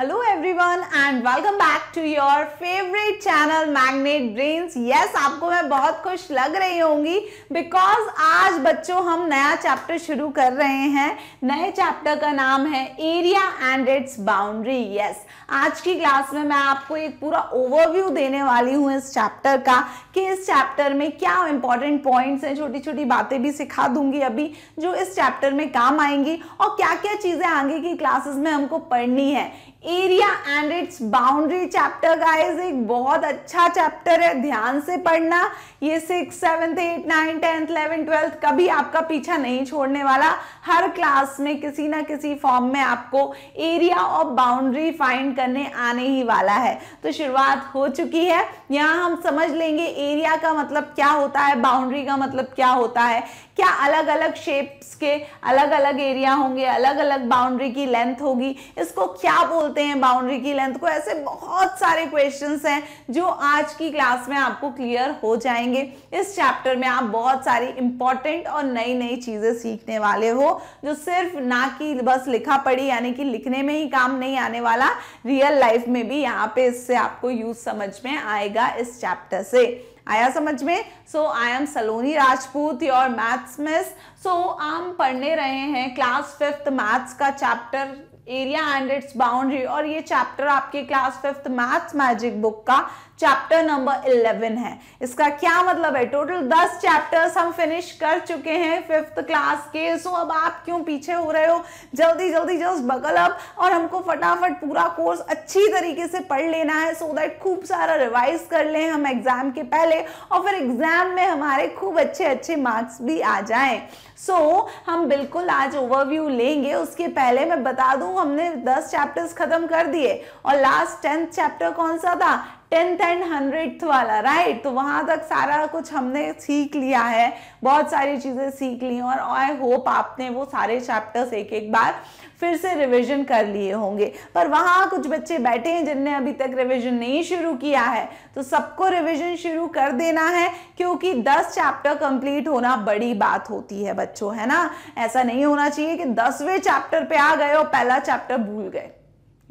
Hello everyone and welcome back to your favourite channel magnet brains yes आपको मैं बहुत खुश लग रही होंगी बिकॉज आज बच्चों हम नया चैप्टर शुरू कर रहे हैं नए चैप्टर का नाम है area and its boundary yes आज की क्लास में मैं आपको एक पूरा ओवरव्यू देने वाली हूँ इस चैप्टर का कि इस चैप्टर में क्या इंपॉर्टेंट पॉइंट्स हैं छोटी छोटी बातें भी सिखा दूंगी अभी जो इस चैप्टर में काम आएंगी और क्या क्या चीज़ें आगे की क्लासेस में हमको पढ़नी है area and its boundary chapter guys एक बहुत अच्छा चैप्टर है ध्यान से पढ़ना ये six seventh eight nine tenth eleven twelfth कभी आपका पीछा नहीं छोड़ने वाला हर क्लास में किसी ना किसी फॉर्म में आपको एरिया ऑफ बाउंड्री फाइंड करने आने ही वाला है तो शुरुआत हो चुकी है यहाँ हम समझ लेंगे एरिया का मतलब क्या होता है बाउंड्री का मतलब क्या होता है क्या अलग अलग शेप्स के अलग अलग एरिया होंगे अलग अलग बाउंड्री की लेंथ होगी इसको क्या बोल बोलते हैं बाउंड्री की लेंथ को ऐसे बहुत सारे क्वेश्चन हैं जो आज की क्लास में आपको क्लियर हो जाएंगे इस चैप्टर में आप बहुत सारी इंपॉर्टेंट और नई नई चीज़ें सीखने वाले हो जो सिर्फ ना कि बस लिखा पढ़ी यानी कि लिखने में ही काम नहीं आने वाला रियल लाइफ में भी यहाँ पे इससे आपको यूज समझ में आएगा इस चैप्टर से आया समझ में so I am Saloni Rajput your maths miss so हम पढ़ने रहे हैं क्लास फिफ्थ मैथ्स का chapter area and its boundary और ये चैप्टर आपके class fifth maths magic book का चैप्टर नंबर 11 है इसका क्या मतलब है टोटल 10 चैप्टर्स हम फिनिश कर चुके हैं फिफ्थ क्लास के सो अब आप क्यों पीछे हो रहे हो जल्दी जल्दी जस्ट बगल अप और हमको फटाफट पूरा कोर्स अच्छी तरीके से पढ़ लेना है सो दैट खूब सारा रिवाइज कर लें हम एग्जाम के पहले और फिर एग्जाम में हमारे खूब अच्छे अच्छे मार्क्स भी आ जाए सो so, हम बिल्कुल आज ओवरव्यू लेंगे उसके पहले मैं बता दूं हमने 10 चैप्टर्स खत्म कर दिए और लास्ट टेंथ चैप्टर कौन सा था टेंथ एंड हंड्रेड वाला राइट तो वहाँ तक सारा कुछ हमने सीख लिया है बहुत सारी चीज़ें सीख ली और आई होप आपने वो सारे चैप्टर्स एक एक बार फिर से रिवीजन कर लिए होंगे पर वहाँ कुछ बच्चे बैठे हैं जिनने अभी तक रिवीजन नहीं शुरू किया है तो सबको रिवीजन शुरू कर देना है क्योंकि 10 चैप्टर कंप्लीट होना बड़ी बात होती है बच्चों है ना ऐसा नहीं होना चाहिए कि दसवें चैप्टर पे आ गए और पहला चैप्टर भूल गए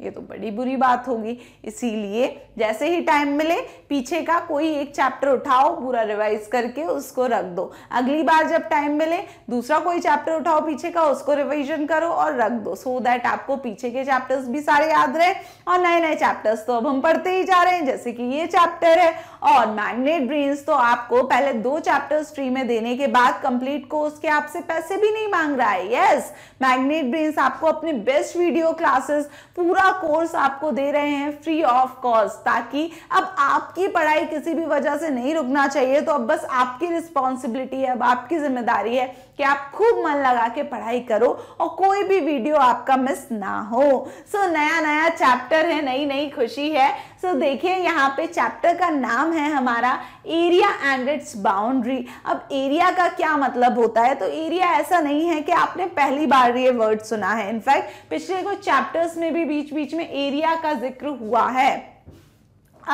ये तो बड़ी बुरी बात होगी इसीलिए जैसे ही टाइम मिले पीछे का कोई एक चैप्टर उठाओ पूरा रिवाइज करके उसको रख दो अगली बार जब टाइम मिले दूसरा कोई चैप्टर उठाओ पीछे का उसको रिवीजन करो और रख दो सो so दैट आपको पीछे के चैप्टर्स भी सारे याद रहे और नए नए चैप्टर्स तो अब हम पढ़ते ही जा रहे हैं जैसे कि ये चैप्टर है और मैग्नेट ब्रेन्स तो आपको पहले दो चैप्टर्स फ्री में देने के बाद कंप्लीट कोर्स के आपसे पैसे भी नहीं मांग रहा है यस मैग्नेट ब्रेन्स आपको अपने बेस्ट वीडियो क्लासेस पूरा पूरा कोर्स आपको दे रहे हैं फ्री ऑफ कॉस्ट ताकि अब आपकी पढ़ाई किसी भी वजह से नहीं रुकना चाहिए तो अब बस आपकी रिस्पॉन्सिबिलिटी है अब आपकी जिम्मेदारी है कि आप खूब मन लगा के पढ़ाई करो और कोई भी वीडियो आपका मिस ना हो सो so, नया नया चैप्टर है नई नई खुशी है तो देखिए यहाँ पे चैप्टर का नाम है हमारा एरिया एंड इट्स बाउंड्री अब एरिया का क्या मतलब होता है तो एरिया ऐसा नहीं है कि आपने पहली बार ये वर्ड सुना है इनफैक्ट पिछले कुछ चैप्टर्स में भी बीच बीच में एरिया का जिक्र हुआ है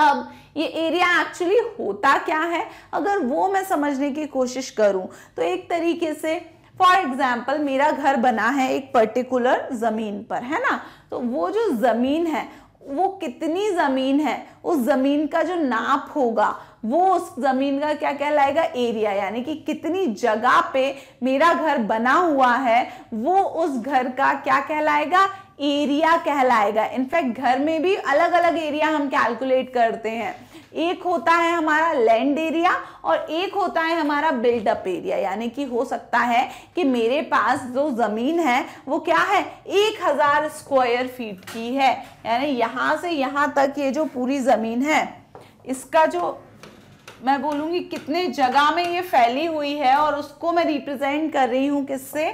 अब ये एरिया एक्चुअली होता क्या है अगर वो मैं समझने की कोशिश करूं तो एक तरीके से फॉर एग्जाम्पल मेरा घर बना है एक पर्टिकुलर ज़मीन पर है ना तो वो जो ज़मीन है वो कितनी ज़मीन है उस ज़मीन का जो नाप होगा वो उस ज़मीन का क्या कहलाएगा एरिया यानी कि कितनी जगह पे मेरा घर बना हुआ है वो उस घर का क्या कहलाएगा एरिया कहलाएगा इनफैक्ट घर में भी अलग अलग एरिया हम कैलकुलेट करते हैं एक होता है हमारा लैंड एरिया और एक होता है हमारा बिल्डअप एरिया यानी कि हो सकता है कि मेरे पास जो ज़मीन है वो क्या है एक हज़ार स्क्वायर फीट की है यानी यहाँ से यहाँ तक ये जो पूरी ज़मीन है इसका जो मैं बोलूँगी कितने जगह में ये फैली हुई है और उसको मैं रिप्रेजेंट कर रही हूँ किससे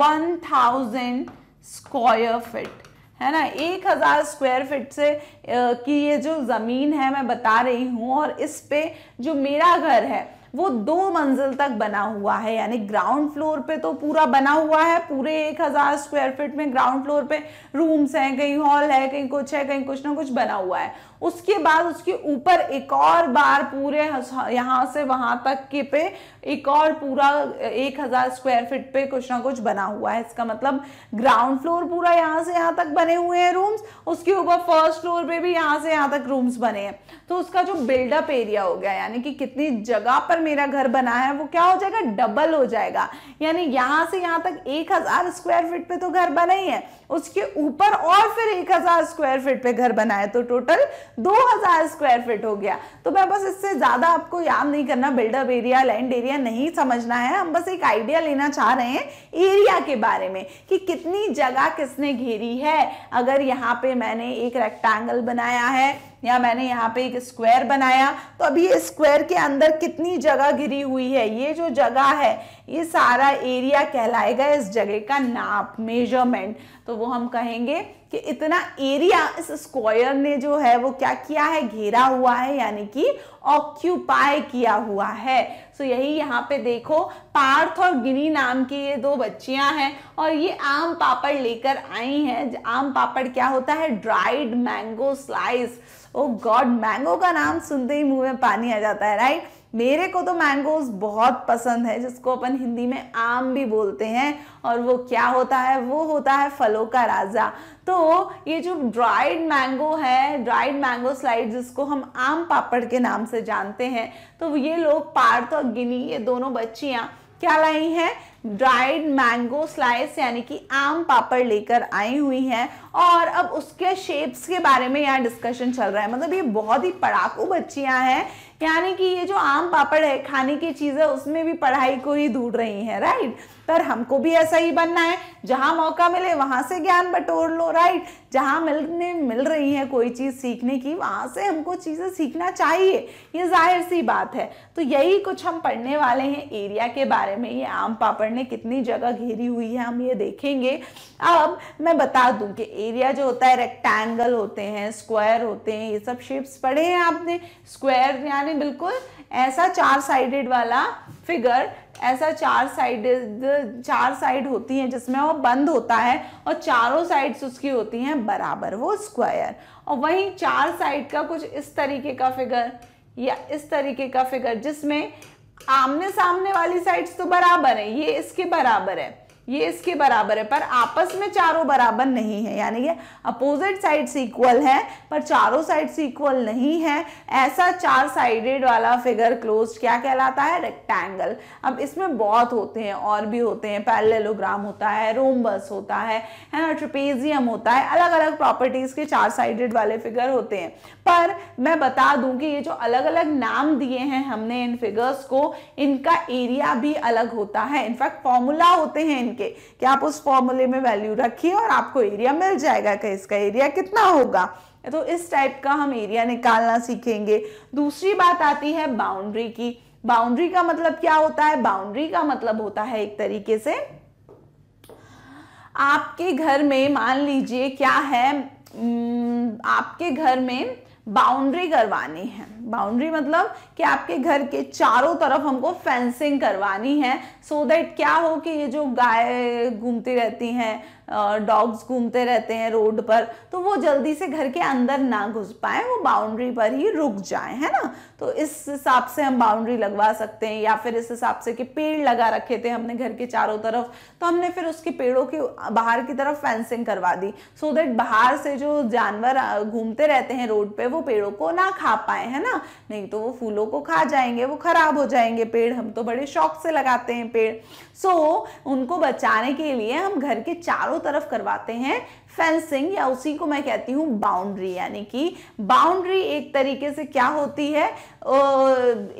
वन थाउजेंड स्क्वायर फिट है ना एक हज़ार स्क्वायर फिट से की ये जो ज़मीन है मैं बता रही हूँ और इस पे जो मेरा घर है वो दो मंजिल तक बना हुआ है यानी ग्राउंड फ्लोर पे तो पूरा बना हुआ है पूरे एक हज़ार स्क्वायर फिट में ग्राउंड फ्लोर पे रूम्स हैं कहीं हॉल है कहीं कुछ है कहीं कुछ ना कुछ बना हुआ है उसके बाद उसके ऊपर एक और बार पूरे यहाँ से वहाँ तक के पे एक और पूरा एक हज़ार स्क्वायर फीट पे कुछ ना कुछ बना हुआ है इसका मतलब ग्राउंड फ्लोर पूरा यहाँ से यहाँ तक बने हुए हैं रूम्स उसके ऊपर फर्स्ट फ्लोर पे भी यहाँ से यहाँ तक रूम्स बने हैं तो उसका जो बिल्डअप एरिया हो गया यानी कि कितनी जगह पर मेरा घर बना है वो क्या हो जाएगा डबल हो जाएगा यानी यहाँ से यहाँ तक 1000 स्क्वायर फीट पे तो घर बना ही है उसके ऊपर और फिर 1000 स्क्वायर फीट पे घर बना है तो टोटल 2000 स्क्वायर फीट हो गया तो मैं बस इससे ज़्यादा आपको याद नहीं करना बिल्डअप एरिया लैंड एरिया नहीं समझना है हम बस एक आइडिया लेना चाह रहे हैं एरिया के बारे में कि कितनी जगह किसने घेरी है अगर यहाँ पे मैंने एक रेक्टेंगल बनाया है या मैंने यहाँ पे एक स्क्वायर बनाया तो अभी ये स्क्वायर के अंदर कितनी जगह गिरी हुई है ये जो जगह है ये सारा एरिया कहलाएगा इस जगह का नाप मेजरमेंट तो वो हम कहेंगे कि इतना एरिया इस स्क्वायर ने जो है वो क्या किया है घेरा हुआ है यानी कि ऑक्यूपाई किया हुआ है सो so यही यहाँ पे देखो पार्थ और गिनी नाम की ये दो बच्चियां हैं और ये आम पापड़ लेकर आई हैं आम पापड़ क्या होता है dried mango slice oh god mango का नाम सुनते ही मुंह में पानी आ जाता है राइट मेरे को तो मैंगोज बहुत पसंद है जिसको अपन हिंदी में आम भी बोलते हैं और वो क्या होता है वो होता है फलों का राजा तो ये जो ड्राइड मैंगो है ड्राइड मैंगो स्लाइड जिसको हम आम पापड़ के नाम से जानते हैं तो ये लोग पार्थ और गिनी ये दोनों बच्चियाँ क्या लाई हैं ड्राइड मैंगो स्लाइस यानी कि आम पापड़ लेकर आई हुई हैं और अब उसके शेप्स के बारे में यहाँ डिस्कशन चल रहा है मतलब ये बहुत ही पढ़ाकू बच्चियाँ हैं यानी कि ये जो आम पापड़ है खाने की चीज़ है उसमें भी पढ़ाई को ही ढूंढ रही हैं राइट पर हमको भी ऐसा ही बनना है जहाँ मौका मिले वहां से ज्ञान बटोर लो राइट जहाँ मिलने मिल रही है कोई चीज़ सीखने की वहां से हमको चीज़ें सीखना चाहिए ये जाहिर सी बात है तो यही कुछ हम पढ़ने वाले हैं एरिया के बारे में ये आम पापड़ ने कितनी जगह घेरी हुई है हम ये देखेंगे अब मैं बता दू कि एरिया जो होता है रेक्टेंगल होते हैं स्क्वायर होते हैं ये सब शेप्स पढ़े हैं आपने स्क्वायर यानी बिल्कुल ऐसा चार साइडेड वाला फिगर ऐसा चार साइड चार साइड होती हैं जिसमें वो बंद होता है और चारों साइड्स उसकी होती हैं बराबर वो स्क्वायर और वहीं चार साइड का कुछ इस तरीके का फिगर या इस तरीके का फिगर जिसमें आमने सामने वाली साइड्स तो बराबर है ये इसके बराबर है ये इसके बराबर है पर आपस में चारों बराबर नहीं है यानी ये अपोजिट साइड्स इक्वल है पर चारों साइड्स इक्वल नहीं है ऐसा चार साइडेड वाला फिगर क्लोज क्या कहलाता है रेक्टेंगल अब इसमें बहुत होते हैं और भी होते हैं पैरेललोग्राम होता है रोमबस होता है है ना ट्रिपेजियम होता है अलग अलग प्रॉपर्टीज के चार साइडेड वाले फिगर होते हैं पर मैं बता दूं कि ये जो अलग अलग नाम दिए हैं हमने इन फिगर्स को इनका एरिया भी अलग होता है इनफैक्ट फॉर्मूला होते हैं के कि आप उस फॉर्मूले में वैल्यू रखिए और आपको एरिया मिल जाएगा कि इसका एरिया कितना होगा तो इस टाइप का हम एरिया निकालना सीखेंगे दूसरी बात आती है बाउंड्री की बाउंड्री का मतलब क्या होता है बाउंड्री का मतलब होता है एक तरीके से आपके घर में मान लीजिए क्या है हम्म, आपके घर में बाउंड्री करवानी है बाउंड्री मतलब कि आपके घर के चारों तरफ हमको फेंसिंग करवानी है सो so दैट क्या हो कि ये जो गाय घूमती रहती हैं डॉग्स घूमते रहते हैं रोड पर तो वो जल्दी से घर के अंदर ना घुस पाए वो बाउंड्री पर ही रुक जाए है ना तो इस हिसाब से हम बाउंड्री लगवा सकते हैं या फिर इस हिसाब से कि पेड़ लगा रखे थे हमने घर के चारों तरफ तो हमने फिर उसके पेड़ों के बाहर की तरफ फेंसिंग करवा दी सो so दैट बाहर से जो जानवर घूमते रहते हैं रोड पे वो पेड़ों को ना खा पाए है ना ना नहीं तो वो फूलों को खा जाएंगे वो खराब हो जाएंगे पेड़ हम तो बड़े शौक से लगाते हैं पेड़ सो so, उनको बचाने के लिए हम घर के चारों तरफ करवाते हैं फेंसिंग या उसी को मैं कहती हूँ बाउंड्री यानी कि बाउंड्री एक तरीके से क्या होती है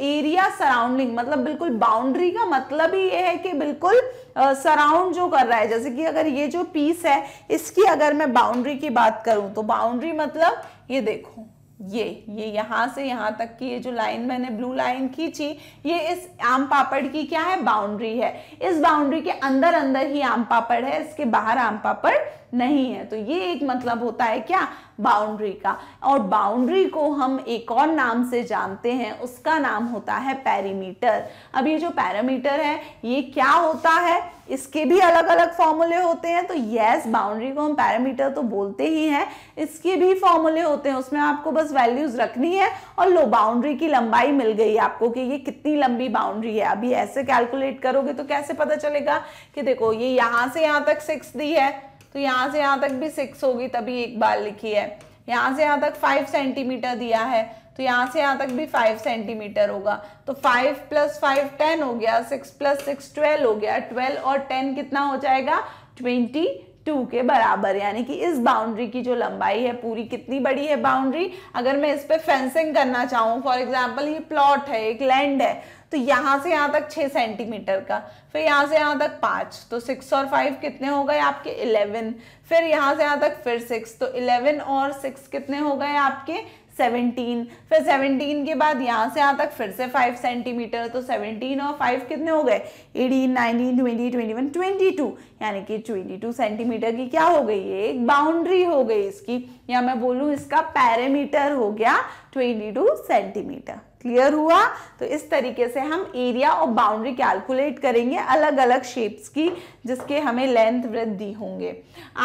एरिया सराउंडिंग मतलब बिल्कुल बाउंड्री का मतलब ही ये है कि बिल्कुल सराउंड uh, जो कर रहा है जैसे कि अगर ये जो पीस है इसकी अगर मैं बाउंड्री की बात करूँ तो बाउंड्री मतलब ये देखो ये ये यहां से यहां तक की ये जो लाइन मैंने ब्लू लाइन खींची ये इस आम पापड़ की क्या है बाउंड्री है इस बाउंड्री के अंदर अंदर ही आम पापड़ है इसके बाहर आम पापड़ नहीं है तो ये एक मतलब होता है क्या बाउंड्री का और बाउंड्री को हम एक और नाम से जानते हैं उसका नाम होता है पैरीमीटर अब ये जो पैरामीटर है ये क्या होता है इसके भी अलग अलग फॉर्मूले होते हैं तो यस बाउंड्री को हम पैरामीटर तो बोलते ही हैं इसके भी फॉर्मूले होते हैं उसमें आपको बस वैल्यूज रखनी है और लो बाउंड्री की लंबाई मिल गई आपको कि ये कितनी लंबी बाउंड्री है अभी ऐसे कैलकुलेट करोगे तो कैसे पता चलेगा कि देखो ये यहाँ से यहाँ तक सिक्स दी है तो यहाँ से यहाँ तक भी सिक्स होगी तभी एक बार लिखी है यहाँ से यहाँ तक फाइव सेंटीमीटर दिया है तो यहाँ से यहाँ तक भी फाइव सेंटीमीटर होगा तो फाइव प्लस फाइव टेन हो गया सिक्स प्लस सिक्स ट्वेल्व हो गया ट्वेल्व और टेन कितना हो जाएगा ट्वेंटी टू के बराबर यानी कि इस बाउंड्री की जो लंबाई है पूरी कितनी बड़ी है बाउंड्री अगर मैं इस पर फेंसिंग करना चाहूँ फॉर एग्जाम्पल ये प्लॉट है एक लैंड है तो यहाँ से यहाँ तक छः सेंटीमीटर का फिर यहाँ से यहाँ तक पाँच तो सिक्स और फाइव कितने हो गए आपके इलेवन फिर यहाँ से यहाँ तक फिर सिक्स तो इलेवन और सिक्स कितने हो गए आपके सेवनटीन फिर सेवनटीन के बाद यहाँ से यहाँ तक फिर से फाइव सेंटीमीटर तो सेवनटीन और फाइव कितने हो गए eighteen nineteen twenty twenty one twenty two यानी कि ट्वेंटी टू सेंटीमीटर की क्या हो गई ये एक बाउंड्री हो गई इसकी या मैं बोलूँ इसका पैरामीटर हो गया ट्वेंटी टू सेंटीमीटर क्लियर हुआ तो इस तरीके से हम एरिया और बाउंड्री कैलकुलेट करेंगे अलग अलग शेप्स की जिसके हमें लेंथ वृद्ध दी होंगे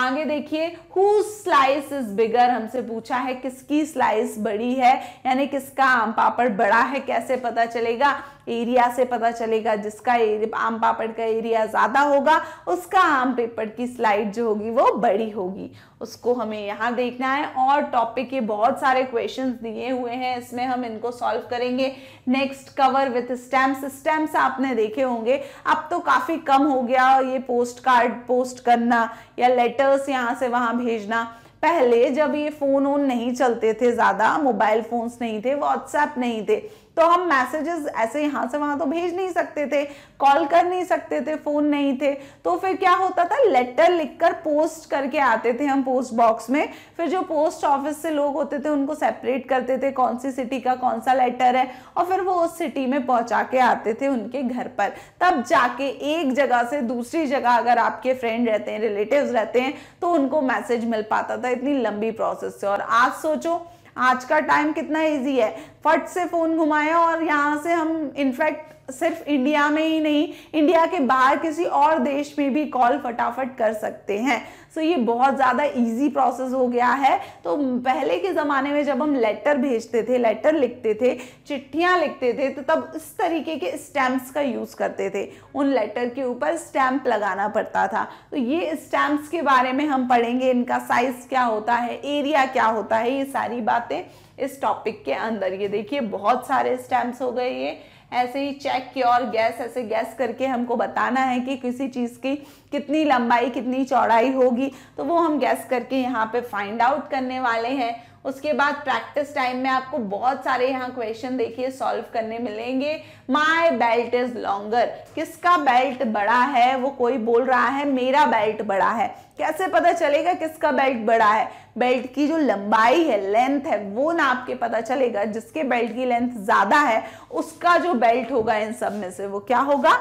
आगे देखिए हु स्लाइस इज बिगर हमसे पूछा है किसकी स्लाइस बड़ी है यानी किसका आम पापड़ बड़ा है कैसे पता चलेगा एरिया से पता चलेगा जिसका आम पापड़ का एरिया ज़्यादा होगा उसका आम पेपर की स्लाइड जो होगी वो बड़ी होगी उसको हमें यहाँ देखना है और टॉपिक के बहुत सारे क्वेश्चंस दिए हुए हैं इसमें हम इनको सॉल्व करेंगे next post cover with stamp stamps आपने देखे होंगे अब तो काफ़ी कम हो गया ये पोस्ट कार्ड पोस्ट करना या लेटर्स यहाँ से वहां भेजना पहले जब ये फ़ोन ओन नहीं चलते थे ज़्यादा मोबाइल फ़ोन्स नहीं थे व्हाट्सएप नहीं थे तो हम मैसेजेस ऐसे यहाँ से वहाँ तो भेज नहीं सकते थे कॉल कर नहीं सकते थे फ़ोन नहीं थे तो फिर क्या होता था लेटर लिखकर पोस्ट करके आते थे हम पोस्ट बॉक्स में फिर जो पोस्ट ऑफिस से लोग होते थे उनको सेपरेट करते थे कौन सी सिटी का कौन सा लेटर है और फिर वो उस सिटी में पहुँचा के आते थे उनके घर पर तब जाके एक जगह से दूसरी जगह अगर आपके फ्रेंड रहते हैं रिलेटिव रहते हैं तो उनको मैसेज मिल पाता था इतनी लंबी प्रोसेस से और आज सोचो आज का टाइम कितना ईजी है फट से फ़ोन घुमाया और यहाँ से हम इनफैक्ट सिर्फ इंडिया में ही नहीं इंडिया के बाहर किसी और देश में भी कॉल फटाफट कर सकते हैं सो so, ये बहुत ज़्यादा इजी प्रोसेस हो गया है तो पहले के ज़माने में जब हम लेटर भेजते थे लेटर लिखते थे चिट्ठियाँ लिखते थे तो तब इस तरीके के स्टैम्प्स का यूज़ करते थे उन लेटर के ऊपर स्टैम्प लगाना पड़ता था तो ये स्टैम्प्स के बारे में हम पढ़ेंगे इनका साइज़ क्या होता है एरिया क्या होता है ये सारी बातें इस टॉपिक के अंदर ये देखिए बहुत सारे स्टैम्प्स हो गए ये ऐसे ही चेक और गैस ऐसे गैस करके हमको बताना है कि किसी चीज़ की कितनी लंबाई कितनी चौड़ाई होगी तो वो हम गैस करके यहाँ पे फाइंड आउट करने वाले हैं उसके बाद प्रैक्टिस टाइम में आपको बहुत सारे यहाँ क्वेश्चन देखिए सॉल्व करने मिलेंगे माई बेल्ट इज लॉन्गर किसका बेल्ट बड़ा है वो कोई बोल रहा है मेरा बेल्ट बड़ा है कैसे पता चलेगा किसका बेल्ट बड़ा है बेल्ट की जो लंबाई है लेंथ है वो नाप के पता चलेगा जिसके बेल्ट की लेंथ ज़्यादा है उसका जो बेल्ट होगा इन सब में से वो क्या होगा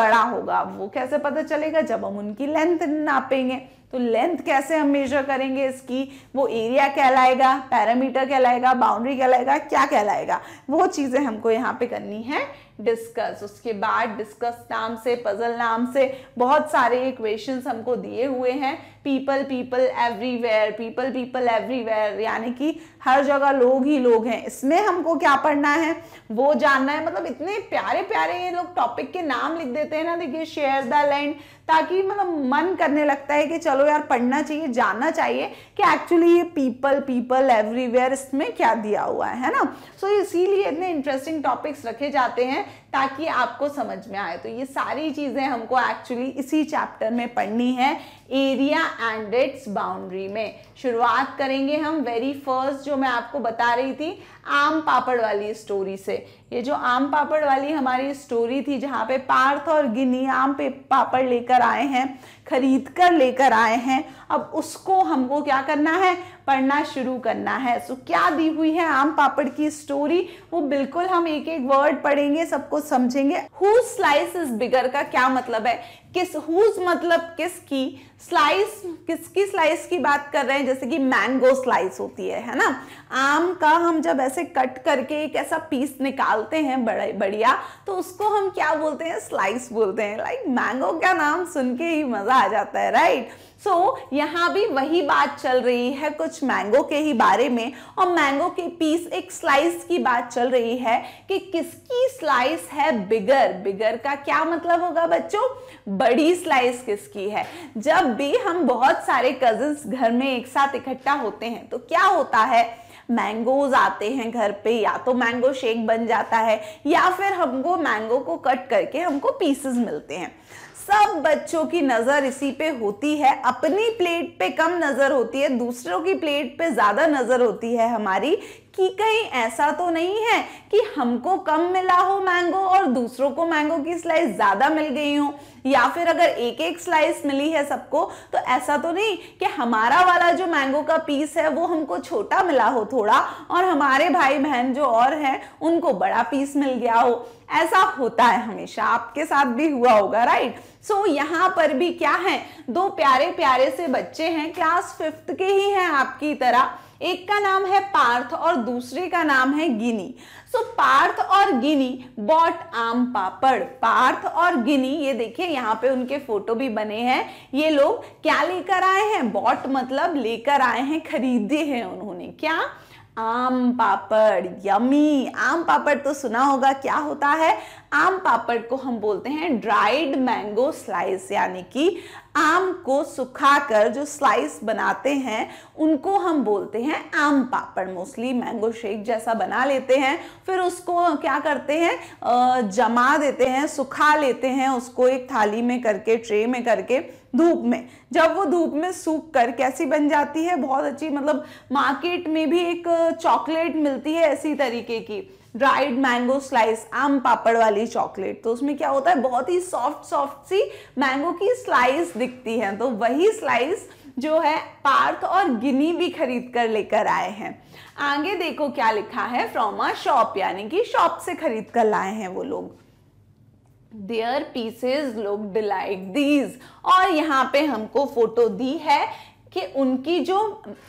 बड़ा होगा वो कैसे पता चलेगा जब हम उनकी लेंथ नापेंगे तो लेंथ कैसे हम मेजर करेंगे इसकी वो एरिया कहलाएगा पैरामीटर कहलाएगा बाउंड्री कहलाएगा क्या कहलाएगा वो चीज़ें हमको यहाँ पे करनी है डिस्कस उसके बाद डिस्कस नाम से पजल नाम से बहुत सारे क्वेश्चन हमको दिए हुए हैं people people everywhere people people everywhere यानी कि हर जगह लोग ही लोग हैं इसमें हमको क्या पढ़ना है वो जानना है मतलब इतने प्यारे प्यारे ये लोग टॉपिक के नाम लिख देते हैं ना देखिए शेयर द लैंड ताकि मतलब मन करने लगता है कि चलो यार पढ़ना चाहिए जानना चाहिए कि एक्चुअली ये पीपल पीपल एवरीवेयर इसमें क्या दिया हुआ है ना सो so, इसीलिए इतने इंटरेस्टिंग टॉपिक्स रखे जाते हैं ताकि आपको समझ में आए तो ये सारी चीज़ें हमको एक्चुअली इसी चैप्टर में पढ़नी है एरिया एंड इट्स बाउंड्री में शुरुआत करेंगे हम वेरी फर्स्ट जो मैं आपको बता रही थी आम पापड़ वाली स्टोरी से ये जो आम पापड़ वाली हमारी स्टोरी थी जहाँ पे पार्थ और गिनी आम पे पापड़ लेकर आए हैं खरीद कर लेकर आए हैं अब उसको हमको क्या करना है पढ़ना शुरू करना है सो क्या दी हुई है आम पापड़ की स्टोरी वो बिल्कुल हम एक एक वर्ड पढ़ेंगे सबको समझेंगे हु स्लाइस इज बिगर का क्या मतलब है किस हुज मतलब किसकी स्लाइस किसकी स्लाइस की बात कर रहे हैं जैसे कि मैंगो स्लाइस होती है है ना आम का हम जब ऐसे कट करके एक ऐसा पीस निकालते हैं बड़े बढ़िया तो उसको हम क्या बोलते हैं स्लाइस बोलते हैं लाइक मैंगो का नाम सुन के ही मज़ा आ जाता है राइट सो so, यहाँ भी वही बात चल रही है कुछ मैंगो के ही बारे में और मैंगो के पीस एक स्लाइस की बात चल रही है कि किसकी स्लाइस है बिगर बिगर का क्या मतलब होगा बच्चों बड़ी स्लाइस किसकी है जब भी हम बहुत सारे कजिन्स घर में एक साथ इकट्ठा होते हैं तो क्या होता है मैंगोज आते हैं घर पे या तो मैंगो शेक बन जाता है या फिर हमको मैंगो को कट करके हमको पीसेस मिलते हैं सब बच्चों की नज़र इसी पे होती है अपनी प्लेट पे कम नज़र होती है दूसरों की प्लेट पे ज़्यादा नज़र होती है हमारी कि कहीं ऐसा तो नहीं है कि हमको कम मिला हो मैंगो और दूसरों को मैंगो की स्लाइस ज़्यादा मिल गई हो या फिर अगर एक एक स्लाइस मिली है सबको तो ऐसा तो नहीं कि हमारा वाला जो मैंगो का पीस है वो हमको छोटा मिला हो थोड़ा और हमारे भाई बहन जो और हैं उनको बड़ा पीस मिल गया हो ऐसा होता है हमेशा आपके साथ भी हुआ होगा राइट सो so, यहाँ पर भी क्या है दो प्यारे प्यारे से बच्चे हैं क्लास फिफ्थ के ही हैं आपकी तरह एक का नाम है पार्थ और दूसरे का नाम है गिनी सो so, पार्थ और गिनी बॉट आम पापड़ पार्थ और गिनी ये देखिए यहाँ पे उनके फोटो भी बने हैं ये लोग क्या लेकर आए हैं बॉट मतलब लेकर आए हैं खरीदे हैं उन्होंने क्या आम पापड़ यमी आम पापड़ तो सुना होगा क्या होता है आम पापड़ को हम बोलते हैं ड्राइड मैंगो स्लाइस यानी कि आम को सुखाकर जो स्लाइस बनाते हैं उनको हम बोलते हैं आम पापड़ मोस्टली मैंगो शेक जैसा बना लेते हैं फिर उसको क्या करते हैं जमा देते हैं सुखा लेते हैं उसको एक थाली में करके ट्रे में करके धूप में जब वो धूप में सूख कर कैसी बन जाती है बहुत अच्छी मतलब मार्केट में भी एक चॉकलेट मिलती है ऐसी तरीके की ड्राइड मैंगो स्लाइस आम पापड़ वाली चॉकलेट तो उसमें क्या होता है बहुत ही सॉफ्ट सॉफ्ट सी मैंगो की स्लाइस दिखती है तो वही स्लाइस जो है पार्थ और गिनी भी खरीद कर लेकर आए हैं आगे देखो क्या लिखा है फ्रॉम आ शॉप यानी कि शॉप से खरीद कर लाए हैं वो लोग their pieces look delight these और यहाँ पे हमको फोटो दी है कि उनकी जो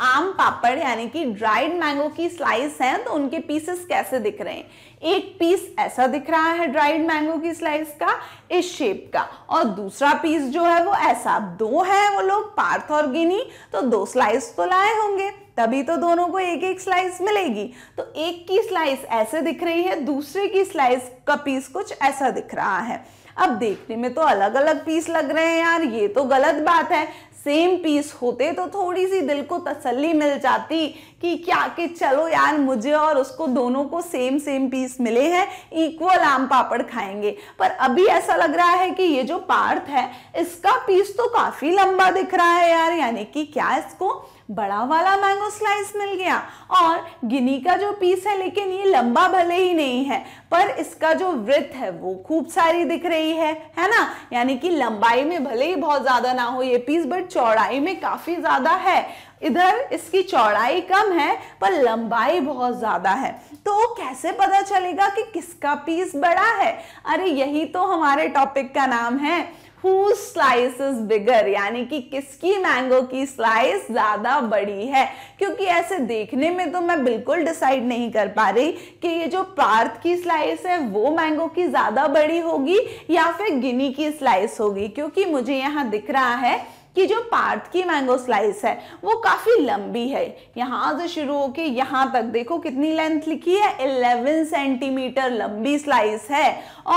आम पापड़ यानी कि ड्राइड मैंगो की स्लाइस है तो उनके पीसेस कैसे दिख रहे हैं एक पीस ऐसा दिख रहा है ड्राइड मैंगो की स्लाइस का इस शेप का और दूसरा पीस जो है वो ऐसा दो है वो लोग पार्थ और गिनी तो दो स्लाइस तो लाए होंगे तभी तो दोनों को एक एक स्लाइस मिलेगी तो एक की स्लाइस ऐसे दिख रही है दूसरे की स्लाइस का पीस कुछ ऐसा दिख रहा है अब देखने में तो अलग अलग पीस लग रहे हैं यार ये तो गलत बात है सेम पीस होते तो थोड़ी सी दिल को तसल्ली मिल जाती कि क्या कि चलो यार मुझे और उसको दोनों को सेम सेम पीस मिले हैं इक्वल आम पापड़ खाएंगे पर अभी ऐसा लग रहा है कि ये जो पार्थ है इसका पीस तो काफ़ी लंबा दिख रहा है यार यानी कि क्या इसको बड़ा वाला मैंगो स्लाइस मिल गया और गिनी का जो पीस है लेकिन ये लंबा भले ही नहीं है पर इसका जो वृत्त है वो खूब सारी दिख रही है है ना यानी कि लंबाई में भले ही बहुत ज़्यादा ना हो ये पीस बट चौड़ाई में काफ़ी ज़्यादा है इधर इसकी चौड़ाई कम है पर लंबाई बहुत ज़्यादा है तो कैसे पता चलेगा कि किसका पीस बड़ा है अरे यही तो हमारे टॉपिक का नाम है स्लाइसेस बिगर यानी कि किसकी मैंगो की स्लाइस ज़्यादा बड़ी है क्योंकि ऐसे देखने में तो मैं बिल्कुल डिसाइड नहीं कर पा रही कि ये जो पार्थ की स्लाइस है वो मैंगो की ज़्यादा बड़ी होगी या फिर गिनी की स्लाइस होगी क्योंकि मुझे यहाँ दिख रहा है कि जो पार्थ की मैंगो स्लाइस है वो काफ़ी लंबी है यहाँ से शुरू होके यहाँ तक देखो कितनी लेंथ लिखी है 11 सेंटीमीटर लंबी स्लाइस है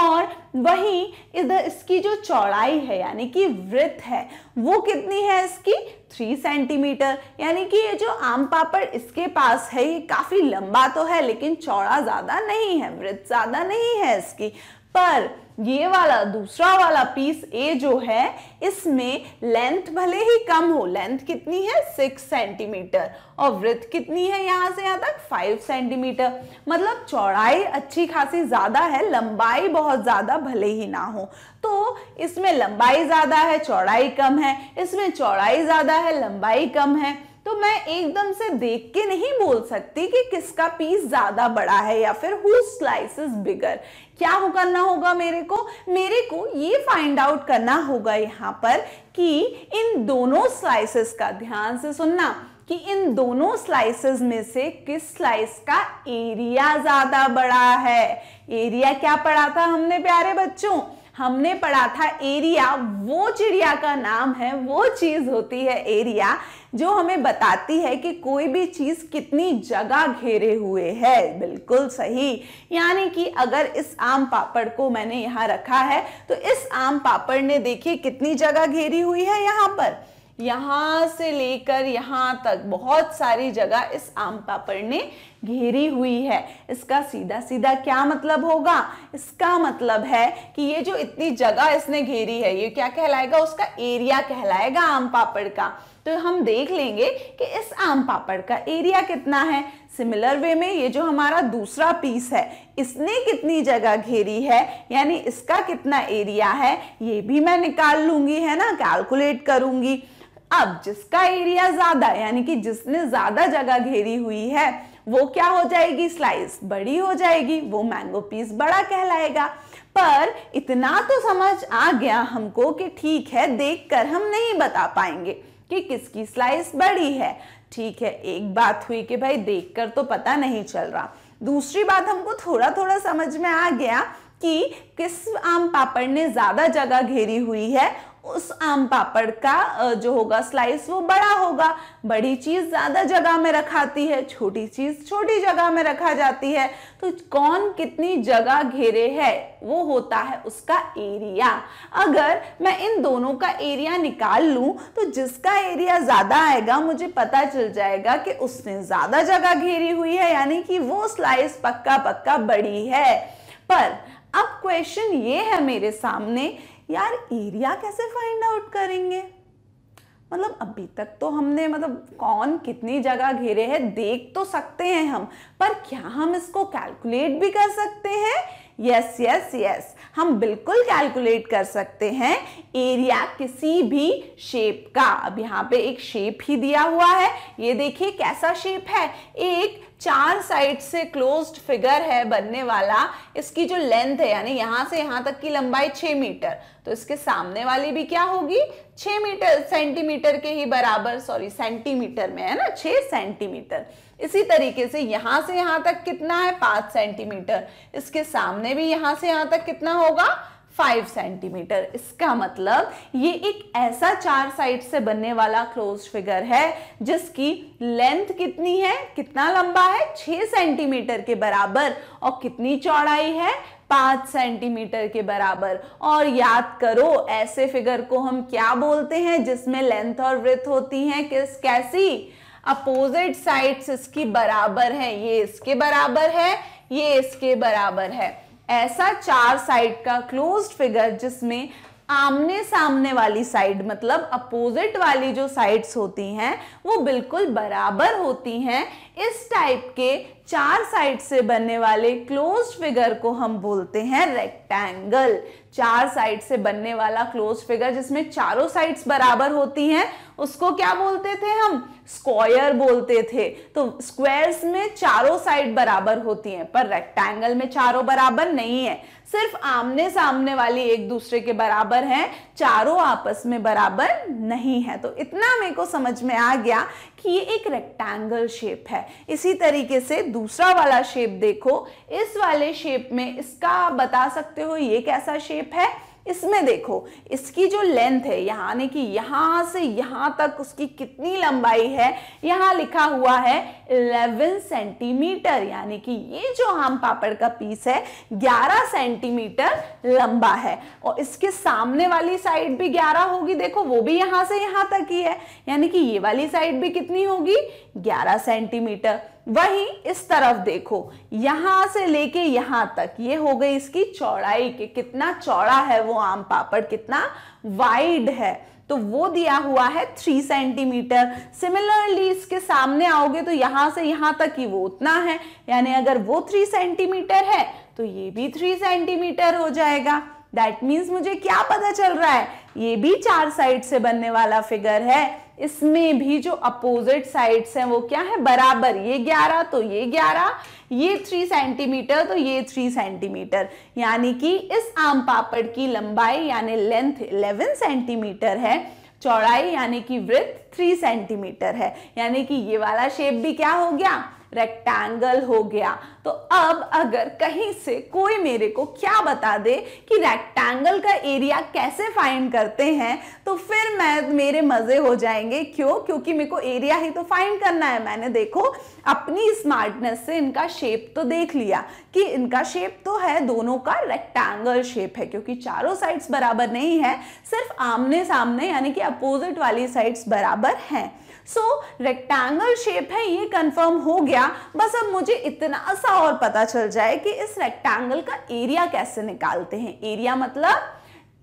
और वहीं इधर इसकी जो चौड़ाई है यानी कि वृत्त है वो कितनी है इसकी थ्री सेंटीमीटर यानी कि ये जो आम पापड़ इसके पास है ये काफ़ी लंबा तो है लेकिन चौड़ा ज़्यादा नहीं है वृत्त ज़्यादा नहीं है इसकी पर ये वाला दूसरा वाला पीस ए जो है इसमें लेंथ भले ही कम हो लेंथ कितनी है सिक्स सेंटीमीटर और वृथ कितनी है यहाँ से यहाँ तक फाइव सेंटीमीटर मतलब चौड़ाई अच्छी खासी ज़्यादा है लंबाई बहुत ज़्यादा भले ही ना हो तो इसमें लंबाई ज़्यादा है चौड़ाई कम है इसमें चौड़ाई ज़्यादा है लंबाई कम है तो मैं एकदम से देख के नहीं बोल सकती कि किसका पीस ज़्यादा बड़ा है या फिर हु स्लाइसिस बिगर क्या हो करना होगा मेरे को मेरे को ये फाइंड आउट करना होगा यहाँ पर कि इन दोनों स्लाइसेस का ध्यान से सुनना कि इन दोनों स्लाइसेस में से किस स्लाइस का एरिया ज्यादा बड़ा है एरिया क्या पढ़ा था हमने प्यारे बच्चों हमने पढ़ा था एरिया वो चिड़िया का नाम है वो चीज़ होती है एरिया जो हमें बताती है कि कोई भी चीज़ कितनी जगह घेरे हुए है बिल्कुल सही यानी कि अगर इस आम पापड़ को मैंने यहाँ रखा है तो इस आम पापड़ ने देखिए कितनी जगह घेरी हुई है यहाँ पर यहाँ से लेकर यहाँ तक बहुत सारी जगह इस आम पापड़ ने घेरी हुई है इसका सीधा सीधा क्या मतलब होगा इसका मतलब है कि ये जो इतनी जगह इसने घेरी है ये क्या कहलाएगा उसका एरिया कहलाएगा आम पापड़ का तो हम देख लेंगे कि इस आम पापड़ का एरिया कितना है सिमिलर वे में ये जो हमारा दूसरा पीस है इसने कितनी जगह घेरी है यानी इसका कितना एरिया है ये भी मैं निकाल लूँगी है ना कैलकुलेट करूँगी अब जिसका एरिया ज्यादा यानी कि जिसने ज्यादा जगह घेरी हुई है वो क्या हो जाएगी स्लाइस बड़ी हो जाएगी वो मैंगो पीस बड़ा कहलाएगा पर इतना तो समझ आ गया हमको कि ठीक है देखकर हम नहीं बता पाएंगे कि किसकी स्लाइस बड़ी है ठीक है एक बात हुई कि भाई देखकर तो पता नहीं चल रहा दूसरी बात हमको थोड़ा थोड़ा समझ में आ गया कि किस आम पापड़ ने ज़्यादा जगह घेरी हुई है उस आम पापड़ का जो होगा स्लाइस वो बड़ा होगा बड़ी चीज़ ज़्यादा जगह में रखाती है छोटी चीज़ छोटी जगह में रखा जाती है तो कौन कितनी जगह घेरे है वो होता है उसका एरिया अगर मैं इन दोनों का एरिया निकाल लू तो जिसका एरिया ज़्यादा आएगा मुझे पता चल जाएगा कि उसने ज़्यादा जगह घेरी हुई है यानी कि वो स्लाइस पक्का पक्का बड़ी है पर अब क्वेश्चन ये है मेरे सामने यार एरिया कैसे फाइंड आउट करेंगे मतलब अभी तक तो हमने मतलब कौन कितनी जगह घेरे हैं देख तो सकते हैं हम पर क्या हम इसको कैलकुलेट भी कर सकते हैं यस यस यस हम बिल्कुल कैलकुलेट कर सकते हैं एरिया किसी भी शेप का अब यहाँ पे एक शेप ही दिया हुआ है ये देखिए कैसा शेप है एक चार साइड से क्लोज्ड फिगर है बनने वाला इसकी जो लेंथ है यानी यहाँ से यहां तक की लंबाई छ मीटर तो इसके सामने वाली भी क्या होगी छ मीटर सेंटीमीटर के ही बराबर सॉरी सेंटीमीटर में है ना छः सेंटीमीटर इसी तरीके से यहाँ से यहाँ तक कितना है पांच सेंटीमीटर इसके सामने भी यहाँ से यहाँ तक कितना होगा फाइव सेंटीमीटर इसका मतलब ये एक ऐसा चार साइड से बनने वाला क्लोज फिगर है जिसकी लेंथ कितनी है कितना लंबा है छ सेंटीमीटर के बराबर और कितनी चौड़ाई है पांच सेंटीमीटर के बराबर और याद करो ऐसे फिगर को हम क्या बोलते हैं जिसमें लेंथ और व्रथ होती हैं किस कैसी अपोजिट साइड्स इसकी बराबर है ये इसके बराबर है ये इसके बराबर है ऐसा चार साइड का क्लोज फिगर जिसमें आमने सामने वाली साइड मतलब अपोजिट वाली जो साइड्स होती हैं वो बिल्कुल बराबर होती हैं इस टाइप के चार साइड से बनने वाले क्लोज फिगर को हम बोलते हैं रेक्टेंगल चार साइड से बनने वाला क्लोज फिगर जिसमें चारों साइड्स बराबर होती हैं उसको क्या बोलते थे हम स्क्वायर बोलते थे तो स्क्वायर्स में चारों साइड बराबर होती हैं पर रेक्टेंगल में चारों बराबर नहीं है सिर्फ आमने सामने वाली एक दूसरे के बराबर है चारों आपस में बराबर नहीं है तो इतना मेरे को समझ में आ गया कि ये एक रेक्टेंगल शेप है इसी तरीके से दूसरा वाला शेप देखो इस वाले शेप में इसका बता सकते हो ये कैसा शेप है इसमें देखो इसकी जो लेंथ है यानी कि यहाँ से यहाँ तक उसकी कितनी लंबाई है यहाँ लिखा हुआ है 11 सेंटीमीटर यानी कि ये जो आम पापड़ का पीस है 11 सेंटीमीटर लंबा है और इसके सामने वाली साइड भी 11 होगी देखो वो भी यहाँ से यहाँ तक ही है यानी कि ये वाली साइड भी कितनी होगी 11 सेंटीमीटर वहीं इस तरफ देखो यहां से लेके यहां तक ये हो गई इसकी चौड़ाई के कितना चौड़ा है वो आम पापड़ कितना वाइड है तो वो दिया हुआ है थ्री सेंटीमीटर सिमिलरली इसके सामने आओगे तो यहां से यहां तक ही वो उतना है यानी अगर वो थ्री सेंटीमीटर है तो ये भी थ्री सेंटीमीटर हो जाएगा दैट मीन्स मुझे क्या पता चल रहा है ये भी चार साइड से बनने वाला फिगर है इसमें भी जो अपोजिट साइड्स हैं वो क्या है बराबर ये 11 तो ये 11 ये 3 सेंटीमीटर तो ये 3 सेंटीमीटर यानी कि इस आम पापड़ की लंबाई यानी लेंथ 11 सेंटीमीटर है चौड़ाई यानी कि वृत्त 3 सेंटीमीटर है यानी कि ये वाला शेप भी क्या हो गया रेक्टेंगल हो गया तो अब अगर कहीं से कोई मेरे को क्या बता दे कि रेक्टेंगल का एरिया कैसे फाइंड करते हैं तो फिर मैं मेरे मज़े हो जाएंगे क्यों क्योंकि मेरे को एरिया ही तो फाइंड करना है मैंने देखो अपनी स्मार्टनेस से इनका शेप तो देख लिया कि इनका शेप तो है दोनों का रेक्टेंगल शेप है क्योंकि चारों साइड्स बराबर नहीं है सिर्फ आमने सामने यानी कि अपोजिट वाली साइड्स बराबर हैं सो रेक्टेंगल शेप है ये कंफर्म हो गया बस अब मुझे इतना सा और पता चल जाए कि इस रेक्टेंगल का एरिया कैसे निकालते हैं एरिया मतलब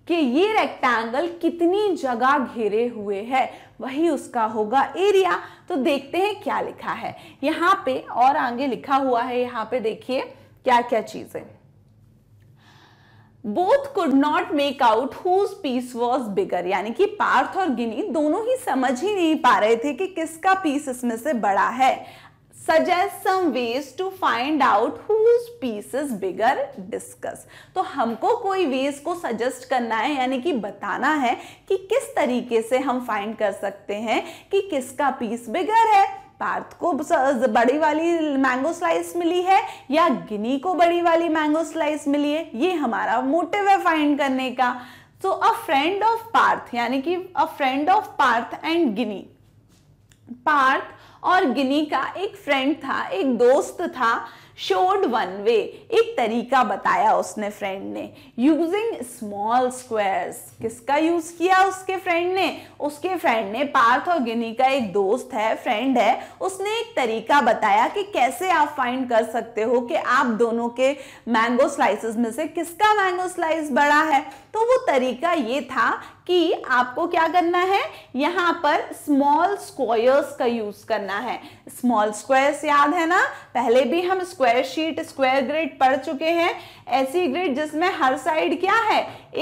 कि ये रेक्टेंगल कितनी जगह घेरे हुए है वही उसका होगा एरिया तो देखते हैं क्या लिखा है यहाँ पे और आगे लिखा हुआ है यहाँ पे देखिए क्या क्या चीज़ें both could not make out whose piece was bigger यानी कि पार्थ और गिनी दोनों ही समझ ही नहीं पा रहे थे कि किसका पीस इसमें से बड़ा है suggest some ways to find out whose piece is bigger discuss तो हमको कोई वेज को सजेस्ट करना है यानी कि बताना है कि किस तरीके से हम फाइंड कर सकते हैं कि किसका पीस बिगर है पार्थ को बड़ी वाली मैंगो स्लाइस मिली है या गिनी को बड़ी वाली मैंगो स्लाइस मिली है ये हमारा मोटिव है फाइंड करने का so a friend of Parth यानी कि a friend of Parth and Ginni Parth और गिनी का एक फ्रेंड था एक दोस्त था शोड वन वे एक तरीका बताया उसने फ्रेंड ने यूजिंग स्मॉल स्क्वायर्स किसका यूज किया उसके फ्रेंड ने उसके फ्रेंड ने पार्थ और गिनी का एक दोस्त है फ्रेंड है उसने एक तरीका बताया कि कैसे आप फाइंड कर सकते हो कि आप दोनों के मैंगो स्लाइसेस में से किसका मैंगो स्लाइस बड़ा है तो वो तरीका ये था कि आपको क्या करना है यहाँ पर स्मॉल स्क्वायर्स का यूज करना है स्मॉल स्क्वायर्स याद है ना पहले भी हम स्क्वायर शीट स्क्वायर ग्रिड पढ़ चुके हैं ऐसी ग्रिड जिसमें हर साइड क्या है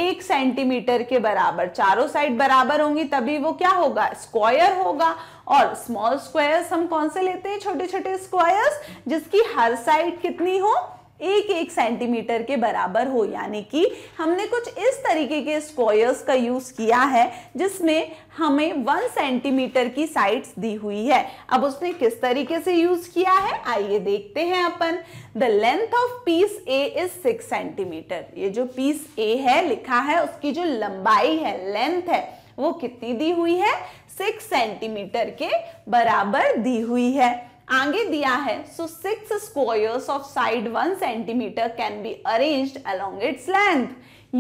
एक सेंटीमीटर के बराबर चारों साइड बराबर होंगी तभी वो क्या होगा स्क्वायर होगा और स्मॉल स्क्वायर्स हम कौन से लेते हैं छोटे छोटे स्क्वायर्स जिसकी हर साइड कितनी हो एक एक सेंटीमीटर के बराबर हो यानी कि हमने कुछ इस तरीके के स्क्वायर्स का यूज़ किया है जिसमें हमें वन सेंटीमीटर की साइड्स दी हुई है अब उसने किस तरीके से यूज़ किया है आइए देखते हैं अपन the length of piece A is six centimetre ये जो पीस ए है लिखा है उसकी जो लंबाई है लेंथ है वो कितनी दी हुई है सिक्स सेंटीमीटर के बराबर दी हुई है आगे दिया है so six squares of side one centimetre can be arranged along its length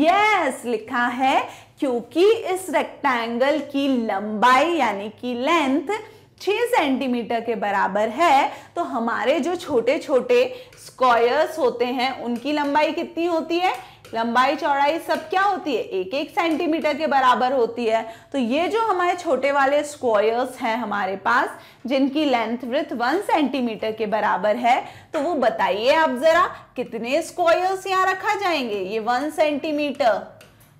yes लिखा है क्योंकि इस रेक्टेंगल की लंबाई यानी कि लेंथ छ सेंटीमीटर के बराबर है तो हमारे जो छोटे छोटे स्क्वायर्स होते हैं उनकी लंबाई कितनी होती है लंबाई चौड़ाई सब क्या होती है एक एक सेंटीमीटर के बराबर होती है तो ये जो हमारे छोटे वाले स्क्वायर्स हैं हमारे पास जिनकी लेंथ विथ वन सेंटीमीटर के बराबर है तो वो बताइए आप ज़रा कितने स्क्वायर्स यहाँ रखा जाएंगे ये वन सेंटीमीटर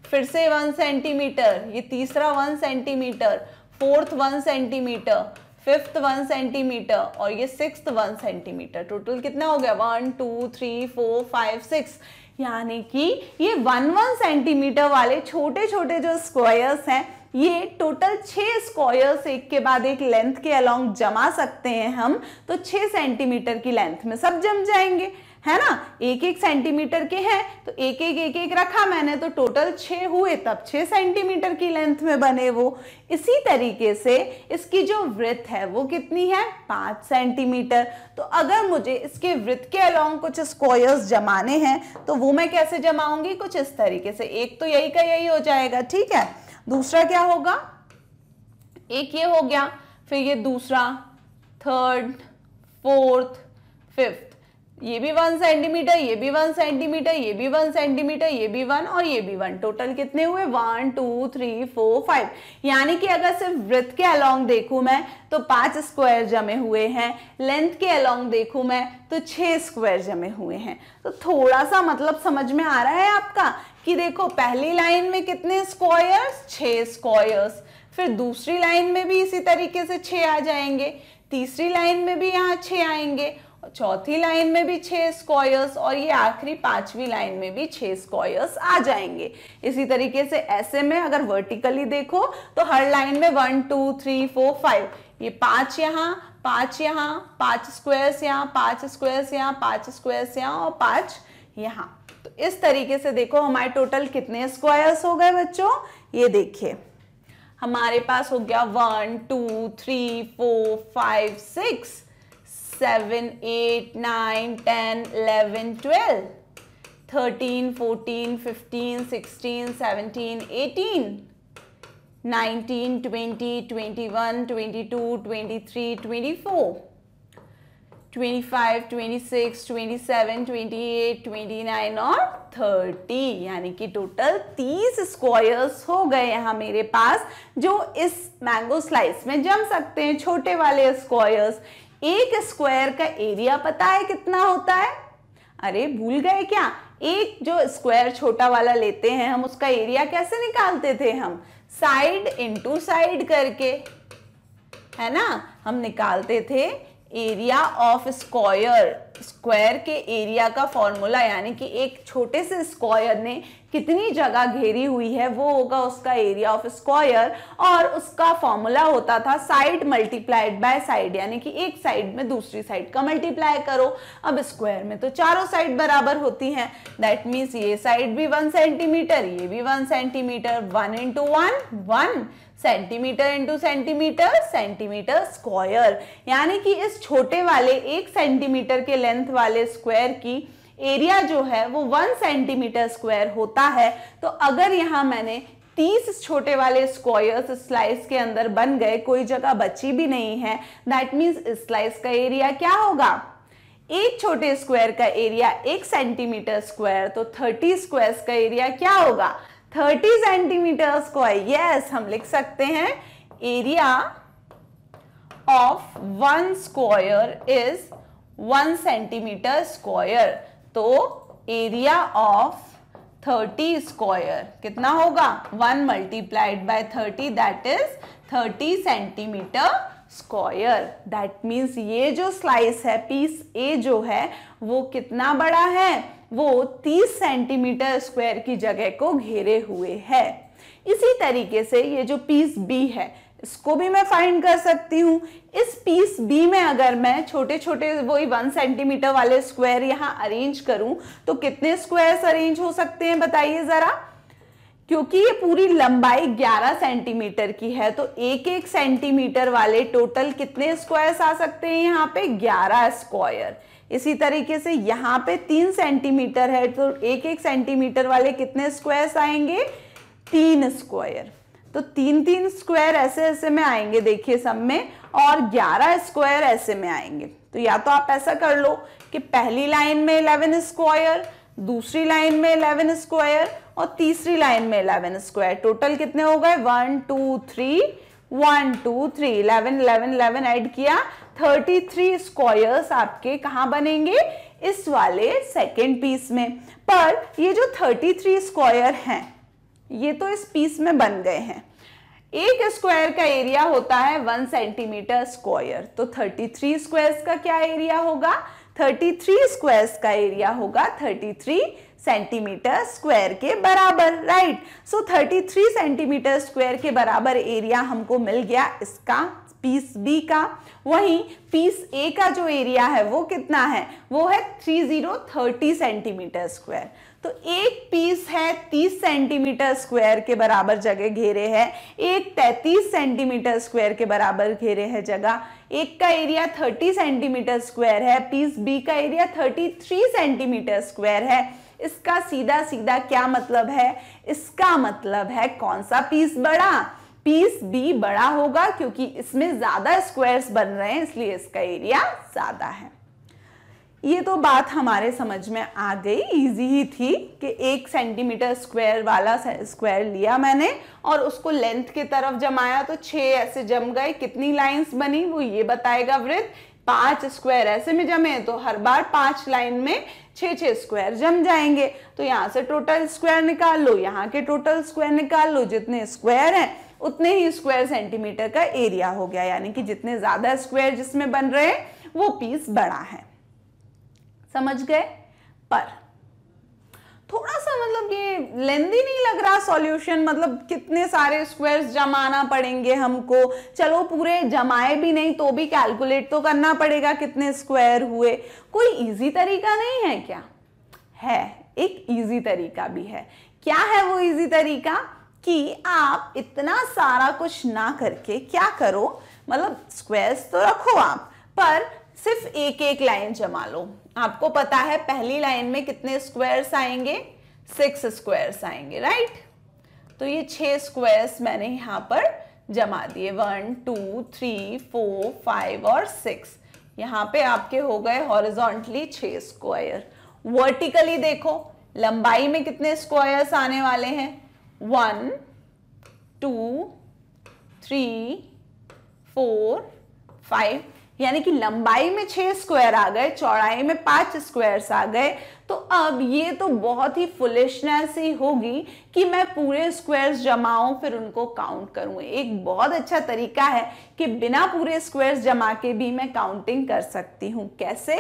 फिर से वन सेंटीमीटर ये तीसरा one centimetre fourth one centimetre fifth one centimetre और ये सिक्स वन सेंटीमीटर टोटल कितना हो गया one two three four five six यानी कि ये वन वन सेंटीमीटर वाले छोटे छोटे जो स्क्वायर्स हैं ये टोटल छः स्क्वायर्स एक के बाद एक लेंथ के अलोंग जमा सकते हैं हम तो छः सेंटीमीटर की लेंथ में सब जम जाएंगे है ना एक एक सेंटीमीटर के हैं तो एक एक एक एक रखा मैंने तो टोटल छ हुए तब छ सेंटीमीटर की लेंथ में बने वो इसी तरीके से इसकी जो वृत्त है वो कितनी है पांच सेंटीमीटर तो अगर मुझे इसके वृत्त के अलॉन्ग कुछ स्क्वायर्स जमाने हैं तो वो मैं कैसे जमाऊंगी कुछ इस तरीके से एक तो यही का यही हो जाएगा ठीक है दूसरा क्या होगा एक ये हो गया फिर ये दूसरा थर्ड फोर्थ फिफ्थ ये भी वन सेंटीमीटर ये भी वन सेंटीमीटर ये भी वन सेंटीमीटर ये भी वन और ये भी वन टोटल कितने हुए one two three four five यानी कि अगर सिर्फ वृत्त के अलोंग देखू मैं तो पांच स्क्वायर जमे हुए हैं लेंथ के अलोंग देखू मैं तो छह स्क्वायर जमे हुए हैं तो थोड़ा सा मतलब समझ में आ रहा है आपका कि देखो पहली लाइन में कितने स्क्वायर्स छह स्क्वायर्स फिर दूसरी लाइन में भी इसी तरीके से छ आ जाएंगे तीसरी लाइन में भी यहाँ छः आएंगे चौथी लाइन में भी छह स्क्वायर्स और ये आखिरी पांचवी लाइन में भी छह स्क्वायर्स आ जाएंगे इसी तरीके से ऐसे में अगर वर्टिकली देखो तो हर लाइन में one two three four five ये पांच यहाँ पांच यहाँ पांच स्क्वायर्स यहाँ पांच स्क्वायर्स यहाँ पांच स्क्वायर्स यहाँ और पांच यहाँ तो इस तरीके से देखो हमारे टोटल कितने स्क्वायर्स हो गए बच्चों ये देखिए हमारे पास हो गया one two three four five six seven eight nine ten eleven twelve thirteen fourteen fifteen sixteen seventeen eighteen nineteen twenty twenty one twenty two twenty three twenty four twenty five twenty six twenty seven twenty eight twenty nine और thirty यानी कि total तीस squares हो गए यहाँ मेरे पास जो इस मैंगो स्लाइस में जम सकते हैं छोटे वाले स्क्वायर्स एक स्क्वायर का एरिया पता है कितना होता है अरे भूल गए क्या एक जो स्क्वायर छोटा वाला लेते हैं हम उसका एरिया कैसे निकालते थे हम साइड इंटू साइड करके है ना हम निकालते थे एरिया ऑफ स्क्वायर स्क्वायर के एरिया का फॉर्मूला यानी कि एक छोटे से स्क्वायर ने कितनी जगह घेरी हुई है वो होगा उसका एरिया ऑफ स्क्वायर और उसका फॉर्मूला होता था साइड मल्टीप्लाइड बाय साइड यानी कि एक साइड में दूसरी साइड का मल्टीप्लाई करो अब स्क्वायर में तो चारों साइड बराबर होती हैं दैट मीन्स ये साइड भी वन सेंटीमीटर ये भी one centimetre one into one one centimetre into centimetre centimetre square यानी कि इस छोटे वाले एक सेंटीमीटर के लेंथ वाले स्क्वायर की एरिया जो है वो वन सेंटीमीटर स्क्वायर होता है तो अगर यहाँ मैंने तीस छोटे वाले स्क्वायर्स स्लाइस के अंदर बन गए कोई जगह बची भी नहीं है दैट मीन्स स्लाइस का एरिया क्या होगा एक छोटे स्क्वायर का एरिया एक सेंटीमीटर स्क्वायर तो थर्टी स्क्वायर्स का एरिया क्या होगा थर्टी सेंटीमीटर स्क्वायर यस हम लिख सकते हैं area of one square is one centimetre square तो एरिया ऑफ थर्टी स्क्वायर कितना होगा one multiplied by thirty that is thirty centimetre square that means ये जो स्लाइस है पीस ए जो है वो कितना बड़ा है वो 30 सेंटीमीटर स्क्वायर की जगह को घेरे हुए है इसी तरीके से ये जो पीस बी है इसको भी मैं फाइंड कर सकती हूँ इस पीस बी में अगर मैं छोटे छोटे वही वन सेंटीमीटर वाले स्क्वायर यहाँ अरेंज करूँ तो कितने स्क्वायर्स अरेंज हो सकते हैं बताइए ज़रा क्योंकि ये पूरी लंबाई 11 सेंटीमीटर की है तो एक एक सेंटीमीटर वाले टोटल कितने स्क्वायर्स आ सकते हैं यहाँ पे 11 स्क्वायर इसी तरीके से यहाँ पे तीन सेंटीमीटर है तो एक एक सेंटीमीटर वाले कितने स्क्वायर्स आएंगे तीन स्क्वायर तो तीन तीन स्क्वायर ऐसे ऐसे में आएंगे देखिए सब में और ग्यारह स्क्वायर ऐसे में आएंगे तो या तो आप ऐसा कर लो कि पहली लाइन में इलेवन स्क्वायर दूसरी लाइन में इलेवन स्क्वायर और तीसरी लाइन में इलेवन स्क्वायर टोटल कितने हो गए one two three one two three eleven eleven eleven add किया थर्टी थ्री स्क्वायर्स आपके कहाँ बनेंगे इस वाले सेकेंड पीस में पर ये जो थर्टी थ्री स्क्वायर हैं ये तो इस पीस में बन गए हैं एक स्क्वायर का एरिया होता है वन सेंटीमीटर स्क्वायर तो थ्री स्क्वायर्स का क्या एरिया होगा थर्टी थ्री स्क्वायर्स का एरिया होगा थर्टी थ्री सेंटीमीटर स्क्वायर के बराबर right so thirty three centimetre square के बराबर एरिया हमको मिल गया इसका पीस बी का वहीं पीस ए का जो एरिया है वो कितना है वो है three zero thirty centimetre square तो एक पीस है 30 सेंटीमीटर स्क्वायर के बराबर जगह घेरे है एक 33 सेंटीमीटर स्क्वायर के बराबर घेरे है जगह एक का एरिया 30 सेंटीमीटर स्क्वायर है पीस बी का एरिया 33 सेंटीमीटर स्क्वायर है इसका सीधा सीधा क्या मतलब है इसका मतलब है कौन सा पीस बड़ा पीस बी बड़ा होगा क्योंकि इसमें ज्यादा स्क्वायर्स बन रहे हैं इसलिए इसका एरिया ज्यादा है ये तो बात हमारे समझ में आ गई इजी ही थी कि एक सेंटीमीटर स्क्वायर वाला स्क्वायर लिया मैंने और उसको लेंथ की तरफ जमाया तो छः ऐसे जम गए कितनी लाइंस बनी वो ये बताएगा वृत्त पाँच स्क्वायर ऐसे में जमे तो हर बार पाँच लाइन में छः छः स्क्वायर जम जाएंगे तो यहाँ से टोटल स्क्वायर निकाल लो यहाँ के टोटल स्क्वायर निकाल लो जितने स्क्वायर हैं उतने ही स्क्वायर सेंटीमीटर का एरिया हो गया यानी कि जितने ज़्यादा स्क्वायर जिसमें बन रहे हैं वो पीस बड़ा है समझ गए पर थोड़ा सा मतलब ये लेंदी नहीं लग रहा सॉल्यूशन मतलब कितने सारे स्क्वायर्स जमाना पड़ेंगे हमको चलो पूरे जमाए भी नहीं तो भी कैलकुलेट तो करना पड़ेगा कितने स्क्वायर हुए कोई इजी तरीका नहीं है क्या है एक इजी तरीका भी है क्या है वो इजी तरीका कि आप इतना सारा कुछ ना करके क्या करो मतलब स्क्वायर्स तो रखो आप पर सिर्फ एक एक लाइन जमा लो आपको पता है पहली लाइन में कितने स्क्वायर्स आएंगे सिक्स स्क्वायर्स आएंगे राइट तो ये छह स्क्वायर्स मैंने यहां पर जमा दिए one two three four five और सिक्स यहाँ पे आपके हो गए हॉरिजॉन्टली छ स्क्वायर वर्टिकली देखो लंबाई में कितने स्क्वायर्स आने वाले हैं one two three four five यानी कि लंबाई में छह स्क्वायर आ गए चौड़ाई में पांच स्क्वायर्स आ गए तो अब ये तो बहुत ही फुलिशनेस ही होगी कि मैं पूरे स्क्वायर्स जमाऊं फिर उनको काउंट करूं एक बहुत अच्छा तरीका है कि बिना पूरे स्क्वायर्स जमा के भी मैं काउंटिंग कर सकती हूँ कैसे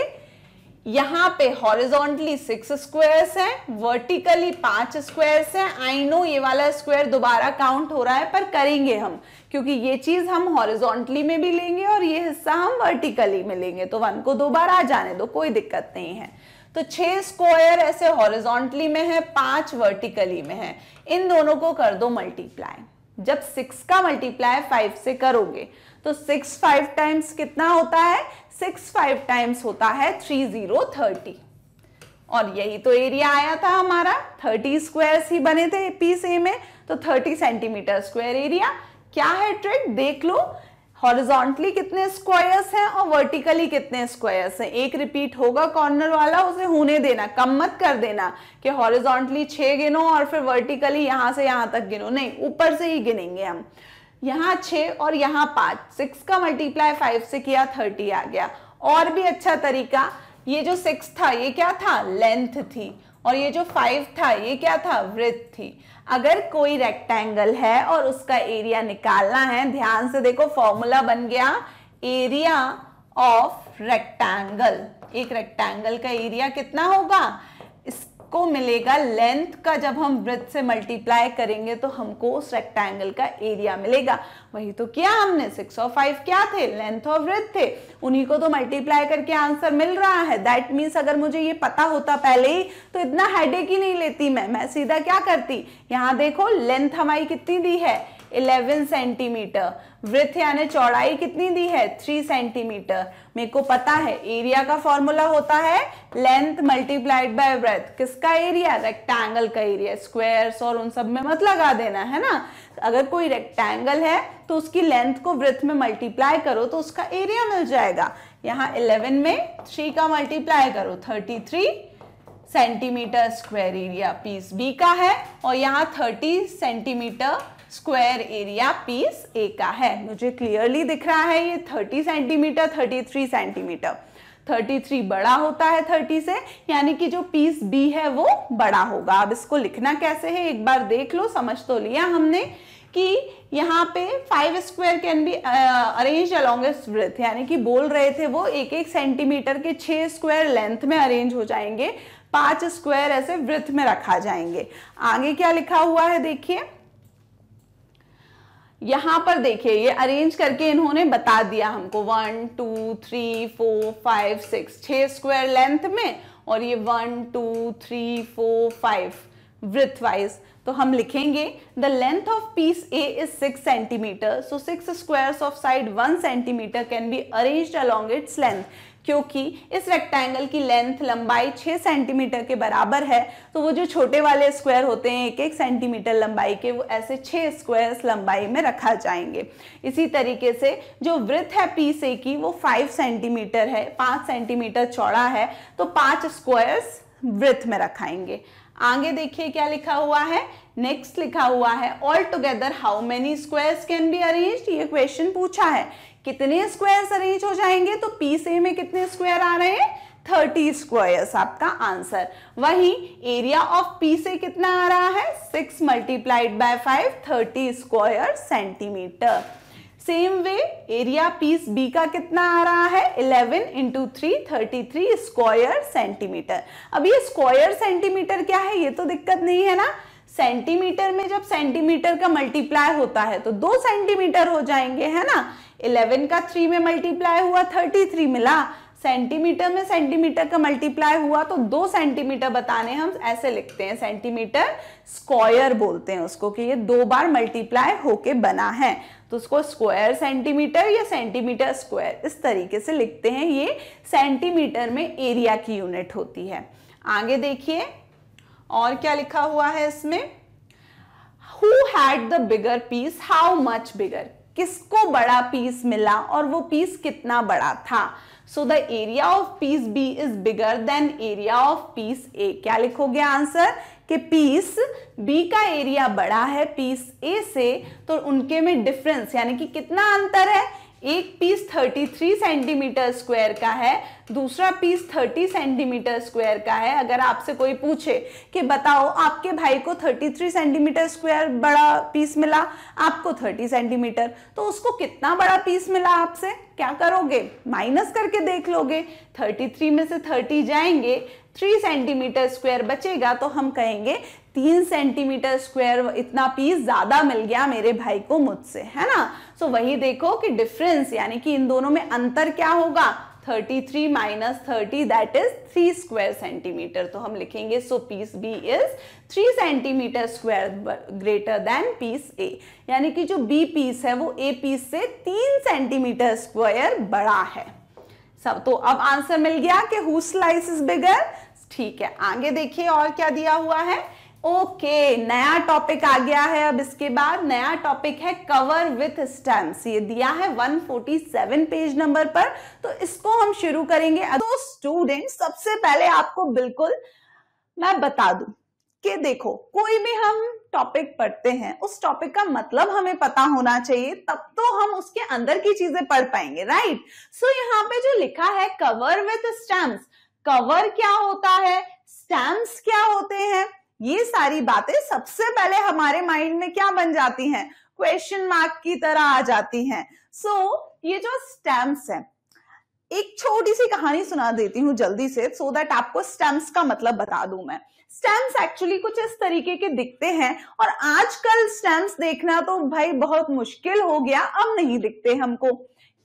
यहाँ पे हॉरिजॉन्टली सिक्स स्क्वायर्स है वर्टिकली पांच स्क्वायर्स है आई नो ये वाला स्क्वायर दोबारा काउंट हो रहा है पर करेंगे हम क्योंकि ये चीज हम हॉरिजॉन्टली में भी लेंगे और ये हिस्सा हम वर्टिकली में लेंगे तो वन को दोबारा जाने दो कोई दिक्कत नहीं है तो छह स्क्वायर ऐसे हॉरिजॉन्टली में है पांच वर्टिकली में है इन दोनों को कर दो मल्टीप्लाई जब सिक्स का मल्टीप्लाई फाइव से करोगे तो सिक्स फाइव टाइम्स कितना होता है सिक्स फाइव टाइम्स होता है थ्री जीरो थर्टी और यही तो एरिया आया था हमारा थर्टी स्क्वायर ही बने थे पी से में तो थर्टी सेंटीमीटर स्क्वायर एरिया क्या है ट्रिक देख लो हॉरिजॉन्टली कितने स्क्वायर्स हैं और वर्टिकली कितने स्क्वायर्स हैं एक रिपीट होगा कॉर्नर वाला उसे होने देना कम मत कर देना कि हॉरिजॉन्टली छह गिनो और फिर वर्टिकली यहां से यहां तक गिनो नहीं ऊपर से ही गिनेंगे हम यहाँ छः और यहाँ पाँच सिक्स का मल्टीप्लाई फाइव से किया थर्टी आ गया और भी अच्छा तरीका ये जो सिक्स था ये क्या था लेंथ थी और ये जो फाइव था ये क्या था वृत्त थी अगर कोई रेक्टेंगल है और उसका एरिया निकालना है ध्यान से देखो फॉर्मूला बन गया एरिया ऑफ रेक्टेंगल एक रेक्टेंगल का एरिया कितना होगा हमको मिलेगा लेंथ का जब हम वृत्त से मल्टीप्लाई करेंगे तो हमको उस रेक्टेंगल का एरिया मिलेगा वही तो किया हमने सिक्स और फाइव क्या थे लेंथ और वृत्त थे उन्हीं को तो मल्टीप्लाई करके आंसर मिल रहा है दैट मीन्स अगर मुझे ये पता होता पहले ही तो इतना हेडेक ही नहीं लेती मैं मैं सीधा क्या करती यहाँ देखो लेंथ हमारी कितनी दी है 11 सेंटीमीटर वृथ यानी चौड़ाई कितनी दी है 3 सेंटीमीटर मेरे को पता है एरिया का फॉर्मूला होता है लेंथ मल्टीप्लाइड बाय ब्रेथ किसका एरिया रेक्टेंगल का एरिया स्क्वायर्स और उन सब में मत लगा देना है ना अगर कोई रेक्टेंगल है तो उसकी लेंथ को वृथ में मल्टीप्लाई करो तो उसका एरिया मिल जाएगा यहाँ इलेवन में थ्री का मल्टीप्लाई करो thirty centimetre square area piece B का है और यहाँ 30 centimetre square area piece A का है मुझे क्लियरली दिख रहा है ये 30 सेंटीमीटर 33 सेंटीमीटर 33 बड़ा होता है 30 से यानी कि जो पीस बी है वो बड़ा होगा अब इसको लिखना कैसे है एक बार देख लो समझ तो लिया हमने कि यहाँ पे five square can be arrange along breadth यानी कि बोल रहे थे वो एक एक सेंटीमीटर के छह स्क्वायर लेंथ में अरेंज हो जाएंगे पांच स्क्वायर ऐसे वृत्त में रखा जाएंगे आगे क्या लिखा हुआ है देखिए यहां पर देखिए ये अरेंज करके इन्होंने बता दिया हमको one two three four five six छह स्क्वायर लेंथ में और ये one two three four five width wise तो हम लिखेंगे the length of piece A is six centimetre so six squares of side one centimetre can be arranged along its length क्योंकि इस rectangle की length लंबाई 6 सेंटीमीटर के बराबर है तो वो जो छोटे वाले स्क्वायर होते हैं एक एक सेंटीमीटर लंबाई के वो ऐसे 6 स्क्वायर्स लंबाई में रखा जाएंगे इसी तरीके से जो वृत्त है पी से की वो 5 सेंटीमीटर है 5 सेंटीमीटर चौड़ा है तो पांच स्क्वायर्स वृत्त में रखाएंगे आगे देखिए क्या लिखा हुआ है नेक्स्ट लिखा हुआ है all together how many squares can be arranged ये क्वेश्चन पूछा है कितने स्क्वायर्स अरेंज हो जाएंगे तो पी से में कितने स्क्वायर आ रहे हैं थर्टी स्क्वायर्स आपका आंसर वही एरिया ऑफ पी से कितना आ रहा है six multiplied by five thirty square centimetre same way area piece B का कितना आ रहा है 11 into three thirty three square centimetre अब ये स्क्वायर सेंटीमीटर क्या है ये तो दिक्कत नहीं है ना सेंटीमीटर में जब सेंटीमीटर का मल्टीप्लाई होता है तो दो सेंटीमीटर हो जाएंगे है ना 11 का 3 में मल्टीप्लाई हुआ 33 मिला सेंटीमीटर में सेंटीमीटर का मल्टीप्लाई हुआ तो दो सेंटीमीटर बताने हम ऐसे लिखते हैं सेंटीमीटर स्क्वायर बोलते हैं उसको कि ये दो बार मल्टीप्लाई होके बना है तो उसको स्क्वायर सेंटीमीटर या सेंटीमीटर स्क्वायर इस तरीके से लिखते हैं ये सेंटीमीटर में एरिया की यूनिट होती है आगे देखिए और क्या लिखा हुआ है इसमें who had the bigger piece how much bigger किसको बड़ा पीस मिला और वो पीस कितना बड़ा था so the area of piece B is bigger than area of piece A क्या लिखोगे आंसर कि पीस बी का एरिया बड़ा है पीस ए से तो उनके में डिफरेंस यानी कि कितना अंतर है एक पीस 33 सेंटीमीटर स्क्वायर का है दूसरा पीस 30 सेंटीमीटर स्क्वायर का है अगर आपसे कोई पूछे कि बताओ आपके भाई को 33 सेंटीमीटर स्क्वायर बड़ा पीस मिला आपको 30 सेंटीमीटर तो उसको कितना बड़ा पीस मिला आपसे क्या करोगे माइनस करके देख लोगे 33 में से 30 जाएंगे 3 सेंटीमीटर स्क्वायर बचेगा तो हम कहेंगे तीन सेंटीमीटर स्क्वायर इतना पीस ज़्यादा मिल गया मेरे भाई को मुझसे है ना सो वही देखो कि डिफरेंस यानी कि इन दोनों में अंतर क्या होगा 33 three minus thirty that is three square centimetre तो हम लिखेंगे so piece B is three centimetre square greater than piece A यानी कि जो बी पीस है वो ए पीस से तीन सेंटीमीटर स्क्वायर बड़ा है सब तो अब आंसर मिल गया कि हु स्लाइस इज बिगर ठीक है आगे देखिए और क्या दिया हुआ है ओके okay, नया टॉपिक आ गया है अब इसके बाद नया टॉपिक है कवर विथ स्टैम्प्स ये दिया है 147 पेज नंबर पर तो इसको हम शुरू करेंगे तो स्टूडेंट सबसे पहले आपको बिल्कुल मैं बता दूं कि देखो कोई भी हम टॉपिक पढ़ते हैं उस टॉपिक का मतलब हमें पता होना चाहिए तब तो हम उसके अंदर की चीजें पढ़ पाएंगे राइट सो so, यहाँ पे जो लिखा है कवर विथ स्टैम्स कवर क्या होता है स्टैम्स क्या होते हैं ये सारी बातें सबसे पहले हमारे माइंड में क्या बन जाती हैं क्वेश्चन मार्क की तरह आ जाती हैं सो so, ये जो स्टैम्प्स हैं एक छोटी सी कहानी सुना देती हूँ जल्दी से सो so दैट आपको स्टैम्प्स का मतलब बता दू मैं स्टैम्प्स एक्चुअली कुछ इस तरीके के दिखते हैं और आजकल स्टैम्प्स देखना तो भाई बहुत मुश्किल हो गया अब नहीं दिखते हमको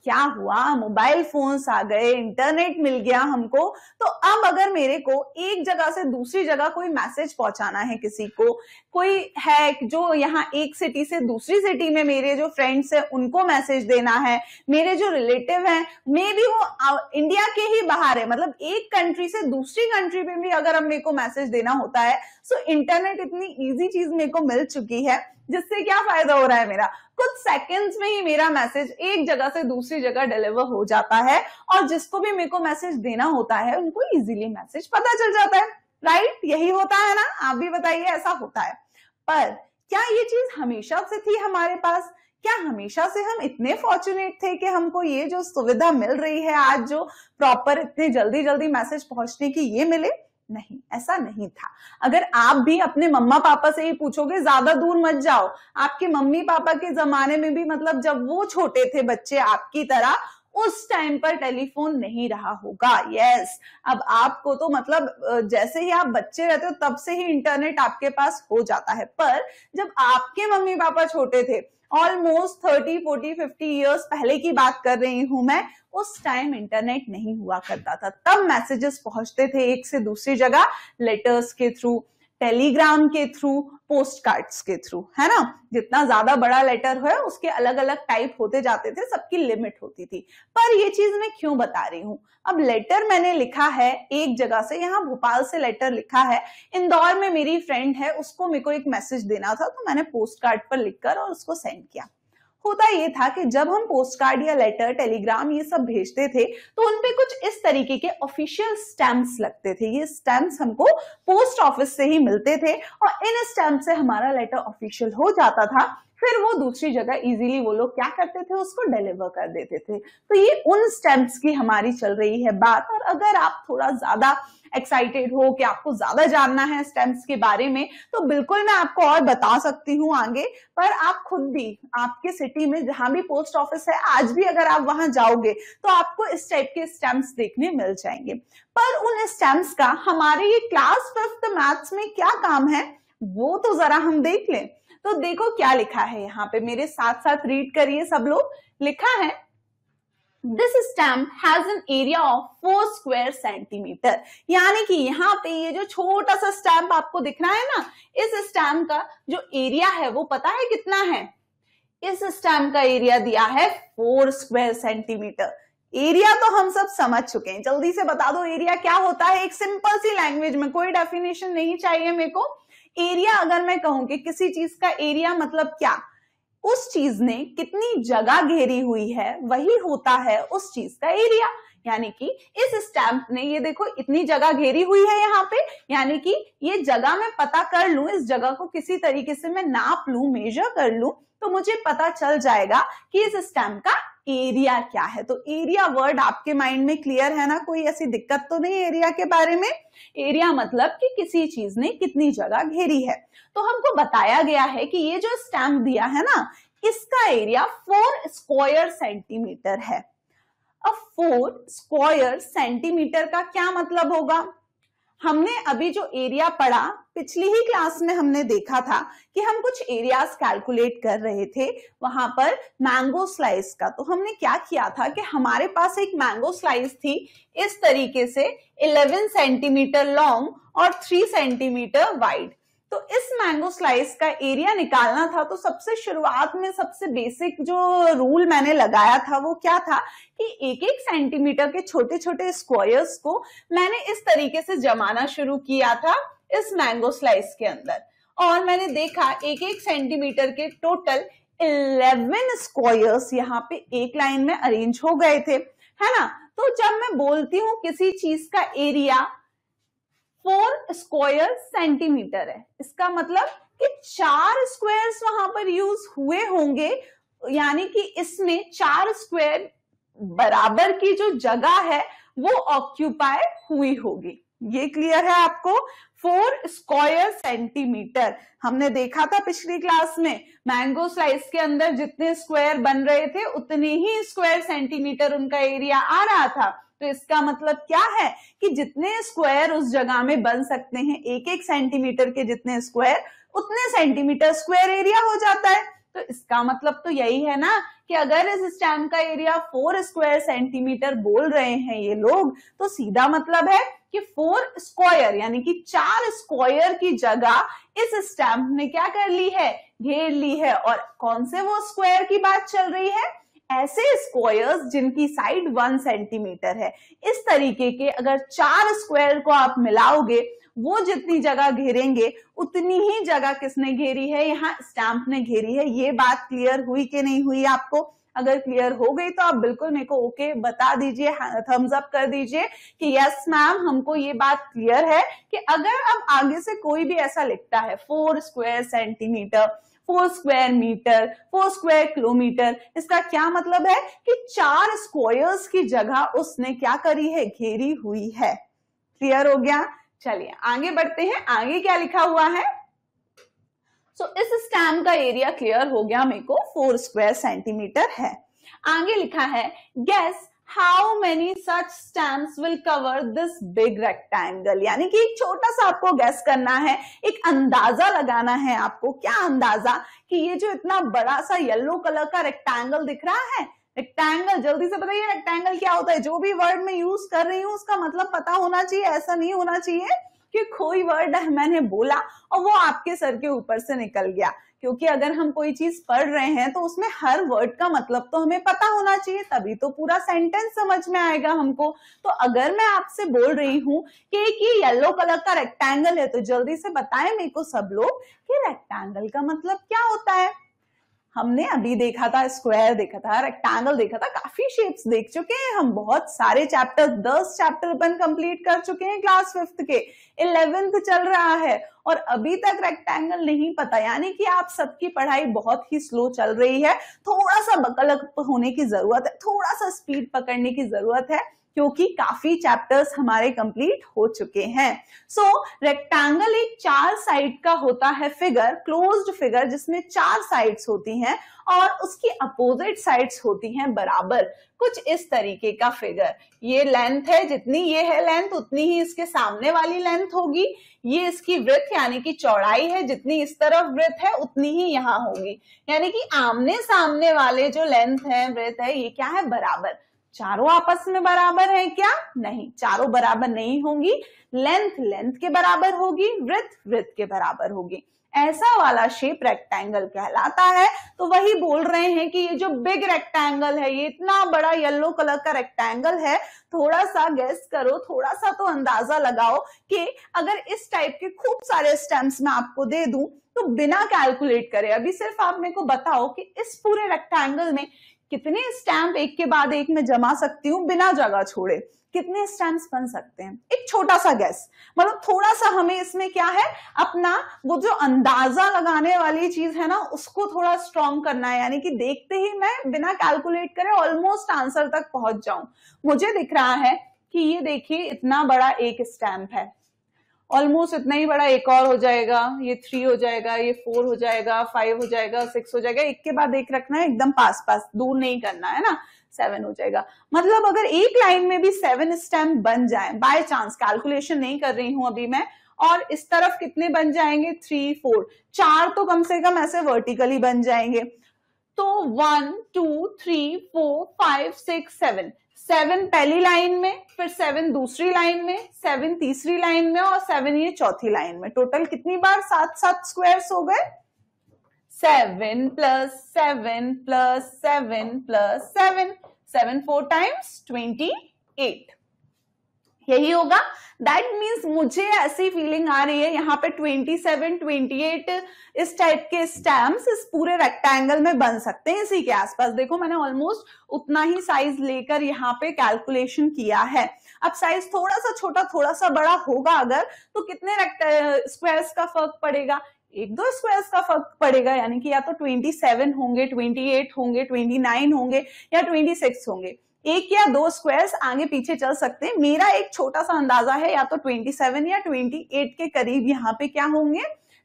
क्या हुआ मोबाइल फोन्स आ गए इंटरनेट मिल गया हमको तो अब अगर मेरे को एक जगह से दूसरी जगह कोई मैसेज पहुंचाना है किसी को कोई है जो यहाँ एक सिटी से दूसरी सिटी में मेरे जो फ्रेंड्स हैं उनको मैसेज देना है मेरे जो रिलेटिव हैं मे भी वो इंडिया के ही बाहर है मतलब एक कंट्री से दूसरी कंट्री में भी अगर अब मेरे को मैसेज देना होता है सो so, इंटरनेट इतनी इजी चीज मेरे को मिल चुकी है जिससे क्या फायदा हो रहा है मेरा कुछ सेकंड्स में ही मेरा मैसेज एक जगह से दूसरी जगह डिलीवर हो जाता है और जिसको भी मेरे को मैसेज देना होता है उनको इजीली मैसेज पता चल जाता है राइट यही होता है ना आप भी बताइए ऐसा होता है पर क्या ये चीज हमेशा से थी हमारे पास क्या हमेशा से हम इतने फॉर्चुनेट थे कि हमको ये जो सुविधा मिल रही है आज जो प्रॉपर इतने जल्दी जल्दी मैसेज पहुंचने की ये मिले नहीं ऐसा नहीं था अगर आप भी अपने मम्मा पापा से ही पूछोगे ज्यादा दूर मत जाओ आपके मम्मी पापा के जमाने में भी मतलब जब वो छोटे थे बच्चे आपकी तरह उस टाइम पर टेलीफोन नहीं रहा होगा यस अब आपको तो मतलब जैसे ही आप बच्चे रहते हो तब से ही इंटरनेट आपके पास हो जाता है पर जब आपके मम्मी पापा छोटे थे almost thirty forty fifty years पहले की बात कर रही हूं मैं उस टाइम इंटरनेट नहीं हुआ करता था तब मैसेजेस पहुंचते थे एक से दूसरी जगह लेटर्स के थ्रू टेलीग्राम के थ्रू पोस्ट कार्ड्स के थ्रू है ना जितना ज्यादा बड़ा लेटर हो उसके अलग अलग टाइप होते जाते थे सबकी लिमिट होती थी पर ये चीज मैं क्यों बता रही हूँ अब लेटर मैंने लिखा है एक जगह से यहाँ भोपाल से लेटर लिखा है इंदौर में मेरी फ्रेंड है उसको मेरे को एक मैसेज देना था तो मैंने पोस्ट कार्ड पर लिखकर और उसको सेंड किया होता ये था कि जब हम पोस्ट कार्ड या लेटर टेलीग्राम ये सब भेजते थे तो उनपे कुछ इस तरीके के ऑफिशियल स्टैम्प्स लगते थे ये स्टैम्प्स हमको पोस्ट ऑफिस से ही मिलते थे और इन स्टैम्प से हमारा लेटर ऑफिशियल हो जाता था फिर वो दूसरी जगह इजीली वो लोग क्या करते थे उसको डिलीवर कर देते थे तो ये उन स्टैम्प्स की हमारी चल रही है बात और अगर आप थोड़ा ज्यादा एक्साइटेड हो कि आपको ज्यादा जानना है स्टेम्स के बारे में तो बिल्कुल मैं आपको और बता सकती हूँ आगे पर आप खुद भी आपके सिटी में जहां भी पोस्ट ऑफिस है आज भी अगर आप वहां जाओगे तो आपको इस टाइप के स्टेम्प्स देखने मिल जाएंगे पर उन स्टेम्प्स का हमारे ये क्लास फिफ्थ मैथ्स में क्या काम है वो तो जरा हम देख लें तो देखो क्या लिखा है यहाँ पे मेरे साथ साथ रीड करिए सब लोग लिखा है this stamp has an area of four square centimetre यानी कि यहाँ पे ये जो छोटा सा स्टैम्प आपको दिख रहा है ना इस स्टैम्प का जो एरिया है वो पता है कितना है इस स्टैम्प का एरिया दिया है फोर स्क्वायर सेंटीमीटर एरिया तो हम सब समझ चुके हैं जल्दी से बता दो एरिया क्या होता है एक सिंपल सी लैंग्वेज में कोई डेफिनेशन नहीं चाहिए मेरे को एरिया अगर मैं कहूं कि किसी चीज का एरिया मतलब क्या उस चीज ने कितनी जगह घेरी हुई है वही होता है उस चीज का एरिया यानी कि इस स्टैम्प ने ये देखो इतनी जगह घेरी हुई है यहाँ पे यानी कि ये जगह मैं पता कर लू इस जगह को किसी तरीके से मैं नाप लू मेजर कर लू तो मुझे पता चल जाएगा कि इस स्टैम्प का एरिया क्या है तो एरिया वर्ड आपके माइंड में क्लियर है ना कोई ऐसी दिक्कत तो नहीं एरिया के बारे में एरिया मतलब कि किसी चीज ने कितनी जगह घेरी है तो हमको बताया गया है कि ये जो स्टैम्प दिया है ना इसका एरिया फोर स्क्वायर सेंटीमीटर है अब फोर स्क्वायर सेंटीमीटर का क्या मतलब होगा हमने अभी जो एरिया पढ़ा पिछली ही क्लास में हमने देखा था कि हम कुछ एरियाज कैलकुलेट कर रहे थे वहां पर मैंगो स्लाइस का तो हमने क्या किया था कि हमारे पास एक मैंगो स्लाइस थी इस तरीके से 11 सेंटीमीटर लॉन्ग और 3 सेंटीमीटर वाइड तो इस मैंगो स्लाइस का एरिया निकालना था तो सबसे शुरुआत में सबसे बेसिक जो रूल मैंने लगाया था वो क्या था कि एक एक सेंटीमीटर के छोटे छोटे स्क्वायर्स को मैंने इस तरीके से जमाना शुरू किया था इस मैंगो स्लाइस के अंदर और मैंने देखा एक एक सेंटीमीटर के टोटल इलेवन स्क्वायर्स यहाँ पे एक लाइन में अरेंज हो गए थे है ना तो जब मैं बोलती हूँ किसी चीज का एरिया फोर स्क्वायर सेंटीमीटर है इसका मतलब कि चार स्क्वायर्स वहां पर यूज हुए होंगे यानी कि इसमें चार स्क्वायर बराबर की जो जगह है वो ऑक्यूपाई हुई होगी ये क्लियर है आपको फोर स्क्वायर सेंटीमीटर हमने देखा था पिछली क्लास में मैंगो स्लाइस के अंदर जितने स्क्वायर बन रहे थे उतने ही स्क्वायर सेंटीमीटर उनका एरिया आ रहा था तो इसका मतलब क्या है कि जितने स्क्वायर उस जगह में बन सकते हैं एक एक सेंटीमीटर के जितने स्क्वायर उतने सेंटीमीटर स्क्वायर एरिया हो जाता है तो इसका मतलब तो यही है ना कि अगर इस स्टैम्प का एरिया फोर स्क्वायर सेंटीमीटर बोल रहे हैं ये लोग तो सीधा मतलब है कि फोर स्क्वायर यानी कि चार स्क्वायर की जगह इस स्टैम्प ने क्या कर ली है घेर ली है और कौन से वो स्क्वायर की बात चल रही है ऐसे स्क्वायर्स जिनकी साइड वन सेंटीमीटर है इस तरीके के अगर चार स्क्वायर को आप मिलाओगे वो जितनी जगह घेरेंगे उतनी ही जगह किसने घेरी है यहाँ स्टैंप ने घेरी है ये बात क्लियर हुई कि नहीं हुई आपको अगर क्लियर हो गई तो आप बिल्कुल मेरे को ओके बता दीजिए थम्स हाँ, अप कर दीजिए कि यस मैम हमको ये बात क्लियर है कि अगर अब आगे से कोई भी ऐसा लिखता है four square centimetre four square metre four square kilometre इसका क्या मतलब है कि चार स्क्वायर्स की जगह उसने क्या करी है घेरी हुई है क्लियर हो गया चलिए आगे बढ़ते हैं आगे क्या लिखा हुआ है सो so, इस स्टैम का एरिया क्लियर हो गया मेरे को फोर स्क्वायर सेंटीमीटर है आगे लिखा है guess how many such stamp will cover this big rectangle यानी कि एक छोटा सा आपको गैस करना है एक अंदाजा लगाना है आपको क्या अंदाजा कि ये जो इतना बड़ा सा येल्लो कलर का रेक्टेंगल दिख रहा है रेक्टेंगल जल्दी से बताइए रेक्टेंगल क्या होता है जो भी वर्ड मैं यूज कर रही हूँ उसका मतलब पता होना चाहिए ऐसा नहीं होना चाहिए कि कोई वर्ड मैंने बोला और वो आपके सर के ऊपर से निकल गया क्योंकि अगर हम कोई चीज पढ़ रहे हैं तो उसमें हर वर्ड का मतलब तो हमें पता होना चाहिए तभी तो पूरा सेंटेंस समझ में आएगा हमको तो अगर मैं आपसे बोल रही हूँ कि एक ये येलो कलर का रेक्टेंगल है तो जल्दी से बताएं मेरे को सब लोग कि रेक्टेंगल का मतलब क्या होता है हमने अभी देखा था स्क्वायर देखा था रेक्टेंगल देखा था काफी शेप्स देख चुके हैं हम बहुत सारे चैप्टर दस चैप्टर अपन कंप्लीट कर चुके हैं क्लास फिफ्थ के इलेवेंथ चल रहा है और अभी तक रेक्टेंगल नहीं पता यानी कि आप सबकी पढ़ाई बहुत ही स्लो चल रही है थोड़ा सा बकलक होने की जरूरत है थोड़ा सा स्पीड पकड़ने की जरूरत है क्योंकि काफी चैप्टर्स हमारे कंप्लीट हो चुके हैं सो so, रेक्टेंगल एक चार साइड का होता है फिगर क्लोज्ड फिगर जिसमें चार साइड्स होती हैं और उसकी अपोजिट साइड्स होती हैं बराबर कुछ इस तरीके का फिगर ये लेंथ है जितनी ये है लेंथ उतनी ही इसके सामने वाली लेंथ होगी ये इसकी वृत्त यानी कि चौड़ाई है जितनी इस तरफ वृत्त है उतनी ही यहाँ होगी यानी कि आमने सामने वाले जो लेंथ है वृत्त है ये क्या है बराबर चारों आपस में बराबर है क्या नहीं चारों बराबर नहीं होंगी लेंथ लेंथ के बराबर होगी वृत्त वृत्त के बराबर होगी ऐसा वाला शेप रेक्टेंगल कहलाता है तो वही बोल रहे हैं कि ये जो बिग रेक्टेंगल है ये इतना बड़ा येलो कलर का रेक्टेंगल है थोड़ा सा गेस्ट करो थोड़ा सा तो अंदाजा लगाओ कि अगर इस टाइप के खूब सारे स्टेम्स मैं आपको दे दूं तो बिना कैलकुलेट करे अभी सिर्फ आप मेरे को बताओ कि इस पूरे रेक्टेंगल में कितने स्टैम्प एक के बाद एक में जमा सकती हूँ बिना जगह छोड़े कितने स्टैम्प्स बन सकते हैं एक छोटा सा गैस मतलब थोड़ा सा हमें इसमें क्या है अपना वो जो अंदाजा लगाने वाली चीज है ना उसको थोड़ा स्ट्रॉन्ग करना है यानी कि देखते ही मैं बिना कैलकुलेट करे ऑलमोस्ट आंसर तक पहुंच जाऊं मुझे दिख रहा है कि ये देखिए इतना बड़ा एक स्टैंप है ऑलमोस्ट इतना ही बड़ा एक और हो जाएगा ये थ्री हो जाएगा ये फोर हो जाएगा फाइव हो जाएगा सिक्स हो जाएगा एक के बाद एक रखना है एकदम पास पास दूर नहीं करना है ना सेवन हो जाएगा मतलब अगर एक लाइन में भी सेवन स्टेम बन जाए बाय चांस कैलकुलेशन नहीं कर रही हूं अभी मैं और इस तरफ कितने बन जाएंगे थ्री फोर चार तो कम से कम ऐसे वर्टिकली बन जाएंगे तो one two three four five six seven seven पहली लाइन में फिर सेवन दूसरी लाइन में सेवन तीसरी लाइन में और सेवन ये चौथी लाइन में टोटल कितनी बार सात सात स्क्वायर्स हो गए seven plus seven plus seven plus seven seven four times twenty eight यही होगा दैट मीन्स मुझे ऐसी फीलिंग आ रही है यहाँ पे 27, 28 इस टाइप के स्टैम्प्स इस पूरे रेक्टेंगल में बन सकते हैं इसी के आसपास देखो मैंने ऑलमोस्ट उतना ही साइज लेकर यहाँ पे कैलकुलेशन किया है अब साइज थोड़ा सा छोटा थोड़ा सा बड़ा होगा अगर तो कितने स्क्वायर्स का फर्क पड़ेगा एक दो स्क्वायर्स का फर्क पड़ेगा यानी कि या तो 27 होंगे 28 होंगे 29 होंगे या 26 होंगे एक या दो स्क्वायर्स आगे पीछे चल सकते हैं मेरा एक छोटा सा अंदाजा है या तो 27 या 28 के करीब यहाँ पे क्या होंगे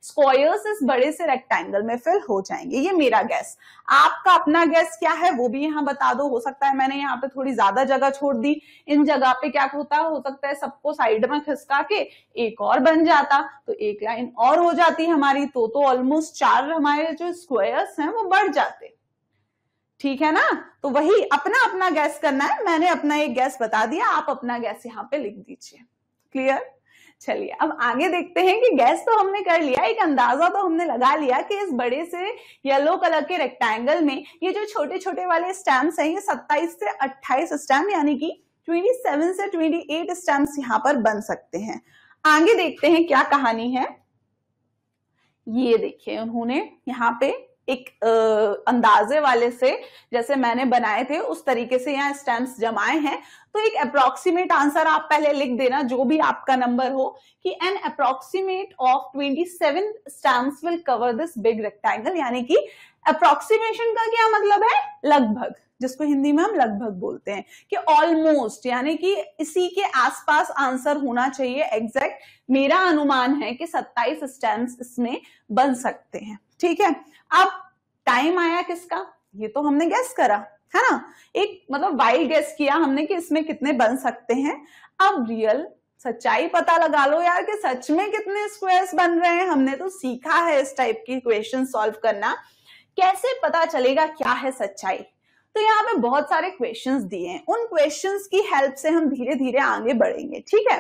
स्क्वायर्स इस बड़े से रेक्टेंगल में फिल हो जाएंगे ये मेरा गैस आपका अपना गैस क्या है वो भी यहाँ बता दो हो सकता है मैंने यहाँ पे थोड़ी ज्यादा जगह छोड़ दी इन जगह पे क्या होता हो सकता है सबको साइड में खिसका के एक और बन जाता तो एक लाइन और हो जाती हमारी तो तो ऑलमोस्ट चार हमारे जो स्क्वायर्स हैं वो बढ़ जाते ठीक है ना तो वही अपना अपना गैस करना है मैंने अपना एक गैस बता दिया आप अपना गैस यहाँ पे लिख दीजिए क्लियर चलिए अब आगे देखते हैं कि गैस तो हमने कर लिया एक अंदाजा तो हमने लगा लिया कि इस बड़े से येलो कलर के रेक्टेंगल में ये जो छोटे छोटे वाले स्टैम्प्स हैं ये 27 से 28 स्टैम्प यानी कि 27 से 28 स्टैम्प यहाँ पर बन सकते हैं आगे देखते हैं क्या कहानी है ये देखिए उन्होंने यहाँ पे एक अंदाजे वाले से जैसे मैंने बनाए थे उस तरीके से यहाँ स्टैम्प जमाए हैं तो एक अप्रोक्सीमेट आंसर आप पहले लिख देना जो भी आपका नंबर हो कि an approximate of 27 stamp will cover this big rectangle यानी कि अप्रोक्सीमेशन का क्या मतलब है लगभग जिसको हिंदी में हम लगभग बोलते हैं कि ऑलमोस्ट यानी कि इसी के आसपास आंसर होना चाहिए एग्जैक्ट मेरा अनुमान है कि 27 स्टैम्प इसमें बन सकते हैं ठीक है अब टाइम आया किसका ये तो हमने गेस करा है ना एक मतलब वाइल्ड गेस किया हमने कि इसमें कितने बन सकते हैं अब रियल सच्चाई पता लगा लो यार कि सच में कितने स्क्वायर्स बन रहे हैं हमने तो सीखा है इस टाइप की क्वेश्चन सॉल्व करना कैसे पता चलेगा क्या है सच्चाई तो यहाँ पे बहुत सारे क्वेश्चंस दिए हैं उन क्वेश्चंस की हेल्प से हम धीरे धीरे आगे बढ़ेंगे ठीक है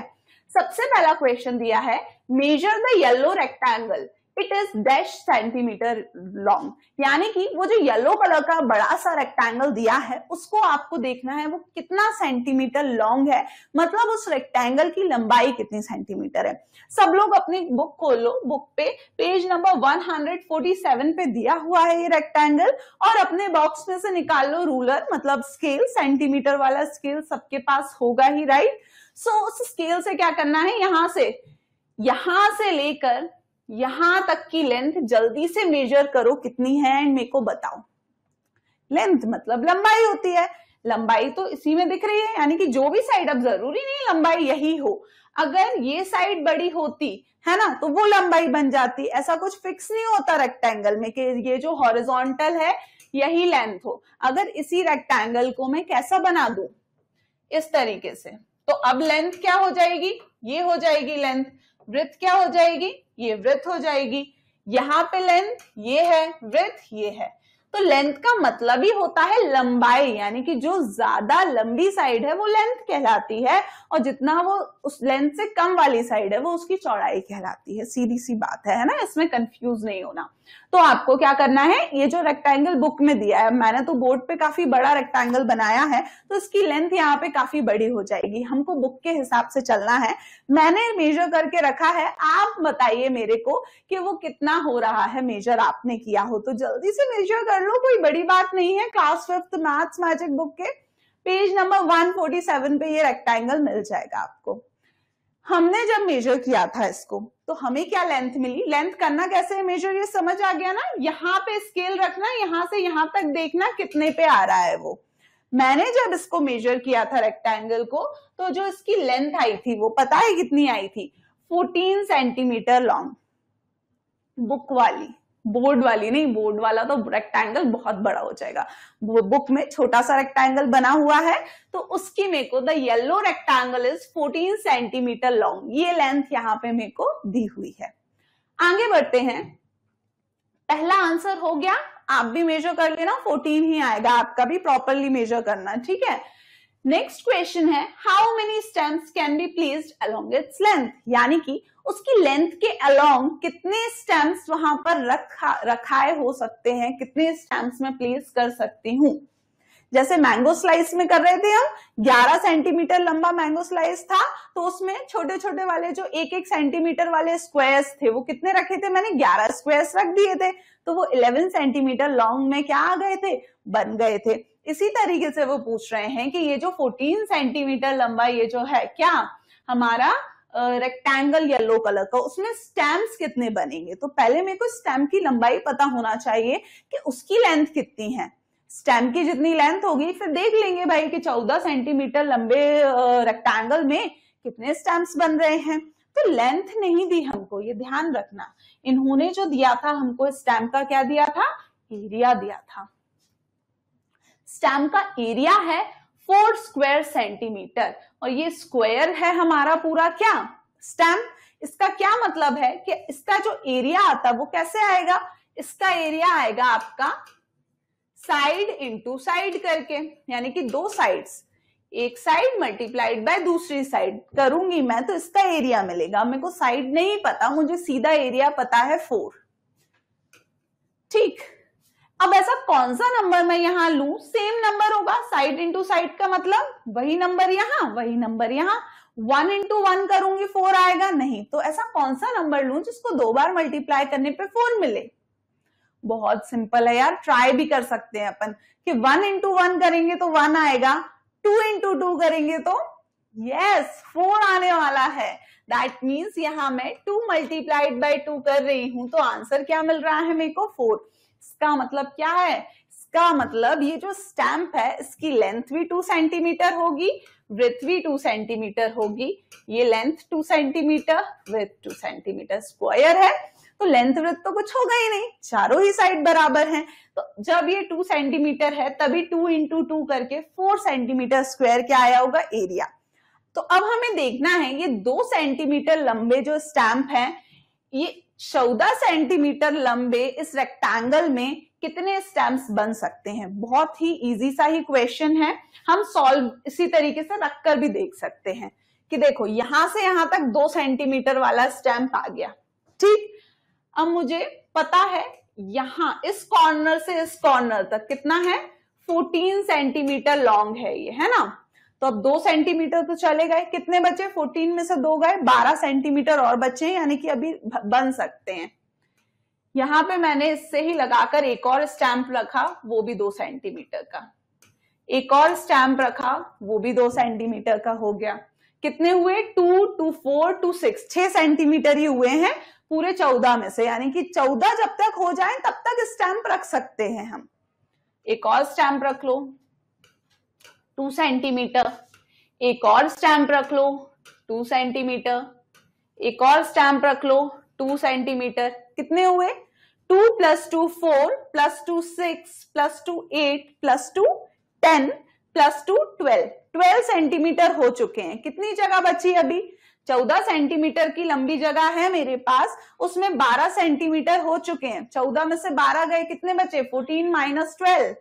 सबसे पहला क्वेश्चन दिया है measure the yellow rectangle it is dash centimetre long यानी कि वो जो येलो कलर का बड़ा सा रेक्टेंगल दिया है उसको आपको देखना है वो कितना सेंटीमीटर लॉन्ग है मतलब उस रेक्टेंगल की लंबाई कितनी सेंटीमीटर है सब लोग अपनी बुक खोलो बुक पे पेज नंबर 147 पे दिया हुआ है ये रेक्टेंगल और अपने बॉक्स में से निकाल लो रूलर मतलब स्केल सेंटीमीटर वाला स्केल सबके पास होगा ही राइट सो so, उस स्केल से क्या करना है यहां से यहां से लेकर यहां तक की लेंथ जल्दी से मेजर करो कितनी है एंड मेरे को बताओ लेंथ मतलब लंबाई होती है लंबाई तो इसी में दिख रही है यानी कि जो भी साइड अब जरूरी नहीं लंबाई यही हो अगर ये साइड बड़ी होती है ना तो वो लंबाई बन जाती ऐसा कुछ फिक्स नहीं होता रेक्टेंगल में कि ये जो हॉरिजॉन्टल है यही लेंथ हो अगर इसी रेक्टेंगल को मैं कैसा बना दू इस तरीके से तो अब लेंथ क्या हो जाएगी ये हो जाएगी लेंथ वृत्त क्या हो जाएगी ये वृत्त हो जाएगी यहाँ पे लेंथ ये है वृत्त ये है तो लेंथ का मतलब ही होता है लंबाई यानी कि जो ज्यादा लंबी साइड है वो लेंथ कहलाती है और जितना वो उस लेंथ से कम वाली साइड है वो उसकी चौड़ाई कहलाती है सीधी सी बात है, है ना इसमें कंफ्यूज नहीं होना तो आपको क्या करना है ये जो रेक्टेंगल बुक में दिया है मैंने तो बोर्ड पे काफी बड़ा रेक्टेंगल बनाया है तो इसकी लेंथ यहाँ पे काफी बड़ी हो जाएगी हमको बुक के हिसाब से चलना है मैंने मेजर करके रखा है आप बताइए मेरे को कि वो कितना हो रहा है मेजर आपने किया हो तो जल्दी से मेजर कर लो कोई बड़ी बात नहीं है class fifth maths magic book के पेज नंबर वन पे ये रेक्टेंगल मिल जाएगा आपको हमने जब मेजर किया था इसको तो हमें क्या लेंथ मिली लेंथ करना कैसे है मेजर ये समझ आ गया ना यहाँ पे स्केल रखना यहां से यहां तक देखना कितने पे आ रहा है वो मैंने जब इसको मेजर किया था रेक्टेंगल को तो जो इसकी लेंथ आई थी वो पता है कितनी आई थी 14 सेंटीमीटर लॉन्ग बुक वाली बोर्ड वाली नहीं बोर्ड वाला तो रेक्टेंगल बहुत बड़ा हो जाएगा बुक में छोटा सा रेक्टेंगल बना हुआ है तो उसकी मेरे को the yellow rectangle is 14 centimetre long ये लेंथ यहाँ पे मेरे को दी हुई है आगे बढ़ते हैं पहला आंसर हो गया आप भी मेजर कर लेना 14 ही आएगा आपका भी प्रॉपरली मेजर करना ठीक है नेक्स्ट क्वेश्चन है how many stamps can be placed along its length यानी कि उसकी लेंथ के अलोंग कितने स्टेम्स वहां पर रखा रखाए हो सकते हैं कितने स्टेम्स में प्लेस कर सकती हूँ जैसे मैंगो स्लाइस में कर रहे थे हम 11 सेंटीमीटर लंबा मैंगो स्लाइस था तो उसमें छोटे छोटे वाले जो एक एक सेंटीमीटर वाले स्क्वायर्स थे वो कितने रखे थे मैंने 11 स्क्वायर्स रख दिए थे तो वो 11 सेंटीमीटर लॉन्ग में क्या आ गए थे बन गए थे इसी तरीके से वो पूछ रहे हैं कि ये जो 14 सेंटीमीटर लंबा ये जो है क्या हमारा रेक्टेंगल येलो कलर का उसमें स्टैम्प कितने बनेंगे तो पहले मेरे को स्टैम्प की लंबाई पता होना चाहिए कि उसकी लेंथ कितनी है स्टैम्प की जितनी लेंथ होगी फिर देख लेंगे भाई कि 14 सेंटीमीटर लंबे रेक्टेंगल में कितने स्टैम्प्स बन रहे हैं तो लेंथ नहीं दी हमको ये ध्यान रखना इन्होंने जो दिया था हमको स्टैम्प का क्या दिया था एरिया दिया था स्टैम का एरिया है फोर स्क्वायर सेंटीमीटर और ये स्क्वायर है हमारा पूरा क्या स्टैम इसका क्या मतलब है कि इसका जो एरिया आता है वो कैसे आएगा इसका एरिया आएगा आपका साइड इंटू साइड करके यानी कि दो साइड्स एक साइड मल्टीप्लाइड बाय दूसरी साइड करूंगी मैं तो इसका एरिया मिलेगा मेरे को साइड नहीं पता मुझे सीधा एरिया पता है फोर ठीक अब ऐसा कौन सा नंबर मैं यहां लू सेम नंबर होगा साइड इंटू साइड का मतलब वही नंबर यहां वही नंबर यहां वन इंटू वन करूंगी फोर आएगा नहीं तो ऐसा कौन सा नंबर लू जिसको दो बार मल्टीप्लाई करने पे फोर मिले बहुत सिंपल है यार ट्राई भी कर सकते हैं अपन कि वन इंटू वन करेंगे तो वन आएगा टू इंटू टू करेंगे तो यस फोर आने वाला है दैट मीन्स यहां मैं टू मल्टीप्लाइड बाई टू कर रही हूं तो आंसर क्या मिल रहा है मेरे को फोर इसका मतलब क्या है इसका मतलब ये जो स्टैम्प है इसकी लेंथ भी टू सेंटीमीटर होगी विथ भी टू सेंटीमीटर होगी ये length two centimetre width two centimetre square है तो लेंथ वृत्त तो कुछ होगा ही नहीं चारों ही साइड बराबर हैं तो जब ये टू सेंटीमीटर है तभी टू इंटू टू करके फोर सेंटीमीटर स्क्वायर क्या आया होगा एरिया तो अब हमें देखना है ये दो सेंटीमीटर लंबे जो स्टैम्प हैं ये चौदह सेंटीमीटर लंबे इस रेक्टेंगल में कितने स्टेम्स बन सकते हैं बहुत ही इजी सा ही क्वेश्चन है हम सॉल्व इसी तरीके से रखकर भी देख सकते हैं कि देखो यहां से यहां तक दो सेंटीमीटर वाला स्टैम्प आ गया ठीक अब मुझे पता है यहां इस कॉर्नर से इस कॉर्नर तक कितना है 14 सेंटीमीटर लॉन्ग है ये है ना तो अब दो सेंटीमीटर तो चले गए कितने बचे फोर्टीन में से दो गए बारह सेंटीमीटर और बचे यानी कि अभी बन सकते हैं यहां पे मैंने इससे ही लगाकर एक और स्टैंप रखा वो भी दो सेंटीमीटर का एक और स्टैंप रखा वो भी दो सेंटीमीटर का हो गया कितने हुए two two four two six छह सेंटीमीटर ही हुए हैं पूरे चौदह में से यानी कि चौदह जब तक हो जाए तब तक स्टैंप रख सकते हैं हम एक और स्टैंप रख लो टू सेंटीमीटर एक और स्टैंप रख लो टू सेंटीमीटर एक और स्टैंप रख लो टू सेंटीमीटर कितने हुए two plus two four plus two six plus two eight plus two ten plus two twelve twelve centimetre हो चुके हैं कितनी जगह बची अभी चौदह सेंटीमीटर की लंबी जगह है मेरे पास उसमें बारह सेंटीमीटर हो चुके हैं चौदह में से बारह गए कितने बचे fourteen minus twelve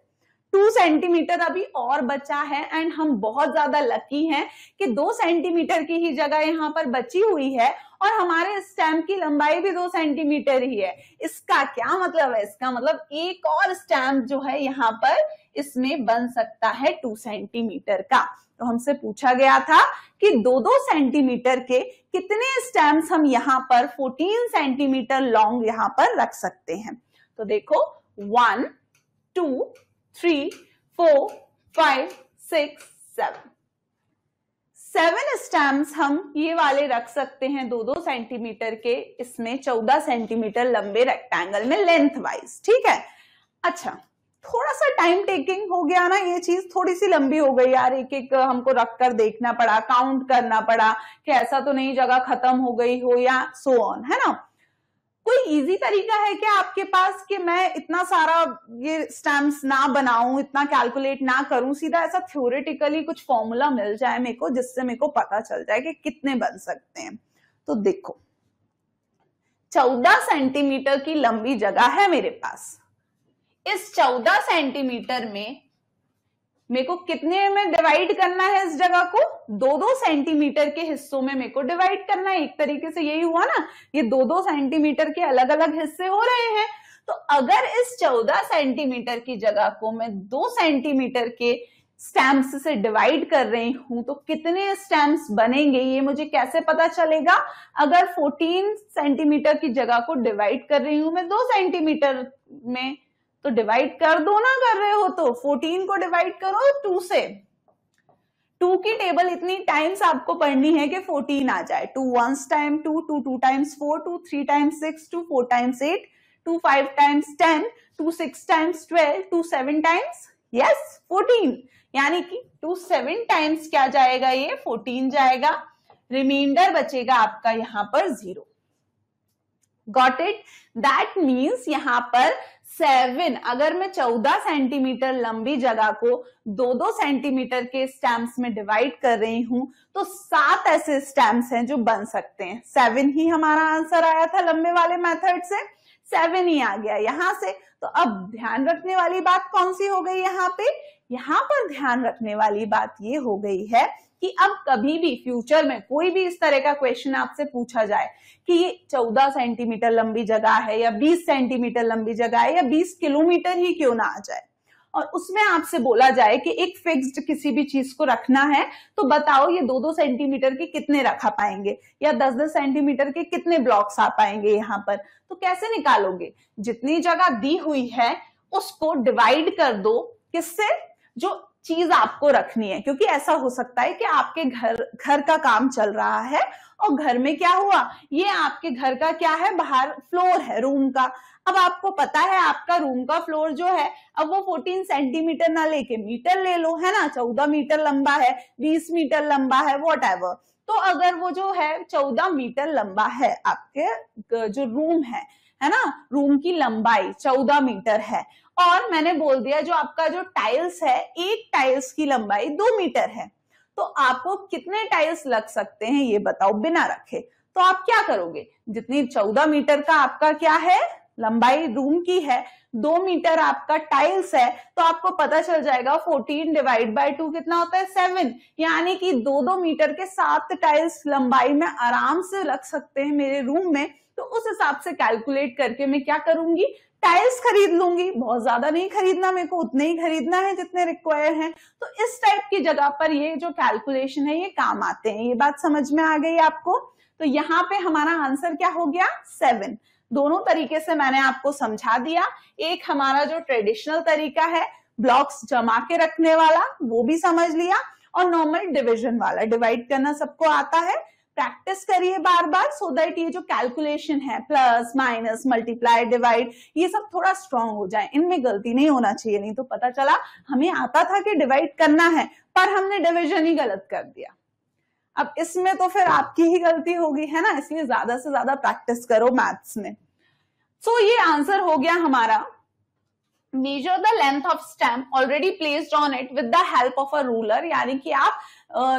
two centimetre अभी और बचा है एंड हम बहुत ज्यादा लकी हैं कि दो सेंटीमीटर की ही जगह यहाँ पर बची हुई है और हमारे स्टैम्प की लंबाई भी दो सेंटीमीटर ही है इसका क्या मतलब है इसका मतलब एक और स्टैम्प जो है यहाँ पर इसमें बन सकता है टू सेंटीमीटर का तो हमसे पूछा गया था कि दो दो सेंटीमीटर के कितने स्टैम्प्स हम यहाँ पर 14 सेंटीमीटर लॉन्ग यहाँ पर रख सकते हैं तो देखो one two three four five six seven seven stamps हम ये वाले रख सकते हैं दो दो सेंटीमीटर के इसमें चौदह सेंटीमीटर लंबे रेक्टेंगल में लेंथ वाइज ठीक है अच्छा थोड़ा सा टाइम टेकिंग हो गया ना ये चीज थोड़ी सी लंबी हो गई यार एक एक हमको रख कर देखना पड़ा काउंट करना पड़ा कि ऐसा तो नहीं जगह खत्म हो गई हो या सो so ऑन है ना कोई इजी तरीका है क्या आपके पास कि मैं इतना सारा ये स्टैम्प्स ना बनाऊं इतना कैलकुलेट ना करूं सीधा ऐसा थ्योरेटिकली कुछ फॉर्मूला मिल जाए मेरे को जिससे मेरे को पता चल जाए कि कितने बन सकते हैं तो देखो चौदह सेंटीमीटर की लंबी जगह है मेरे पास इस चौदह सेंटीमीटर में મેકો કેટને મે ડિવાઇડ કરના હે ઇસ જગહ કો 2 2 સેન્ટીમીટર કે हिस्સો મે મેકો ડિવાઇડ કરના હે એક તરીકે સે યહી હુઆ ના યે 2 2 સેન્ટીમીટર કે અલગ અલગ હિસ્સે હો રહે હે તો અગર ઇસ 14 સેન્ટીમીટર કી જગહ કો મે 2 સેન્ટીમીટર કે સ્ટેમ્પ્સ સે ડિવાઇડ કર રહી હું તો کتنے સ્ટેમ્પ્સ બનેંગે યે મુજે કૈસે પતા ચલેગા અગર 14 સેન્ટીમીટર કી જગહ કો ડિવાઇડ કર રહી હું મે 2 સેન્ટીમીટર મે तो डिवाइड कर दो ना कर रहे हो तो फोर्टीन को डिवाइड करो टू से टू की टेबल इतनी टाइम्स आपको पढ़नी है कि फोर्टीन आ जाए two once time two two two times four two three times six two four times eight two five times ten two six times twelve two seven times yes fourteen यानी कि to seven times क्या जाएगा ये fourteen जाएगा reminder बचेगा आपका यहां पर zero got it that means यहां पर सेवन अगर मैं चौदह सेंटीमीटर लंबी जगह को दो दो सेंटीमीटर के स्टैम्प में डिवाइड कर रही हूं तो सात ऐसे स्टैम्प्स हैं जो बन सकते हैं सेवन ही हमारा आंसर आया था लंबे वाले मेथड से सेवन ही आ गया यहां से तो अब ध्यान रखने वाली बात कौन सी हो गई यहाँ पे यहाँ पर ध्यान रखने वाली बात ये हो गई है कि अब कभी भी फ्यूचर में कोई भी इस तरह का क्वेश्चन आपसे पूछा जाए कि ये 14 सेंटीमीटर लंबी जगह है या 20 सेंटीमीटर लंबी जगह है या 20 किलोमीटर ही क्यों ना आ जाए और उसमें आपसे बोला जाए कि एक फिक्स्ड किसी भी चीज को रखना है तो बताओ ये दो दो सेंटीमीटर के कितने रखा पाएंगे या दस दस सेंटीमीटर के कितने ब्लॉक्स आ पाएंगे यहाँ पर तो कैसे निकालोगे जितनी जगह दी हुई है उसको डिवाइड कर दो किससे जो चीज आपको रखनी है क्योंकि ऐसा हो सकता है कि आपके घर घर का काम चल रहा है और घर में क्या हुआ ये आपके घर का क्या है बाहर फ्लोर है रूम का अब आपको पता है आपका रूम का फ्लोर जो है अब वो 14 सेंटीमीटर ना लेके मीटर ले लो है ना 14 मीटर लंबा है 20 मीटर लंबा है वॉट तो अगर वो जो है 14 मीटर लंबा है आपके जो रूम है है ना रूम की लंबाई 14 मीटर है और मैंने बोल दिया जो आपका जो टाइल्स है एक टाइल्स की लंबाई दो मीटर है तो आपको कितने टाइल्स लग सकते हैं ये बताओ बिना रखे तो आप क्या करोगे जितनी चौदह मीटर का आपका क्या है लंबाई रूम की है दो मीटर आपका टाइल्स है तो आपको पता चल जाएगा फोर्टीन डिवाइड बाय टू कितना होता है सेवन यानी कि दो दो मीटर के सात टाइल्स लंबाई में आराम से लग सकते हैं मेरे रूम में तो उस हिसाब से कैलकुलेट करके मैं क्या करूंगी टाइल्स खरीद लूंगी बहुत ज्यादा नहीं खरीदना मेरे को उतने ही खरीदना है जितने रिक्वायर हैं तो इस टाइप की जगह पर ये जो कैलकुलेशन है ये काम आते हैं ये बात समझ में आ गई आपको तो यहाँ पे हमारा आंसर क्या हो गया सेवन दोनों तरीके से मैंने आपको समझा दिया एक हमारा जो ट्रेडिशनल तरीका है ब्लॉक्स जमा के रखने वाला वो भी समझ लिया और नॉर्मल डिविजन वाला डिवाइड करना सबको आता है प्रैक्टिस करिए बार बार सो दैट ये जो कैलकुलेशन है प्लस माइनस मल्टीप्लाई डिवाइड ये सब थोड़ा स्ट्रांग हो जाए इनमें गलती नहीं होना चाहिए नहीं तो पता चला हमें आता था कि डिवाइड करना है पर हमने डिविजन ही गलत कर दिया अब इसमें तो फिर आपकी ही गलती होगी है ना इसलिए ज्यादा से ज्यादा प्रैक्टिस करो मैथ्स में सो so, ये आंसर हो गया हमारा measure the length of stamp already placed on it with the help of a ruler यानी कि आप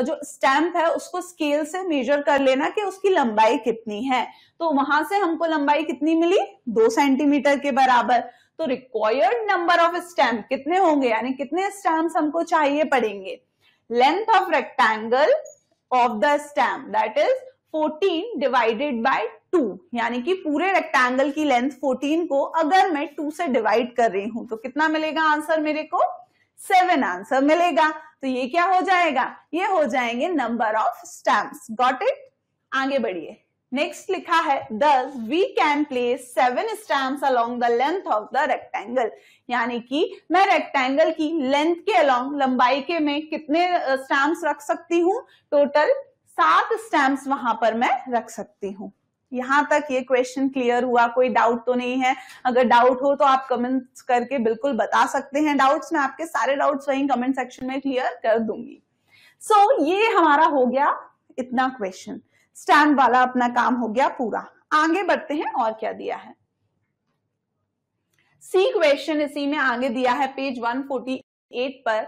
जो स्टैम्प है उसको स्केल से मेजर कर लेना कि उसकी लंबाई कितनी है तो वहां से हमको लंबाई कितनी मिली दो सेंटीमीटर के बराबर तो रिक्वायर्ड नंबर ऑफ स्टैम्प कितने होंगे यानी कितने स्टैम्प हमको चाहिए पड़ेंगे length of rectangle of the stamp that is 14 divided by 2 यानी कि पूरे रेक्टेंगल की लेंथ 14 को अगर मैं 2 से डिवाइड कर रही हूं तो कितना मिलेगा आंसर मेरे को सेवन आंसर मिलेगा तो ये क्या हो जाएगा ये हो जाएंगे number of stamp got it आगे बढ़िए नेक्स्ट लिखा है thus we can place seven stamp along the length of the rectangle यानी कि मैं रेक्टेंगल की लेंथ के अलोंग लंबाई के में कितने स्टैम्प रख सकती हूँ टोटल सात स्टैम्प्स वहां पर मैं रख सकती हूँ यहां तक ये क्वेश्चन क्लियर हुआ कोई डाउट तो नहीं है अगर डाउट हो तो आप कमेंट्स करके बिल्कुल बता सकते हैं डाउट्स मैं आपके सारे डाउट्स वहीं कमेंट सेक्शन में क्लियर कर दूंगी सो so, ये हमारा हो गया इतना क्वेश्चन स्टैम्प वाला अपना काम हो गया पूरा आगे बढ़ते हैं और क्या दिया है सी क्वेश्चन इसी में आगे दिया है पेज 148 पर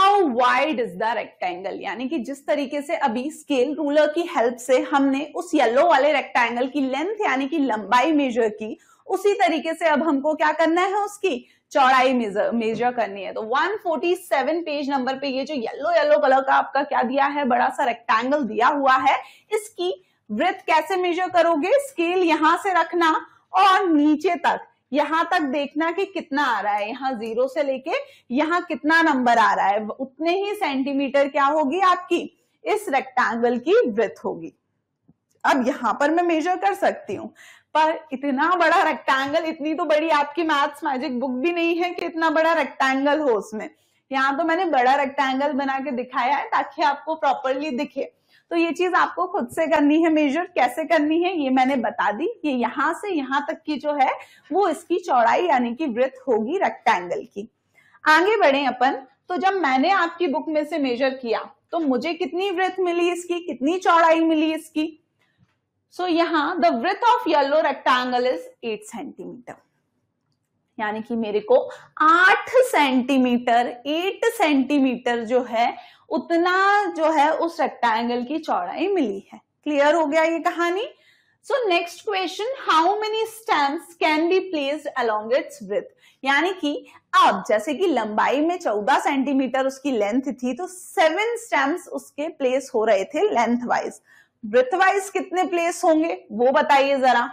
how wide is the rectangle यानी कि जिस तरीके से अभी स्केल रूलर की हेल्प से हमने उस येलो वाले रेक्टेंगल की लेंथ यानी कि लंबाई मेजर की उसी तरीके से अब हमको क्या करना है उसकी चौड़ाई मेजर मेजर करनी है तो 147 पेज नंबर पे ये जो येलो येलो कलर का आपका क्या दिया है बड़ा सा रेक्टेंगल दिया हुआ है इसकी वृत्त कैसे मेजर करोगे स्केल यहां से रखना और नीचे तक यहां तक देखना कि कितना आ रहा है यहाँ जीरो से लेके यहाँ कितना नंबर आ रहा है उतने ही सेंटीमीटर क्या होगी आपकी इस रेक्टेंगल की ब्रेथ होगी अब यहां पर मैं मेजर कर सकती हूँ पर इतना बड़ा रेक्टेंगल इतनी तो बड़ी आपकी मैथ्स मैजिक बुक भी नहीं है कि इतना बड़ा रेक्टेंगल हो उसमें यहाँ तो मैंने बड़ा रेक्टेंगल बना के दिखाया है ताकि आपको प्रॉपरली दिखे तो ये चीज आपको खुद से करनी है मेजर कैसे करनी है ये मैंने बता दी ये यहां से यहां तक की जो है वो इसकी चौड़ाई यानी कि वृत्त होगी रेक्टेंगल की आगे बढ़े अपन तो जब मैंने आपकी बुक में से मेजर किया तो मुझे कितनी वृत्त मिली इसकी कितनी चौड़ाई मिली इसकी सो so, यहां the width of yellow rectangle is eight centimetre यानी कि मेरे को आठ सेंटीमीटर एट सेंटीमीटर जो है उतना जो है उस रेक्टेंगल की चौड़ाई मिली है क्लियर हो गया ये कहानी so next question how many stamps can be placed along its width यानी कि अब जैसे कि लंबाई में 14 सेंटीमीटर उसकी लेंथ थी तो सेवन स्टैम्प्स उसके प्लेस हो रहे थे लेंथ वाइज ब्रिथ वाइज कितने प्लेस होंगे वो बताइए जरा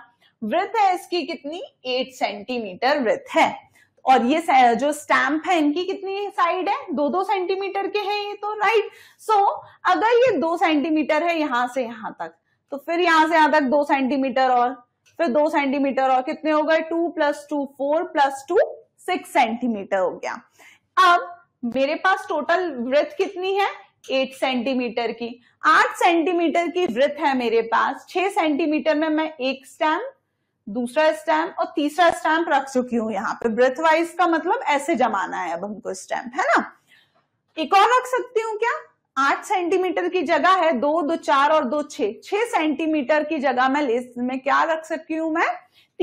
वृथ है इसकी कितनी एट सेंटीमीटर वृथ है और ये जो स्टैम्प है इनकी कितनी साइड है दो दो सेंटीमीटर के हैं ये तो राइट सो so, अगर ये दो सेंटीमीटर है यहां से यहां तक तो फिर यहां से यहां तक दो सेंटीमीटर और फिर दो सेंटीमीटर और कितने हो गए two plus two four plus two six centimetre हो गया अब मेरे पास टोटल वृथ कितनी है एट सेंटीमीटर की आठ सेंटीमीटर की वृथ है मेरे पास छह सेंटीमीटर में मैं एक स्टैम्प दूसरा स्टैम्प और तीसरा स्टैम्प रख चुकी हूं यहाँ पे ब्रेथवाइज का मतलब ऐसे जमाना है अब हमको स्टैम्प है ना एक और रख सकती हूँ क्या आठ सेंटीमीटर की जगह है दो दो चार और दो छ छह सेंटीमीटर की जगह मैं लिस्ट में क्या रख सकती हूँ मैं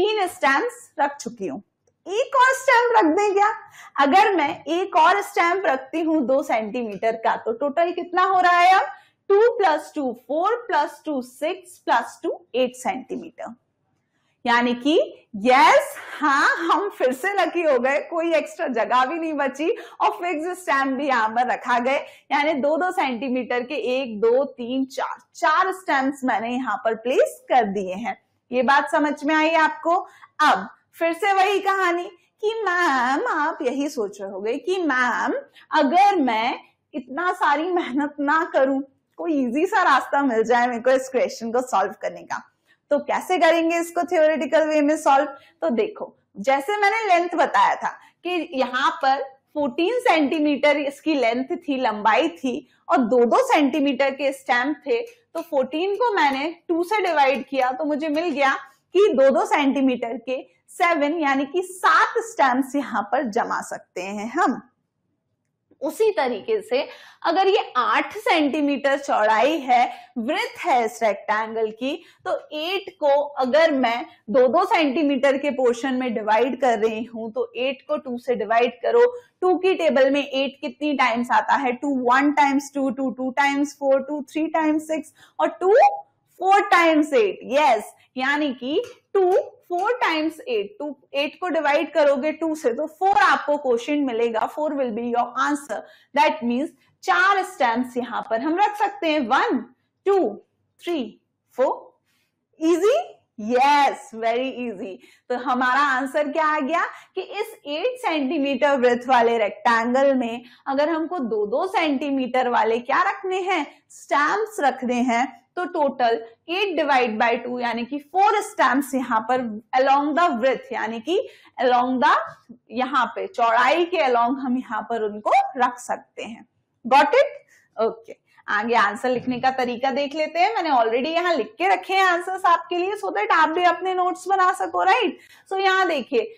तीन स्टैम्प रख चुकी हूँ एक और स्टैम्प रख दें क्या अगर मैं एक और स्टैम्प रखती हूँ दो सेंटीमीटर का तो टोटल कितना हो रहा है अब two plus two four plus two six plus two eight centimetre यानी कि यस हाँ हम फिर से लकी हो गए कोई एक्स्ट्रा जगह भी नहीं बची और फिक्स स्टैम्प भी यहां पर रखा गए यानी दो दो सेंटीमीटर के एक दो तीन चार चार स्टैम्प्स मैंने यहां पर प्लेस कर दिए हैं ये बात समझ में आई आपको अब फिर से वही कहानी कि मैम आप यही सोच रहे हो कि मैम अगर मैं इतना सारी मेहनत ना करूं कोई इजी सा रास्ता मिल जाए मेरे को इस क्वेश्चन को सॉल्व करने का तो कैसे करेंगे इसको थियोरिटिकल वे में सॉल्व तो देखो जैसे मैंने लेंथ बताया था कि यहाँ पर 14 सेंटीमीटर इसकी लेंथ थी लंबाई थी और दो दो सेंटीमीटर के स्टैम्प थे तो 14 को मैंने 2 से डिवाइड किया तो मुझे मिल गया कि दो दो सेंटीमीटर के सेवन यानी कि सात स्टैम्प यहाँ पर जमा सकते हैं हम उसी तरीके से अगर ये आठ सेंटीमीटर चौड़ाई है वृथ है इस रेक्टेंगल की तो एट को अगर मैं दो दो सेंटीमीटर के पोर्शन में डिवाइड कर रही हूं तो एट को टू से डिवाइड करो टू की टेबल में एट कितनी टाइम्स आता है two one times two two two times four two three times six और two four times eight yes यानी कि two four times eight two eight को डिवाइड करोगे टू से तो फोर आपको क्वेश्चन मिलेगा four will be your answer that means चार स्टैम्प्स यहां पर हम रख सकते हैं one two three four easy yes very easy तो हमारा आंसर क्या आ गया कि इस एट सेंटीमीटर वृथ वाले रेक्टेंगल में अगर हमको दो दो सेंटीमीटर वाले क्या रखने हैं स्टैम्प्स रखने हैं तो total eight divide by two यानी कि फोर स्टैम्प्स यहाँ पर अलोंग द वृथ यानी कि अलोंग द यहाँ पे चौड़ाई के अलोंग हम यहाँ पर उनको रख सकते हैं गॉट इट ओके आगे आंसर लिखने का तरीका देख लेते हैं मैंने ऑलरेडी यहाँ लिख के रखे हैं आंसर्स आपके लिए सो so देट आप भी अपने नोट्स बना सको राइट सो so यहाँ देखिए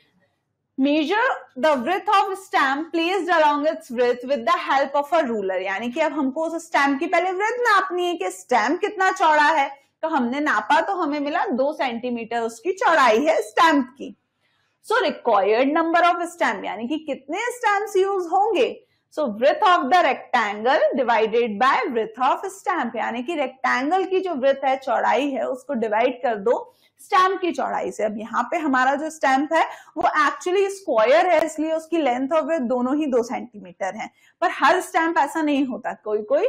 measure the width of stamp placed along its width with the help of a ruler यानी कि अब हमको उस स्टैम्प की पहले वृथ नापनी है कि स्टैम्प कितना चौड़ा है तो हमने नापा तो हमें मिला दो सेंटीमीटर उसकी चौड़ाई है स्टैम्प की so required number of stamp यानी कि कितने स्टैम्प यूज होंगे so width of the rectangle divided by width of stamp यानी कि रेक्टेंगल की जो वृथ है चौड़ाई है उसको डिवाइड कर दो स्टैम्प की चौड़ाई से अब यहाँ पे हमारा जो स्टैम्प है वो एक्चुअली स्क्वायर है इसलिए उसकी लेंथ और वृथ दोनों ही दो सेंटीमीटर है पर हर स्टैम्प ऐसा नहीं होता कोई कोई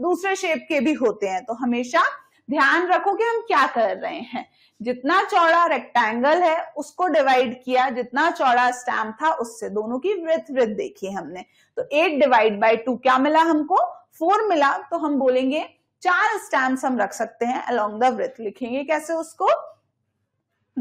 दूसरे शेप के भी होते हैं तो हमेशा ध्यान रखो कि हम क्या कर रहे हैं जितना चौड़ा रेक्टेंगल है उसको डिवाइड किया जितना चौड़ा स्टैम्प था उससे दोनों की वृथ वृथ देखी हमने तो एट डिवाइड बाय टू क्या मिला हमको फोर मिला तो हम बोलेंगे चार स्टैम्प हम रख सकते हैं अलोंग द वृथ लिखेंगे कैसे उसको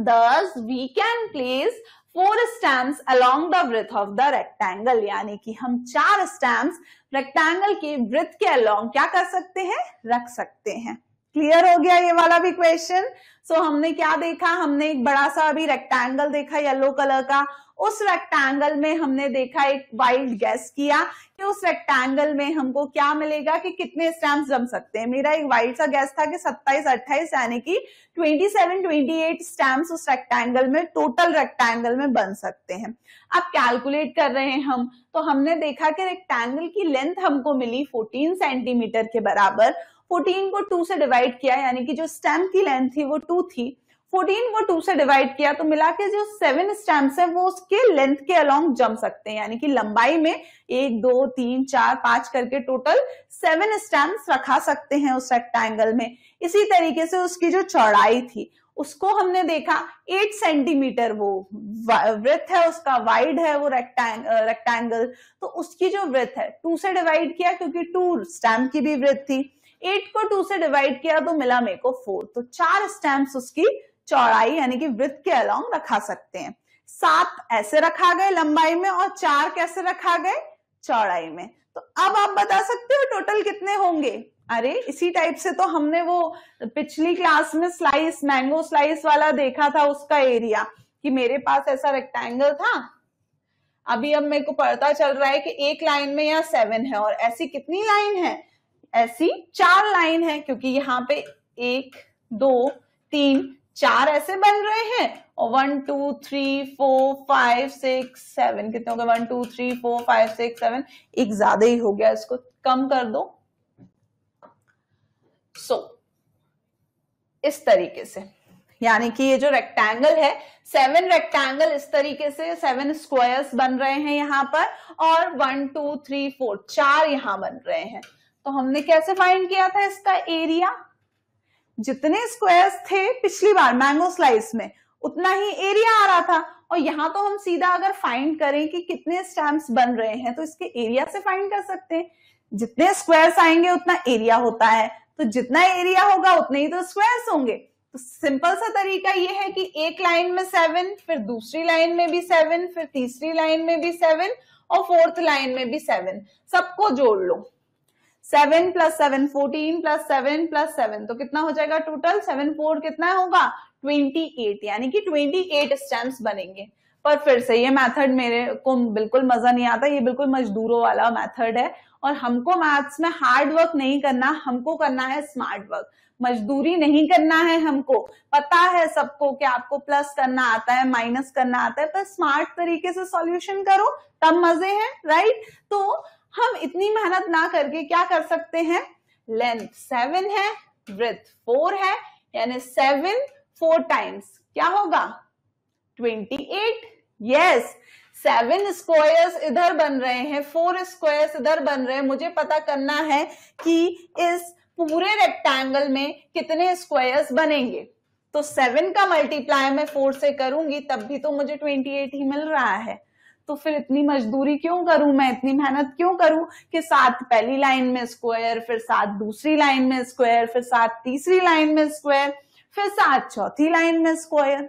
thus we can place four stamp along the width of the rectangle यानी कि हम चार स्टैम्प रेक्टेंगल के व्रथ के अलोंग क्या कर सकते हैं रख सकते हैं क्लियर हो गया ये वाला भी क्वेश्चन सो so, हमने क्या देखा हमने एक बड़ा सा अभी रेक्टेंगल देखा येलो कलर का उस रेक्टेंगल में हमने देखा एक वाइल्ड गैस किया कि उस रेक्टेंगल में हमको क्या मिलेगा कि कितने स्टैम्प जम सकते हैं मेरा एक वाइल्ड सा गैस था कि 27 28 यानी कि 27 28 स्टैम्प उस रेक्टेंगल में टोटल रेक्टेंगल में बन सकते हैं अब कैलकुलेट कर रहे हैं हम तो हमने देखा कि रेक्टेंगल की लेंथ हमको मिली फोर्टीन सेंटीमीटर के बराबर फोर्टीन को टू से डिवाइड किया यानी कि जो स्टैम्प की लेंथ थी वो टू थी फोर्टीन को टू से डिवाइड किया तो मिला के जो सेवन स्टैम्प्स हैं वो उसके लेंथ के अलोंग जम सकते हैं यानी कि लंबाई में एक दो तीन चार पांच करके टोटल सेवन स्टैम्प्स रखा सकते हैं उस रेक्टेंगल में इसी तरीके से उसकी जो चौड़ाई थी उसको हमने देखा एट सेंटीमीटर वो वृथ है उसका वाइड है वो रेक्टेंग रेक्टेंगल तो उसकी जो वृथ है टू से डिवाइड किया क्योंकि टू स्टैम्प की भी वृथ थी एट को टू से डिवाइड किया तो मिला मेरे को फोर तो चार स्टैम्प उसकी चौड़ाई यानी कि वृत्त के अलोंग रखा सकते हैं सात ऐसे रखा गए लंबाई में और चार कैसे रखा गए चौड़ाई में तो अब आप बता सकते हो टोटल कितने होंगे अरे इसी टाइप से तो हमने वो पिछली क्लास में स्लाइस मैंगो स्लाइस वाला देखा था उसका एरिया कि मेरे पास ऐसा रेक्टेंगल था अभी अब मेरे को पता चल रहा है कि एक लाइन में यहाँ सेवन है और ऐसी कितनी लाइन है ऐसी चार लाइन है क्योंकि यहाँ पे एक दो तीन चार ऐसे बन रहे हैं और one two three four five six seven कितने हो गए one two three four five six seven एक ज्यादा ही हो गया इसको कम कर दो सो so, इस तरीके से यानी कि ये जो रेक्टेंगल है सेवन रेक्टेंगल इस तरीके से सेवन स्क्वायर्स बन रहे हैं यहां पर और वन टू थ्री फोर चार यहां बन रहे हैं तो हमने कैसे फाइंड किया था इसका एरिया जितने स्क्वायर्स थे पिछली बार मैंगो स्लाइस में उतना ही एरिया आ रहा था और यहां तो हम सीधा अगर फाइंड करें कि कितने स्टैम्प्स बन रहे हैं तो इसके एरिया से फाइंड कर सकते हैं जितने स्क्वायर्स आएंगे उतना एरिया होता है तो जितना एरिया होगा उतने ही तो स्क्वायर्स होंगे तो सिंपल सा तरीका यह है कि एक लाइन में सेवन फिर दूसरी लाइन में भी सेवन फिर तीसरी लाइन में भी सेवन और फोर्थ लाइन में भी सेवन सबको जोड़ लो seven plus seven fourteen plus seven plus seven तो कितना हो जाएगा टोटल सेवन फोर कितना होगा ट्वेंटी एट यानी कि ट्वेंटी एट स्टैम्प बनेंगे पर फिर से ये मेथड मेरे को बिल्कुल मजा नहीं आता ये बिल्कुल मजदूरों वाला मेथड है और हमको मैथ्स में हार्ड वर्क नहीं करना हमको करना है स्मार्ट वर्क मजदूरी नहीं करना है हमको पता है सबको कि आपको प्लस करना आता है माइनस करना आता है पर तो स्मार्ट तरीके से सॉल्यूशन करो तब मजे हैं राइट तो हम इतनी मेहनत ना करके क्या कर सकते हैं लेंथ सेवन है ब्रेथ फोर है यानी सेवन फोर टाइम्स क्या होगा twenty eight yes seven squares इधर बन रहे हैं फोर स्क्वायर्स इधर बन रहे हैं मुझे पता करना है कि इस पूरे रेक्टेंगल में कितने स्क्वायर्स बनेंगे तो सेवन का मल्टीप्लाई मैं फोर से करूंगी तब भी तो मुझे ट्वेंटी एट ही मिल रहा है तो फिर इतनी मजदूरी क्यों करूं मैं इतनी मेहनत क्यों करूं कि साथ पहली लाइन में स्क्वायर फिर साथ दूसरी लाइन में स्क्वायर फिर साथ तीसरी लाइन में स्क्वायर फिर साथ चौथी लाइन में स्क्वायर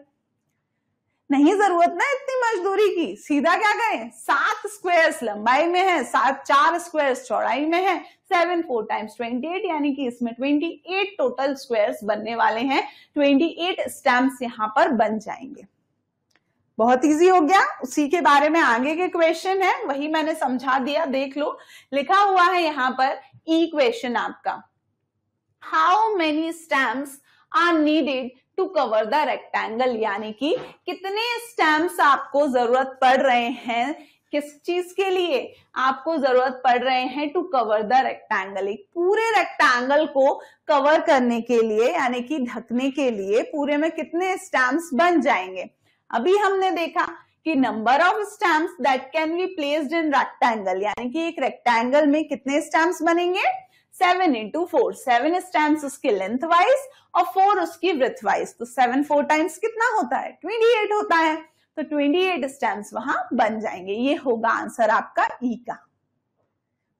नहीं जरूरत ना इतनी मजदूरी की सीधा क्या कहें सात स्क्वायर्स लंबाई में है सात चार स्क्वायर्स चौड़ाई में है seven four times twenty eight यानी कि इसमें ट्वेंटी एट टोटल स्क्वायर्स बनने वाले हैं ट्वेंटी एट स्टैम्प यहां पर बन जाएंगे बहुत इजी हो गया उसी के बारे में आगे के क्वेश्चन है वही मैंने समझा दिया देख लो लिखा हुआ है यहां पर ई क्वेश्चन आपका how many stamps are needed to cover the rectangle यानी कि कितने स्टैम्प्स आपको जरूरत पड़ रहे हैं किस चीज के लिए आपको जरूरत पड़ रहे हैं टू कवर द रेक्टेंगल एक पूरे रेक्टेंगल को कवर करने के लिए यानी कि ढकने के लिए पूरे में कितने स्टैम्प्स बन जाएंगे अभी हमने देखा कि number of stamps that can be placed in rectangle यानी कि एक रेक्टेंगल में कितने स्टैम्प्स बनेंगे seven into four seven stamp उसके लेंथ वाइज और फोर उसकी ब्रिथ वाइज तो सेवन फोर टाइम्स कितना होता है ट्वेंटी एट होता है तो ट्वेंटी एट स्टैम्प वहां बन जाएंगे ये होगा आंसर आपका ई e का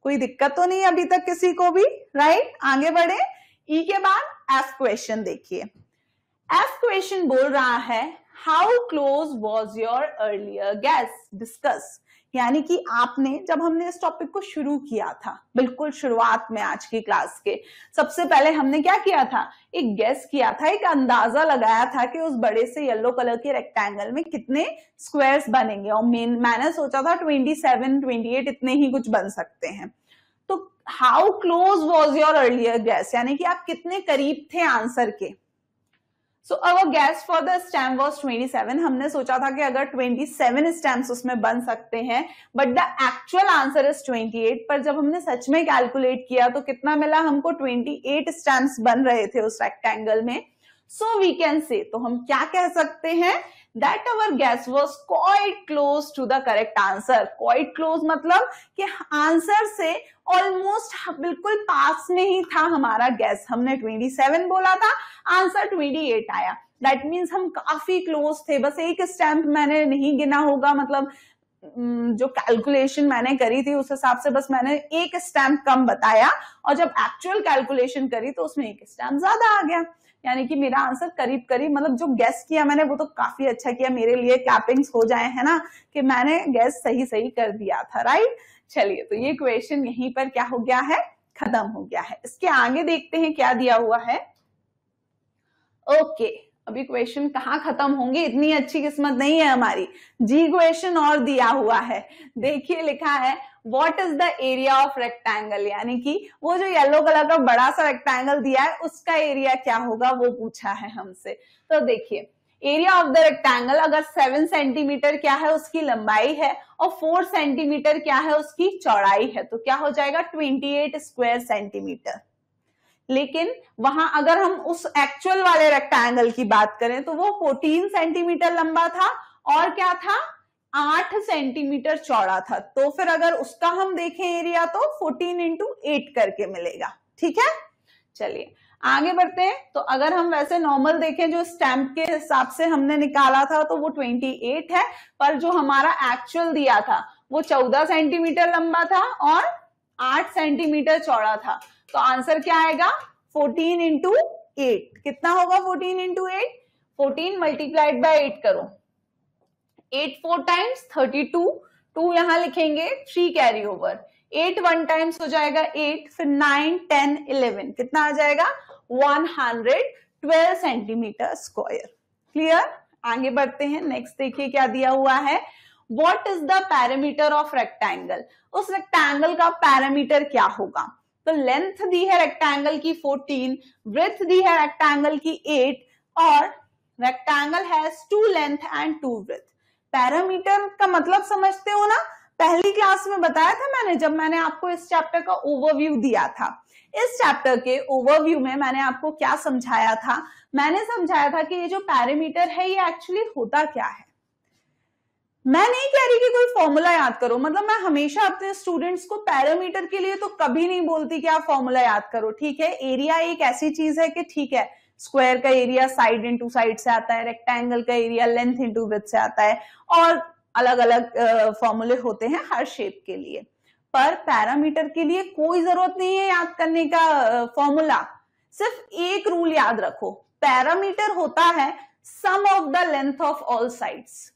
कोई दिक्कत तो नहीं अभी तक किसी को भी राइट right? आगे बढ़े ई e के बाद एफ क्वेश्चन देखिए एफ क्वेश्चन बोल रहा है how close was your earlier guess discuss यानी कि आपने जब हमने इस टॉपिक को शुरू किया था बिल्कुल शुरुआत में आज की क्लास के सबसे पहले हमने क्या किया था एक गेस किया था एक अंदाजा लगाया था कि उस बड़े से येलो कलर के रेक्टेंगल में कितने स्क्वायर्स बनेंगे और मेन मैंने सोचा था 27, 28 इतने ही कुछ बन सकते हैं तो how close was your earlier guess यानी कि आप कितने करीब थे आंसर के so our guess for the stamp was twenty seven हमने सोचा था कि अगर ट्वेंटी सेवन स्टैम्प उसमें बन सकते हैं but the actual answer is twenty eight पर जब हमने सच में कैलकुलेट किया तो कितना मिला हमको ट्वेंटी एट स्टैम्प बन रहे थे उस रेक्टेंगल में सो वी कैन से तो हम क्या कह सकते हैं that our guess was quite close to the correct answer quite close मतलब कि आंसर से ऑलमोस्ट बिल्कुल पास में ही था हमारा गैस हमने 27 बोला था आंसर 28 आया दैट मीन्स हम काफी क्लोज थे बस एक स्टैंप मैंने नहीं गिना होगा मतलब जो कैलकुलेशन मैंने करी थी उस हिसाब से बस मैंने एक स्टैंप कम बताया और जब एक्चुअल कैलकुलेशन करी तो उसमें एक स्टैंप ज्यादा आ गया यानी कि मेरा आंसर करीब करीब मतलब जो गैस किया मैंने वो तो काफी अच्छा किया मेरे लिए क्लैपिंग्स हो जाए है ना कि मैंने गैस सही सही कर दिया था राइट चलिए तो ये क्वेश्चन यहीं पर क्या हो गया है खत्म हो गया है इसके आगे देखते हैं क्या दिया हुआ है ओके अभी क्वेश्चन कहाँ खत्म होंगे इतनी अच्छी किस्मत नहीं है हमारी जी क्वेश्चन और दिया हुआ है देखिए लिखा है what is the area of rectangle यानी कि वो जो येलो कलर का बड़ा सा रेक्टेंगल दिया है उसका एरिया क्या होगा वो पूछा है हमसे तो देखिए एरिया ऑफ द रेक्टेंगल अगर सेवन सेंटीमीटर क्या है उसकी लंबाई है और फोर सेंटीमीटर क्या है उसकी चौड़ाई है तो क्या हो जाएगा ट्वेंटी एट स्क्वेयर सेंटीमीटर लेकिन वहां अगर हम उस एक्चुअल वाले रेक्टेंगल की बात करें तो वो फोर्टीन सेंटीमीटर लंबा था और क्या था आठ सेंटीमीटर चौड़ा था तो फिर अगर उसका हम देखें एरिया तो फोर्टीन इंटू एट करके मिलेगा ठीक है चलिए आगे बढ़ते हैं तो अगर हम वैसे नॉर्मल देखें जो स्टैंप के हिसाब से हमने निकाला था तो वो ट्वेंटी एट है पर जो हमारा एक्चुअल दिया था वो चौदह सेंटीमीटर लंबा था और आठ सेंटीमीटर चौड़ा था तो आंसर क्या आएगा फोर्टीन इंटू एट कितना होगा fourteen into eight fourteen multiplied by eight करो eight four times thirty two two यहां लिखेंगे three carry over eight one times हो जाएगा एट फिर नाइन टेन इलेवन कितना आ जाएगा one hundred twelve centimetre square clear आगे बढ़ते हैं नेक्स्ट देखिए क्या दिया हुआ है what is the parameter of rectangle उस रेक्टेंगल का पैरामीटर क्या होगा तो लेंथ दी है रेक्टेंगल की 14, ब्रेथ दी है रेक्टेंगल की 8 और rectangle has two length and two breadth parameter का मतलब समझते हो ना पहली क्लास में बताया था मैंने जब मैंने आपको इस चैप्टर का ओवरव्यू दिया था इस चैप्टर के ओवरव्यू में मैंने आपको क्या समझाया था मैंने समझाया था कि ये जो पैरामीटर है ये एक्चुअली होता क्या है मैं नहीं कह रही कि कोई फॉर्मूला याद करो मतलब मैं हमेशा अपने स्टूडेंट्स को पैरामीटर के लिए तो कभी नहीं बोलती कि आप फॉर्मूला याद करो ठीक है एरिया एक ऐसी चीज है कि ठीक है स्क्वायर का एरिया साइड इनटू साइड से आता है रेक्टेंगल का एरिया लेंथ इनटू विथ से आता है और अलग अलग फॉर्मूले होते हैं हर शेप के लिए पर पैरामीटर के लिए कोई जरूरत नहीं है याद करने का फॉर्मूला सिर्फ एक रूल याद रखो पैरामीटर होता है sum of the length of all sides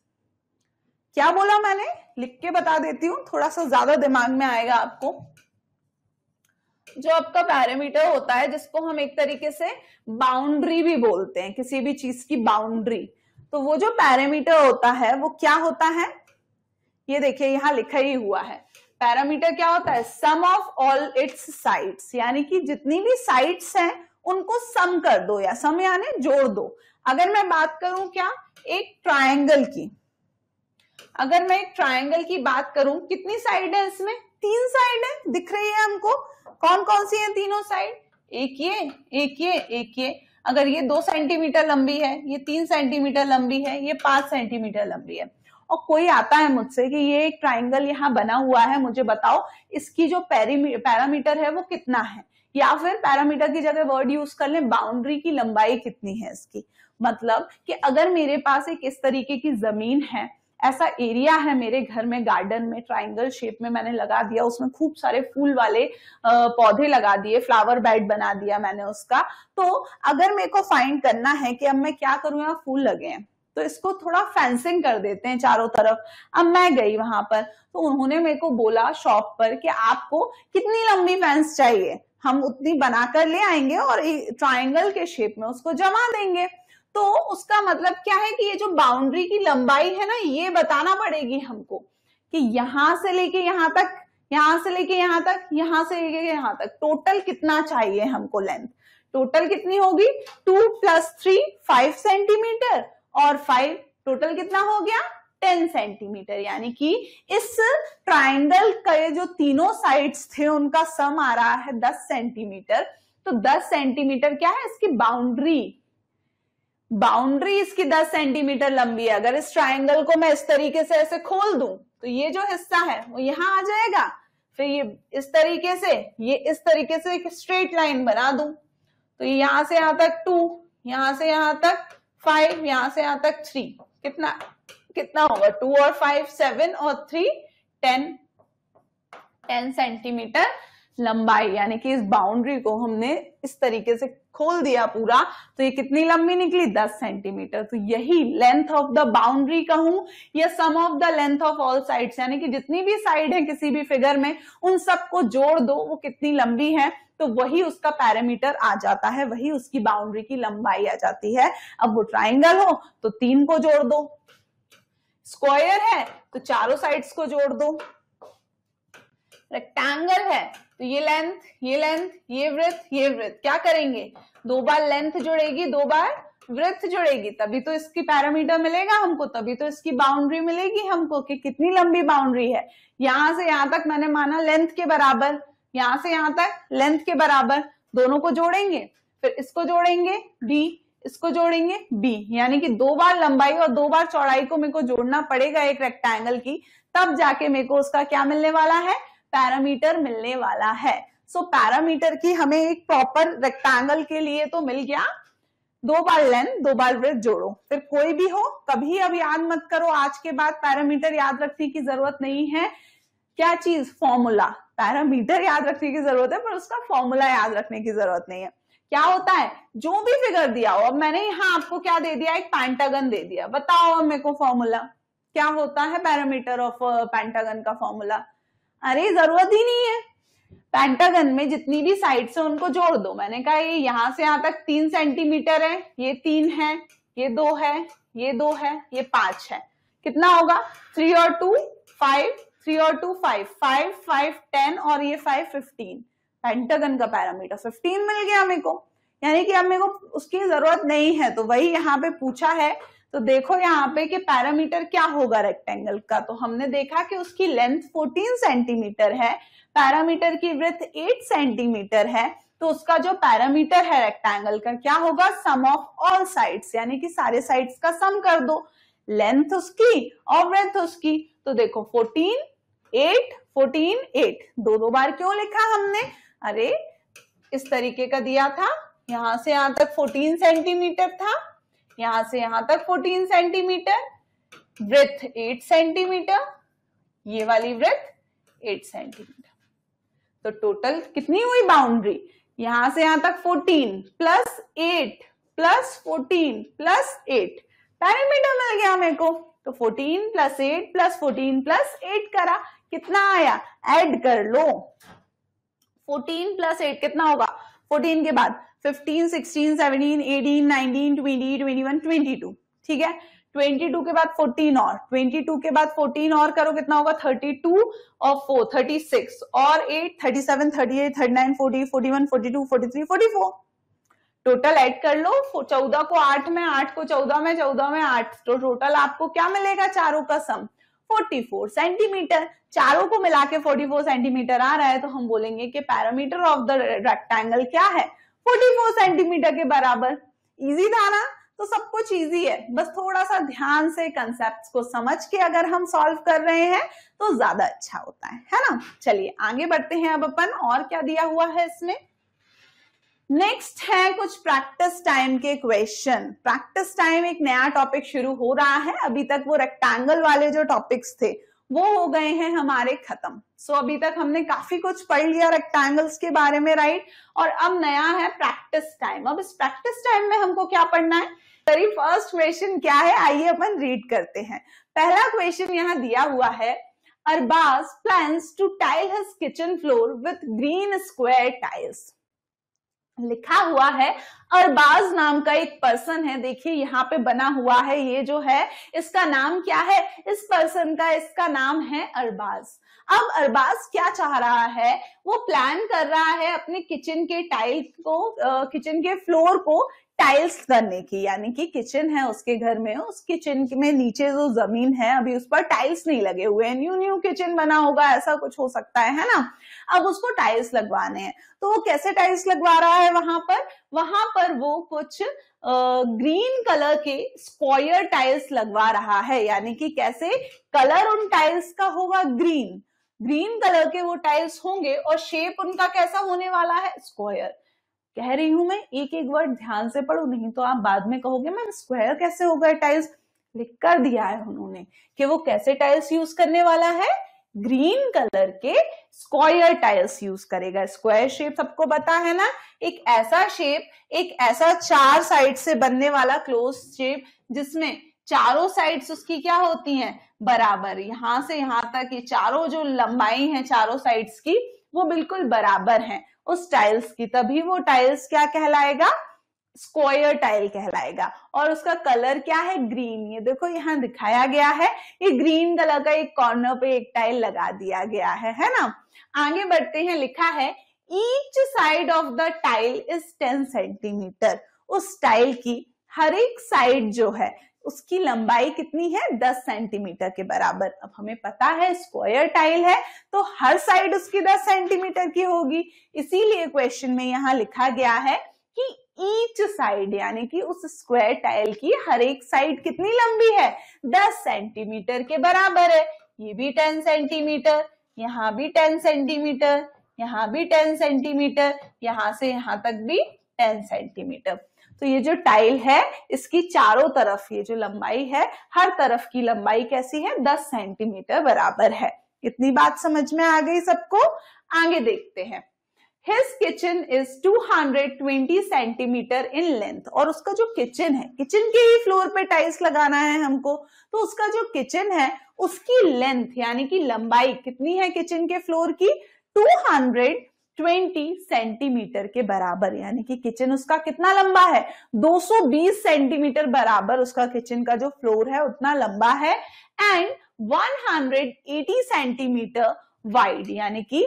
क्या बोला मैंने लिख के बता देती हूं थोड़ा सा ज्यादा दिमाग में आएगा आपको जो आपका पैरामीटर होता है जिसको हम एक तरीके से बाउंड्री भी बोलते हैं किसी भी चीज की बाउंड्री तो वो जो पैरामीटर होता है वो क्या होता है ये देखिए यहां लिखा ही हुआ है पैरामीटर क्या होता है sum of all its sides यानी कि जितनी भी साइड्स हैं उनको सम कर दो या सम यानी जोड़ दो अगर मैं बात करूं क्या एक ट्रायंगल की अगर मैं एक ट्रायंगल की बात करूं कितनी साइड है इसमें तीन साइड है दिख रही है हमको कौन कौन सी है तीनों साइड एक ये एक ये एक ये अगर ये दो सेंटीमीटर लंबी है ये तीन सेंटीमीटर लंबी है ये पांच सेंटीमीटर लंबी है और कोई आता है मुझसे कि ये एक ट्राइंगल यहाँ बना हुआ है मुझे बताओ इसकी जो पैरामीटर है वो कितना है या फिर पैरामीटर की जगह वर्ड यूज कर लें बाउंड्री की लंबाई कितनी है इसकी मतलब कि अगर मेरे पास एक इस तरीके की जमीन है ऐसा एरिया है मेरे घर में गार्डन में ट्राइंगल शेप में मैंने लगा दिया उसमें खूब सारे फूल वाले पौधे लगा दिए फ्लावर बेड बना दिया मैंने उसका तो अगर मेरे को फाइंड करना है कि अब मैं क्या करूँ यहाँ फूल लगे हैं तो इसको थोड़ा फेंसिंग कर देते हैं चारों तरफ अब मैं गई वहां पर तो उन्होंने मेरे को बोला शॉप पर कि आपको कितनी लंबी फेंस चाहिए हम उतनी बनाकर ले आएंगे और ट्राइंगल के शेप में उसको जमा देंगे तो उसका मतलब क्या है कि ये जो बाउंड्री की लंबाई है ना ये बताना पड़ेगी हमको कि यहां से लेके यहां तक यहां से लेके यहां तक यहां से लेके यहां तक टोटल कितना चाहिए हमको लेंथ टोटल कितनी होगी two plus three five centimetre और फाइव टोटल कितना हो गया टेन सेंटीमीटर यानी कि इस ट्राइंगल के जो तीनों साइड्स थे उनका सम आ रहा है दस सेंटीमीटर तो दस सेंटीमीटर क्या है इसकी बाउंड्री बाउंड्री इसकी 10 सेंटीमीटर लंबी है अगर इस ट्राइंगल को मैं इस तरीके से ऐसे खोल दू तो ये जो हिस्सा है वो यहां आ जाएगा फिर ये इस तरीके से ये इस तरीके से एक स्ट्रेट लाइन बना दू तो यहां से यहां तक टू यहां से यहां तक फाइव यहां से यहां तक थ्री कितना कितना होगा टू और फाइव सेवन और थ्री टेन टेन सेंटीमीटर लंबाई यानी कि इस बाउंड्री को हमने इस तरीके से खोल दिया पूरा तो ये कितनी लंबी निकली 10 सेंटीमीटर तो यही लेंथ ऑफ द बाउंड्री कहूं या sum of the length of all sides यानी कि जितनी भी साइड है किसी भी फिगर में उन सबको जोड़ दो वो कितनी लंबी है तो वही उसका पैरामीटर आ जाता है वही उसकी बाउंड्री की लंबाई आ जाती है अब वो ट्राइंगल हो तो तीन को जोड़ दो स्क्वायर है तो चारों साइड्स को जोड़ दो रेक्टेंगल है तो ये लेंथ ये लेंथ ये वृत्त ये वृत्त क्या करेंगे दो बार लेंथ जुड़ेगी दो बार वृत्त जुड़ेगी तभी तो इसकी पैरामीटर मिलेगा हमको तभी तो इसकी बाउंड्री मिलेगी हमको कि कितनी लंबी बाउंड्री है यहां से यहां तक मैंने माना लेंथ के बराबर यहां से यहां तक लेंथ के बराबर दोनों को जोड़ेंगे फिर इसको जोड़ेंगे डी इसको जोड़ेंगे बी यानी कि दो बार लंबाई और दो बार चौड़ाई को मेरे को जोड़ना पड़ेगा एक रेक्टेंगल की तब जाके मेरे को उसका क्या मिलने वाला है पैरामीटर मिलने वाला है सो so, पैरामीटर की हमें एक प्रॉपर रेक्टेंगल के लिए तो मिल गया दो बार लेंथ दो बार ब्रेथ जोड़ो फिर कोई भी हो कभी अब याद मत करो आज के बाद पैरामीटर याद रखने की जरूरत नहीं है क्या चीज फॉर्मूला पैरामीटर याद रखने की जरूरत है पर उसका फॉर्मूला याद रखने की जरूरत नहीं है क्या होता है जो भी फिगर दिया हो अब मैंने यहां आपको क्या दे दिया एक पैंटागन दे दिया बताओ अब मेरे को फॉर्मूला क्या होता है पैरामीटर ऑफ पैंटागन uh, का फॉर्मूला अरे जरूरत ही नहीं है पैंटागन में जितनी भी साइड से उनको जोड़ दो मैंने कहा ये यहाँ से यहां तक तीन सेंटीमीटर है ये तीन है ये दो है ये दो है ये पांच है कितना होगा थ्री और टू फाइव थ्री और two five five five ten और ये फाइव फिफ्टीन पेंटागन का पैरामीटर फिफ्टीन मिल गया मेरे को यानी कि अब मेरे को उसकी जरूरत नहीं है तो वही यहाँ पे पूछा है तो देखो यहाँ पे कि पैरामीटर क्या होगा रेक्टेंगल का तो हमने देखा कि उसकी लेंथ 14 सेंटीमीटर है पैरामीटर की वृथ 8 सेंटीमीटर है तो उसका जो पैरामीटर है रेक्टेंगल का क्या होगा सम ऑफ ऑल साइड्स यानी कि सारे साइड्स का सम कर दो लेंथ उसकी और ब्रेथ उसकी तो देखो फोर्टीन एट फोर्टीन एट दो दो बार क्यों लिखा हमने अरे इस तरीके का दिया था यहां से यहां तक 14 सेंटीमीटर था यहां से यहां तक 14 सेंटीमीटर वृथ 8 सेंटीमीटर ये वाली वृथ 8 सेंटीमीटर तो टोटल कितनी हुई बाउंड्री यहां से यहां तक 14 प्लस 8 प्लस 14 प्लस 8 पैरामीटर मिल गया मेरे को तो 14 प्लस 8 प्लस 14 प्लस 8 करा कितना आया ऐड कर लो 14 प्लस 8 कितना होगा 14 के बाद ठीक है 22 के बाद 14 और 22 के बाद 14 और करो कितना होगा 32 और 4 36 और 8 37 38 39 40 41 42 43 44 टोटल ऐड कर लो 14 को 8 में 8 को 14 में 14 में 8 तो टोटल आपको क्या मिलेगा चारों का सम 44 सेंटीमीटर चारों को मिला के 44 सेंटीमीटर आ रहा है तो हम बोलेंगे कि पैरामीटर ऑफ द रेक्टेंगल क्या है 44 सेंटीमीटर के बराबर इजी था ना तो सब कुछ इजी है बस थोड़ा सा ध्यान से कंसेप्ट को समझ के अगर हम सॉल्व कर रहे हैं तो ज्यादा अच्छा होता है है ना चलिए आगे बढ़ते हैं अब अपन और क्या दिया हुआ है इसमें नेक्स्ट है कुछ प्रैक्टिस टाइम के क्वेश्चन प्रैक्टिस टाइम एक नया टॉपिक शुरू हो रहा है अभी तक वो रेक्टेंगल वाले जो टॉपिक्स थे वो हो गए हैं हमारे खत्म सो so, अभी तक हमने काफी कुछ पढ़ लिया रेक्टेंगल्स के बारे में राइट और अब नया है प्रैक्टिस टाइम अब इस प्रैक्टिस टाइम में हमको क्या पढ़ना है वेरी फर्स्ट क्वेश्चन क्या है आइए अपन रीड करते हैं पहला क्वेश्चन यहाँ दिया हुआ है Arbaz plans to tile his kitchen floor with green square tiles लिखा हुआ है अरबाज नाम का एक पर्सन है देखिए यहाँ पे बना हुआ है ये जो है इसका नाम क्या है इस पर्सन का इसका नाम है अरबाज अब अरबाज क्या चाह रहा है वो प्लान कर रहा है अपने किचन के टाइल को किचन के फ्लोर को टाइल्स करने की यानी कि किचन है उसके घर में उस किचन में नीचे जो जमीन है अभी उस पर टाइल्स नहीं लगे हुए हैं न्यू न्यू किचन बना होगा ऐसा कुछ हो सकता है है ना अब उसको टाइल्स लगवाने हैं तो वो कैसे टाइल्स लगवा रहा है वहां पर वहां पर वो कुछ ग्रीन कलर के स्क्वायर टाइल्स लगवा रहा है यानी कि कैसे कलर उन टाइल्स का होगा ग्रीन ग्रीन कलर के वो टाइल्स होंगे और शेप उनका कैसा होने वाला है स्क्वायर कह रही हूं मैं एक एक वर्ड ध्यान से पढ़ू नहीं तो आप बाद में कहोगे मैम स्क्वायर कैसे होगा टाइल्स लिख कर दिया है उन्होंने कि वो कैसे टाइल्स यूज करने वाला है ग्रीन कलर के स्क्वायर टाइल्स यूज करेगा स्क्वायर शेप सबको पता है ना एक ऐसा शेप एक ऐसा चार साइड से बनने वाला क्लोज शेप जिसमें चारों साइड्स उसकी क्या होती हैं बराबर यहां से यहां तक ये चारों जो लंबाई है चारों साइड्स की वो बिल्कुल बराबर हैं उस टाइल्स की तभी वो टाइल्स क्या कहलाएगा स्क्वायर टाइल कहलाएगा और उसका कलर क्या है ग्रीन ये देखो यहाँ दिखाया गया है ये ग्रीन कलर का एक कॉर्नर पे एक टाइल लगा दिया गया है है ना आगे बढ़ते हैं लिखा है each side of the tile is ten centimetre उस टाइल की हर एक साइड जो है उसकी लंबाई कितनी है 10 सेंटीमीटर के बराबर अब हमें पता है स्क्वायर टाइल है तो हर साइड उसकी 10 सेंटीमीटर की होगी इसीलिए क्वेश्चन में यहाँ लिखा गया है कि ईच साइड यानी कि उस स्क्वायर टाइल की हर एक साइड कितनी लंबी है 10 सेंटीमीटर के बराबर है ये भी 10 सेंटीमीटर यहाँ भी 10 सेंटीमीटर यहाँ भी 10 सेंटीमीटर यहां से यहां तक भी 10 सेंटीमीटर तो ये जो टाइल है इसकी चारों तरफ ये जो लंबाई है हर तरफ की लंबाई कैसी है दस सेंटीमीटर बराबर है इतनी बात समझ में आ गई सबको आगे देखते हैं his kitchen is 220 centimetre in length और उसका जो किचन है किचन के ही फ्लोर पे टाइल्स लगाना है हमको तो उसका जो किचन है उसकी लेंथ यानी कि लंबाई कितनी है किचन के फ्लोर की हंड्रेड 20 सेंटीमीटर के बराबर यानी कि किचन उसका कितना लंबा है 220 सेंटीमीटर बराबर उसका किचन का जो फ्लोर है उतना लंबा है एंड 180 सेंटीमीटर वाइड यानी कि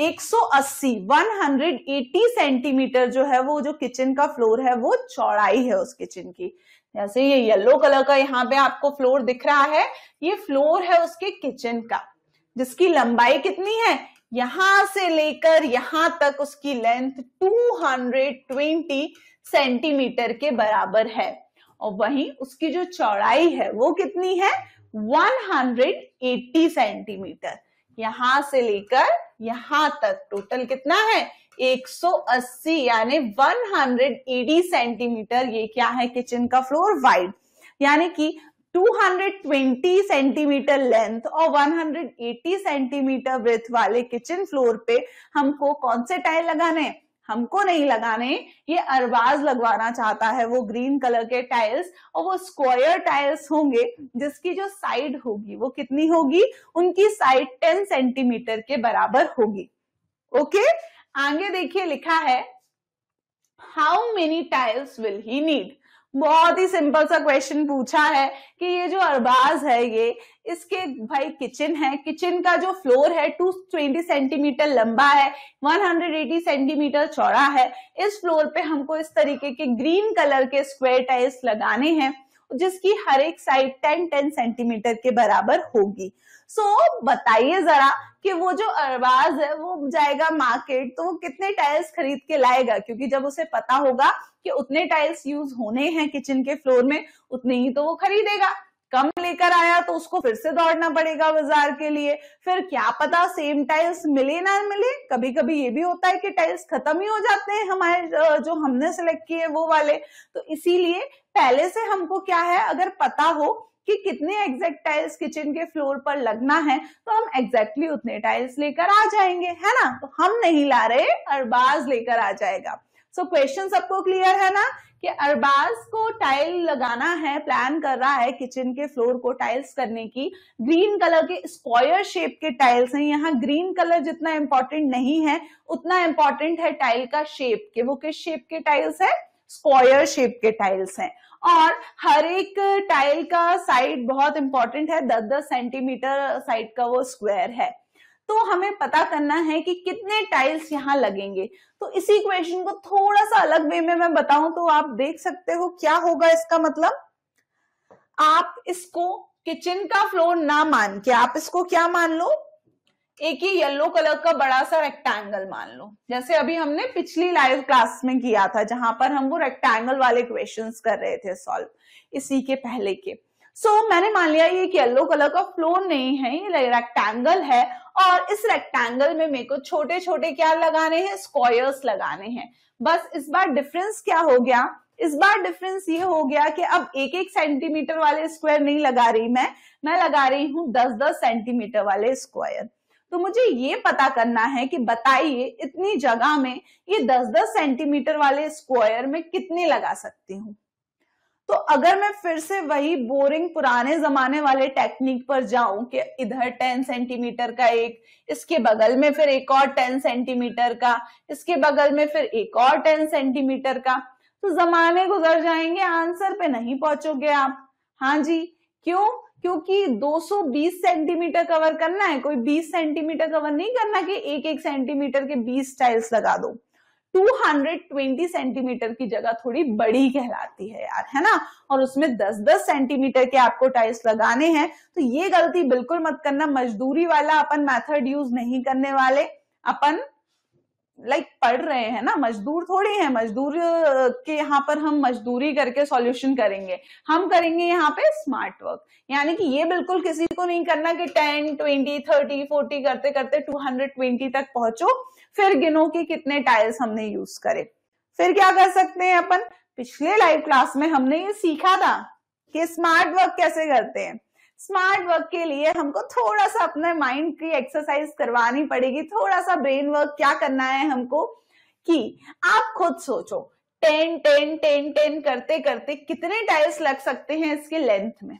180 180 सेंटीमीटर जो है वो जो किचन का फ्लोर है वो चौड़ाई है उस किचन की जैसे ये येलो कलर का यहाँ पे आपको फ्लोर दिख रहा है ये फ्लोर है उसके किचन का जिसकी लंबाई कितनी है यहां से लेकर यहां तक उसकी लेंथ 220 सेंटीमीटर के बराबर है और वहीं उसकी जो चौड़ाई है वो कितनी है 180 सेंटीमीटर यहां से लेकर यहां तक टोटल कितना है 180 यानी 180 सेंटीमीटर ये क्या है किचन का फ्लोर वाइड यानी कि 220 सेंटीमीटर लेंथ और 180 सेंटीमीटर ब्रेथ वाले किचन फ्लोर पे हमको कौन से टाइल लगाने हमको नहीं लगाने ये अरबाज लगवाना चाहता है वो ग्रीन कलर के टाइल्स और वो स्क्वायर टाइल्स होंगे जिसकी जो साइड होगी वो कितनी होगी उनकी साइड 10 सेंटीमीटर के बराबर होगी ओके आगे देखिए लिखा है how many tiles will he need बहुत ही सिंपल सा क्वेश्चन पूछा है कि ये जो अरबाज है ये इसके भाई किचन है किचन का जो फ्लोर है 220 सेंटीमीटर लंबा है 180 सेंटीमीटर चौड़ा है इस फ्लोर पे हमको इस तरीके के ग्रीन कलर के स्क्वायर टाइल्स लगाने हैं जिसकी हर एक साइड 10 10 सेंटीमीटर के बराबर होगी सो so, बताइए जरा कि वो जो अरबाज है वो जाएगा मार्केट तो वो कितने टाइल्स खरीद के लाएगा क्योंकि जब उसे पता होगा कि उतने टाइल्स यूज होने हैं किचन के फ्लोर में उतने ही तो वो खरीदेगा कम लेकर आया तो उसको फिर से दौड़ना पड़ेगा बाजार के लिए फिर क्या पता सेम टाइल्स मिले ना मिले कभी कभी ये भी होता है कि टाइल्स खत्म ही हो जाते हैं हमारे जो हमने सेलेक्ट किए वो वाले तो इसीलिए पहले से हमको क्या है अगर पता हो कि कितने एग्जैक्ट टाइल्स किचन के फ्लोर पर लगना है तो हम एग्जैक्टली उतने टाइल्स लेकर आ जाएंगे है ना तो हम नहीं ला रहे अरबाज लेकर आ जाएगा सो क्वेश्चन सबको क्लियर है ना कि अरबाज को टाइल लगाना है प्लान कर रहा है किचन के फ्लोर को टाइल्स करने की ग्रीन कलर के स्क्वायर शेप के टाइल्स हैं यहाँ ग्रीन कलर जितना इंपॉर्टेंट नहीं है उतना इंपॉर्टेंट है टाइल का शेप के वो किस शेप के टाइल्स है स्क्वायर शेप के टाइल्स हैं और हर एक टाइल का साइड बहुत इंपॉर्टेंट है दस दस सेंटीमीटर साइड का वो स्क्वायर है तो हमें पता करना है कि कितने टाइल्स यहाँ लगेंगे तो इसी क्वेश्चन को थोड़ा सा अलग वे में मैं बताऊं तो आप देख सकते हो क्या होगा इसका मतलब आप इसको किचन का फ्लोर ना मान के आप इसको क्या मान लो एक ही येलो कलर का बड़ा सा रेक्टेंगल मान लो जैसे अभी हमने पिछली लाइव क्लास में किया था जहां पर हम वो रेक्टेंगल वाले क्वेश्चंस कर रहे थे सॉल्व इसी के पहले के सो so, मैंने मान लिया ये येलो कलर का फ्लोर नहीं है ये रेक्टेंगल है और इस रेक्टेंगल में मेरे को छोटे छोटे क्या लगाने हैं स्क्वायर्स लगाने हैं बस इस बार डिफरेंस क्या हो गया इस बार डिफरेंस ये हो गया कि अब एक एक सेंटीमीटर वाले स्क्वायर नहीं लगा रही मैं मैं लगा रही हूं दस दस सेंटीमीटर वाले स्क्वायर तो मुझे ये पता करना है कि बताइए इतनी जगह में ये 10-10 सेंटीमीटर वाले स्क्वायर में कितने लगा सकती हूँ तो अगर मैं फिर से वही बोरिंग पुराने जमाने वाले टेक्निक पर जाऊं कि इधर 10 सेंटीमीटर का एक इसके बगल में फिर एक और 10 सेंटीमीटर का इसके बगल में फिर एक और 10 सेंटीमीटर का तो जमाने गुजर जाएंगे आंसर पे नहीं पहुंचोगे आप हाँ जी क्यों क्योंकि 220 सेंटीमीटर कवर करना है कोई 20 सेंटीमीटर कवर नहीं करना कि एक एक सेंटीमीटर के 20 टाइल्स लगा दो 220 सेंटीमीटर की जगह थोड़ी बड़ी कहलाती है यार है ना और उसमें 10-10 सेंटीमीटर के आपको टाइल्स लगाने हैं तो ये गलती बिल्कुल मत करना मजदूरी वाला अपन मेथड यूज नहीं करने वाले अपन लाइक like, पढ़ रहे हैं ना मजदूर थोड़ी हैं मजदूर के यहाँ पर हम मजदूरी करके सॉल्यूशन करेंगे हम करेंगे यहाँ पे स्मार्ट वर्क यानी कि ये बिल्कुल किसी को नहीं करना कि टेन ट्वेंटी थर्टी फोर्टी करते करते टू हंड्रेड ट्वेंटी तक पहुंचो फिर गिनो कि कितने टाइल्स हमने यूज करे फिर क्या कर सकते हैं अपन पिछले लाइव क्लास में हमने ये सीखा था कि स्मार्ट वर्क कैसे करते हैं स्मार्ट वर्क के लिए हमको थोड़ा सा अपने माइंड की एक्सरसाइज करवानी पड़ेगी थोड़ा सा ब्रेन वर्क क्या करना है हमको कि आप खुद सोचो टेन टेन टेन टेन करते करते कितने टाइल्स लग सकते हैं इसके लेंथ में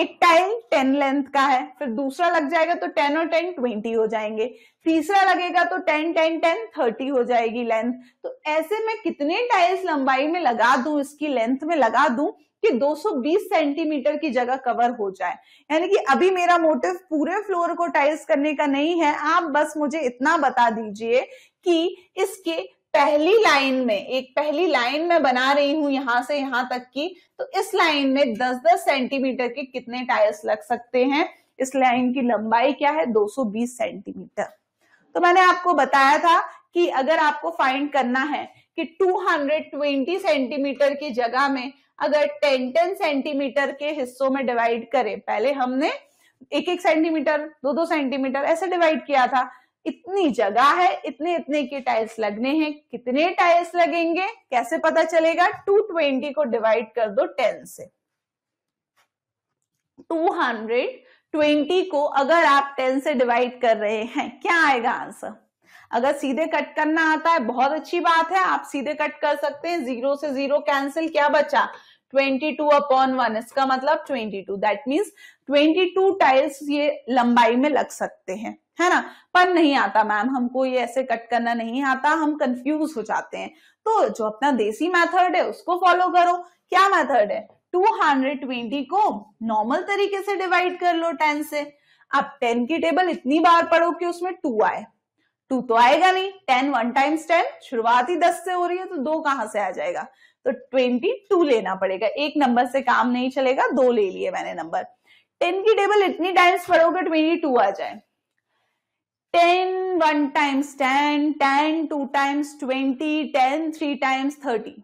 एक टाइल टेन लेंथ का है फिर दूसरा लग जाएगा तो टेन और टेन ट्वेंटी हो जाएंगे तीसरा लगेगा तो टेन टेन टेन थर्टी हो जाएगी लेंथ तो ऐसे में कितने टाइल्स लंबाई में लगा दू इसकी लेंथ में लगा दू कि 220 सेंटीमीटर की जगह कवर हो जाए यानी कि अभी मेरा मोटिव पूरे फ्लोर को टाइल्स करने का नहीं है आप बस मुझे इतना बता दीजिए कि इसके पहली लाइन में एक पहली लाइन में बना रही हूं यहां से यहां तक की तो इस लाइन में 10-10 सेंटीमीटर के कितने टाइल्स लग सकते हैं इस लाइन की लंबाई क्या है 220 सेंटीमीटर तो मैंने आपको बताया था कि अगर आपको फाइंड करना है कि 220 सेंटीमीटर की जगह में अगर टेन टेन सेंटीमीटर के हिस्सों में डिवाइड करें पहले हमने एक एक सेंटीमीटर दो दो सेंटीमीटर ऐसे डिवाइड किया था इतनी जगह है इतने इतने के टाइल्स लगने हैं कितने टाइल्स लगेंगे कैसे पता चलेगा 220 को डिवाइड कर दो 10 से 220 को अगर आप 10 से डिवाइड कर रहे हैं क्या आएगा आंसर अगर सीधे कट करना आता है बहुत अच्छी बात है आप सीधे कट कर सकते हैं जीरो से जीरो कैंसिल क्या बचा ट्वेंटी टू अपॉन वन इसका मतलब twenty two that means twenty two tiles ये लंबाई में लग सकते हैं है ना पर नहीं आता मैम हमको ये ऐसे कट करना नहीं आता हम कंफ्यूज हो जाते हैं तो जो अपना देसी मेथड है उसको फॉलो करो क्या मेथड है 220 को नॉर्मल तरीके से डिवाइड कर लो 10 से अब 10 की टेबल इतनी बार पढ़ो कि उसमें टू आए टू तो आएगा नहीं टेन वन टाइम्स टेन शुरुआत ही दस से हो रही है तो दो कहां से आ जाएगा तो ट्वेंटी टू लेना पड़ेगा एक नंबर से काम नहीं चलेगा दो ले लिए मैंने नंबर टेन की टेबल इतनी टाइम्स पढ़ोगे ट्वेंटी टू आ जाए ten one times ten ten two times twenty ten three times thirty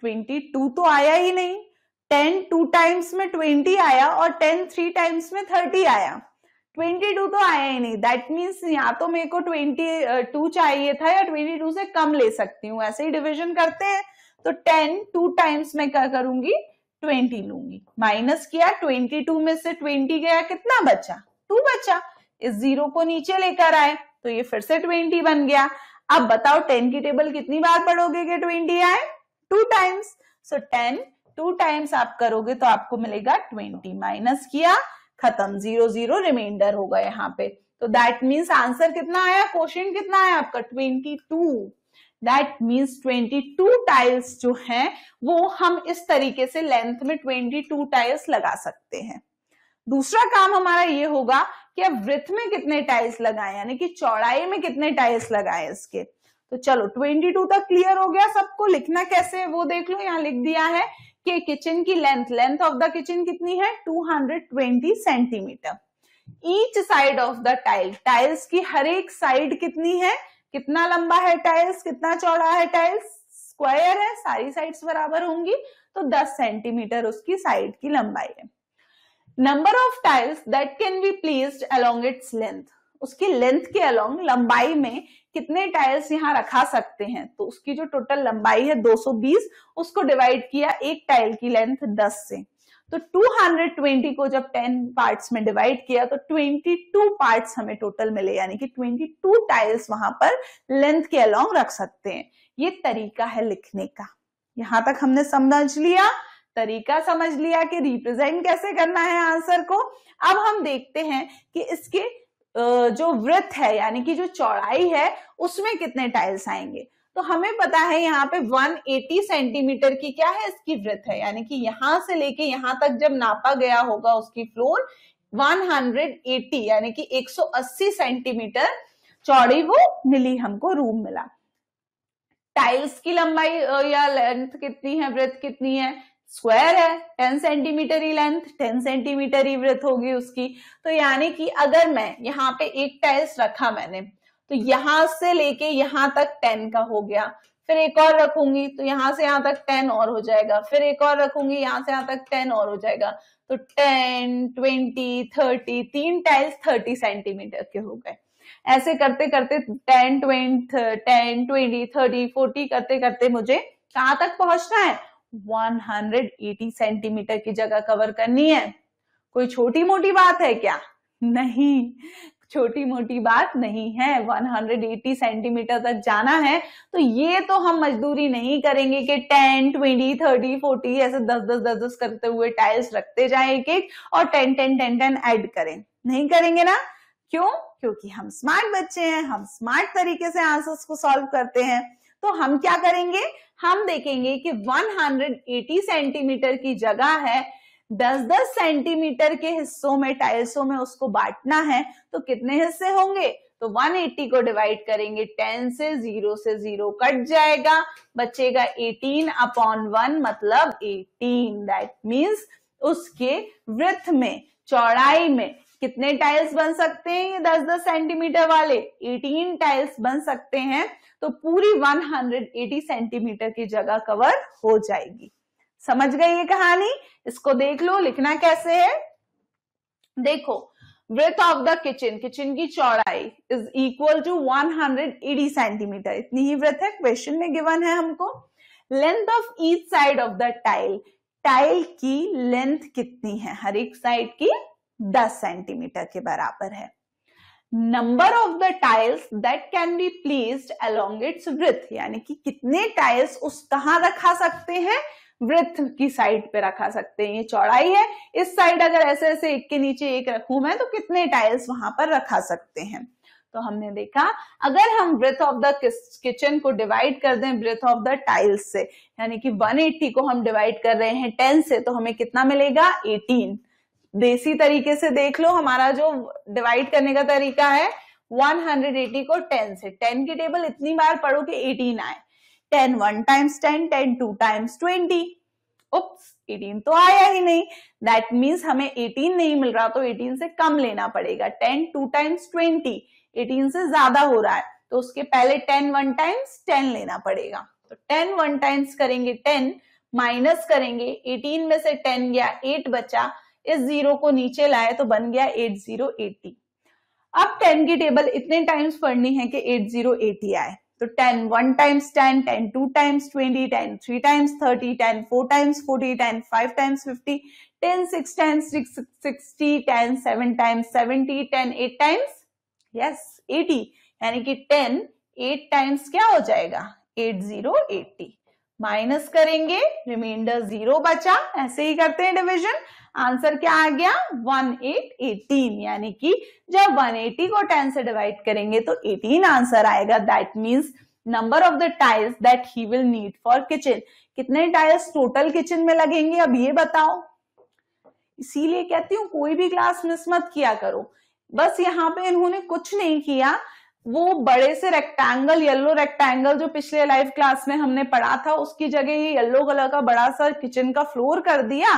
twenty two तो आया ही नहीं टेन टू टाइम्स में ट्वेंटी आया और टेन थ्री टाइम्स में थर्टी आया ट्वेंटी टू तो आया ही नहीं दैट मीन्स या तो मेरे को ट्वेंटी टू चाहिए था या ट्वेंटी टू से कम ले सकती हूँ ऐसे ही डिविजन करते हैं तो टेन टू टाइम्स मैं क्या करूंगी ट्वेंटी लूंगी माइनस किया ट्वेंटी टू में से ट्वेंटी गया कितना बचा टू बचा इस जीरो को नीचे लेकर आए तो ये फिर से ट्वेंटी बन गया अब बताओ टेन की टेबल कितनी बार पढ़ोगे कि ट्वेंटी आए two times so ten two times आप करोगे तो आपको मिलेगा ट्वेंटी माइनस किया खत्म जीरो जीरो रिमाइंडर होगा यहाँ पे तो दैट मीन्स आंसर कितना आया क्वेश्चन कितना आया आपका twenty two that means two tiles जो है वो हम इस तरीके से लेंथ में टू टाइल्स लगा सकते हैं दूसरा काम हमारा ये होगा कि अब वृथ में कितने टाइल्स लगाए यानी कि चौड़ाई में कितने टाइल्स लगाए इसके तो चलो 22 तक क्लियर हो गया सबको लिखना कैसे है वो देख लो यहाँ लिख दिया है के किचन की length length of the kitchen कितनी है 220 centimetre each side of the tile tiles की हर एक साइड कितनी है कितना लंबा है टाइल्स कितना चौड़ा है टाइल्स स्क्वायर है सारी साइड्स बराबर होंगी तो 10 सेंटीमीटर उसकी साइड की लंबाई है number of tiles that can be placed along its length उसकी लेंथ के अलोंग लंबाई में कितने टायर्स यहाँ रखा सकते हैं तो उसकी जो टोटल लंबाई है 220 उसको डिवाइड किया एक टाइल की लेंथ 10 से तो 220 को जब 10 पार्ट्स में डिवाइड किया तो 22 पार्ट्स हमें टोटल मिले यानी कि 22 टाइल्स वहां पर लेंथ के अलोंग रख सकते हैं ये तरीका है लिखने का यहां तक हमने समझ लिया तरीका समझ लिया कि रिप्रेजेंट कैसे करना है आंसर को अब हम देखते हैं कि इसके जो वृत्त है यानी कि जो चौड़ाई है उसमें कितने टाइल्स आएंगे तो हमें पता है यहाँ पे 180 सेंटीमीटर की क्या है इसकी वृत्त है यानी कि यहां से लेके यहां तक जब नापा गया होगा उसकी फ्लोर 180 यानी कि 180 सेंटीमीटर चौड़ी वो मिली हमको रूम मिला टाइल्स की लंबाई या लेंथ कितनी है वृत्त कितनी है स्क्वायर है टेन सेंटीमीटर ही लेंथ टेन सेंटीमीटर ही व्रत होगी उसकी तो यानी कि अगर मैं यहाँ पे एक टाइल्स रखा मैंने तो यहां से लेके यहां तक टेन का हो गया फिर एक और रखूंगी तो यहां से यहां तक टेन और हो जाएगा फिर एक और रखूंगी यहां से यहां तक टेन और हो जाएगा तो टेन ट्वेंटी थर्टी तीन टाइल्स थर्टी सेंटीमीटर के हो गए ऐसे करते करते ten twenty ten twenty thirty forty करते करते मुझे कहां तक पहुंचना है 180 सेंटीमीटर की जगह कवर करनी है कोई छोटी मोटी बात है क्या नहीं छोटी मोटी बात नहीं है 180 सेंटीमीटर तक जाना है तो ये तो हम मजदूरी नहीं करेंगे कि 10, 20, 30, 40 ऐसे 10, 10, 10, 10 करते हुए टाइल्स रखते जाए एक एक और 10, 10, 10, 10 ऐड करें नहीं करेंगे ना क्यों क्योंकि हम स्मार्ट बच्चे हैं हम स्मार्ट तरीके से आंसर्स को सॉल्व करते हैं तो हम क्या करेंगे हम देखेंगे कि 180 सेंटीमीटर की जगह है 10-10 सेंटीमीटर के हिस्सों में टाइल्सों में उसको बांटना है तो कितने हिस्से होंगे तो 180 को डिवाइड करेंगे 10 से 0 से 0 कट जाएगा बचेगा 18 अपॉन वन मतलब 18 दैट मींस उसके वृथ में चौड़ाई में कितने टाइल्स बन सकते हैं ये 10 10 सेंटीमीटर वाले 18 टाइल्स बन सकते हैं तो पूरी 180 सेंटीमीटर की जगह कवर हो जाएगी समझ गई ये कहानी इसको देख लो लिखना कैसे है देखो breadth of the kitchen kitchen की चौड़ाई इज इक्वल टू 180 सेंटीमीटर इतनी ही ब्रेथ है क्वेश्चन में गिवन है हमको length of each side of the tile tile की लेंथ कितनी है हर एक साइड की 10 सेंटीमीटर के बराबर है number of the tiles that can be placed along its width यानी कि कितने टाइल्स उस कहां रखा सकते हैं वृथ की साइड पे रखा सकते हैं ये चौड़ाई है इस साइड अगर ऐसे ऐसे एक के नीचे एक रखू मैं तो कितने टाइल्स वहां पर रखा सकते हैं तो हमने देखा अगर हम ब्रेथ ऑफ द किचन को डिवाइड कर दें ब्रेथ ऑफ द टाइल्स से यानी कि 180 को हम डिवाइड कर रहे हैं 10 से तो हमें कितना मिलेगा देसी तरीके से देख लो हमारा जो डिवाइड करने का तरीका है 180 को 10 से 10 की टेबल इतनी बार पढ़ो कि 18 आए 10 1 टाइम्स 10 10 टू टाइम्स 20 उप्स 18 तो आया ही नहीं दैट मीन्स हमें 18 नहीं मिल रहा तो 18 से कम लेना पड़ेगा 10 टू टाइम्स 20 18 से ज्यादा हो रहा है तो उसके पहले 10 वन टाइम्स 10 लेना पड़ेगा तो 10 वन टाइम्स करेंगे 10 माइनस करेंगे 18 में से 10 गया 8 बचा इस जीरो को नीचे लाए तो बन गया एट जीरो एटी अब टेन की टेबल इतने टाइम्स पढ़नी है कि एट जीरो एटी आए तो ten one times ten ten two times twenty ten three times thirty ten four times forty ten five times fifty ten six times sixty ten seven times seventy ten eight times yes eighty यानी कि ten eight times क्या हो जाएगा eight zero minus करेंगे reminder zero बचा ऐसे ही करते हैं डिवीजन आंसर क्या आ गया वन एट एटीन यानी कि जब वन एटी को टेन से डिवाइड करेंगे तो एटीन आंसर आएगा that means number of the tiles that he will need for kitchen कितने टाइल्स टोटल किचन में लगेंगे अब ये बताओ इसीलिए कहती हूँ कोई भी क्लास मिस मत किया करो बस यहाँ पे इन्होंने कुछ नहीं किया वो बड़े से रेक्टेंगल येलो रेक्टेंगल जो पिछले लाइव क्लास में हमने पढ़ा था उसकी जगह ये येलो कलर का बड़ा सा किचन का फ्लोर कर दिया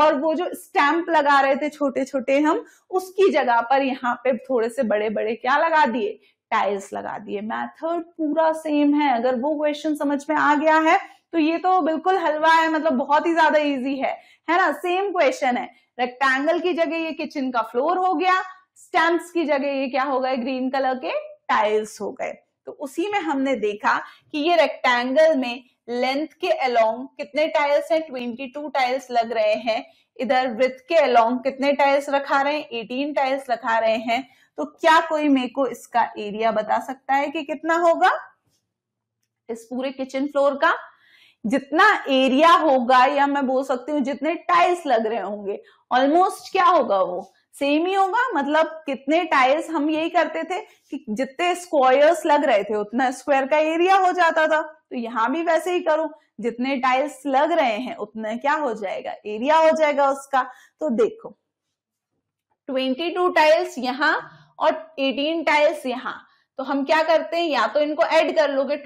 और वो जो स्टैंप लगा रहे थे छोटे छोटे हम उसकी जगह पर यहाँ पे थोड़े से बड़े बड़े क्या लगा दिए टाइल्स लगा दिए मैथड पूरा सेम है अगर वो क्वेश्चन समझ में आ गया है तो ये तो बिल्कुल हलवा है मतलब बहुत ही ज्यादा इजी है है ना सेम क्वेश्चन है रेक्टेंगल की जगह ये किचन का फ्लोर हो गया स्टैंप्स की जगह ये क्या होगा ग्रीन कलर के टाइल्स हो गए तो उसी में हमने देखा कि ये रेक्टेंगल में लेंथ के अलोंग कितने टाइल्स हैं 22 टाइल्स लग रहे हैं इधर वृत्त के अलोंग कितने टाइल्स रखा रहे हैं 18 टाइल्स रखा रहे हैं तो क्या कोई मेरे को इसका एरिया बता सकता है कि कितना होगा इस पूरे किचन फ्लोर का जितना एरिया होगा या मैं बोल सकती हूँ जितने टाइल्स लग रहे होंगे ऑलमोस्ट क्या होगा वो सेम ही होगा मतलब कितने टाइल्स हम यही करते थे कि जितने स्क्वायर्स लग रहे थे उतना स्क्वायर का एरिया हो जाता था तो यहां भी वैसे ही करो जितने टाइल्स लग रहे हैं उतना क्या हो जाएगा एरिया हो जाएगा उसका तो देखो 22 टाइल्स यहां और 18 टाइल्स यहां तो हम क्या करते हैं या तो इनको एड कर लोगे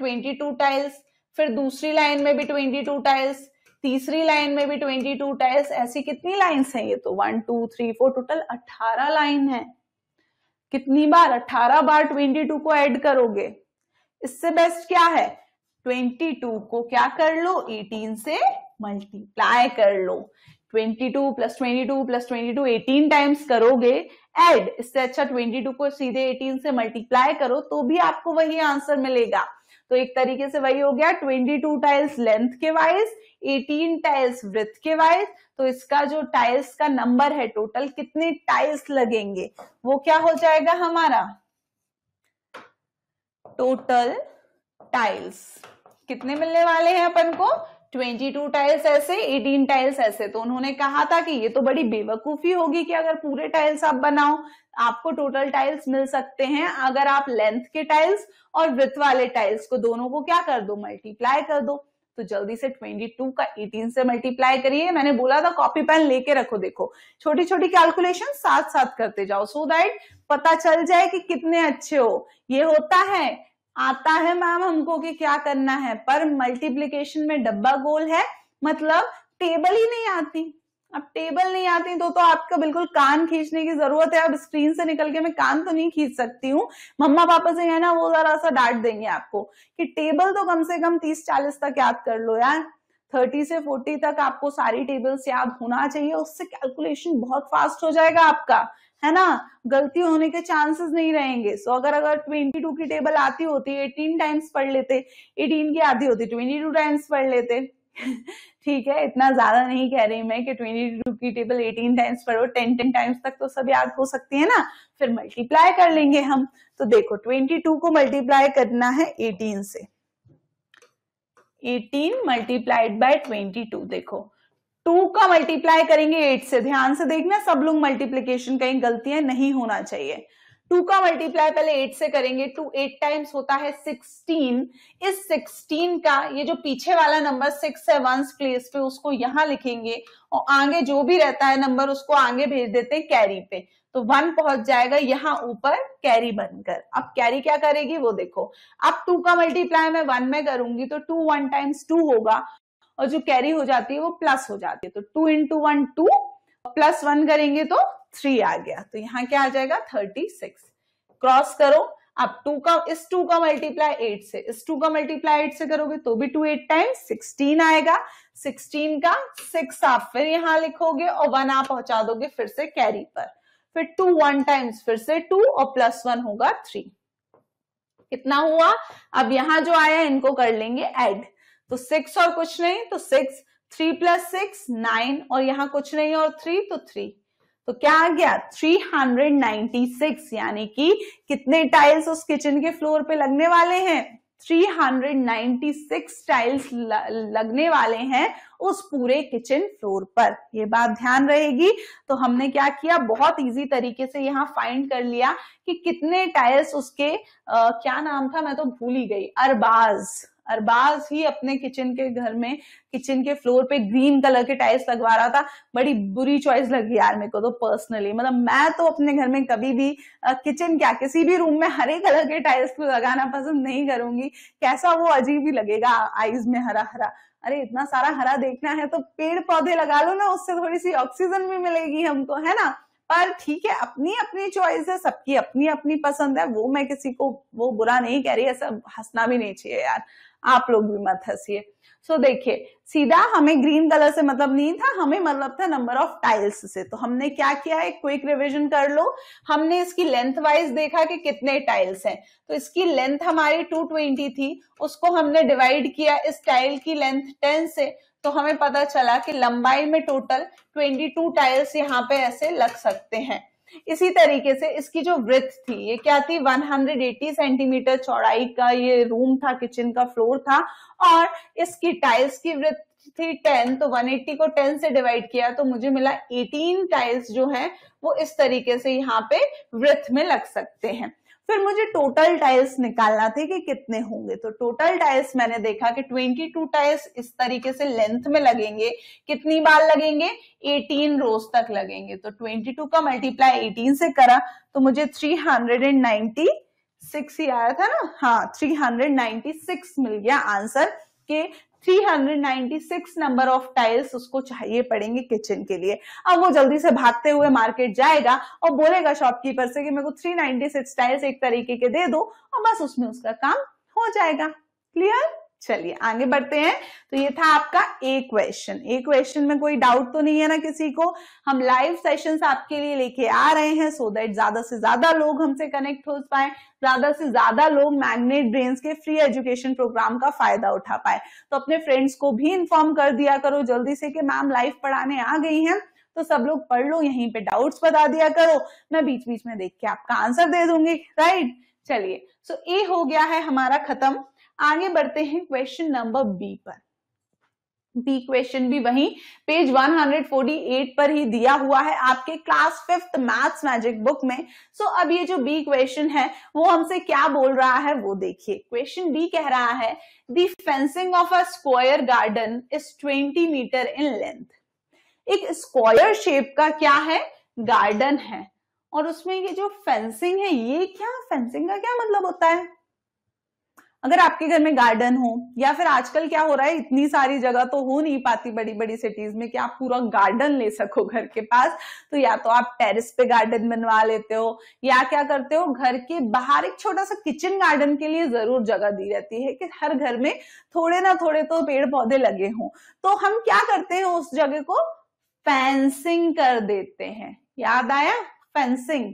टू टाइल्स फिर दूसरी लाइन में भी टू टाइल्स तीसरी लाइन में भी ट्वेंटी टू टाइल्स ऐसी कितनी लाइन्स हैं ये तो one two three four total अट्ठारह लाइन है कितनी बार अट्ठारह बार ट्वेंटी टू को ऐड करोगे इससे बेस्ट क्या है ट्वेंटी टू को क्या कर लो एटीन से मल्टीप्लाई कर लो twenty two plus twenty two plus twenty two eighteen times करोगे एड इससे अच्छा ट्वेंटी टू को सीधे एटीन से मल्टीप्लाई करो तो भी आपको वही आंसर मिलेगा तो एक तरीके से वही हो गया 22 टाइल्स लेंथ के वाइज 18 टाइल्स वृथ के वाइज तो इसका जो टाइल्स का नंबर है टोटल कितने टाइल्स लगेंगे वो क्या हो जाएगा हमारा टोटल टाइल्स कितने मिलने वाले हैं अपन को ट्वेंटी टू टाइल्स ऐसे एटीन टाइल्स ऐसे तो उन्होंने कहा था कि ये तो बड़ी बेवकूफी होगी कि अगर पूरे टाइल्स आप बनाओ आपको टोटल टाइल्स मिल सकते हैं अगर आप लेंथ के टाइल्स और वृत्त वाले टाइल्स को दोनों को क्या कर दो मल्टीप्लाई कर दो तो जल्दी से 22 का 18 से मल्टीप्लाई करिए मैंने बोला था कॉपी पेन लेके रखो देखो छोटी छोटी कैलकुलेशन साथ साथ करते जाओ सो so दैट पता चल जाए कि कितने अच्छे हो ये होता है आता है मैम हमको कि क्या करना है पर मल्टीप्लीकेशन में डब्बा गोल है मतलब टेबल ही नहीं आती अब टेबल नहीं आती तो तो आपका बिल्कुल कान खींचने की जरूरत है अब स्क्रीन से निकल के मैं कान तो नहीं खींच सकती हूँ मम्मा पापा से है ना वो जरा सा डांट देंगे आपको कि टेबल तो कम से कम तीस चालीस तक याद कर लो यार थर्टी से फोर्टी तक आपको सारी टेबल्स याद होना चाहिए उससे कैलकुलेशन बहुत फास्ट हो जाएगा आपका है ना गलती होने के चांसेस नहीं रहेंगे सो so, अगर अगर 22 की टेबल आती होती 18 टाइम्स पढ़ लेते 18 की आती होती 22 टाइम्स पढ़ लेते ठीक है इतना ज्यादा नहीं कह रही मैं कि 22 की टेबल 18 टाइम्स पढ़ो 10 10 टाइम्स तक तो सब याद हो सकती है ना फिर मल्टीप्लाई कर लेंगे हम तो देखो 22 को मल्टीप्लाई करना है 18 से 18 मल्टीप्लाइड बाय 22 देखो टू का मल्टीप्लाई करेंगे एट से ध्यान से देखना सब लोग मल्टीप्लीकेशन कहीं गलतियां नहीं होना चाहिए टू का मल्टीप्लाई पहले एट से करेंगे टू एट टाइम्स होता है सिक्सटीन इस सिक्सटीन का ये जो पीछे वाला नंबर सिक्स है वंस प्लेस पे उसको यहां लिखेंगे और आगे जो भी रहता है नंबर उसको आगे भेज देते हैं कैरी पे तो वन पहुंच जाएगा यहाँ ऊपर कैरी बनकर अब कैरी क्या करेगी वो देखो अब टू का मल्टीप्लाई मैं वन में करूंगी तो टू वन टाइम्स टू होगा और जो कैरी हो जाती है वो प्लस हो जाती है तो two into one two plus one करेंगे तो थ्री आ गया तो यहाँ क्या आ जाएगा थर्टी सिक्स क्रॉस करो आप टू का इस टू का मल्टीप्लाई एट से इस टू का मल्टीप्लाई एट से करोगे तो भी टू एट टाइम सिक्सटीन आएगा सिक्सटीन का सिक्स आप फिर यहाँ लिखोगे और वन आप पहुंचा दोगे फिर से कैरी पर फिर टू वन टाइम्स फिर से टू और प्लस वन होगा थ्री कितना हुआ अब यहां जो आया इनको कर लेंगे एड तो सिक्स और कुछ नहीं तो six three plus six nine और यहाँ कुछ नहीं और थ्री तो थ्री तो क्या आ गया 396 यानी कि कितने टाइल्स उस किचन के फ्लोर पे लगने वाले हैं 396 टाइल्स लगने वाले हैं उस पूरे किचन फ्लोर पर ये बात ध्यान रहेगी तो हमने क्या किया बहुत इजी तरीके से यहाँ फाइंड कर लिया कि कितने टाइल्स उसके आ, क्या नाम था मैं तो भूल ही गई अरबाज अरबाज ही अपने किचन के घर में किचन के फ्लोर पे ग्रीन कलर के टाइल्स लगवा रहा था बड़ी बुरी चॉइस लगी यार मेरे को तो पर्सनली मतलब मैं तो अपने घर में कभी भी किचन क्या किसी भी रूम में हरे कलर के टाइल्स को लगाना पसंद नहीं करूंगी कैसा वो अजीब ही लगेगा आईज में हरा हरा अरे इतना सारा हरा देखना है तो पेड़ पौधे लगा लो ना उससे थोड़ी सी ऑक्सीजन भी मिलेगी हमको है ना पर ठीक है अपनी अपनी चॉइस है सबकी अपनी अपनी पसंद है वो मैं किसी को वो बुरा नहीं कह रही ऐसा हंसना भी नहीं चाहिए यार आप लोग भी मत हंसिए सो so, देखिए सीधा हमें ग्रीन कलर से मतलब नहीं था हमें मतलब था नंबर ऑफ टाइल्स से तो हमने क्या किया है क्विक रिवीजन कर लो हमने इसकी लेंथ वाइज देखा कि कितने टाइल्स हैं तो इसकी लेंथ हमारी 220 थी उसको हमने डिवाइड किया इस टाइल की लेंथ 10 से तो हमें पता चला कि लंबाई में टोटल 22 टाइल्स यहाँ पे ऐसे लग सकते हैं इसी तरीके से इसकी जो वृथ थी ये क्या थी 180 सेंटीमीटर चौड़ाई का ये रूम था किचन का फ्लोर था और इसकी टाइल्स की वृथ थी 10 तो 180 को 10 से डिवाइड किया तो मुझे मिला 18 टाइल्स जो है वो इस तरीके से यहाँ पे वृथ में लग सकते हैं फिर मुझे टोटल टाइल्स निकालना थे कि कितने होंगे तो टोटल टाइल्स मैंने देखा कि 22 टाइल्स इस तरीके से लेंथ में लगेंगे कितनी बार लगेंगे 18 रोज तक लगेंगे तो 22 का मल्टीप्लाई 18 से करा तो मुझे 396 ही आया था ना हाँ 396 मिल गया आंसर के 396 नंबर ऑफ टाइल्स उसको चाहिए पड़ेंगे किचन के लिए अब वो जल्दी से भागते हुए मार्केट जाएगा और बोलेगा शॉपकीपर से कि मेरे को 396 टाइल्स एक तरीके के दे दो और बस उसमें उसका काम हो जाएगा क्लियर चलिए आगे बढ़ते हैं तो ये था आपका ए क्वेश्चन ए क्वेश्चन में कोई डाउट तो नहीं है ना किसी को हम लाइव सेशंस आपके लिए लेके आ रहे हैं सो दैट ज्यादा से ज्यादा लोग हमसे कनेक्ट हो पाए ज्यादा से ज्यादा लोग मैग्नेट ब्रेन्स के फ्री एजुकेशन प्रोग्राम का फायदा उठा पाए तो अपने फ्रेंड्स को भी इन्फॉर्म कर दिया करो जल्दी से कि मैम लाइव पढ़ाने आ गई है तो सब लोग पढ़ लो यहीं पे डाउट्स बता दिया करो मैं बीच बीच में देख के आपका आंसर दे दूंगी राइट चलिए सो ए हो गया है हमारा खत्म आगे बढ़ते हैं क्वेश्चन नंबर बी पर बी क्वेश्चन भी वही पेज 148 पर ही दिया हुआ है आपके class fifth maths magic book में सो so, अब ये जो बी क्वेश्चन है वो हमसे क्या बोल रहा है वो देखिए क्वेश्चन बी कह रहा है the fencing of a square garden is 20 metre in length एक स्क्वायर शेप का क्या है गार्डन है और उसमें ये जो फेंसिंग है ये क्या फेंसिंग का क्या मतलब होता है अगर आपके घर में गार्डन हो या फिर आजकल क्या हो रहा है इतनी सारी जगह तो हो नहीं पाती बड़ी बड़ी सिटीज में कि आप पूरा गार्डन ले सको घर के पास तो या तो आप टेरिस पे गार्डन बनवा लेते हो या क्या करते हो घर के बाहर एक छोटा सा किचन गार्डन के लिए जरूर जगह दी रहती है कि हर घर में थोड़े ना थोड़े तो पेड़ पौधे लगे हों तो हम क्या करते हैं उस जगह को फेंसिंग कर देते हैं याद आया फेंसिंग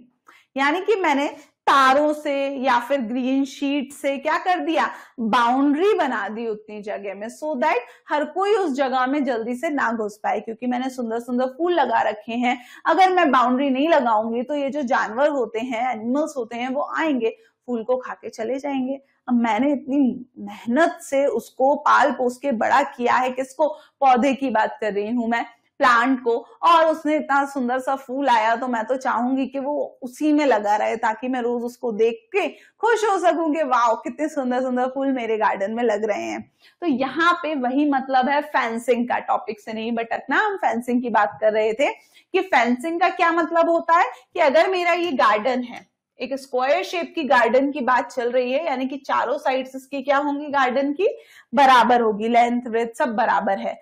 यानी कि मैंने तारों से या फिर ग्रीन शीट से क्या कर दिया बाउंड्री बना दी उतनी जगह में सो so दैट हर कोई उस जगह में जल्दी से ना घुस पाए क्योंकि मैंने सुंदर सुंदर फूल लगा रखे हैं अगर मैं बाउंड्री नहीं लगाऊंगी तो ये जो जानवर होते हैं एनिमल्स होते हैं वो आएंगे फूल को खा के चले जाएंगे अब मैंने इतनी मेहनत से उसको पाल पोस के बड़ा किया है किसको पौधे की बात कर रही हूं मैं प्लांट को और उसने इतना सुंदर सा फूल आया तो मैं तो चाहूंगी कि वो उसी में लगा रहे ताकि मैं रोज उसको देख के खुश हो सकूं कि वाह कितने सुंदर सुंदर फूल मेरे गार्डन में लग रहे हैं तो यहाँ पे वही मतलब है फेंसिंग का टॉपिक से नहीं बट अपना हम फेंसिंग की बात कर रहे थे कि फेंसिंग का क्या मतलब होता है कि अगर मेरा ये गार्डन है एक स्क्वायर शेप की गार्डन की बात चल रही है यानी कि चारों साइड्स इसकी क्या होंगी गार्डन की बराबर होगी लेंथ ब्रेथ सब बराबर है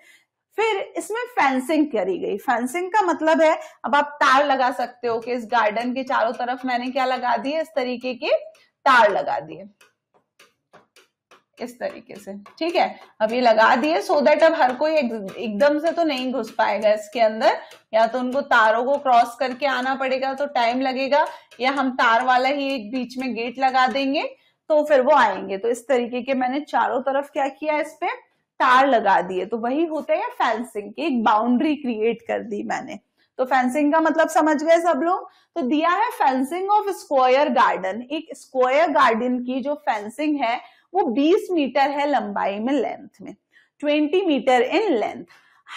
फिर इसमें फेंसिंग करी गई फेंसिंग का मतलब है अब आप तार लगा सकते हो कि इस गार्डन के चारों तरफ मैंने क्या लगा दिए इस तरीके के तार लगा दिए इस तरीके से ठीक है अब ये लगा दिए सो देट अब हर कोई एकदम से तो नहीं घुस पाएगा इसके अंदर या तो उनको तारों को क्रॉस करके आना पड़ेगा तो टाइम लगेगा या हम तार वाला ही एक बीच में गेट लगा देंगे तो फिर वो आएंगे तो इस तरीके के मैंने चारों तरफ क्या किया इस तार लगा दिए तो वही होता है फेंसिंग की एक बाउंड्री क्रिएट कर दी मैंने तो फेंसिंग का मतलब समझ गए सब लोग तो दिया है फेंसिंग ऑफ स्क्वायर गार्डन एक स्क्वायर गार्डन की जो फेंसिंग है वो 20 मीटर है लंबाई में लेंथ में 20 metre in length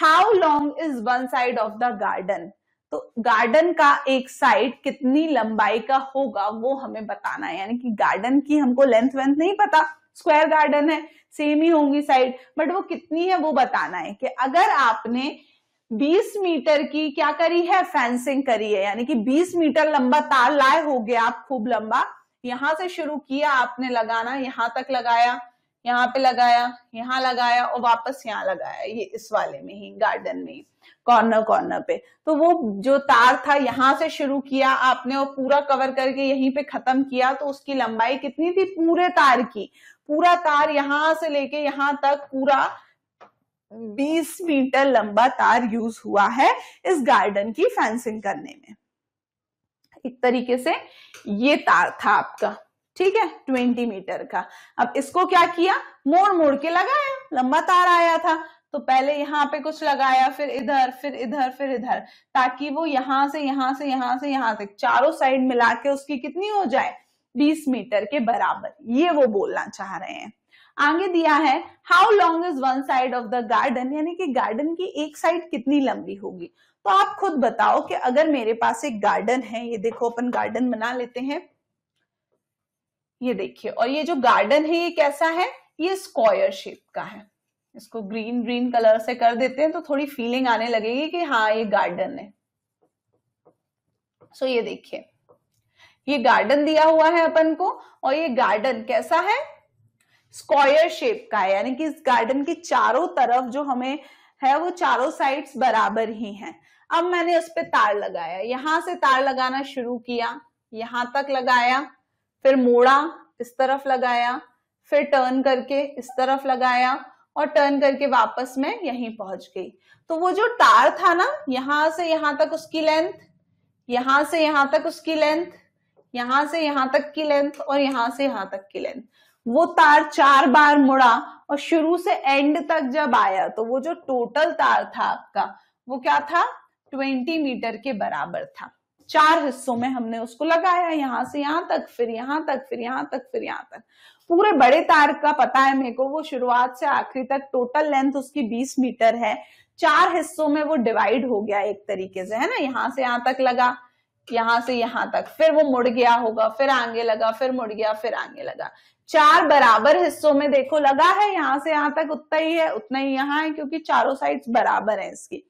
how long is one side of the garden तो गार्डन का एक साइड कितनी लंबाई का होगा वो हमें बताना है यानी कि गार्डन की हमको लेंथ वेंथ नहीं पता स्क्वायर गार्डन है सेम ही होंगी साइड बट वो कितनी है वो बताना है कि अगर आपने 20 मीटर की क्या करी है फेंसिंग करी है यानी कि 20 मीटर लंबा तार लाए हो गया आप खूब लंबा यहां से शुरू किया आपने लगाना यहां तक लगाया यहाँ पे लगाया यहाँ लगाया और वापस यहाँ लगाया ये इस वाले में ही गार्डन में कॉर्नर कॉर्नर पे तो वो जो तार था यहां से शुरू किया आपने और पूरा कवर करके यहीं पे खत्म किया तो उसकी लंबाई कितनी थी पूरे तार की पूरा तार यहां से लेके यहां तक पूरा 20 मीटर लंबा तार यूज हुआ है इस गार्डन की फेंसिंग करने में एक तरीके से ये तार था आपका ठीक है 20 मीटर का अब इसको क्या किया मोड़ मोड़ के लगाया लंबा तार आया था तो पहले यहाँ पे कुछ लगाया फिर इधर फिर इधर फिर इधर ताकि वो यहां से यहां से यहां से यहां तक चारों साइड मिला के उसकी कितनी हो जाए बीस मीटर के बराबर ये वो बोलना चाह रहे हैं आगे दिया है how long is one side of the garden यानी कि गार्डन की एक साइड कितनी लंबी होगी तो आप खुद बताओ कि अगर मेरे पास एक गार्डन है ये देखो अपन गार्डन बना लेते हैं ये देखिए और ये जो गार्डन है ये कैसा है ये स्क्वायर शेप का है इसको ग्रीन ग्रीन कलर से कर देते हैं तो थोड़ी फीलिंग आने लगेगी कि हाँ ये गार्डन है सो so, ये देखिए ये गार्डन दिया हुआ है अपन को और ये गार्डन कैसा है स्क्वायर शेप का है यानी कि इस गार्डन के चारों तरफ जो हमें है वो चारों साइड्स बराबर ही हैं अब मैंने उस पर तार लगाया यहां से तार लगाना शुरू किया यहां तक लगाया फिर मोड़ा इस तरफ लगाया फिर टर्न करके इस तरफ लगाया और टर्न करके वापस में यहीं पहुंच गई तो वो जो तार था ना यहां से यहां तक उसकी लेंथ यहां से यहां तक उसकी लेंथ यहां से यहां तक की लेंथ और यहां से यहां तक की लेंथ वो तार चार बार मुड़ा और शुरू से एंड तक जब आया तो वो जो टोटल तार था आपका वो क्या था 20 मीटर के बराबर था चार हिस्सों में हमने उसको लगाया यहां से यहां तक फिर यहां तक फिर यहां तक फिर यहां तक पूरे बड़े तार का पता है मेरे को वो शुरुआत से आखिरी तक टोटल लेंथ उसकी 20 मीटर है चार हिस्सों में वो डिवाइड हो गया एक तरीके से है ना यहां से यहां तक लगा यहां से यहां तक फिर वो मुड़ गया होगा फिर आगे लगा फिर मुड़ गया फिर आगे लगा चार बराबर हिस्सों में देखो लगा है यहां से यहां तक उतना ही है उतना ही यहाँ है क्योंकि चारों साइड्स बराबर है इसकी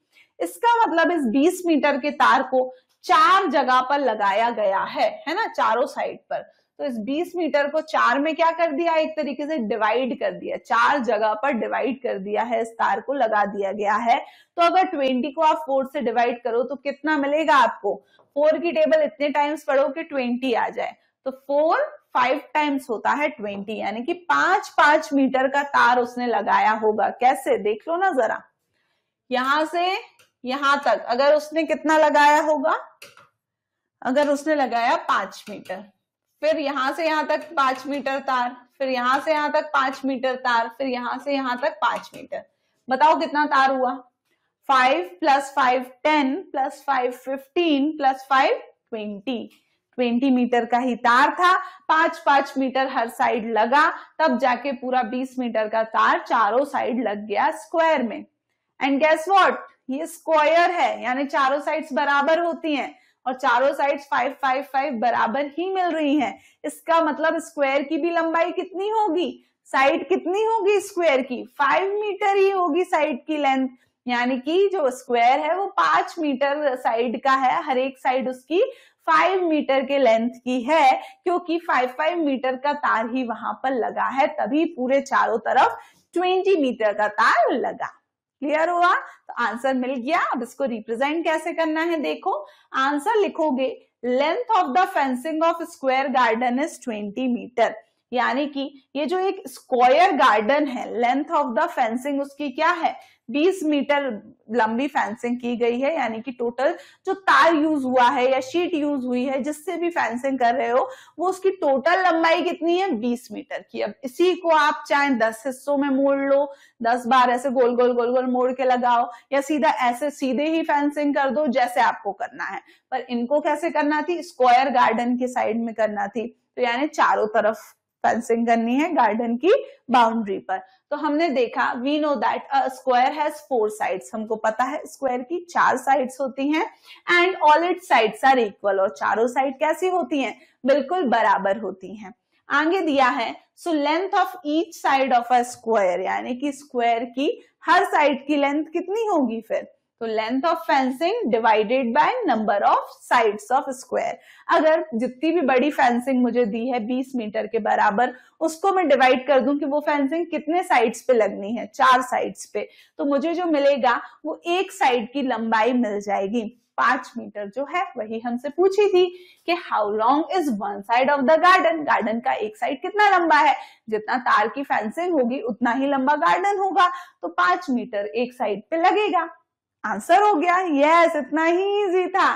इसका मतलब इस 20 मीटर के तार को चार जगह पर लगाया गया है है ना चारों साइड पर तो इस 20 मीटर को चार में क्या कर दिया एक तरीके से डिवाइड कर दिया चार जगह पर डिवाइड कर दिया है इस तार को लगा दिया गया है तो अगर 20 को आप फोर से डिवाइड करो तो कितना मिलेगा आपको फोर की टेबल इतने टाइम्स पढ़ो कि ट्वेंटी आ जाए तो फोर फाइव टाइम्स होता है ट्वेंटी यानी कि पांच पांच मीटर का तार उसने लगाया होगा कैसे देख लो ना जरा यहां से यहां तक अगर उसने कितना लगाया होगा अगर उसने लगाया पांच मीटर फिर यहां से यहां तक पांच मीटर तार फिर यहां से यहां तक पांच मीटर तार फिर यहां से यहां तक पांच मीटर बताओ कितना तार हुआ five plus five ten plus five fifteen plus five twenty twenty metre का ही तार था पांच पांच मीटर हर साइड लगा तब जाके पूरा बीस मीटर का तार चारों साइड लग गया स्क्वायर में एंड गैस वॉट ये स्क्वायर है यानी चारों साइड्स बराबर होती हैं और चारों साइड्स फाइव फाइव फाइव बराबर ही मिल रही हैं इसका मतलब स्क्वायर की भी लंबाई कितनी होगी साइड कितनी होगी स्क्वायर की फाइव मीटर ही होगी साइड की लेंथ यानी कि जो स्क्वायर है वो पांच मीटर साइड का है हर एक साइड उसकी फाइव मीटर के लेंथ की है क्योंकि फाइव फाइव मीटर का तार ही वहां पर लगा है तभी पूरे चारों तरफ ट्वेंटी मीटर का तार लगा क्लियर हुआ तो आंसर मिल गया अब इसको रिप्रेजेंट कैसे करना है देखो आंसर लिखोगे length of the fencing of square garden is twenty metre यानी कि ये जो एक स्क्वायर गार्डन है लेंथ ऑफ द फेंसिंग उसकी क्या है 20 मीटर लंबी फेंसिंग की गई है यानी कि टोटल जो तार यूज हुआ है या शीट यूज हुई है जिससे भी फेंसिंग कर रहे हो वो उसकी टोटल लंबाई कितनी है 20 मीटर की अब इसी को आप चाहे 10 हिस्सों में मोड़ लो 10 बार ऐसे गोल गोल गोल गोल मोड़ के लगाओ या सीधा ऐसे सीधे ही फेंसिंग कर दो जैसे आपको करना है पर इनको कैसे करना थी स्क्वायर गार्डन की साइड में करना थी तो यानी चारों तरफ फेंसिंग करनी है गार्डन की बाउंड्री पर तो हमने देखा we know that square has four sides हमको पता है स्क्वायर की चार साइड्स होती हैं and all it sides are equal और चारों साइड कैसी होती हैं बिल्कुल बराबर होती हैं आगे दिया है so length of each side of a square यानी कि स्क्वायर की हर साइड की लेंथ कितनी होगी फिर तो length of fencing divided by number of sides of square अगर जितनी भी बड़ी फेंसिंग मुझे दी है 20 मीटर के बराबर उसको मैं डिवाइड कर दूं कि वो फेंसिंग कितने साइड्स पे लगनी है चार साइड्स पे तो मुझे जो मिलेगा वो एक साइड की लंबाई मिल जाएगी पांच मीटर जो है वही हमसे पूछी थी कि how long is one side of the garden garden का एक साइड कितना लंबा है जितना तार की फेंसिंग होगी उतना ही लंबा गार्डन होगा तो पांच मीटर एक साइड पे लगेगा आंसर हो गया यस yes, इतना ही इजी था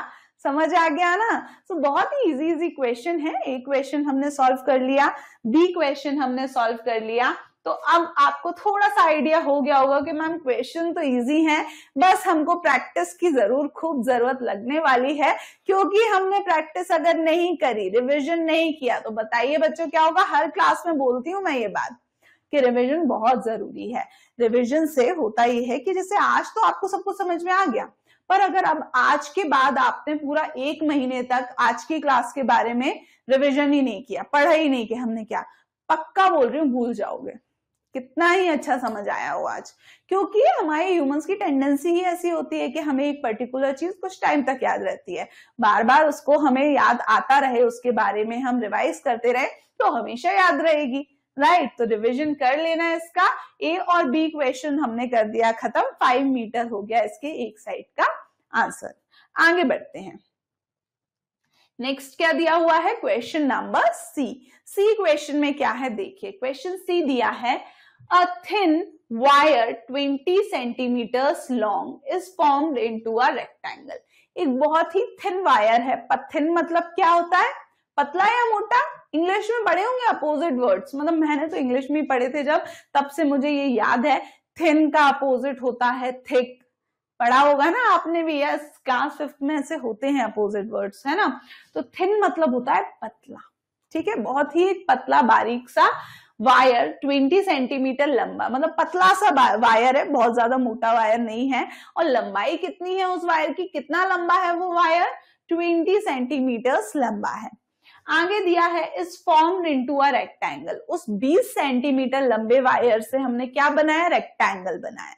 समझ आ गया ना सो so, बहुत ही इजी इजी क्वेश्चन है एक क्वेश्चन हमने सॉल्व कर लिया बी क्वेश्चन हमने सॉल्व कर लिया तो अब आपको थोड़ा सा आइडिया हो गया होगा कि मैम क्वेश्चन तो इजी है बस हमको प्रैक्टिस की जरूर खूब जरूरत लगने वाली है क्योंकि हमने प्रैक्टिस अगर नहीं करी रिवीजन नहीं किया तो बताइए बच्चों क्या होगा हर क्लास में बोलती हूँ मैं ये बात कि रिविजन बहुत जरूरी है रिविजन से होता ये है कि जैसे आज तो आपको सब कुछ समझ में आ गया पर अगर अब आज के बाद आपने पूरा एक महीने तक आज की क्लास के बारे में रिविजन ही नहीं किया पढ़ा ही नहीं किया हमने क्या पक्का बोल रही हूँ भूल जाओगे कितना ही अच्छा समझ आया हो आज क्योंकि हमारे ह्यूमंस की टेंडेंसी ही ऐसी होती है कि हमें एक पर्टिकुलर चीज कुछ टाइम तक याद रहती है बार बार उसको हमें याद आता रहे उसके बारे में हम रिवाइज करते रहे तो हमेशा याद रहेगी राइट right, तो रिवीजन कर लेना है इसका ए और बी क्वेश्चन हमने कर दिया खत्म फाइव मीटर हो गया इसके एक साइड का आंसर आगे बढ़ते हैं नेक्स्ट क्या दिया हुआ है question number C C question में क्या है देखिए क्वेश्चन सी दिया है a thin wire 20 centimetres long is formed into a rectangle एक बहुत ही थिन वायर है थिन मतलब क्या होता है पतला या मोटा इंग्लिश में पढ़े होंगे अपोजिट वर्ड्स मतलब मैंने तो इंग्लिश में पढ़े थे जब तब से मुझे ये याद है थिन का अपोजिट होता है थिक पढ़ा होगा ना आपने भी यस क्लास फिफ्थ में ऐसे होते हैं अपोजिट वर्ड्स है ना तो थिन मतलब होता है पतला ठीक है बहुत ही पतला बारीक सा वायर 20 सेंटीमीटर लंबा मतलब पतला सा वायर है बहुत ज्यादा मोटा वायर नहीं है और लंबाई कितनी है उस वायर की कितना लंबा है वो वायर 20 सेंटीमीटर लंबा है आगे दिया है इस फॉर्म इंटू अ रेक्टेंगल उस 20 सेंटीमीटर लंबे वायर से हमने क्या बनाया रेक्टेंगल बनाया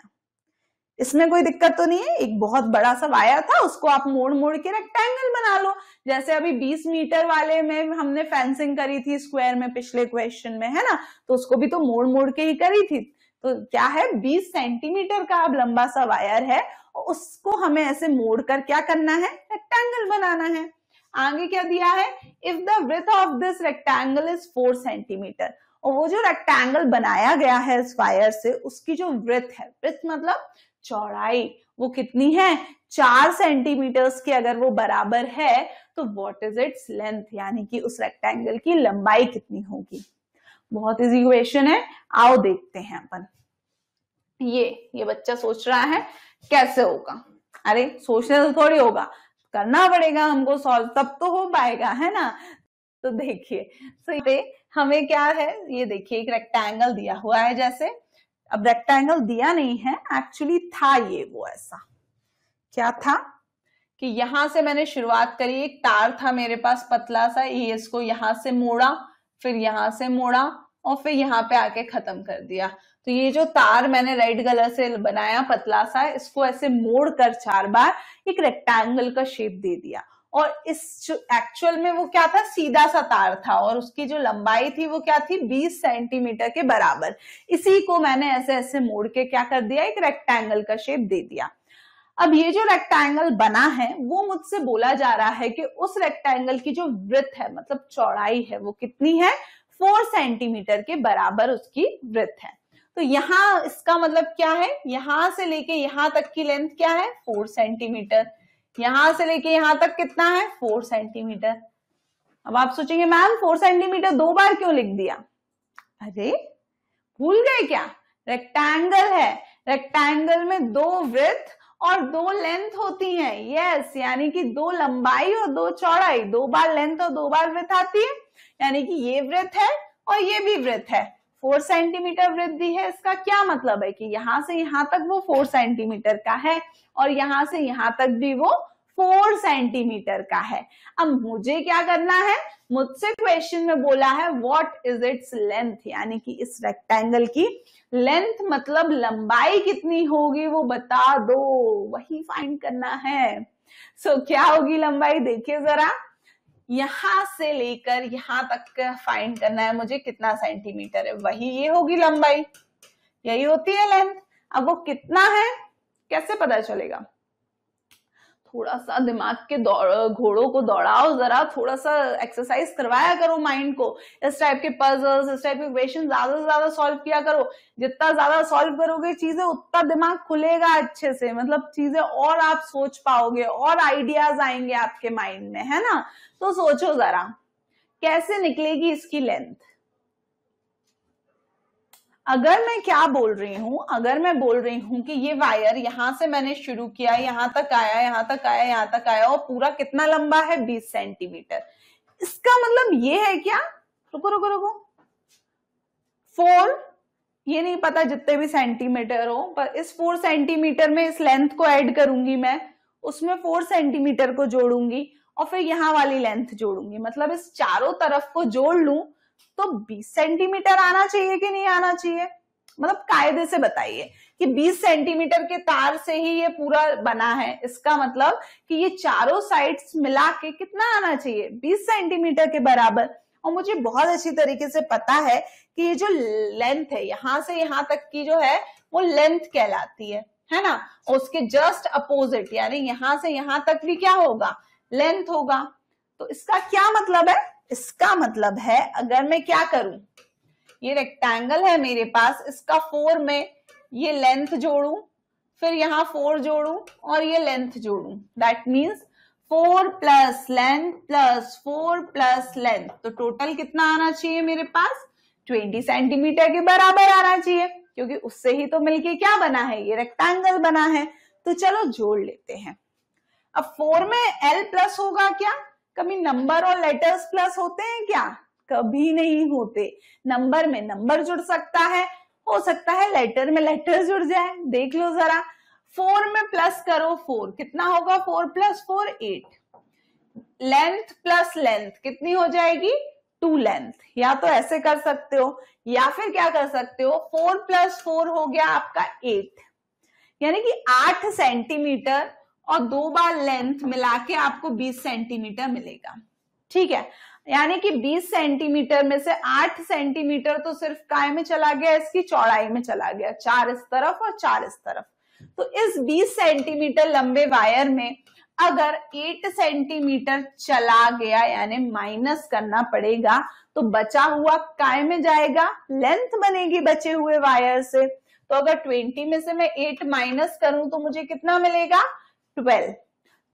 इसमें कोई दिक्कत तो नहीं है एक बहुत बड़ा सा वायर था उसको आप मोड़ मोड़ के रेक्टेंगल बना लो जैसे अभी 20 मीटर वाले में हमने फेंसिंग करी थी स्क्वायर में पिछले क्वेश्चन में है ना तो उसको भी तो मोड़ मोड़ के ही करी थी तो क्या है 20 सेंटीमीटर का अब लंबा सा वायर है और उसको हमें ऐसे मोड़ कर क्या करना है रेक्टेंगल बनाना है आगे क्या दिया है if the breadth of this rectangle is four centimetre और वो जो रेक्टेंगल बनाया गया है इस वायर से उसकी जो वृथ है वृथ मतलब चौड़ाई वो कितनी है चार सेंटीमीटर्स की अगर वो बराबर है तो व्हाट इज इट्स लेंथ यानी कि उस रेक्टेंगल की लंबाई कितनी होगी बहुत इजी क्वेश्चन है आओ देखते हैं अपन ये ये बच्चा सोच रहा है कैसे होगा अरे सोचने तो थोड़ी होगा करना पड़ेगा हमको सॉल्व तब तो हो पाएगा है ना तो देखिए सो so, हमें क्या है ये देखिए एक रेक्टेंगल दिया हुआ है जैसे अब रेक्टेंगल दिया नहीं है एक्चुअली था ये वो ऐसा क्या था कि यहां से मैंने शुरुआत करी एक तार था मेरे पास पतला सा ये इसको यहां से मोड़ा फिर यहां से मोड़ा और फिर यहां पे आके खत्म कर दिया तो ये जो तार मैंने रेड कलर से बनाया पतला सा इसको ऐसे मोड़ कर चार बार एक रेक्टेंगल का शेप दे दिया और इस एक्चुअल में वो क्या था सीधा सा तार था और उसकी जो लंबाई थी वो क्या थी 20 सेंटीमीटर के बराबर इसी को मैंने ऐसे ऐसे मोड़ के क्या कर दिया एक रेक्टेंगल का शेप दे दिया अब ये जो रेक्टेंगल बना है वो मुझसे बोला जा रहा है कि उस रेक्टेंगल की जो वृत्त है मतलब चौड़ाई है वो कितनी है फोर सेंटीमीटर के बराबर उसकी वृत्त है तो यहां इसका मतलब क्या है यहां से लेके यहां तक की लेंथ क्या है फोर सेंटीमीटर यहां से लेके यहां तक कितना है फोर सेंटीमीटर अब आप सोचेंगे मैम फोर सेंटीमीटर दो बार क्यों लिख दिया अरे भूल गए क्या रेक्टेंगल है रेक्टेंगल में दो वृथ और दो लेंथ होती है यस यानी कि दो लंबाई और दो चौड़ाई दो बार लेंथ और दो बार व्रथ आती है यानी कि ये व्रथ है और ये भी व्रथ है फोर सेंटीमीटर वृद्धि है इसका क्या मतलब है कि यहां से यहां तक वो फोर सेंटीमीटर का है और यहां से यहां तक भी वो फोर सेंटीमीटर का है अब मुझे क्या करना है मुझसे क्वेश्चन में बोला है व्हाट इज इट्स लेंथ यानी कि इस रेक्टेंगल की लेंथ मतलब लंबाई कितनी होगी वो बता दो वही फाइंड करना है सो so, क्या होगी लंबाई देखिए जरा यहां से लेकर यहां तक फाइंड करना है मुझे कितना सेंटीमीटर है वही ये होगी लंबाई यही होती है लेंथ अब वो कितना है कैसे पता चलेगा थोड़ा सा दिमाग के घोड़ों को दौड़ाओ जरा थोड़ा सा एक्सरसाइज करवाया करो माइंड को इस टाइप के पजल्स इस टाइप के क्वेश्चन ज्यादा से ज्यादा सॉल्व किया करो जितना ज्यादा सॉल्व करोगे चीजें उतना दिमाग खुलेगा अच्छे से मतलब चीजें और आप सोच पाओगे और आइडियाज आएंगे आपके माइंड में है ना तो सोचो जरा कैसे निकलेगी इसकी लेंथ अगर मैं क्या बोल रही हूं अगर मैं बोल रही हूं कि ये वायर यहां से मैंने शुरू किया यहां तक आया यहां तक आया यहां तक आया और पूरा कितना लंबा है 20 सेंटीमीटर इसका मतलब ये है क्या रुको रुको रुको फोर ये नहीं पता जितने भी सेंटीमीटर हो पर इस फोर सेंटीमीटर में इस लेंथ को ऐड करूंगी मैं उसमें फोर सेंटीमीटर को जोड़ूंगी और फिर यहाँ वाली लेंथ जोड़ूंगी मतलब इस चारों तरफ को जोड़ लू तो 20 सेंटीमीटर आना चाहिए कि नहीं आना चाहिए मतलब कायदे से बताइए कि 20 सेंटीमीटर के तार से ही ये पूरा बना है इसका मतलब कि ये चारों साइड्स मिला के कितना आना चाहिए 20 सेंटीमीटर के बराबर और मुझे बहुत अच्छी तरीके से पता है कि ये जो लेंथ है यहां से यहां तक की जो है वो लेंथ कहलाती है है ना उसके जस्ट अपोजिट यानी यहां से यहां तक भी क्या होगा लेंथ होगा तो इसका क्या मतलब है इसका मतलब है अगर मैं क्या करूं ये रेक्टेंगल है मेरे पास इसका फोर में ये लेंथ जोड़ू फिर यहां फोर जोड़ू और ये लेंथ जोड़ू that means four plus length plus four plus length तो टोटल कितना आना चाहिए मेरे पास ट्वेंटी सेंटीमीटर के बराबर आना चाहिए क्योंकि उससे ही तो मिलके क्या बना है ये रेक्टेंगल बना है तो चलो जोड़ लेते हैं अब फोर में एल प्लस होगा क्या कभी नंबर और लेटर्स प्लस होते हैं क्या कभी नहीं होते नंबर में नंबर जुड़ सकता है हो सकता है लेटर में लेटर जुड़ जाए देख लो जरा फोर में प्लस करो फोर कितना होगा four plus four eight length plus length कितनी हो जाएगी टू लेंथ या तो ऐसे कर सकते हो या फिर क्या कर सकते हो फोर प्लस फोर हो गया आपका एट यानी कि आठ सेंटीमीटर और दो बार लेंथ मिला के आपको 20 सेंटीमीटर मिलेगा ठीक है यानी कि 20 सेंटीमीटर में से 8 सेंटीमीटर तो सिर्फ काय में चला गया इसकी चौड़ाई में चला गया चार इस तरफ और चार इस तरफ तो इस 20 सेंटीमीटर लंबे वायर में अगर 8 सेंटीमीटर चला गया यानी माइनस करना पड़ेगा तो बचा हुआ काय में जाएगा लेंथ बनेगी बचे हुए वायर से तो अगर 20 में से मैं 8 माइनस करूं तो मुझे कितना मिलेगा ट्वेल्व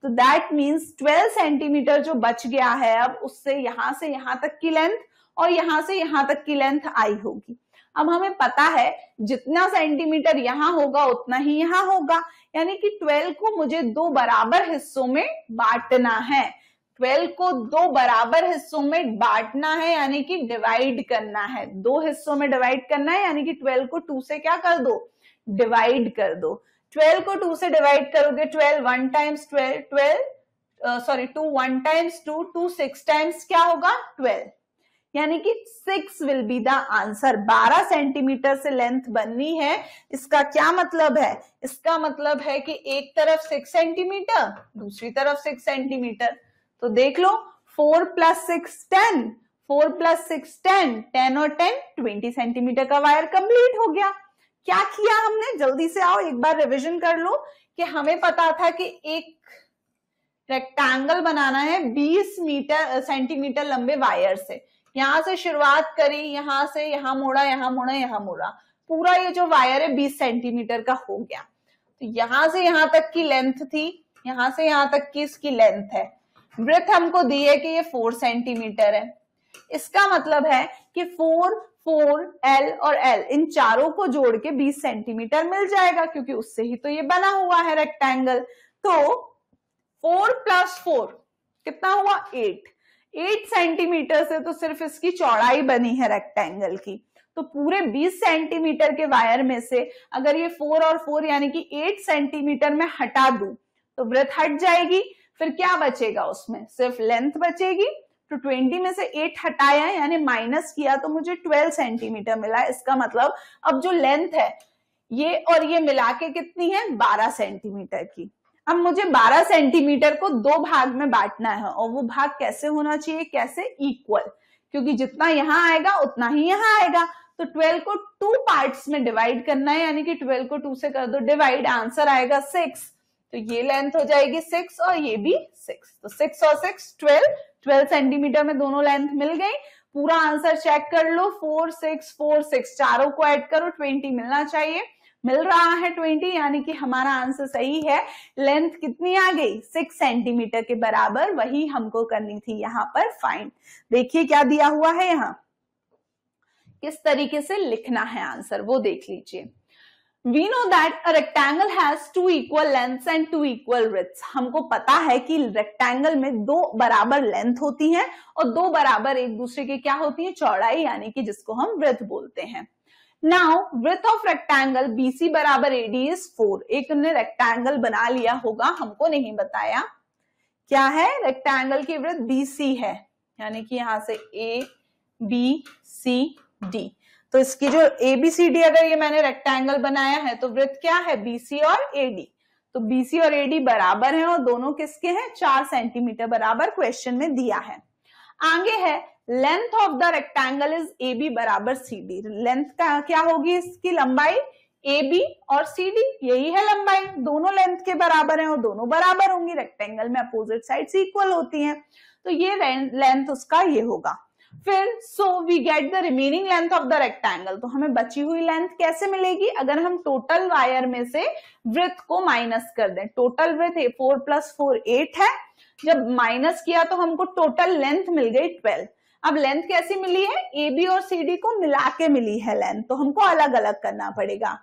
तो दैट मीन्स ट्वेल्व सेंटीमीटर जो बच गया है अब उससे यहां से यहां तक की लेंथ और यहां से यहां तक की लेंथ आई होगी अब हमें पता है जितना सेंटीमीटर यहाँ होगा उतना ही यहाँ होगा यानी कि 12 को मुझे दो बराबर हिस्सों में बांटना है 12 को दो बराबर हिस्सों में बांटना है यानी कि डिवाइड करना है दो हिस्सों में डिवाइड करना है यानी कि 12 को 2 से क्या कर दो डिवाइड कर दो ट्वेल्व को टू से डिवाइड करोगे twelve one times twelve twelve sorry two one times two two six times क्या होगा ट्वेल्व यानी कि six will be the answer बारह सेंटीमीटर से लेंथ बननी है इसका क्या मतलब है इसका मतलब है कि एक तरफ सिक्स सेंटीमीटर दूसरी तरफ सिक्स सेंटीमीटर तो देख लो four plus six ten four plus six ten ten और टेन ट्वेंटी सेंटीमीटर का वायर कंप्लीट हो गया क्या किया हमने जल्दी से आओ एक बार रिवीजन कर लो कि हमें पता था कि एक रेक्टेंगल बनाना है 20 मीटर सेंटीमीटर लंबे वायर से यहां से शुरुआत करी यहां से यहां मोड़ा यहां मोड़ा यहां मोड़ा पूरा ये जो वायर है 20 सेंटीमीटर का हो गया तो यहां से यहां तक की लेंथ थी यहां से यहां तक की इसकी लेंथ है ब्रेथ हमको दी है कि ये फोर सेंटीमीटर है इसका मतलब है कि फोर फोर एल और एल इन चारों को जोड़ के बीस सेंटीमीटर मिल जाएगा क्योंकि उससे ही तो ये बना हुआ है रेक्टेंगल तो फोर प्लस फोर कितना हुआ एट एट सेंटीमीटर से तो सिर्फ इसकी चौड़ाई बनी है रेक्टेंगल की तो पूरे 20 सेंटीमीटर के वायर में से अगर ये फोर और फोर यानी कि 8 सेंटीमीटर में हटा दू तो व्रत हट जाएगी फिर क्या बचेगा उसमें सिर्फ लेंथ बचेगी तो 20 में से 8 हटाया यानी माइनस किया तो मुझे 12 सेंटीमीटर मिला इसका मतलब अब जो लेंथ है ये और ये मिला के कितनी है 12 सेंटीमीटर की अब मुझे 12 सेंटीमीटर को दो भाग में बांटना है और वो भाग कैसे होना चाहिए कैसे इक्वल क्योंकि जितना यहाँ आएगा उतना ही यहाँ आएगा तो 12 को टू पार्ट्स में डिवाइड करना है यानी कि 12 को टू से कर दो डिवाइड आंसर आएगा सिक्स तो ये लेंथ हो जाएगी सिक्स और ये भी सिक्स तो सिक्स और सिक्स ट्वेल्व 12 सेंटीमीटर में दोनों लेंथ मिल गई पूरा आंसर चेक कर लो फोर सिक्स फोर सिक्स चारों को ऐड करो ट्वेंटी मिलना चाहिए मिल रहा है ट्वेंटी यानी कि हमारा आंसर सही है लेंथ कितनी आ गई सिक्स सेंटीमीटर के बराबर वही हमको करनी थी यहाँ पर फाइन देखिए क्या दिया हुआ है यहाँ किस तरीके से लिखना है आंसर वो देख लीजिए We know that a rectangle has two equal lengths and two equal widths. हमको पता है कि रेक्टेंगल में दो बराबर लेंथ होती है और दो बराबर एक दूसरे के क्या होती है चौड़ाई यानी कि जिसको हम width बोलते हैं now width of rectangle BC बराबर एडी इज फोर एक हमने रेक्टेंगल बना लिया होगा हमको नहीं बताया क्या है रेक्टेंगल की वृथ BC है यानी कि यहां से ए बी सी डी तो इसकी जो एबीसीडी अगर ये मैंने रेक्टेंगल बनाया है तो वृत्त क्या है बीसी और एडी तो बीसी और एडी बराबर हैं और दोनों किसके हैं चार सेंटीमीटर बराबर क्वेश्चन में दिया है आगे है length of the rectangle is A B बराबर सी डी लेंथ का क्या होगी इसकी लंबाई ए बी और सी डी यही है लंबाई दोनों लेंथ के बराबर हैं और दोनों बराबर होंगी रेक्टेंगल में अपोजिट साइड इक्वल होती हैं तो ये लेंथ उसका ये होगा फिर so we get the remaining length of the rectangle तो हमें बची हुई लेंथ कैसे मिलेगी अगर हम टोटल वायर में से वृत्त को माइनस कर दें टोटल वृत्त फोर प्लस फोर एट है जब माइनस किया तो हमको टोटल लेंथ मिल गई ट्वेल्व अब लेंथ कैसी मिली है ए बी और सी डी को मिला के मिली है लेंथ तो हमको अलग अलग करना पड़ेगा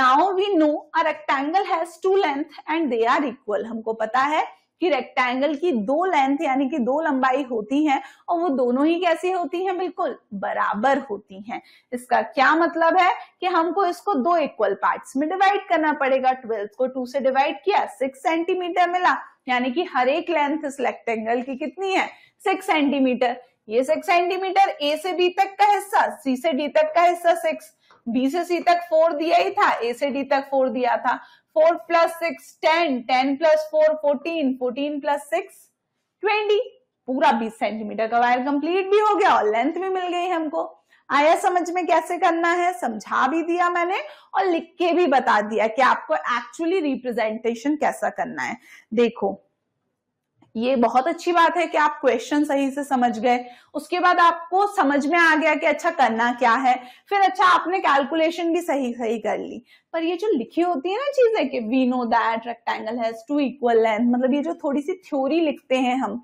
now we know a rectangle has two length and they are equal हमको पता है कि रेक्टेंगल की दो लेंथ यानी कि दो लंबाई होती है और वो दोनों ही कैसी होती हैं बिल्कुल बराबर होती हैं इसका क्या मतलब है कि हमको इसको दो इक्वल पार्ट्स में डिवाइड करना पड़ेगा ट्वेल्थ को टू से डिवाइड किया सिक्स सेंटीमीटर मिला यानी कि हर एक लेंथ इस रेक्टेंगल की कितनी है सिक्स सेंटीमीटर ये सिक्स सेंटीमीटर ए से बी तक का हिस्सा सी से डी तक का हिस्सा सिक्स बी से सी तक फोर दिया ही था ए से डी तक फोर दिया था four plus six ten ten plus four fourteen fourteen plus six twenty पूरा बीस सेंटीमीटर का वायर कंप्लीट भी हो गया और लेंथ भी मिल गई हमको आया समझ में कैसे करना है समझा भी दिया मैंने और लिख के भी बता दिया कि आपको एक्चुअली रिप्रेजेंटेशन कैसा करना है देखो ये बहुत अच्छी बात है कि आप क्वेश्चन सही से समझ गए उसके बाद आपको समझ में आ गया कि अच्छा करना क्या है फिर अच्छा आपने कैलकुलेशन भी सही सही कर ली पर ये जो लिखी होती है ना चीजें कि we know that rectangle has two equal length मतलब ये जो थोड़ी सी थ्योरी लिखते हैं हम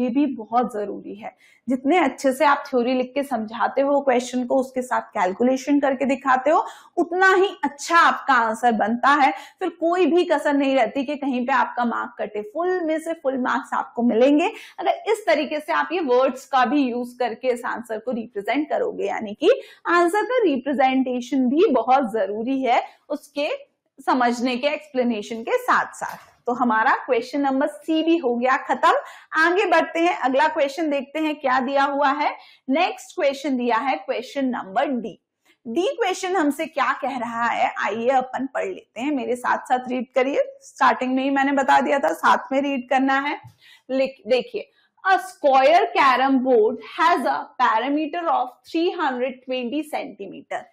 ये भी बहुत जरूरी है जितने अच्छे से आप थ्योरी लिख के समझाते हो क्वेश्चन को उसके साथ कैलकुलेशन करके दिखाते हो उतना ही अच्छा आपका आंसर बनता है फिर कोई भी कसर नहीं रहती कि कहीं पे आपका मार्क कटे फुल में से फुल मार्क्स आपको मिलेंगे अगर इस तरीके से आप ये वर्ड्स का भी यूज करके इस आंसर को रिप्रेजेंट करोगे यानी कि आंसर का रिप्रेजेंटेशन भी बहुत जरूरी है उसके समझने के एक्सप्लेनेशन के साथ साथ तो हमारा क्वेश्चन नंबर सी भी हो गया खत्म आगे बढ़ते हैं अगला क्वेश्चन देखते हैं क्या दिया हुआ है नेक्स्ट क्वेश्चन दिया है question number D D question हमसे क्या कह रहा है आइए अपन पढ़ लेते हैं मेरे साथ साथ रीड करिए स्टार्टिंग में ही मैंने बता दिया था साथ में रीड करना है देखिए a square carrom board has a parameter of 320 centimetre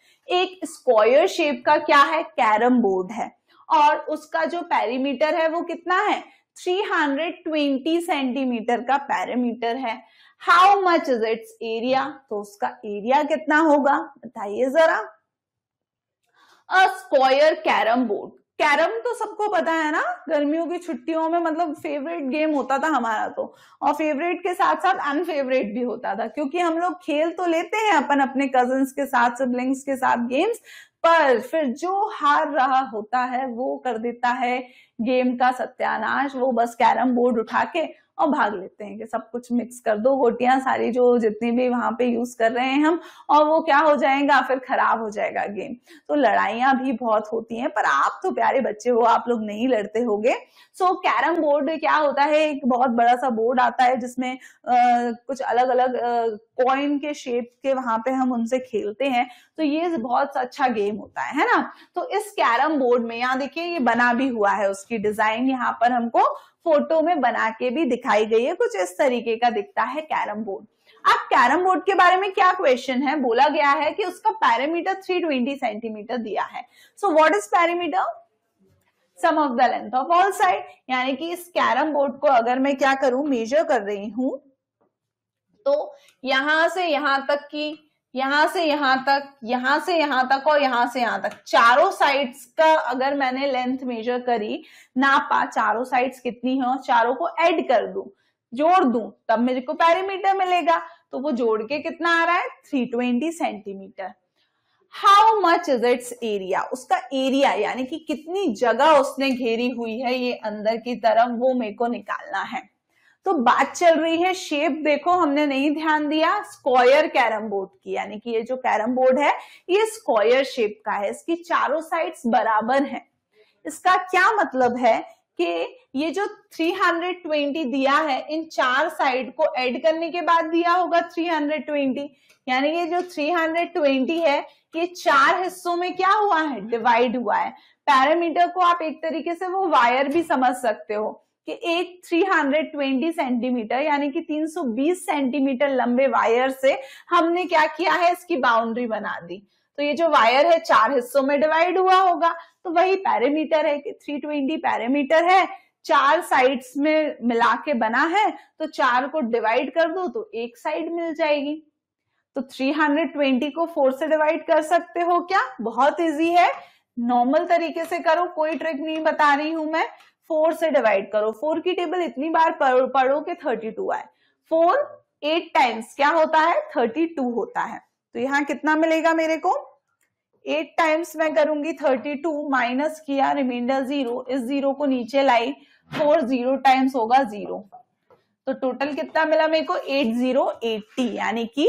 एक स्क्वायर शेप का क्या है कैरम बोर्ड है और उसका जो पैरीमीटर है वो कितना है 320 सेंटीमीटर का पैरामीटर है how much is its area तो उसका एरिया कितना होगा बताइए जरा a square carrom board carrom तो सबको पता है ना गर्मियों की छुट्टियों में मतलब फेवरेट गेम होता था हमारा तो और फेवरेट के साथ साथ अनफेवरेट भी होता था क्योंकि हम लोग खेल तो लेते हैं अपन अपने कजन्स के साथ सिबलिंग्स के साथ गेम्स पर फिर जो हार रहा होता है वो कर देता है गेम का सत्यानाश वो बस कैरम बोर्ड उठा के और भाग लेते हैं कि सब कुछ मिक्स कर दो गोटियां सारी जो जितनी भी वहां पे यूज कर रहे हैं हम और वो क्या हो जाएगा फिर खराब हो जाएगा गेम तो लड़ाइयां भी बहुत होती हैं पर आप तो प्यारे बच्चे हो आप लोग नहीं लड़ते गए सो कैरम बोर्ड क्या होता है एक बहुत बड़ा सा बोर्ड आता है जिसमें आ, कुछ अलग अलग कॉइन के शेप के वहां पे हम उनसे खेलते हैं तो ये बहुत अच्छा गेम होता है है ना तो इस कैरम बोर्ड में यहाँ देखिए ये बना भी हुआ है उसकी डिजाइन यहाँ पर हमको फोटो में बना के भी दिखाई गई है कुछ इस तरीके का दिखता है कैरम बोर्ड अब कैरम बोर्ड के बारे में क्या क्वेश्चन है बोला गया है कि उसका पैरामीटर 320 सेंटीमीटर दिया है so what is parameter sum of the length of all side यानी कि इस कैरम बोर्ड को अगर मैं क्या करूं मेजर कर रही हूं तो यहां से यहां तक की यहां से यहां तक यहां से यहां तक और यहां से यहां तक चारों साइड्स का अगर मैंने लेंथ मेजर करी नापा चारों साइड्स कितनी है और चारों को ऐड कर दू जोड़ दू तब मेरे को पैरीमीटर मिलेगा तो वो जोड़ के कितना आ रहा है three twenty centimetre how much is its area उसका एरिया यानी कि कितनी जगह उसने घेरी हुई है ये अंदर की तरफ वो मेरे को निकालना है तो बात चल रही है शेप देखो हमने नहीं ध्यान दिया स्क्वायर कैरम बोर्ड की यानी कि ये जो कैरम बोर्ड है ये स्क्वायर शेप का है इसकी चारों साइड्स बराबर है इसका क्या मतलब है कि ये जो 320 दिया है इन चार साइड को ऐड करने के बाद दिया होगा 320 यानी ये जो 320 है ये चार हिस्सों में क्या हुआ है डिवाइड हुआ है पैरामीटर को आप एक तरीके से वो वायर भी समझ सकते हो कि एक 320 सेंटीमीटर यानी कि 320 सेंटीमीटर लंबे वायर से हमने क्या किया है इसकी बाउंड्री बना दी तो ये जो वायर है चार हिस्सों में डिवाइड हुआ होगा तो वही पैरामीटर है कि 320 पैरामीटर है चार साइड्स में मिला के बना है तो चार को डिवाइड कर दो तो एक साइड मिल जाएगी तो 320 को फोर से डिवाइड कर सकते हो क्या बहुत इजी है नॉर्मल तरीके से करो कोई ट्रिक नहीं बता रही हूं मैं फोर से डिवाइड करो फोर की टेबल इतनी बार पढ़ो कि थर्टी टू आए फोर एट टाइम्स क्या होता है थर्टी टू होता है तो यहाँ कितना मिलेगा मेरे को एट टाइम्स मैं करूंगी थर्टी टू माइनस किया रिमाइंडर जीरो इस जीरो को नीचे लाई फोर जीरो टाइम्स होगा जीरो तो टोटल कितना मिला मेरे को एट जीरो एट्टी यानी कि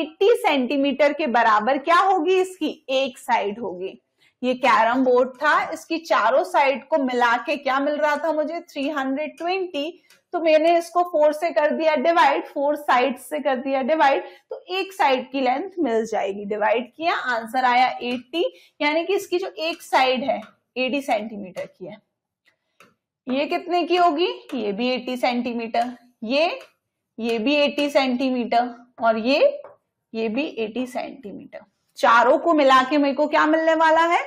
एट्टी सेंटीमीटर के बराबर क्या होगी इसकी एक साइड होगी ये कैरम बोर्ड था इसकी चारों साइड को मिला के क्या मिल रहा था मुझे 320 तो मैंने इसको फोर से कर दिया डिवाइड फोर साइड से कर दिया डिवाइड तो एक साइड की लेंथ मिल जाएगी डिवाइड किया आंसर आया 80 यानी कि इसकी जो एक साइड है 80 सेंटीमीटर की है ये कितने की होगी ये भी 80 सेंटीमीटर ये ये भी 80 सेंटीमीटर और ये ये भी 80 सेंटीमीटर चारों को मिला के मेरे को क्या मिलने वाला है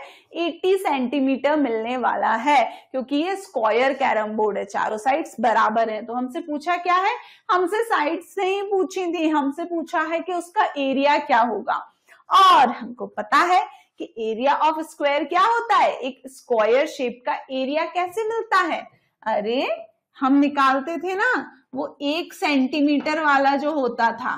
80 सेंटीमीटर मिलने वाला है क्योंकि ये स्क्वायर कैरम बोर्ड है चारों साइड्स बराबर है तो हमसे पूछा क्या है हमसे साइड से ही पूछी थी हमसे पूछा है कि उसका एरिया क्या होगा और हमको पता है कि एरिया ऑफ स्क्वायर क्या होता है एक स्क्वायर शेप का एरिया कैसे मिलता है अरे हम निकालते थे ना वो एक सेंटीमीटर वाला जो होता था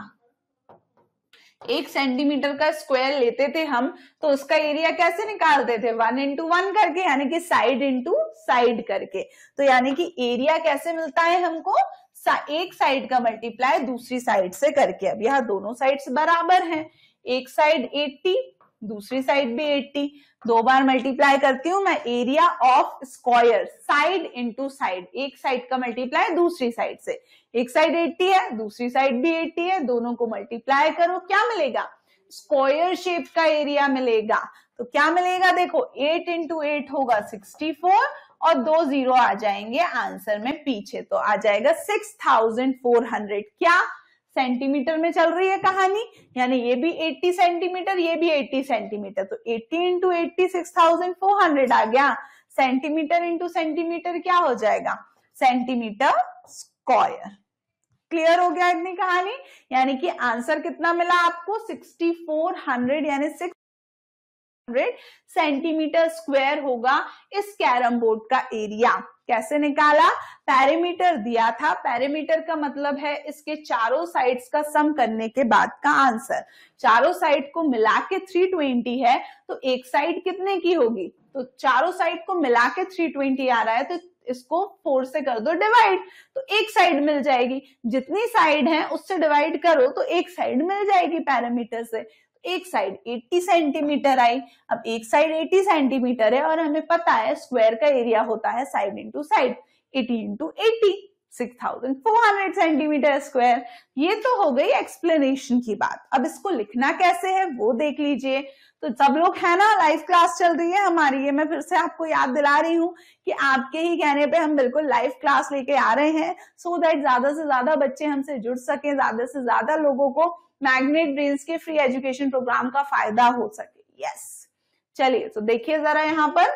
एक सेंटीमीटर का स्क्वायर लेते थे हम तो उसका एरिया कैसे निकालते थे वन इंटू वन करके यानी कि साइड इंटू साइड करके तो यानी कि एरिया कैसे मिलता है हमको एक साइड का मल्टीप्लाई दूसरी साइड से करके अब यहाँ दोनों साइड्स बराबर हैं एक साइड एट्टी दूसरी साइड भी 80 दो बार मल्टीप्लाई करती हूँ मैं area of square side into side एक साइड का मल्टीप्लाई दूसरी साइड से एक साइड 80 है दूसरी साइड भी 80 है दोनों को मल्टीप्लाई करो क्या मिलेगा स्क्वायर शेप का एरिया मिलेगा तो क्या मिलेगा देखो 8 इंटू एट होगा 64 और दो जीरो आ जाएंगे आंसर में पीछे तो आ जाएगा हंड्रेड क्या सेंटीमीटर में चल रही है कहानी यानी ये भी 80 सेंटीमीटर ये भी 80 सेंटीमीटर तो 80 into eighty six thousand four hundred आ गया सेंटीमीटर इंटू सेंटीमीटर क्या हो जाएगा सेंटीमीटर स्क्वायर क्लियर हो गया इतनी कहानी यानी कि आंसर कितना मिला आपको 6400 यानी हंड्रेड सेंटीमीटर स्क्वायर होगा इस कैरम बोर्ड का एरिया कैसे निकाला पैरामीटर दिया था पैरामीटर का मतलब है इसके चारों साइड्स का सम करने के बाद का आंसर चारों साइड को मिला के थ्री ट्वेंटी है तो एक साइड कितने की होगी तो चारों साइड को मिला के थ्री ट्वेंटी आ रहा है तो इसको फोर से कर दो डिवाइड तो एक साइड मिल जाएगी जितनी साइड है उससे डिवाइड करो तो एक साइड मिल जाएगी पैरामीटर से एक साइड 80 सेंटीमीटर आई अब एक साइड 80 सेंटीमीटर है और हमें पता है स्क्वायर का एरिया होता है side into side 80 into eighty six thousand four hundred centimetre square ये तो हो गई एक्सप्लेनेशन की बात अब इसको लिखना कैसे है वो देख लीजिए तो सब लोग है ना लाइव क्लास चल रही है हमारी ये मैं फिर से आपको याद दिला रही हूँ कि आपके ही कहने पे हम बिल्कुल लाइव क्लास लेके आ रहे हैं सो so दैट ज्यादा से ज्यादा बच्चे हमसे जुड़ सके ज्यादा से ज्यादा लोगों को मैग्नेट ब्रेन्स के फ्री एजुकेशन प्रोग्राम का फायदा हो सके यस चलिए तो देखिए जरा यहाँ पर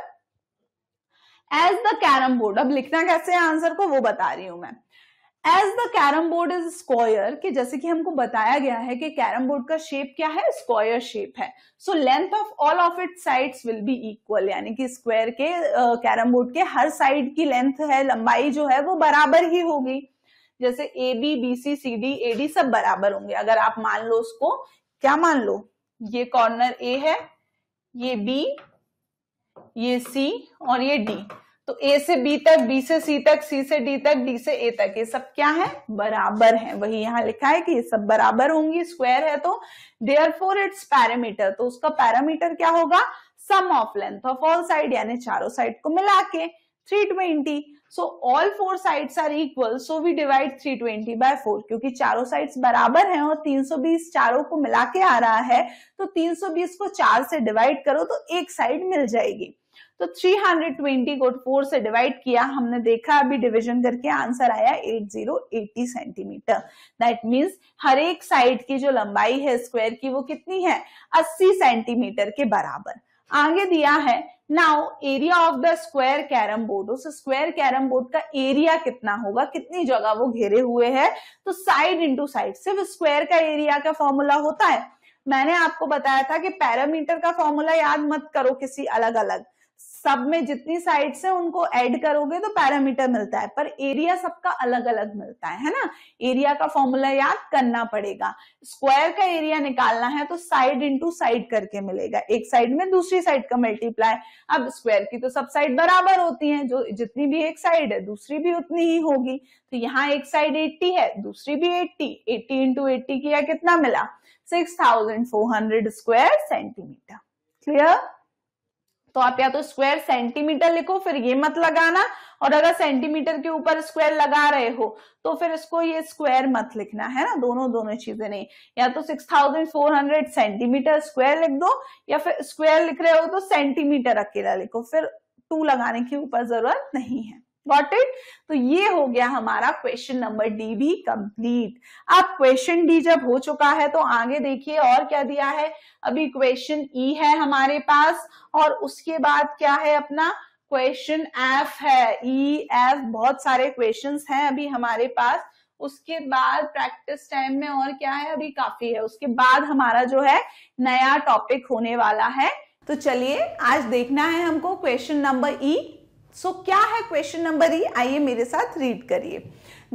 एज द कैरम बोर्ड अब लिखना कैसे है आंसर को वो बता रही हूं मैं as the carrom board is square कि जैसे कि हमको बताया गया है कि कैरम बोर्ड का शेप क्या है स्क्वायर शेप है so length of all of it sides will be equal यानी कि स्क्वायर के कैरम uh, बोर्ड के हर साइड की लेंथ है लंबाई जो है वो बराबर ही होगी जैसे A B B C C D A D सब बराबर होंगे अगर आप मान लो उसको क्या मान लो ये कॉर्नर ए है ये बी ये सी और ये डी तो ए से बी तक बी से सी तक सी से डी तक डी से ए तक ये सब क्या है बराबर है वही यहां लिखा है कि ये सब बराबर होंगी स्क्वायर है तो देयर फोर इट्स पैरामीटर तो उसका पैरामीटर क्या होगा sum of length of all side यानी चारों साइड को मिला के three twenty so all four sides are equal so we divide 320 by four क्योंकि चारों साइड्स बराबर हैं और 320 चारों को मिला के आ रहा है तो 320 को चार से डिवाइड करो तो एक साइड मिल जाएगी तो 320 को फोर से डिवाइड किया हमने देखा अभी डिवीजन करके आंसर आया 8080 सेंटीमीटर दैट मीन्स हर एक साइड की जो लंबाई है स्क्वायर की वो कितनी है 80 सेंटीमीटर के बराबर आगे दिया है now area of the square carrom board उस स्क्वायर कैरम बोर्ड का एरिया कितना होगा कितनी जगह वो घेरे हुए है तो साइड इंटू साइड सिर्फ स्क्वायर का एरिया का फॉर्मूला होता है मैंने आपको बताया था कि पैरामीटर का फॉर्मूला याद मत करो किसी अलग अलग सब में जितनी साइड्स है उनको ऐड करोगे तो पैरामीटर मिलता है पर एरिया सबका अलग अलग मिलता है है ना एरिया का फॉर्मूला याद करना पड़ेगा स्क्वायर का एरिया निकालना है तो साइड इंटू साइड करके मिलेगा एक साइड में दूसरी साइड का मल्टीप्लाई अब स्क्वायर की तो सब साइड बराबर होती है जो जितनी भी एक साइड है दूसरी भी उतनी ही होगी तो यहाँ एक साइड एट्टी है दूसरी भी एट्टी एट्टी इंटू एट्टी किया कितना मिला six thousand four hundred square centimetre clear तो आप या तो स्क्वायर सेंटीमीटर लिखो फिर ये मत लगाना और अगर सेंटीमीटर के ऊपर स्क्वायर लगा रहे हो तो फिर इसको ये स्क्वायर मत लिखना है ना दोनों दोनों चीजें नहीं या तो 6400 सेंटीमीटर स्क्वायर लिख दो या फिर स्क्वायर लिख रहे हो तो सेंटीमीटर अकेला लिखो फिर टू लगाने की ऊपर जरूरत नहीं है गॉट इट तो ये हो गया हमारा क्वेश्चन नंबर डी भी कंप्लीट अब क्वेश्चन डी जब हो चुका है तो आगे देखिए और क्या दिया है अभी क्वेश्चन ई e है हमारे पास और उसके बाद क्या है अपना क्वेश्चन एफ है ई e, एफ बहुत सारे क्वेश्चंस हैं अभी हमारे पास उसके बाद प्रैक्टिस टाइम में और क्या है अभी काफी है उसके बाद हमारा जो है नया टॉपिक होने वाला है तो चलिए आज देखना है हमको question number E so so, क्या है क्वेश्चन नंबर ई आइए मेरे साथ रीड करिए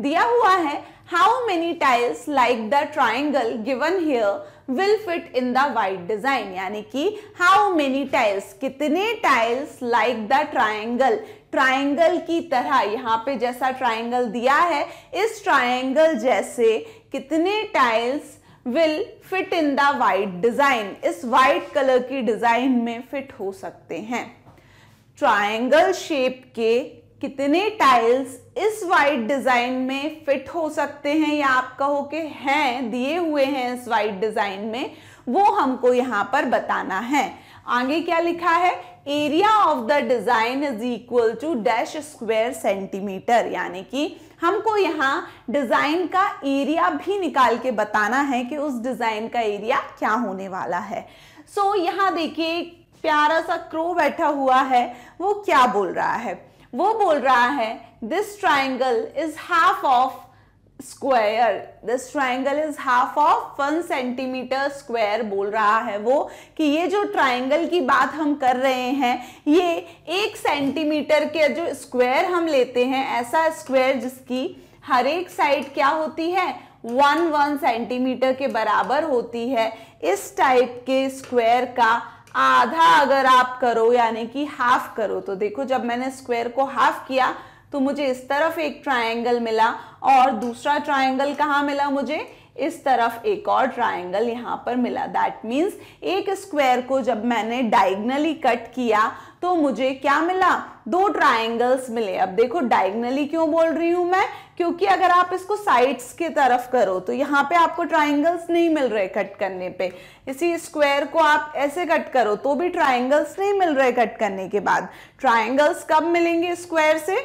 दिया हुआ है how many tiles like the triangle given here will fit in the white design यानी कि हाउ मेनी टाइल्स कितने tiles like the triangle triangle की तरह यहाँ पे जैसा ट्राइंगल दिया है इस ट्राइंगल जैसे कितने tiles will fit in the white design इस वाइट कलर की डिजाइन में फिट हो सकते हैं ट्राइंगल शेप के कितने टाइल्स इस वाइट डिजाइन में फिट हो सकते हैं या आप कहो कि हैं दिए हुए हैं इस वाइट डिजाइन में वो हमको यहाँ पर बताना है आगे क्या लिखा है area of the design is equal to dash square centimetre यानी कि हमको यहाँ डिजाइन का एरिया भी निकाल के बताना है कि उस डिजाइन का एरिया क्या होने वाला है सो so, यहाँ देखिए प्यारा सा क्रो बैठा हुआ है वो क्या बोल रहा है वो बोल रहा है this triangle is half of square this triangle is half of one centimetre square बोल रहा है वो कि ये जो ट्राइंगल की बात हम कर रहे हैं ये एक सेंटीमीटर के जो स्क्वायर हम लेते हैं ऐसा स्क्वायर जिसकी हर एक साइड क्या होती है वन वन सेंटीमीटर के बराबर होती है इस टाइप के स्क्वायर का आधा अगर आप करो यानी कि हाफ करो तो देखो जब मैंने स्क्वायर को हाफ किया तो मुझे इस तरफ एक ट्राइंगल मिला और दूसरा ट्राइंगल कहाँ मिला मुझे इस तरफ एक और ट्राइंगल यहाँ पर मिला दैट मीन्स एक स्क्वायर को जब मैंने डायगनली कट किया तो मुझे क्या मिला दो ट्राइंगल्स मिले अब देखो डायगनली क्यों बोल रही हूँ मैं क्योंकि अगर आप इसको साइड्स की तरफ करो तो यहाँ पे आपको ट्राइंगल्स नहीं मिल रहे कट करने पे इसी स्क्वायर को आप ऐसे कट करो तो भी ट्राइंगल्स नहीं मिल रहे कट करने के बाद ट्राइंगल्स कब मिलेंगे स्क्वायर से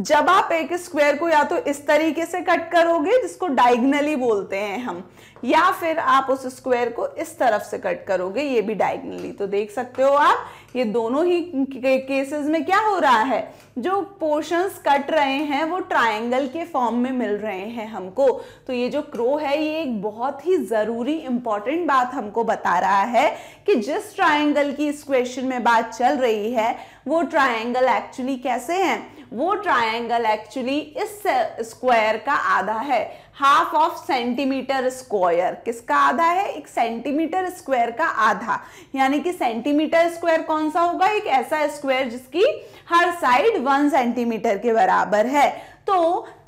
जब आप एक स्क्वायर को या तो इस तरीके से कट करोगे जिसको डायगनली बोलते हैं हम या फिर आप उस स्क्वायर को इस तरफ से कट करोगे ये भी डायगनली तो देख सकते हो आप ये दोनों ही केसेस में क्या हो रहा है जो पोर्शंस कट रहे हैं वो ट्रायंगल के फॉर्म में मिल रहे हैं हमको तो ये जो क्रो है ये एक बहुत ही ज़रूरी इंपॉर्टेंट बात हमको बता रहा है कि जिस ट्रायंगल की इस क्वेश्चन में बात चल रही है वो ट्रायंगल एक्चुअली कैसे हैं वो ट्रायंगल एक्चुअली इस स्क्वायर का आधा है हाफ ऑफ सेंटीमीटर स्क्वायर किसका आधा है एक सेंटीमीटर स्क्वायर का आधा यानी कि सेंटीमीटर स्क्वायर कौन सा होगा एक ऐसा स्क्वायर जिसकी हर साइड वन सेंटीमीटर के बराबर है तो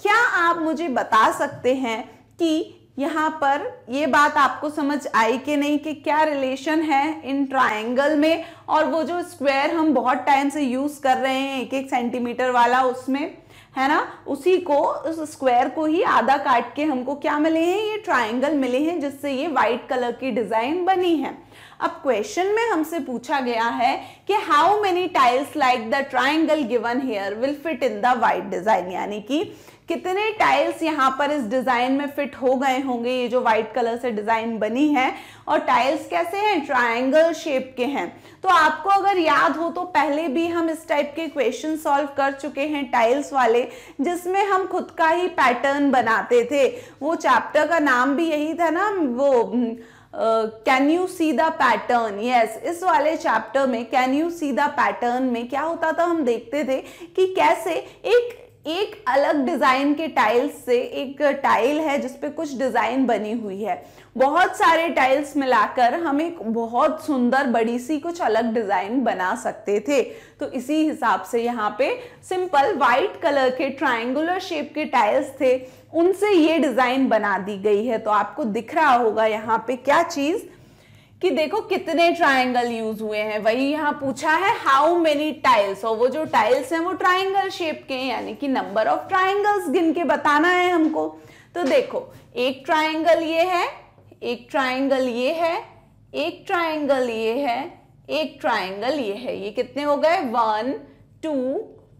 क्या आप मुझे बता सकते हैं कि यहाँ पर ये बात आपको समझ आई कि नहीं कि क्या रिलेशन है इन ट्रायंगल में और वो जो स्क्वायर हम बहुत टाइम से यूज़ कर रहे हैं एक एक सेंटीमीटर वाला उसमें है ना उसी को उस स्क्वायर को ही आधा काट के हमको क्या मिले हैं ये ट्राइंगल मिले हैं जिससे ये व्हाइट कलर की डिजाइन बनी है अब क्वेश्चन में हमसे पूछा गया है कि how many tiles like the triangle given here will fit in the white design यानी कि कितने टाइल्स यहाँ पर इस डिज़ाइन में फिट हो गए होंगे ये जो व्हाइट कलर से डिज़ाइन बनी है और टाइल्स कैसे हैं ट्राइंगल शेप के हैं तो आपको अगर याद हो तो पहले भी हम इस टाइप के क्वेश्चन सॉल्व कर चुके हैं टाइल्स वाले जिसमें हम खुद का ही पैटर्न बनाते थे वो चैप्टर का नाम भी यही था ना वो can you see the pattern yes इस वाले चैप्टर में can you see the pattern में क्या होता था हम देखते थे कि कैसे एक एक अलग डिज़ाइन के टाइल्स से एक टाइल है जिसपे कुछ डिज़ाइन बनी हुई है बहुत सारे टाइल्स मिलाकर हम एक बहुत सुंदर बड़ी सी कुछ अलग डिज़ाइन बना सकते थे तो इसी हिसाब से यहाँ पे सिंपल व्हाइट कलर के ट्रायंगुलर शेप के टाइल्स थे उनसे ये डिज़ाइन बना दी गई है तो आपको दिख रहा होगा यहाँ पे क्या चीज़ कि देखो कितने ट्राइंगल यूज हुए हैं वही यहाँ पूछा है हाउ मेनी टाइल्स और वो जो टाइल्स हैं वो ट्राइंगल शेप के हैं यानी कि नंबर ऑफ ट्राइंगल्स गिन के बताना है हमको तो देखो एक ट्राइंगल ये है एक ट्राइंगल ये है एक ट्राइंगल ये है एक ट्राइंगल ये है ये कितने हो गए वन टू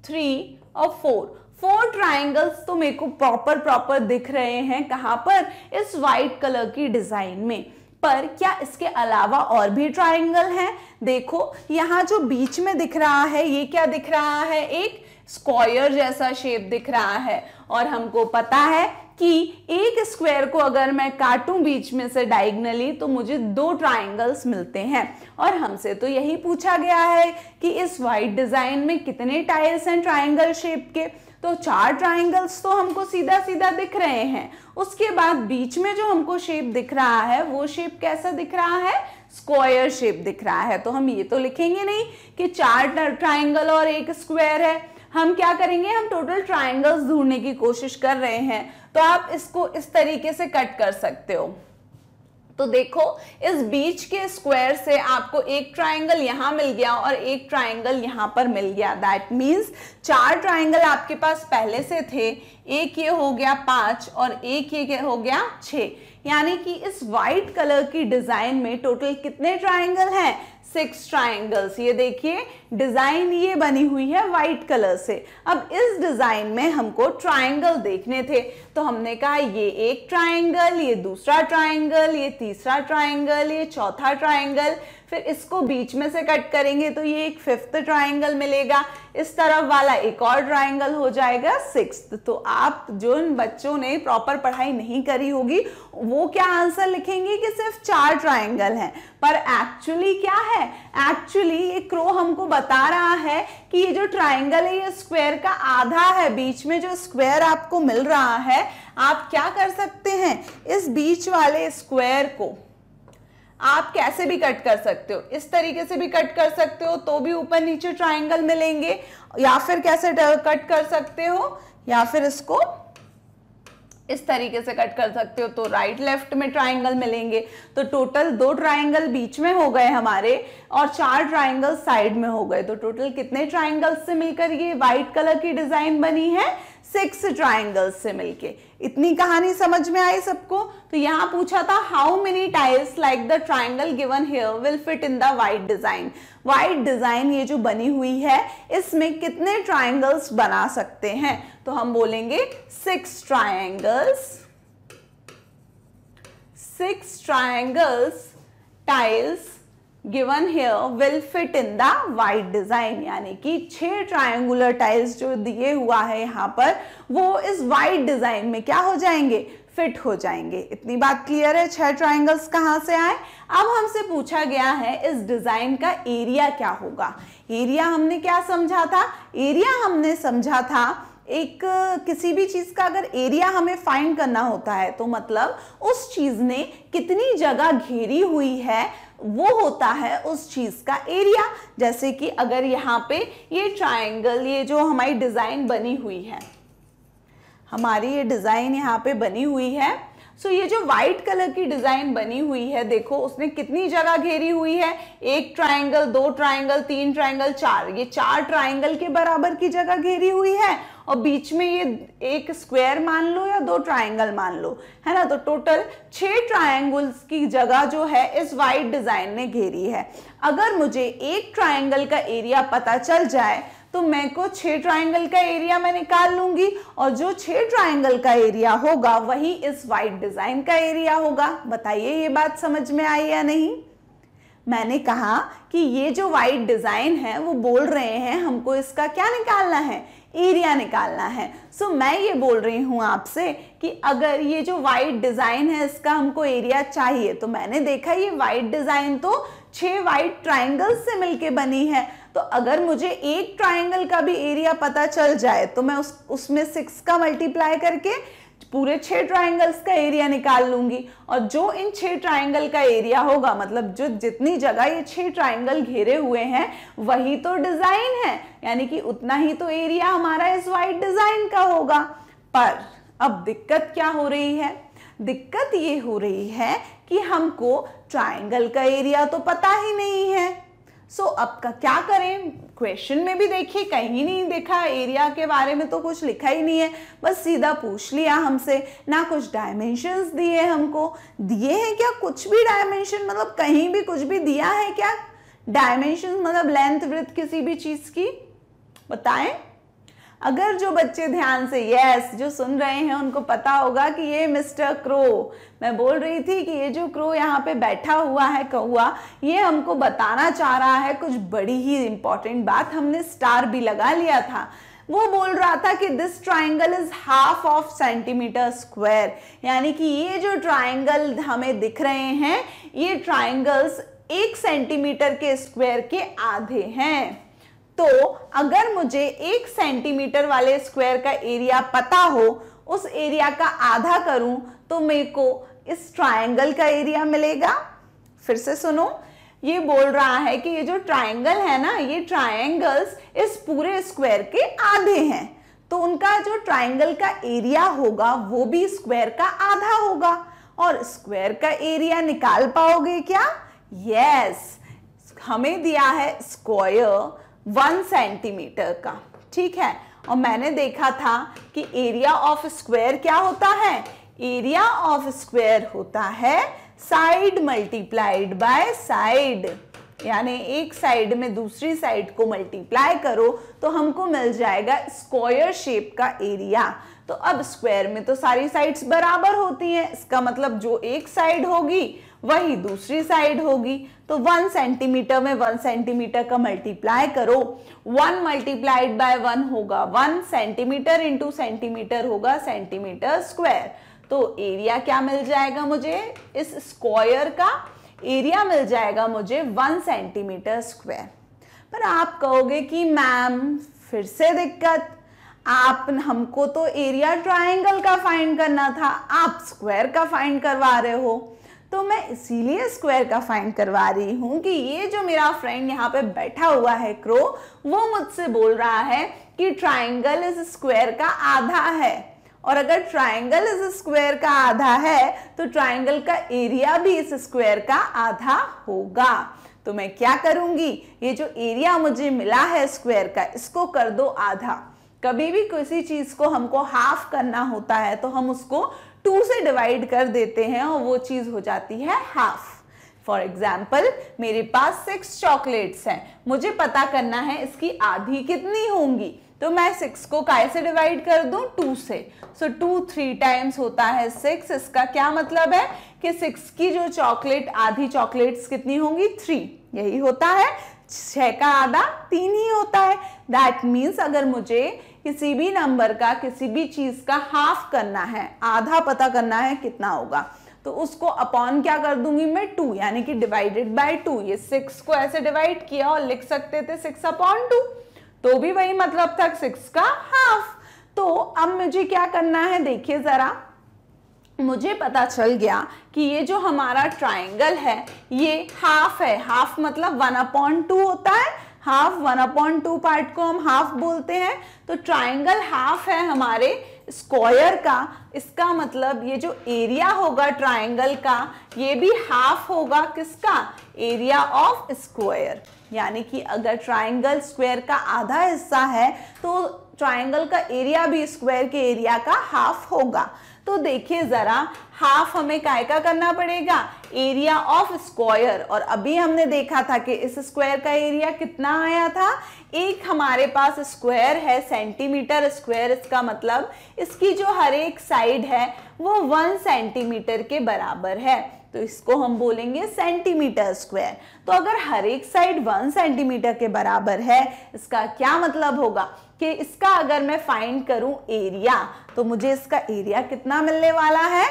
थ्री और फोर फोर ट्राइंगल्स तो मेरे को प्रॉपर प्रॉपर दिख रहे हैं कहाँ पर इस वाइट कलर की डिजाइन में पर क्या इसके अलावा और भी ट्राइंगल हैं देखो यहाँ जो बीच में दिख रहा है ये क्या दिख रहा है एक स्क्वायर जैसा शेप दिख रहा है और हमको पता है कि एक स्क्वायर को अगर मैं काटूं बीच में से डायगनली तो मुझे दो ट्राइंगल्स मिलते हैं और हमसे तो यही पूछा गया है कि इस वाइट डिज़ाइन में कितने टाइल्स हैं ट्राइंगल शेप के तो चार ट्राइंगल्स तो हमको सीधा सीधा दिख रहे हैं उसके बाद बीच में जो हमको शेप दिख रहा है वो शेप कैसा दिख रहा है स्क्वायर शेप दिख रहा है तो हम ये तो लिखेंगे नहीं कि चार ट्राइंगल और एक स्क्वायर है हम क्या करेंगे हम टोटल ट्राइंगल्स ढूंढने की कोशिश कर रहे हैं तो आप इसको इस तरीके से कट कर सकते हो तो देखो इस बीच के स्क्वायर से आपको एक ट्राइंगल यहाँ मिल गया और एक ट्राइंगल यहाँ पर मिल गया दैट मीन्स चार ट्राइंगल आपके पास पहले से थे एक ये हो गया पांच और एक ये हो गया छ यानी कि इस व्हाइट कलर की डिज़ाइन में टोटल कितने ट्राइंगल हैं सिक्स ट्राइंगल्स ये देखिए डिजाइन ये बनी हुई है व्हाइट कलर से अब इस डिजाइन में हमको ट्राइंगल देखने थे तो हमने कहा ये एक ट्राइंगल ये दूसरा ट्राइंगल ये तीसरा ट्राइंगल ये चौथा ट्राइंगल फिर इसको बीच में से कट करेंगे तो ये एक फिफ्थ ट्राइंगल मिलेगा इस तरफ वाला एक और ट्राइंगल हो जाएगा सिक्स तो आप जो इन बच्चों ने प्रॉपर पढ़ाई नहीं करी होगी वो क्या आंसर लिखेंगे कि सिर्फ चार ट्राइंगल हैं पर एक्चुअली क्या है एक्चुअली ये क्रो हमको बता रहा है कि ये जो ट्राइंगल है ये स्क्वायर का आधा है बीच में जो स्क्वायर आपको मिल रहा है आप क्या कर सकते हैं इस बीच वाले स्क्वायर को आप कैसे भी कट कर सकते हो इस तरीके से भी कट कर सकते हो तो भी ऊपर नीचे ट्राइंगल मिलेंगे या फिर कैसे कट कर सकते हो या फिर इसको इस तरीके से कट कर सकते हो तो राइट लेफ्ट में ट्राइंगल मिलेंगे तो टोटल दो ट्राइंगल बीच में हो गए हमारे और चार ट्राइंगल साइड में हो गए तो टोटल कितने ट्राइंगल्स से मिलकर ये वाइट कलर की डिज़ाइन बनी है सिक्स ट्राइंगल्स से मिलके इतनी कहानी समझ में आई सबको तो यहाँ पूछा था how many tiles like the triangle given here will fit in the white design white design ये जो बनी हुई है इसमें कितने ट्राइंगल्स बना सकते हैं तो हम बोलेंगे six triangles six triangles tiles given here will fit in the white design यानी कि छह ट्रायंगुलर टाइल्स जो दिए हुआ है यहाँ पर वो इस वाइट डिजाइन में क्या हो जाएंगे फिट हो जाएंगे इतनी बात क्लियर है छह ट्राइंगल्स कहाँ से आए अब हमसे पूछा गया है इस डिज़ाइन का एरिया क्या होगा एरिया हमने क्या समझा था एरिया हमने समझा था एक किसी भी चीज़ का अगर एरिया हमें फाइंड करना होता है तो मतलब उस चीज़ ने कितनी जगह घेरी हुई है वो होता है उस चीज़ का एरिया जैसे कि अगर यहाँ पे ये ट्राइंगल ये जो हमारी डिज़ाइन बनी हुई है हमारी ये डिज़ाइन यहाँ पे बनी हुई है सो ये जो व्हाइट कलर की डिज़ाइन बनी हुई है देखो उसने कितनी जगह घेरी हुई है एक ट्रायंगल दो ट्राइंगल तीन ट्राइंगल चार ये चार ट्राइंगल के बराबर की जगह घेरी हुई है और बीच में ये एक स्क्वायर मान लो या दो ट्रायंगल मान लो है ना तो टोटल छह ट्रायंगल्स की जगह जो है इस वाइट डिज़ाइन ने घेरी है अगर मुझे एक ट्राइंगल का एरिया पता चल जाए तो मैं को छह ट्रायंगल का एरिया मैं निकाल लूंगी और जो छह ट्राइंगल का एरिया होगा वही इस वाइट डिज़ाइन का एरिया होगा बताइए ये बात समझ में आई या नहीं मैंने कहा कि ये जो वाइट डिज़ाइन है वो बोल रहे हैं हमको इसका क्या निकालना है एरिया निकालना है सो so, मैं ये बोल रही हूँ आपसे कि अगर ये जो वाइट डिज़ाइन है इसका हमको एरिया चाहिए तो मैंने देखा ये वाइट डिज़ाइन तो छह वाइट ट्राइंगल्स से मिलके बनी है तो अगर मुझे एक ट्राइंगल का भी एरिया पता चल जाए तो मैं उस उसमें सिक्स का मल्टीप्लाई करके पूरे छह ट्राइंगल्स का एरिया निकाल लूंगी और जो इन छह ट्राइंगल का एरिया होगा मतलब जो जितनी जगह ये छह ट्राइंगल घेरे हुए हैं वही तो डिजाइन है यानी कि उतना ही तो एरिया हमारा इस वाइट डिजाइन का होगा पर अब दिक्कत क्या हो रही है दिक्कत ये हो रही है कि हमको ट्राइंगल का एरिया तो पता ही नहीं है सो so, अब का क्या करें क्वेश्चन में भी देखिए कहीं नहीं देखा एरिया के बारे में तो कुछ लिखा ही नहीं है बस सीधा पूछ लिया हमसे ना कुछ डायमेंशंस दिए हमको दिए हैं क्या कुछ भी डायमेंशन मतलब कहीं भी कुछ भी दिया है क्या डायमेंशन मतलब लेंथ वृथ किसी भी चीज़ की बताएं अगर जो बच्चे ध्यान से यस जो सुन रहे हैं उनको पता होगा कि ये मिस्टर क्रो मैं बोल रही थी कि ये जो क्रो यहाँ पे बैठा हुआ है कौआ ये हमको बताना चाह रहा है कुछ बड़ी ही इम्पॉर्टेंट बात हमने स्टार भी लगा लिया था वो बोल रहा था कि this triangle is half of centimetre square यानी कि ये जो ट्राइंगल हमें दिख रहे हैं ये ट्राइंगल्स एक सेंटीमीटर के स्क्वायर के आधे हैं तो अगर मुझे एक सेंटीमीटर वाले स्क्वायर का एरिया पता हो उस एरिया का आधा करूं तो मेरे को इस ट्रायंगल का एरिया मिलेगा फिर से सुनो ये बोल रहा है कि ये जो ट्रायंगल है ना ये ट्रायंगल्स इस पूरे स्क्वायर के आधे हैं तो उनका जो ट्रायंगल का एरिया होगा वो भी स्क्वायर का आधा होगा और स्क्वायर का एरिया निकाल पाओगे क्या यस yes, हमें दिया है स्क्वायर वन सेंटीमीटर का ठीक है और मैंने देखा था कि एरिया ऑफ स्क्वायर क्या होता है एरिया ऑफ स्क्वायर होता है साइड मल्टीप्लाइड बाय साइड यानी एक साइड में दूसरी साइड को मल्टीप्लाई करो तो हमको मिल जाएगा स्क्वायर शेप का एरिया तो अब स्क्वायर में तो सारी साइड्स बराबर होती हैं इसका मतलब जो एक साइड होगी वही दूसरी साइड होगी तो वन सेंटीमीटर में वन सेंटीमीटर का मल्टीप्लाई करो वन मल्टीप्लाइड बाय वन होगा वन सेंटीमीटर इंटू सेंटीमीटर होगा सेंटीमीटर स्क्वायर तो एरिया क्या मिल जाएगा मुझे इस स्क्वायर का एरिया मिल जाएगा मुझे वन सेंटीमीटर स्क्वायर पर आप कहोगे कि मैम फिर से दिक्कत आप हमको तो एरिया ट्रायंगल का फाइंड करना था आप स्क्वायर का फाइंड करवा रहे हो तो मैं इसीलिए स्क्वायर का फाइंड करवा रही हूँ कि ये जो मेरा फ्रेंड यहाँ पे बैठा हुआ है क्रो वो मुझसे बोल रहा है कि ट्राइंगल इस स्क्वायर का आधा है और अगर ट्राइंगल इस स्क्वायर का आधा है तो ट्राइंगल का एरिया भी इस स्क्वायर का आधा होगा तो मैं क्या करूंगी ये जो एरिया मुझे मिला है स्क्वायर का इसको कर दो आधा कभी भी किसी चीज़ को हमको हाफ करना होता है तो हम उसको टू से डिवाइड कर देते हैं और वो चीज़ हो जाती है हाफ फॉर एग्जाम्पल मेरे पास सिक्स चॉकलेट्स हैं मुझे पता करना है इसकी आधी कितनी होंगी तो मैं सिक्स को काय से डिवाइड कर दूं टू से सो टू थ्री टाइम्स होता है सिक्स इसका क्या मतलब है कि सिक्स की जो चॉकलेट आधी चॉकलेट्स कितनी होंगी थ्री यही होता है छ का आधा तीन ही होता है दैट मीन्स अगर मुझे किसी भी नंबर का किसी भी चीज़ का हाफ करना है आधा पता करना है कितना होगा तो उसको अपॉन क्या कर दूंगी मैं टू यानी कि डिवाइडेड बाय टू ये सिक्स को ऐसे डिवाइड किया और लिख सकते थे सिक्स अपॉन टू तो भी वही मतलब था सिक्स का हाफ तो अब मुझे क्या करना है देखिए ज़रा मुझे पता चल गया कि ये जो हमारा ट्राइंगल है ये हाफ है हाफ मतलब वन अपॉन टू होता है half one upon two part को हम हाफ बोलते हैं तो ट्राइंगल हाफ है हमारे स्क्वायर का इसका मतलब ये जो एरिया होगा ट्राइंगल का ये भी हाफ होगा किसका एरिया ऑफ स्क्वायर यानी कि अगर ट्राइंगल स्क्वायर का आधा हिस्सा है तो ट्राइंगल का एरिया भी स्क्वायर के एरिया का हाफ होगा तो देखिए ज़रा हाफ हमें काय का करना पड़ेगा एरिया ऑफ स्क्वायर और अभी हमने देखा था कि इस स्क्वायर का एरिया कितना आया था एक हमारे पास स्क्वायर है सेंटीमीटर स्क्वायर इसका मतलब इसकी जो हर एक साइड है वो वन सेंटीमीटर के बराबर है तो इसको हम बोलेंगे सेंटीमीटर स्क्वायर तो अगर हर एक साइड वन सेंटीमीटर के बराबर है इसका क्या मतलब होगा कि इसका अगर मैं फाइंड करूं एरिया तो मुझे इसका एरिया कितना मिलने वाला है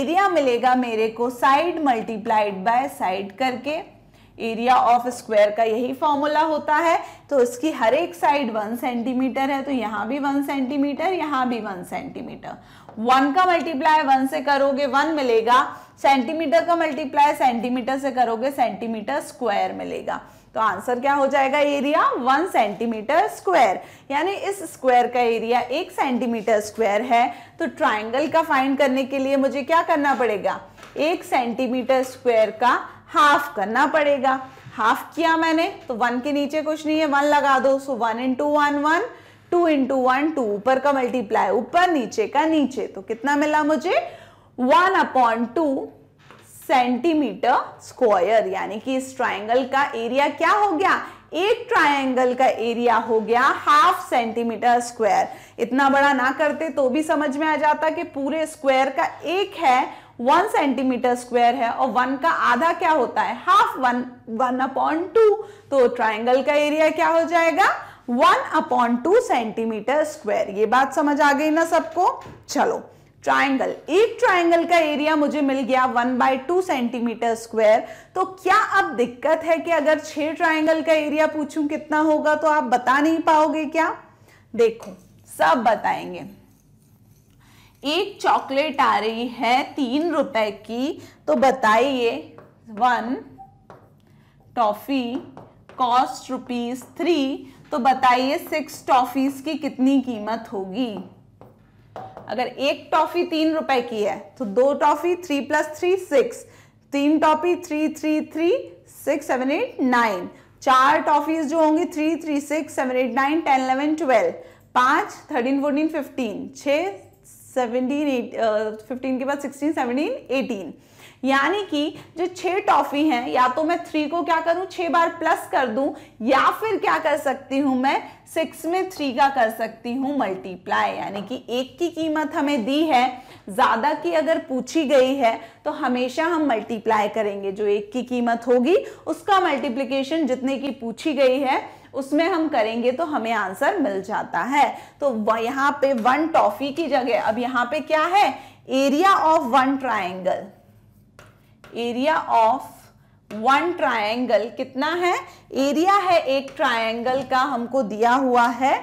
एरिया मिलेगा मेरे को साइड मल्टीप्लाइड बाय साइड करके एरिया ऑफ स्क्वायर का यही फॉर्मूला होता है तो इसकी हर एक साइड वन सेंटीमीटर है तो यहाँ भी वन सेंटीमीटर यहाँ भी वन सेंटीमीटर वन का मल्टीप्लाई वन से करोगे वन मिलेगा सेंटीमीटर का मल्टीप्लाई सेंटीमीटर से करोगे सेंटीमीटर स्क्वायर मिलेगा तो आंसर क्या हो जाएगा एरिया वन सेंटीमीटर स्क्वायर यानी इस स्क्वायर का एरिया एक सेंटीमीटर स्क्वायर है तो ट्राइंगल का फाइंड करने के लिए मुझे क्या करना पड़ेगा एक सेंटीमीटर स्क्वायर का हाफ करना पड़ेगा हाफ किया मैंने तो वन के नीचे कुछ नहीं है वन लगा दो so one into one one two into one two ऊपर का मल्टीप्लाई ऊपर नीचे का नीचे तो कितना मिला मुझे one upon two centimetre square यानी कि इस ट्रायंगल का एरिया क्या हो गया एक ट्रायंगल का एरिया हो गया हाफ सेंटीमीटर स्क्वायर इतना बड़ा ना करते तो भी समझ में आ जाता कि पूरे स्क्वायर का एक है वन सेंटीमीटर स्क्वायर है और वन का आधा क्या होता है half one one upon two तो ट्राइंगल का एरिया क्या हो जाएगा one upon two centimetre square ये बात समझ आ गई ना सबको चलो ट्राइंगल एक ट्राइंगल का एरिया मुझे मिल गया one by two centimetre square तो क्या अब दिक्कत है कि अगर छह ट्राइंगल का एरिया पूछूं कितना होगा तो आप बता नहीं पाओगे क्या देखो सब बताएंगे एक चॉकलेट आ रही है तीन रुपए की तो बताइए one toffee cost rupees three तो बताइए सिक्स टॉफीज की कितनी कीमत होगी अगर एक टॉफी तीन रुपए की है तो दो toffee three plus three six तीन toffee three three three six seven eight nine चार टॉफीज जो होंगी three three six seven eight nine ten eleven twelve पाँच थर्टीन फोर्टीन फिफ्टीन छः सेवनटीन एट फिफ्टीन के बाद सिक्सटीन सेवनटीन एटीन यानी कि जो छह टॉफ़ी हैं या तो मैं थ्री को क्या करूँ छः बार प्लस कर दूं या फिर क्या कर सकती हूँ मैं सिक्स में थ्री का कर सकती हूँ मल्टीप्लाई यानी कि एक की कीमत हमें दी है ज़्यादा की अगर पूछी गई है तो हमेशा हम मल्टीप्लाई करेंगे जो एक की कीमत होगी उसका मल्टीप्लीकेशन जितने की पूछी गई है उसमें हम करेंगे तो हमें आंसर मिल जाता है तो यहाँ पे वन टॉफी की जगह अब यहाँ पे क्या है area of one triangle area of one triangle कितना है एरिया है एक ट्राइंगल का हमको दिया हुआ है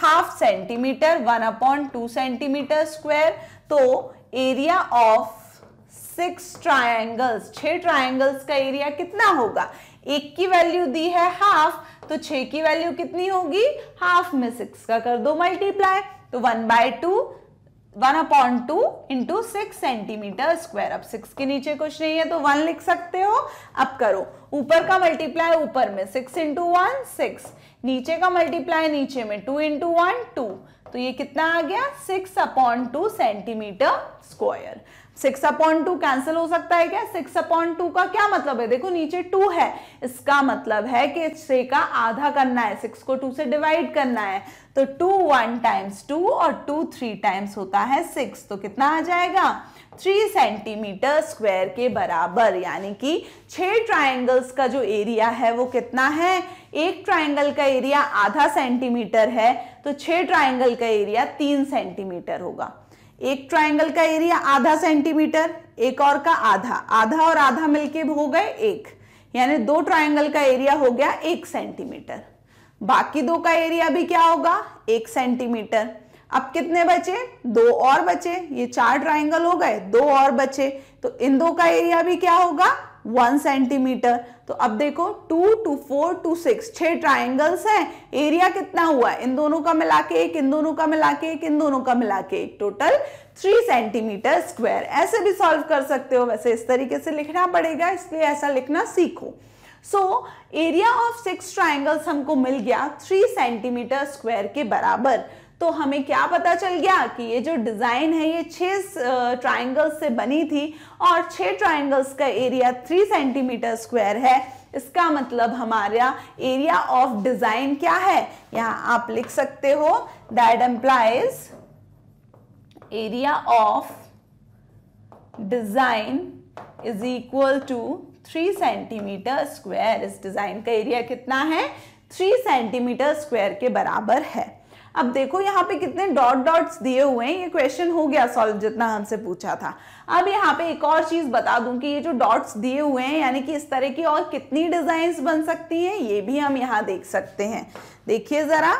half centimetre one upon two centimetre square तो एरिया ऑफ सिक्स ट्राइंगल्स छह ट्राइंगल्स का एरिया कितना होगा एक की वैल्यू दी है हाफ तो छह की वैल्यू कितनी होगी हाफ में सिक्स का कर दो मल्टीप्लाई तो one by two one upon two into six centimetre square अब सिक्स के नीचे कुछ नहीं है तो वन लिख सकते हो अब करो ऊपर का मल्टीप्लाई ऊपर में सिक्स इंटू वन सिक्स नीचे का मल्टीप्लाई नीचे में टू इंटू वन टू तो ये कितना आ गया six upon two centimetre square six upon two cancel हो सकता है क्या सिक्स अपॉन टू का क्या मतलब है देखो नीचे टू है इसका मतलब है कि छः का आधा करना है सिक्स को टू से डिवाइड करना है तो टू वन टाइम्स टू और टू थ्री टाइम्स होता है सिक्स तो कितना आ जाएगा थ्री सेंटीमीटर स्क्वायर के बराबर यानी कि छह ट्राइंगल्स का जो एरिया है वो कितना है एक ट्राइंगल का एरिया आधा सेंटीमीटर है तो छह ट्राइंगल का एरिया तीन सेंटीमीटर होगा एक ट्राइंगल का एरिया आधा सेंटीमीटर एक और का आधा आधा और आधा मिलके हो गए एक यानी दो ट्राइंगल का एरिया हो गया एक सेंटीमीटर बाकी दो का एरिया भी क्या होगा एक सेंटीमीटर अब कितने बचे दो और बचे ये चार ट्राइंगल हो गए दो और बचे तो इन दो का एरिया भी क्या होगा वन सेंटीमीटर तो अब देखो two two four two six छह ट्राइंगल्स हैं एरिया कितना हुआ इन दोनों का मिला के एक इन दोनों का मिला के एक इन दोनों का मिला के एक टोटल थ्री सेंटीमीटर स्क्वायर ऐसे भी सॉल्व कर सकते हो वैसे इस तरीके से लिखना पड़ेगा इसलिए ऐसा लिखना सीखो so area of six triangles हमको मिल गया थ्री सेंटीमीटर स्क्वायर के बराबर तो हमें क्या पता चल गया कि ये जो डिज़ाइन है ये छह ट्राइंगल्स से बनी थी और छह ट्राइंगल्स का एरिया थ्री सेंटीमीटर स्क्वायर है इसका मतलब हमारा एरिया ऑफ डिज़ाइन क्या है यहां आप लिख सकते हो that implies area of design is equal to three centimetre square इस डिज़ाइन का एरिया कितना है थ्री सेंटीमीटर स्क्वायर के बराबर है अब देखो यहाँ पे कितने डॉट डॉट्स दिए हुए हैं ये क्वेश्चन हो गया सॉल्व जितना हमसे पूछा था अब यहाँ पे एक और चीज़ बता दूं कि ये जो डॉट्स दिए हुए हैं यानी कि इस तरह की और कितनी डिजाइन बन सकती हैं ये भी हम यहाँ देख सकते हैं देखिए ज़रा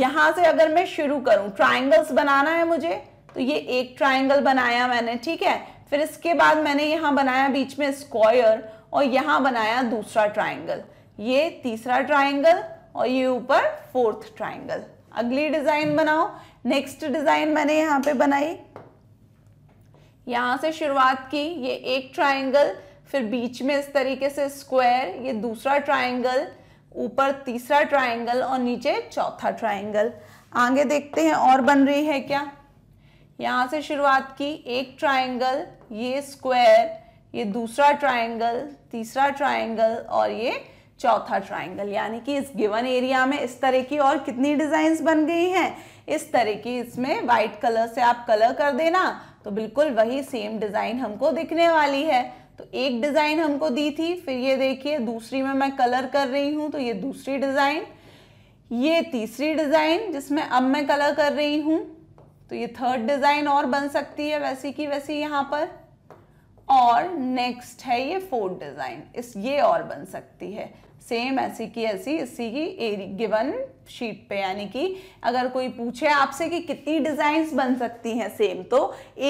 यहां से अगर मैं शुरू करूं ट्राइंगल्स बनाना है मुझे तो ये एक ट्राइंगल बनाया मैंने ठीक है फिर इसके बाद मैंने यहाँ बनाया बीच में स्क्वायर और यहाँ बनाया दूसरा ट्राइंगल ये तीसरा ट्राइंगल और ये ऊपर फोर्थ ट्राइंगल अगली डिज़ाइन बनाओ नेक्स्ट डिज़ाइन मैंने यहाँ पे बनाई यहाँ से शुरुआत की ये एक ट्राइंगल फिर बीच में इस तरीके से स्क्वायर ये दूसरा ट्राइंगल ऊपर तीसरा ट्राइंगल और नीचे चौथा ट्राइंगल आगे देखते हैं और बन रही है क्या यहाँ से शुरुआत की एक ट्राइंगल ये स्क्वायर ये दूसरा ट्राइंगल तीसरा ट्राइंगल और ये चौथा ट्राइंगल यानी कि इस गिवन एरिया में इस तरह की और कितनी डिजाइन बन गई हैं इस तरह की इसमें वाइट कलर से आप कलर कर देना तो बिल्कुल वही सेम डिज़ाइन हमको दिखने वाली है तो एक डिज़ाइन हमको दी थी फिर ये देखिए दूसरी में मैं कलर कर रही हूँ तो ये दूसरी डिज़ाइन ये तीसरी डिज़ाइन जिसमें अब मैं कलर कर रही हूँ तो ये थर्ड डिजाइन और बन सकती है वैसी की वैसी यहां पर और नेक्स्ट है ये फोर्थ डिजाइन इस ये और बन सकती है सेम ऐसी की ऐसी इसी की गिवन शीट पे यानी कि अगर कोई पूछे आपसे कि कितनी डिज़ाइंस बन सकती हैं सेम तो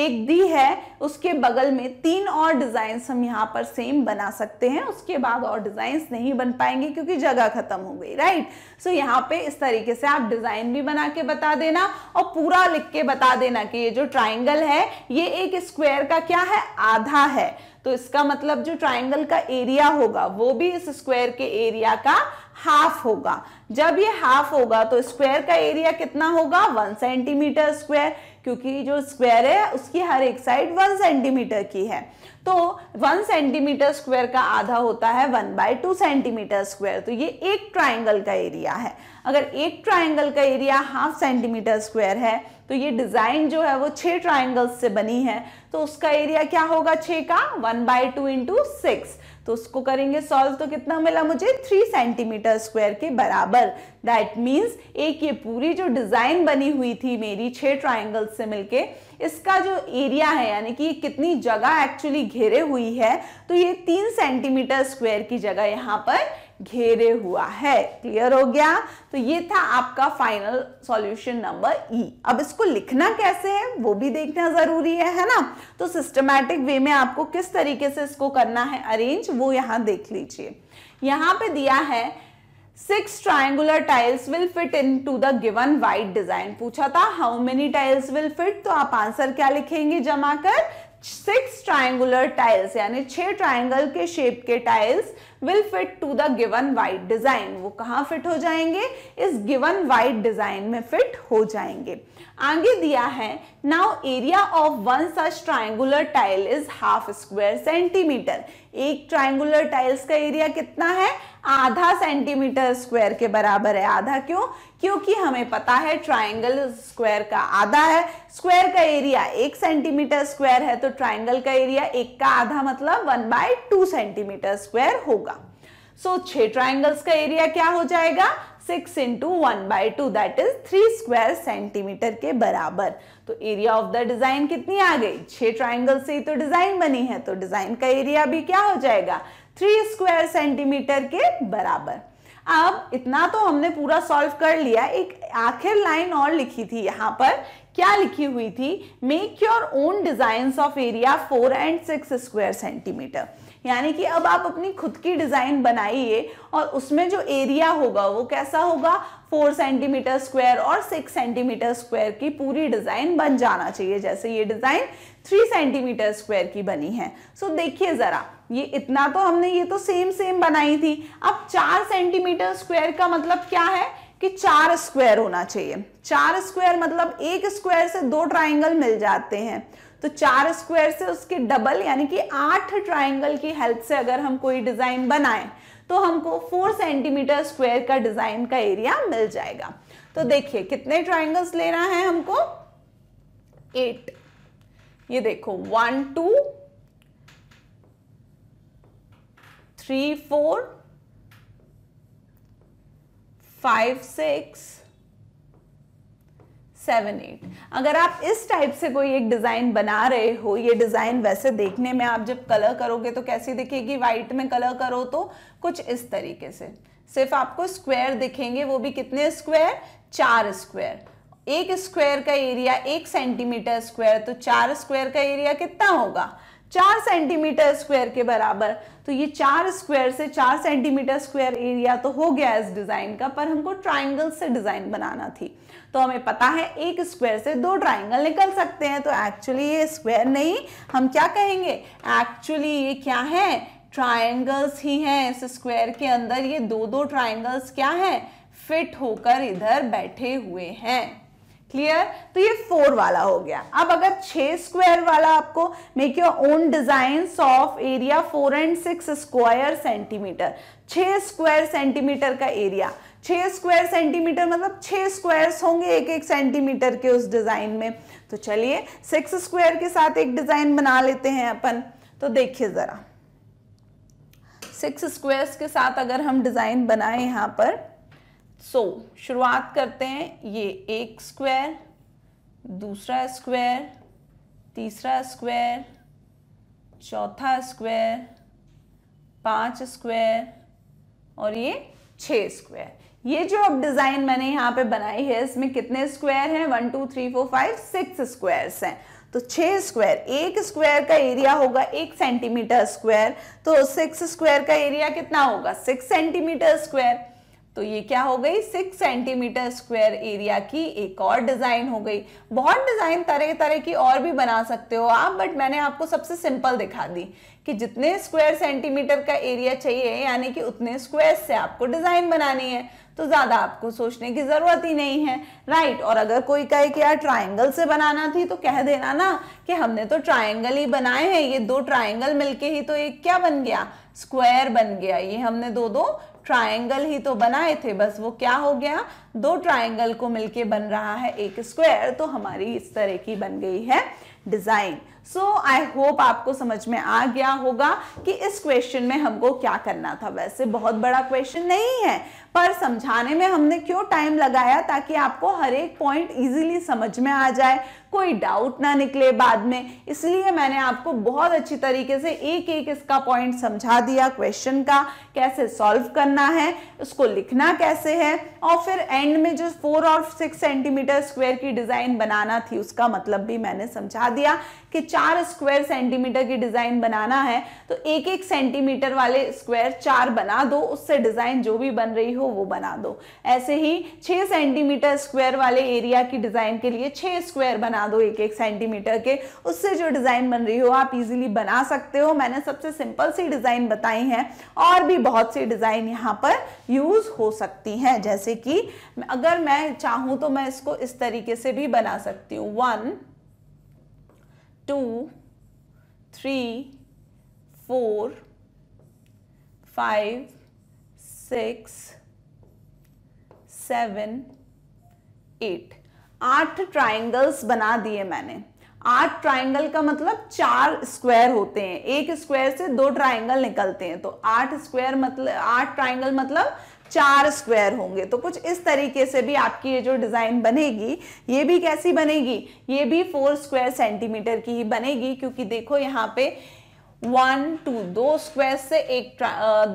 एक दी है उसके बगल में तीन और डिज़ाइंस हम यहाँ पर सेम बना सकते हैं उसके बाद और डिज़ाइंस नहीं बन पाएंगे क्योंकि जगह ख़त्म हो गई राइट सो so, यहाँ पे इस तरीके से आप डिज़ाइन भी बना के बता देना और पूरा लिख के बता देना कि ये जो ट्राइंगल है ये एक स्क्वेयर का क्या है आधा है तो इसका मतलब जो ट्राइंगल का एरिया होगा वो भी इस स्क्वायर के एरिया का हाफ होगा जब ये हाफ होगा तो स्क्वायर का एरिया कितना होगा वन सेंटीमीटर स्क्वायर क्योंकि जो स्क्वायर है उसकी हर एक साइड वन सेंटीमीटर की है तो वन सेंटीमीटर स्क्वायर का आधा होता है one by two centimetre square तो ये एक ट्राइंगल का एरिया है अगर एक ट्राइंगल का एरिया हाफ सेंटीमीटर स्क्वायर है तो ये डिज़ाइन जो है वो छः ट्राइंगल्स से बनी है तो उसका एरिया क्या होगा छ का one by two into six तो उसको करेंगे सॉल्व तो कितना मिला मुझे थ्री सेंटीमीटर स्क्वायर के बराबर दैट मीन्स एक ये पूरी जो डिज़ाइन बनी हुई थी मेरी छः ट्राइंगल से मिलके इसका जो एरिया है यानी कि कितनी जगह एक्चुअली घेरे हुई है तो ये तीन सेंटीमीटर स्क्वायर की जगह यहाँ पर घेरे हुआ है क्लियर हो गया तो ये था आपका फाइनल सॉल्यूशन नंबर ई अब इसको लिखना कैसे है वो भी देखना जरूरी है है ना तो सिस्टमैटिक वे में आपको किस तरीके से इसको करना है अरेंज वो यहां देख लीजिए यहां पे दिया है six triangular tiles will fit in to the given white design पूछा था how many tiles will fit तो आप आंसर क्या लिखेंगे जमा कर सिक्स ट्राइंगुलर टाइल्स यानी छह ट्राइंगल के शेप के tiles will fit to the given white design वो कहाँ फिट हो जाएंगे इस गिवन वाइट डिजाइन में फिट हो जाएंगे आगे दिया है now area of one such triangular tile is half square centimetre एक ट्राइंगुलर टाइल्स का एरिया कितना है आधा सेंटीमीटर स्क्वायर के बराबर है आधा क्यों क्योंकि हमें पता है ट्राइंगल स्क्वायर का आधा है स्क्वायर का एरिया एक सेंटीमीटर स्क्वायर है तो ट्राइंगल का एरिया एक का आधा मतलब one by two centimetre square होगा सो so, छह ट्राइंगल्स का एरिया क्या हो जाएगा six into one by two that is three square centimetre के बराबर तो एरिया ऑफ द डिजाइन कितनी आ गई छह ट्राइंगल से ही तो डिजाइन बनी है तो डिजाइन का एरिया भी क्या हो जाएगा थ्री स्क्वायर सेंटीमीटर के बराबर अब इतना तो हमने पूरा सॉल्व कर लिया एक आखिर लाइन और लिखी थी यहाँ पर क्या लिखी हुई थी make your own design of area four and six square centimetre यानी कि अब आप अपनी खुद की डिज़ाइन बनाइए और उसमें जो एरिया होगा वो कैसा होगा फोर सेंटीमीटर स्क्वायर और सिक्स सेंटीमीटर स्क्वायर की पूरी डिज़ाइन बन जाना चाहिए जैसे ये डिज़ाइन थ्री सेंटीमीटर स्क्वायर की बनी है सो देखिए ज़रा ये इतना तो हमने ये तो सेम सेम बनाई थी अब चार सेंटीमीटर स्क्वायर का मतलब क्या है कि चार स्क्वायर होना चाहिए चार स्क्वायर मतलब एक स्क्वायर से दो ट्राइंगल मिल जाते हैं तो चार स्क्वायर से उसके डबल यानी कि आठ ट्राइंगल की हेल्प से अगर हम कोई डिज़ाइन बनाए तो हमको फोर सेंटीमीटर स्क्वायर का डिज़ाइन का एरिया मिल जाएगा तो देखिए कितने ट्राइंगल्स लेना है हमको एट ये देखो one two three four five six seven eight अगर आप इस टाइप से कोई एक डिज़ाइन बना रहे हो ये डिज़ाइन वैसे देखने में आप जब कलर करोगे तो कैसी दिखेगी व्हाइट में कलर करो तो कुछ इस तरीके से सिर्फ आपको स्क्वायर दिखेंगे वो भी कितने स्क्वायर चार स्क्वायर एक स्क्वायर का एरिया एक सेंटीमीटर स्क्वायर तो चार स्क्वायर का एरिया कितना होगा चार सेंटीमीटर स्क्वायर के बराबर तो ये चार स्क्वायर से चार सेंटीमीटर स्क्वायर एरिया तो हो गया इस डिज़ाइन का पर हमको ट्राइंगल से डिज़ाइन बनाना थी तो हमें पता है एक स्क्वायर से दो ट्राइंगल निकल सकते हैं तो एक्चुअली ये स्क्वायर नहीं हम क्या कहेंगे एक्चुअली ये क्या है ट्राइंगल्स ही हैं इस स्क्वायर के अंदर ये दो दो ट्राइंगल्स क्या है फिट होकर इधर बैठे हुए हैं क्लियर तो ये फोर वाला हो गया अब अगर छह स्क्वायर वाला आपको make your own design of area four and six square centimetre छह स्क्वायर सेंटीमीटर का एरिया छह स्क्वायर सेंटीमीटर मतलब छह स्क्वायर्स होंगे एक एक सेंटीमीटर के उस डिज़ाइन में तो चलिए सिक्स स्क्वायर के साथ एक डिज़ाइन बना लेते हैं अपन तो देखिए ज़रा सिक्स स्क्वायर्स के साथ अगर हम डिज़ाइन बनाए यहां पर सो so, शुरुआत करते हैं ये एक स्क्वायर दूसरा स्क्वायर तीसरा स्क्वायर चौथा स्क्वायर पांच स्क्वायर और ये छ स्क्वायर ये जो अब डिज़ाइन मैंने यहाँ पे बनाई है इसमें कितने स्क्वायर हैं one two three four five six squares हैं तो छ स्क्वायर एक स्क्वायर का एरिया होगा एक सेंटीमीटर स्क्वायर तो सिक्स स्क्वायर का एरिया कितना होगा सिक्स सेंटीमीटर स्क्वायर तो ये क्या हो गई सिक्स सेंटीमीटर स्क्वायर एरिया की एक और डिज़ाइन हो गई बहुत डिज़ाइन तरह तरह की और भी बना सकते हो आप बट मैंने आपको सबसे सिंपल दिखा दी कि जितने स्क्वायर सेंटीमीटर का एरिया चाहिए यानी कि उतने स्क्वायर से आपको डिज़ाइन बनानी है तो ज़्यादा आपको सोचने की ज़रूरत ही नहीं है राइट और अगर कोई कहे कि यार ट्राइंगल से बनाना थी तो कह देना ना कि हमने तो ट्राइंगल ही बनाए हैं ये दो ट्राइंगल मिलके ही तो एक क्या बन गया स्क्वायर बन गया ये हमने दो दो ट्राइंगल ही तो बनाए थे बस वो क्या हो गया दो ट्राइंगल को मिलके बन रहा है एक स्क्वायर तो हमारी इस तरह की बन गई है डिज़ाइन सो आई होप आपको समझ में आ गया होगा कि इस क्वेश्चन में हमको क्या करना था वैसे बहुत बड़ा क्वेश्चन नहीं है पर समझाने में हमने क्यों टाइम लगाया ताकि आपको हर एक पॉइंट इजीली समझ में आ जाए कोई डाउट ना निकले बाद में इसलिए मैंने आपको बहुत अच्छी तरीके से एक एक इसका पॉइंट समझा दिया क्वेश्चन का कैसे सॉल्व करना है उसको लिखना कैसे है और फिर एंड में जो फोर और सिक्स सेंटीमीटर स्क्वायर की डिज़ाइन बनाना थी उसका मतलब भी मैंने समझा दिया कि चार स्क्वायर सेंटीमीटर की डिज़ाइन बनाना है तो एक एक सेंटीमीटर वाले स्क्वायर चार बना दो उससे डिज़ाइन जो भी बन रही हो वो बना दो ऐसे ही छः सेंटीमीटर स्क्वायर वाले एरिया की डिज़ाइन के लिए छः स्क्वायर बना बना दो एक एक सेंटीमीटर के उससे जो डिज़ाइन बन रही हो आप इजीली बना सकते हो मैंने सबसे सिंपल सी डिज़ाइन बताई हैं और भी बहुत सी डिज़ाइन यहाँ पर यूज़ हो सकती हैं जैसे कि अगर मैं चाहूँ तो मैं इसको इस तरीके से भी बना सकती हूँ one two three four five six seven eight आठ ट्राइंगल्स बना दिए मैंने आठ ट्राइंगल का मतलब चार स्क्वायर होते हैं एक स्क्वायर से दो ट्राइंगल निकलते हैं तो आठ स्क्वायर मतलब आठ ट्राइंगल मतलब चार स्क्वायर होंगे तो कुछ इस तरीके से भी आपकी ये जो डिज़ाइन बनेगी ये भी कैसी बनेगी ये भी फोर स्क्वायर सेंटीमीटर की ही बनेगी क्योंकि देखो यहाँ पे वन टू दो स्क्वायर से एक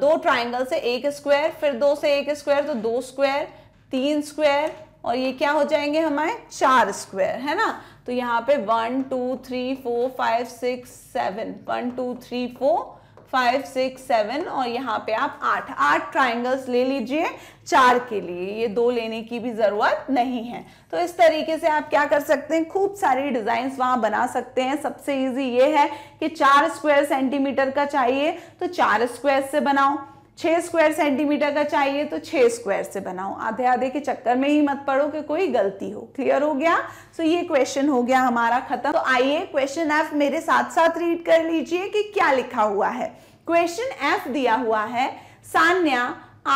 दो ट्राइंगल से एक स्क्वायर फिर दो से एक स्क्वायर तो दो स्क्वायर तीन स्क्वायर और ये क्या हो जाएंगे हमारे चार स्क्वायर है ना तो यहाँ पे one two three four five six seven one two three four five six seven और यहाँ पे आप आठ आठ ट्राइंगल्स ले लीजिए चार के लिए ये दो लेने की भी ज़रूरत नहीं है तो इस तरीके से आप क्या कर सकते हैं खूब सारी डिजाइन वहां बना सकते हैं सबसे इजी ये है कि चार स्क्वायर सेंटीमीटर का चाहिए तो चार स्क्वायर से बनाओ छः स्क्वायर सेंटीमीटर का चाहिए तो छः स्क्वायर से बनाओ आधे आधे के चक्कर में ही मत पड़ो कि कोई गलती हो क्लियर हो गया सो so, ये क्वेश्चन हो गया हमारा खत्म तो आइए क्वेश्चन एफ मेरे साथ साथ रीड कर लीजिए कि क्या लिखा हुआ है क्वेश्चन एफ दिया हुआ है सान्या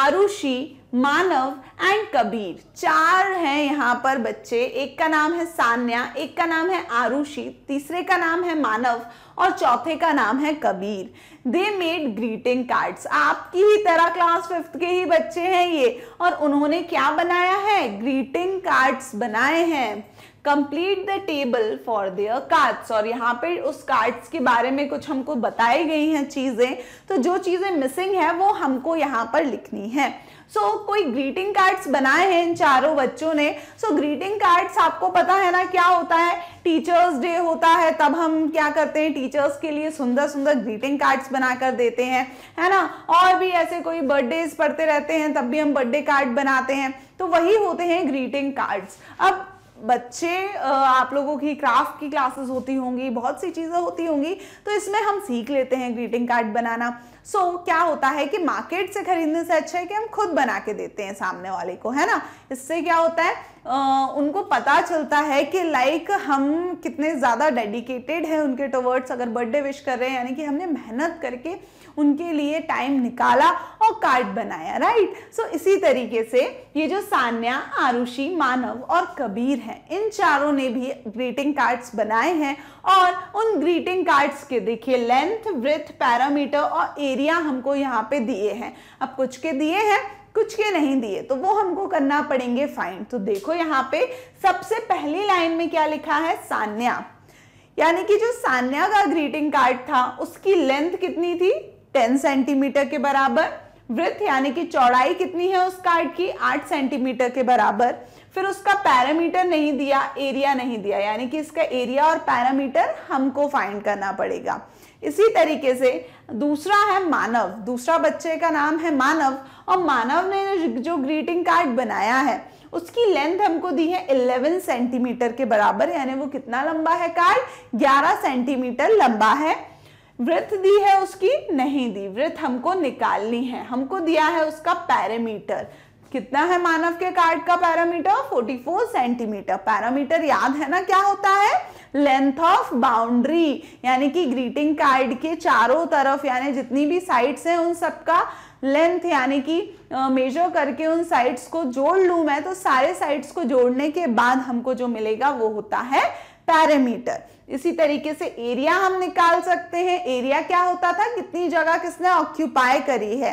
आरुषि मानव एंड कबीर चार हैं यहाँ पर बच्चे एक का नाम है सान्या एक का नाम है आरुषि तीसरे का नाम है मानव और चौथे का नाम है Kabir they made greeting cards आपकी ही तरह क्लास फिफ्थ के ही बच्चे हैं ये और उन्होंने क्या बनाया है ग्रीटिंग कार्ड्स बनाए हैं complete the table for their cards और यहाँ पे उस कार्ड्स के बारे में कुछ हमको बताई गई हैं चीज़ें तो जो चीज़ें मिसिंग है वो हमको यहाँ पर लिखनी है सो so, कोई ग्रीटिंग कार्ड्स बनाए हैं इन चारों बच्चों ने सो so, ग्रीटिंग कार्ड्स आपको पता है ना क्या होता है टीचर्स डे होता है तब हम क्या करते हैं टीचर्स के लिए सुंदर सुंदर ग्रीटिंग कार्ड्स बना कर देते हैं है ना और भी ऐसे कोई बर्थडेज पढ़ते रहते हैं तब भी हम बर्थडे कार्ड बनाते हैं तो वही होते हैं ग्रीटिंग कार्ड्स अब बच्चे आप लोगों की क्राफ्ट की क्लासेस होती होंगी बहुत सी चीज़ें होती होंगी तो इसमें हम सीख लेते हैं ग्रीटिंग कार्ड बनाना सो so, क्या होता है कि मार्केट से खरीदने से अच्छा है कि हम खुद बना के देते हैं सामने वाले को है ना इससे क्या होता है आ, उनको पता चलता है कि लाइक हम कितने ज़्यादा डेडिकेटेड हैं उनके टवर्ड्स अगर बर्थडे विश कर रहे हैं यानी कि हमने मेहनत करके उनके लिए टाइम निकाला और कार्ड बनाया राइट सो so, इसी तरीके से ये जो सान्या आरुषि मानव और कबीर हैं इन चारों ने भी ग्रीटिंग कार्ड्स बनाए हैं और उन ग्रीटिंग कार्ड्स के देखिए लेंथ ब्रेथ पैरामीटर और एरिया हमको यहाँ पे दिए हैं अब कुछ के दिए हैं कुछ के नहीं दिए तो वो हमको करना पड़ेंगे फाइन तो देखो यहाँ पे सबसे पहली लाइन में क्या लिखा है सान्या यानी कि जो सान्या का ग्रीटिंग कार्ड था उसकी लेंथ कितनी थी 10 सेंटीमीटर के बराबर वृत्त यानी कि चौड़ाई कितनी है उस कार्ड की 8 सेंटीमीटर के बराबर फिर उसका पैरामीटर नहीं दिया एरिया नहीं दिया यानी कि इसका एरिया और पैरामीटर हमको फाइंड करना पड़ेगा इसी तरीके से दूसरा है मानव दूसरा बच्चे का नाम है मानव और मानव ने जो ग्रीटिंग कार्ड बनाया है उसकी लेंथ हमको दी है 11 सेंटीमीटर के बराबर यानी वो कितना लंबा है कार्ड 11 सेंटीमीटर लंबा है व्रत दी है उसकी नहीं दी व्रत हमको निकालनी है हमको दिया है उसका पैरामीटर कितना है मानव के कार्ड का पैरामीटर 44 सेंटीमीटर पैरामीटर याद है ना क्या होता है लेंथ ऑफ बाउंड्री यानी कि ग्रीटिंग कार्ड के चारों तरफ यानी जितनी भी साइड्स हैं उन सबका लेंथ यानी कि मेजर करके उन साइड्स को जोड़ लूँ मैं तो सारे साइड्स को जोड़ने के बाद हमको जो मिलेगा वो होता है पैरामीटर इसी तरीके से एरिया हम निकाल सकते हैं एरिया क्या होता था कितनी जगह किसने ऑक्यूपाई करी है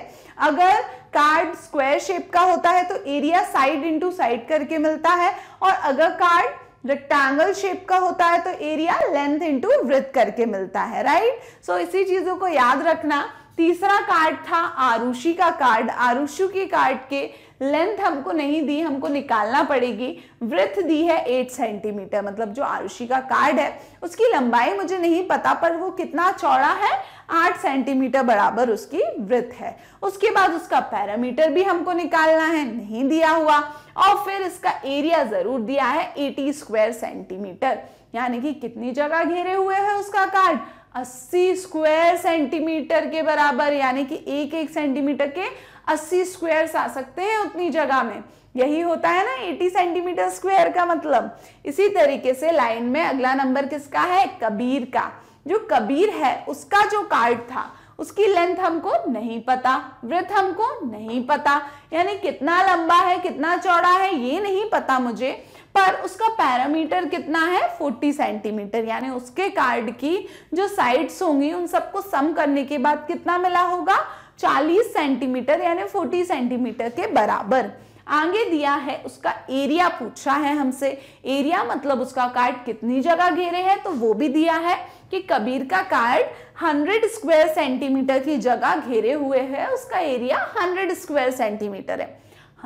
अगर कार्ड स्क्वायर शेप का होता है तो एरिया साइड इनटू साइड करके मिलता है और अगर कार्ड रेक्टेंगल शेप का होता है तो एरिया लेंथ इनटू वृत्त करके मिलता है राइट सो so, इसी चीजों को याद रखना तीसरा कार्ड था आरुषि का कार्ड आरुषु के कार्ड के लेंथ हमको नहीं दी हमको निकालना पड़ेगी वृथ दी है एट सेंटीमीटर मतलब जो आरुषि का कार्ड है उसकी लंबाई मुझे नहीं पता पर वो कितना चौड़ा है आठ सेंटीमीटर बराबर उसकी वृथ है उसके बाद उसका पैरामीटर भी हमको निकालना है नहीं दिया हुआ और फिर इसका एरिया जरूर दिया है एटी स्क्वायर सेंटीमीटर यानी कि कितनी जगह घेरे हुए है उसका कार्ड 80 स्क्वायर सेंटीमीटर के बराबर यानी कि एक एक सेंटीमीटर के अस्सी स्क्वायर्स आ सकते हैं उतनी जगह में यही होता है ना 80 सेंटीमीटर स्क्वायर का मतलब इसी तरीके से लाइन में अगला नंबर किसका है कबीर का जो कबीर है उसका जो कार्ड था उसकी लेंथ हमको नहीं पता वृथ हमको नहीं पता यानी कितना लंबा है कितना चौड़ा है ये नहीं पता मुझे पर उसका पैरामीटर कितना है 40 सेंटीमीटर यानी उसके कार्ड की जो साइड्स होंगी उन सबको सम करने के बाद कितना मिला होगा 40 सेंटीमीटर यानी 40 सेंटीमीटर के बराबर आगे दिया है उसका एरिया पूछा है हमसे एरिया मतलब उसका कार्ड कितनी जगह घेरे है तो वो भी दिया है कि कबीर का कार्ड 100 स्क्वायर सेंटीमीटर की जगह घेरे हुए है उसका एरिया 100 स्क्वायर सेंटीमीटर है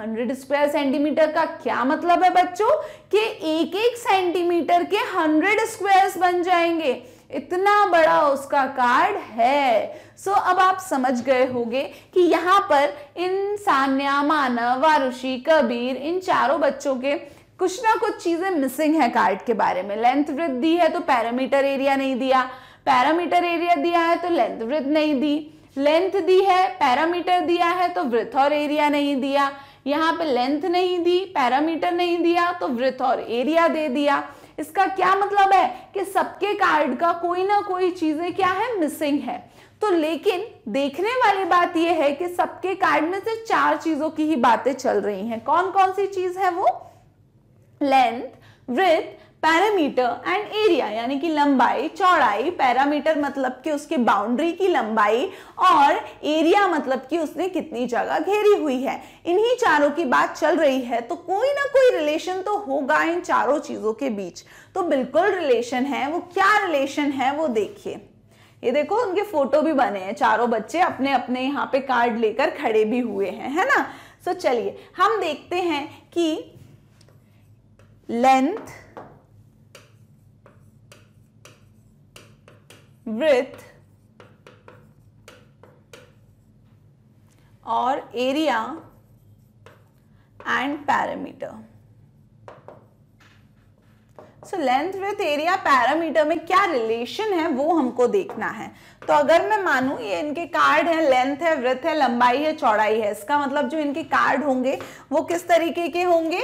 100 स्क्वायर सेंटीमीटर का क्या मतलब है बच्चों कि एक एक सेंटीमीटर के 100 स्क्वायर्स बन जाएंगे इतना बड़ा उसका कार्ड है सो so, अब आप समझ गए होंगे कि यहाँ पर इन सान्या मानव वारुषि कबीर इन चारों बच्चों के कुछ ना कुछ चीज़ें मिसिंग है कार्ड के बारे में लेंथ वृद्ध दी है तो पैरामीटर एरिया नहीं दिया पैरामीटर एरिया दिया है तो लेंथ वृद्ध नहीं दी लेंथ दी है पैरामीटर दिया है तो वृथ और एरिया नहीं दिया यहाँ पे लेंथ नहीं दी पैरामीटर नहीं दिया तो वृथ और एरिया दे दिया इसका क्या मतलब है कि सबके कार्ड का कोई ना कोई चीजें क्या है मिसिंग है तो लेकिन देखने वाली बात यह है कि सबके कार्ड में से चार चीजों की ही बातें चल रही हैं कौन कौन सी चीज है वो length width parameter and area यानी कि लंबाई चौड़ाई पैरामीटर मतलब कि उसके बाउंड्री की लंबाई और एरिया मतलब कि उसने कितनी जगह घेरी हुई है इन्हीं चारों की बात चल रही है तो कोई ना कोई रिलेशन तो होगा इन चारों चीज़ों के बीच तो बिल्कुल रिलेशन है वो क्या रिलेशन है वो देखिए ये देखो उनके फोटो भी बने हैं चारों बच्चे अपने अपने यहाँ पे कार्ड लेकर खड़े भी हुए हैं है ना सो चलिए हम देखते हैं कि length width or area and parameter. So length width area parameter में क्या रिलेशन है वो हमको देखना है तो अगर मैं मानू ये इनके कार्ड है लेंथ है वृथ है लंबाई है चौड़ाई है इसका मतलब जो इनके कार्ड होंगे वो किस तरीके के होंगे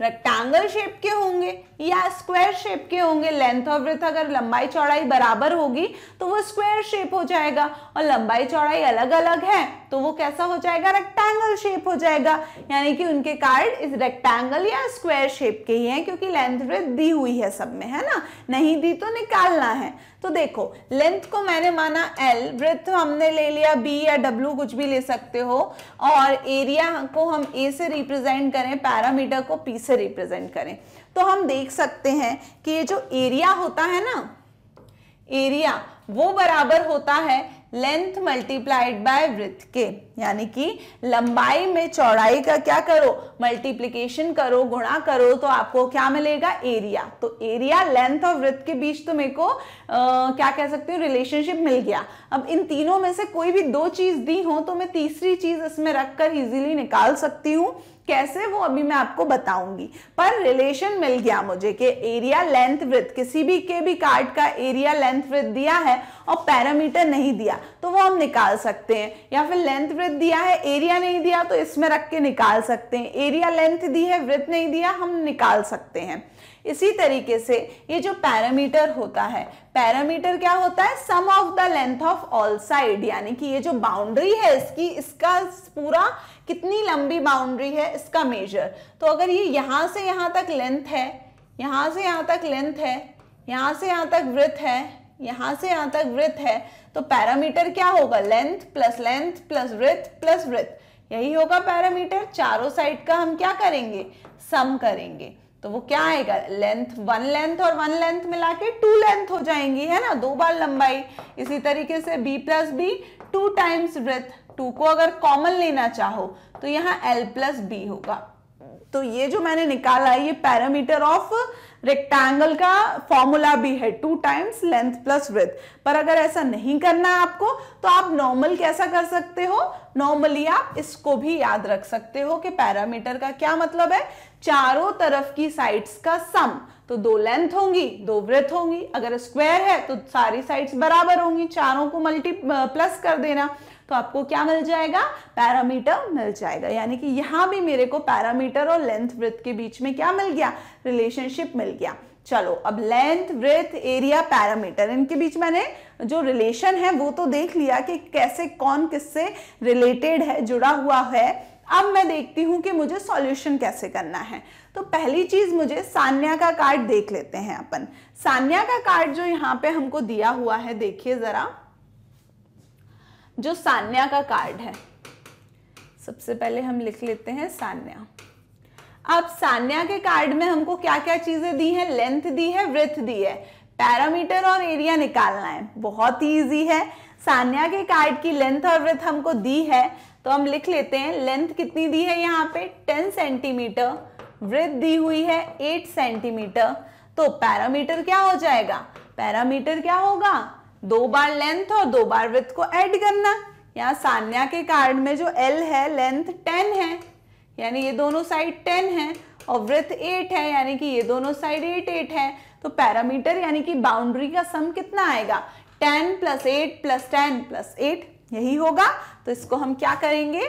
रेक्टेंगल शेप के होंगे या स्क्वायर शेप के होंगे लेंथ और ब्रेथ अगर लंबाई चौड़ाई बराबर होगी तो वो स्क्वायर शेप हो जाएगा और लंबाई चौड़ाई अलग अलग है तो वो कैसा हो जाएगा रेक्टेंगल शेप हो जाएगा यानी कि उनके कार्ड इस रेक्टेंगल या स्क्वायर शेप के ही हैं क्योंकि लेंथ ब्रेथ दी हुई है सब में है ना नहीं दी तो निकालना है तो देखो लेंथ को मैंने माना एल ब्रेथ हमने ले लिया बी या डब्ल्यू कुछ भी ले सकते हो और एरिया को हम ए से रिप्रेजेंट करें पैरामीटर को पी से रिप्रेजेंट करें तो हम देख सकते हैं कि ये जो एरिया होता है ना एरिया वो बराबर होता है लेंथ मल्टीप्लाइड बाय वृथ के यानी कि लंबाई में चौड़ाई का क्या करो मल्टीप्लीकेशन करो गुणा करो तो आपको क्या मिलेगा एरिया तो एरिया लेंथ और वृथ के बीच तो मेरे को आ, क्या कह सकती हूँ रिलेशनशिप मिल गया अब इन तीनों में से कोई भी दो चीज़ दी हो तो मैं तीसरी चीज़ इसमें रखकर इजीली निकाल सकती हूँ कैसे वो अभी मैं आपको बताऊंगी पर रिलेशन मिल गया मुझे कि एरिया लेंथ वृथ किसी भी के भी कार्ड का एरिया लेंथ वृथ दिया है और पैरामीटर नहीं दिया तो वो हम निकाल सकते हैं या फिर लेंथ वृथ दिया है एरिया नहीं दिया तो इसमें रख के निकाल सकते हैं एरिया लेंथ दी है वृथ नहीं दिया हम निकाल सकते हैं इसी तरीके से ये जो पैरामीटर होता है पैरामीटर क्या होता है sum of the length of all side यानी कि ये जो बाउंड्री है इसकी इसका पूरा कितनी लंबी बाउंड्री है इसका मेजर तो अगर ये यहाँ से यहाँ तक लेंथ है यहाँ से यहाँ तक लेंथ है यहाँ से यहाँ तक वृथ है यहाँ से यहाँ तक वृथ है तो पैरामीटर क्या होगा length plus length plus width plus width यही होगा पैरामीटर चारों साइड का हम क्या करेंगे सम करेंगे तो वो क्या आएगा लेंथ वन लेंथ और वन लेंथ मिला के टू लेंथ हो जाएंगी है ना दो बार लंबाई इसी तरीके से b plus b two times width two को अगर कॉमन लेना चाहो तो यहाँ एल प्लस बी होगा तो ये जो मैंने निकाला है ये पैरामीटर ऑफ रेक्टेंगल का फॉर्मूला भी है two times length plus width पर अगर ऐसा नहीं करना है आपको तो आप नॉर्मल कैसा कर सकते हो नॉर्मली आप इसको भी याद रख सकते हो कि पैरामीटर का क्या मतलब है चारों तरफ की साइड्स का सम तो दो लेंथ होंगी दो ब्रेथ होंगी अगर स्क्वायर है तो सारी साइड्स बराबर होंगी चारों को मल्टी प्लस कर देना तो आपको क्या मिल जाएगा पैरामीटर मिल जाएगा यानी कि यहाँ भी मेरे को पैरामीटर और लेंथ वृत्त के बीच में क्या मिल गया रिलेशनशिप मिल गया चलो अब लेंथ ब्रेथ एरिया पैरामीटर इनके बीच मैंने जो रिलेशन है वो तो देख लिया कि कैसे कौन किससे रिलेटेड है जुड़ा हुआ है अब मैं देखती हूँ कि मुझे सॉल्यूशन कैसे करना है तो पहली चीज़ मुझे सान्या का कार्ड देख लेते हैं अपन सान्या का कार्ड जो यहाँ पे हमको दिया हुआ है देखिए ज़रा जो सान्या का कार्ड है सबसे पहले हम लिख लेते हैं सान्या अब सान्या के कार्ड में हमको क्या क्या चीजें दी हैं लेंथ दी है वृथ दी है पैरामीटर और एरिया निकालना है बहुत ही ईजी है सान्या के कार्ड की लेंथ और व्रथ हमको दी है तो हम लिख लेते हैं लेंथ कितनी दी है यहाँ पे 10 सेंटीमीटर ब्रेथ दी हुई है 8 सेंटीमीटर तो पैरामीटर क्या हो जाएगा पैरामीटर क्या होगा दो बार लेंथ और दो बार विथ को ऐड करना यहाँ सान्या के कार्ड में जो एल है लेंथ टेन है यानी ये दोनों साइड टेन है और वृथ एट है यानी कि ये दोनों साइड एट एट है तो पैरामीटर यानी कि बाउंड्री का सम कितना आएगा ten plus eight plus ten plus eight यही होगा तो इसको हम क्या करेंगे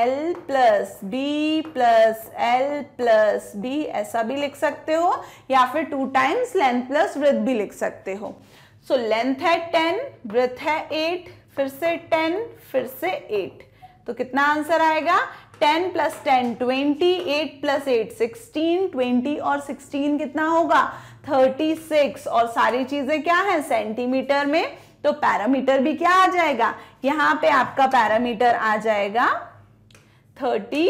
l plus b plus l plus b ऐसा भी लिख सकते हो या फिर two times length plus width भी लिख सकते हो सो लेंथ है टेन ब्रेथ है एट फिर से टेन फिर से एट तो कितना आंसर आएगा ten plus ten twenty eight plus eight sixteen twenty और सिक्सटीन कितना होगा थर्टी सिक्स और सारी चीजें क्या है सेंटीमीटर में तो पैरामीटर भी क्या आ जाएगा यहां पे आपका पैरामीटर आ जाएगा थर्टी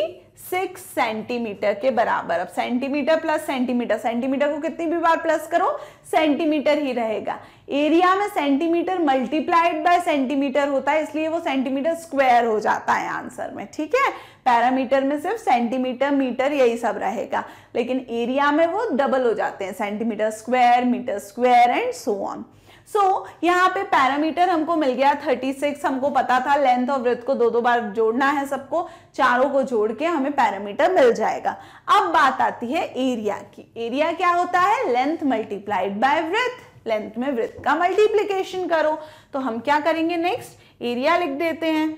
सिक्स सेंटीमीटर के बराबर अब सेंटीमीटर प्लस सेंटीमीटर सेंटीमीटर को कितनी भी बार प्लस करो सेंटीमीटर ही रहेगा एरिया में सेंटीमीटर मल्टीप्लाइड बाय सेंटीमीटर होता है इसलिए वो सेंटीमीटर स्क्वायर हो जाता है आंसर में ठीक है पैरामीटर में सिर्फ सेंटीमीटर मीटर यही सब रहेगा लेकिन एरिया में वो डबल हो जाते हैं centimetre square metre square and so on so so, यहाँ पे पैरामीटर हमको मिल गया 36 हमको पता था लेंथ और वृत्त को दो दो बार जोड़ना है सबको चारों को जोड़ के हमें पैरामीटर मिल जाएगा अब बात आती है एरिया की एरिया क्या होता है length multiplied by width length में वृत्त का मल्टीप्लीकेशन करो तो हम क्या करेंगे नेक्स्ट एरिया लिख देते हैं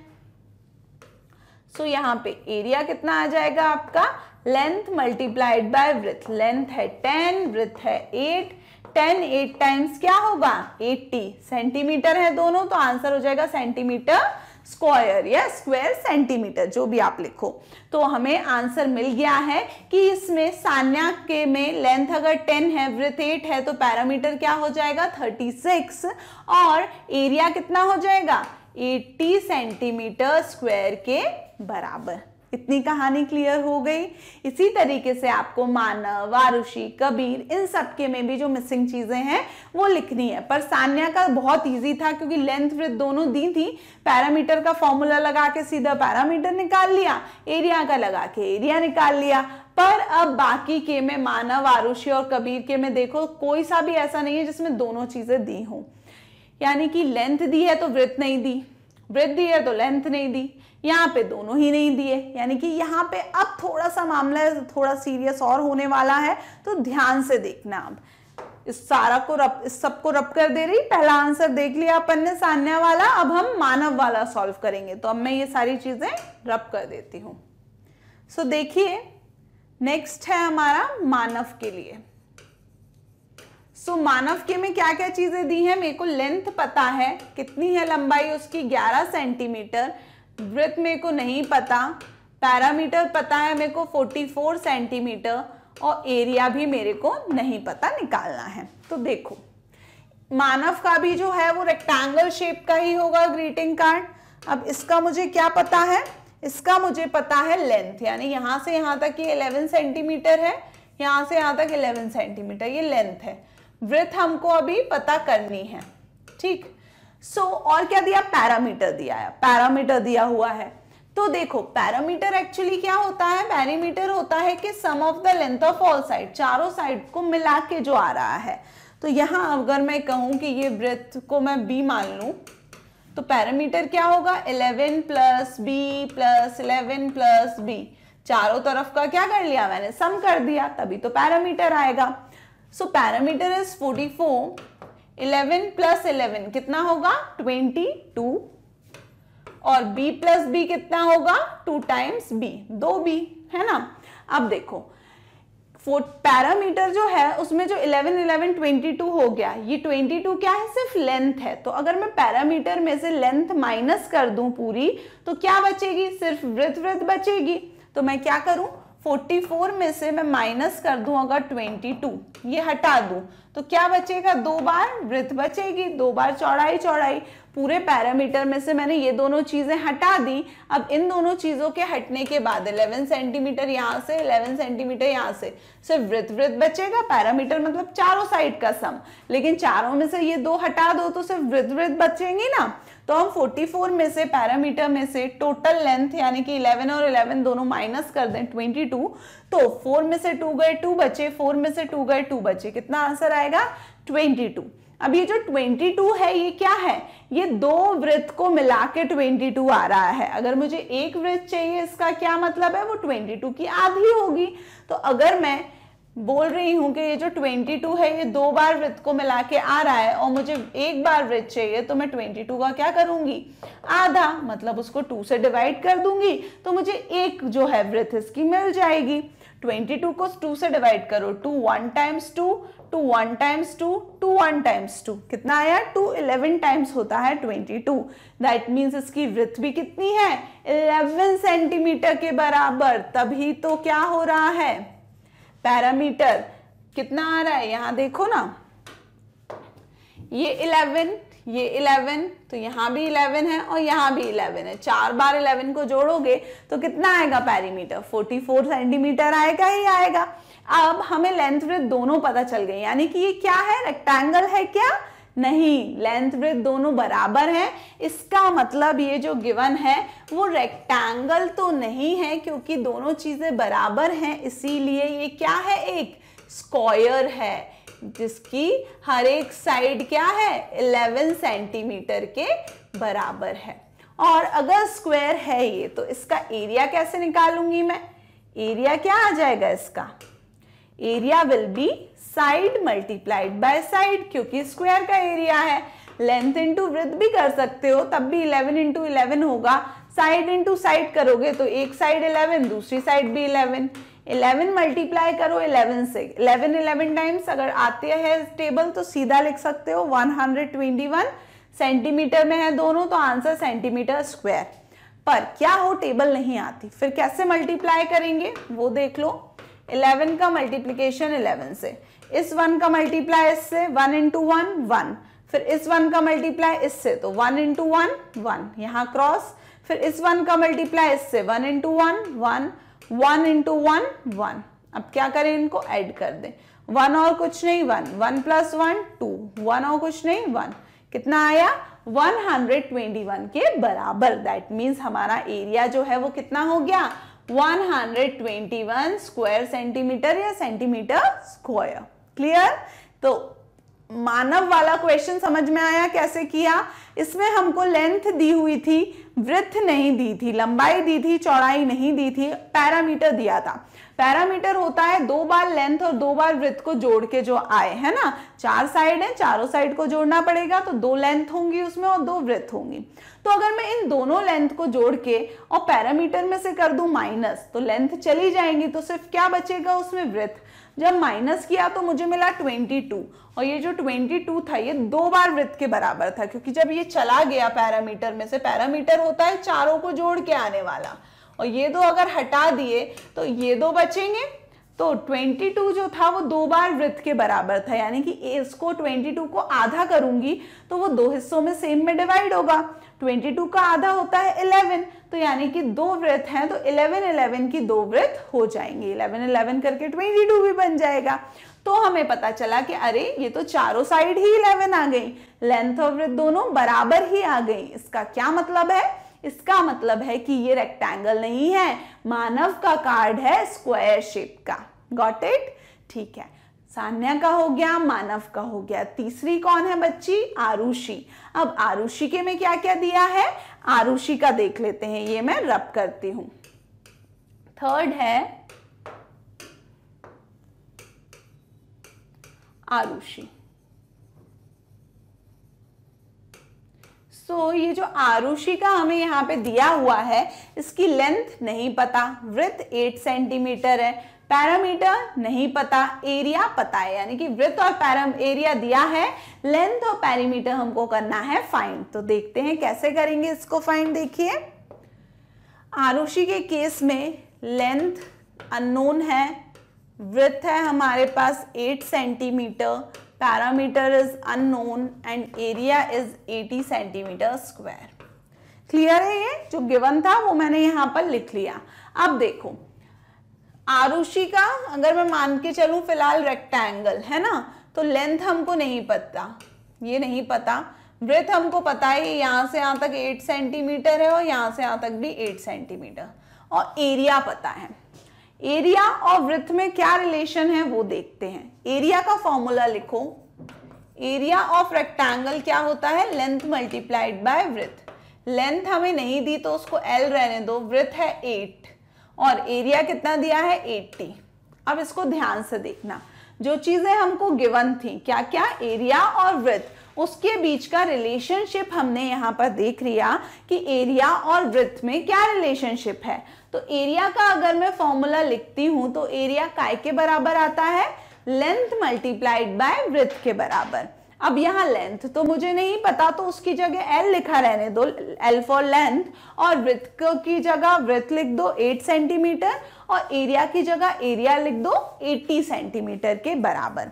सो so, यहाँ पे एरिया कितना आ जाएगा आपका length multiplied by width length है टेन वृथ है एट टेन एट टाइम्स क्या होगा एट्टी सेंटीमीटर है दोनों तो आंसर हो जाएगा सेंटीमीटर स्क्वायर या स्क्वायर सेंटीमीटर जो भी आप लिखो तो हमें आंसर मिल गया है कि इसमें सान्या के में लेंथ अगर 10 है वृथ एट है तो पैरामीटर क्या हो जाएगा 36 और एरिया कितना हो जाएगा 80 सेंटीमीटर स्क्वायर के बराबर इतनी कहानी क्लियर हो गई इसी तरीके से आपको मानव आरुषि कबीर इन सब के में भी जो मिसिंग चीज़ें हैं वो लिखनी है पर सान्या का बहुत ईजी था क्योंकि लेंथ विथ दोनों दी थी पैरामीटर का फॉर्मूला लगा के सीधा पैरामीटर निकाल लिया एरिया का लगा के एरिया निकाल लिया पर अब बाकी के में मानव आरुषि और कबीर के में देखो कोई सा भी ऐसा नहीं है जिसमें दोनों चीज़ें दी हों यानी कि लेंथ दी है तो वृत्त नहीं दी वृत्त दी है तो लेंथ नहीं दी यहाँ पे दोनों ही नहीं दिए यानी कि यहाँ पे अब थोड़ा सा मामला थोड़ा सीरियस और होने वाला है तो ध्यान से देखना अब इस सारा को रब इस सब को रब कर दे रही पहला आंसर देख लिया अपन ने सान्या वाला अब हम मानव वाला सॉल्व करेंगे तो अब मैं ये सारी चीजें रब कर देती हूँ सो देखिए नेक्स्ट है हमारा मानव के लिए सो so, मानव के में क्या क्या चीजें दी हैं मेरे को लेंथ पता है कितनी है लंबाई उसकी 11 सेंटीमीटर ब्रेथ मेरे को नहीं पता पैरामीटर पता है मेरे को 44 सेंटीमीटर और एरिया भी मेरे को नहीं पता निकालना है तो देखो मानव का भी जो है वो रेक्टेंगल शेप का ही होगा ग्रीटिंग कार्ड अब इसका मुझे क्या पता है इसका मुझे पता है लेंथ यानी यहाँ से यहाँ तक ये 11 सेंटीमीटर है यहाँ से यहाँ तक 11 सेंटीमीटर ये लेंथ है वृथ हमको अभी पता करनी है ठीक सो so, और क्या दिया पैरामीटर दिया है पैरामीटर दिया हुआ है तो देखो पैरामीटर एक्चुअली क्या होता है पैरामीटर होता है कि sum of the length of all side चारों साइड को मिला के जो आ रहा है तो यहां अगर मैं कहूं कि ये ब्रेथ को मैं बी मान लू तो पैरामीटर क्या होगा 11 plus b plus eleven plus b चारों तरफ का क्या कर लिया मैंने सम कर दिया तभी तो पैरामीटर आएगा so parameter is 44 eleven plus eleven कितना होगा ट्वेंटी टू और b प्लस बी कितना होगा टू टाइम्स b दो b है ना अब देखो पैरामीटर जो है उसमें जो 11 11 22 हो गया ये 22 क्या है सिर्फ लेंथ है तो अगर मैं पैरामीटर में से लेंथ माइनस कर दूं पूरी तो क्या बचेगी सिर्फ वृत वृत बचेगी तो मैं क्या करूं 44 में से मैं माइनस कर दूं अगर 22 ये हटा दूं तो क्या बचेगा दो बार वृत्त बचेगी दो बार चौड़ाई चौड़ाई पूरे पैरामीटर में से मैंने ये दोनों चीज़ें हटा दी अब इन दोनों चीज़ों के हटने के बाद 11 सेंटीमीटर यहाँ से 11 सेंटीमीटर यहाँ से सिर्फ वृत्त वृत्त बचेगा पैरामीटर मतलब चारों साइड का सम लेकिन चारों में से ये दो हटा दो तो सिर्फ वृत्त वृत्त बचेंगी ना तो हम 44 में से पैरामीटर में से टोटल लेंथ यानी कि 11 और 11 दोनों माइनस कर दें 22 तो 4 में से 2 गए 2 बचे 4 में से 2 गए 2 बचे कितना आंसर आएगा 22 अब ये जो 22 है ये क्या है ये दो वृत्त को मिला के ट्वेंटी आ रहा है अगर मुझे एक वृत्त चाहिए इसका क्या मतलब है वो ट्वेंटी की आधी होगी तो अगर मैं बोल रही हूँ कि ये जो 22 है ये दो बार वृत्त को मिला के आ रहा है और मुझे एक बार वृत्त चाहिए तो मैं 22 का क्या करूंगी आधा मतलब उसको 2 से डिवाइड कर दूंगी तो मुझे एक जो है वृत्त इसकी मिल जाएगी 22 को 2 से डिवाइड करो 2 one times two two one times two two one times two कितना आया टू इलेवन टाइम्स होता है ट्वेंटी टू दैट मीन्स इसकी वृत्त भी कितनी है इलेवन सेंटीमीटर के बराबर तभी तो क्या हो रहा है पैरामीटर कितना आ रहा है यहां देखो ना ये इलेवन ये इलेवन तो यहाँ भी इलेवन है और यहां भी इलेवन है चार बार इलेवन को जोड़ोगे तो कितना आएगा पैरीमीटर फोर्टी फोर सेंटीमीटर आएगा ही आएगा अब हमें लेंथ दोनों पता चल गई यानी कि ये क्या है रेक्टेंगल है क्या नहीं लेंथ ब्रेथ दोनों बराबर हैं इसका मतलब ये जो गिवन है वो रेक्टेंगल तो नहीं है क्योंकि दोनों चीज़ें बराबर हैं इसीलिए ये क्या है एक स्क्वायर है जिसकी हर एक साइड क्या है 11 सेंटीमीटर के बराबर है और अगर स्क्वायर है ये तो इसका एरिया कैसे निकालूंगी मैं एरिया क्या आ जाएगा इसका area will be side multiplied by side क्योंकि स्क्वायर का एरिया है लेंथ इंटू वृद्ध भी कर सकते हो तब भी इलेवन इंटू इलेवन होगा साइड इंटू साइड करोगे तो एक साइड इलेवन दूसरी साइड भी इलेवन इलेवन मल्टीप्लाई करो इलेवन से इलेवन इलेवन टाइम्स अगर आते हैं टेबल तो सीधा लिख सकते हो one hundred twenty one centimetre में है दोनों तो आंसर सेंटीमीटर स्क्वायर पर क्या हो टेबल नहीं आती फिर कैसे मल्टीप्लाई करेंगे वो देख लो 11 का मल्टीप्लीकेशन 11 से इस वन का मल्टीप्लाई इससे वन इंटू वन वन फिर इस वन का मल्टीप्लाई इससे तो वन इंटू वन वन यहाँ क्रॉस फिर इस वन का मल्टीप्लाई इससे one into one one one into one one अब क्या करें इनको ऐड कर दें वन और कुछ नहीं one one plus one two one और कुछ नहीं वन कितना आया 121 के बराबर दैट मीन्स हमारा एरिया जो है वो कितना हो गया 121 स्क्वायर सेंटीमीटर या सेंटीमीटर स्क्वायर क्लियर तो मानव वाला क्वेश्चन समझ में आया कैसे किया इसमें हमको लेंथ दी हुई थी वृथ नहीं दी थी लंबाई दी थी चौड़ाई नहीं दी थी पैरामीटर दिया था पैरामीटर होता है दो बार लेंथ और दो बार वृत्त को जोड़ के जो आए है ना चार साइड है चारों साइड को जोड़ना पड़ेगा तो दो लेंथ होंगी उसमें और दो वृत्त होंगी तो अगर मैं इन दोनों लेंथ को जोड़ के और पैरामीटर में से कर दू माइनस तो लेंथ चली जाएंगी तो सिर्फ क्या बचेगा उसमें वृत्त जब माइनस किया तो मुझे मिला 22 और ये जो 22 था ये दो बार वृत्त के बराबर था क्योंकि जब ये चला गया पैरामीटर में से पैरामीटर होता है चारों को जोड़ के आने वाला और ये दो अगर हटा दिए तो ये दो बचेंगे तो 22 जो था वो दो बार वृत्त के बराबर था यानी कि इसको 22 को आधा करूंगी तो वो दो हिस्सों में सेम में डिवाइड होगा 22 का आधा होता है 11 तो यानी कि दो व्रत हैं तो 11 11 की दो व्रत हो जाएंगे 11 11 करके 22 भी बन जाएगा तो हमें पता चला कि अरे ये तो चारों साइड ही 11 आ गई लेंथ और व्रत दोनों बराबर ही आ गई इसका क्या मतलब है इसका मतलब है कि ये रेक्टेंगल नहीं है मानव का कार्ड है स्क्वायर शेप का गॉट इट ठीक है सान्या का हो गया मानव का हो गया तीसरी कौन है बच्ची आरुषि अब आरुषि के में क्या क्या दिया है आरुषि का देख लेते हैं ये मैं रब करती हूं थर्ड है आरुषि सो ये जो आरुषि का हमें यहाँ पे दिया हुआ है इसकी लेंथ नहीं पता वृत्त 8 सेंटीमीटर है पैरामीटर नहीं पता एरिया पता है यानी कि वृत्त और पैराम एरिया दिया है लेंथ और पैरामीटर हमको करना है फाइंड तो देखते हैं कैसे करेंगे इसको फाइंड देखिए आरुषि के केस में लेंथ अननोन है वृत्त है हमारे पास 8 centimetre parameter is unknown and area is 80 centimetre square clear है ये जो गिवन था वो मैंने यहाँ पर लिख लिया अब देखो आरुषि का अगर मैं मान के चलू फिलहाल रेक्टेंगल है ना तो लेंथ हमको नहीं पता ये नहीं पता ब्रेथ हमको पता है यहाँ से यहाँ तक 8 सेंटीमीटर है और यहाँ से यहाँ तक भी 8 सेंटीमीटर और एरिया पता है एरिया और वृथ में क्या रिलेशन है वो देखते हैं एरिया का फॉर्मूला लिखो एरिया ऑफ रेक्टेंगल क्या होता है length multiplied by width length हमें नहीं दी तो उसको एल रहने दो वृथ है एट और एरिया कितना दिया है 80 अब इसको ध्यान से देखना जो चीज़ें हमको गिवन थी क्या क्या एरिया और वृत्त उसके बीच का रिलेशनशिप हमने यहाँ पर देख लिया कि एरिया और वृत्त में क्या रिलेशनशिप है तो एरिया का अगर मैं फॉर्मूला लिखती हूं तो एरिया काय के बराबर आता है लेंथ मल्टीप्लाइड बाय वृत्त के बराबर अब यहाँ लेंथ तो मुझे नहीं पता तो उसकी जगह एल लिखा रहने दो एल फॉर लेंथ और वृत्त की जगह वृत्त लिख दो एट सेंटीमीटर और एरिया की जगह एरिया लिख दो एट्टी सेंटीमीटर के बराबर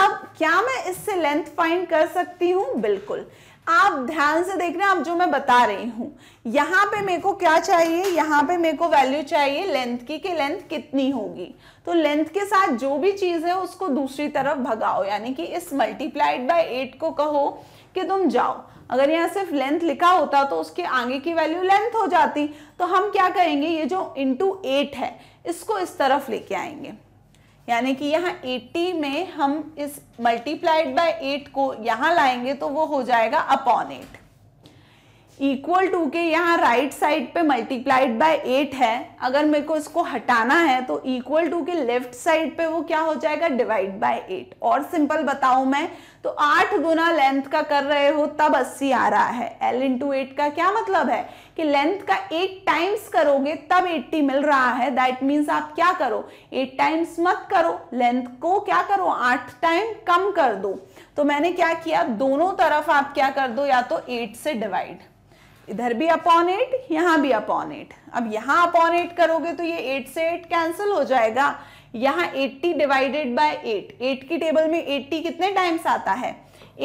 अब क्या मैं इससे लेंथ फाइंड कर सकती हूँ बिल्कुल आप ध्यान से देख रहे हैं आप जो मैं बता रही हूं यहां पे मेरे को क्या चाहिए यहां पे मेरे को वैल्यू चाहिए लेंथ की कि लेंथ कितनी होगी तो लेंथ के साथ जो भी चीज़ है उसको दूसरी तरफ भगाओ यानी कि इस मल्टीप्लाइड बाय एट को कहो कि तुम जाओ अगर यहाँ सिर्फ लेंथ लिखा होता तो उसके आगे की वैल्यू लेंथ हो जाती तो हम क्या करेंगे ये जो इंटू एट है इसको इस तरफ लेके आएंगे यानी कि यहाँ 80 में हम इस मल्टीप्लाइड बाय 8 को यहाँ लाएंगे तो वो हो जाएगा अपॉन 8 इक्वल टू के यहाँ राइट साइड पे मल्टीप्लाइड बाय एट है अगर मेरे को इसको हटाना है तो इक्वल टू के लेफ्ट साइड पे वो क्या हो जाएगा डिवाइड बाय एट और सिंपल बताऊं मैं तो आठ गुना लेंथ का कर रहे हो तब अस्सी आ रहा है एल इंटू एट का क्या मतलब है कि लेंथ का एट टाइम्स करोगे तब एट्टी मिल रहा है दैट मीन्स आप क्या करो एट टाइम्स मत करो लेंथ को क्या करो आठ टाइम कम कर दो तो मैंने क्या किया दोनों तरफ आप क्या कर दो या तो एट से डिवाइड इधर भी अपॉन एट यहां भी अपॉन एट अब यहां अपॉन एट करोगे तो ये एट से एट कैंसिल हो जाएगा यहां eighty divided by eight eight की टेबल में एट्टी कितने टाइम्स आता है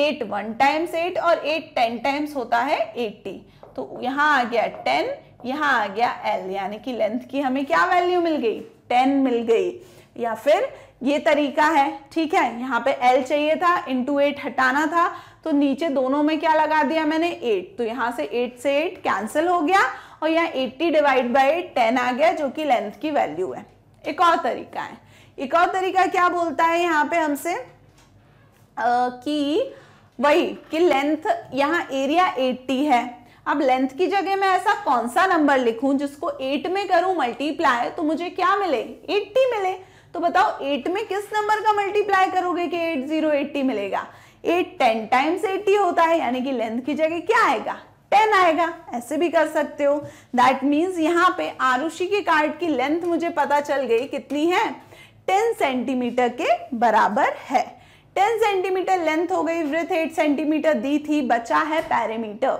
एट वन टाइम्स एट और एट टेन टाइम्स होता है एट्टी तो यहां आ गया टेन यहां आ गया एल यानी कि लेंथ की हमें क्या वैल्यू मिल गई टेन मिल गई या फिर ये तरीका है ठीक है यहाँ पे L चाहिए था इंटू एट हटाना था तो नीचे दोनों में क्या लगा दिया मैंने एट तो यहाँ से एट से एट कैंसिल हो गया और यहाँ एट्टी डिवाइड बाई टेन आ गया जो कि लेंथ की वैल्यू है एक और तरीका है एक और तरीका क्या बोलता है यहाँ पे हमसे कि वही कि लेंथ यहाँ एरिया 80 है अब लेंथ की जगह मैं ऐसा कौन सा नंबर लिखूं जिसको 8 में करूं मल्टीप्लाई तो मुझे क्या मिले 80 मिले तो बताओ 8 में किस नंबर का मल्टीप्लाई करोगे कि जीरो एट्टी मिलेगा एट टेन टाइम्स एटी होता है यानी कि लेंथ की जगह क्या आएगा टेन आएगा ऐसे भी कर सकते हो दैट मीन्स यहाँ पे आरुषि के कार्ड की लेंथ मुझे पता चल गई कितनी है टेन सेंटीमीटर के बराबर है टेन सेंटीमीटर लेंथ हो गई वृथ एट सेंटीमीटर दी थी बचा है पैरामीटर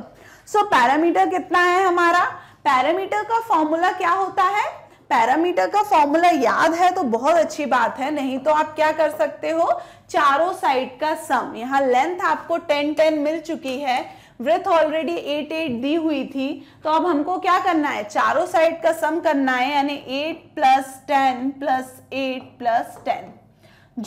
सो so, पैरामीटर कितना है हमारा पैरामीटर का फॉर्मूला क्या होता है पैरामीटर का फॉर्मूला याद है तो बहुत अच्छी बात है नहीं तो आप क्या कर सकते हो चारों साइड का सम यहाँ लेंथ आपको टेन टेन मिल चुकी है ब्रेथ ऑलरेडी एट एट दी हुई थी तो अब हमको क्या करना है चारों साइड का सम करना है यानी eight plus ten plus eight plus ten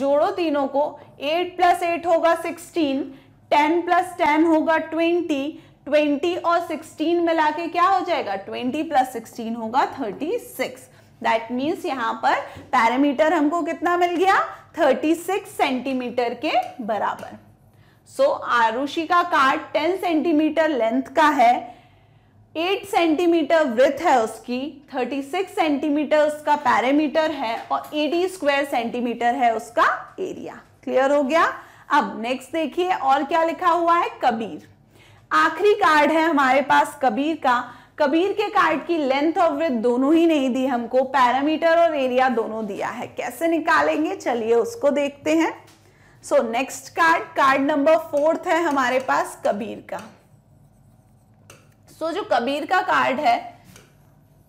जोड़ो तीनों को एट प्लस एट होगा सिक्सटीन टेन प्लस टेन होगा ट्वेंटी ट्वेंटी और सिक्सटीन मिला के क्या हो जाएगा ट्वेंटी प्लस सिक्सटीन होगा थर्टी सिक्स दैट मीन्स यहाँ पर पैरामीटर हमको कितना मिल गया 36 सेंटीमीटर के बराबर सो so, आरुषि का कार्ड 10 सेंटीमीटर लेंथ का है 8 सेंटीमीटर वृथ है उसकी 36 सेंटीमीटर उसका पैरामीटर है और 80 स्क्वायर सेंटीमीटर है उसका एरिया क्लियर हो गया अब नेक्स्ट देखिए और क्या लिखा हुआ है कबीर आखिरी कार्ड है हमारे पास कबीर का कबीर के कार्ड की लेंथ और विथ दोनों ही नहीं दी हमको पैरामीटर और एरिया दोनों दिया है कैसे निकालेंगे चलिए उसको देखते हैं so next card card number fourth है हमारे पास कबीर का सो so, जो कबीर का कार्ड है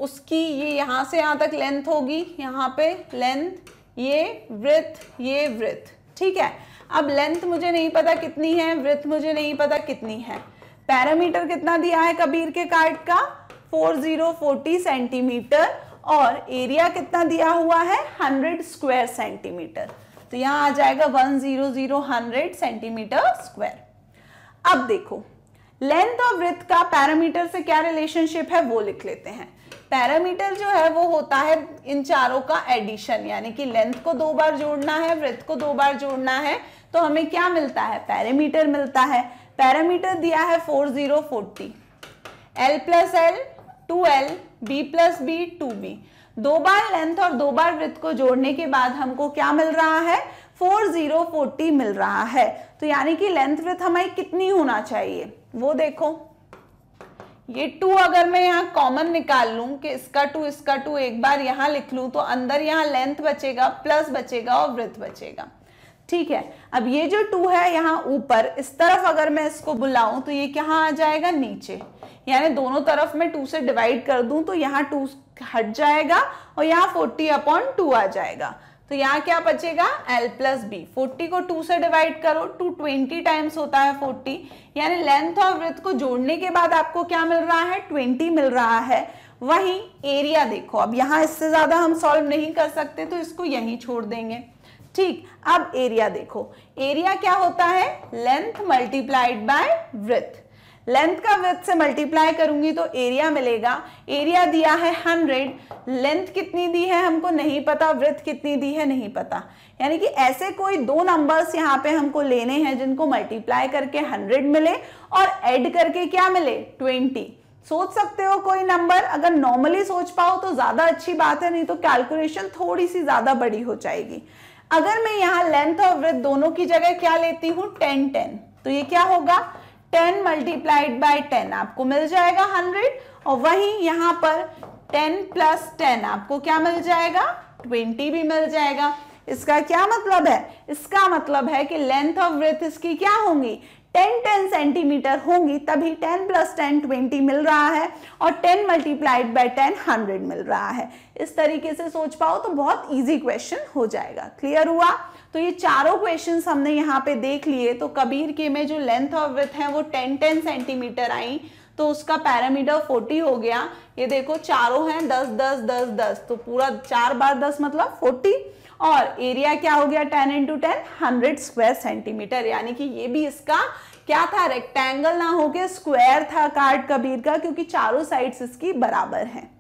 उसकी ये यहां से यहां तक लेंथ होगी यहां पे लेंथ ये वृथ ये वृथ ठीक है अब लेंथ मुझे नहीं पता कितनी है वृथ मुझे नहीं पता कितनी है पैरामीटर कितना दिया है कबीर के कार्ड का 4040 सेंटीमीटर और एरिया कितना दिया हुआ है 100 स्क्वायर सेंटीमीटर तो यहां आ जाएगा 100 सेंटीमीटर स्क्वायर अब देखो लेंथ ऑफ वृत्त का पैरामीटर से क्या रिलेशनशिप है वो लिख लेते हैं पैरामीटर जो है वो होता है इन चारों का एडिशन यानी कि लेंथ को दो बार जोड़ना है वृत्त को दो बार जोड़ना है तो हमें क्या मिलता है पैरामीटर मिलता है पैरामीटर दिया है four zero forty l plus l two l b plus b two b दो बार लेंथ और दो बार वृत्त को जोड़ने के बाद हमको क्या मिल रहा है फोर जीरो फोर्टी मिल रहा है तो यानी कि लेंथ वृत्त हमारी कितनी होना चाहिए वो देखो ये टू अगर मैं यहाँ कॉमन निकाल लू कि इसका टू इसका टू एक बार यहां लिख लू तो अंदर यहाँ लेंथ बचेगा प्लस बचेगा और वृत्त बचेगा ठीक है अब ये जो टू है यहाँ ऊपर इस तरफ अगर मैं इसको बुलाऊं तो ये कहाँ आ जाएगा नीचे यानी दोनों तरफ मैं टू से डिवाइड कर दूं तो यहाँ टू हट जाएगा और यहाँ फोर्टी अपॉन टू आ जाएगा तो यहाँ क्या बचेगा एल प्लस बी फोर्टी को टू से डिवाइड करो टू ट्वेंटी टाइम्स होता है फोर्टी यानी लेंथ और वृत्त को जोड़ने के बाद आपको क्या मिल रहा है ट्वेंटी मिल रहा है वही एरिया देखो अब यहाँ इससे ज़्यादा हम सॉल्व नहीं कर सकते तो इसको यही छोड़ देंगे ठीक अब एरिया देखो एरिया क्या होता है length multiplied by width length का विथ से मल्टीप्लाई करूंगी तो एरिया मिलेगा एरिया दिया है हंड्रेड लेंथ कितनी दी है हमको नहीं पता वृथ कितनी दी है नहीं पता यानी कि ऐसे कोई दो नंबर्स यहाँ पे हमको लेने हैं जिनको मल्टीप्लाई करके हंड्रेड मिले और ऐड करके क्या मिले ट्वेंटी सोच सकते हो कोई नंबर अगर नॉर्मली सोच पाओ तो ज़्यादा अच्छी बात है नहीं तो कैलकुलेशन थोड़ी सी ज़्यादा बड़ी हो जाएगी अगर मैं यहां लेंथ और ब्रेथ दोनों की जगह क्या लेती हूं टेन टेन तो ये क्या होगा टेन मल्टीप्लाइड बाय टेन आपको मिल जाएगा हंड्रेड और वहीं यहां पर टेन प्लस टेन आपको क्या मिल जाएगा ट्वेंटी भी मिल जाएगा इसका क्या मतलब है इसका मतलब है कि लेंथ ऑफ ब्रेथ इसकी क्या होंगी 10 10 सेंटीमीटर होंगी तभी 10 प्लस टेन ट्वेंटी मिल रहा है और 10 मल्टीप्लाइड बाय 10 100 मिल रहा है इस तरीके से सोच पाओ तो बहुत ईजी क्वेश्चन हो जाएगा क्लियर हुआ तो ये चारों क्वेश्चन हमने यहाँ पे देख लिए तो कबीर के में जो लेंथ और विथ है वो टेन टेन सेंटीमीटर आई तो उसका पैरामीटर 40 हो गया ये देखो चारों हैं 10 10 10 10 तो पूरा चार बार 10 मतलब 40 और एरिया क्या हो गया 10 into ten hundred square centimetre यानी कि ये भी इसका क्या था रेक्टेंगल ना होके स्क्वायर था कार्ड कबीर का क्योंकि चारों साइड्स इसकी बराबर हैं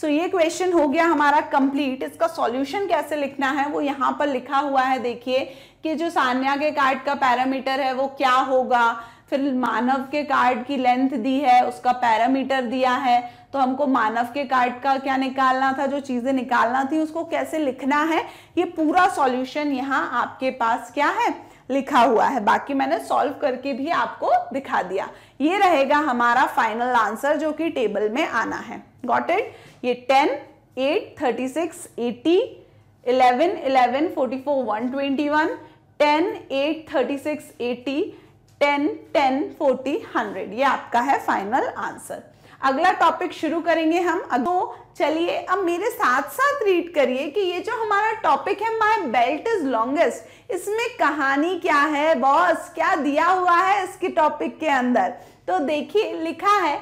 सो so, ये क्वेश्चन हो गया हमारा कंप्लीट इसका सॉल्यूशन कैसे लिखना है वो यहाँ पर लिखा हुआ है देखिए कि जो सान्या के कार्ड का पैरामीटर है वो क्या होगा फिर मानव के कार्ड की लेंथ दी है उसका पैरामीटर दिया है तो हमको मानव के कार्ड का क्या निकालना था जो चीज़ें निकालना थी उसको कैसे लिखना है ये पूरा सॉल्यूशन यहाँ आपके पास क्या है लिखा हुआ है बाकी मैंने सॉल्व करके भी आपको दिखा दिया ये रहेगा हमारा फाइनल आंसर जो कि टेबल में आना है गॉट इट ये ten eight thirty six eighty eleven eleven forty four one twenty one ten eight thirty six eighty ten ten forty hundred ये आपका है फाइनल आंसर अगला टॉपिक शुरू करेंगे हम तो चलिए अब मेरे साथ साथ रीड करिए कि ये जो हमारा टॉपिक है माय बेल्ट इज लॉन्गेस्ट इसमें कहानी क्या है बॉस क्या दिया हुआ है इसके टॉपिक के अंदर तो देखिए लिखा है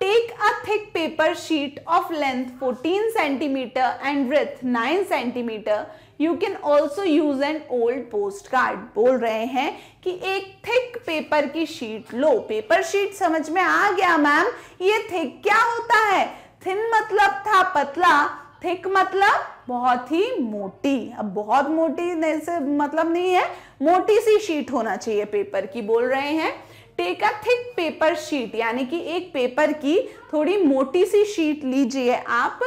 take a thick paper sheet of length 14 centimetre and breadth 9 centimetre you can also use an old post card बोल रहे हैं कि एक थिक पेपर की शीट लो पेपर शीट समझ में आ गया मैम ये थिक क्या होता है थिन मतलब था पतला थिक मतलब बहुत ही मोटी अब बहुत मोटी से मतलब नहीं है मोटी सी शीट होना चाहिए पेपर की बोल रहे हैं take a thick paper sheet यानी कि एक पेपर की थोड़ी मोटी सी शीट लीजिए आप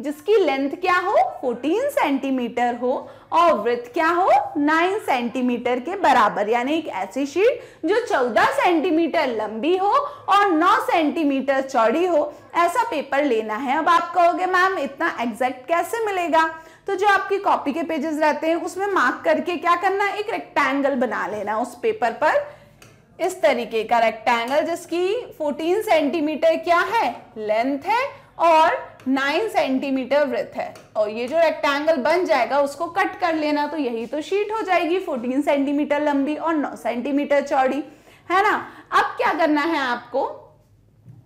जिसकी लेंथ क्या हो 14 सेंटीमीटर हो और वृत्त क्या हो 9 सेंटीमीटर के बराबर यानी एक ऐसी शीट जो 14 सेंटीमीटर लंबी हो और 9 सेंटीमीटर चौड़ी हो ऐसा पेपर लेना है अब आप कहोगे मैम इतना एग्जैक्ट कैसे मिलेगा तो जो आपकी कॉपी के पेजेस रहते हैं उसमें मार्क करके क्या करना एक रेक्टेंगल बना लेना उस पेपर पर इस तरीके का रेक्टेंगल जिसकी 14 सेंटीमीटर क्या है लेंथ है और नाइन सेंटीमीटर वृथ है और ये जो रेक्टेंगल बन जाएगा उसको कट कर लेना तो यही तो शीट हो जाएगी फोर्टीन सेंटीमीटर लंबी और नौ सेंटीमीटर चौड़ी है ना अब क्या करना है आपको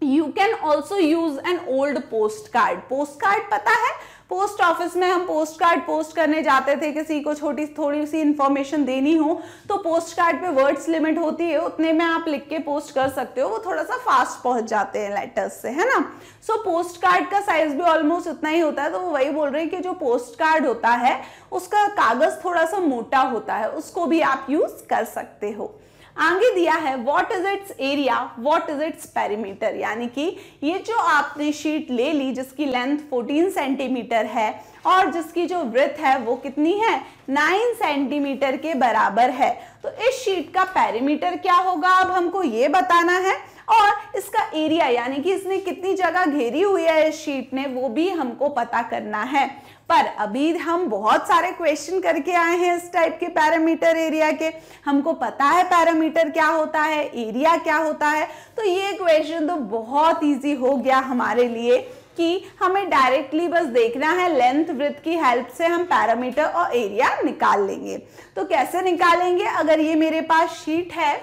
you can also use an old post card post card पता है पोस्ट ऑफिस में हम पोस्ट कार्ड पोस्ट करने जाते थे किसी को छोटी थोड़ी सी इन्फॉर्मेशन देनी हो तो पोस्ट कार्ड पे वर्ड्स लिमिट होती है उतने में आप लिख के पोस्ट कर सकते हो वो थोड़ा सा फास्ट पहुंच जाते हैं लेटर्स से है ना सो पोस्ट कार्ड का साइज भी ऑलमोस्ट उतना ही होता है तो वो वही बोल रहे हैं कि जो पोस्ट कार्ड होता है उसका कागज़ थोड़ा सा मोटा होता है उसको भी आप यूज़ कर सकते हो आगे दिया है what is its area what is its perimeter यानी कि ये जो आपने शीट ले ली जिसकी लेंथ 14 सेंटीमीटर है और जिसकी जो वृथ है वो कितनी है 9 सेंटीमीटर के बराबर है तो इस शीट का पेरीमीटर क्या होगा अब हमको ये बताना है और इसका एरिया यानी कि इसने कितनी जगह घेरी हुई है इस शीट ने वो भी हमको पता करना है पर अभी हम बहुत सारे क्वेश्चन करके आए हैं इस टाइप के पैरामीटर एरिया के हमको पता है पैरामीटर क्या होता है एरिया क्या होता है तो ये क्वेश्चन तो बहुत ईजी हो गया हमारे लिए कि हमें डायरेक्टली बस देखना है लेंथ वृत्त की हेल्प से हम पैरामीटर और एरिया निकाल लेंगे तो कैसे निकालेंगे अगर ये मेरे पास शीट है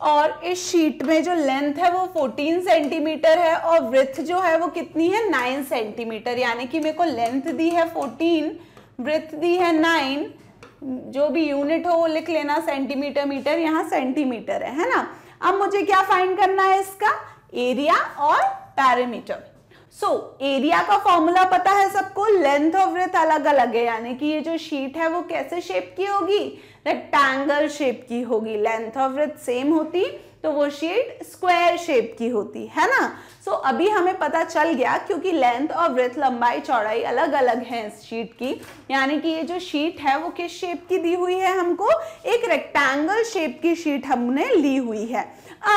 और इस शीट में जो लेंथ है वो 14 सेंटीमीटर है और वृथ जो है वो कितनी है 9 सेंटीमीटर यानी कि मेरे को लेंथ दी है 14 वृथ दी है 9 जो भी यूनिट हो वो लिख लेना सेंटीमीटर मीटर यहाँ सेंटीमीटर है है ना अब मुझे क्या फाइंड करना है इसका एरिया और पैरामीटर सो so, एरिया का फॉर्मूला पता है सबको लेंथ और ब्रेथ अलग अलग है यानी कि ये जो शीट है वो कैसे शेप की होगी रेक्टेंगल शेप की होगी लेंथ ऑफ वृथ सेम होती तो वो शीट स्क्वायर शेप की होती है ना सो so, अभी हमें पता चल गया क्योंकि लेंथ और वृथ लंबाई चौड़ाई अलग अलग है इस शीट की यानी कि ये जो शीट है वो किस शेप की दी हुई है हमको एक रेक्टेंगल शेप की शीट हमने ली हुई है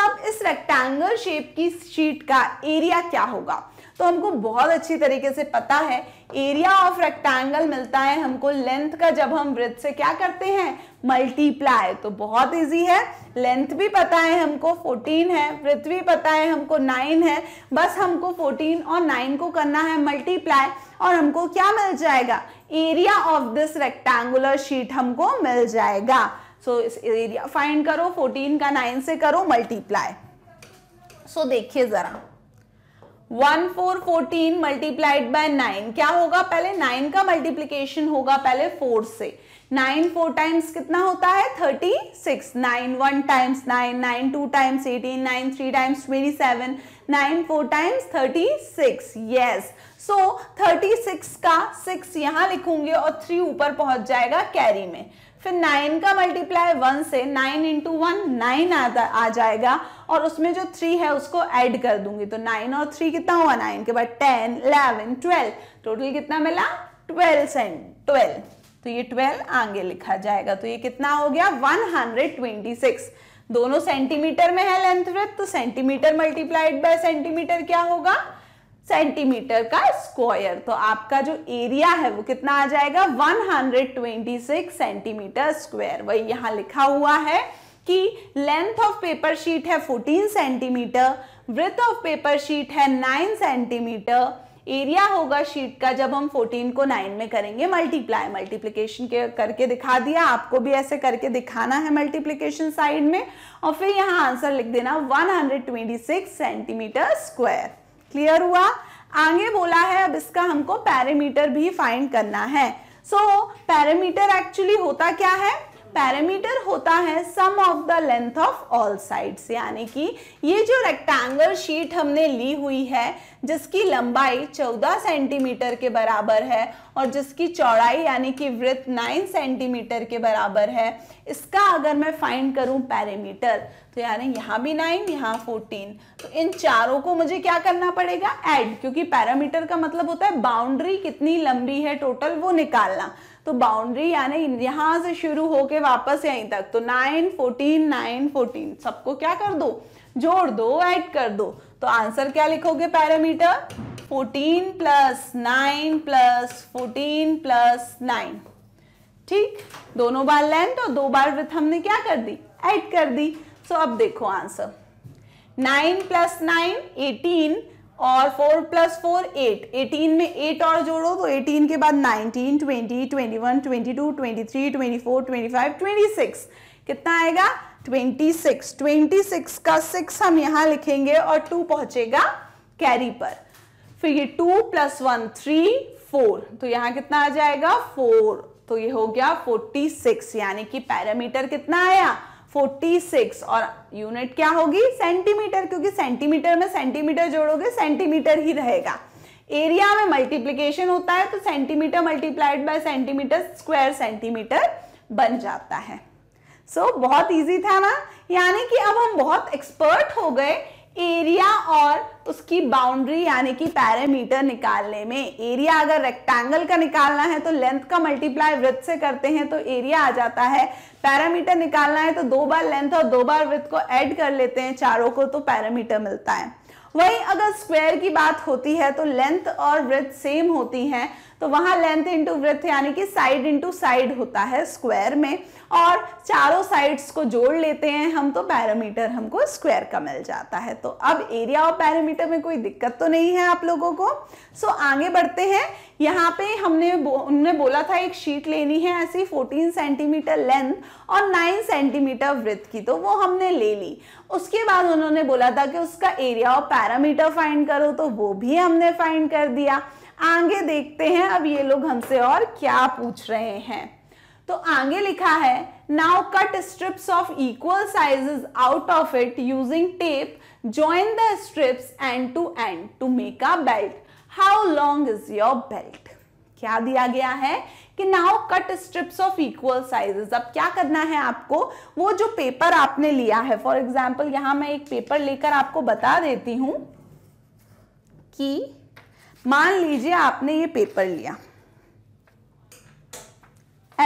अब इस रेक्टेंगल शेप की शीट का एरिया क्या होगा तो हमको बहुत अच्छी तरीके से पता है एरिया ऑफ रेक्टेंगल मिलता है हमको लेंथ का जब हम वृत्त से क्या करते हैं मल्टीप्लाई तो बहुत इजी है लेंथ भी पता है हमको 14 है वृत्त भी पता है हमको 9 है बस हमको 14 और 9 को करना है मल्टीप्लाई और हमको क्या मिल जाएगा area of this rectangular sheet हमको मिल जाएगा सो so, इस एरिया फाइंड करो 14 का 9 से करो मल्टीप्लाई सो so, देखिए ज़रा one four fourteen multiplied by nine क्या होगा पहले नाइन का मल्टीप्लीकेशन होगा पहले फोर से नाइन फोर टाइम्स कितना होता है thirty six nine one times nine nine two times eighteen nine three times twenty seven nine four times thirty six yes so thirty six का सिक्स यहां लिखूंगे और थ्री ऊपर पहुंच जाएगा कैरी में फिर नाइन का मल्टीप्लाई वन से नाइन इंटू वन नाइन आ जाएगा और उसमें जो थ्री है उसको ऐड कर दूंगी तो नाइन और थ्री कितना हुआ नाइन के बाद टेन इलेवन ट्वेल्व टोटल कितना मिला ट्वेल्व सेंट ट्वेल्व तो ये ट्वेल्व आगे लिखा जाएगा तो ये कितना हो गया वन हंड्रेड ट्वेंटी सिक्स दोनों सेंटीमीटर में है लेंथ तो सेंटीमीटर मल्टीप्लाइड बाय सेंटीमीटर क्या होगा सेंटीमीटर का स्क्वायर तो आपका जो एरिया है वो कितना आ जाएगा 126 सेंटीमीटर स्क्वायर वही यहाँ लिखा हुआ है कि लेंथ ऑफ पेपर शीट है 14 centimetre breadth of paper sheet है 9 सेंटीमीटर एरिया होगा शीट का जब हम 14 को 9 में करेंगे मल्टीप्लाई मल्टीप्लीकेशन के करके दिखा दिया आपको भी ऐसे करके दिखाना है मल्टीप्लीकेशन साइड में और फिर यहाँ आंसर लिख देना 126 सेंटीमीटर स्क्वायर क्लियर हुआ आगे बोला है अब इसका हमको पैरामीटर भी फाइंड करना है सो पैरामीटर एक्चुअली होता क्या है पैरामीटर होता है sum of the length of all sides यानी कि ये जो रेक्टेंगल शीट हमने ली हुई है जिसकी लंबाई 14 सेंटीमीटर के बराबर है और जिसकी चौड़ाई यानी कि वृत्त 9 सेंटीमीटर के बराबर है इसका अगर मैं फाइंड करूं पैरामीटर तो यार यहाँ भी नाइन यहाँ फोर्टीन तो इन चारों को मुझे क्या करना पड़ेगा ऐड क्योंकि पैरामीटर का मतलब होता है बाउंड्री कितनी लंबी है टोटल वो निकालना तो बाउंड्री यानी यहां से शुरू होके वापस यहीं तक तो नाइन फोर्टीन नाइन फोर्टीन सबको क्या कर दो जोड़ दो ऐड कर दो तो आंसर क्या लिखोगे parameter fourteen plus nine plus fourteen plus nine ठीक दोनों बार लेंथ और दो बार विथ हमने क्या कर दी ऐड कर दी सो अब देखो answer nine plus nine eighteen और four plus four eight eighteen में एट और जोड़ो तो एटीन के बाद nineteen twenty twenty one twenty two twenty three twenty four twenty five twenty six कितना आएगा ट्वेंटी सिक्स ट्वेंटी सिक्स का सिक्स हम यहाँ लिखेंगे और टू पहुंचेगा कैरी पर फिर ये two plus one three four तो यहाँ कितना आ जाएगा फोर तो ये हो गया फोर्टी सिक्स यानी कि पैरामीटर कितना आया 46 और यूनिट क्या होगी सेंटीमीटर क्योंकि सेंटीमीटर में सेंटीमीटर जोड़ोगे सेंटीमीटर ही रहेगा एरिया में मल्टीप्लीकेशन होता है तो centimetre multiplied by centimetre square centimetre बन जाता है सो so, बहुत इजी था ना यानी कि अब हम बहुत एक्सपर्ट हो गए एरिया और उसकी बाउंड्री यानी कि पैरामीटर निकालने में एरिया अगर रेक्टेंगल का निकालना है तो लेंथ का मल्टीप्लाई वृत्त से करते हैं तो एरिया आ जाता है पैरामीटर निकालना है तो दो बार लेंथ और दो बार वृत्त को ऐड कर लेते हैं चारों को तो पैरामीटर मिलता है वही अगर स्क्वायर की बात होती है तो लेंथ और वृत्त सेम होती है तो वहाँ लेंथ इंटू ब्रेथ यानी कि साइड इंटू साइड होता है स्क्वायर में और चारों साइड्स को जोड़ लेते हैं हम तो पैरामीटर हमको स्क्वायर का मिल जाता है तो अब एरिया ऑफ पैरामीटर में कोई दिक्कत तो नहीं है आप लोगों को सो आगे बढ़ते हैं यहाँ पे हमने बो, उनने बोला था एक शीट लेनी है ऐसी 14 सेंटीमीटर लेंथ और 9 सेंटीमीटर वृथ की तो वो हमने ले ली उसके बाद उन्होंने बोला था कि उसका एरिया और पैरामीटर फाइंड करो तो वो भी हमने फाइंड कर दिया आगे देखते हैं अब ये लोग हमसे और क्या पूछ रहे हैं तो आगे लिखा है now cut strips of equal sizes out of it using tape join the strips end to end to make a belt how long is your belt क्या दिया गया है कि now cut strips of equal sizes अब क्या करना है आपको वो जो पेपर आपने लिया है फॉर एग्जाम्पल यहां मैं एक पेपर लेकर आपको बता देती हूं कि मान लीजिए आपने ये पेपर लिया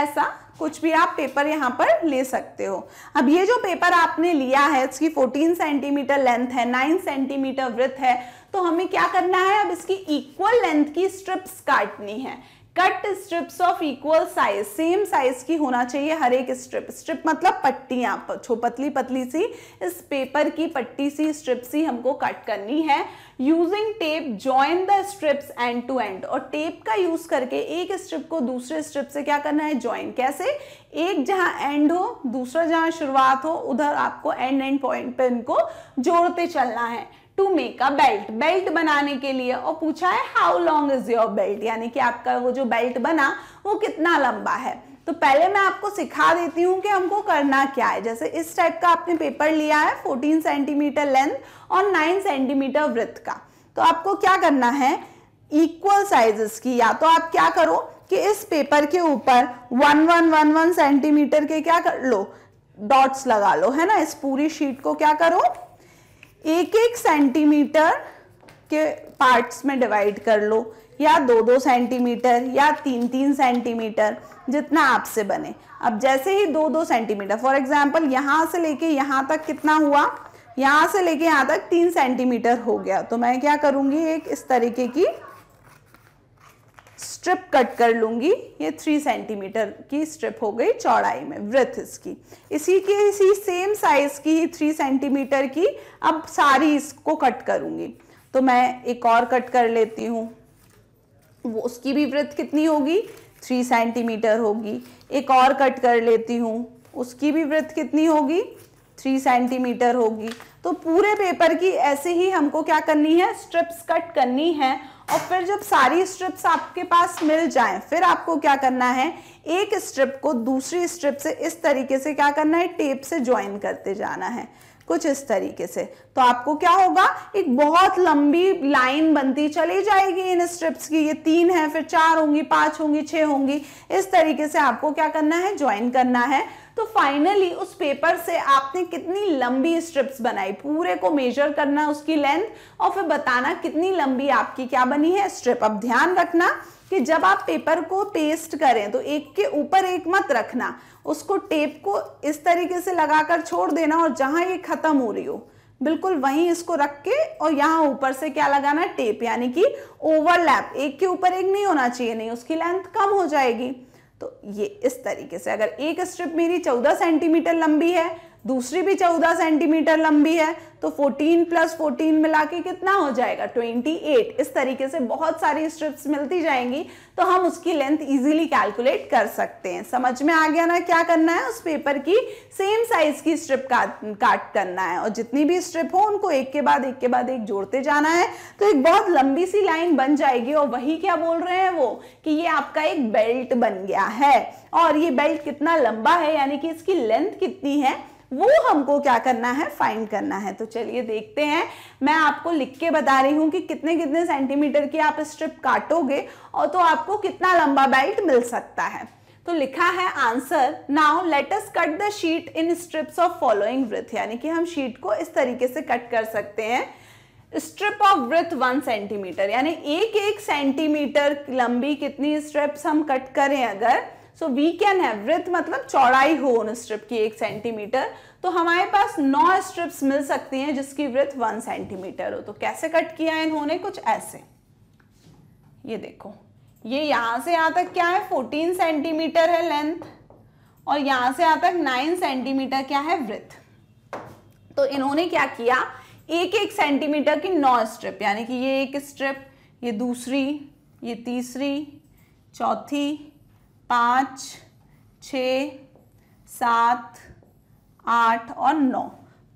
ऐसा कुछ भी आप पेपर यहाँ पर ले सकते हो अब ये जो पेपर आपने लिया है इसकी 14 सेंटीमीटर लेंथ है 9 सेंटीमीटर वृथ है तो हमें क्या करना है अब इसकी इक्वल लेंथ की स्ट्रिप्स काटनी है cut strips of equal size same size की होना चाहिए हर एक स्ट्रिप स्ट्रिप मतलब पट्टियां छो पतली पतली सी इस पेपर की पट्टी सी स्ट्रिप सी हमको कट करनी है using tape join the strips end to end और टेप का यूज करके एक स्ट्रिप को दूसरे स्ट्रिप से क्या करना है ज्वाइन कैसे एक जहां एंड हो दूसरा जहां शुरुआत हो उधर आपको एंड एंड पॉइंट पे इनको जोड़ते चलना है to make a belt belt बनाने के लिए और पूछा है how long is your belt यानी कि आपका वो जो बेल्ट बना वो कितना लंबा है तो पहले मैं आपको सिखा देती हूँ कि हमको करना क्या है जैसे इस टाइप का आपने पेपर लिया है 14 सेंटीमीटर लेंथ और 9 सेंटीमीटर वृत्त का तो आपको क्या करना है इक्वल साइजेस की या तो आप क्या करो कि इस पेपर के ऊपर one one one one centimetre के क्या कर लो डॉट्स लगा लो है ना इस पूरी शीट को क्या करो एक एक सेंटीमीटर के पार्ट्स में डिवाइड कर लो या दो दो सेंटीमीटर या तीन तीन सेंटीमीटर जितना आपसे बने अब जैसे ही दो दो सेंटीमीटर फॉर एग्जाम्पल यहाँ से लेके यहाँ तक कितना हुआ यहाँ से लेके यहाँ तक तीन सेंटीमीटर हो गया तो मैं क्या करूँगी एक इस तरीके की स्ट्रिप कट कर लूंगी ये थ्री सेंटीमीटर की स्ट्रिप हो गई चौड़ाई में वृथ इसकी इसी के इसी सेम साइज़ की ही थ्री सेंटीमीटर की अब सारी इसको कट करूंगी तो मैं एक और कट कर लेती हूँ वो उसकी भी वृथ कितनी होगी थ्री सेंटीमीटर होगी एक और कट कर लेती हूँ उसकी भी वृथ कितनी होगी थ्री सेंटीमीटर होगी तो पूरे पेपर की ऐसे ही हमको क्या करनी है स्ट्रिप्स कट करनी है और फिर जब सारी स्ट्रिप्स आपके पास मिल जाएं फिर आपको क्या करना है एक स्ट्रिप को दूसरी स्ट्रिप से इस तरीके से क्या करना है टेप से ज्वाइन करते जाना है कुछ इस तरीके से तो आपको क्या होगा एक बहुत लंबी लाइन बनती चली जाएगी इन स्ट्रिप्स की ये तीन है फिर चार होंगी पांच होंगी छह होंगी इस तरीके से आपको क्या करना है ज्वाइन करना है तो फाइनली उस पेपर से आपने कितनी लंबी स्ट्रिप्स बनाई पूरे को मेजर करना उसकी लेंथ और फिर बताना कितनी लंबी आपकी क्या बनी है स्ट्रिप अब ध्यान रखना कि जब आप पेपर को पेस्ट करें तो एक के ऊपर एक मत रखना उसको टेप को इस तरीके से लगाकर छोड़ देना और जहां ये खत्म हो रही हो बिल्कुल वहीं इसको रख के और यहाँ ऊपर से क्या लगाना टेप यानी कि ओवरलैप एक के ऊपर एक नहीं होना चाहिए नहीं उसकी लेंथ कम हो जाएगी तो ये इस तरीके से अगर एक स्ट्रिप मेरी 14 सेंटीमीटर लंबी है दूसरी भी चौदह सेंटीमीटर लंबी है तो फोर्टीन प्लस फोर्टीन मिला के कितना हो जाएगा ट्वेंटी एट इस तरीके से बहुत सारी स्ट्रिप्स मिलती जाएंगी तो हम उसकी लेंथ इजीली कैलकुलेट कर सकते हैं समझ में आ गया ना क्या करना है उस पेपर की सेम साइज की स्ट्रिप काट काट करना है और जितनी भी स्ट्रिप हो उनको एक के बाद एक के बाद एक जोड़ते जाना है तो एक बहुत लंबी सी लाइन बन जाएगी और वही क्या बोल रहे हैं वो कि ये आपका एक बेल्ट बन गया है और ये बेल्ट कितना लंबा है यानी कि इसकी लेंथ कितनी है वो हमको क्या करना है फाइंड करना है तो चलिए देखते हैं मैं आपको लिख के बता रही हूँ कि कितने कितने सेंटीमीटर की आप स्ट्रिप काटोगे और तो आपको कितना लंबा बेल्ट मिल सकता है तो लिखा है answer now let us cut the sheet in strips of following width यानी कि हम शीट को इस तरीके से कट कर सकते हैं strip of breadth one centimetre यानी एक एक सेंटीमीटर लंबी कितनी स्ट्रिप्स हम कट करें अगर सो वी कैन हैव वृत्त मतलब चौड़ाई हो उन स्ट्रिप की एक सेंटीमीटर तो हमारे पास नौ स्ट्रिप्स मिल सकती हैं जिसकी वृत्त वन सेंटीमीटर हो तो कैसे कट किया है इन्होंने कुछ ऐसे ये देखो ये यहां से यहां तक क्या है फोर्टीन सेंटीमीटर है लेंथ और यहां से यहां तक नाइन सेंटीमीटर क्या है वृत्त तो इन्होंने क्या किया एक एक सेंटीमीटर की नौ स्ट्रिप यानी कि ये एक स्ट्रिप ये दूसरी ये तीसरी चौथी पाँच छ सात आठ और नौ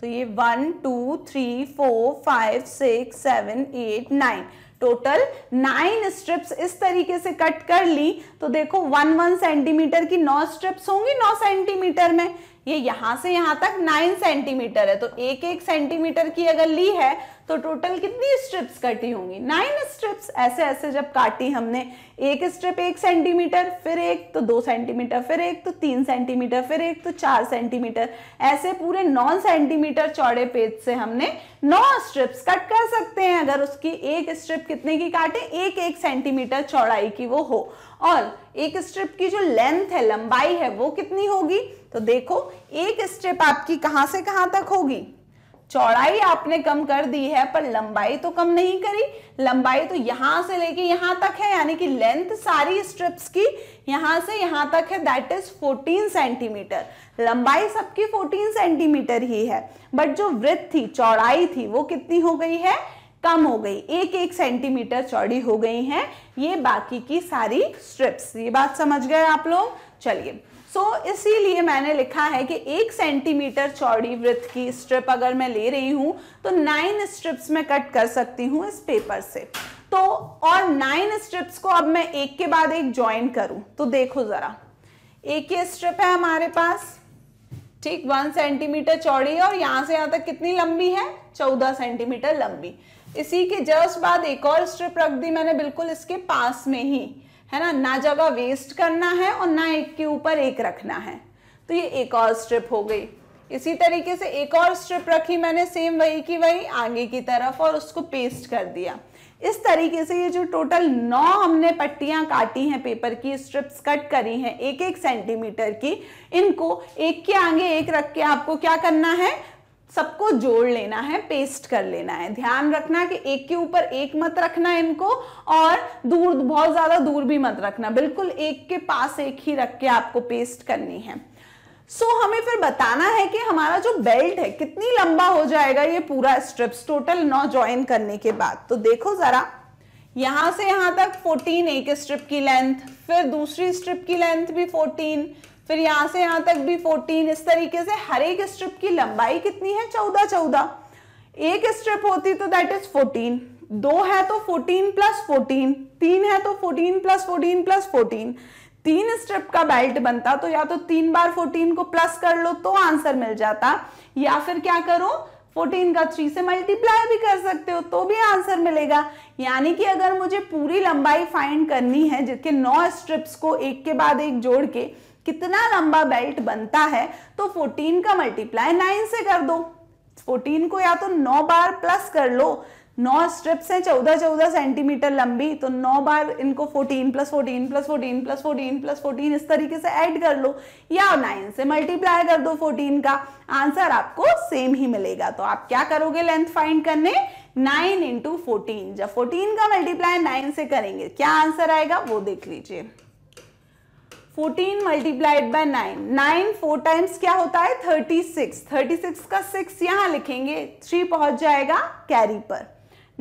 तो ये one two three four five six seven eight nine total nine strips इस तरीके से कट कर ली तो देखो वन वन सेंटीमीटर की नौ स्ट्रिप्स होंगी नौ सेंटीमीटर में ये यहां से यहां तक नाइन सेंटीमीटर है तो एक एक सेंटीमीटर की अगर ली है तो टोटल कितनी स्ट्रिप्स कटी होंगी नाइन स्ट्रिप्स ऐसे ऐसे जब काटी हमने एक स्ट्रिप एक सेंटीमीटर फिर एक तो दो सेंटीमीटर फिर एक तो तीन सेंटीमीटर फिर एक तो चार सेंटीमीटर ऐसे पूरे नौ सेंटीमीटर चौड़े पेज से हमने नौ स्ट्रिप्स कट कर सकते हैं अगर उसकी एक स्ट्रिप कितने की काटे एक एक सेंटीमीटर चौड़ाई की वो हो और एक स्ट्रिप की जो लेंथ है लंबाई है वो कितनी होगी तो देखो एक स्ट्रिप आपकी कहाँ से कहाँ तक होगी चौड़ाई आपने कम कर दी है पर लंबाई तो कम नहीं करी लंबाई तो यहां से लेके यहां तक है यानी कि लेंथ सारी स्ट्रिप्स की यहां से यहां तक है दैट इज 14 सेंटीमीटर लंबाई सबकी 14 सेंटीमीटर ही है बट जो वृत्त थी चौड़ाई थी वो कितनी हो गई है कम हो गई एक एक सेंटीमीटर चौड़ी हो गई है ये बाकी की सारी स्ट्रिप्स ये बात समझ गए आप लोग चलिए सो so, इसीलिए मैंने लिखा है कि एक सेंटीमीटर चौड़ी वृत्त की स्ट्रिप अगर मैं ले रही हूँ तो नाइन स्ट्रिप्स में कट कर सकती हूँ इस पेपर से तो और नाइन स्ट्रिप्स को अब मैं एक के बाद एक ज्वाइन करूँ तो देखो ज़रा एक ही स्ट्रिप है हमारे पास ठीक वन सेंटीमीटर चौड़ी है और यहाँ से यहाँ तक कितनी लंबी है चौदह सेंटीमीटर लंबी इसी के जस्ट बाद एक और स्ट्रिप रख दी मैंने बिल्कुल इसके पास में ही है ना ना जगह वेस्ट करना है और ना एक के ऊपर एक रखना है तो ये एक और स्ट्रिप हो गई इसी तरीके से एक और स्ट्रिप रखी मैंने सेम वही की वही आगे की तरफ और उसको पेस्ट कर दिया इस तरीके से ये जो टोटल नौ हमने पट्टियां काटी हैं पेपर की स्ट्रिप्स कट करी हैं एक एक सेंटीमीटर की इनको एक के आगे एक रख के आपको क्या करना है सबको जोड़ लेना है पेस्ट कर लेना है ध्यान रखना कि एक के ऊपर एक मत रखना इनको और दूर बहुत ज़्यादा दूर भी मत रखना बिल्कुल एक के पास एक ही रख के आपको पेस्ट करनी है सो so, हमें फिर बताना है कि हमारा जो बेल्ट है कितनी लंबा हो जाएगा ये पूरा स्ट्रिप्स टोटल नौ ज्वाइन करने के बाद तो देखो ज़रा यहां से यहां तक 14 एक स्ट्रिप की लेंथ फिर दूसरी स्ट्रिप की लेंथ भी फोर्टीन फिर यहां से यहां तक भी 14 इस तरीके से हर एक स्ट्रिप की लंबाई कितनी है 14 14 एक स्ट्रिप होती तो दैट इज 14 दो है तो 14 प्लस 14 तीन है तो 14 प्लस 14 प्लस 14 तीन स्ट्रिप का बेल्ट बनता तो या तो तीन बार 14 को प्लस कर लो तो आंसर मिल जाता या फिर क्या करो 14 का 3 से मल्टीप्लाई भी कर सकते हो तो भी आंसर मिलेगा यानी कि अगर मुझे पूरी लंबाई फाइंड करनी है जिसके नौ स्ट्रिप्स को एक के बाद एक जोड़ के कितना लंबा बेल्ट बनता है तो 14 का मल्टीप्लाई 9 से कर दो 14 को या तो 9 बार प्लस कर लो नौ स्ट्रिप्स हैं चौदह चौदह सेंटीमीटर लंबी तो नौ बार इनको fourteen plus fourteen plus fourteen plus fourteen plus fourteen इस तरीके से ऐड कर लो या नाइन से मल्टीप्लाई कर दो फोर्टीन का आंसर आपको सेम ही मिलेगा तो आप क्या करोगे लेंथ फाइंड करने नाइन इंटू फोर्टीन जब फोर्टीन का मल्टीप्लाई नाइन से करेंगे क्या आंसर आएगा वो देख लीजिए 14 मल्टीप्लाइड बाय 9 9 फोर टाइम्स क्या होता है 36 36 का 6 यहां लिखेंगे 3 पहुंच जाएगा कैरी पर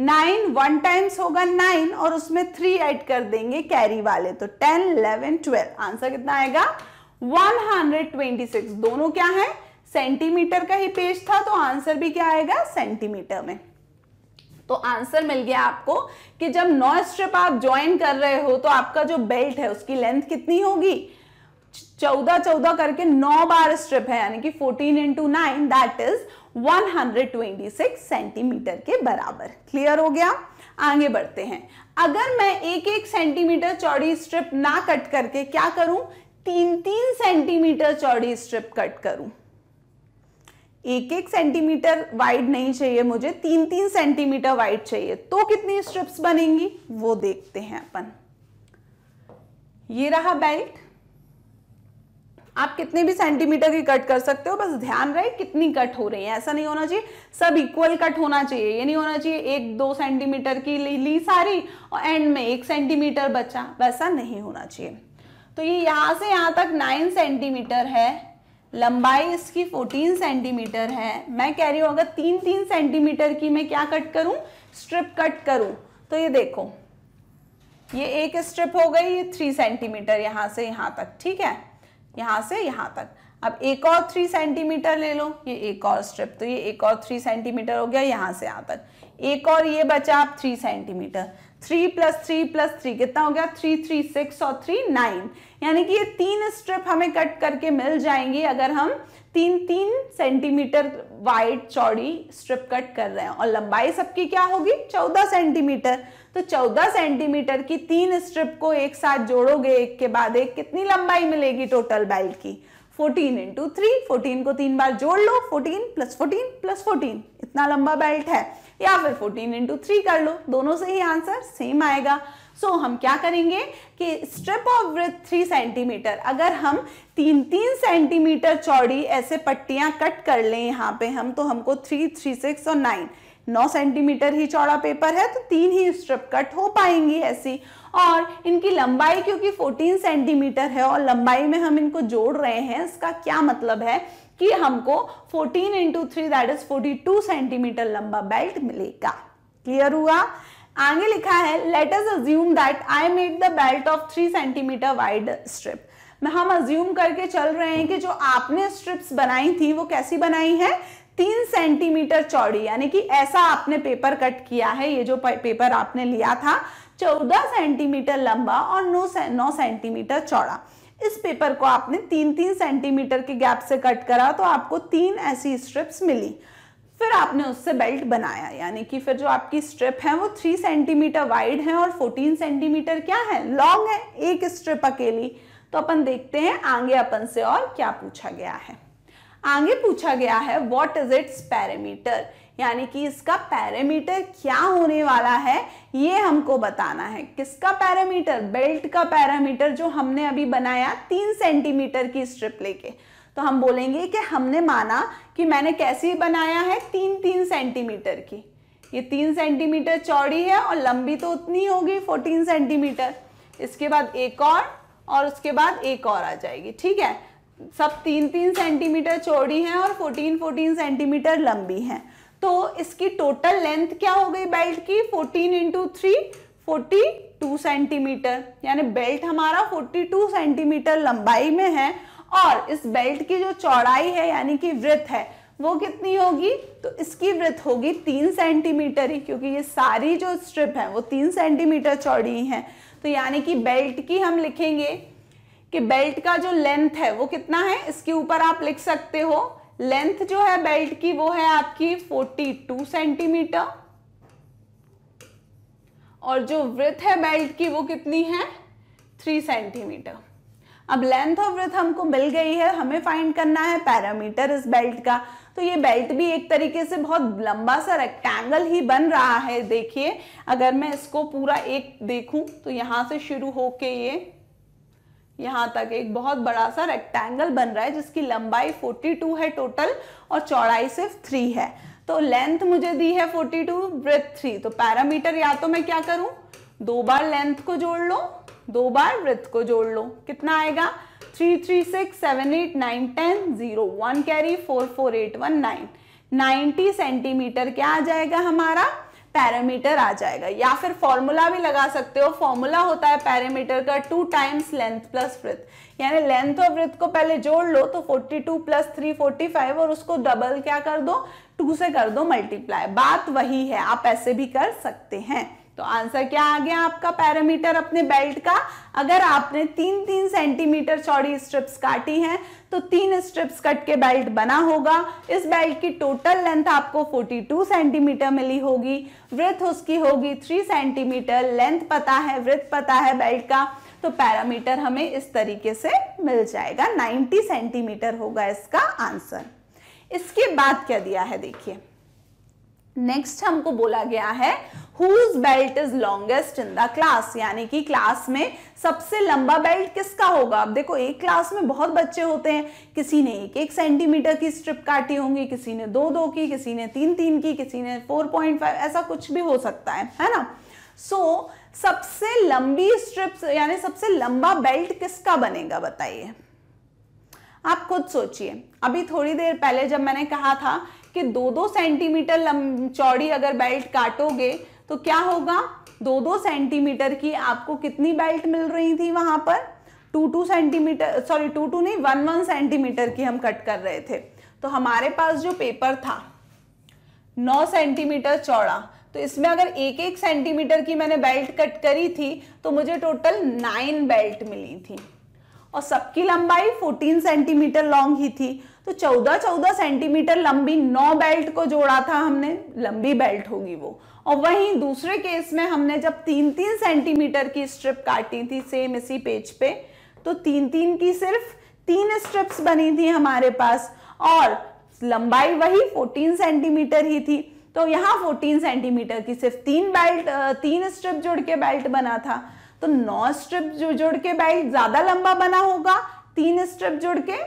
9 वन टाइम्स होगा 9 और उसमें 3 ऐड कर देंगे कैरी वाले तो 10 11 12 आंसर कितना आएगा 126 दोनों क्या है सेंटीमीटर का ही पेज था तो आंसर भी क्या आएगा सेंटीमीटर में तो आंसर मिल गया आपको कि जब नौ स्ट्रिप आप ज्वाइन कर रहे हो तो आपका जो बेल्ट है उसकी लेंथ कितनी होगी चौदह चौदह करके नौ बार स्ट्रिप है यानी कि fourteen into nine that is 126 centimetre के बराबर क्लियर हो गया आगे बढ़ते हैं अगर मैं एक एक सेंटीमीटर चौड़ी स्ट्रिप ना कट करके क्या करूं तीन तीन सेंटीमीटर चौड़ी स्ट्रिप कट करूं एक एक सेंटीमीटर वाइड नहीं चाहिए मुझे तीन तीन सेंटीमीटर वाइड चाहिए तो कितनी स्ट्रिप्स बनेंगी वो देखते हैं अपन ये रहा बेल्ट आप कितने भी सेंटीमीटर की कट कर सकते हो बस ध्यान रहे कितनी कट हो रही है ऐसा नहीं होना चाहिए सब इक्वल कट होना चाहिए ये नहीं होना चाहिए एक दो सेंटीमीटर की ली ली सारी और एंड में एक सेंटीमीटर बचा वैसा नहीं होना चाहिए तो ये यहां से यहां तक नाइन सेंटीमीटर है लंबाई इसकी 14 सेंटीमीटर है मैं कह रही हूं अगर तीन तीन सेंटीमीटर की मैं क्या कट करूं स्ट्रिप कट करूं तो ये देखो ये एक स्ट्रिप हो गई ये थ्री सेंटीमीटर यहां से यहां तक ठीक है यहां से यहां तक अब एक और थ्री सेंटीमीटर ले लो ये एक और स्ट्रिप तो ये एक और थ्री सेंटीमीटर हो गया यहां से यहां तक एक और ये बचा आप three centimetre three plus three plus three कितना हो गया थ्री थ्री सिक्स और थ्री नाइन यानी कि ये तीन स्ट्रिप हमें कट करके मिल जाएंगी अगर हम तीन तीन सेंटीमीटर वाइड चौड़ी स्ट्रिप कट कर रहे हैं और लंबाई सबकी क्या होगी चौदह सेंटीमीटर तो चौदह सेंटीमीटर की तीन स्ट्रिप को एक साथ जोड़ोगे एक के बाद एक कितनी लंबाई मिलेगी टोटल बेल्ट की 14 इंटू थ्री फोर्टीन को तीन बार जोड़ लो 14 प्लस फोर्टीन प्लस फोर्टीन इतना लंबा बेल्ट है या फिर 14 इंटू थ्री कर लो दोनों से ही आंसर सेम आएगा सो so, हम क्या करेंगे कि strip of width three centimetre अगर हम तीन तीन सेंटीमीटर चौड़ी ऐसे पट्टियां कट कर लें यहाँ पे हम तो हमको थ्री थ्री सिक्स और नाइन नौ सेंटीमीटर ही चौड़ा पेपर है तो तीन ही स्ट्रिप कट हो पाएंगी ऐसी और इनकी लंबाई क्योंकि फोर्टीन सेंटीमीटर है और लंबाई में हम इनको जोड़ रहे हैं इसका क्या मतलब है कि हमको fourteen into three that is forty centimetre लंबा बेल्ट मिलेगा क्लियर हुआ आगे लिखा है let us assume that I made the belt of three centimetre wide strip हम अज्यूम करके चल रहे हैं कि जो आपने स्ट्रिप्स बनाई थी वो कैसी बनाई है तीन सेंटीमीटर चौड़ी यानी कि ऐसा आपने पेपर कट किया है ये जो पेपर आपने लिया था चौदह सेंटीमीटर लंबा और नौ नौ सेंटीमीटर चौड़ा इस पेपर को आपने तीन तीन सेंटीमीटर के गैप से कट करा तो आपको तीन ऐसी स्ट्रिप्स मिली फिर आपने उससे बेल्ट बनाया यानी कि फिर जो आपकी स्ट्रिप है वो थ्री सेंटीमीटर वाइड है और फोर्टीन सेंटीमीटर क्या है लॉन्ग है एक स्ट्रिप अकेली तो अपन देखते हैं आगे अपन से और क्या पूछा गया है आगे पूछा गया है वॉट इज इट्स पैरामीटर यानी कि इसका पैरामीटर क्या होने वाला है ये हमको बताना है किसका पैरामीटर बेल्ट का पैरामीटर जो हमने अभी बनाया तीन सेंटीमीटर की स्ट्रिप लेके तो हम बोलेंगे कि हमने माना कि मैंने कैसी बनाया है तीन तीन सेंटीमीटर की ये तीन सेंटीमीटर चौड़ी है और लंबी तो उतनी होगी फोर्टीन सेंटीमीटर इसके बाद एक और और उसके बाद एक और आ जाएगी ठीक है सब तीन तीन सेंटीमीटर चौड़ी हैं और फोर्टीन फोर्टीन सेंटीमीटर लंबी हैं तो इसकी टोटल लेंथ क्या हो गई बेल्ट की fourteen into three forty two centimetre यानी बेल्ट हमारा फोर्टी टू सेंटीमीटर लंबाई में है और इस बेल्ट की जो चौड़ाई है यानी कि वृथ है वो कितनी होगी तो इसकी व्रत होगी तीन सेंटीमीटर ही क्योंकि ये सारी जो स्ट्रिप है वो तीन सेंटीमीटर चौड़ी है तो यानी कि बेल्ट की हम लिखेंगे कि बेल्ट का जो लेंथ है वो कितना है इसके ऊपर आप लिख सकते हो लेंथ जो है बेल्ट की वो है आपकी 42 सेंटीमीटर और जो व्रथ है बेल्ट की वो कितनी है 3 सेंटीमीटर अब लेंथ ऑफ विथ हमको मिल गई है हमें फाइंड करना है पैरामीटर इस बेल्ट का तो ये बेल्ट भी एक तरीके से बहुत लंबा सा रेक्टेंगल ही बन रहा है देखिए अगर मैं इसको पूरा एक देखूं तो यहां से शुरू होके ये यहाँ तक एक बहुत बड़ा सा रेक्टेंगल बन रहा है जिसकी लंबाई 42 है टोटल और चौड़ाई सिर्फ 3 है तो लेंथ मुझे दी है 42 टू ब्रेथ थ्री तो पैरामीटर या तो मैं क्या करूं दो बार लेंथ को जोड़ लो दो बार वृत्त को जोड़ लो कितना आएगा three three six seven eight nine ten zero one carry four four eight one nine ninety centimetre क्या आ जाएगा हमारा पैरामीटर आ जाएगा या फिर फॉर्मूला भी लगा सकते हो फॉर्मूला होता है पैरामीटर का टू टाइम्स लेंथ प्लस वृत्त यानी लेंथ और वृत्त को पहले जोड़ लो तो 42 प्लस 345 और उसको डबल क्या कर दो टू से कर दो मल्टीप्लाई बात वही है आप ऐसे भी कर सकते हैं तो आंसर क्या आ गया आपका पैरामीटर अपने बेल्ट का अगर आपने तीन तीन सेंटीमीटर चौड़ी स्ट्रिप्स काटी हैं तो तीन स्ट्रिप्स कट के बेल्ट बना होगा इस बेल्ट की टोटल लेंथ आपको 42 सेंटीमीटर मिली होगी व्रथ उसकी होगी 3 सेंटीमीटर लेंथ पता है व्रथ पता है बेल्ट का तो पैरामीटर हमें इस तरीके से मिल जाएगा नाइन्टी सेंटीमीटर होगा इसका आंसर इसके बाद क्या दिया है देखिए नेक्स्ट हमको बोला गया है whose belt is longest in the class यानी कि क्लास में सबसे लंबा बेल्ट किसका होगा अब देखो एक क्लास में बहुत बच्चे होते हैं किसी ने एक एक सेंटीमीटर की स्ट्रिप काटी होंगी किसी ने दो दो की किसी ने तीन तीन की किसी ने फोर पॉइंट फाइव ऐसा कुछ भी हो सकता है है ना सो so, सबसे लंबी स्ट्रिप यानी सबसे लंबा बेल्ट किसका बनेगा बताइए आप खुद सोचिए अभी थोड़ी देर पहले जब मैंने कहा था कि दो दो सेंटीमीटर चौड़ी अगर बेल्ट काटोगे तो क्या होगा दो दो सेंटीमीटर की आपको कितनी बेल्ट मिल रही थी वहां पर two two centimetre sorry two two नहीं वन वन सेंटीमीटर की हम कट कर रहे थे तो हमारे पास जो पेपर था नौ सेंटीमीटर चौड़ा तो इसमें अगर एक एक सेंटीमीटर की मैंने बेल्ट कट करी थी तो मुझे टोटल नाइन बेल्ट मिली थी और सबकी लंबाई 14 सेंटीमीटर लॉन्ग ही थी तो चौदह चौदह सेंटीमीटर लंबी नौ बेल्ट को जोड़ा था हमने लंबी बेल्ट होगी वो और वहीं दूसरे केस में हमने जब तीन तीन सेंटीमीटर की स्ट्रिप काटी थी सेम इसी पेज पे तो तीन तीन की सिर्फ तीन स्ट्रिप्स बनी थी हमारे पास और लंबाई वही 14 सेंटीमीटर ही थी तो यहाँ 14 सेंटीमीटर की सिर्फ तीन बेल्ट तीन स्ट्रिप जोड़ के बेल्ट बना था तो नौ स्ट्रिप जुड़ जोड़ के बेल्ट ज़्यादा लंबा बना होगा तीन स्ट्रिप जुड़ के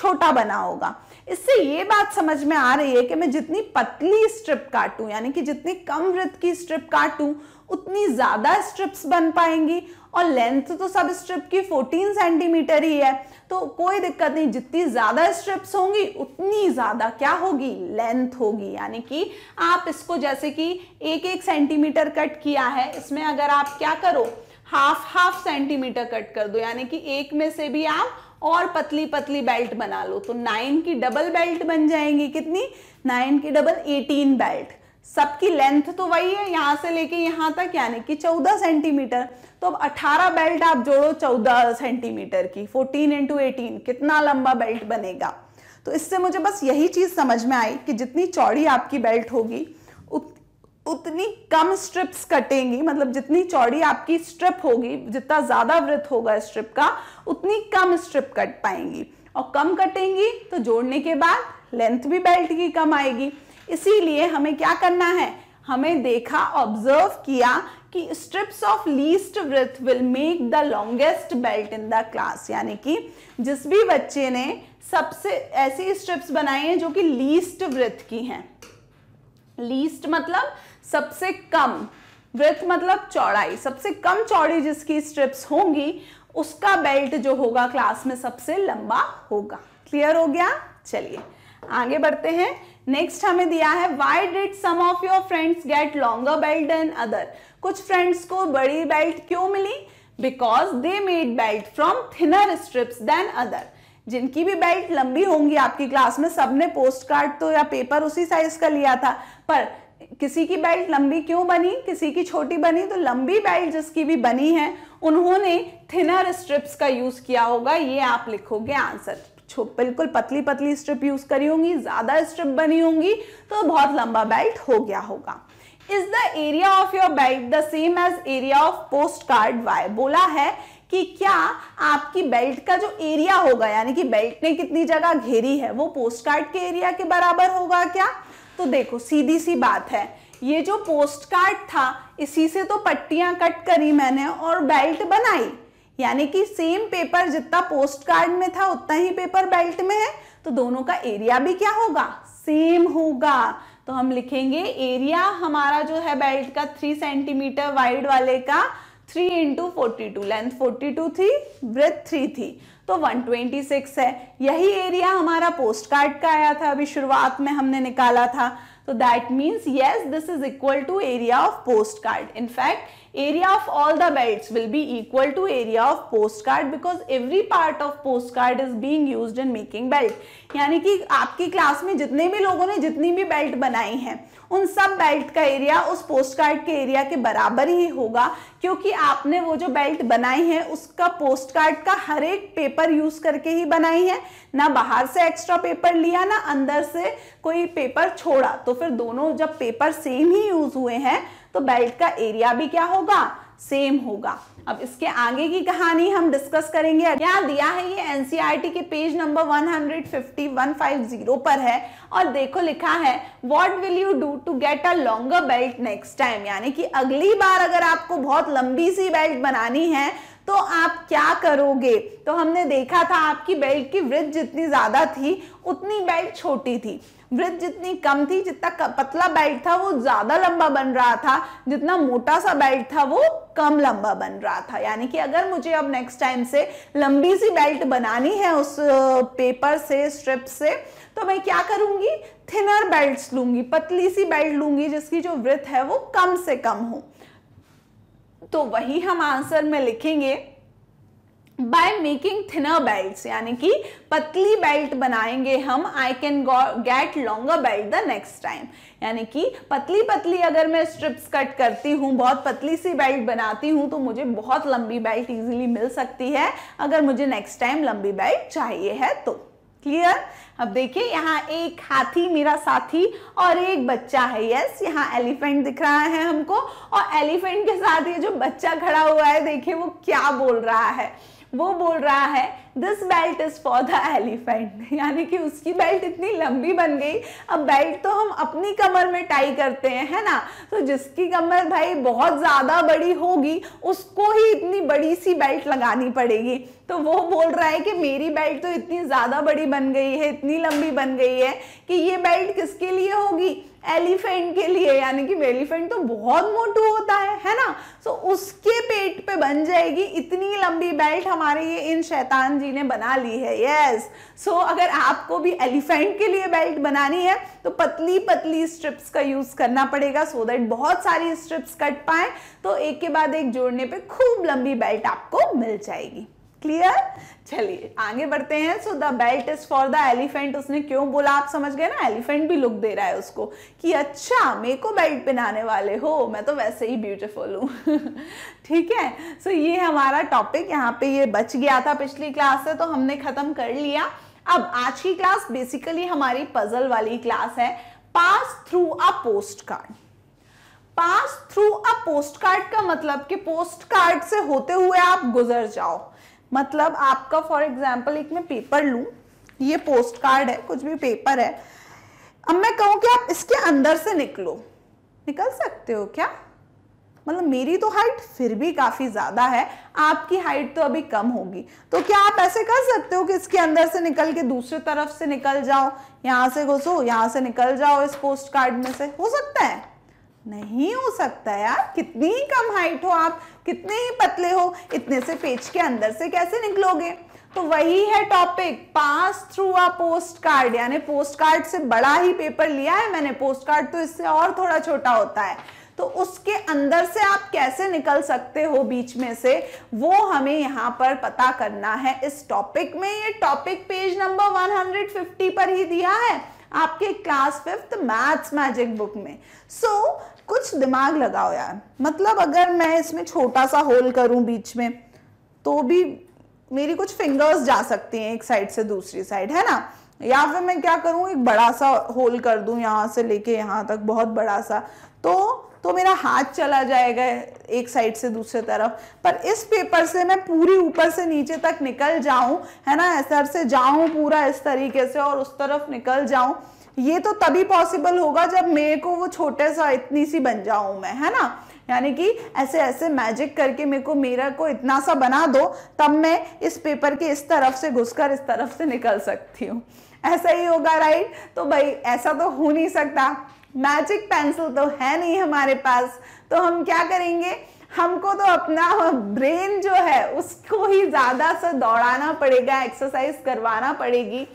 छोटा बना होगा इससे ये बात समझ में आ रही है कि मैं जितनी पतली स्ट्रिप काटू यानी कि जितनी कम वृत्त की स्ट्रिप काटू उतनी ज़्यादा स्ट्रिप्स बन पाएंगी और लेंथ तो सब स्ट्रिप की 14 सेंटीमीटर ही है तो कोई दिक्कत नहीं जितनी ज़्यादा स्ट्रिप्स होंगी उतनी ज़्यादा क्या होगी लेंथ होगी यानी कि आप इसको जैसे कि एक एक सेंटीमीटर कट किया है इसमें अगर आप क्या करो हाफ हाफ सेंटीमीटर कट कर दो यानी कि एक में से भी आप और पतली पतली बेल्ट बना लो तो नाइन की डबल बेल्ट बन जाएंगी कितनी नाइन की डबल एटीन बेल्ट सबकी लेंथ तो वही है यहां से लेके यहां तक यानी कि 14 सेंटीमीटर तो अब 18 बेल्ट आप जोड़ो 14 सेंटीमीटर की 14 इंटू एटीन कितना लंबा बेल्ट बनेगा तो इससे मुझे बस यही चीज़ समझ में आई कि जितनी चौड़ी आपकी बेल्ट होगी उतनी कम स्ट्रिप्स कटेंगी मतलब जितनी चौड़ी आपकी स्ट्रिप होगी जितना ज़्यादा वृत होगा स्ट्रिप का उतनी कम स्ट्रिप कट पाएंगी और कम कटेंगी तो जोड़ने के बाद लेंथ भी बेल्ट की कम आएगी इसीलिए हमें क्या करना है हमें देखा ऑब्जर्व किया कि strips of least width will make the longest belt in the class यानी कि जिस भी बच्चे ने सबसे ऐसी स्ट्रिप्स बनाई हैं जो कि लीस्ट व्रथ की हैं लीस्ट मतलब सबसे कम वृत्त मतलब चौड़ाई सबसे कम चौड़ी जिसकी स्ट्रिप्स होंगी उसका बेल्ट जो होगा क्लास में सबसे लंबा होगा क्लियर हो गया चलिए आगे बढ़ते हैं नेक्स्ट हमें दिया है why did some of your friends get longer belt than other कुछ फ्रेंड्स को बड़ी बेल्ट क्यों मिली because they made belt from thinner strips than other जिनकी भी बेल्ट लंबी होंगी आपकी क्लास में सबने पोस्ट कार्ड तो या पेपर उसी साइज का लिया था पर किसी की बेल्ट लंबी क्यों बनी किसी की छोटी बनी तो लंबी बेल्ट जिसकी भी बनी है उन्होंने थिनर स्ट्रिप्स का यूज किया होगा ये आप लिखोगे आंसर बिल्कुल पतली पतली स्ट्रिप यूज करी होंगी ज्यादा स्ट्रिप बनी होंगी तो बहुत लंबा बेल्ट हो गया होगा is the area of your belt the same as area of post card why बोला है कि क्या आपकी बेल्ट का जो एरिया होगा यानी कि बेल्ट ने कितनी जगह घेरी है वो पोस्ट कार्ड के एरिया के बराबर होगा क्या तो देखो सीधी सी बात है ये जो पोस्ट कार्ड था इसी से तो पट्टियां कट करी मैंने और बेल्ट बनाई यानी कि सेम पेपर जितना पोस्ट कार्ड में था उतना ही पेपर बेल्ट में है तो दोनों का एरिया भी क्या होगा सेम होगा तो हम लिखेंगे एरिया हमारा जो है बेल्ट का थ्री सेंटीमीटर वाइड वाले का three into forty two length forty two थी ब्रेथ थ्री थी तो 126 है यही एरिया हमारा पोस्ट कार्ड का आया था अभी शुरुआत में हमने निकाला था तो that means yes this is equal to area of post card in fact area of all the belt will be equal to area of post card because every part of post card is being use in making belt यानी कि आपकी class में जितने भी लोगों ने जितनी भी बेल्ट बनाई है उन सब बेल्ट का एरिया उस पोस्ट कार्ड के एरिया के बराबर ही होगा क्योंकि आपने वो जो बेल्ट बनाई है उसका पोस्ट कार्ड का हर एक पेपर यूज करके ही बनाई है ना बाहर से एक्स्ट्रा पेपर लिया ना अंदर से कोई पेपर छोड़ा तो फिर दोनों जब पेपर सेम ही यूज हुए हैं तो बेल्ट का एरिया भी क्या होगा सेम होगा अब इसके आगे की कहानी हम डिस्कस करेंगे क्या दिया है ये एनसीईआरटी e के पेज नंबर 150 150 पर है और देखो लिखा है what will you do to get a longer belt next time यानी कि अगली बार अगर आपको बहुत लंबी सी बेल्ट बनानी है तो आप क्या करोगे तो हमने देखा था आपकी बेल्ट की वृद्ध जितनी ज्यादा थी उतनी बेल्ट छोटी थी वृत्त जितनी कम थी जितना पतला बेल्ट था वो ज्यादा लंबा बन रहा था जितना मोटा सा बेल्ट था वो कम लंबा बन रहा था यानी कि अगर मुझे अब नेक्स्ट टाइम से लंबी सी बेल्ट बनानी है उस पेपर से स्ट्रिप से तो मैं क्या करूंगी थिनर बेल्ट लूंगी पतली सी बेल्ट लूंगी जिसकी जो व्रत है वो कम से कम हो तो वही हम आंसर में लिखेंगे बाय मेकिंग थिनर बेल्ट यानी कि पतली बेल्ट बनाएंगे हम I can get longer belt the next time यानी कि पतली पतली अगर मैं स्ट्रिप्स कट करती हूँ बहुत पतली सी बेल्ट बनाती हूँ तो मुझे बहुत लंबी बेल्ट इजीली मिल सकती है अगर मुझे नेक्स्ट टाइम लंबी बेल्ट चाहिए है तो क्लियर अब देखिए यहाँ एक हाथी मेरा साथी और एक बच्चा है यस यहाँ एलिफेंट दिख रहा है हमको और एलिफेंट के साथ ये जो बच्चा खड़ा हुआ है देखिए वो क्या बोल रहा है वो बोल रहा है this belt is for the elephant यानी कि उसकी बेल्ट इतनी लंबी बन गई अब बेल्ट तो हम अपनी कमर में टाई करते हैं है ना तो जिसकी कमर भाई बहुत ज़्यादा बड़ी होगी उसको ही इतनी बड़ी सी बेल्ट लगानी पड़ेगी तो वो बोल रहा है कि मेरी बेल्ट तो इतनी ज़्यादा बड़ी बन गई है इतनी लंबी बन गई है कि ये बेल्ट किसके लिए होगी एलिफेंट के लिए यानी कि एलिफेंट तो बहुत मोटू होता है है ना सो so, उसके पेट पे बन जाएगी इतनी लंबी बेल्ट हमारे ये इन शैतान जी ने बना ली है यस yes. सो so, अगर आपको भी एलिफेंट के लिए बेल्ट बनानी है तो पतली पतली स्ट्रिप्स का यूज करना पड़ेगा सो so दैट बहुत सारी स्ट्रिप्स कट पाए तो एक के बाद एक जोड़ने पे खूब लंबी बेल्ट आपको मिल जाएगी क्लियर चलिए आगे बढ़ते हैं so the belt is for the elephant उसने क्यों बोला आप समझ गए ना एलिफेंट भी लुक दे रहा है उसको कि अच्छा मेरे को बेल्ट पहनाने वाले हो मैं तो वैसे ही ब्यूटीफुल हूँ ठीक है सो so, ये हमारा टॉपिक यहाँ पे ये बच गया था पिछली क्लास से तो हमने खत्म कर लिया अब आज की क्लास बेसिकली हमारी पजल वाली क्लास है pass through a post card pass through a post card का मतलब कि पोस्ट कार्ड से होते हुए आप गुजर जाओ मतलब आपका फॉर एग्जाम्पल एक मैं पेपर लू ये पोस्ट कार्ड है कुछ भी पेपर है अब मैं कहूँ कि आप इसके अंदर से निकलो निकल सकते हो क्या मतलब मेरी तो हाइट फिर भी काफ़ी ज़्यादा है आपकी हाइट तो अभी कम होगी तो क्या आप ऐसे कर सकते हो कि इसके अंदर से निकल के दूसरे तरफ से निकल जाओ यहां से घुसो यहां से निकल जाओ इस पोस्ट कार्ड में से हो सकता है नहीं हो सकता यार कितनी कम हाइट हो आप कितने ही पतले हो इतने से पेज के अंदर से कैसे निकलोगे तो वही है topic pass through a post card यानी पोस्ट कार्ड से बड़ा ही पेपर लिया है मैंने पोस्ट कार्ड तो इससे और थोड़ा छोटा होता है तो उसके अंदर से आप कैसे निकल सकते हो बीच में से वो हमें यहाँ पर पता करना है इस टॉपिक में ये टॉपिक पेज नंबर 150 पर ही दिया है आपके class fifth maths magic book में सो so, कुछ दिमाग लगाओ यार मतलब अगर मैं इसमें छोटा सा होल करूं बीच में तो भी मेरी कुछ फिंगर्स जा सकती हैं एक साइड से दूसरी साइड है ना या फिर मैं क्या करूं एक बड़ा सा होल कर दू यहाँ से लेके यहाँ तक बहुत बड़ा सा तो तो मेरा हाथ चला जाएगा एक साइड से दूसरे तरफ पर इस पेपर से मैं पूरी ऊपर से नीचे तक निकल जाऊं है ना ऐसा से जाऊं पूरा इस तरीके से और उस तरफ निकल जाऊं ये तो तभी पॉसिबल होगा जब मेरे को वो छोटे सा इतनी सी बन जाऊं मैं है ना यानी कि ऐसे ऐसे मैजिक करके मेरे को मेरा को इतना सा बना दो तब मैं इस पेपर के इस तरफ से घुसकर इस तरफ से निकल सकती हूँ ऐसा ही होगा राइट तो भाई ऐसा तो हो नहीं सकता मैजिक पेंसिल तो है नहीं हमारे पास तो हम क्या करेंगे हमको तो अपना ब्रेन जो है उसको ही ज़्यादा से दौड़ाना पड़ेगा एक्सरसाइज करवाना पड़ेगी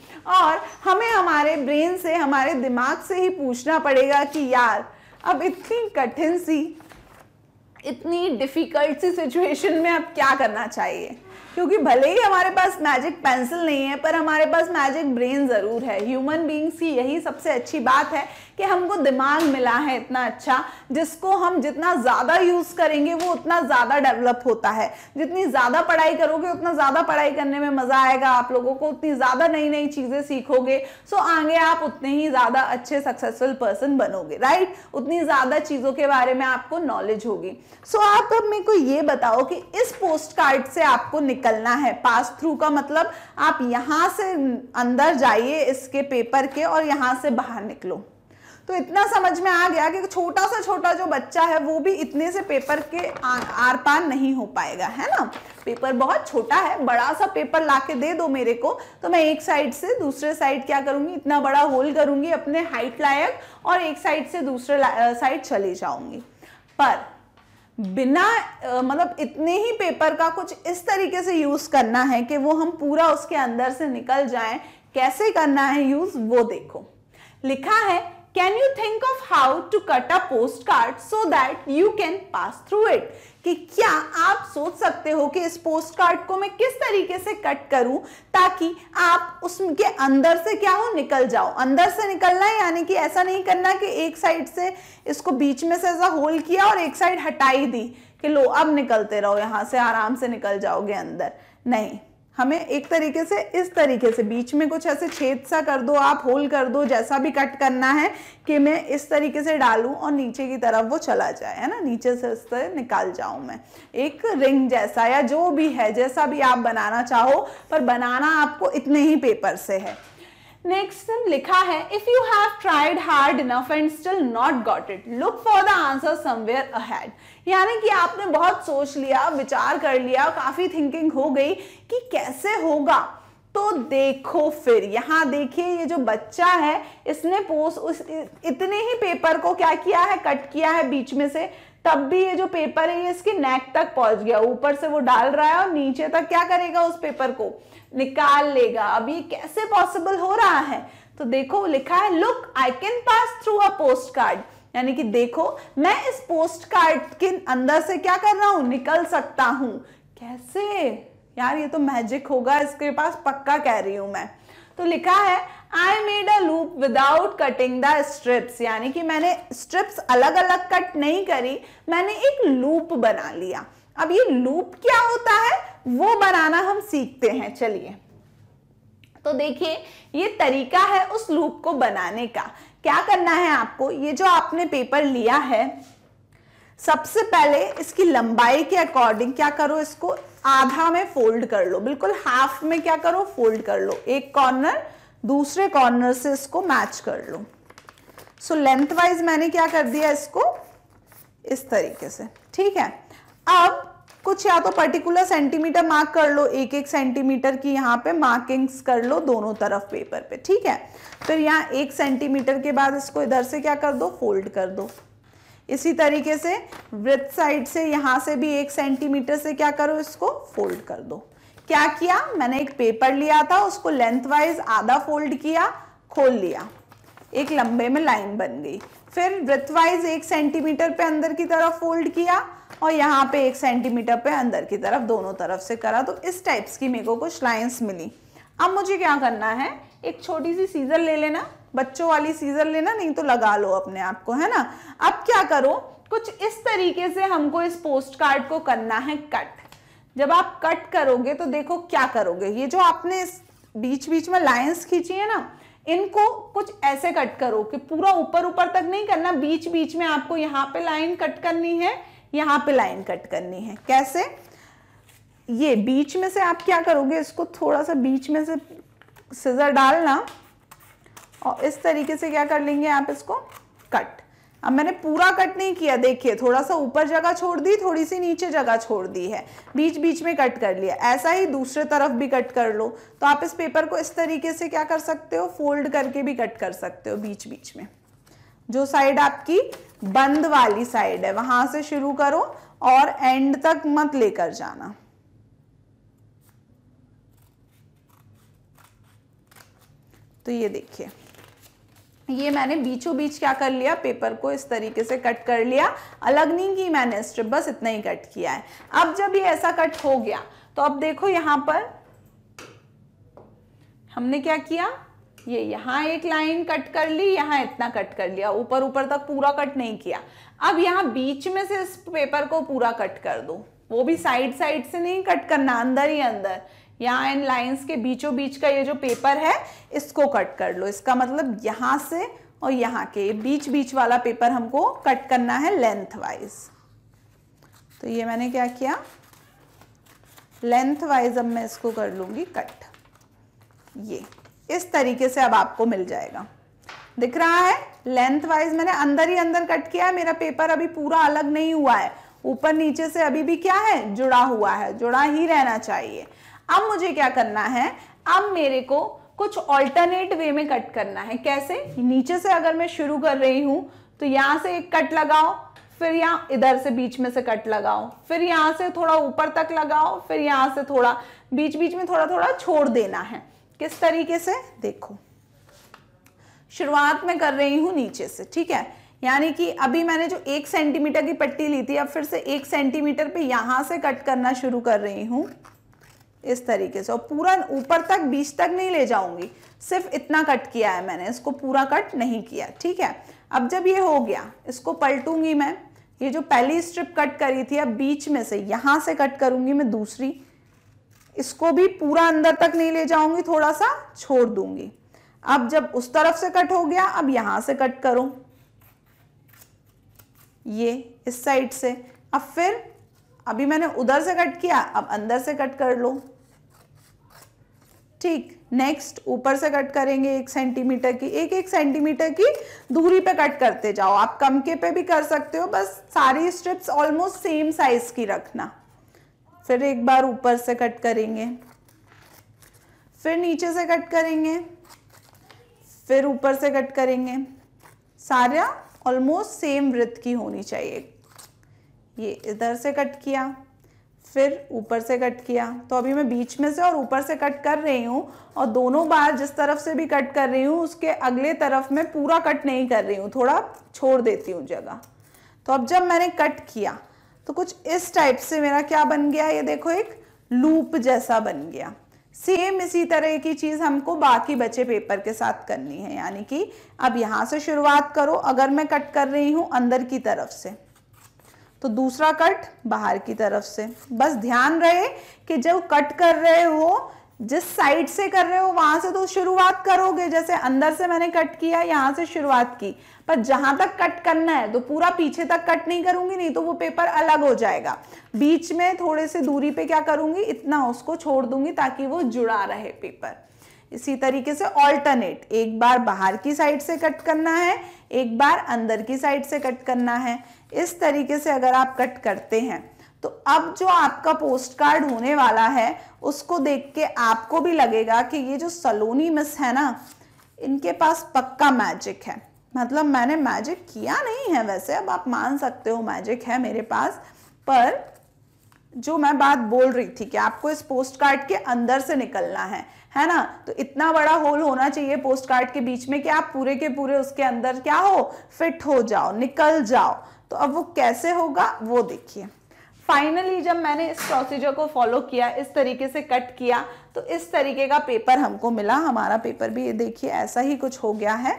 और हमें हमारे ब्रेन से हमारे दिमाग से ही पूछना पड़ेगा कि यार अब इतनी कठिन सी इतनी डिफ़िकल्ट सी सिचुएशन में अब क्या करना चाहिए क्योंकि भले ही हमारे पास मैजिक पेंसिल नहीं है पर हमारे पास मैजिक ब्रेन ज़रूर है ह्यूमन बींग्स की यही सबसे अच्छी बात है कि हमको दिमाग मिला है इतना अच्छा जिसको हम जितना ज़्यादा यूज़ करेंगे वो उतना ज़्यादा डेवलप होता है जितनी ज़्यादा पढ़ाई करोगे उतना ज़्यादा पढ़ाई करने में मज़ा आएगा आप लोगों को उतनी ज़्यादा नई नई चीज़ें सीखोगे सो आगे आप उतने ही ज़्यादा अच्छे सक्सेसफुल पर्सन बनोगे राइट उतनी ज़्यादा चीज़ों के बारे में आपको नॉलेज होगी सो आप अब मेरे को ये बताओ कि इस पोस्ट कार्ड से आपको निकलना है पास थ्रू का मतलब आप यहाँ से अंदर जाइए इसके पेपर के और यहाँ से बाहर निकलो तो इतना समझ में आ गया कि छोटा सा छोटा जो बच्चा है वो भी इतने से पेपर के आर पार नहीं हो पाएगा है ना पेपर बहुत छोटा है बड़ा सा पेपर ला के दे दो मेरे को तो मैं एक साइड से दूसरे साइड क्या करूंगी इतना बड़ा होल करूंगी अपने हाइट लायक और एक साइड से दूसरे साइड चली जाऊंगी पर बिना मतलब इतने ही पेपर का कुछ इस तरीके से यूज़ करना है कि वो हम पूरा उसके अंदर से निकल जाए कैसे करना है यूज़ वो देखो लिखा है can you think of how to cut a post card so that you can pass through it कि क्या आप सोच सकते हो कि इस पोस्ट कार्ड को मैं किस तरीके से कट करूं ताकि आप उसके अंदर से क्या हो निकल जाओ अंदर से निकलना है यानी कि ऐसा नहीं करना कि एक साइड से इसको बीच में से ऐसा होल किया और एक साइड हटाई दी कि लो अब निकलते रहो यहाँ से आराम से निकल जाओगे अंदर नहीं हमें एक तरीके से इस तरीके से बीच में कुछ ऐसे छेद सा कर दो आप होल कर दो जैसा भी कट करना है कि मैं इस तरीके से डालूं और नीचे की तरफ वो चला जाए है ना नीचे से इस तरह निकाल जाऊं मैं एक रिंग जैसा या जो भी है जैसा भी आप बनाना चाहो पर बनाना आपको इतने ही पेपर से है नेक्स्ट लिखा है if you have tried hard enough and still not got it look for the answer somewhere ahead यानी कि आपने बहुत सोच लिया विचार कर लिया काफी थिंकिंग हो गई कि कैसे होगा तो देखो फिर यहां देखिए ये जो बच्चा है इसने पोस्ट उस इतने ही पेपर को क्या किया है कट किया है बीच में से तब भी ये जो पेपर है ये इसके नेक तक पहुंच गया ऊपर से वो डाल रहा है और नीचे तक क्या करेगा उस पेपर को निकाल लेगा अब ये कैसे पॉसिबल हो रहा है तो देखो लिखा है look I can pass through a post card यानी कि देखो मैं इस पोस्ट कार्ड के अंदर से क्या कर रहा हूं निकल सकता हूं कैसे यार ये तो मैजिक होगा इसके पास पक्का कह रही हूं मैं तो लिखा है I made a loop without cutting the strips यानी कि मैंने स्ट्रिप्स अलग अलग कट नहीं करी मैंने एक लूप बना लिया अब ये लूप क्या होता है वो बनाना हम सीखते हैं चलिए तो देखिए ये तरीका है उस लूप को बनाने का क्या करना है आपको ये जो आपने पेपर लिया है सबसे पहले इसकी लंबाई के अकॉर्डिंग क्या करो इसको आधा में फोल्ड कर लो बिल्कुल हाफ में क्या करो फोल्ड कर लो एक कॉर्नर दूसरे कॉर्नर से इसको मैच कर लो सो लेंथ वाइज मैंने क्या कर दिया इसको इस तरीके से ठीक है अब कुछ या तो पर्टिकुलर सेंटीमीटर मार्क कर लो एक एक सेंटीमीटर की यहाँ पे मार्किंग्स कर लो दोनों तरफ पेपर पे ठीक है फिर यहाँ एक सेंटीमीटर के बाद इसको इधर से क्या कर दो फोल्ड कर दो इसी तरीके से वृत्त साइड से यहाँ से भी एक सेंटीमीटर से क्या करो इसको फोल्ड कर दो क्या किया मैंने एक पेपर लिया था उसको लेंथ वाइज आधा फोल्ड किया खोल लिया एक लंबे में लाइन बन गई फिर वृत्त वाइज एक सेंटीमीटर पे अंदर की तरफ फोल्ड किया और यहाँ पे एक सेंटीमीटर पे अंदर की तरफ दोनों तरफ से करा तो इस टाइप्स की मेरे को कुछ लाइंस मिली अब मुझे क्या करना है एक छोटी सी सीज़र ले लेना बच्चों वाली सीज़र लेना नहीं तो लगा लो अपने आप को है ना अब क्या करो कुछ इस तरीके से हमको इस पोस्ट कार्ड को करना है कट जब आप कट करोगे तो देखो क्या करोगे ये जो आपने बीच बीच में लाइन्स खींची है ना इनको कुछ ऐसे कट करो कि पूरा ऊपर ऊपर तक नहीं करना बीच बीच में आपको यहाँ पे लाइन कट करनी है यहाँ पे लाइन कट करनी है कैसे ये बीच में से आप क्या करोगे इसको थोड़ा सा बीच में से सिजर डालना और इस तरीके से क्या कर लेंगे आप इसको कट अब मैंने पूरा कट नहीं किया देखिए थोड़ा सा ऊपर जगह छोड़ दी थोड़ी सी नीचे जगह छोड़ दी है बीच बीच में कट कर लिया ऐसा ही दूसरे तरफ भी कट कर लो तो आप इस पेपर को इस तरीके से क्या कर सकते हो फोल्ड करके भी कट कर सकते हो बीच बीच में जो साइड आपकी बंद वाली साइड है वहां से शुरू करो और एंड तक मत लेकर जाना तो ये देखिए ये मैंने बीचों बीच क्या कर लिया पेपर को इस तरीके से कट कर लिया अलग नहीं की मैंने स्ट्रिप बस इतना ही कट किया है अब जब ये ऐसा कट हो गया तो अब देखो यहां पर हमने क्या किया ये यहाँ एक लाइन कट कर ली यहाँ इतना कट कर लिया ऊपर ऊपर तक पूरा कट नहीं किया अब यहाँ बीच में से इस पेपर को पूरा कट कर दो वो भी साइड साइड से नहीं कट करना अंदर ही अंदर यहाँ इन लाइंस के बीचों बीच का ये जो पेपर है इसको कट कर लो इसका मतलब यहाँ से और यहाँ के बीच बीच वाला पेपर हमको कट करना है लेंथ वाइज तो ये मैंने क्या किया लेंथ वाइज अब मैं इसको कर लूँगी कट ये इस तरीके से अब आपको मिल जाएगा दिख रहा है लेंथ वाइज मैंने अंदर ही अंदर कट किया है मेरा पेपर अभी पूरा अलग नहीं हुआ है ऊपर नीचे से अभी भी क्या है जुड़ा हुआ है जुड़ा ही रहना चाहिए अब मुझे क्या करना है अब मेरे को कुछ ऑल्टरनेट वे में कट करना है कैसे नीचे से अगर मैं शुरू कर रही हूं तो यहाँ से एक कट लगाओ फिर यहाँ इधर से बीच में से कट लगाओ फिर यहाँ से थोड़ा ऊपर तक लगाओ फिर यहाँ से थोड़ा बीच बीच में थोड़ा थोड़ा छोड़ देना है किस तरीके से देखो शुरुआत में कर रही हूं नीचे से ठीक है यानी कि अभी मैंने जो एक सेंटीमीटर की पट्टी ली थी अब फिर से एक सेंटीमीटर पे यहां से कट करना शुरू कर रही हूं इस तरीके से और पूरा ऊपर तक बीच तक नहीं ले जाऊंगी सिर्फ इतना कट किया है मैंने इसको पूरा कट नहीं किया ठीक है अब जब ये हो गया इसको पलटूंगी मैं ये जो पहली स्ट्रिप कट करी थी अब बीच में से यहां से कट करूंगी मैं दूसरी इसको भी पूरा अंदर तक नहीं ले जाऊंगी थोड़ा सा छोड़ दूंगी अब जब उस तरफ से कट हो गया अब यहां से कट करो ये इस साइड से अब फिर अभी मैंने उधर से कट किया अब अंदर से कट कर लो ठीक नेक्स्ट ऊपर से कट करेंगे एक सेंटीमीटर की एक एक सेंटीमीटर की दूरी पे कट करते जाओ आप कम के पे भी कर सकते हो बस सारी स्ट्रिप्स ऑलमोस्ट सेम साइज की रखना फिर एक बार ऊपर से कट करेंगे फिर नीचे से कट करेंगे फिर ऊपर से कट करेंगे सारे ऑलमोस्ट सेम वृत्त की होनी चाहिए ये इधर से कट किया फिर ऊपर से कट किया तो अभी मैं बीच में से और ऊपर से कट कर रही हूँ और दोनों बार जिस तरफ से भी कट कर रही हूँ उसके अगले तरफ में पूरा कट नहीं कर रही हूँ थोड़ा छोड़ देती हूँ जगह तो अब जब मैंने कट किया तो कुछ इस टाइप से मेरा क्या बन गया ये देखो एक लूप जैसा बन गया सेम इसी तरह की चीज़ हमको बाकी बचे पेपर के साथ करनी है यानी कि अब यहां से शुरुआत करो अगर मैं कट कर रही हूं अंदर की तरफ से तो दूसरा कट बाहर की तरफ से बस ध्यान रहे कि जब कट कर रहे हो जिस साइड से कर रहे हो वहां से तो शुरुआत करोगे जैसे अंदर से मैंने कट किया यहां से शुरुआत की पर जहां तक कट करना है तो पूरा पीछे तक कट नहीं करूंगी नहीं तो वो पेपर अलग हो जाएगा बीच में थोड़े से दूरी पे क्या करूंगी इतना उसको छोड़ दूंगी ताकि वो जुड़ा रहे पेपर इसी तरीके से ऑल्टरनेट एक बार बाहर की साइड से कट करना है एक बार अंदर की साइड से कट करना है इस तरीके से अगर आप कट करते हैं तो अब जो आपका पोस्ट कार्ड होने वाला है उसको देख के आपको भी लगेगा कि ये जो सलोनी मिस है ना इनके पास पक्का मैजिक है मतलब मैंने मैजिक किया नहीं है वैसे अब आप मान सकते हो मैजिक है मेरे पास पर जो मैं बात बोल रही थी कि आपको इस पोस्ट कार्ड के अंदर से निकलना है है ना तो इतना बड़ा होल होना चाहिए पोस्ट कार्ड के बीच में कि आप पूरे के पूरे उसके अंदर क्या हो फिट हो जाओ निकल जाओ तो अब वो कैसे होगा वो देखिए फाइनली जब मैंने इस प्रोसीजर को फॉलो किया इस तरीके से कट किया तो इस तरीके का पेपर हमको मिला हमारा पेपर भी ये देखिए ऐसा ही कुछ हो गया है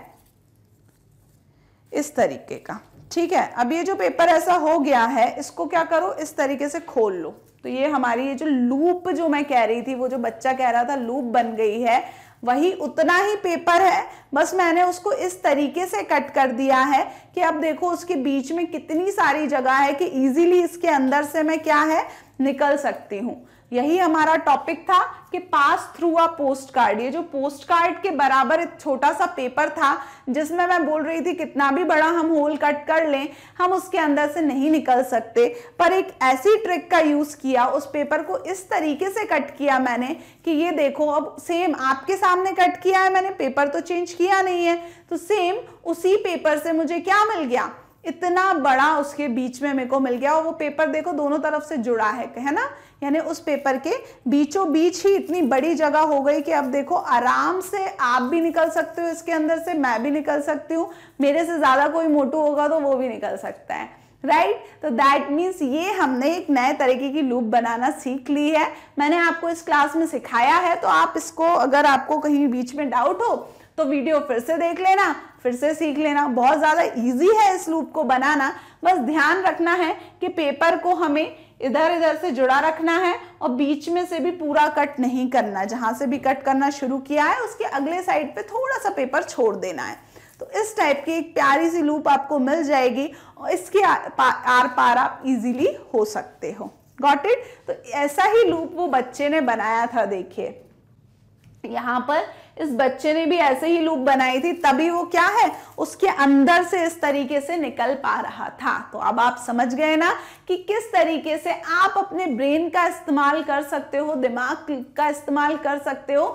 इस तरीके का ठीक है अब ये जो पेपर ऐसा हो गया है इसको क्या करो इस तरीके से खोल लो तो ये हमारी ये जो लूप जो मैं कह रही थी वो जो बच्चा कह रहा था लूप बन गई है वही उतना ही पेपर है बस मैंने उसको इस तरीके से कट कर दिया है कि अब देखो उसके बीच में कितनी सारी जगह है कि इजीली इसके अंदर से मैं क्या है निकल सकती हूँ यही हमारा टॉपिक था कि pass through a post card ये जो पोस्ट कार्ड के बराबर एक छोटा सा पेपर था जिसमें मैं बोल रही थी कितना भी बड़ा हम होल कट कर लें हम उसके अंदर से नहीं निकल सकते पर एक ऐसी ट्रिक का यूज़ किया उस पेपर को इस तरीके से कट किया मैंने कि ये देखो अब सेम आपके सामने कट किया है मैंने पेपर तो चेंज किया नहीं है तो सेम उसी पेपर से मुझे क्या मिल गया इतना बड़ा उसके बीच में मेरे को मिल गया और वो पेपर देखो दोनों तरफ से जुड़ा है है ना यानी उस पेपर के बीचों बीच ही इतनी बड़ी जगह हो गई कि अब देखो आराम से आप भी निकल सकते हो इसके अंदर से मैं भी निकल सकती हूँ मेरे से ज़्यादा कोई मोटू होगा तो वो भी निकल सकता है राइट तो दैट मीन्स ये हमने एक नए तरीके की लूप बनाना सीख ली है मैंने आपको इस क्लास में सिखाया है तो आप इसको अगर आपको कहीं बीच में डाउट हो तो वीडियो फिर से देख लेना फिर से सीख लेना बहुत ज़्यादा इजी है इस लूप को बनाना बस ध्यान रखना है कि पेपर को हमें इधर इधर से जुड़ा रखना है और बीच में से भी पूरा कट नहीं करना है से भी कट करना शुरू किया है उसके अगले साइड पे थोड़ा सा पेपर छोड़ देना है तो इस टाइप की एक प्यारी सी लूप आपको मिल जाएगी और इसके आर पार आप इजीली हो सकते हो गॉट इट तो ऐसा ही लूप वो बच्चे ने बनाया था देखिए यहां पर इस बच्चे ने भी ऐसे ही लूप बनाई थी तभी वो क्या है उसके अंदर से इस तरीके से निकल पा रहा था तो अब आप समझ गए ना कि किस तरीके से आप अपने ब्रेन का इस्तेमाल कर सकते हो दिमाग का इस्तेमाल कर सकते हो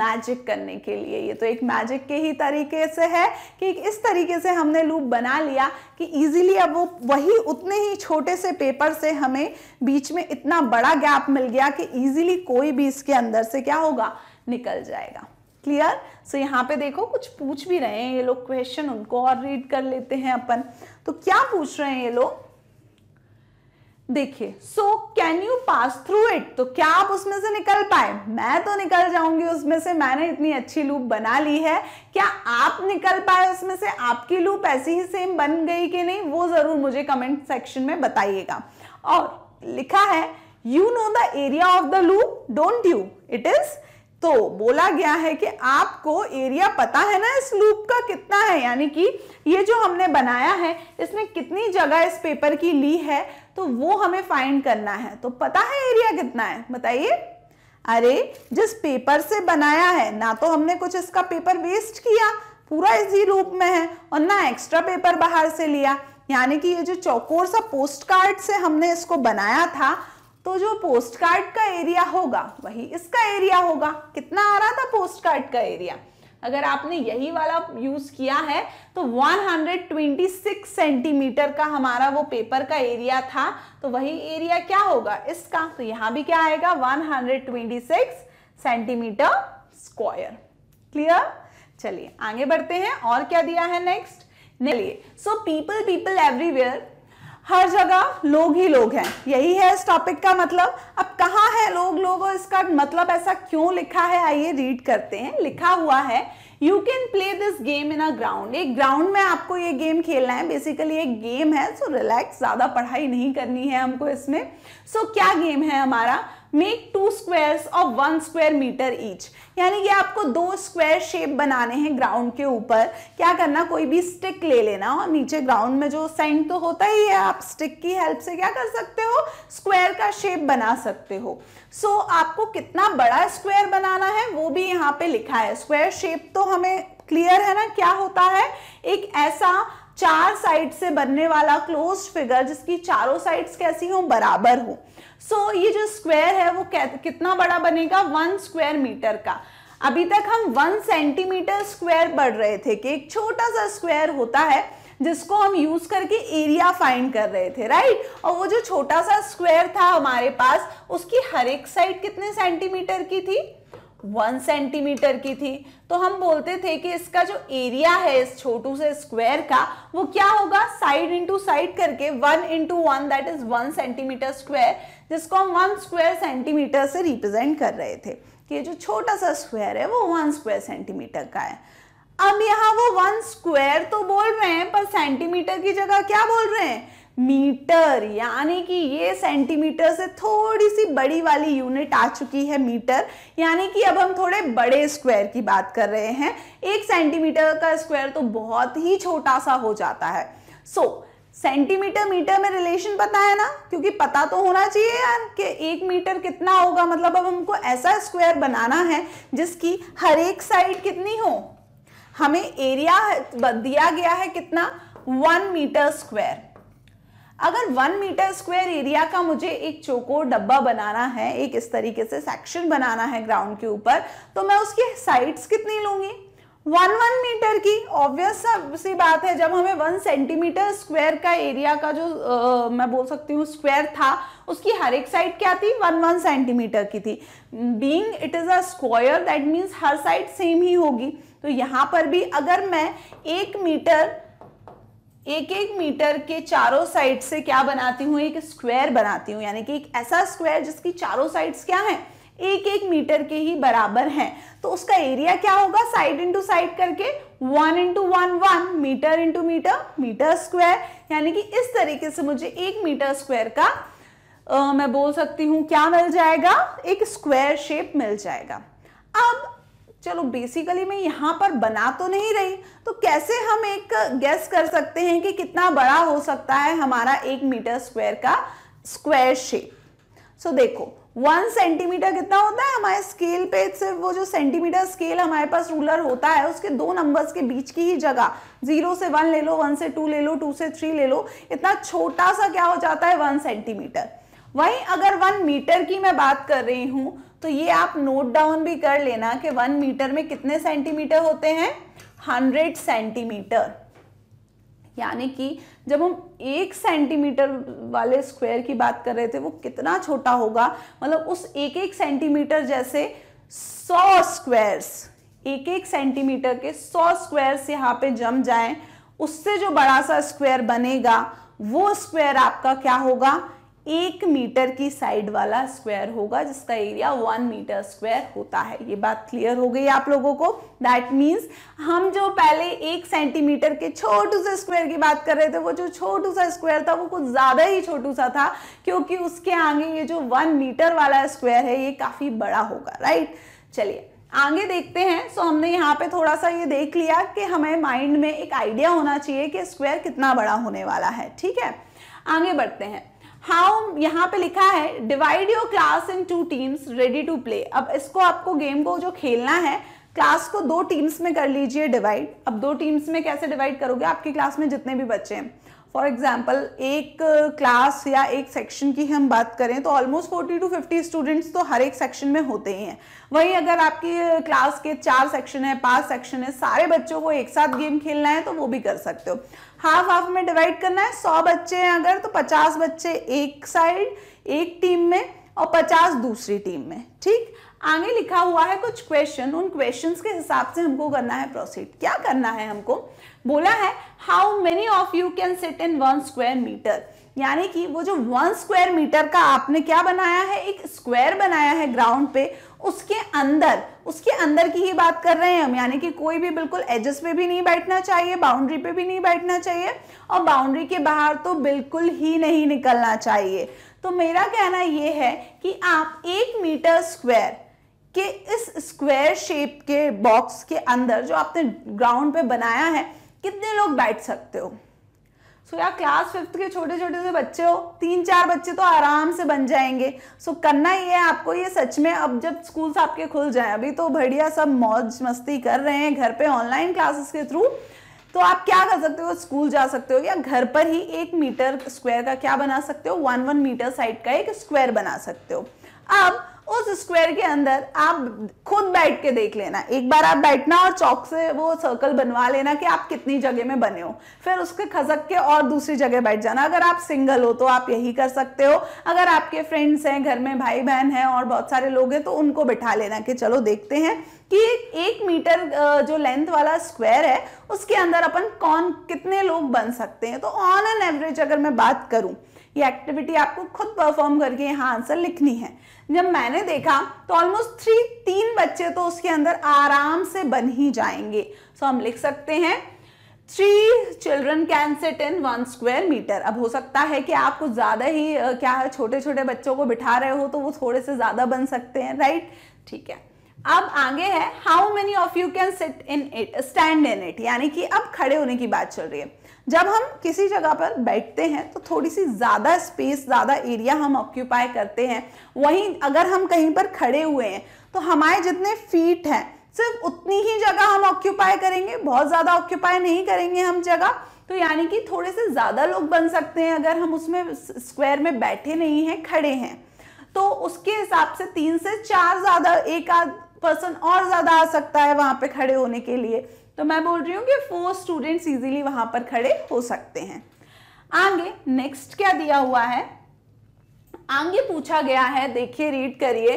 मैजिक करने के लिए ये तो एक मैजिक के ही तरीके से है कि इस तरीके से हमने लूप बना लिया कि इजीली अब वो वही उतने ही छोटे से पेपर से हमें बीच में इतना बड़ा गैप मिल गया कि ईजिली कोई भी इसके अंदर से क्या होगा निकल जाएगा क्लियर सो so, यहाँ पे देखो कुछ पूछ भी रहे हैं ये लोग क्वेश्चन उनको और रीड कर लेते हैं अपन तो क्या पूछ रहे हैं ये लोग देखिए so can you pass through it तो क्या आप उसमें से निकल पाए मैं तो निकल जाऊंगी उसमें से मैंने इतनी अच्छी लूप बना ली है क्या आप निकल पाए उसमें से आपकी लूप ऐसी ही सेम बन गई कि नहीं वो जरूर मुझे कमेंट सेक्शन में बताइएगा और लिखा है you know the area of the loop don't you it is तो बोला गया है कि आपको एरिया पता है ना इस लूप का कितना है यानी कि ये जो हमने बनाया है इसने कितनी जगह इस पेपर की ली है तो वो हमें फाइंड करना है तो पता है एरिया कितना है बताइए अरे जिस पेपर से बनाया है ना तो हमने कुछ इसका पेपर वेस्ट किया पूरा इसी रूप में है और ना एक्स्ट्रा पेपर बाहर से लिया यानी कि ये जो चौकोर सा पोस्ट कार्ड से हमने इसको बनाया था तो जो पोस्ट कार्ड का एरिया होगा वही इसका एरिया होगा कितना आ रहा था पोस्ट कार्ड का एरिया अगर आपने यही वाला यूज किया है तो 126 सेंटीमीटर का हमारा वो पेपर का एरिया था तो वही एरिया क्या होगा इसका तो यहाँ भी क्या आएगा 126 सेंटीमीटर स्क्वायर क्लियर चलिए आगे बढ़ते हैं और क्या दिया है नेक्स्ट चलिए सो पीपल पीपल एवरीवेयर हर जगह लोग ही लोग हैं यही है इस टॉपिक का मतलब अब कहाँ है लोग लोग इसका मतलब ऐसा क्यों लिखा है आइए रीड करते हैं लिखा हुआ है you can play this game in a ground एक ग्राउंड में आपको ये गेम खेलना है बेसिकली एक गेम है सो रिलैक्स ज़्यादा पढ़ाई नहीं करनी है हमको इसमें सो so, क्या गेम है हमारा make two squares of one square metre each यानी कि आपको दो स्क्वायर शेप बनाने हैं ग्राउंड के ऊपर क्या करना कोई भी स्टिक ले लेना और नीचे ग्राउंड में जो सेंड तो होता ही है आप स्टिक की हेल्प से क्या कर सकते हो स्क्वायर का शेप बना सकते हो सो so, आपको कितना बड़ा स्क्वायर बनाना है वो भी यहाँ पे लिखा है स्क्वायर शेप तो हमें क्लियर है ना क्या होता है एक ऐसा चार साइड से बनने वाला क्लोज फिगर जिसकी चारों साइड्स कैसी हो बराबर हो सो so, ये जो स्क्वायर है वो कितना बड़ा बनेगा वन स्क्वायर मीटर का अभी तक हम वन सेंटीमीटर स्क्वायर बढ़ रहे थे कि एक छोटा सा स्क्वायर होता है जिसको हम यूज करके एरिया फाइंड कर रहे थे राइट और वो जो छोटा सा स्क्वायर था हमारे पास उसकी हर एक साइड कितने सेंटीमीटर की थी वन सेंटीमीटर की थी तो हम बोलते थे कि इसका जो एरिया है इस छोटू से स्क्वायर का वो क्या होगा साइड इंटू साइड करके one into one that is one centimetre square जिसको हम वन स्क्वायर सेंटीमीटर से रिप्रेजेंट कर रहे थे कि ये जो छोटा सा स्क्वायर है वो वन स्क्वायर सेंटीमीटर का है अब यहाँ वो वन स्क्वायर तो बोल रहे हैं पर सेंटीमीटर की जगह क्या बोल रहे हैं मीटर यानी कि ये सेंटीमीटर से थोड़ी सी बड़ी वाली यूनिट आ चुकी है मीटर यानी कि अब हम थोड़े बड़े स्क्वायर की बात कर रहे हैं एक सेंटीमीटर का स्क्वायर तो बहुत ही छोटा सा हो जाता है सो so, सेंटीमीटर मीटर में रिलेशन पता है ना क्योंकि पता तो होना चाहिए यार कि एक मीटर कितना होगा मतलब अब हमको ऐसा स्क्वायर बनाना है जिसकी हर एक साइड कितनी हो हमें एरिया दिया गया है कितना वन मीटर स्क्वायर अगर वन मीटर स्क्वायर एरिया का मुझे एक चोको डब्बा बनाना है एक इस तरीके से सेक्शन बनाना है ग्राउंड के ऊपर तो मैं उसकी साइड्स कितनी लूंगी वन वन मीटर की ऑब्वियस सी बात है जब हमें वन सेंटीमीटर स्क्वायर का एरिया का जो आ, मैं बोल सकती हूँ स्क्वायर था उसकी हर एक साइड क्या थी वन वन सेंटीमीटर की थी being it is a square that means हर साइड सेम ही होगी तो यहाँ पर भी अगर मैं एक मीटर एक एक मीटर के चारों साइड से क्या बनाती हूँ एक स्क्वायर बनाती हूँ यानी कि एक ऐसा स्क्वायर जिसकी चारों साइड्स क्या है एक एक मीटर के ही बराबर हैं तो उसका एरिया क्या होगा साइड इंटू साइड करके one into one one metre into metre metre square यानी कि इस तरीके से मुझे एक मीटर स्क्वायर का आ, मैं बोल सकती हूं क्या मिल जाएगा एक स्क्वायर शेप मिल जाएगा अब चलो बेसिकली मैं यहां पर बना तो नहीं रही तो कैसे हम एक गेस कर सकते हैं कि कितना बड़ा हो सकता है हमारा एक मीटर स्क्वायर का स्क्वायर शेप सो देखो वन सेंटीमीटर कितना होता है हमारे स्केल पे सिर्फ वो जो सेंटीमीटर स्केल हमारे पास रूलर होता है उसके दो नंबर्स के बीच की ही जगह जीरो से वन ले लो वन से टू ले लो टू से थ्री ले लो इतना छोटा सा क्या हो जाता है वन सेंटीमीटर वहीं अगर वन मीटर की मैं बात कर रही हूँ तो ये आप नोट डाउन भी कर लेना कि वन मीटर में कितने सेंटीमीटर होते हैं हंड्रेड सेंटीमीटर यानी कि जब हम एक सेंटीमीटर वाले स्क्वायर की बात कर रहे थे वो कितना छोटा होगा मतलब उस एक एक सेंटीमीटर जैसे सौ स्क्वायर्स एक एक सेंटीमीटर के सौ स्क्वायर्स यहाँ पे जम जाएं उससे जो बड़ा सा स्क्वायर बनेगा वो स्क्वायर आपका क्या होगा एक मीटर की साइड वाला स्क्वायर होगा जिसका एरिया वन मीटर स्क्वायर होता है ये बात क्लियर हो गई आप लोगों को दैट मीन्स हम जो पहले एक सेंटीमीटर के छोटू से स्क्वायर की बात कर रहे थे वो जो छोटू सा स्क्वायर था वो कुछ ज़्यादा ही छोटू सा था क्योंकि उसके आगे ये जो वन मीटर वाला स्क्वायर है ये काफ़ी बड़ा होगा राइट चलिए आगे देखते हैं सो हमने यहाँ पे थोड़ा सा ये देख लिया कि हमें माइंड में एक आइडिया होना चाहिए कि स्क्वायर कितना बड़ा होने वाला है ठीक है आगे बढ़ते हैं हाउ यहाँ पे लिखा है divide your class in two teams ready to play अब इसको आपको गेम को जो खेलना है क्लास को दो टीम्स में कर लीजिए डिवाइड अब दो टीम्स में कैसे डिवाइड करोगे आपकी क्लास में जितने भी बच्चे हैं फॉर एग्जाम्पल एक क्लास uh, या एक सेक्शन की हम बात करें तो almost forty two fifty students तो हर एक सेक्शन में होते ही हैं वहीं अगर आपकी क्लास uh, के चार सेक्शन है पांच सेक्शन है सारे बच्चों को एक साथ गेम खेलना है तो वो भी कर सकते हो हाफ हाफ में डिवाइड करना है सौ बच्चे हैं अगर तो पचास बच्चे एक साइड एक टीम में और पचास दूसरी टीम में ठीक आगे लिखा हुआ है कुछ क्वेश्चन उन क्वेश्चन के हिसाब से हमको करना है प्रोसीड क्या करना है हमको बोला है how many of you can sit in one square metre यानी कि वो जो वन स्क्वायर मीटर का आपने क्या बनाया है एक स्क्वायर बनाया है ग्राउंड पे उसके अंदर उसके अंदर की ही बात कर रहे हैं हम यानी कि कोई भी बिल्कुल एजेस पे भी नहीं बैठना चाहिए बाउंड्री पे भी नहीं बैठना चाहिए और बाउंड्री के बाहर तो बिल्कुल ही नहीं निकलना चाहिए तो मेरा कहना ये है कि आप एक मीटर स्क्वायर के इस स्क्वायर शेप के बॉक्स के अंदर जो आपने ग्राउंड पे बनाया है कितने लोग बैठ सकते हो सो so, यार क्लास फिफ्थ के छोटे छोटे से बच्चे हो तीन चार बच्चे तो आराम से बन जाएंगे सो so, करना ही है आपको ये सच में अब जब स्कूल्स आपके खुल जाए अभी तो बढ़िया सब मौज मस्ती कर रहे हैं घर पे ऑनलाइन क्लासेस के थ्रू तो आप क्या कर सकते हो स्कूल जा सकते हो या घर पर ही एक मीटर स्क्वायर का क्या बना सकते हो वन वन मीटर साइड का एक स्क्वायर बना सकते हो अब उस स्क्वायर के अंदर आप खुद बैठ के देख लेना एक बार आप बैठना और चौक से वो सर्कल बनवा लेना कि आप कितनी जगह में बने हो फिर उसके खसक के और दूसरी जगह बैठ जाना अगर आप सिंगल हो तो आप यही कर सकते हो अगर आपके फ्रेंड्स हैं घर में भाई बहन हैं और बहुत सारे लोग हैं तो उनको बैठा लेना कि चलो देखते हैं कि एक मीटर जो लेंथ वाला स्क्वायर है उसके अंदर अपन कौन कितने लोग बन सकते हैं तो ऑन एन एवरेज अगर मैं बात करूं ये एक्टिविटी आपको खुद परफॉर्म करके यहाँ आंसर लिखनी है जब मैंने देखा तो ऑलमोस्ट थ्री तीन बच्चे तो उसके अंदर आराम से बन ही जाएंगे सो हम लिख सकते हैं three children can set in one square metre अब हो सकता है कि आप कुछ ज़्यादा ही क्या है छोटे छोटे बच्चों को बिठा रहे हो तो वो थोड़े से ज़्यादा बन सकते हैं राइट ठीक है अब आगे है how many of you can sit in it stand in it यानी कि अब खड़े होने की बात चल रही है जब हम किसी जगह पर बैठते हैं तो थोड़ी सी ज़्यादा स्पेस ज़्यादा एरिया हम ऑक्यूपाई करते हैं वहीं अगर हम कहीं पर खड़े हुए हैं तो हमारे जितने फीट हैं सिर्फ उतनी ही जगह हम ऑक्यूपाई करेंगे बहुत ज़्यादा ऑक्यूपाई नहीं करेंगे हम जगह तो यानी कि थोड़े से ज़्यादा लोग बन सकते हैं अगर हम उसमें स्क्वायर में बैठे नहीं हैं खड़े हैं तो उसके हिसाब से तीन से चार ज़्यादा एक आध पर्सन और ज़्यादा आ सकता है वहाँ पे खड़े होने के लिए तो मैं बोल रही हूँ कि फोर स्टूडेंट्स इजीली वहाँ पर खड़े हो सकते हैं आगे नेक्स्ट क्या दिया हुआ है आगे पूछा गया है देखिए रीड करिए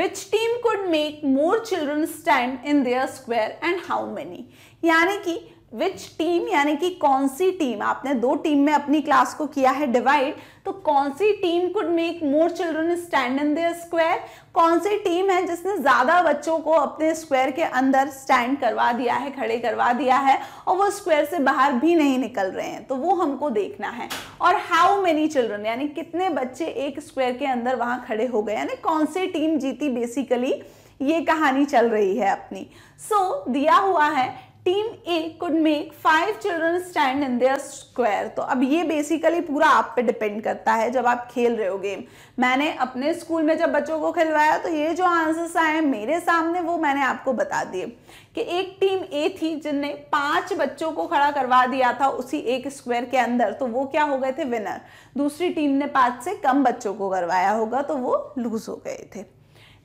which team could make more children stand in their square and how many यानी कि विच टीम यानी कि कौन सी टीम आपने दो टीम में अपनी क्लास को किया है डिवाइड तो कौन सी team could make more children stand in their square कौन सी टीम है जिसने ज़्यादा बच्चों को अपने स्क्वायर के अंदर स्टैंड करवा दिया है खड़े करवा दिया है और वो स्क्वायर से बाहर भी नहीं निकल रहे हैं तो वो हमको देखना है और हाउ मेनी चिल्ड्रन यानी कितने बच्चे एक स्क्वायर के अंदर वहां खड़े हो गए यानी कौन सी टीम जीती बेसिकली ये कहानी चल रही है अपनी सो so, दिया हुआ है team a could make five children stand in their square तो अब ये बेसिकली पूरा आप पे डिपेंड करता है जब आप खेल रहे हो गेम मैंने अपने स्कूल में जब बच्चों को खिलवाया तो ये जो आंसर्स आए मेरे सामने वो मैंने आपको बता दिए कि एक टीम ए थी जिनने पांच बच्चों को खड़ा करवा दिया था उसी एक स्क्वायर के अंदर तो वो क्या हो गए थे विनर दूसरी टीम ने पाँच से कम बच्चों को करवाया होगा तो वो लूज हो गए थे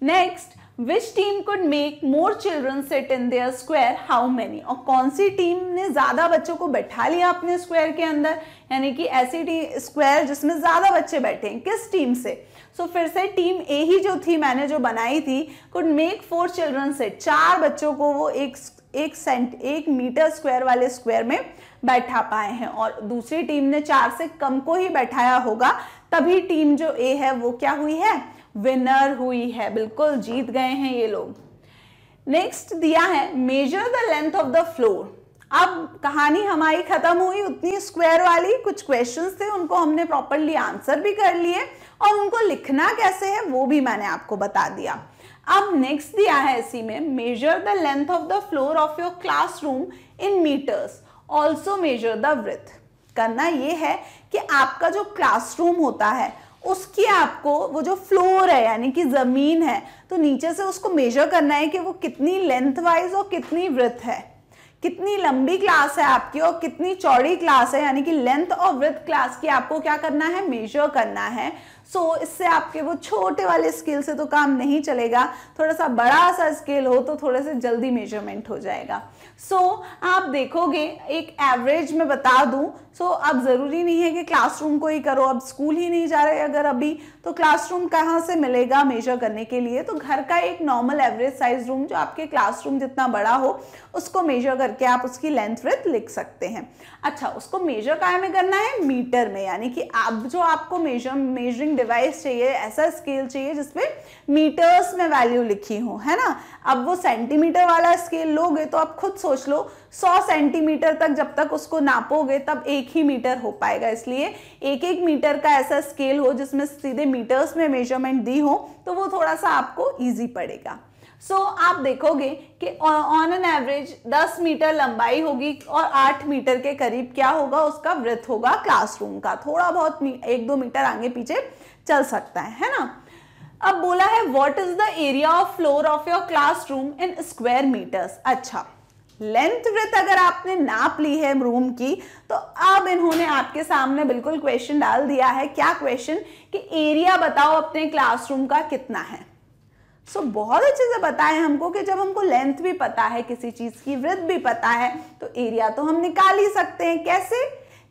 next which team could make more children sit in their square how many और कौन सी टीम ने ज़्यादा बच्चों को बैठा लिया अपने स्क्वायर के अंदर यानी कि ऐसी स्क्वायर जिसमें ज़्यादा बच्चे बैठे हैं किस टीम से सो so, फिर से टीम ए ही जो थी मैंने जो बनाई थी could make four children sit चार बच्चों को वो एक एक सेंट एक मीटर स्क्वायर वाले स्क्वायर में बैठा पाए हैं और दूसरी टीम ने चार से कम को ही बैठाया होगा तभी टीम जो ए है वो क्या हुई है विनर हुई है बिल्कुल जीत गए हैं ये लोग नेक्स्ट दिया है measure the length of the floor अब कहानी हमारी खत्म हुई उतनी स्क्वायर वाली कुछ क्वेश्चन थे उनको हमने प्रॉपरली आंसर भी कर लिए और उनको लिखना कैसे है वो भी मैंने आपको बता दिया अब नेक्स्ट दिया है इसी में measure the length of the floor of your classroom in metres also measure the breadth करना ये है कि आपका जो क्लासरूम होता है उसकी आपको वो जो फ्लोर है यानी कि ज़मीन है तो नीचे से उसको मेजर करना है कि वो कितनी लेंथ वाइज और कितनी वृथ है कितनी लंबी क्लास है आपकी और कितनी चौड़ी क्लास है यानी कि लेंथ और वृथ क्लास की आपको क्या करना है मेजर करना है सो so, इससे आपके वो छोटे वाले स्केल से तो काम नहीं चलेगा थोड़ा सा बड़ा सा स्केल हो तो थोड़े से जल्दी मेजरमेंट हो जाएगा सो so, आप देखोगे एक एवरेज में बता दूं सो so, अब ज़रूरी नहीं है कि क्लासरूम को ही करो अब स्कूल ही नहीं जा रहे अगर अभी तो क्लासरूम कहाँ से मिलेगा मेजर करने के लिए तो घर का एक नॉर्मल एवरेज साइज रूम जो आपके क्लासरूम जितना बड़ा हो उसको मेजर करके आप उसकी लेंथ विथ लिख सकते हैं अच्छा उसको मेजर काय में करना है मीटर में यानी कि आप जो आपको मेजर मेजरिंग डिवाइस चाहिए ऐसा स्केल चाहिए जिसमें मीटर्स में वैल्यू लिखी हो है ना अब वो सेंटीमीटर वाला स्केल लोगे तो आप खुद सोच लो सौ सेंटीमीटर तक जब तक उसको नापोगे तब एक ही मीटर हो पाएगा इसलिए एक एक मीटर का ऐसा स्केल हो जिसमें सीधे मीटर्स में मेजरमेंट दी हो तो वो थोड़ा सा आपको ईजी पड़ेगा सो so, आप देखोगे कि ऑन एन एवरेज 10 मीटर लंबाई होगी और 8 मीटर के करीब क्या होगा उसका वृत्त होगा क्लासरूम का थोड़ा बहुत एक दो मीटर आगे पीछे चल सकता है है ना अब बोला है what is the area of floor of your classroom in square metres अच्छा लेंथ विथ अगर आपने नाप ली है रूम की तो अब इन्होंने आपके सामने बिल्कुल क्वेश्चन डाल दिया है क्या क्वेश्चन कि एरिया बताओ अपने क्लासरूम का कितना है सो so, बहुत अच्छे से बताए हमको कि जब हमको लेंथ भी पता है किसी चीज़ की वृथ भी पता है तो एरिया तो हम निकाल ही सकते हैं कैसे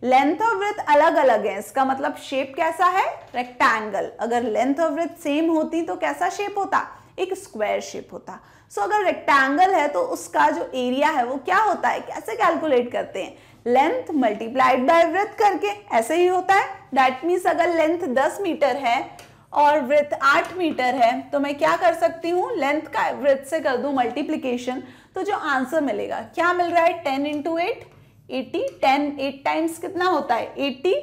लेंथ और वृथ अलग अलग है इसका मतलब शेप कैसा है रेक्टेंगल अगर लेंथ और वृथ सेम होती तो कैसा शेप होता एक स्क्वायर शेप होता सो so, अगर रेक्टेंगल है तो उसका जो एरिया है वो क्या होता है कैसे कैलकुलेट करते हैं लेंथ मल्टीप्लाइड बाय वृथ करके ऐसे ही होता है दैट मीन्स अगर लेंथ 10 मीटर है और व्रथ 8 मीटर है तो मैं क्या कर सकती हूँ लेंथ का व्रथ से कर दूँ मल्टीप्लीकेशन तो जो आंसर मिलेगा क्या मिल रहा है ten into eight eighty ten eight times कितना होता है एट्टी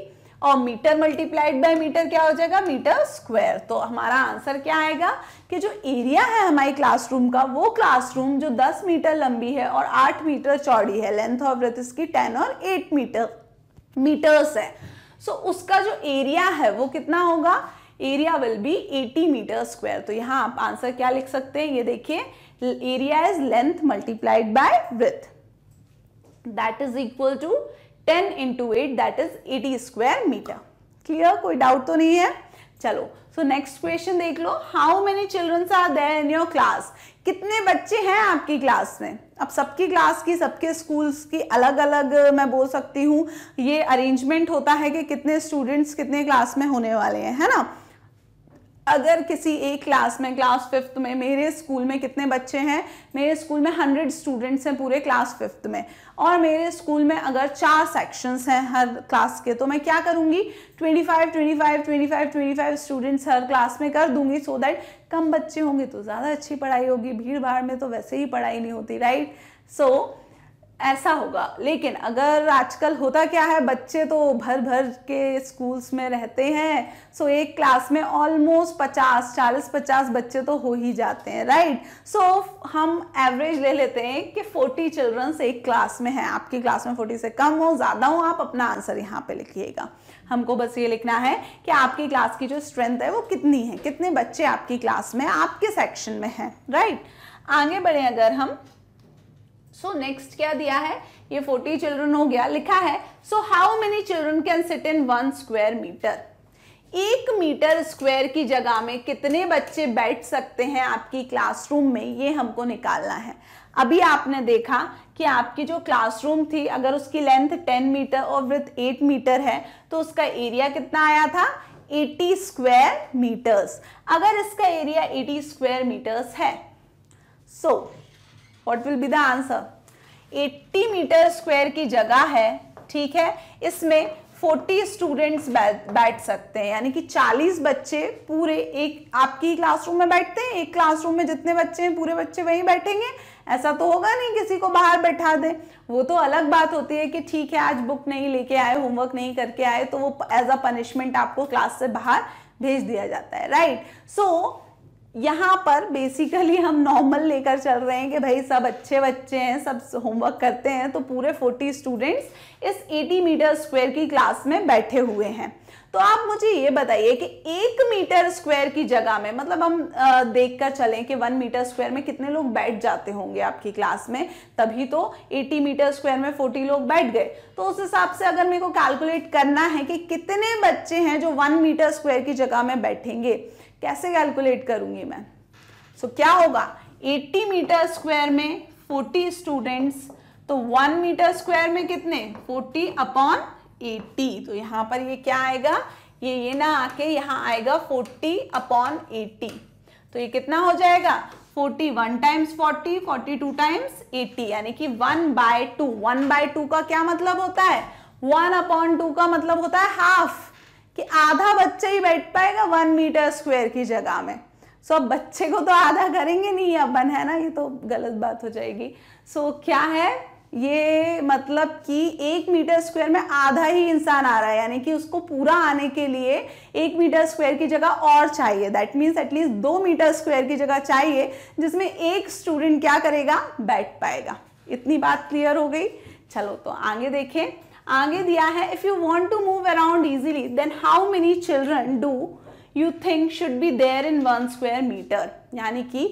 और मीटर मल्टीप्लाइड बाय मीटर क्या हो जाएगा मीटर स्क्वायर तो हमारा आंसर क्या आएगा कि जो एरिया है हमारी क्लासरूम का वो क्लासरूम जो 10 मीटर लंबी है और 8 मीटर चौड़ी है लेंथ ऑफ रथ इसकी 10 और 8 मीटर मीटर्स है सो so, उसका जो एरिया है वो कितना होगा area will be 80 metre square तो यहाँ आप आंसर क्या लिख सकते हैं ये देखिए area is length multiplied by breadth that is equal to ten into eight that is eighty square metre clear कोई डाउट तो नहीं है चलो सो नेक्स्ट क्वेश्चन देख लो how many childrens are there in your class कितने बच्चे हैं आपकी क्लास में अब सबकी क्लास की सबके स्कूल्स की अलग अलग मैं बोल सकती हूँ ये अरेंजमेंट होता है कि कितने स्टूडेंट्स कितने क्लास में होने वाले हैं है ना अगर किसी एक क्लास में क्लास फिफ्थ में मेरे स्कूल में कितने बच्चे हैं मेरे स्कूल में हंड्रेड स्टूडेंट्स हैं पूरे क्लास फिफ्थ में और मेरे स्कूल में अगर चार सेक्शंस हैं हर क्लास के तो मैं क्या करूँगी twenty five twenty five twenty five twenty five students हर क्लास में कर दूंगी सो so दैट कम बच्चे होंगे तो ज़्यादा अच्छी पढ़ाई होगी भीड़ भाड़ में तो वैसे ही पढ़ाई नहीं होती राइट सो so, ऐसा होगा लेकिन अगर आजकल होता क्या है बच्चे तो भर भर के स्कूल्स में रहते हैं सो so एक क्लास में ऑलमोस्ट पचास चालीस पचास बच्चे तो हो ही जाते हैं राइट सो so हम एवरेज ले लेते हैं कि फोर्टी चिल्ड्रंस एक क्लास में है आपकी क्लास में फोर्टी से कम हो ज़्यादा हो आप अपना आंसर यहाँ पे लिखिएगा हमको बस ये लिखना है कि आपकी क्लास की जो स्ट्रेंथ है वो कितनी है कितने बच्चे आपकी क्लास में आपके सेक्शन में हैं राइट आगे बढ़ें अगर हम सो नेक्स्ट क्या दिया है ये फोर्टी चिल्ड्रन हो गया लिखा है so how many children can sit in one square metre एक मीटर स्क्वायर की जगह में कितने बच्चे बैठ सकते हैं आपकी क्लासरूम में ये हमको निकालना है अभी आपने देखा कि आपकी जो क्लासरूम थी अगर उसकी लेंथ 10 मीटर और विथ 8 मीटर है तो उसका एरिया कितना आया था 80 स्क्वायर मीटर्स अगर इसका एरिया 80 स्क्वायर मीटर्स है so so, what will be the answer 80 metre square की जगह है ठीक है इसमें 40 स्टूडेंट्स बैठ सकते हैं यानी कि 40 बच्चे पूरे एक आपकी क्लासरूम में बैठते हैं एक क्लासरूम में जितने बच्चे हैं पूरे बच्चे वहीं बैठेंगे ऐसा तो होगा नहीं किसी को बाहर बैठा दें वो तो अलग बात होती है कि ठीक है आज बुक नहीं लेके आए होमवर्क नहीं करके आए तो वो एज अ पनिशमेंट आपको क्लास से बाहर भेज दिया जाता है राइट सो so, यहाँ पर बेसिकली हम नॉर्मल लेकर चल रहे हैं कि भाई सब अच्छे बच्चे हैं सब होमवर्क करते हैं तो पूरे 40 स्टूडेंट्स इस 80 मीटर स्क्वायर की क्लास में बैठे हुए हैं तो आप मुझे ये बताइए कि एक मीटर स्क्वायर की जगह में मतलब हम देख कर चलें कि वन मीटर स्क्वायर में कितने लोग बैठ जाते होंगे आपकी क्लास में तभी तो 80 मीटर स्क्वायर में 40 लोग बैठ गए तो उस हिसाब से अगर मेरे को कैलकुलेट करना है कि कितने बच्चे हैं जो वन मीटर स्क्वायर की जगह में बैठेंगे कैसे कैलकुलेट करूंगी मैं सो so, क्या होगा 80 मीटर स्क्वायर में 40 स्टूडेंट्स तो 1 मीटर स्क्वायर में कितने 40 अपॉन 80 तो यहाँ पर ये क्या आएगा ये ये ना आके यहाँ आएगा 40 अपॉन 80 तो ये कितना हो जाएगा 41 टाइम्स 40, 42 टाइम्स एटी यानी कि 1 by two one by two का क्या मतलब होता है 1 अपॉन टू का मतलब होता है हाफ कि आधा बच्चा ही बैठ पाएगा वन मीटर स्क्वायर की जगह में सो अब बच्चे को तो आधा करेंगे नहीं अपन है ना ये तो गलत बात हो जाएगी सो क्या है ये मतलब कि एक मीटर स्क्वायर में आधा ही इंसान आ रहा है यानी कि उसको पूरा आने के लिए एक मीटर स्क्वायर की जगह और चाहिए दैट मीन्स एटलीस्ट दो मीटर स्क्वायर की जगह चाहिए जिसमें एक स्टूडेंट क्या करेगा बैठ पाएगा इतनी बात क्लियर हो गई चलो तो आगे देखें आगे दिया है if you want to move around easily then how many children do you think should be there in one square metre यानी कि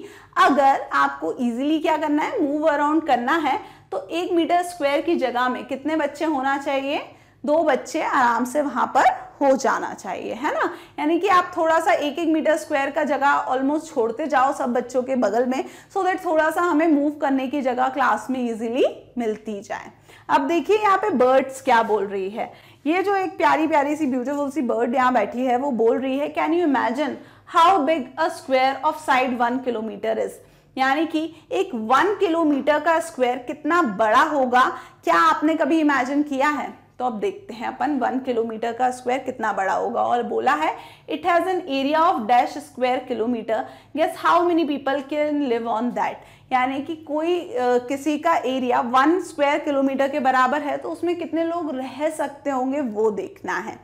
अगर आपको ईजिली क्या करना है मूव अराउंड करना है तो एक मीटर स्क्वेयर की जगह में कितने बच्चे होना चाहिए दो बच्चे आराम से वहाँ पर हो जाना चाहिए है ना यानी कि आप थोड़ा सा एक एक मीटर स्क्वायर का जगह ऑलमोस्ट छोड़ते जाओ सब बच्चों के बगल में सो so देट थोड़ा सा हमें मूव करने की जगह क्लास में इजीली मिलती जाए अब देखिए यहाँ पे बर्ड्स क्या बोल रही है ये जो एक प्यारी प्यारी सी ब्यूटीफुल सी बर्ड यहाँ बैठी है वो बोल रही है can you imagine how big a square of side one kilometre is यानी कि एक वन किलोमीटर का स्क्वायर कितना बड़ा होगा क्या आपने कभी इमेजिन किया है तो अब देखते हैं अपन वन किलोमीटर का स्क्वायर कितना बड़ा होगा और बोला है it has an area of dash square kilometre guess how many people can live on that यानी कि कोई आ, किसी का एरिया वन स्क्वायर किलोमीटर के बराबर है तो उसमें कितने लोग रह सकते होंगे वो देखना है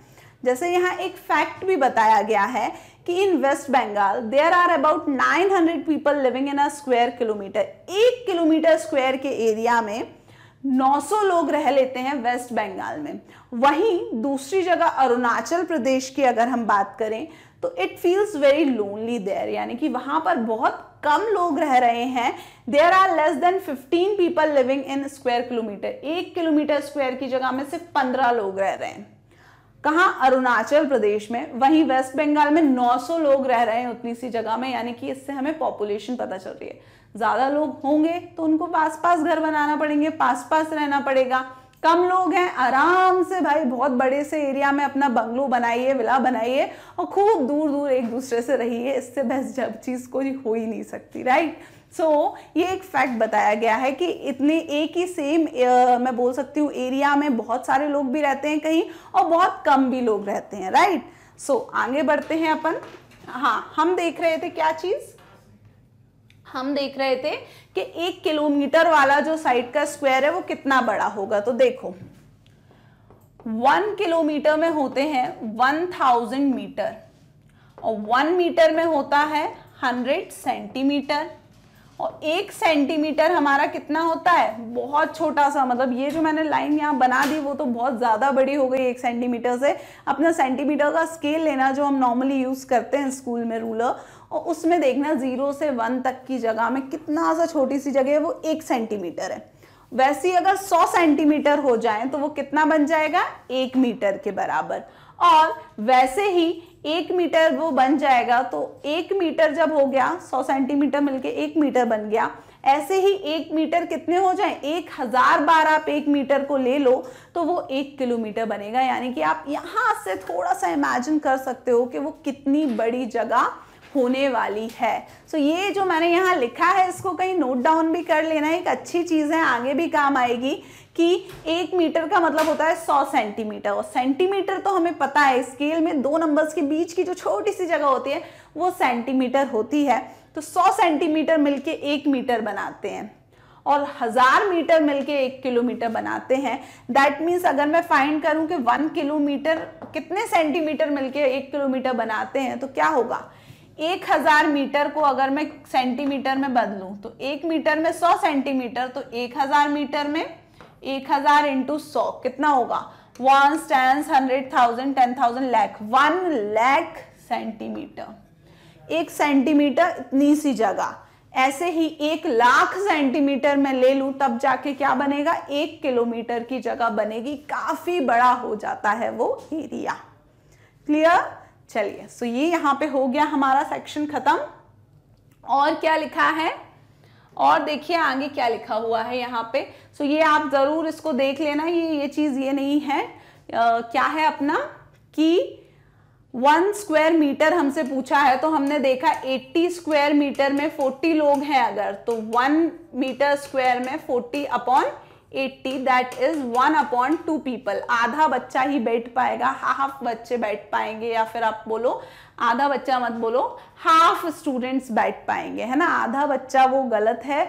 जैसे यहाँ एक फैक्ट भी बताया गया है कि in West Bengal there are about 900 people living in a square kilometre एक किलोमीटर स्क्वायर के एरिया में 900 लोग रह लेते हैं वेस्ट बंगाल में वहीं दूसरी जगह अरुणाचल प्रदेश की अगर हम बात करें तो it feels very lonely there यानी कि वहाँ पर बहुत कम लोग रह रहे हैं there are less than 15 people living in square kilometre एक किलोमीटर स्क्वायर की जगह में सिर्फ पंद्रह लोग रह रहे हैं कहा अरुणाचल प्रदेश में वहीं वेस्ट बंगाल में 900 लोग रह रहे हैं उतनी सी जगह में यानी कि इससे हमें पॉपुलेशन पता चल रही है ज़्यादा लोग होंगे तो उनको पास पास घर बनाना पड़ेंगे पास पास रहना पड़ेगा कम लोग हैं आराम से भाई बहुत बड़े से एरिया में अपना बंगलो बनाइए विला बनाइए और खूब दूर दूर एक दूसरे से रहिए इससे बेस्ट जब चीज़ कोई हो ही नहीं सकती राइट सो so, ये एक फैक्ट बताया गया है कि इतने एक ही सेम मैं बोल सकती हूँ एरिया में बहुत सारे लोग भी रहते हैं कहीं और बहुत कम भी लोग रहते हैं राइट सो so, आगे बढ़ते हैं अपन हाँ हम देख रहे थे क्या चीज़ हम देख रहे थे कि एक किलोमीटर वाला जो साइड का स्क्वायर है वो कितना बड़ा होगा तो देखो वन किलोमीटर में होते हैं वन थाउजेंड मीटर और वन मीटर में होता है हंड्रेड सेंटीमीटर और एक सेंटीमीटर हमारा कितना होता है बहुत छोटा सा मतलब ये जो मैंने लाइन यहाँ बना दी वो तो बहुत ज़्यादा बड़ी हो गई एक सेंटीमीटर से अपना सेंटीमीटर का स्केल लेना जो हम नॉर्मली यूज़ करते हैं स्कूल में रूलर और उसमें देखना ज़ीरो से वन तक की जगह में कितना सा छोटी सी जगह है वो एक सेंटीमीटर है वैसे ही अगर सौ सेंटीमीटर हो जाए तो वो कितना बन जाएगा एक मीटर के बराबर और वैसे ही एक मीटर वो बन जाएगा तो एक मीटर जब हो गया सौ सेंटीमीटर मिलके एक मीटर बन गया ऐसे ही एक मीटर कितने हो जाए एक हजार बार आप एक मीटर को ले लो तो वो एक किलोमीटर बनेगा यानी कि आप यहां से थोड़ा सा इमेजिन कर सकते हो कि वो कितनी बड़ी जगह होने वाली है सो so ये जो मैंने यहाँ लिखा है इसको कहीं नोट डाउन भी कर लेना एक अच्छी चीज़ है आगे भी काम आएगी कि एक मीटर का मतलब होता है सौ सेंटीमीटर और सेंटीमीटर तो हमें पता है स्केल में दो नंबर्स के बीच की जो छोटी सी जगह होती है वो सेंटीमीटर होती है तो सौ सेंटीमीटर मिलके एक मीटर बनाते हैं और हज़ार मीटर मिलके एक किलोमीटर बनाते हैं दैट मीन्स अगर मैं फाइंड करूं कि वन किलोमीटर कितने सेंटीमीटर मिलके एक किलोमीटर बनाते हैं तो क्या होगा एक हजार मीटर को अगर मैं सेंटीमीटर में बदलू तो एक मीटर में सौ सेंटीमीटर तो एक हजार मीटर में एक हजार इंटू सौ कितना होगा वन स्टैंड hundred thousand ten thousand lakh one lakh centimetre एक सेंटीमीटर इतनी सी जगह ऐसे ही एक लाख सेंटीमीटर में ले लू तब जाके क्या बनेगा एक किलोमीटर की जगह बनेगी काफी बड़ा हो जाता है वो एरिया क्लियर चलिए सो ये यहाँ पे हो गया हमारा सेक्शन ख़त्म और क्या लिखा है और देखिए आगे क्या लिखा हुआ है यहाँ पे सो ये आप ज़रूर इसको देख लेना ये ये चीज़ ये नहीं है आ, क्या है अपना कि वन स्क्वायर मीटर हमसे पूछा है तो हमने देखा 80 स्क्वायर मीटर में 40 लोग हैं अगर तो वन मीटर स्क्वायर में 40 upon eighty that is one upon two people आधा बच्चा ही बैठ पाएगा हाफ बच्चे बैठ पाएंगे या फिर आप बोलो आधा बच्चा मत बोलो हाफ स्टूडेंट्स बैठ पाएंगे है ना आधा बच्चा वो गलत है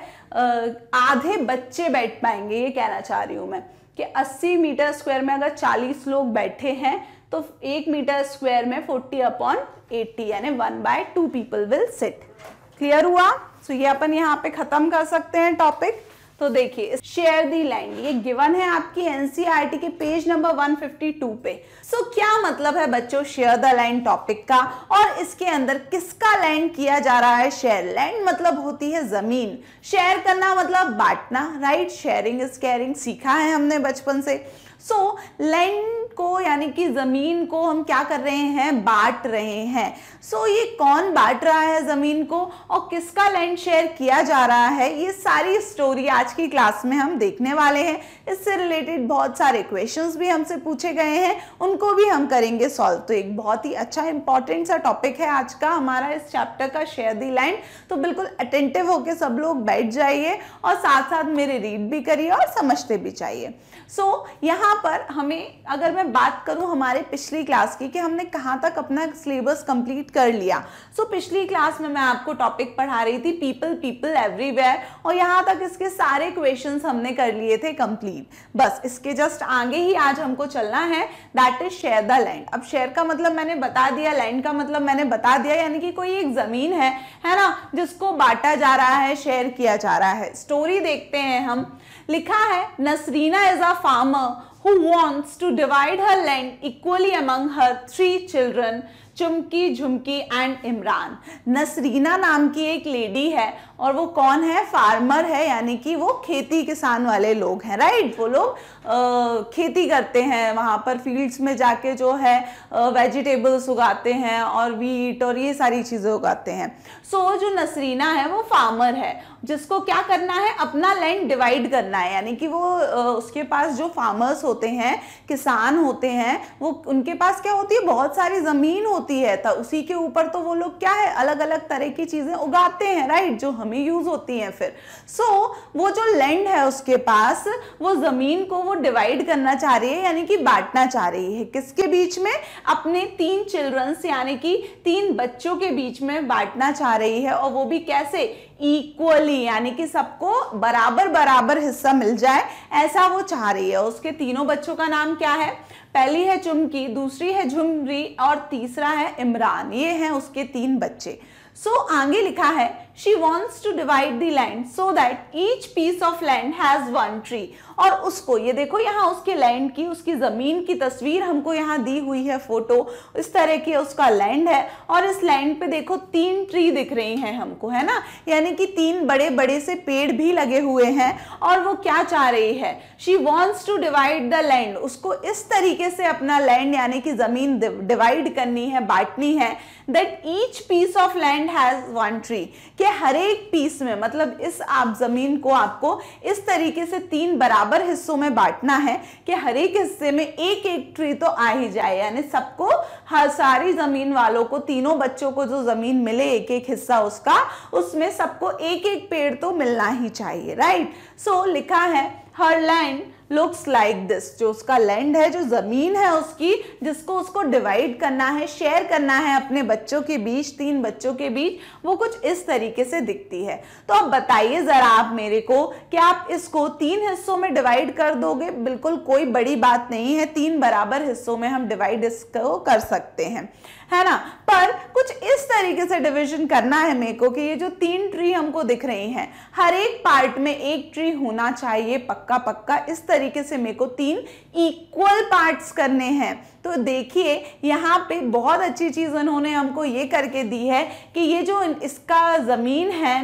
आधे बच्चे बैठ पाएंगे ये कहना चाह रही हूँ मैं कि 80 मीटर स्क्वायर में अगर 40 लोग बैठे हैं तो एक मीटर स्क्वायर में 40 अपॉन 80 यानी one by two people will sit clear हुआ सो so ये अपन यहाँ पे ख़त्म कर सकते हैं टॉपिक तो देखिए शेयर दी लैंड ये गिवन है आपकी एनसीईआरटी e के पेज नंबर 152 पे सो so, क्या मतलब है बच्चों शेयर द लैंड टॉपिक का और इसके अंदर किसका लैंड किया जा रहा है शेयर लैंड मतलब होती है जमीन शेयर करना मतलब बांटना राइट शेयरिंग इज केयरिंग सीखा है हमने बचपन से सो so, लैंड को यानी कि ज़मीन को हम क्या कर रहे हैं बांट रहे हैं सो so, ये कौन बांट रहा है ज़मीन को और किसका लैंड शेयर किया जा रहा है ये सारी स्टोरी आज की क्लास में हम देखने वाले हैं इससे रिलेटेड बहुत सारे क्वेश्चंस भी हमसे पूछे गए हैं उनको भी हम करेंगे सॉल्व तो एक बहुत ही अच्छा इंपॉर्टेंट सा टॉपिक है आज का हमारा इस चैप्टर का शेयर दी लैंड तो बिल्कुल अटेंटिव होकर सब लोग बैठ जाइए और साथ साथ मेरे रीड भी करिए और समझते भी चाहिए सो so, यहाँ पर हमें अगर मैं बात करूँ हमारे पिछली क्लास की कि हमने कहाँ तक अपना सिलेबस कंप्लीट कर लिया सो so, पिछली क्लास में मैं आपको टॉपिक पढ़ा रही थी पीपल पीपल एवरीवेयर और यहाँ तक इसके सारे क्वेश्चन हमने कर लिए थे कंप्लीट बस इसके जस्ट आगे ही आज हमको चलना है that is share the land अब शेयर का मतलब मैंने बता दिया लैंड का मतलब मैंने बता दिया यानी कि कोई एक ज़मीन है है ना जिसको बांटा जा रहा है शेयर किया जा रहा है स्टोरी देखते हैं हम लिखा है Nasreena is a farmer who wants to divide her land equally among her three children Chumki Jhumki and Imran Nasreena नाम की एक लेडी है और वो कौन है फार्मर है यानी कि वो खेती किसान वाले लोग हैं राइट वो लोग खेती करते हैं वहाँ पर फील्ड्स में जाके जो है वेजिटेबल्स उगाते हैं और वीट और ये सारी चीज़ें उगाते हैं सो so, जो नसरीना है वो फार्मर है जिसको क्या करना है अपना लैंड डिवाइड करना है यानी कि वो उसके पास जो फार्मर्स होते हैं किसान होते हैं वो उनके पास क्या होती है बहुत सारी ज़मीन होती है तो उसी के ऊपर तो वो लोग क्या है अलग अलग तरह की चीज़ें उगाते हैं राइट जो हमें यूज होती हैं फिर सो so, वो जो लैंड है उसके पास वो जमीन को वो डिवाइड करना चाह रही है यानी कि बांटना चाह रही है किसके बीच में अपने तीन चिल्ड्रंस यानी कि तीन बच्चों के बीच में बांटना चाह रही है और वो भी कैसे इक्वली यानी कि सबको बराबर बराबर हिस्सा मिल जाए ऐसा वो चाह रही है उसके तीनों बच्चों का नाम क्या है पहली है चुमकी दूसरी है झुमरी और तीसरा है इमरान ये हैं उसके तीन बच्चे सो so, आगे लिखा है she wants to divide the land so that each piece of land has one tree और उसको ये देखो यहाँ उसके land की उसकी ज़मीन की तस्वीर हमको यहाँ दी हुई है photo इस तरह की उसका land है और इस land पे देखो तीन tree दिख रही हैं हमको है ना यानी कि तीन बड़े बड़े से पेड़ भी लगे हुए हैं और वो क्या चाह रही है she wants to divide the land उसको इस तरीके से अपना land यानी कि ज़मीन divide करनी है बांटनी है that each piece of land has one tree इसके हर एक पीस में मतलब इस आप ज़मीन को आपको इस तरीके से तीन बराबर हिस्सों में बांटना है कि हर एक हिस्से में एक एक ट्री तो आ ही जाए यानी सबको हर सारी ज़मीन वालों को तीनों बच्चों को जो ज़मीन मिले एक एक हिस्सा उसका उसमें सबको एक एक पेड़ तो मिलना ही चाहिए राइट सो so, लिखा है her land looks like this जो उसका लैंड है जो ज़मीन है उसकी जिसको उसको डिवाइड करना है शेयर करना है अपने बच्चों के बीच तीन बच्चों के बीच वो कुछ इस तरीके से दिखती है तो अब बताइए ज़रा आप मेरे को कि आप इसको तीन हिस्सों में डिवाइड कर दोगे बिल्कुल कोई बड़ी बात नहीं है तीन बराबर हिस्सों में हम डिवाइड इसको कर सकते हैं है ना पर कुछ इस तरीके से डिवीजन करना है मेरे को कि ये जो तीन ट्री हमको दिख रही हैं हर एक पार्ट में एक ट्री होना चाहिए पक्का पक्का इस तरीके से मेरे को तीन इक्वल पार्ट्स करने हैं तो देखिए यहाँ पे बहुत अच्छी चीज़ उन्होंने हमको ये करके दी है कि ये जो इसका ज़मीन है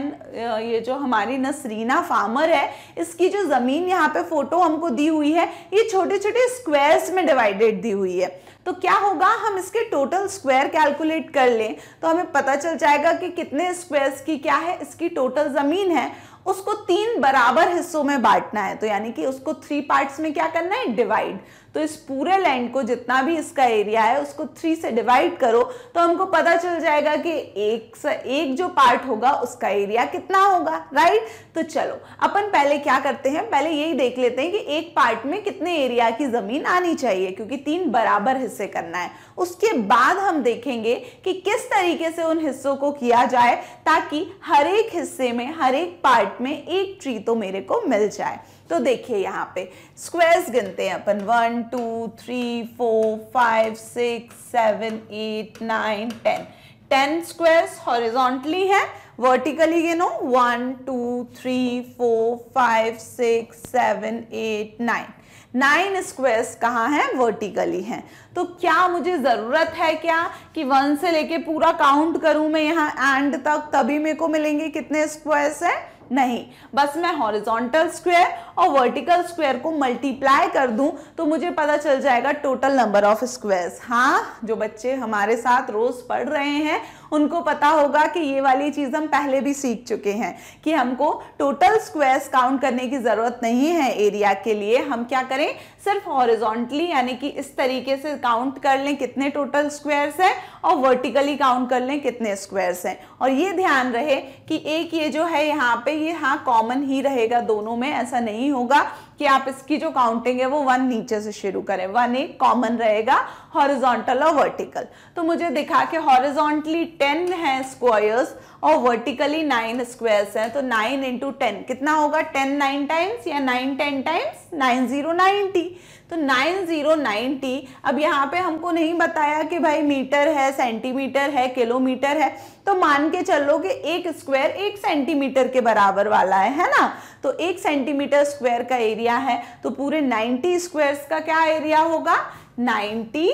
ये जो हमारी नसरीना फार्मर है इसकी जो ज़मीन यहाँ पे फ़ोटो हमको दी हुई है ये छोटे छोटे स्क्वेयर्स में डिवाइडेड दी हुई है तो क्या होगा हम इसके टोटल स्क्वायर कैलकुलेट कर लें तो हमें पता चल जाएगा कि कितने स्क्वायर्स की क्या है इसकी टोटल ज़मीन है उसको तीन बराबर हिस्सों में बांटना है तो यानी कि उसको थ्री पार्ट्स में क्या करना है डिवाइड तो इस पूरे लैंड को जितना भी इसका एरिया है उसको थ्री से डिवाइड करो तो हमको पता चल जाएगा कि एक से एक जो पार्ट होगा उसका एरिया कितना होगा राइट तो चलो अपन पहले क्या करते हैं पहले यही देख लेते हैं कि एक पार्ट में कितने एरिया की ज़मीन आनी चाहिए क्योंकि तीन बराबर हिस्से करना है उसके बाद हम देखेंगे कि किस तरीके से उन हिस्सों को किया जाए ताकि हर एक हिस्से में हर एक पार्ट में एक ट्री तो मेरे को मिल जाए तो देखिए यहाँ पे स्क्वायर्स गिनते हैं अपन one two three four five six seven eight nine ten ten squares horizontally है वर्टिकली गिनो one two three four five six seven eight nine nine squares कहाँ हैं वर्टिकली हैं तो क्या मुझे ज़रूरत है क्या कि वन से लेके पूरा काउंट करूँ मैं यहाँ एंड तक तभी मेरे को मिलेंगे कितने स्क्वायर्स हैं नहीं बस मैं हॉरिजॉन्टल स्क्वायर और वर्टिकल स्क्वायर को मल्टीप्लाई कर दूं तो मुझे पता चल जाएगा टोटल नंबर ऑफ स्क्वायर्स हाँ जो बच्चे हमारे साथ रोज पढ़ रहे हैं उनको पता होगा कि ये वाली चीज़ हम पहले भी सीख चुके हैं कि हमको टोटल स्क्वायर्स काउंट करने की ज़रूरत नहीं है एरिया के लिए हम क्या करें सिर्फ हॉरिजॉन्टली यानी कि इस तरीके से काउंट कर लें कितने टोटल स्क्वायर्स हैं और वर्टिकली काउंट कर लें कितने स्क्वायर्स हैं और ये ध्यान रहे कि एक ये जो है यहाँ पे ये हाँ कॉमन ही रहेगा दोनों में ऐसा नहीं होगा कि आप इसकी जो काउंटिंग है वो वन नीचे से शुरू करें वन एक कॉमन रहेगा हॉरिजॉन्टल और वर्टिकल तो मुझे दिखा कि हॉरिजॉन्टली टेन है स्क्वायर्स और वर्टिकली नाइन स्क्वेयर्स हैं तो नाइन इंटू टेन कितना होगा टेन नाइन टाइम्स या nine ten times nine zero ninety तो नाइन जीरो नाइन्टी अब यहाँ पे हमको नहीं बताया कि भाई मीटर है सेंटीमीटर है किलोमीटर है तो मान के चलो कि एक स्क्वायर एक सेंटीमीटर के बराबर वाला है है ना तो एक सेंटीमीटर स्क्वायर का एरिया है तो पूरे नाइन्टी स्क्वायर्स का क्या एरिया होगा नाइन्टी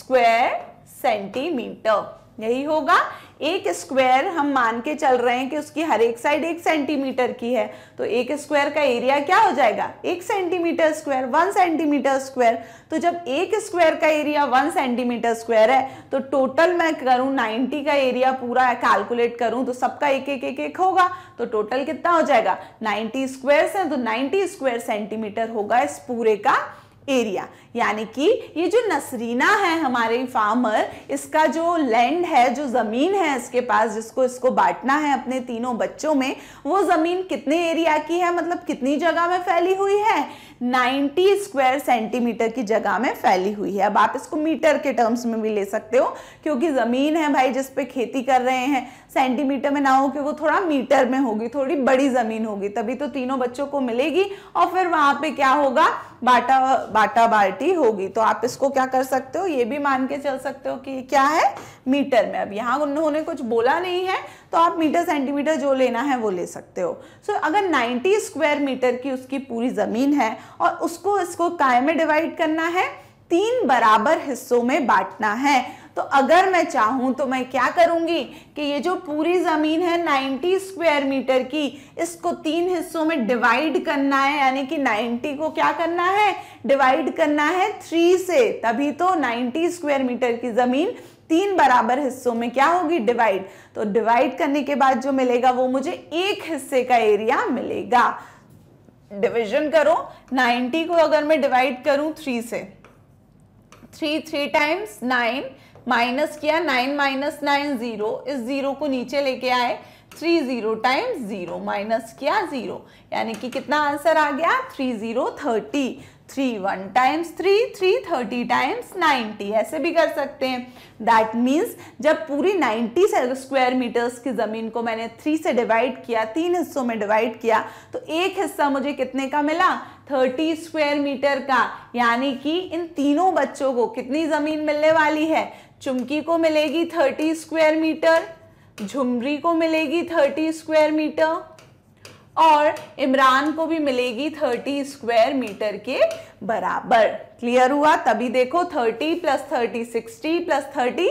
स्क्वायर सेंटीमीटर यही होगा एक स्क्वायर हम मान के चल रहे हैं कि उसकी हर एक साइड एक सेंटीमीटर की है तो एक स्क्वायर का एरिया क्या हो जाएगा एक centimetre square one centimetre square तो जब एक स्क्वायर का एरिया वन सेंटीमीटर स्क्वायर है तो टोटल मैं करूं नाइन्टी का एरिया पूरा कैलकुलेट करूं तो सबका एक एक एक एक होगा तो टोटल कितना हो जाएगा नाइन्टी स्क्वायर है तो नाइन्टी स्क्वायर सेंटीमीटर होगा इस पूरे का एरिया यानी कि ये जो नसरीना है हमारे फार्मर इसका जो लैंड है जो ज़मीन है इसके पास जिसको इसको बांटना है अपने तीनों बच्चों में वो ज़मीन कितने एरिया की है मतलब कितनी जगह में फैली हुई है 90 स्क्वायर सेंटीमीटर की जगह में फैली हुई है अब आप इसको मीटर के टर्म्स में भी ले सकते हो क्योंकि ज़मीन है भाई जिस पे खेती कर रहे हैं सेंटीमीटर में ना हो कि वो थोड़ा मीटर में होगी थोड़ी बड़ी ज़मीन होगी तभी तो तीनों बच्चों को मिलेगी और फिर वहाँ पे क्या होगा बाटा बाटा बाल्टी होगी तो आप इसको क्या कर सकते हो ये भी मान के चल सकते हो कि क्या है मीटर में अब यहाँ उन्होंने कुछ बोला नहीं है तो आप मीटर सेंटीमीटर जो लेना है वो ले सकते हो सो so, अगर 90 स्क्वायर मीटर की उसकी पूरी ज़मीन है और उसको इसको काय में डिवाइड करना है तीन बराबर हिस्सों में बांटना है तो अगर मैं चाहूँ तो मैं क्या करूँगी कि ये जो पूरी ज़मीन है 90 स्क्वायर मीटर की इसको तीन हिस्सों में डिवाइड करना है यानी कि 90 को क्या करना है डिवाइड करना है थ्री से तभी तो 90 स्क्वायर मीटर की ज़मीन तीन बराबर हिस्सों में क्या होगी डिवाइड तो डिवाइड करने के बाद जो मिलेगा वो मुझे एक हिस्से का एरिया मिलेगा डिविजन करो 90 को अगर मैं डिवाइड करूं थ्री से three three times nine minus किया नाइन माइनस नाइन जीरो इस जीरो को नीचे लेके आए three zero times zero minus किया जीरो यानी कि कितना आंसर आ गया three zero thirty three one times three three thirty times ninety ऐसे भी कर सकते हैं दैट मीन्स जब पूरी नाइन्टी स्क्वायर मीटर्स की ज़मीन को मैंने थ्री से डिवाइड किया तीन हिस्सों में डिवाइड किया तो एक हिस्सा मुझे कितने का मिला थर्टी स्क्वायर मीटर का यानी कि इन तीनों बच्चों को कितनी ज़मीन मिलने वाली है चुमकी को मिलेगी थर्टी स्क्वायर मीटर झुमरी को मिलेगी थर्टी स्क्वायर मीटर और इमरान को भी मिलेगी 30 स्क्वायर मीटर के बराबर क्लियर हुआ तभी देखो 30 प्लस 30 60 प्लस 30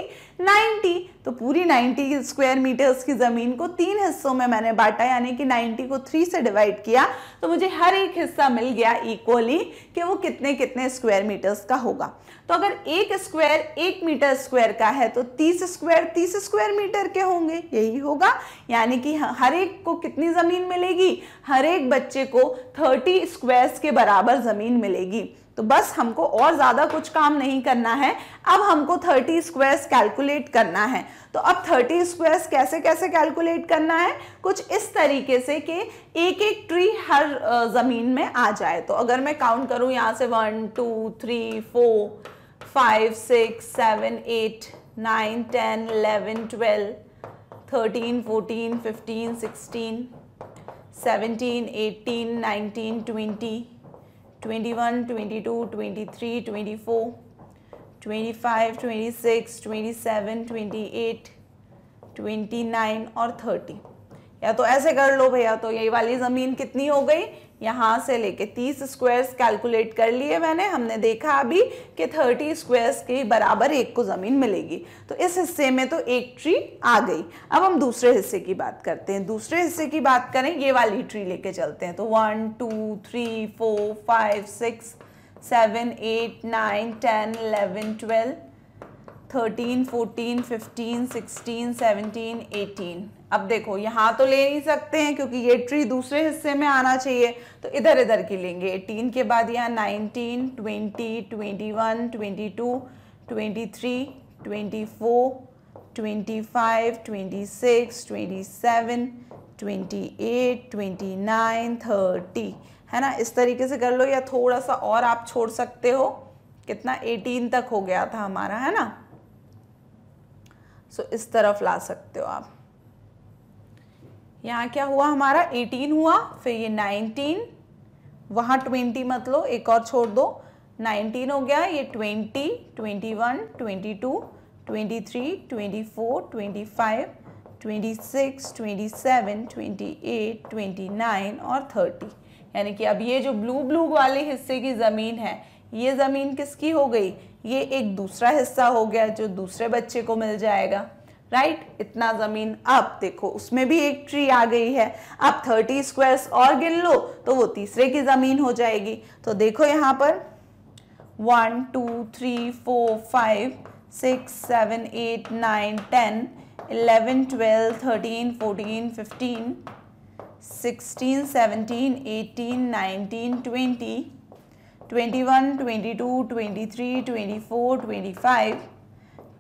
90 तो पूरी 90 स्क्वायर मीटर्स की ज़मीन को तीन हिस्सों में मैंने बांटा यानी कि 90 को थ्री से डिवाइड किया तो मुझे हर एक हिस्सा मिल गया इक्वली कि वो कितने कितने स्क्वायर मीटर्स का होगा तो अगर एक स्क्वायर एक मीटर स्क्वायर का है तो तीस स्क्वायर तीस स्क्वायर मीटर के होंगे यही होगा यानी कि हर एक को कितनी ज़मीन मिलेगी हर एक बच्चे को थर्टी स्क्वायर्स के बराबर ज़मीन मिलेगी तो बस हमको और ज़्यादा कुछ काम नहीं करना है अब हमको 30 स्क्वायर्स कैलकुलेट करना है तो अब 30 स्क्वायर्स कैसे कैसे कैलकुलेट करना है कुछ इस तरीके से कि एक एक ट्री हर ज़मीन में आ जाए तो अगर मैं काउंट करूं यहाँ से one two three four five six seven eight nine ten eleven twelve thirteen fourteen fifteen sixteen seventeen eighteen nineteen twenty twenty one twenty two twenty three twenty four twenty five twenty six twenty seven twenty eight twenty nine और thirty या तो ऐसे कर लो भैया तो यही वाली ज़मीन कितनी हो गई यहाँ से लेके 30 स्क्वायर्स कैलकुलेट कर लिए मैंने हमने देखा अभी कि 30 स्क्वायर्स के बराबर एक को ज़मीन मिलेगी तो इस हिस्से में तो एक ट्री आ गई अब हम दूसरे हिस्से की बात करते हैं दूसरे हिस्से की बात करें ये वाली ट्री लेके चलते हैं तो one two three four five six seven eight nine ten eleven twelve thirteen fourteen fifteen sixteen seventeen eighteen अब देखो यहाँ तो ले नहीं सकते हैं क्योंकि ये ट्री दूसरे हिस्से में आना चाहिए तो इधर इधर की लेंगे 18 के बाद यहाँ 19, 20, 21, 22, 23, 24, 25, 26, 27, 28, 29, 30 है ना इस तरीके से कर लो या थोड़ा सा और आप छोड़ सकते हो कितना 18 तक हो गया था हमारा है ना सो so, इस तरफ ला सकते हो आप यहाँ क्या हुआ हमारा 18 हुआ फिर ये 19 वहाँ 20 मत लो एक और छोड़ दो 19 हो गया ये 20, 21, 22, 23, 24, 25, 26, 27, 28, नाइन और 30 यानी कि अब ये जो ब्लू ब्लू वाले हिस्से की ज़मीन है ये ज़मीन किसकी हो गई ये एक दूसरा हिस्सा हो गया जो दूसरे बच्चे को मिल जाएगा राइट right? इतना ज़मीन अब देखो उसमें भी एक ट्री आ गई है अब थर्टी स्क्वायर्स और गिन लो तो वो तीसरे की ज़मीन हो जाएगी तो देखो यहाँ पर one two three four five six seven eight nine ten eleven twelve thirteen fourteen fifteen sixteen seventeen eighteen nineteen twenty twenty one twenty two twenty three twenty four twenty five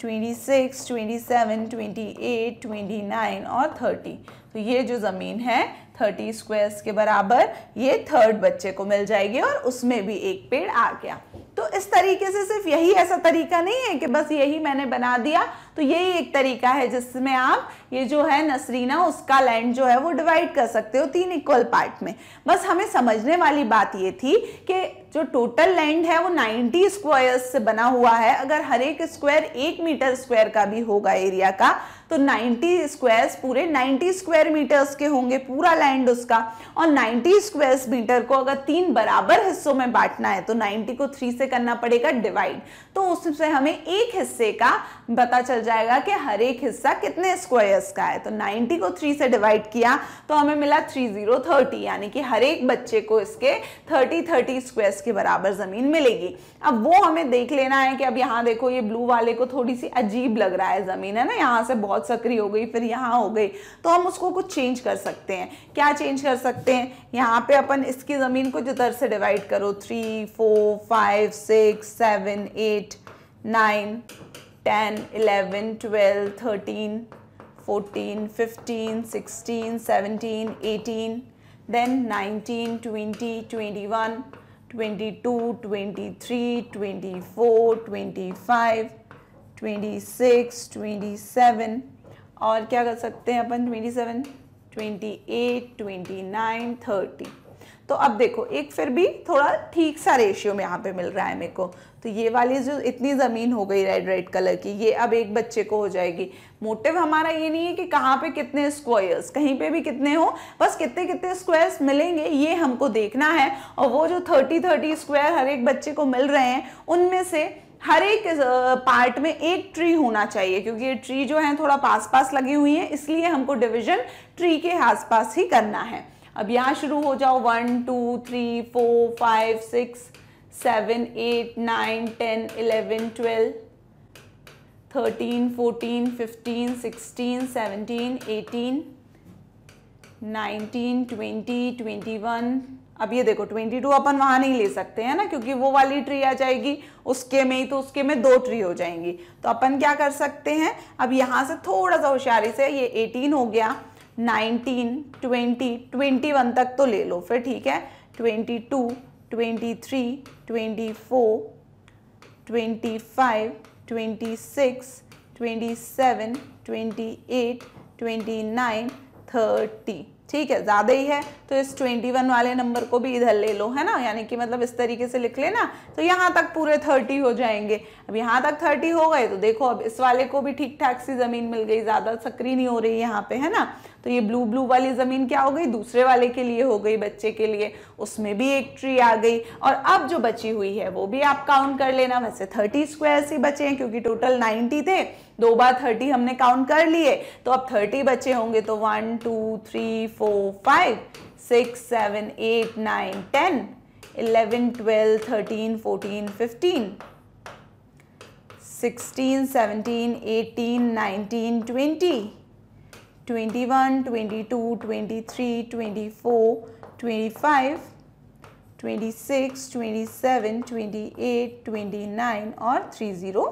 26, 27, 28, 29 और 30 तो ये जो ज़मीन है थर्टी स्क्वेयर्स के बराबर ये third बच्चे को मिल जाएगी और उसमें भी एक पेड़ आ गया तो इस तरीके से सिर्फ यही ऐसा तरीका नहीं है कि बस यही मैंने बना दिया तो यही एक तरीका है जिसमें आप ये जो है नसरीना उसका लैंड जो है वो डिवाइड कर सकते हो तीन इक्वल पार्ट में बस हमें समझने वाली बात ये थी कि जो टोटल लैंड है वो 90 स्क्वायर्स से बना हुआ है अगर हर एक स्क्वायर एक मीटर स्क्वायर का भी होगा एरिया का तो 90 स्क्वायर्स पूरे 90 स्क्वायर मीटर्स के होंगे पूरा लैंड उसका और 90 स्क्वायर मीटर को अगर तीन बराबर हिस्सों में बांटना है तो 90 को थ्री से करना पड़ेगा डिवाइड तो उससे हमें एक हिस्से का पता चल जाएगा कि हर एक हिस्सा कितने स्क्वायर्स का है तो 90 को 3 से डिवाइड किया तो हमें मिला 3030 यानी कि हर एक बच्चे को इसके 30 30 स्क्वायर्स के बराबर ज़मीन मिलेगी अब वो हमें देख लेना है कि अब यहाँ देखो ये ब्लू वाले को थोड़ी सी अजीब लग रहा है ज़मीन है ना यहाँ से बहुत सक्रिय हो गई फिर यहाँ हो गई तो हम उसको कुछ चेंज कर सकते हैं क्या चेंज कर सकते हैं यहाँ पे अपन इसकी ज़मीन को जिधर से डिवाइड करो three four five six seven eight nine ten eleven twelve thirteen fourteen fifteen sixteen seventeen eighteen then nineteen twenty twenty one twenty two twenty three twenty four twenty five twenty six twenty seven और क्या कर सकते हैं अपन twenty seven twenty eight twenty nine thirty तो अब देखो एक फिर भी थोड़ा ठीक सा रेशियो में यहाँ पे मिल रहा है मेरे को तो ये वाली जो इतनी ज़मीन हो गई रेड रेड कलर की ये अब एक बच्चे को हो जाएगी मोटिव हमारा ये नहीं है कि कहाँ पे कितने स्क्वायर्स कहीं पे भी कितने हो बस कितने कितने स्क्वायर्स मिलेंगे ये हमको देखना है और वो जो थर्टी थर्टी स्क्वायर हर एक बच्चे को मिल रहे हैं उनमें से हर एक पार्ट में एक ट्री होना चाहिए क्योंकि ये ट्री जो है थोड़ा पास पास लगी हुई है इसलिए हमको डिविजन ट्री के आस ही करना है अब यहाँ शुरू हो जाओ one two three four five six seven eight nine ten eleven twelve thirteen fourteen fifteen sixteen seventeen eighteen nineteen twenty twenty one अब ये देखो ट्वेंटी टू अपन वहाँ नहीं ले सकते हैं ना क्योंकि वो वाली ट्री आ जाएगी उसके में ही तो उसके में दो ट्री हो जाएंगी तो अपन क्या कर सकते हैं अब यहाँ से थोड़ा सा होशियारी से ये एटीन हो गया नाइनटीन ट्वेंटी ट्वेंटी वन तक तो ले लो फिर ठीक है twenty two twenty three twenty four twenty five twenty six twenty seven twenty eight twenty nine thirty ठीक है ज़्यादा ही है तो इस 21 वाले नंबर को भी इधर ले लो है ना यानी कि मतलब इस तरीके से लिख लेना तो यहाँ तक पूरे 30 हो जाएंगे अब यहाँ तक 30 हो गए तो देखो अब इस वाले को भी ठीक ठाक सी ज़मीन मिल गई ज़्यादा सक्री नहीं हो रही यहाँ पे है ना तो ये ब्लू ब्लू वाली ज़मीन क्या हो गई दूसरे वाले के लिए हो गई बच्चे के लिए उसमें भी एक ट्री आ गई और अब जो बची हुई है वो भी आप काउंट कर लेना वैसे थर्टी स्क्वायर ही बचे हैं क्योंकि टोटल नाइन्टी थे दो बार थर्टी हमने काउंट कर लिए तो अब थर्टी बच्चे होंगे तो one two three four five six seven eight nine ten eleven twelve thirteen fourteen fifteen sixteen seventeen eighteen nineteen twenty twenty one twenty two twenty three twenty four twenty five twenty twenty six seven twenty eight twenty nine और three zero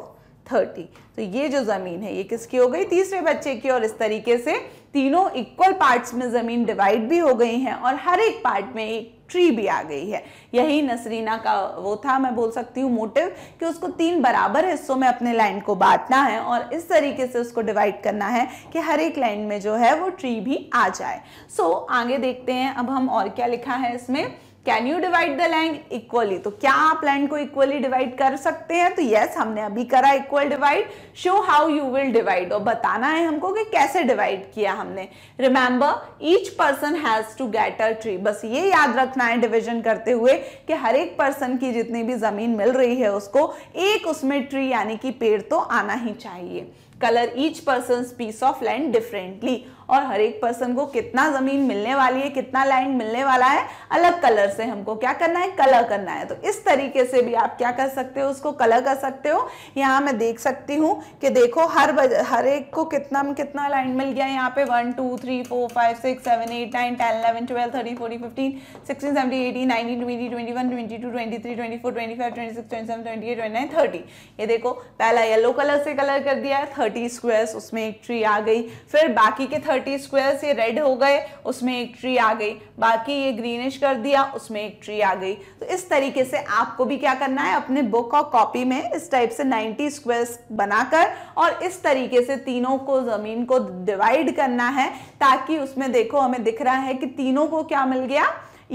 thirty तो ये जो ज़मीन है ये किसकी हो गई तीसरे बच्चे की और इस तरीके से तीनों इक्वल पार्ट्स में ज़मीन डिवाइड भी हो गई हैं और हर एक पार्ट में एक ट्री भी आ गई है यही नसरीना का वो था मैं बोल सकती हूँ मोटिव कि उसको तीन बराबर हिस्सों में अपने लैंड को बांटना है और इस तरीके से उसको डिवाइड करना है कि हर एक लैंड में जो है वो ट्री भी आ जाए सो so, आगे देखते हैं अब हम और क्या लिखा है इसमें can you divide the land equally तो क्या आप लैंड को इक्वली डिवाइड कर सकते हैं तो यस yes, हमने अभी करा equal divide show how you will divide और बताना है हमको कि कैसे डिवाइड किया हमने remember each person has to get a tree बस ये याद रखना है डिविजन करते हुए कि हर एक पर्सन की जितनी भी जमीन मिल रही है उसको एक उसमें ट्री यानी कि पेड़ तो आना ही चाहिए colour each person piece of land differently और हर एक पर्सन को कितना ज़मीन मिलने वाली है कितना लैंड मिलने वाला है अलग कलर से हमको क्या करना है कलर करना है तो इस तरीके से भी आप क्या कर सकते हो उसको कलर कर सकते हो यहाँ मैं देख सकती हूँ कि देखो हर हर एक को कितना कितना लैंड मिल गया यहाँ पे one two three four five six seven eight nine ten eleven twelve thirty forty fifteen sixteen seventy eighteen nineteen twenty twenty one twenty two twenty three twenty four twenty five twenty six twenty seven twenty eight twenty nine thirty ये देखो पहला yellow colour से colour कर दिया है thirty squares उसमें एक tree आ गई फिर बाकी के थर्टी थर्टी स्क्वायर्स ये रेड हो गए उसमें एक ट्री आ गई बाकी ये ग्रीनिश कर दिया उसमें एक ट्री आ गई तो इस तरीके से आपको भी क्या करना है अपने बुक और कॉपी में इस टाइप से 90 स्क्वायर्स बनाकर और इस तरीके से तीनों को ज़मीन को डिवाइड करना है ताकि उसमें देखो हमें दिख रहा है कि तीनों को क्या मिल गया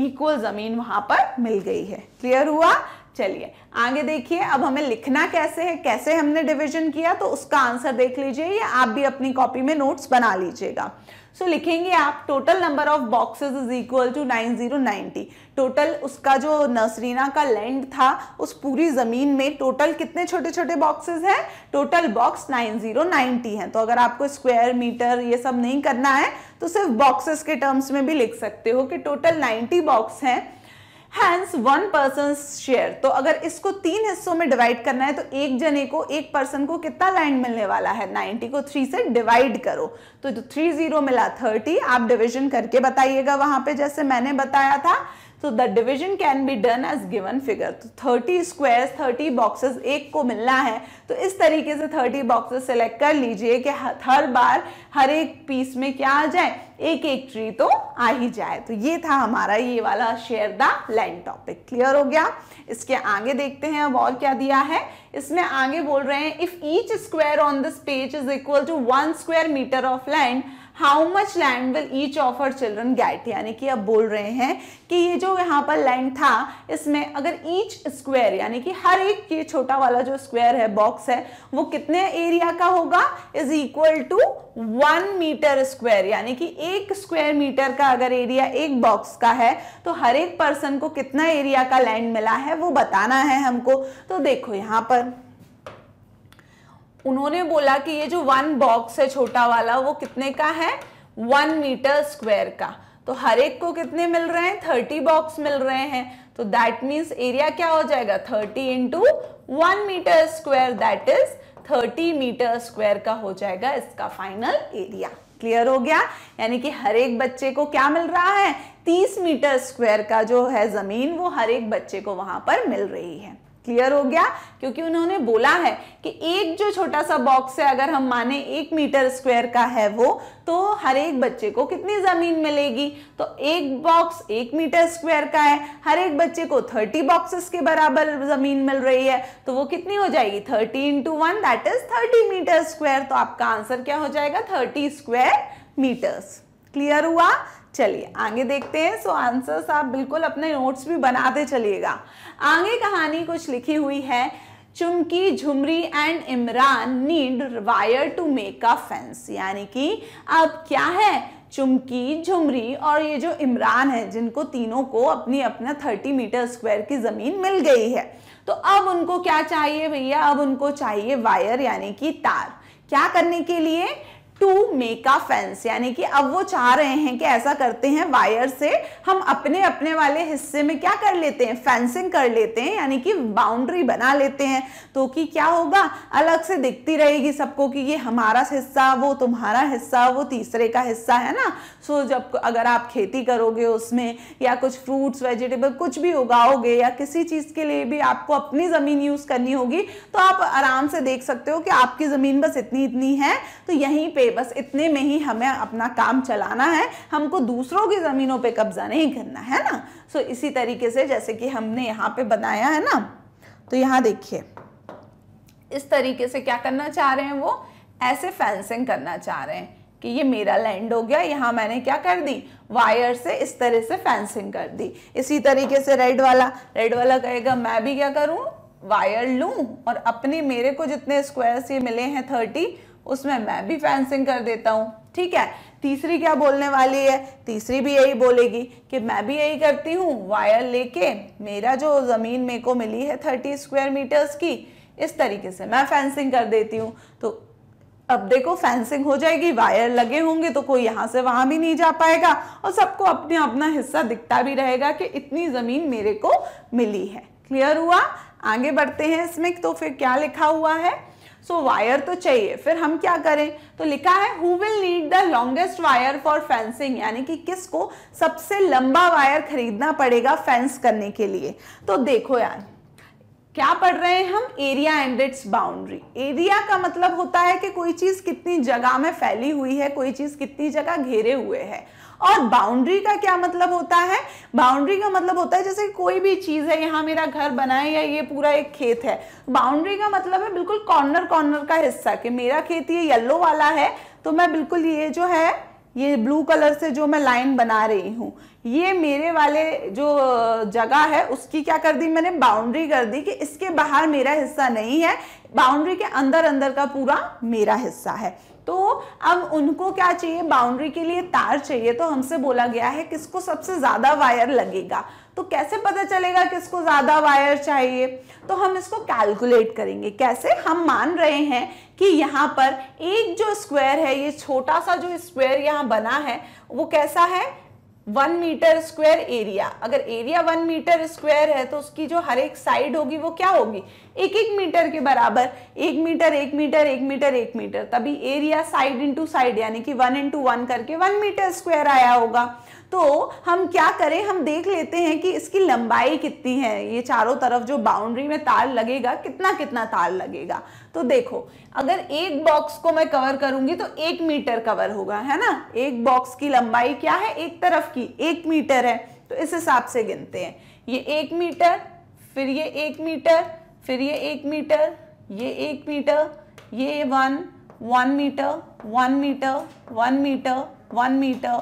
इक्वल ज़मीन वहां पर मिल गई है क्लियर हुआ चलिए आगे देखिए अब हमें लिखना कैसे है कैसे हमने डिवीजन किया तो उसका आंसर देख लीजिए या आप भी अपनी कॉपी में नोट्स बना लीजिएगा सो so, लिखेंगे आप total number of boxes is equal to nine zero ninety total उसका जो नर्सरीना का लैंड था उस पूरी ज़मीन में टोटल कितने छोटे छोटे बॉक्सेस हैं total box nine zero ninety हैं तो अगर आपको स्क्वायर मीटर ये सब नहीं करना है तो सिर्फ बॉक्सेस के टर्म्स में भी लिख सकते हो कि टोटल नाइन्टी बॉक्स हैं हैंस वन पर्सन शेयर तो अगर इसको तीन हिस्सों में डिवाइड करना है तो एक जने को एक पर्सन को कितना लैंड मिलने वाला है 90 को थ्री से डिवाइड करो तो जो थ्री जीरो मिला थर्टी आप डिविजन करके बताइएगा वहां पे जैसे मैंने बताया था तो the division can be done as given figure तो थर्टी स्क्वायर थर्टी बॉक्सेस एक को मिलना है तो इस तरीके से थर्टी बॉक्सेस सेलेक्ट कर लीजिए कि हर बार हर एक पीस में क्या आ जाए एक एक ट्री तो आ ही जाए तो ये था हमारा ये वाला share the land topic clear हो गया इसके आगे देखते हैं अब और क्या दिया है इसमें आगे बोल रहे हैं if each square on this page is equal to one square metre of land how much land will each of our children get यानी कि अब बोल रहे हैं कि ये जो यहाँ पर लैंड था इसमें अगर ईच स्क्वायर यानी कि हर एक ये छोटा वाला जो स्क्वायर है बॉक्स है वो कितने एरिया का होगा is equal to one metre square यानी कि एक स्क्वायर मीटर का अगर एरिया एक बॉक्स का है तो हर एक पर्सन को कितना एरिया का लैंड मिला है वो बताना है हमको तो देखो यहाँ पर उन्होंने बोला कि ये जो वन बॉक्स है छोटा वाला वो कितने का है वन मीटर स्क्वायर का तो हर एक को कितने मिल रहे हैं थर्टी बॉक्स मिल रहे हैं तो दैट मीन्स एरिया क्या हो जाएगा thirty into one metre square that is thirty metre square का हो जाएगा इसका फाइनल एरिया क्लियर हो गया यानी कि हर एक बच्चे को क्या मिल रहा है तीस मीटर स्क्वायर का जो है ज़मीन वो हर एक बच्चे को वहां पर मिल रही है क्लियर हो गया क्योंकि उन्होंने बोला है कि एक जो छोटा सा बॉक्स है अगर हम माने एक मीटर स्क्वायर का है वो तो हर एक बच्चे को कितनी ज़मीन मिलेगी तो एक बॉक्स एक मीटर स्क्वायर का है हर एक बच्चे को थर्टी बॉक्सेस के बराबर ज़मीन मिल रही है तो वो कितनी हो जाएगी thirty into one that is thirty metre square तो आपका आंसर क्या हो जाएगा थर्टी स्क्वायर मीटर्स क्लियर हुआ चलिए आगे देखते हैं सो आंसर्स आप बिल्कुल अपने नोट्स भी बनाते चलिएगा आगे कहानी कुछ लिखी हुई है Chumki Jhumri and Imran need wire to make a fence यानी कि अब क्या है चुमकी झुमरी और ये जो इमरान है जिनको तीनों को अपनी अपना थर्टी मीटर स्क्वायर की ज़मीन मिल गई है तो अब उनको क्या चाहिए भैया अब उनको चाहिए वायर यानी कि तार क्या करने के लिए टू मेक अ फेंस यानी कि अब वो चाह रहे हैं कि ऐसा करते हैं वायर से हम अपने अपने वाले हिस्से में क्या कर लेते हैं फेंसिंग कर लेते हैं यानी कि बाउंड्री बना लेते हैं तो कि क्या होगा अलग से दिखती रहेगी सबको कि ये हमारा हिस्सा वो तुम्हारा हिस्सा वो तीसरे का हिस्सा है ना सो so, जब अगर आप खेती करोगे उसमें या कुछ फ्रूट्स वेजिटेबल कुछ भी उगाओगे या किसी चीज़ के लिए भी आपको अपनी ज़मीन यूज़ करनी होगी तो आप आराम से देख सकते हो कि आपकी ज़मीन बस इतनी इतनी है तो यहीं पे बस इतने में ही हमें अपना काम चलाना है हमको दूसरों की ज़मीनों पे कब्ज़ा नहीं करना है ना सो so, इसी तरीके से जैसे कि हमने यहाँ पे बनाया है ना तो यहाँ देखिए इस तरीके से क्या करना चाह रहे हैं वो ऐसे फेंसिंग करना चाह रहे हैं कि ये मेरा लैंड हो गया यहाँ मैंने क्या कर दी वायर से इस तरह से फेंसिंग कर दी इसी तरीके से रेड वाला रेड वाला कहेगा मैं भी क्या करूँ वायर लूँ और अपने मेरे को जितने स्क्वायर्स ये मिले हैं थर्टी उसमें मैं भी फेंसिंग कर देता हूँ ठीक है तीसरी क्या बोलने वाली है तीसरी भी यही बोलेगी कि मैं भी यही करती हूँ वायर लेके मेरा जो ज़मीन मेरे को मिली है थर्टी स्क्वायर मीटर्स की इस तरीके से मैं फेंसिंग कर देती हूँ तो अब देखो फेंसिंग हो जाएगी वायर लगे होंगे तो कोई यहाँ से वहाँ भी नहीं जा पाएगा और सबको अपने अपना हिस्सा दिखता भी रहेगा कि इतनी ज़मीन मेरे को मिली है क्लियर हुआ आगे बढ़ते हैं इसमें तो फिर क्या लिखा हुआ है सो वायर तो चाहिए फिर हम क्या करें तो लिखा है who will need the longest wire for fencing यानी कि किसको सबसे लंबा वायर खरीदना पड़ेगा फेंस करने के लिए तो देखो यार क्या पढ़ रहे हैं हम area and its boundary area का मतलब होता है कि कोई चीज़ कितनी जगह में फैली हुई है कोई चीज़ कितनी जगह घेरे हुए है और बाउंड्री का क्या मतलब होता है बाउंड्री का मतलब होता है जैसे कोई भी चीज़ है यहाँ मेरा घर बना है या ये पूरा एक खेत है बाउंड्री का मतलब है बिल्कुल कॉर्नर कॉर्नर का हिस्सा कि मेरा खेत ये येल्लो वाला है तो मैं बिल्कुल ये जो है ये ब्लू कलर से जो मैं लाइन बना रही हूँ ये मेरे वाले जो जगह है उसकी क्या कर दी मैंने बाउंड्री कर दी कि इसके बाहर मेरा हिस्सा नहीं है बाउंड्री के अंदर अंदर का पूरा मेरा हिस्सा है तो अब उनको क्या चाहिए बाउंड्री के लिए तार चाहिए तो हमसे बोला गया है किसको सबसे ज़्यादा वायर लगेगा तो कैसे पता चलेगा किसको ज़्यादा वायर चाहिए तो हम इसको कैलकुलेट करेंगे कैसे हम मान रहे हैं कि यहाँ पर एक जो स्क्वायर है ये छोटा सा जो स्क्वायर यहाँ बना है वो कैसा है वन मीटर स्क्वायर एरिया अगर एरिया वन मीटर स्क्वायर है तो उसकी जो हर एक साइड होगी वो क्या होगी एक एक मीटर के बराबर एक मीटर एक मीटर एक मीटर एक मीटर तभी एरिया साइड इंटू साइड यानी कि वन इंटू वन करके वन मीटर स्क्वायर आया होगा तो हम क्या करें हम देख लेते हैं कि इसकी लंबाई कितनी है ये चारों तरफ जो बाउंड्री में तार लगेगा कितना कितना तार लगेगा तो देखो अगर एक बॉक्स को मैं कवर करूंगी तो एक मीटर कवर होगा है ना एक बॉक्स की लंबाई क्या है एक तरफ की एक मीटर है तो इस हिसाब से गिनते हैं ये एक मीटर फिर ये एक मीटर फिर ये एक मीटर ये एक मीटर ये one one metre one metre one metre one metre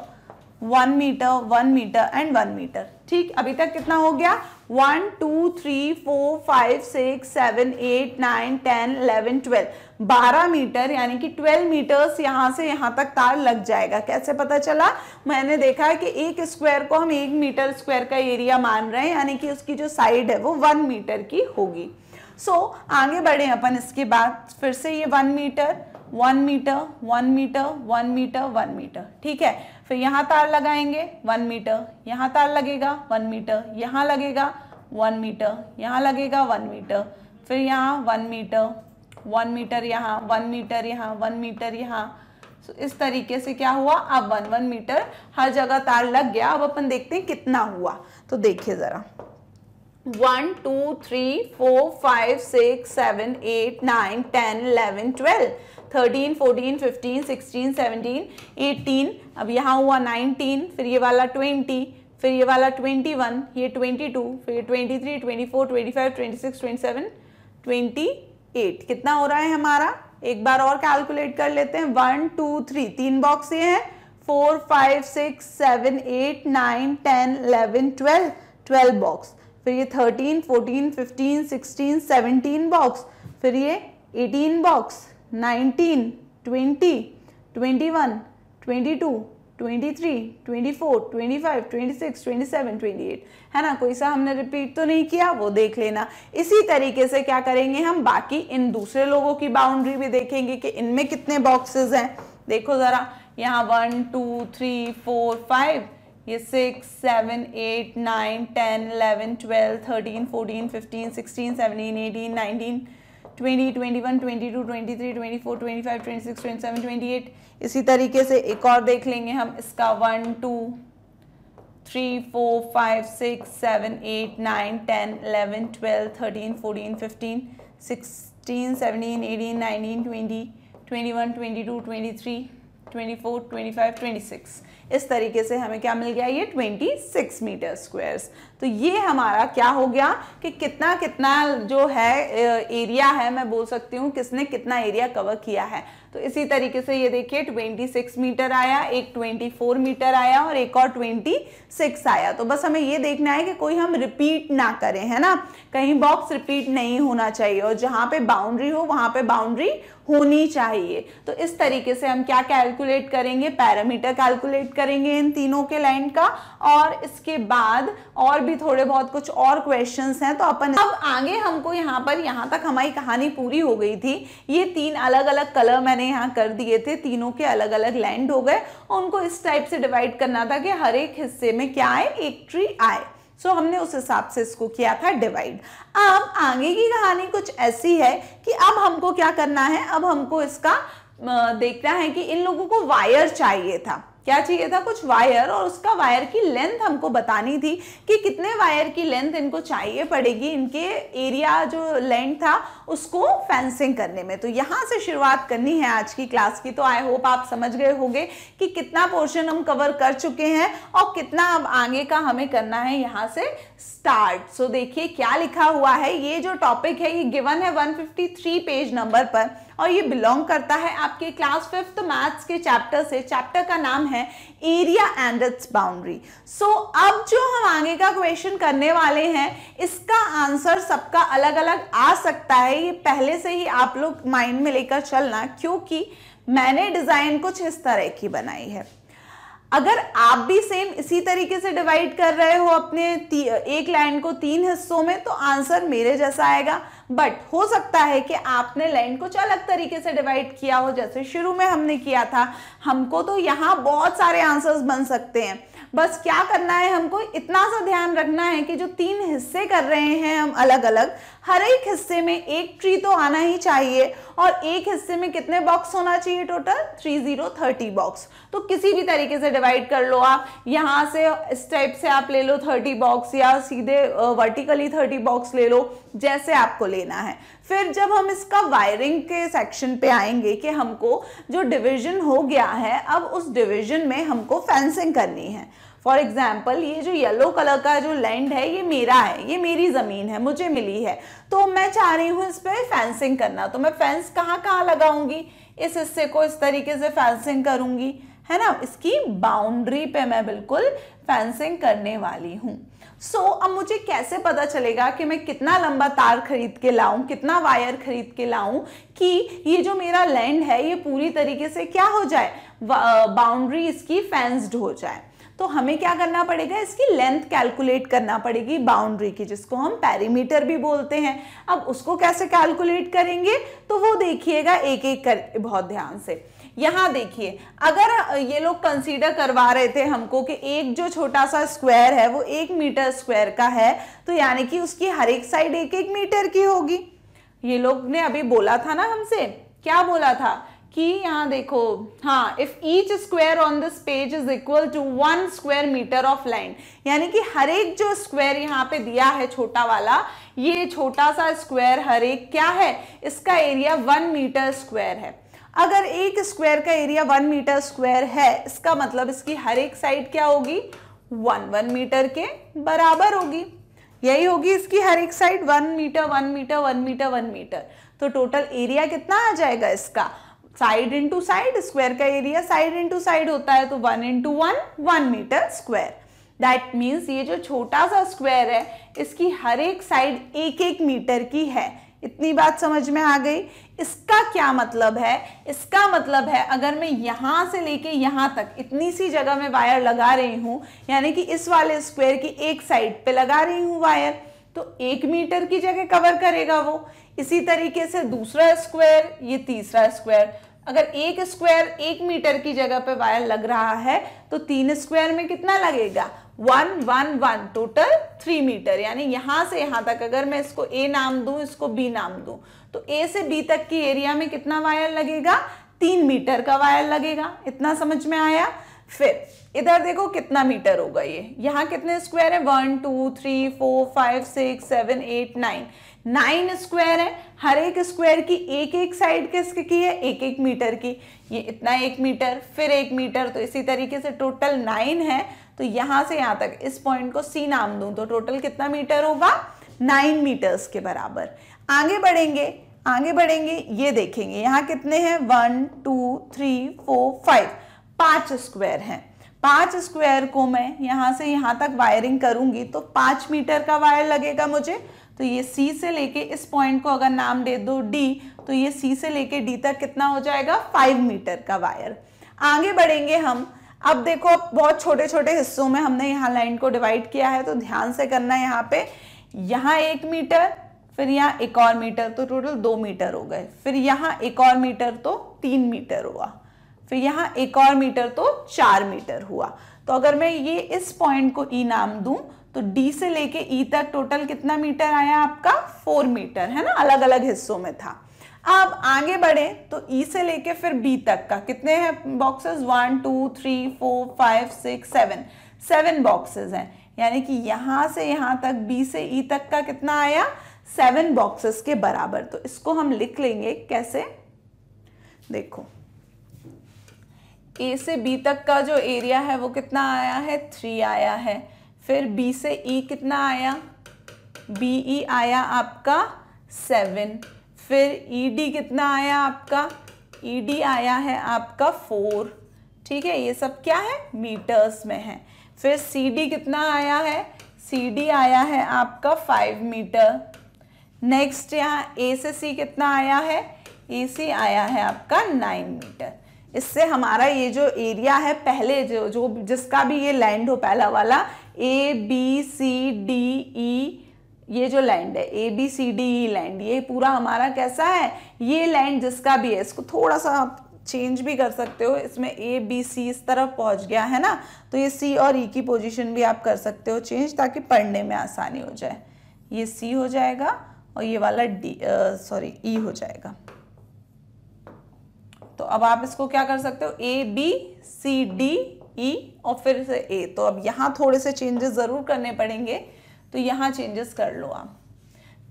one metre one metre and one metre ठीक अभी तक कितना हो गया one two three four five six seven eight nine ten eleven twelve बारह मीटर यानी कि ट्वेल्व मीटर्स यहाँ से यहाँ तक तार लग जाएगा कैसे पता चला मैंने देखा है कि एक स्क्वायर को हम एक मीटर स्क्वायर का एरिया मान रहे हैं यानी कि उसकी जो साइड है वो वन मीटर की होगी सो so, आगे बढ़े अपन इसके बाद फिर से ये one metre one metre one metre one metre one metre ठीक है तो यहाँ तार लगाएंगे वन मीटर यहाँ तार लगेगा वन मीटर यहाँ लगेगा वन मीटर यहाँ लगेगा वन मीटर फिर यहां वन मीटर वन मीटर यहां वन मीटर यहां वन मीटर यहां so, इस तरीके से क्या हुआ अब वन वन मीटर हर जगह तार लग गया अब अपन देखते हैं कितना हुआ तो देखिए ज़रा one two three four five six seven eight nine ten eleven twelve thirteen fourteen fifteen sixteen seventeen eighteen अब यहाँ हुआ नाइनटीन फिर ये वाला ट्वेंटी फिर ये वाला ट्वेंटी वन ये ट्वेंटी टू फिर ये twenty three twenty four twenty five twenty six twenty seven twenty eight कितना हो रहा है हमारा एक बार और कैलकुलेट कर लेते हैं वन टू थ्री तीन बॉक्स ये हैं four five six seven eight nine ten eleven twelve twelve box फिर ये thirteen fourteen fifteen sixteen seventeen box फिर ये eighteen box nineteen twenty twenty one twenty two twenty three twenty four twenty five twenty six twenty seven twenty eight है ना कोई सा हमने repeat तो नहीं किया वो देख लेना इसी तरीके से क्या करेंगे हम बाकी इन दूसरे लोगों की बाउंड्री भी देखेंगे कि इनमें कितने बॉक्सेस हैं देखो ज़रा यहाँ one two three four five ये six seven eight nine ten eleven twelve thirteen fourteen fifteen sixteen seventeen eighteen nineteen twenty twenty one twenty two twenty three twenty four twenty five twenty six twenty seven twenty eight इसी तरीके से एक और देख लेंगे हम इसका one two three four five six seven eight nine ten eleven twelve thirteen fourteen fifteen sixteen seventeen eighteen nineteen twenty twenty one twenty two twenty three twenty four twenty five twenty six इस तरीके से हमें क्या मिल गया ये twenty six metre squares तो ये हमारा क्या हो गया कि कितना कितना जो है एरिया है मैं बोल सकती हूँ किसने कितना एरिया कवर किया है तो इसी तरीके से ये देखिए 26 मीटर आया एक 24 मीटर आया और एक और 26 आया तो बस हमें ये देखना है कि कोई हम रिपीट ना करें है ना कहीं बॉक्स रिपीट नहीं होना चाहिए और जहाँ पे बाउंड्री हो वहाँ पे बाउंड्री होनी चाहिए तो इस तरीके से हम क्या कैलकुलेट करेंगे पैरामीटर कैलकुलेट करेंगे इन तीनों के लाइन का और इसके बाद और भी भी थोड़े बहुत कुछ और क्वेश्चंस हैं तो अपन अब आगे हमको यहाँ पर यहाँ तक हमारी कहानी पूरी हो गई थी ये तीन अलग अलग कलर मैंने यहाँ कर दिए थे तीनों के अलग अलग लैंड हो गए और उनको इस टाइप से डिवाइड करना था कि हर एक हिस्से में क्या आए एक ट्री आए so, हमने उस हिसाब से इसको किया था डिवाइड अब आगे की कहानी कुछ ऐसी है कि अब हमको क्या करना है अब हमको इसका देखना है कि इन लोगों को वायर चाहिए था क्या चाहिए था कुछ वायर और उसका वायर की लेंथ हमको बतानी थी कि कितने वायर की लेंथ इनको चाहिए पड़ेगी इनके एरिया जो लेंथ था उसको फेंसिंग करने में तो यहाँ से शुरुआत करनी है आज की क्लास की तो आई होप आप समझ गए होंगे कि कितना पोर्शन हम कवर कर चुके हैं और कितना अब आगे का हमें करना है यहाँ से स्टार्ट सो देखिए क्या लिखा हुआ है ये जो टॉपिक है ये गिवन है वन पेज नंबर पर और ये बिलोंग करता है आपके क्लास फिफ्थ मैथ्स के चैप्टर से चैप्टर का नाम है area and its boundary so अब जो हम आगे का क्वेश्चन करने वाले हैं इसका आंसर सबका अलग अलग आ सकता है ये पहले से ही आप लोग माइंड में लेकर चलना क्योंकि मैंने डिज़ाइन कुछ इस तरह की बनाई है अगर आप भी सेम इसी तरीके से डिवाइड कर रहे हो अपने एक लाइन को तीन हिस्सों में तो आंसर मेरे जैसा आएगा बट हो सकता है कि आपने लाइन कुछ अलग तरीके से डिवाइड किया हो जैसे शुरू में हमने किया था हमको तो यहाँ बहुत सारे आंसर्स बन सकते हैं बस क्या करना है हमको इतना सा ध्यान रखना है कि जो तीन हिस्से कर रहे हैं हम अलग अलग हर एक हिस्से में एक ट्री तो आना ही चाहिए और एक हिस्से में कितने बॉक्स होना चाहिए total three zero thirty box तो किसी भी तरीके से डिवाइड कर लो आप यहाँ से इस टाइप से आप ले लो थर्टी बॉक्स या सीधे वर्टिकली थर्टी बॉक्स ले लो जैसे आपको लेना है फिर जब हम इसका वायरिंग के सेक्शन पे आएंगे कि हमको जो डिवीजन हो गया है अब उस डिवीजन में हमको फेंसिंग करनी है फॉर एग्जाम्पल ये जो येलो कलर का जो लैंड है ये मेरा है ये मेरी ज़मीन है मुझे मिली है तो मैं चाह रही हूँ इस पर फेंसिंग करना तो मैं फेंस कहाँ कहाँ लगाऊंगी इस हिस्से को इस तरीके से फेंसिंग करूंगी है ना इसकी बाउंड्री पे मैं बिल्कुल फेंसिंग करने वाली हूँ सो so, अब मुझे कैसे पता चलेगा कि मैं कितना लंबा तार खरीद के लाऊं कितना वायर खरीद के लाऊं कि ये जो मेरा लैंड है ये पूरी तरीके से क्या हो जाए बाउंड्री इसकी फेंस्ड हो जाए तो हमें क्या करना पड़ेगा इसकी लेंथ कैलकुलेट करना पड़ेगी बाउंड्री की जिसको हम पैरीमीटर भी बोलते हैं अब उसको कैसे कैलकुलेट करेंगे तो वो देखिएगा एक एक कर बहुत ध्यान से यहां देखिए अगर ये लोग कंसीडर करवा रहे थे हमको कि एक जो छोटा सा स्क्वायर है वो एक मीटर स्क्वायर का है तो यानी कि उसकी हर एक साइड एक एक मीटर की होगी ये लोग ने अभी बोला था ना हमसे क्या बोला था कि यहाँ देखो हाँ if each square on this page is equal to one square metre of line यानी कि हर एक जो स्क्वायर यहाँ पे दिया है छोटा वाला ये छोटा सा स्क्वायर हर एक क्या है इसका एरिया वन मीटर स्क्वायर है अगर एक स्क्वायर का एरिया वन मीटर स्क्वायर है इसका मतलब इसकी हर एक साइड क्या होगी वन वन मीटर के बराबर होगी यही होगी इसकी हर एक side one metre one metre one metre one metre तो टोटल एरिया कितना आ जाएगा इसका साइड इंटू साइड स्क्वायर का एरिया साइड इंटू साइड होता है तो one into one one metre square that means ये जो छोटा सा स्क्वायर है इसकी हर एक साइड एक एक मीटर की है इतनी बात समझ में आ गई इसका क्या मतलब है इसका मतलब है अगर मैं यहाँ से लेके यहाँ तक इतनी सी जगह में वायर लगा रही हूँ यानी कि इस वाले स्क्वायर की एक साइड पे लगा रही हूँ वायर तो एक मीटर की जगह कवर करेगा वो इसी तरीके से दूसरा स्क्वायर ये तीसरा स्क्वायर अगर एक स्क्वायर एक मीटर की जगह पे वायर लग रहा है तो तीन स्क्वायर में कितना लगेगा one one one total three metre यानी यहाँ से यहां तक अगर मैं इसको ए नाम दू इसको बी नाम दू तो ए से बी तक की एरिया में कितना वायर लगेगा तीन मीटर का वायर लगेगा इतना समझ में आया फिर इधर देखो कितना मीटर होगा ये यहाँ कितने स्क्वायर है one two three four five six seven eight nine nine square है हर एक स्क्वायर की एक एक साइड किसकी की है एक एक मीटर की ये इतना एक मीटर फिर एक मीटर तो इसी तरीके से टोटल नाइन है तो यहां से यहाँ तक इस पॉइंट को सी नाम दूं तो टोटल कितना मीटर होगा नाइन मीटर्स के बराबर आगे बढ़ेंगे आगे बढ़ेंगे ये देखेंगे यहाँ कितने हैं one two three four five पांच स्क्वायर हैं पांच स्क्वायर को मैं यहाँ से यहां तक वायरिंग करूंगी तो पांच मीटर का वायर लगेगा मुझे तो ये सी से लेके इस पॉइंट को अगर नाम दे दो डी तो ये सी से लेके डी तक कितना हो जाएगा फाइव मीटर का वायर आगे बढ़ेंगे हम अब देखो अब बहुत छोटे छोटे हिस्सों में हमने यहाँ लाइन को डिवाइड किया है तो ध्यान से करना है यहाँ पे यहाँ एक मीटर फिर यहाँ एक और मीटर तो टोटल दो मीटर हो गए फिर यहाँ एक और मीटर तो तीन मीटर हुआ फिर यहाँ एक और मीटर तो चार मीटर हुआ तो अगर मैं ये इस पॉइंट को ई e नाम दूँ तो डी से लेके ई e तक टोटल कितना मीटर आया आपका फोर मीटर है ना अलग अलग हिस्सों में था अब आगे बढ़े तो ई e से लेके फिर बी तक का कितने हैं boxes one two three four five six seven seven boxes हैं यानी कि यहां से यहां तक बी से ई e तक का कितना आया सेवन बॉक्सेस के बराबर तो इसको हम लिख लेंगे कैसे देखो ए से बी तक का जो एरिया है वो कितना आया है थ्री आया है फिर बी से ई e कितना आया बी ई e आया आपका सेवन फिर ई e डी कितना आया आपका ई e डी आया है आपका फोर ठीक है ये सब क्या है मीटर्स में है फिर सी डी कितना आया है सी डी आया है आपका फाइव मीटर नेक्स्ट यहाँ ए से सी कितना आया है ए सी आया है आपका नाइन मीटर इससे हमारा ये जो एरिया है पहले जो जो जिसका भी ये लैंड हो पहला वाला ए बी सी डी ई ये जो लैंड है A B C D E land ये पूरा हमारा कैसा है ये लैंड जिसका भी है इसको थोड़ा सा आप चेंज भी कर सकते हो इसमें ए बी सी इस तरफ पहुंच गया है ना तो ये सी और ई e की पोजीशन भी आप कर सकते हो चेंज ताकि पढ़ने में आसानी हो जाए ये सी हो जाएगा और ये वाला डी सॉरी ई हो जाएगा तो अब आप इसको क्या कर सकते हो A B C D E e और फिर से ए तो अब यहाँ थोड़े से चेंजेस ज़रूर करने पड़ेंगे तो यहाँ चेंजेस कर लो आप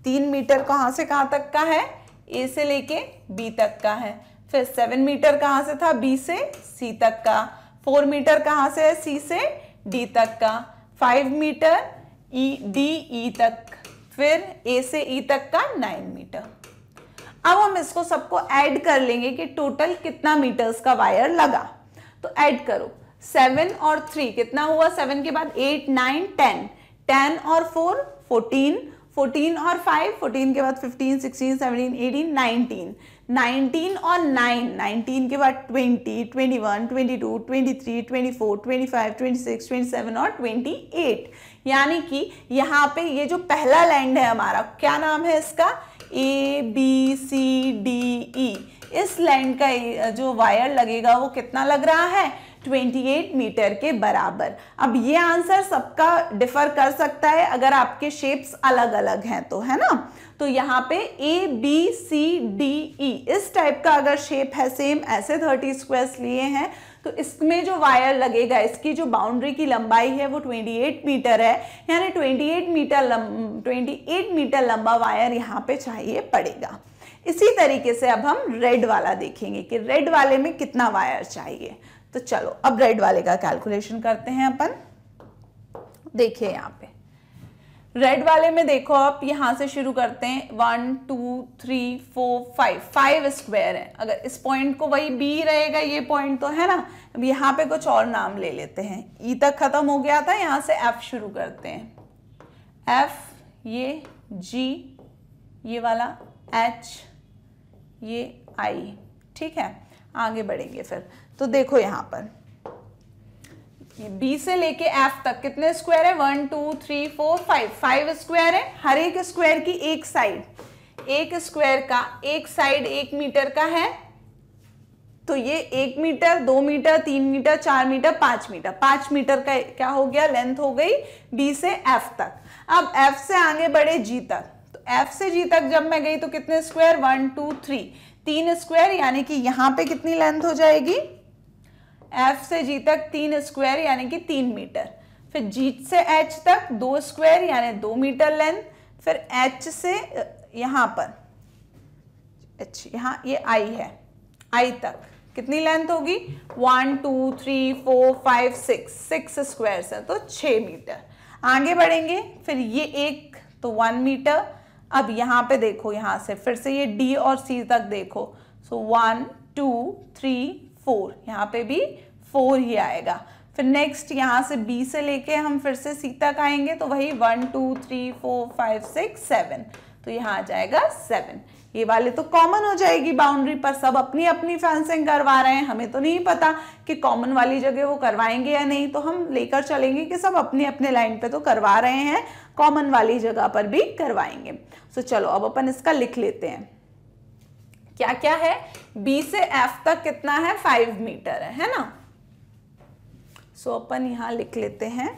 तीन मीटर कहाँ से कहाँ तक का है ए से लेके बी तक का है फिर सेवन मीटर कहाँ से था बी से सी तक का फोर मीटर कहाँ से है सी से डी तक का five metre E D E तक फिर ए से ई e तक का नाइन मीटर अब हम इसको सबको ऐड कर लेंगे कि टोटल कितना मीटर्स का वायर लगा तो ऐड करो सेवन और थ्री कितना हुआ सेवन के बाद एट नाइन टेन टेन और फोर फोर्टीन फोर्टीन और फाइव फोर्टीन के बाद fifteen sixteen seventeen eighteen nineteen nineteen और नाइन नाइनटीन के बाद twenty twenty one twenty two twenty three twenty four twenty five twenty six twenty seven और twenty eight यानी कि यहाँ पे ये जो पहला लैंड है हमारा क्या नाम है इसका ए बी सी डी ई इस लैंड का जो वायर लगेगा वो कितना लग रहा है 28 मीटर के बराबर अब ये आंसर सबका डिफर कर सकता है अगर आपके शेप्स अलग अलग हैं तो है ना तो यहाँ पे ए बी सी डी ई इस टाइप का अगर शेप है सेम ऐसे 30 स्क्वायर्स लिए हैं तो इसमें जो वायर लगेगा इसकी जो बाउंड्री की लंबाई है वो 28 मीटर है यानी 28 मीटर लंब 28 मीटर लंबा वायर यहाँ पे चाहिए पड़ेगा इसी तरीके से अब हम रेड वाला देखेंगे कि रेड वाले में कितना वायर चाहिए तो चलो अब रेड वाले का कैलकुलेशन करते हैं अपन देखिए यहाँ पे रेड वाले में देखो आप यहाँ से शुरू करते हैं one two three four five five square है अगर इस पॉइंट को वही बी रहेगा ये पॉइंट तो है ना अब यहाँ पे कुछ और नाम ले लेते हैं ई e तक खत्म हो गया था यहाँ से एफ शुरू करते हैं एफ ये जी ये वाला एच ये आई ठीक है आगे बढ़ेंगे फिर तो देखो यहां पर बी से लेके एफ तक कितने स्क्वायर है one two three four five five square है हर एक स्क्वायर की एक साइड एक स्क्वायर का एक साइड एक मीटर का है तो ये एक मीटर दो मीटर तीन मीटर चार मीटर पांच मीटर पांच मीटर का क्या हो गया लेंथ हो गई बी से एफ तक अब एफ से आगे बढ़े जी तक तो एफ से जी तक जब मैं गई तो कितने स्क्वायर वन टू थ्री तीन स्क्वायर यानी कि यहां पे कितनी लेंथ हो जाएगी एफ से जी तक तीन स्क्वायर यानी कि तीन मीटर फिर जी से एच तक दो स्क्वायर यानी दो मीटर लेंथ फिर एच से यहाँ पर एच यहाँ ये आई है आई तक कितनी लेंथ होगी one two three four five six six square है तो छ मीटर आगे बढ़ेंगे फिर ये एक तो वन मीटर अब यहाँ पे देखो यहाँ से फिर से ये डी और सी तक देखो so one two three four यहाँ पे भी फोर ही आएगा फिर नेक्स्ट यहाँ से बी से लेके हम फिर से सी तक आएंगे तो वही one two three four five six seven तो यहाँ आ जाएगा सेवन ये वाले तो कॉमन हो जाएगी बाउंड्री पर सब अपनी अपनी फेंसिंग करवा रहे हैं हमें तो नहीं पता कि कॉमन वाली जगह वो करवाएंगे या नहीं तो हम लेकर चलेंगे कि सब अपने अपने लाइन पे तो करवा रहे हैं कॉमन वाली जगह पर भी करवाएंगे सो so, चलो अब अपन इसका लिख लेते हैं क्या क्या है बी से एफ तक कितना है फाइव मीटर है है ना सो so, अपन यहां लिख लेते हैं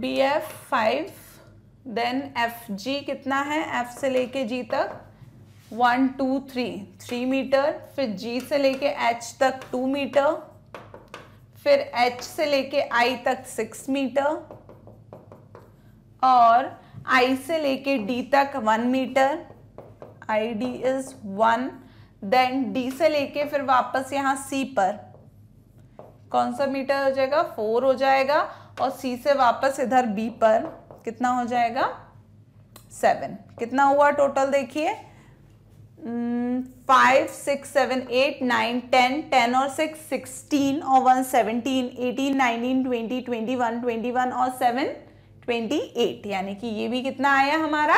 B F five then F G कितना है एफ से लेके जी तक one two three three metre फिर जी से लेके एच तक टू मीटर फिर एच से लेके आई तक सिक्स मीटर और आई से लेके डी तक one metre I D is one then D से लेके फिर वापस यहाँ सी पर कौन सा मीटर हो जाएगा फोर हो जाएगा और सी से वापस इधर बी पर कितना हो जाएगा सेवन कितना हुआ टोटल देखिए five six seven eight nine ten ten और सिक्स सिक्सटीन और one seventeen eighteen nineteen twenty twenty one twenty one और सेवन 28 यानी कि ये भी कितना आया हमारा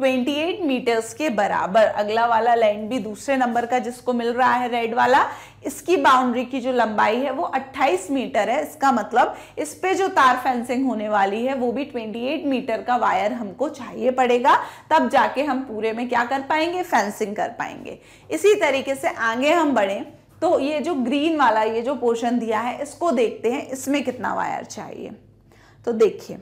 28 मीटर्स के बराबर अगला वाला लाइन भी दूसरे नंबर का जिसको मिल रहा है रेड वाला इसकी बाउंड्री की जो लंबाई है वो 28 मीटर है इसका मतलब इस पे जो तार फेंसिंग होने वाली है वो भी 28 मीटर का वायर हमको चाहिए पड़ेगा तब जाके हम पूरे में क्या कर पाएंगे फेंसिंग कर पाएंगे इसी तरीके से आगे हम बढ़ें तो ये जो ग्रीन वाला ये जो पोर्शन दिया है इसको देखते हैं इसमें कितना वायर चाहिए तो देखिए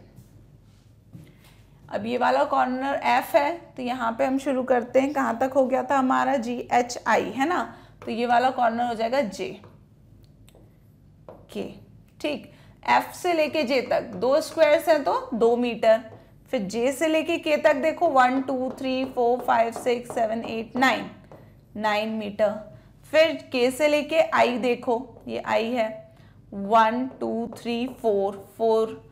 अब ये वाला कॉर्नर एफ है तो यहाँ पे हम शुरू करते हैं कहाँ तक हो गया था हमारा जी एच आई है ना तो ये वाला कॉर्नर हो जाएगा जे के ठीक एफ से लेके जे तक दो स्क्वायर्स हैं तो दो मीटर फिर जे से लेके के तक देखो one two three four five six seven eight nine nine metre फिर के से लेके आई देखो ये आई है one two three four four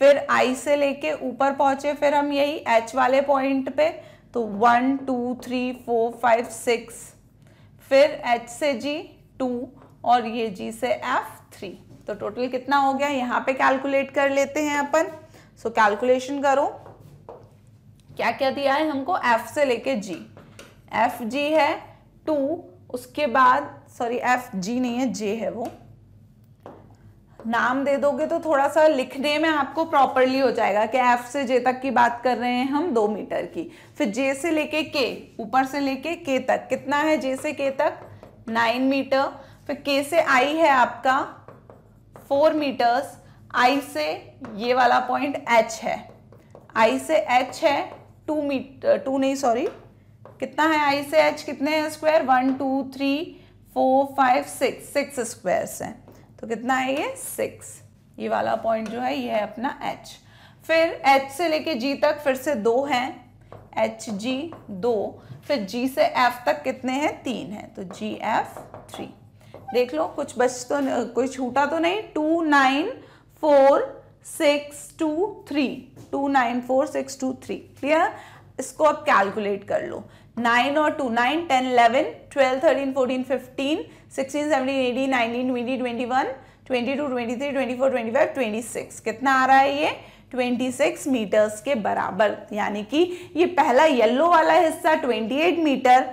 फिर आई से लेके ऊपर पहुंचे फिर हम यही एच वाले पॉइंट पे तो one two three four five six फिर एच से जी टू और ये जी से एफ थ्री तो टोटल कितना हो गया यहाँ पे कैलकुलेट कर लेते हैं अपन सो so, कैलकुलेशन करो क्या क्या दिया है हमको एफ से लेके जी एफ जी है टू उसके बाद सॉरी एफ जी नहीं है जे है वो नाम दे दोगे तो थोड़ा सा लिखने में आपको प्रॉपरली हो जाएगा कि एफ से जे तक की बात कर रहे हैं हम दो मीटर की फिर जे से लेके के ऊपर से लेके के तक कितना है जे से के तक नाइन मीटर फिर के से आई है आपका फोर मीटर्स आई से ये वाला पॉइंट एच है आई से एच है टू मीटर टू नहीं सॉरी कितना है आई से एच कितने हैं square one two three four five six six squares हैं तो कितना है ये सिक्स ये वाला पॉइंट जो है ये है अपना एच फिर एच से लेके जी तक फिर से दो हैं एच जी दो फिर जी से एफ तक कितने हैं तीन हैं तो जी एफ थ्री देख लो कुछ बच तो कोई छूटा तो नहीं two nine four six two three two nine four six two three clear इसको आप कैलकुलेट कर लो नाइन और two nine ten eleven twelve thirteen fourteen fifteen sixteen seventeen eighteen nineteen twenty one twenty two twenty three twenty four twenty five twenty six कितना आ रहा है ये 26 मीटर्स के बराबर यानी कि ये पहला येल्लो वाला हिस्सा 28 मीटर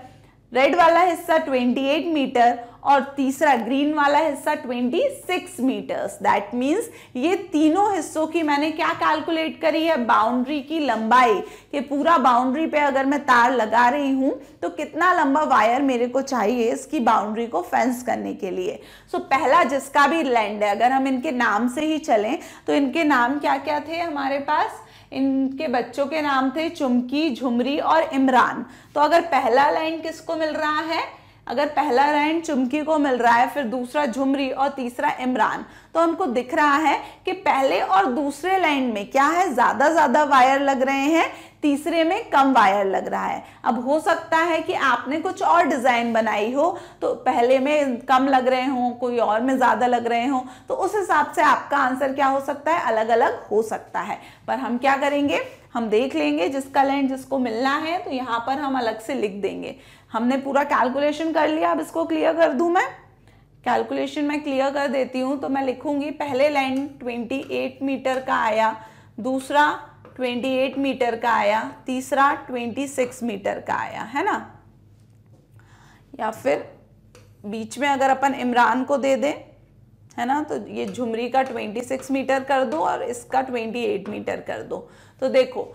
रेड वाला हिस्सा 28 मीटर और तीसरा ग्रीन वाला हिस्सा 26 मीटर्स दैट मीन्स ये तीनों हिस्सों की मैंने क्या कैलकुलेट करी है बाउंड्री की लंबाई कि पूरा बाउंड्री पे अगर मैं तार लगा रही हूँ तो कितना लंबा वायर मेरे को चाहिए इसकी बाउंड्री को फेंस करने के लिए सो so, पहला जिसका भी लैंड है अगर हम इनके नाम से ही चलें तो इनके नाम क्या क्या थे हमारे पास इनके बच्चों के नाम थे चुमकी झुमरी और इमरान तो अगर पहला लाइन किसको मिल रहा है अगर पहला राउंड चुमकी को मिल रहा है फिर दूसरा झुमरी और तीसरा इमरान तो हमको दिख रहा है कि पहले और दूसरे लाइन में क्या है ज़्यादा ज़्यादा वायर लग रहे हैं तीसरे में कम वायर लग रहा है अब हो सकता है कि आपने कुछ और डिज़ाइन बनाई हो तो पहले में कम लग रहे हों कोई और में ज़्यादा लग रहे हों तो उस हिसाब से आपका आंसर क्या हो सकता है अलग अलग हो सकता है पर हम क्या करेंगे हम देख लेंगे जिसका लैंड जिसको मिलना है तो यहाँ पर हम अलग से लिख देंगे हमने पूरा कैलकुलेशन कर लिया अब इसको क्लियर कर दूं मैं कैलकुलेशन मैं क्लियर कर देती हूं तो मैं लिखूंगी पहले लाइन ट्वेंटी मीटर का आया दूसरा 28 मीटर का आया तीसरा ट्वेंटी सिक्स मीटर का आया है ना या फिर बीच में अगर अपन इमरान को दे दें है ना तो ये झुमरी का 26 मीटर कर दो और इसका 28 मीटर कर दो तो देखो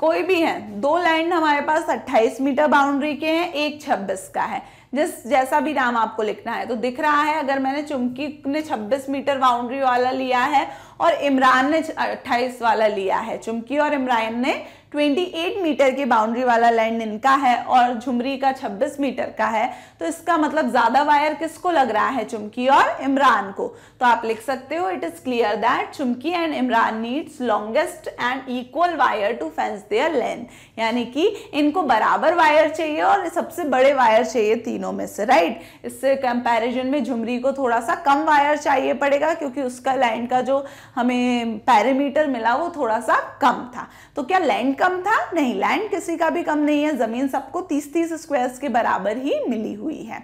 कोई भी है दो लैंड हमारे पास 28 मीटर बाउंड्री के हैं एक 26 का है जिस जैसा भी नाम आपको लिखना है तो दिख रहा है अगर मैंने चुमकी ने 26 मीटर बाउंड्री वाला लिया है और इमरान ने 28 वाला लिया है चुमकी और इमरान ने 28 मीटर की बाउंड्री वाला लैंड इनका है और झुमरी का 26 मीटर का है तो इसका मतलब ज़्यादा वायर किसको लग रहा है चुमकी और इमरान को तो आप लिख सकते हो it is clear that Chumki and Imran needs longest and equal wire to fence their length यानी कि इनको बराबर वायर चाहिए और सबसे बड़े वायर चाहिए तीनों में से राइट इससे कंपेरिजन में झुमरी को थोड़ा सा कम वायर चाहिए पड़ेगा क्योंकि उसका लैंड का जो हमें पैरामीटर मिला वो थोड़ा सा कम था तो क्या लैंड कम था नहीं लैंड किसी का भी कम नहीं है ज़मीन सबको 30-30 स्क्वायर्स के बराबर ही मिली हुई है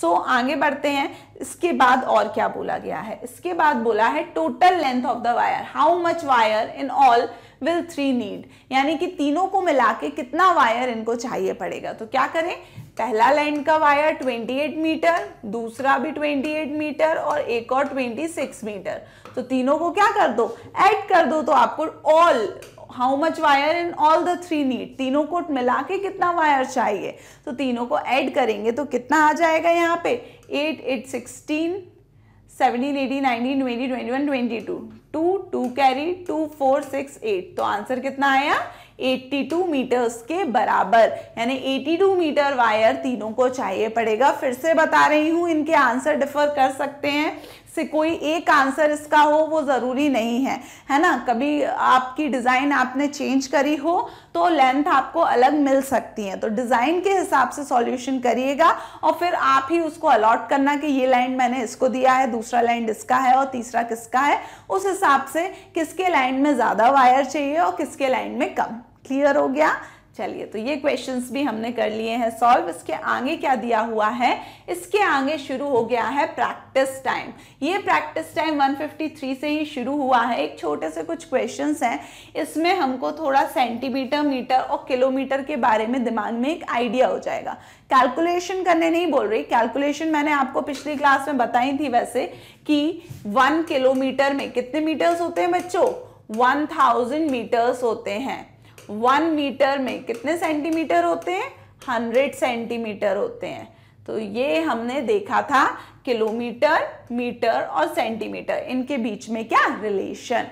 सो so, आगे बढ़ते हैं इसके बाद और क्या बोला गया है इसके बाद बोला है total length of the wire how much wire in all will three need यानी कि तीनों को मिला के कितना वायर इनको चाहिए पड़ेगा तो क्या करें पहला लाइन का वायर 28 मीटर दूसरा भी 28 मीटर और एक और 26 मीटर तो तीनों को क्या कर दो ऐड कर दो तो आपको all how much wire in all the three need तीनों को मिला के कितना वायर चाहिए तो तीनों को ऐड करेंगे तो कितना आ जाएगा यहाँ पे eight eight sixteen seventeen eighteen nineteen twenty twenty one twenty two two two carry two four six eight तो आंसर कितना आया 82 मीटर्स के बराबर यानी 82 मीटर वायर तीनों को चाहिए पड़ेगा फिर से बता रही हूँ इनके आंसर डिफर कर सकते हैं से कोई एक आंसर इसका हो वो ज़रूरी नहीं है है ना कभी आपकी डिज़ाइन आपने चेंज करी हो तो लेंथ आपको अलग मिल सकती है तो डिज़ाइन के हिसाब से सॉल्यूशन करिएगा और फिर आप ही उसको अलॉट करना कि ये लाइन मैंने इसको दिया है दूसरा लाइन इसका है और तीसरा किसका है उस हिसाब से किसके लाइन में ज़्यादा वायर चाहिए और किसके लाइन में कम क्लियर हो गया चलिए तो ये क्वेश्चंस भी हमने कर लिए हैं सॉल्व इसके आगे क्या दिया हुआ है इसके आगे शुरू हो गया है प्रैक्टिस टाइम ये प्रैक्टिस टाइम 153 से ही शुरू हुआ है एक छोटे से कुछ क्वेश्चंस हैं इसमें हमको थोड़ा सेंटीमीटर मीटर और किलोमीटर के बारे में दिमाग में एक आइडिया हो जाएगा कैलकुलेशन करने नहीं बोल रही कैलकुलेशन मैंने आपको पिछली क्लास में बताई थी वैसे कि वन किलोमीटर में कितने मीटर्स होते हैं बच्चों 1000 मीटर्स होते हैं वन मीटर में कितने सेंटीमीटर होते हैं हंड्रेड सेंटीमीटर होते हैं तो ये हमने देखा था किलोमीटर मीटर और सेंटीमीटर इनके बीच में क्या रिलेशन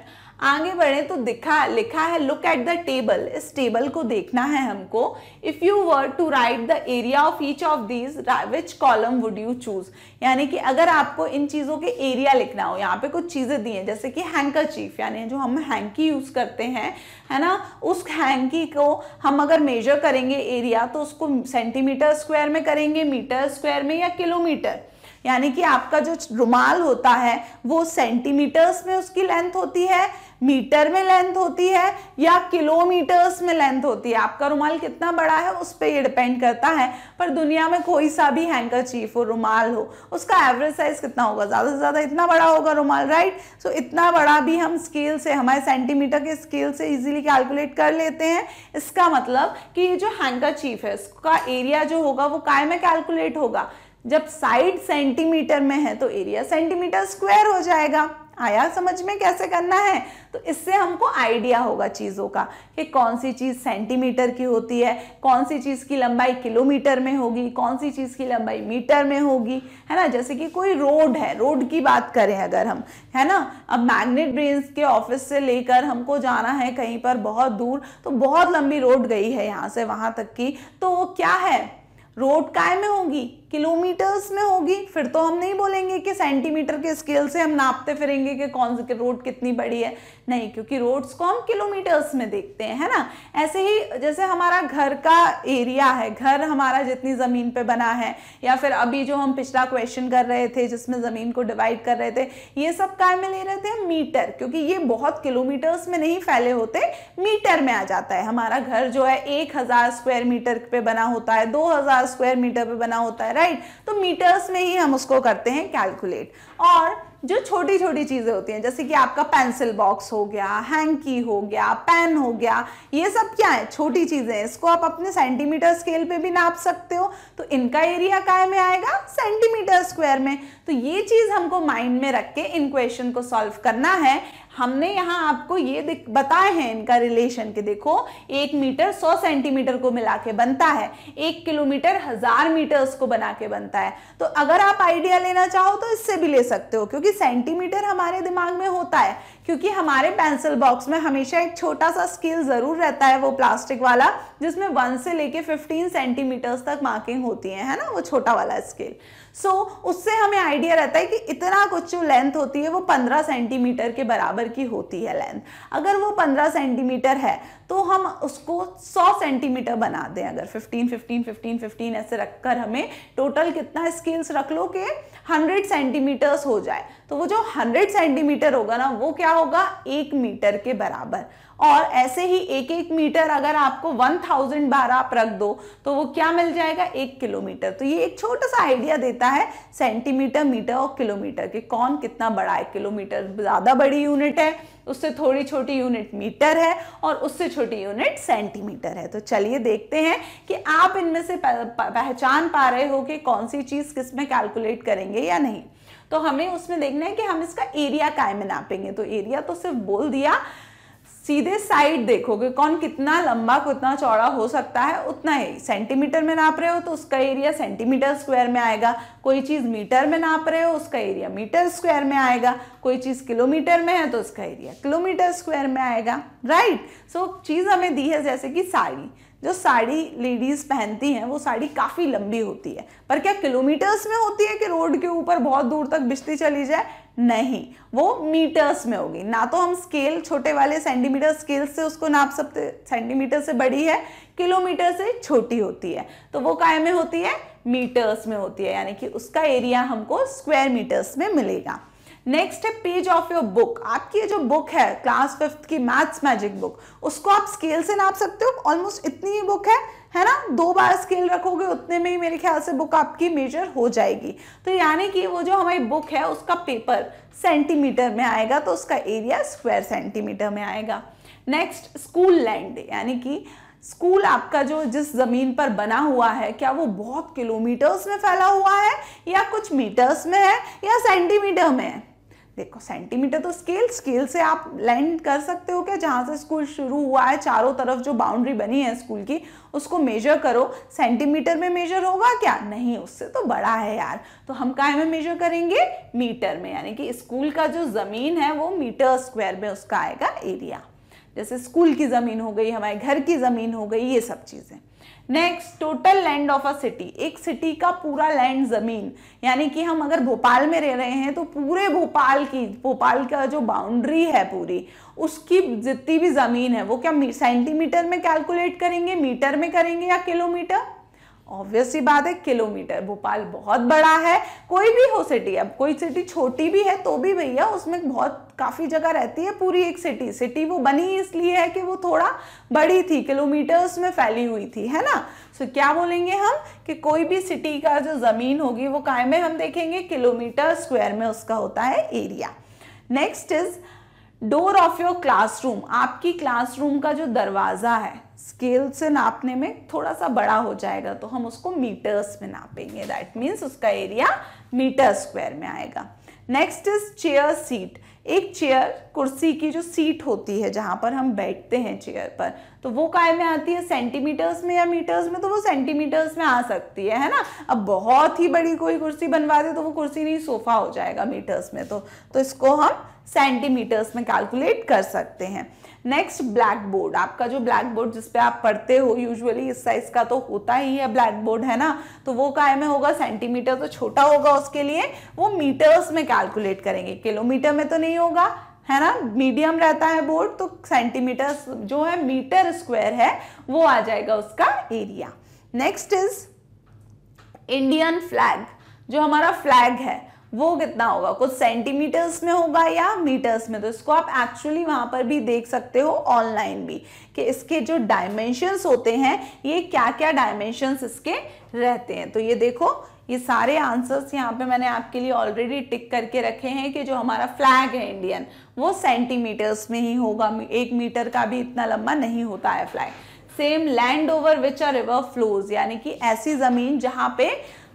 आगे बढ़े तो दिखा लिखा है लुक एट द टेबल इस टेबल को देखना है हमको if you were to write the area of each of these which column would you choose यानी कि अगर आपको इन चीज़ों के एरिया लिखना हो यहाँ पे कुछ चीज़ें दी हैं जैसे कि हैंकर चीफ यानी जो हम हैंकी यूज़ करते हैं है ना उस हैंकी को हम अगर मेजर करेंगे एरिया तो उसको सेंटीमीटर स्क्वायर में करेंगे मीटर स्क्वायर में या किलोमीटर यानी कि आपका जो रुमाल होता है वो सेंटीमीटर्स में उसकी लेंथ होती है मीटर में लेंथ होती है या किलोमीटर्स में लेंथ होती है आपका रुमाल कितना बड़ा है उस पर ये डिपेंड करता है पर दुनिया में कोई सा भी हैंकर चीफ हो रुमाल हो उसका एवरेज साइज कितना होगा ज़्यादा से ज़्यादा इतना बड़ा होगा रुमाल राइट सो so, इतना बड़ा भी हम स्केल से हमारे सेंटीमीटर के स्केल से इजीली कैलकुलेट कर लेते हैं इसका मतलब कि ये जो हैंकर चीफ है इसका एरिया जो होगा वो काय में कैलकुलेट होगा जब साइड सेंटीमीटर में है तो एरिया सेंटीमीटर स्क्वायर हो जाएगा आया समझ में कैसे करना है तो इससे हमको आइडिया होगा चीज़ों का कि कौन सी चीज़ सेंटीमीटर की होती है कौन सी चीज़ की लंबाई किलोमीटर में होगी कौन सी चीज़ की लंबाई मीटर में होगी है ना जैसे कि कोई रोड है रोड की बात करें अगर हम है ना अब मैग्नेट ब्रेन्स के ऑफिस से लेकर हमको जाना है कहीं पर बहुत दूर तो बहुत लंबी रोड गई है यहाँ से वहाँ तक की तो वो क्या है रोड काय में होगी किलोमीटर्स में होगी फिर तो हम नहीं बोलेंगे कि सेंटीमीटर के स्केल से हम नापते फिरेंगे कि कौन सी रोड कितनी बड़ी है नहीं क्योंकि रोड्स को हम किलोमीटर्स में देखते हैं है ना ऐसे ही जैसे हमारा घर का एरिया है घर हमारा जितनी ज़मीन पे बना है या फिर अभी जो हम पिछला क्वेश्चन कर रहे थे जिसमें ज़मीन को डिवाइड कर रहे थे ये सब काय में ले रहे थे मीटर क्योंकि ये बहुत किलोमीटर्स में नहीं फैले होते मीटर में आ जाता है हमारा घर जो है एक हज़ार स्क्वायर मीटर पे बना होता है दो हज़ार स्क्वायर मीटर पे बना होता है राइट तो मीटर्स में ही हम उसको करते हैं कैलकुलेट और जो छोटी छोटी चीज़ें होती हैं जैसे कि आपका पेंसिल बॉक्स हो गया हैंकी हो गया पेन हो गया ये सब क्या है छोटी चीज़ें इसको आप अपने सेंटीमीटर स्केल पे भी नाप सकते हो तो इनका एरिया काय में आएगा सेंटीमीटर स्क्वायर में तो ये चीज़ हमको माइंड में रख के इन क्वेश्चन को सॉल्व करना है हमने यहाँ आपको ये बताए हैं इनका रिलेशन कि देखो एक मीटर सौ सेंटीमीटर को मिला के बनता है एक किलोमीटर हजार मीटर को बना के बनता है तो अगर आप आइडिया लेना चाहो तो इससे भी ले सकते हो क्योंकि सेंटीमीटर हमारे दिमाग में होता है क्योंकि हमारे पेंसिल बॉक्स में हमेशा एक छोटा सा स्केल ज़रूर रहता है वो प्लास्टिक वाला जिसमें वन से लेके फिफ्टीन सेंटीमीटर्स तक मार्किंग होती है है ना वो छोटा वाला स्केल सो so, उससे हमें आइडिया रहता है कि इतना कुछ जो लेंथ होती है वो 15 सेंटीमीटर के बराबर की होती है लेंथ अगर वो 15 सेंटीमीटर है तो हम उसको 100 सेंटीमीटर बना दें अगर 15 15 15 15 ऐसे रखकर हमें टोटल कितना स्केल्स रख लो कि 100 सेंटीमीटर्स हो जाए तो वो जो 100 सेंटीमीटर होगा ना वो क्या होगा एक मीटर के बराबर और ऐसे ही एक एक मीटर अगर आपको 1000 बार आप रख दो तो वो क्या मिल जाएगा एक किलोमीटर तो ये एक छोटा सा आइडिया देता है सेंटीमीटर मीटर और किलोमीटर के कौन कितना बड़ा है किलोमीटर ज़्यादा बड़ी यूनिट है उससे थोड़ी छोटी यूनिट मीटर है और उससे छोटी यूनिट सेंटीमीटर है तो चलिए देखते हैं कि आप इनमें से पहचान पा रहे हो कि कौन सी चीज़ किस में कैलकुलेट करेंगे या नहीं तो हमें उसमें देखना है कि हम इसका एरिया कायम नापेंगे तो एरिया तो सिर्फ बोल दिया सीधे साइड देखोगे कौन कितना लंबा कितना चौड़ा हो सकता है उतना ही सेंटीमीटर में नाप रहे हो तो उसका एरिया सेंटीमीटर स्क्वायर में आएगा कोई चीज़ मीटर में नाप रहे हो उसका एरिया मीटर स्क्वायर में आएगा कोई चीज़ किलोमीटर में है तो उसका एरिया किलोमीटर स्क्वायर में आएगा राइट सो चीज़ हमें दी है जैसे कि साड़ी जो साड़ी लेडीज़ पहनती हैं वो साड़ी काफ़ी लंबी होती है पर क्या किलोमीटर्स में होती है कि रोड के ऊपर बहुत दूर तक बिजली चली जाए नहीं वो मीटर्स में होगी ना तो हम स्केल छोटे वाले सेंटीमीटर स्केल से उसको नाप सकते सेंटीमीटर से बड़ी है किलोमीटर से छोटी होती है तो वो काय में होती है मीटर्स में होती है यानी कि उसका एरिया हमको स्क्वायर मीटर्स में मिलेगा नेक्स्ट है पेज ऑफ योर बुक आपकी जो बुक है क्लास फिफ्थ की मैथ्स मैजिक बुक उसको आप स्केल से नाप सकते हो ऑलमोस्ट इतनी ही बुक है है ना दो बार स्केल रखोगे उतने में ही मेरे ख्याल से बुक आपकी मेजर हो जाएगी तो यानी कि वो जो हमारी बुक है उसका पेपर सेंटीमीटर में आएगा तो उसका एरिया स्क्वायर सेंटीमीटर में आएगा नेक्स्ट स्कूल लैंड यानी कि स्कूल आपका जो जिस ज़मीन पर बना हुआ है क्या वो बहुत किलोमीटर्स में फैला हुआ है या कुछ मीटर्स में है या सेंटीमीटर में है देखो सेंटीमीटर तो स्केल स्केल से आप लैंड कर सकते हो क्या जहाँ से स्कूल शुरू हुआ है चारों तरफ जो बाउंड्री बनी है स्कूल की उसको मेजर करो सेंटीमीटर में मेजर होगा क्या नहीं उससे तो बड़ा है यार तो हम काय में मेजर करेंगे मीटर में यानी कि स्कूल का जो ज़मीन है वो मीटर स्क्वायर में उसका आएगा एरिया जैसे स्कूल की ज़मीन हो गई हमारे घर की ज़मीन हो गई ये सब चीज़ें next total land of a city एक सिटी का पूरा लैंड जमीन यानी कि हम अगर भोपाल में रह रहे हैं तो पूरे भोपाल की भोपाल का जो बाउंड्री है पूरी उसकी जितनी भी जमीन है वो क्या सेंटीमीटर में कैलकुलेट करेंगे मीटर में करेंगे या किलोमीटर ऑब्वियस ही बात है किलोमीटर भोपाल बहुत बड़ा है कोई भी हो सिटी अब कोई सिटी छोटी भी है तो भी भैया उसमें बहुत काफ़ी जगह रहती है पूरी एक सिटी सिटी वो बनी इसलिए है कि वो थोड़ा बड़ी थी किलोमीटर्स में फैली हुई थी है ना सो so, क्या बोलेंगे हम कि कोई भी सिटी का जो ज़मीन होगी वो काय हम देखेंगे किलोमीटर स्क्वायर में उसका होता है area next is door of your classroom आपकी क्लासरूम का जो दरवाज़ा है स्केल से नापने में थोड़ा सा बड़ा हो जाएगा तो हम उसको मीटर्स में नापेंगे दैट मीन्स उसका एरिया मीटर स्क्वायर में आएगा नेक्स्ट इज चेयर सीट एक चेयर कुर्सी की जो सीट होती है जहाँ पर हम बैठते हैं चेयर पर तो वो काय में आती है सेंटीमीटर्स में या मीटर्स में तो वो सेंटीमीटर्स में आ सकती है है ना अब बहुत ही बड़ी कोई कुर्सी बनवा दे तो वो कुर्सी नहीं सोफा हो जाएगा मीटर्स में तो, तो इसको हम सेंटीमीटर्स में कैलकुलेट कर सकते हैं नेक्स्ट ब्लैक बोर्ड आपका जो ब्लैक बोर्ड जिसपे आप पढ़ते हो यूजुअली इस साइज का तो होता ही है ब्लैक बोर्ड है ना तो वो काय में होगा सेंटीमीटर तो छोटा होगा उसके लिए वो मीटर्स में कैलकुलेट करेंगे किलोमीटर में तो नहीं होगा है ना मीडियम रहता है बोर्ड तो सेंटीमीटर जो है मीटर स्क्वायर है वो आ जाएगा उसका area next is Indian flag जो हमारा फ्लैग है वो कितना होगा कुछ सेंटीमीटर्स में होगा या मीटर्स में तो इसको आप एक्चुअली वहां पर भी देख सकते हो ऑनलाइन भी कि इसके जो डायमेंशंस होते हैं ये क्या क्या डायमेंशंस इसके रहते हैं तो ये देखो ये सारे आंसर्स यहाँ पे मैंने आपके लिए ऑलरेडी टिक करके रखे हैं कि जो हमारा फ्लैग है इंडियन वो सेंटीमीटर्स में ही होगा एक मीटर का भी इतना लंबा नहीं होता है flag same land over which our river flows यानी कि ऐसी ज़मीन जहाँ पे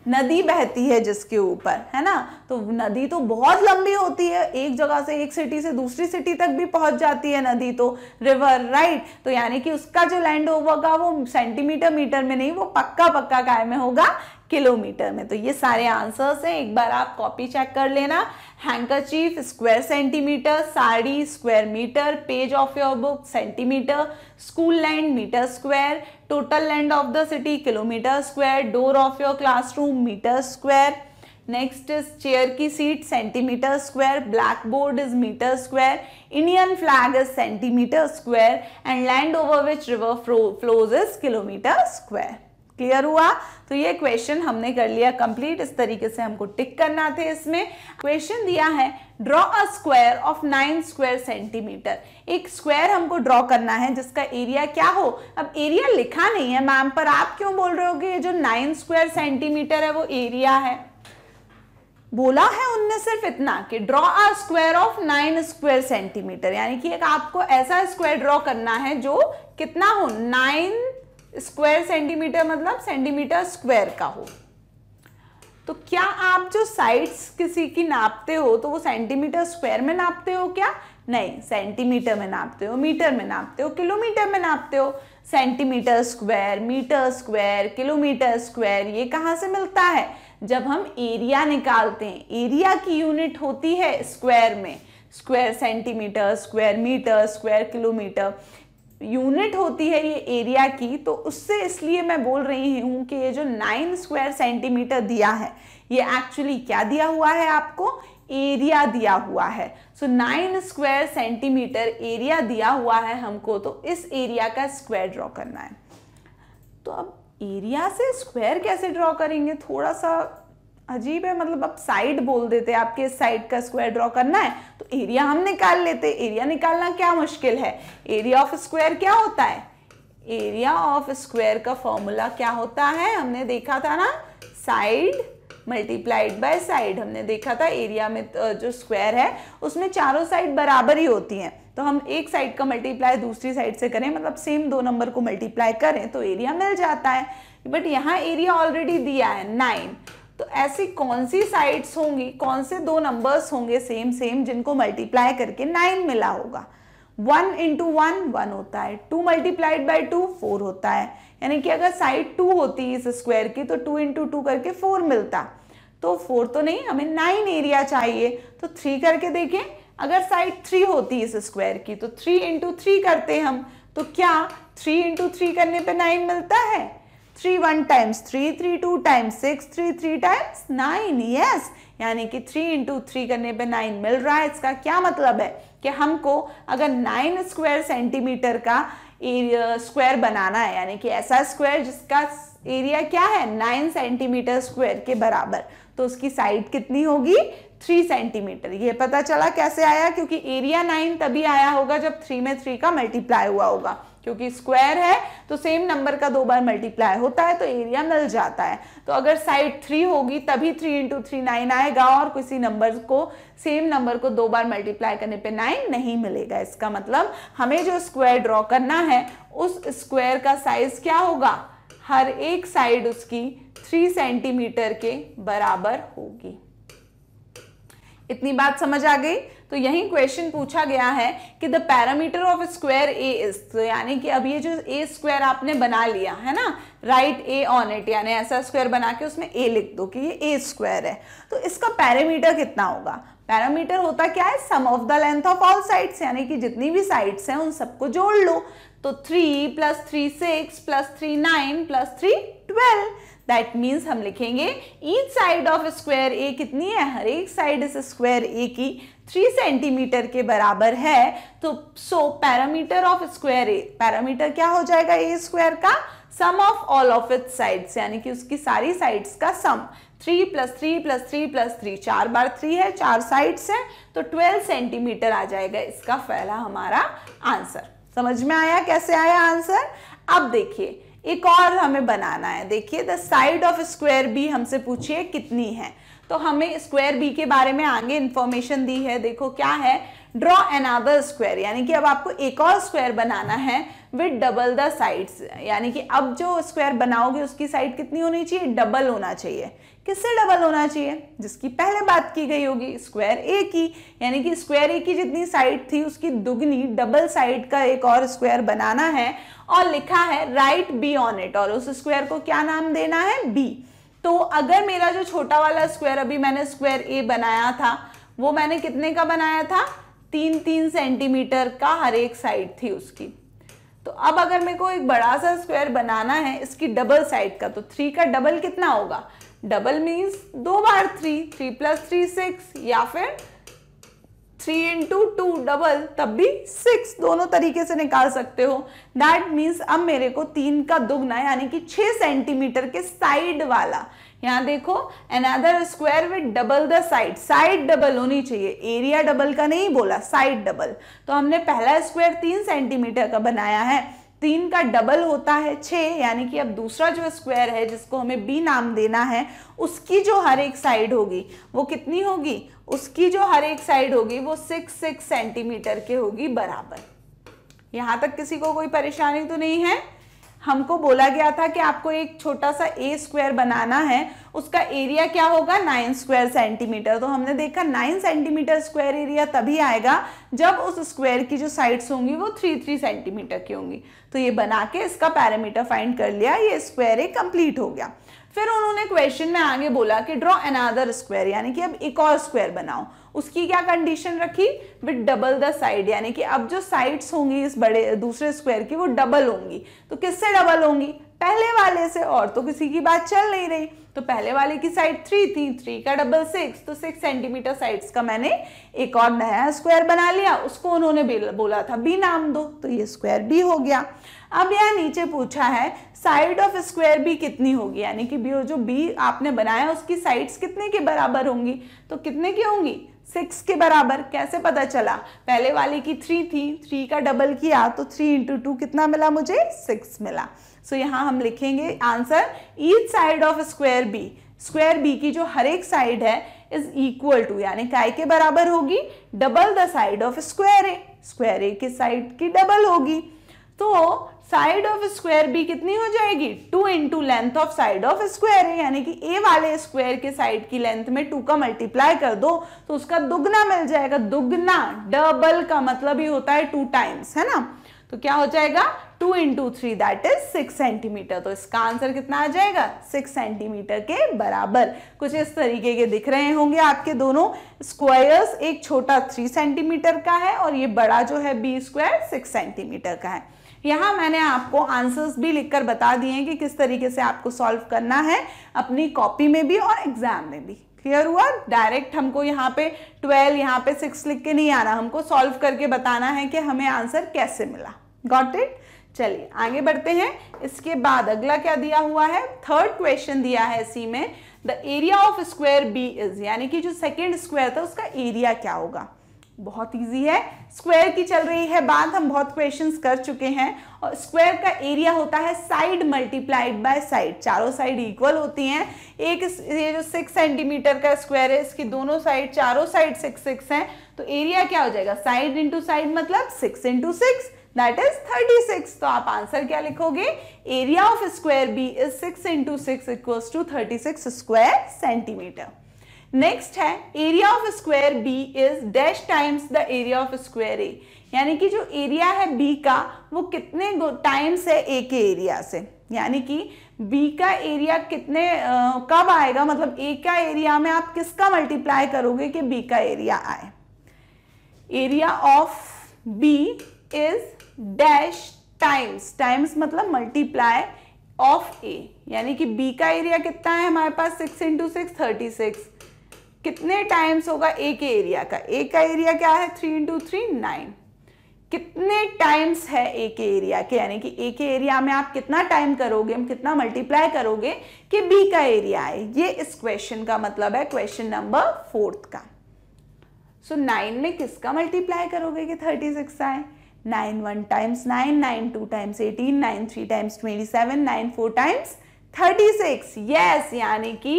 नदी बहती है जिसके ऊपर है ना तो नदी तो बहुत लंबी होती है एक जगह से एक सिटी से दूसरी सिटी तक भी पहुंच जाती है नदी तो रिवर राइट तो यानी कि उसका जो लैंड होगा वो सेंटीमीटर मीटर में नहीं वो पक्का पक्का काय में होगा किलोमीटर में तो ये सारे आंसर्स हैं एक बार आप कॉपी चेक कर लेना handkerchief square centimetre sari square metre page of your book centimetre school land metre square total land of the city kilometer square door of your classroom meter square next is chair key seat centimeter square blackboard is meter square indian flag is centimeter square and land over which river flows is kilometer square clear हुआ तो ये question हमने कर लिया complete इस तरीके से हमको टिक करना थे इसमें क्वेश्चन दिया है draw a square of nine square centimetre एक स्क्वायर हमको ड्रॉ करना है जिसका एरिया क्या हो अब एरिया लिखा नहीं है मैम पर आप क्यों बोल रहे हो कि ये जो नाइन स्क्वायर सेंटीमीटर है वो एरिया है बोला है उनने सिर्फ इतना कि draw a square of nine square centimetre यानी कि एक आपको ऐसा स्क्वायर ड्रॉ करना है जो कितना हो नाइन स्क्वायर सेंटीमीटर मतलब सेंटीमीटर स्क्वायर का हो तो क्या आप जो साइड्स किसी की नापते हो तो वो सेंटीमीटर स्क्वायर में नापते हो क्या नहीं सेंटीमीटर में नापते हो मीटर में नापते हो किलोमीटर में नापते हो centimetre square metre square kilometre square ये कहाँ से मिलता है जब हम एरिया निकालते हैं एरिया की यूनिट होती है स्क्वायर में square centimetre square metre square kilometre unit होती है ये एरिया की तो उससे इसलिए मैं बोल रही हूँ कि ये जो नाइन स्क्वायर सेंटीमीटर दिया है ये एक्चुअली क्या दिया हुआ है आपको एरिया दिया हुआ है so nine square centimetre area दिया हुआ है हमको तो इस एरिया का स्क्वायर ड्रॉ करना है तो अब एरिया से स्क्वायर कैसे ड्रॉ करेंगे थोड़ा सा अजीब है मतलब आप साइड बोल देते आपके इस साइड का स्क्वायर ड्रॉ करना है तो एरिया हम निकाल लेते एरिया निकालना क्या मुश्किल है एरिया ऑफ स्क्वायर क्या होता है एरिया ऑफ स्क्वायर का फॉर्मूला क्या होता है हमने देखा था ना साइड मल्टीप्लाइड बाय साइड हमने देखा था एरिया में जो स्क्वायर है उसमें चारों साइड बराबर ही होती हैं तो हम एक साइड का मल्टीप्लाई दूसरी साइड से करें मतलब सेम दो नंबर को मल्टीप्लाई करें तो एरिया मिल जाता है बट यहाँ एरिया ऑलरेडी दिया है नाइन तो ऐसी कौन सी साइड्स होंगी कौन से दो नंबर्स होंगे सेम सेम जिनको मल्टीप्लाई करके नाइन मिला होगा वन इंटू वन वन होता है two multiplied by two four होता है यानी कि अगर साइड टू होती इस स्क्वायर की तो टू इंटू टू करके फोर मिलता तो फोर तो नहीं हमें नाइन एरिया चाहिए तो थ्री करके देखें अगर साइड थ्री होती इस स्क्वायर की तो थ्री इंटू थ्री करते हम तो क्या थ्री इंटू थ्री करने पे नाइन मिलता है three one times three three two times six three three times nine yes यानी कि थ्री इंटू थ्री करने पे नाइन मिल रहा है इसका क्या मतलब है कि हमको अगर नाइन स्क्वायर सेंटीमीटर का स्क्वायर बनाना है यानी कि ऐसा स्क्वायर जिसका एरिया क्या है नाइन सेंटीमीटर स्क्वायर के बराबर तो उसकी साइड कितनी होगी थ्री सेंटीमीटर ये पता चला कैसे आया क्योंकि एरिया नाइन तभी आया होगा जब थ्री में थ्री का मल्टीप्लाई हुआ होगा क्योंकि स्क्वायर है तो सेम नंबर का दो बार मल्टीप्लाई होता है तो एरिया मिल जाता है तो अगर साइड थ्री होगी तभी थ्री इंटू थ्री नाइन आएगा और किसी नंबर को सेम नंबर को दो बार मल्टीप्लाई करने पे नाइन नहीं मिलेगा इसका मतलब हमें जो स्क्वायर ड्रॉ करना है उस स्क्वायर का साइज क्या होगा हर एक साइड उसकी थ्री सेंटीमीटर के बराबर होगी इतनी बात समझ आ गई तो यही क्वेश्चन पूछा गया है कि the parameter of square A is तो यानी कि अब ये जो ए स्क्वायर आपने बना लिया है ना राइट ए ऑन इट यानी ऐसा स्क्वायर बना के उसमें ए लिख दो कि ये ए स्क्वायर है तो इसका पैरामीटर कितना होगा पैरामीटर होता क्या है sum of the length of all sides यानी कि जितनी भी साइड्स हैं उन सबको जोड़ लो तो three plus three six plus three nine plus three twelve that means हम लिखेंगे each side of square A कितनी है हर एक साइड इस स्क्वायर ए की थ्री सेंटीमीटर के बराबर है तो so perimeter of square A perimeter क्या हो जाएगा ए स्क्वायर का sum of all of its sides यानी कि उसकी सारी साइड्स का sum three plus three plus three plus three चार बार थ्री है चार साइड्स है तो ट्वेल्व सेंटीमीटर आ जाएगा इसका पहला हमारा आंसर समझ में आया कैसे आया आंसर अब देखिए एक और हमें बनाना है देखिए the side of square B हमसे पूछिए कितनी है तो हमें स्क्वायर बी के बारे में आगे इंफॉर्मेशन दी है देखो क्या है ड्रॉ एनादर स्क्वायर यानी कि अब आपको एक और स्क्वायर बनाना है विद डबल द साइड्स यानी कि अब जो स्क्वायर बनाओगे उसकी साइड कितनी होनी चाहिए डबल होना चाहिए किससे डबल होना चाहिए जिसकी पहले बात की गई होगी स्क्वायर ए की यानी कि स्क्वायर ए की जितनी साइड थी उसकी दुगनी डबल साइड का एक और स्क्वायर बनाना है और लिखा है राइट बी ऑन इट और उस स्क्वायर को क्या नाम देना है बी तो अगर मेरा जो छोटा वाला स्क्वायर अभी मैंने स्क्वायर ए बनाया था वो मैंने कितने का बनाया था तीन तीन सेंटीमीटर का हर एक साइड थी उसकी तो अब अगर मेरे को एक बड़ा सा स्क्वायर बनाना है इसकी डबल साइड का तो थ्री का डबल कितना होगा डबल मीन्स दो बार three three plus three six या फिर थ्री इंटू टू डबल तब भी सिक्स दोनों तरीके से निकाल सकते हो दैट मीन्स अब मेरे को तीन का दुगना यानी कि छह सेंटीमीटर के साइड वाला यहाँ देखो another square with double the side side double होनी चाहिए एरिया डबल का नहीं बोला साइड डबल तो हमने पहला स्क्वायर तीन सेंटीमीटर का बनाया है तीन का डबल होता है छः यानी कि अब दूसरा जो स्क्वायर है जिसको हमें बी नाम देना है उसकी जो हर एक साइड होगी वो कितनी होगी उसकी जो हर एक साइड होगी वो सिक्स सिक्स सेंटीमीटर के होगी बराबर यहाँ तक किसी को कोई परेशानी तो नहीं है हमको बोला गया था कि आपको एक छोटा सा ए स्क्वायर बनाना है उसका एरिया क्या होगा नाइन स्क्वायर सेंटीमीटर तो हमने देखा नाइन सेंटीमीटर स्क्वायर एरिया तभी आएगा जब उस स्क्वायर की जो साइड्स होंगी वो थ्री थ्री सेंटीमीटर की होंगी तो ये बना के इसका पैरामीटर फाइंड कर लिया ये स्क्वायर ए कंप्लीट हो गया फिर उन्होंने क्वेश्चन में आगे बोला कि ड्रॉ अनादर स्क्वायर यानी कि अब एक और स्क्वायर बनाओ उसकी क्या कंडीशन रखी विद डबल द साइड यानी कि अब जो साइड्स होंगी इस बड़े दूसरे स्क्वायर की वो डबल होंगी तो किससे डबल होंगी पहले वाले से और तो किसी की बात चल नहीं रही तो पहले वाले की साइड थ्री थी थ्री का डबल सिक्स तो सिक्स सेंटीमीटर साइड्स का मैंने एक और नया स्क्वायर बना लिया उसको उन्होंने बोला था बी नाम दो तो ये स्क्वायर बी हो गया अब यह नीचे पूछा है साइड ऑफ स्क्वायर बी कितनी होगी यानी कि बी जो बी आपने बनाया उसकी साइड्स कितने के बराबर होंगी तो कितने की होंगी सिक्स के बराबर कैसे पता चला पहले वाले की थ्री थी थ्री का डबल किया तो थ्री इंटू टू कितना मिला मुझे सिक्स मिला सो so, यहाँ हम लिखेंगे answer each side of square B square B की जो हर एक साइड है इज इक्वल टू यानी काय के बराबर होगी double the side of square A square A के साइड की डबल होगी तो साइड ऑफ स्क्वायर बी कितनी हो जाएगी two into length of side of square है यानी कि ए वाले स्क्वायर के साइड की लेंथ में टू का मल्टीप्लाई कर दो तो उसका दुगना मिल जाएगा दुगना डबल का मतलब ही होता है टू टाइम्स है ना तो क्या हो जाएगा two into three that is six centimetre तो इसका आंसर कितना आ जाएगा सिक्स सेंटीमीटर के बराबर कुछ इस तरीके के दिख रहे होंगे आपके दोनों स्क्वायर्स एक छोटा थ्री सेंटीमीटर का है और ये बड़ा जो है बी स्क्वायर सिक्स सेंटीमीटर का है यहाँ मैंने आपको आंसर्स भी लिखकर बता दिए हैं कि किस तरीके से आपको सॉल्व करना है अपनी कॉपी में भी और एग्जाम में भी क्लियर हुआ डायरेक्ट हमको यहाँ पे ट्वेल्व यहाँ पे सिक्स लिख के नहीं आना हमको सॉल्व करके बताना है कि हमें आंसर कैसे मिला गॉट इट चलिए आगे बढ़ते हैं इसके बाद अगला क्या दिया हुआ है थर्ड क्वेश्चन दिया है सी में the area of square B is यानी कि जो सेकेंड स्क्वायर था उसका एरिया क्या होगा बहुत इजी है स्क्वायर की चल रही है बात हम बहुत क्वेश्चंस कर चुके हैं और स्क्वायर का एरिया होता है साइड मल्टीप्लाइड बाय साइड चारों साइड इक्वल होती हैं एक ये जो सिक्स सेंटीमीटर का स्क्वायर है इसकी दोनों साइड चारों साइड सिक्स सिक्स हैं तो एरिया क्या हो जाएगा साइड इंटू साइड मतलब six into six that is thirty six तो आप आंसर क्या लिखोगे area of square B is six into six equals to thirty six square centimetre next है area of square B is dash times the area of square A यानी कि जो area है B का वो कितने टाइम्स है ए के एरिया से यानी कि बी का एरिया कितने आ, कब आएगा मतलब ए का एरिया में आप किसका मल्टीप्लाई करोगे कि बी का एरिया आए area of B is dash times times मतलब मल्टीप्लाई ऑफ ए यानी कि बी का एरिया कितना है हमारे पास six into six thirty six कितने टाइम्स होगा ए के एरिया का ए का एरिया क्या है थ्री इंटू थ्री नाइन कितने टाइम्स है ए के एरिया के यानी कि ए के एरिया में आप कितना टाइम करोगे कितना मल्टीप्लाई करोगे कि बी का एरिया है ये इस क्वेश्चन का मतलब है क्वेश्चन नंबर फोर्थ का सो so, नाइन में किसका मल्टीप्लाई करोगे कि थर्टी सिक्स आए nine one times nine nine two times eighteen nine three times twenty seven nine four times thirty six yes यानी कि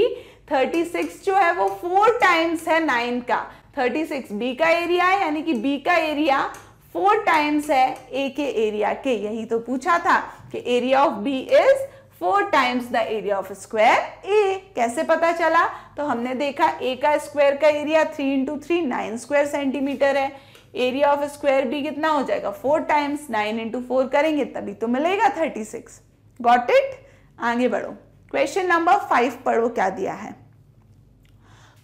36 जो है वो फोर टाइम्स है नाइन का 36 बी का एरिया है यानी कि बी का एरिया फोर टाइम्स है ए के एरिया के यही तो पूछा था कि area of B is four times the area of square A कैसे पता चला तो हमने देखा ए का स्क्वायर का area three into three nine square centimetre है एरिया ऑफ स्क्वायर बी कितना हो जाएगा four times nine into four करेंगे तभी तो मिलेगा थर्टी सिक्स गॉट इट आगे बढ़ो क्वेश्चन नंबर फाइव पढ़ो क्या दिया है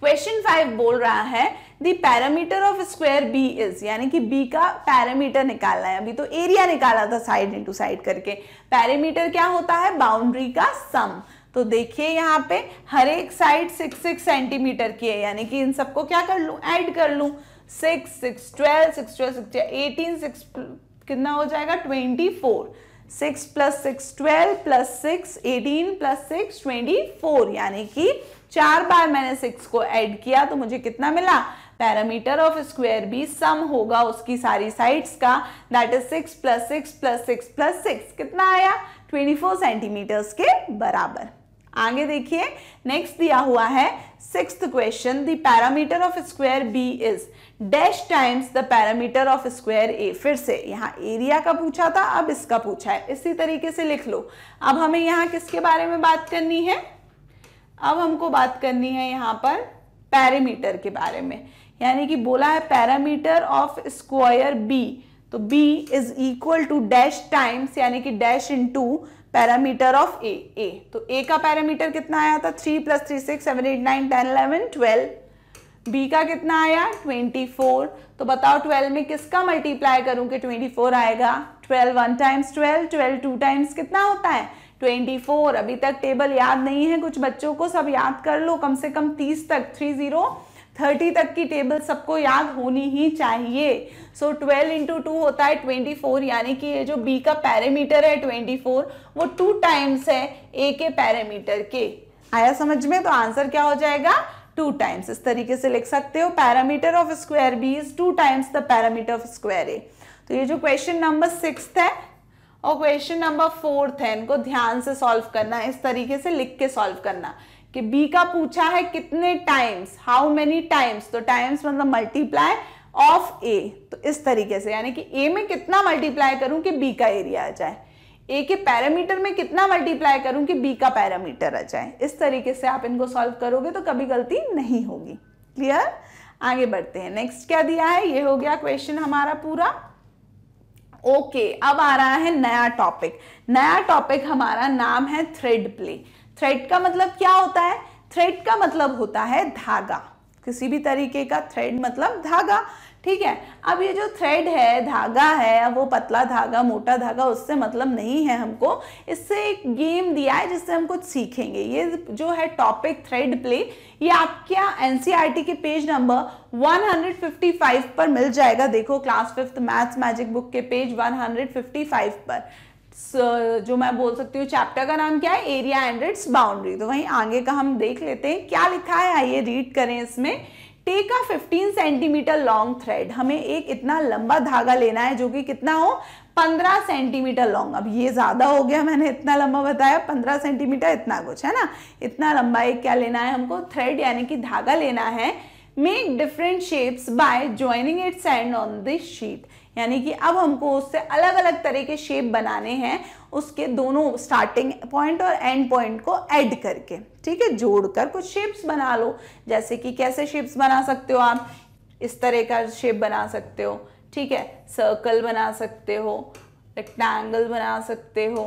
क्वेश्चन फाइव बोल रहा है the perimeter of square B is यानी कि बी का पैरामीटर निकालना है अभी तो एरिया निकाला था साइड इनटू साइड करके पैरामीटर क्या होता है बाउंड्री का सम तो देखिए यहाँ पे हर एक साइड सिक्स सिक्स सेंटीमीटर की है यानी कि इन सबको क्या कर लूँ ऐड कर लूँ six six twelve six twelve six eighteen six कितना हो जाएगा twenty four six plus six twelve plus six eighteen plus six twenty four यानी कि चार बार मैंने सिक्स को ऐड किया तो मुझे कितना मिला पैरामीटर ऑफ स्क्वायर भी सम होगा उसकी सारी साइड्स का that is six plus six plus six plus six कितना आया ट्वेंटी फोर सेंटीमीटर्स के बराबर आगे देखिए नेक्स्ट दिया हुआ है six question the parameter of square B is dash times the parameter of square A फिर से यहाँ एरिया का पूछा था अब इसका पूछा है इसी तरीके से लिख लो अब हमें यहाँ किसके बारे में बात करनी है अब हमको बात करनी है यहाँ पर पैरामीटर के बारे में यानी कि बोला है पैरामीटर ऑफ स्क्वायर बी तो B is equal to dash times यानी कि dash into perimeter of A A तो ए का पैरामीटर कितना आया था three plus three six seven eight nine ten eleven twelve B का कितना आया 24 तो बताओ 12 में किसका मल्टीप्लाई करूं कि 24 आएगा 12 वन टाइम्स 12 12 टू टाइम्स कितना होता है 24 अभी तक टेबल याद नहीं है कुछ बच्चों को सब याद कर लो कम से कम 30 तक थ्री जीरो थर्टी तक की टेबल सबको याद होनी ही चाहिए सो ट्वेल्व इंटू टू होता है ट्वेंटी फोर यानी कि ये जो बी का पैरामीटर है ट्वेंटी फोर वो टू टाइम्स है ए के पैरामीटर के आया समझ में तो आंसर क्या हो जाएगा टू टाइम्स इस तरीके से लिख सकते हो perimeter of square B is two times the parameter of square A तो ये जो क्वेश्चन नंबर सिक्स है और क्वेश्चन नंबर फोर्थ है इनको ध्यान से सॉल्व करना इस तरीके से लिख के सॉल्व करना कि बी का पूछा है कितने टाइम्स हाउ मेनी टाइम्स तो टाइम्स मतलब मल्टीप्लाई ऑफ ए तो इस तरीके से यानी कि ए में कितना मल्टीप्लाई करूं कि बी का एरिया आ जाए ए के पैरामीटर में कितना मल्टीप्लाई करूं कि बी का पैरामीटर आ जाए इस तरीके से आप इनको सॉल्व करोगे तो कभी गलती नहीं होगी क्लियर आगे बढ़ते हैं नेक्स्ट क्या दिया है ये हो गया क्वेश्चन हमारा पूरा ओके okay, अब आ रहा है नया टॉपिक नया टॉपिक हमारा नाम है थ्रेड प्ले थ्रेड का मतलब क्या होता है थ्रेड का मतलब होता है धागा किसी भी तरीके का थ्रेड मतलब धागा ठीक है अब ये जो थ्रेड है धागा है अब वो पतला धागा मोटा धागा उससे मतलब नहीं है हमको इससे एक गेम दिया है जिससे हम कुछ सीखेंगे ये जो है टॉपिक थ्रेड प्ले ये आपका एन e के पेज नंबर 155 पर मिल जाएगा देखो class fifth maths magic book के पेज 155 पर So, जो मैं बोल सकती हूँ चैप्टर का नाम क्या है एरिया एंड इट्स बाउंड्री तो वहीं आगे का हम देख लेते हैं क्या लिखा है आइए रीड करें इसमें take a 15 centimetre long thread हमें एक इतना लंबा धागा लेना है जो कि कितना हो 15 सेंटीमीटर लॉन्ग अब ये ज़्यादा हो गया मैंने इतना लंबा बताया 15 सेंटीमीटर इतना कुछ है ना इतना लंबा एक क्या लेना है हमको थ्रेड यानी कि धागा लेना है make different shapes by joining its end on this sheet यानी कि अब हमको उससे अलग अलग तरह के शेप बनाने हैं उसके दोनों स्टार्टिंग पॉइंट और एंड पॉइंट को ऐड करके ठीक है जोड़कर कुछ शेप्स बना लो जैसे कि कैसे शेप्स बना सकते हो आप इस तरह का शेप बना सकते हो ठीक है सर्कल बना सकते हो रेक्टेंगल बना सकते हो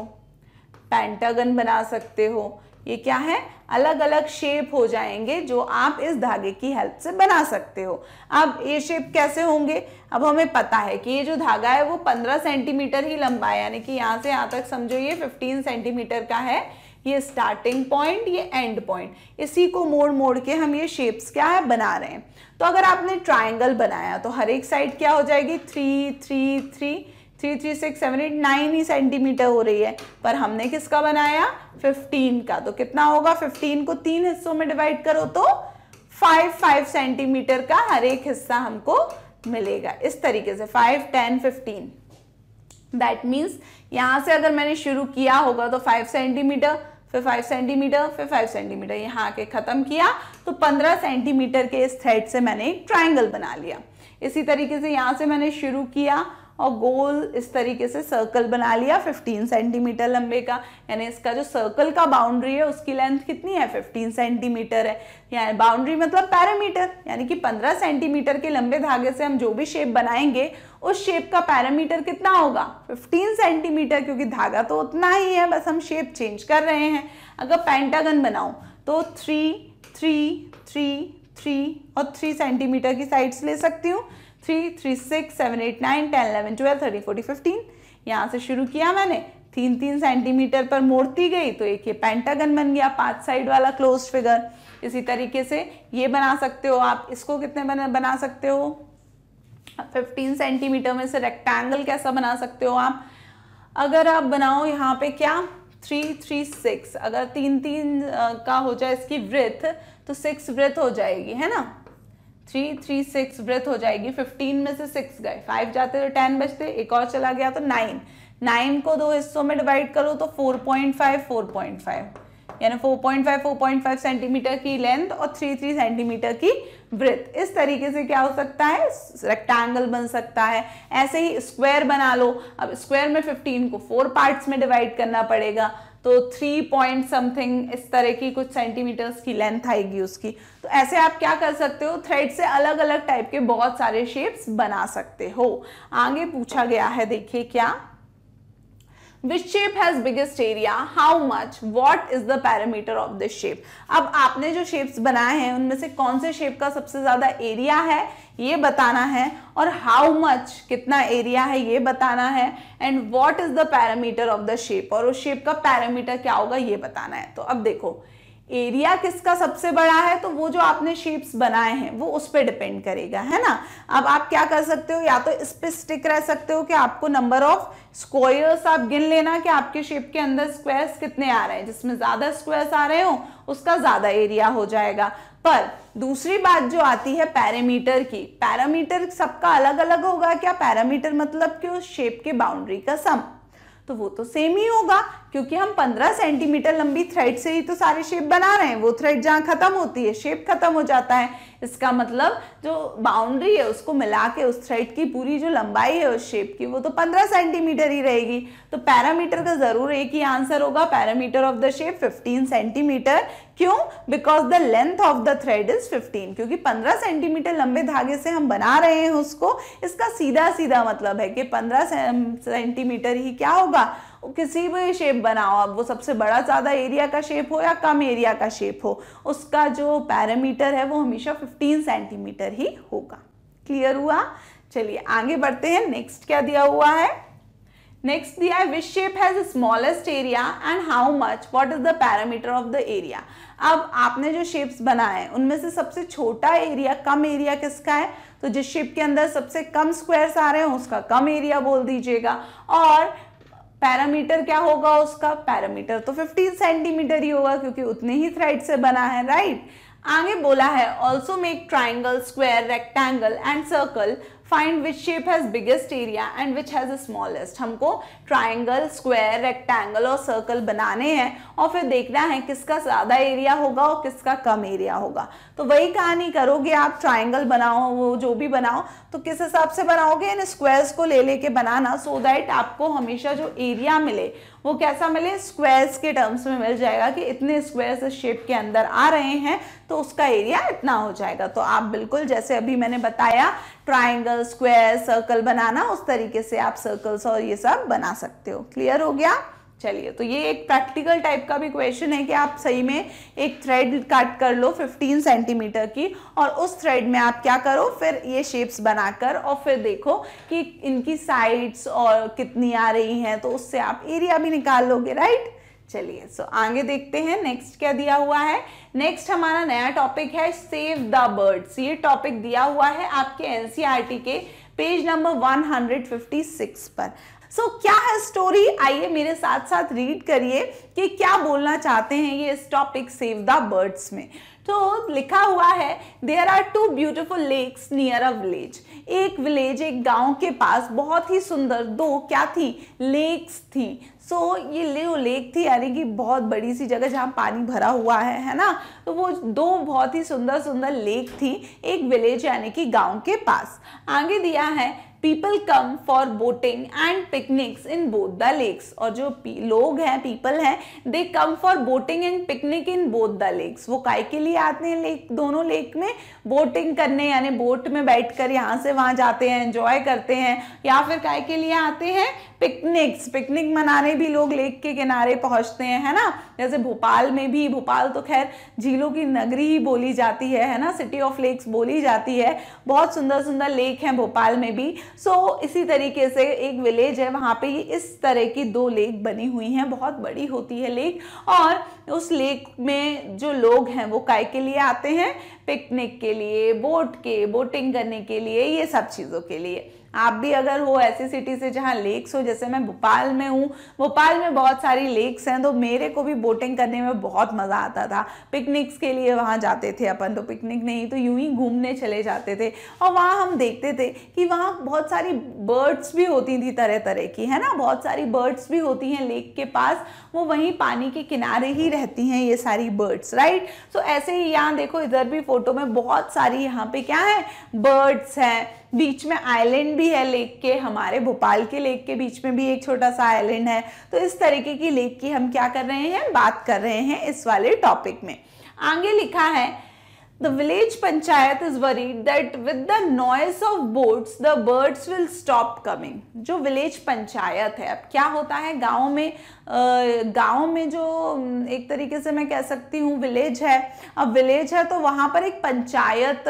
पैंटागन बना सकते हो ये क्या है अलग अलग शेप हो जाएंगे जो आप इस धागे की हेल्प से बना सकते हो अब ये शेप कैसे होंगे अब हमें पता है कि ये जो धागा है वो 15 सेंटीमीटर ही लंबा है यानी कि यहाँ से यहाँ तक समझो ये 15 सेंटीमीटर का है ये स्टार्टिंग पॉइंट ये एंड पॉइंट इसी को मोड़ मोड़ के हम ये शेप्स क्या है बना रहे हैं तो अगर आपने ट्राइंगल बनाया तो हर एक साइड क्या हो जाएगी three three three three three six seven eight nine ही सेंटीमीटर हो रही है पर हमने किसका बनाया फिफ्टीन का तो कितना होगा फिफ्टीन को तीन हिस्सों में डिवाइड करो तो फाइव फाइव सेंटीमीटर का हर एक हिस्सा हमको मिलेगा इस तरीके से five ten fifteen that means यहाँ से अगर मैंने शुरू किया होगा तो फाइव सेंटीमीटर फिर फाइव सेंटीमीटर फिर फाइव सेंटीमीटर यहाँ आके ख़त्म किया तो पंद्रह सेंटीमीटर के इस थ्रेड से मैंने एक ट्राइंगल बना लिया इसी तरीके से यहाँ से मैंने शुरू किया और गोल इस तरीके से सर्कल बना लिया 15 सेंटीमीटर लंबे का यानी इसका जो सर्कल का बाउंड्री है उसकी लेंथ कितनी है 15 सेंटीमीटर है यानी बाउंड्री मतलब पैरामीटर यानी कि 15 सेंटीमीटर के लंबे धागे से हम जो भी शेप बनाएंगे उस शेप का पैरामीटर कितना होगा 15 सेंटीमीटर क्योंकि धागा तो उतना ही है बस हम शेप चेंज कर रहे हैं अगर पैंटागन बनाओ तो थ्री थ्री थ्री थ्री और थ्री सेंटीमीटर की साइड्स ले सकती हूँ three three six seven eight nine ten eleven twelve thirty forty fifteen यहाँ से शुरू किया मैंने तीन तीन सेंटीमीटर पर मोड़ती गई तो एक ये पेंटागन बन गया पांच साइड वाला क्लोज फिगर इसी तरीके से ये बना सकते हो आप इसको कितने बना बना सकते हो 15 सेंटीमीटर में से रेक्टेंगल कैसा बना सकते हो आप अगर आप बनाओ यहाँ पे क्या थ्री थ्री सिक्स अगर तीन तीन का हो जाए इसकी वृथ तो सिक्स वृथ हो जाएगी है ना थ्री थ्री सिक्स ब्रेथ हो जाएगी फिफ्टीन में से सिक्स गए फाइव जाते तो टेन बचते एक और चला गया तो नाइन नाइन को दो हिस्सों में डिवाइड करो तो four point five four point five यानी four point five four point five centimetre की लेंथ और थ्री थ्री सेंटीमीटर की ब्रेथ इस तरीके से क्या हो सकता है रेक्टेंगल बन सकता है ऐसे ही स्क्वायर बना लो अब स्क्वायर में फिफ्टीन को फोर पार्ट्स में डिवाइड करना पड़ेगा तो थ्री पॉइंट समथिंग इस तरह की कुछ सेंटीमीटर्स की लेंथ आएगी उसकी तो ऐसे आप क्या कर सकते हो थ्रेड से अलग अलग टाइप के बहुत सारे शेप्स बना सकते हो आगे पूछा गया है देखिए क्या Which shape has biggest area how much what is the parameter of this shape अब आपने जो शेप्स बनाए हैं उनमें से कौन से शेप का सबसे ज्यादा एरिया है ये बताना है और हाउ मच कितना एरिया है ये बताना है and what is the parameter of the shape और उस शेप का पैरामीटर क्या होगा ये बताना है तो अब देखो एरिया किसका सबसे बड़ा है तो वो जो आपने शेप्स बनाए हैं वो उस पर डिपेंड करेगा है ना अब आप क्या कर सकते हो या तो इस पर स्टिक रह सकते हो कि आपको नंबर ऑफ स्क्वायर्स आप गिन लेना कि आपके शेप के अंदर स्क्वायर्स कितने आ रहे हैं जिसमें ज़्यादा स्क्वायर्स आ रहे हो उसका ज़्यादा एरिया हो जाएगा पर दूसरी बात जो आती है पैरामीटर की पैरामीटर सबका अलग अलग होगा क्या पैरामीटर मतलब कि उस शेप के बाउंड्री का सम तो वो तो सेम ही होगा क्योंकि हम 15 सेंटीमीटर लंबी थ्रेड से ही तो सारे शेप बना रहे हैं वो थ्रेड जहाँ खत्म होती है शेप खत्म हो जाता है इसका मतलब जो बाउंड्री है उसको मिला के उस थ्रेड की पूरी जो लंबाई है उस शेप की वो तो 15 सेंटीमीटर ही रहेगी तो पैरामीटर का ज़रूर एक ही आंसर होगा perimeter of the shape 15 centimetre क्यों because the length of the thread is 15 क्योंकि 15 सेंटीमीटर लंबे धागे से हम बना रहे हैं उसको इसका सीधा सीधा मतलब है कि पंद्रह सेंटीमीटर ही क्या होगा किसी भी शेप बनाओ अब वो सबसे बड़ा ज़्यादा एरिया का शेप हो या कम एरिया का शेप हो उसका जो पैरामीटर है वो हमेशा 15 सेंटीमीटर ही होगा क्लियर हुआ चलिए आगे बढ़ते हैं नेक्स्ट क्या दिया हुआ है नेक्स्ट दिया है which shape has smallest area and how much what is the parameter of the area अब आपने जो शेप्स बनाए हैं उनमें से सबसे छोटा एरिया कम एरिया किसका है तो जिस शेप के अंदर सबसे कम स्क्वायर्स आ रहे हैं उसका कम एरिया बोल दीजिएगा और पैरामीटर क्या होगा उसका पैरामीटर तो 15 सेंटीमीटर ही होगा क्योंकि उतने ही थ्रेड से बना है राइट right? आगे बोला है also make triangle square rectangle and circle find which shape has biggest area and which has smallest हमको ट्राइंगल स्क्वायर रेक्टेंगल और सर्कल बनाने हैं और फिर देखना है किसका ज़्यादा एरिया होगा और किसका कम एरिया होगा तो वही कहानी करोगे आप ट्राइंगल बनाओ वो जो भी बनाओ तो किस हिसाब से बनाओगे इन स्क्वायर्स को ले लेके बनाना सो so दैट आपको हमेशा जो एरिया मिले वो कैसा मिले स्क्वायर्स के टर्म्स में मिल जाएगा कि इतने स्क्वायर्स इस शेप के अंदर आ रहे हैं तो उसका एरिया इतना हो जाएगा तो आप बिल्कुल जैसे अभी मैंने बताया ट्राइंगल स्क्वायर सर्कल बनाना उस तरीके से आप सर्कल्स और ये सब बना सकते हो क्लियर हो गया चलिए तो ये एक प्रैक्टिकल टाइप का भी क्वेश्चन है कि आप सही में एक थ्रेड कट कर लो 15 सेंटीमीटर की और उस थ्रेड में आप क्या करो फिर ये शेप्स बनाकर और फिर देखो कि इनकी साइड्स और कितनी आ रही हैं तो उससे आप एरिया भी निकाल लोगे राइट चलिए सो आगे देखते हैं नेक्स्ट क्या दिया हुआ है नेक्स्ट हमारा नया टॉपिक है सेव द बर्ड्स ये टॉपिक दिया हुआ है आपके एनसीईआरटी e के पेज नंबर 156 पर सो so, क्या है स्टोरी आइए मेरे साथ साथ रीड करिए कि क्या बोलना चाहते हैं ये इस टॉपिक सेव द बर्ड्स में तो लिखा हुआ है there are two beautiful lakes near a village एक विलेज एक गांव के पास बहुत ही सुंदर दो क्या थी लेक्स थी सो so, ये लेक थी यानी कि बहुत बड़ी सी जगह जहाँ पानी भरा हुआ है है ना तो वो दो बहुत ही सुंदर सुंदर लेक थी एक विलेज यानी कि गांव के पास आगे दिया है people come for boating and picnics in both the lakes और जो लोग हैं पीपल हैं they come for boating and picnic in both the lakes वो काय के लिए आते हैं लेक दोनों लेक में बोटिंग करने यानी बोट में बैठकर यहाँ से वहाँ जाते हैं एंजॉय करते हैं या फिर काय के लिए आते हैं पिकनिक्स पिकनिक मनाने भी लोग लेक के किनारे पहुँचते हैं है ना जैसे भोपाल में भी भोपाल तो खैर जी झीलों की नगरी ही बोली जाती है है ना सिटी ऑफ लेक्स बोली जाती है बहुत सुंदर सुंदर लेक हैं भोपाल में भी सो so, इसी तरीके से एक विलेज है वहाँ पे इस तरह की दो लेक बनी हुई हैं बहुत बड़ी होती है लेक और उस लेक में जो लोग हैं वो काय के लिए आते हैं पिकनिक के लिए बोट के बोटिंग करने के लिए ये सब चीज़ों के लिए आप भी अगर हो ऐसी सिटी से जहाँ लेक्स हो जैसे मैं भोपाल में हूँ भोपाल में बहुत सारी लेक्स हैं तो मेरे को भी बोटिंग करने में बहुत मज़ा आता था पिकनिक्स के लिए वहाँ जाते थे अपन तो पिकनिक नहीं तो यूं ही घूमने चले जाते थे और वहाँ हम देखते थे कि वहाँ बहुत सारी बर्ड्स भी होती थी तरह तरह की है ना बहुत सारी बर्ड्स भी होती हैं लेक के पास वो वहीं पानी के किनारे ही रहती हैं ये सारी बर्ड्स राइट सो ऐसे ही यहाँ देखो इधर भी फोटो में बहुत सारी यहाँ पे क्या है बर्ड्स हैं बीच में आइलैंड भी है लेक के हमारे भोपाल के लेक के बीच में भी एक छोटा सा आइलैंड है तो इस तरीके की लेक की हम क्या कर रहे हैं बात कर रहे हैं इस वाले टॉपिक में आगे लिखा है The village panchayat is worried that with the noise of boats, the birds will stop coming. जो village पंचायत है अब क्या होता है गाँव में गांव में जो एक तरीके से मैं कह सकती हूँ विलेज है अब विलेज है तो वहाँ पर एक पंचायत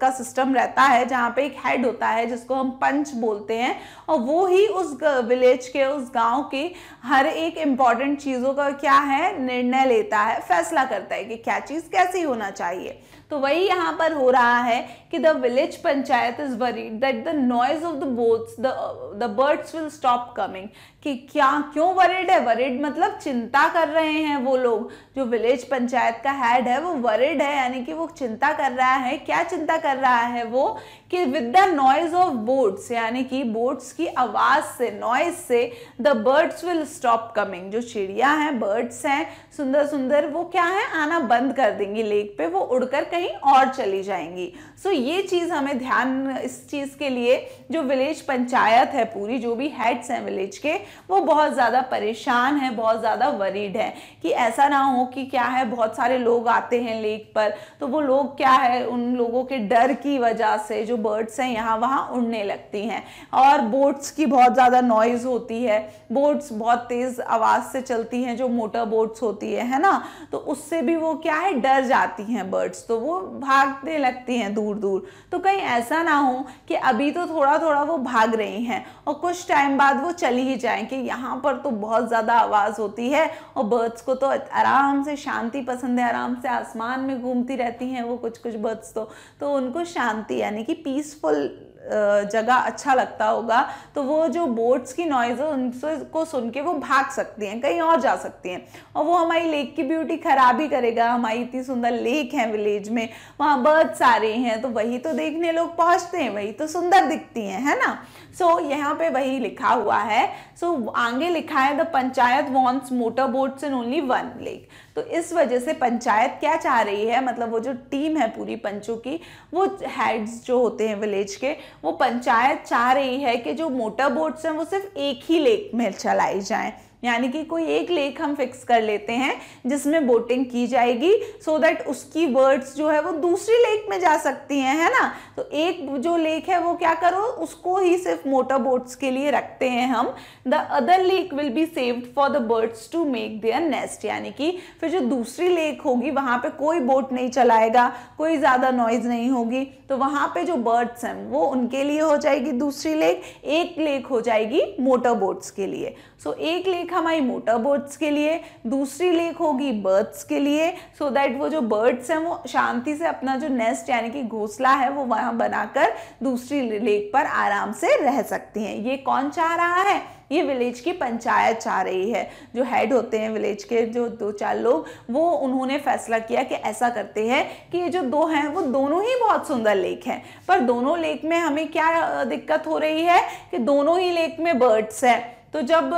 का सिस्टम रहता है जहाँ पे एक हेड होता है जिसको हम पंच बोलते हैं और वो ही उस विलेज के उस गांव के हर एक इम्पॉर्टेंट चीज़ों का क्या है निर्णय लेता है फैसला करता है कि क्या चीज़ कैसी होना चाहिए तो वही यहाँ पर हो रहा है कि the village panchayat is worried that the noise of the boats the birds will stop coming कि क्या क्यों वरिड है वरिड मतलब चिंता कर रहे हैं वो लोग जो विलेज पंचायत का हेड है वो वरिड है यानी कि वो चिंता कर रहा है क्या चिंता कर रहा है वो कि with the noise of boats यानी कि बोट्स की आवाज़ से नॉइज से the birds will stop coming जो चिड़िया हैं बर्ड्स हैं सुंदर सुंदर वो क्या है आना बंद कर देंगी लेक पे वो उड़कर कहीं और चली जाएंगी सो so, ये चीज़ हमें ध्यान इस चीज़ के लिए जो विलेज पंचायत है पूरी जो भी हेड्स हैं विलेज के वो बहुत ज़्यादा परेशान है बहुत ज़्यादा वरीड है कि ऐसा ना हो कि क्या है बहुत सारे लोग आते हैं लेक पर तो वो लोग क्या है उन लोगों के डर की वजह से जो बर्ड्स हैं यहाँ वहाँ उड़ने लगती हैं और बोट्स की बहुत ज़्यादा नॉइज़ होती है बोट्स बहुत तेज़ आवाज़ से चलती हैं जो मोटर बोट्स होती है है ना तो उससे भी वो क्या है डर जाती हैं बर्ड्स तो वो भागने लगती हैं दूर दूर तो कहीं ऐसा ना हो कि अभी तो थोड़ा थोड़ा वो भाग रही हैं और कुछ टाइम बाद वो चली ही जाएं कि यहाँ पर तो बहुत ज़्यादा आवाज़ होती है और बर्ड्स को तो आराम से शांति पसंद है आराम से आसमान में घूमती रहती हैं वो कुछ कुछ बर्ड्स तो, तो उनको शांति यानी कि पीसफुल जगह अच्छा लगता होगा तो वो जो बोट्स की नॉइज है उनसे को सुन के वो भाग सकती हैं कहीं और जा सकती हैं और वो हमारी लेक की ब्यूटी ख़राब ही करेगा हमारी इतनी सुंदर लेक है विलेज में वहाँ बर्ड सारे हैं तो वही तो देखने लोग पहुँचते हैं वही तो सुंदर दिखती हैं है ना सो so, यहाँ पे वही लिखा हुआ है सो so, आगे लिखा है the panchayat wants motor boats in only one lake तो इस वजह से पंचायत क्या चाह रही है मतलब वो जो टीम है पूरी पंचों की वो हेड्स जो होते हैं विलेज के वो पंचायत चाह रही है कि जो मोटर बोट्स हैं वो सिर्फ एक ही लेक में चलाई जाएँ यानी कि कोई एक लेक हम फिक्स कर लेते हैं जिसमें बोटिंग की जाएगी सो so दैट उसकी बर्ड्स जो है वो दूसरी लेक में जा सकती हैं है ना तो एक जो लेक है वो क्या करो उसको ही सिर्फ मोटर बोट्स के लिए रखते हैं हम the other lake will be saved for the birds to make their nest यानी कि फिर जो दूसरी लेक होगी वहाँ पर कोई बोट नहीं चलाएगा कोई ज़्यादा नॉइज नहीं होगी तो वहाँ पे जो बर्ड्स हैं वो उनके लिए हो जाएगी दूसरी लेक एक लेक हो जाएगी मोटर बोट्स के लिए सो so, एक लेक हमारी मोटर बोट्स के लिए दूसरी लेक होगी बर्ड्स के लिए सो so दैट वो जो बर्ड्स हैं वो शांति से अपना जो नेस्ट यानी कि घोंसला है वो वहाँ बनाकर दूसरी लेक पर आराम से रह सकती हैं ये कौन चाह रहा है ये विलेज की पंचायत चाह रही है जो हेड होते हैं विलेज के जो दो चार लोग वो उन्होंने फैसला किया कि ऐसा करते हैं कि ये जो दो हैं वो दोनों ही बहुत सुंदर लेक हैं पर दोनों लेक में हमें क्या दिक्कत हो रही है कि दोनों ही लेक में बर्ड्स हैं तो जब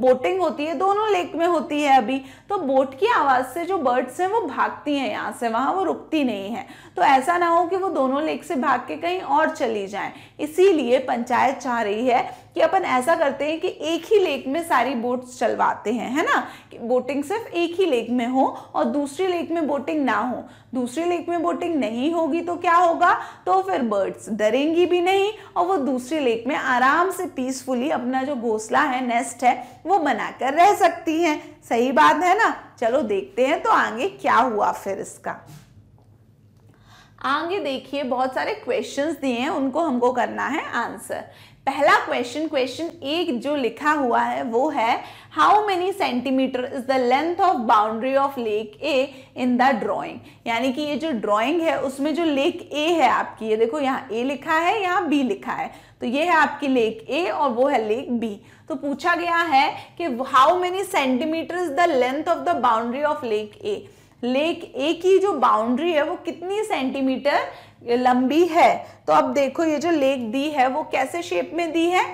बोटिंग होती है दोनों लेक में होती है अभी तो बोट की आवाज़ से जो बर्ड्स हैं वो भागती हैं यहाँ से वहाँ वो रुकती नहीं है तो ऐसा ना हो कि वो दोनों लेक से भाग के कहीं और चली जाएं इसीलिए पंचायत चाह रही है कि अपन ऐसा करते हैं कि एक ही लेक में सारी बोट्स चलवाते हैं है ना कि बोटिंग सिर्फ एक ही लेक में हो और दूसरी लेक में बोटिंग ना हो दूसरी लेक में बोटिंग नहीं होगी तो क्या होगा तो फिर बर्ड्स डरेंगी भी नहीं और वो दूसरी लेक में आराम से पीसफुली अपना जो घोंसला है नेस्ट है वो बनाकर रह सकती हैं सही बात है ना चलो देखते हैं तो आगे क्या हुआ फिर इसका आगे देखिए बहुत सारे क्वेश्चंस दिए हैं उनको हमको करना है आंसर पहला क्वेश्चन क्वेश्चन एक जो लिखा हुआ है वो है how many centimetre is the length of boundary of lake A in the drawing यानी कि ये जो ड्राइंग है उसमें जो लेक ए है आपकी ये देखो यहाँ ए लिखा है यहाँ बी लिखा है तो ये है आपकी लेक ए और वो है लेक बी तो पूछा गया है कि how many centimetre is the length of the boundary of lake A lake A की जो बाउंड्री है वो कितनी सेंटीमीटर लंबी है तो अब देखो ये जो लेक दी है वो कैसे शेप में दी है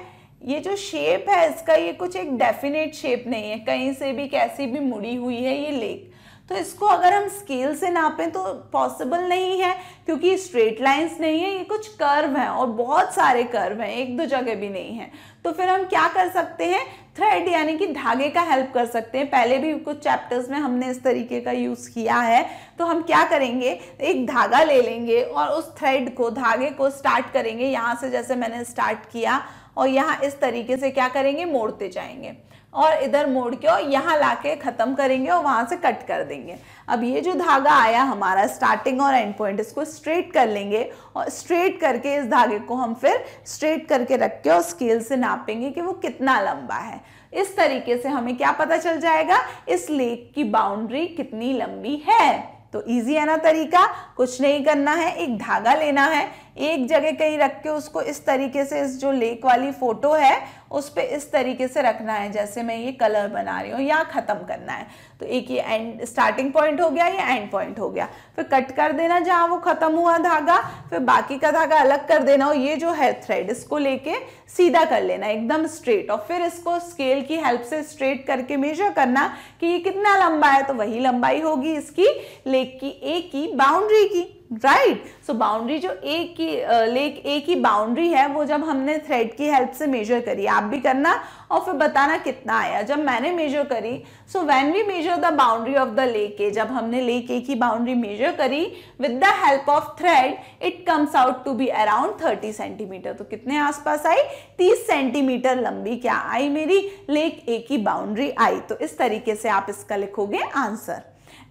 ये जो शेप है इसका ये कुछ एक डेफिनेट शेप नहीं है कहीं से भी कैसी भी मुड़ी हुई है ये लेक तो इसको अगर हम स्केल से नापें तो पॉसिबल नहीं है क्योंकि स्ट्रेट लाइंस नहीं है ये कुछ कर्व हैं और बहुत सारे कर्व हैं एक दो जगह भी नहीं है तो फिर हम क्या कर सकते हैं थ्रेड यानी कि धागे का हेल्प कर सकते हैं पहले भी कुछ चैप्टर्स में हमने इस तरीके का यूज़ किया है तो हम क्या करेंगे एक धागा ले लेंगे और उस थ्रेड को धागे को स्टार्ट करेंगे यहाँ से जैसे मैंने स्टार्ट किया और यहाँ इस तरीके से क्या करेंगे मोड़ते जाएंगे और इधर मोड़ के और यहाँ ला के ख़त्म करेंगे और वहाँ से कट कर देंगे अब ये जो धागा आया हमारा स्टार्टिंग और एंड पॉइंट इसको स्ट्रेट कर लेंगे और स्ट्रेट करके इस धागे को हम फिर स्ट्रेट करके रख के और स्केल से नापेंगे कि वो कितना लंबा है इस तरीके से हमें क्या पता चल जाएगा इस लेक की बाउंड्री कितनी लंबी है तो इजी है ना तरीका कुछ नहीं करना है एक धागा लेना है एक जगह कहीं रख के उसको इस तरीके से इस जो लेक वाली फ़ोटो है उस पर इस तरीके से रखना है जैसे मैं ये कलर बना रही हूँ यहाँ ख़त्म करना है तो एक ये एंड स्टार्टिंग पॉइंट हो गया ये एंड पॉइंट हो गया फिर कट कर देना जहाँ वो ख़त्म हुआ धागा फिर बाकी का धागा अलग कर देना और ये जो है थ्रेड इसको लेके सीधा कर लेना एकदम स्ट्रेट और फिर इसको स्केल की हेल्प से स्ट्रेट करके मेजर करना कि ये कितना लंबा है तो वही लंबाई होगी इसकी लेक की एक की बाउंड्री की right right? So so boundary जो एक की लेक ए की बाउंड्री है वो जब हमने थ्रेड की हेल्प से मेजर करी आप भी करना और फिर बताना कितना आया जब मैंने मेजर करी so when we measure the boundary of the lake A जब हमने लेक ए की बाउंड्री मेजर करी with the help of thread it comes out to be around thirty centimetre तो कितने आसपास आई तीस सेंटीमीटर लंबी क्या आई मेरी लेक ए की बाउंड्री आई तो इस तरीके से आप इसका लिखोगे answer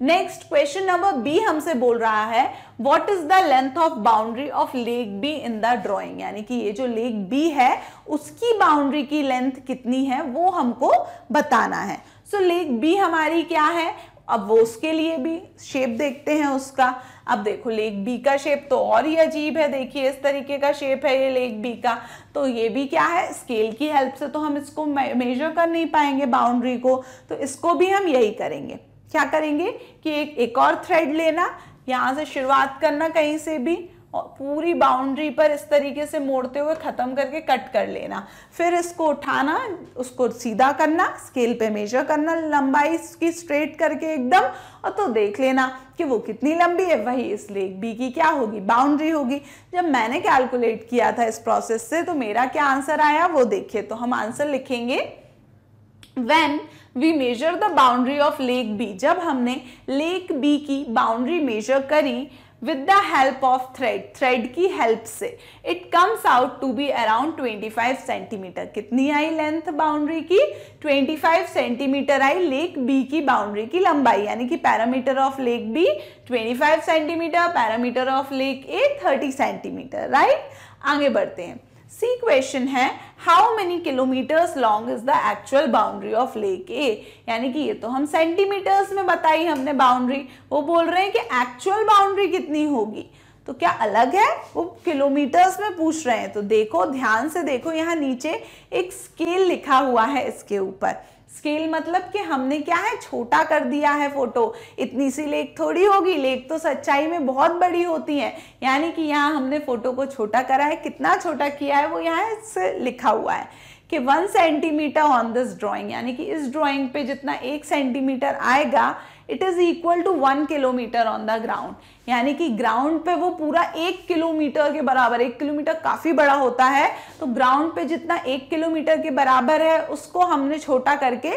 next question number B हमसे बोल रहा है what is the length of boundary of lake B in the drawing यानी कि ये जो लेक बी है उसकी बाउंड्री की लेंथ कितनी है वो हमको बताना है सो लेक बी हमारी क्या है अब वो उसके लिए भी शेप देखते हैं उसका अब देखो लेक बी का शेप तो और ही अजीब है देखिए इस तरीके का शेप है ये लेक बी का तो ये भी क्या है स्केल की हेल्प से तो हम इसको मेजर कर नहीं पाएंगे बाउंड्री को तो इसको भी हम यही करेंगे क्या करेंगे कि एक एक और थ्रेड लेना यहाँ से शुरुआत करना कहीं से भी और पूरी बाउंड्री पर इस तरीके से मोड़ते हुए ख़त्म करके कट कर लेना फिर इसको उठाना उसको सीधा करना स्केल पे मेजर करना लंबाई की स्ट्रेट करके एकदम और तो देख लेना कि वो कितनी लंबी है वही इस लेग बी की क्या होगी बाउंड्री होगी जब मैंने कैलकुलेट किया था इस प्रोसेस से तो मेरा क्या आंसर आया वो देखिए तो हम आंसर लिखेंगे when we measure the boundary of lake B जब हमने लेक बी की बाउंड्री मेजर करी with the help of thread thread की हेल्प से it comes out to be around 25 centimetre कितनी आई लेंथ बाउंड्री की 25 सेंटीमीटर आई लेक बी की बाउंड्री की लंबाई यानी कि parameter of lake B 25 centimetre parameter of lake A 30 centimetre right आगे बढ़ते हैं सी क्वेश्चन है how many kilometres long is the actual boundary of lake A यानी कि ये तो हम सेंटीमीटर्स में बताई हमने बाउंड्री वो बोल रहे हैं कि एक्चुअल बाउंड्री कितनी होगी तो क्या अलग है वो किलोमीटर्स में पूछ रहे हैं तो देखो ध्यान से देखो यहाँ नीचे एक स्केल लिखा हुआ है इसके ऊपर स्केल मतलब कि हमने क्या है छोटा कर दिया है फोटो इतनी सी लेक थोड़ी होगी लेक तो सच्चाई में बहुत बड़ी होती है यानी कि यहाँ हमने फोटो को छोटा करा है कितना छोटा किया है वो यहाँ से लिखा हुआ है कि one centimetre on this drawing यानी कि इस ड्राइंग पे जितना एक सेंटीमीटर आएगा it is equal to one kilometre on the ground यानी कि ग्राउंड पे वो पूरा एक किलोमीटर के बराबर एक किलोमीटर काफ़ी बड़ा होता है तो ग्राउंड पे जितना एक किलोमीटर के बराबर है उसको हमने छोटा करके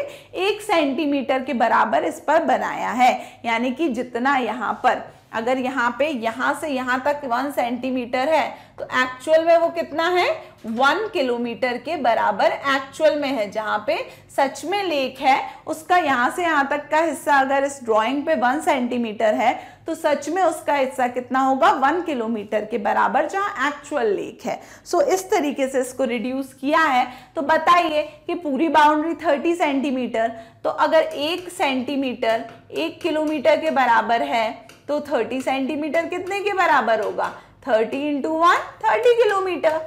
एक सेंटीमीटर के बराबर इस पर बनाया है यानी कि जितना यहाँ पर अगर यहाँ पे यहाँ से यहाँ तक वन सेंटीमीटर है तो एक्चुअल में वो कितना है वन किलोमीटर के बराबर एक्चुअल में है जहाँ पे सच में लेक है उसका यहाँ से यहाँ तक का हिस्सा अगर इस ड्राइंग पे वन सेंटीमीटर है तो सच में उसका हिस्सा कितना होगा वन किलोमीटर के बराबर जहाँ एक्चुअल लेक है सो so, इस तरीके से इसको रिड्यूस किया है तो बताइए कि पूरी बाउंड्री थर्टी सेंटीमीटर तो अगर एक सेंटीमीटर एक किलोमीटर के बराबर है तो 30 सेंटीमीटर कितने के बराबर होगा 30 into one thirty kilometre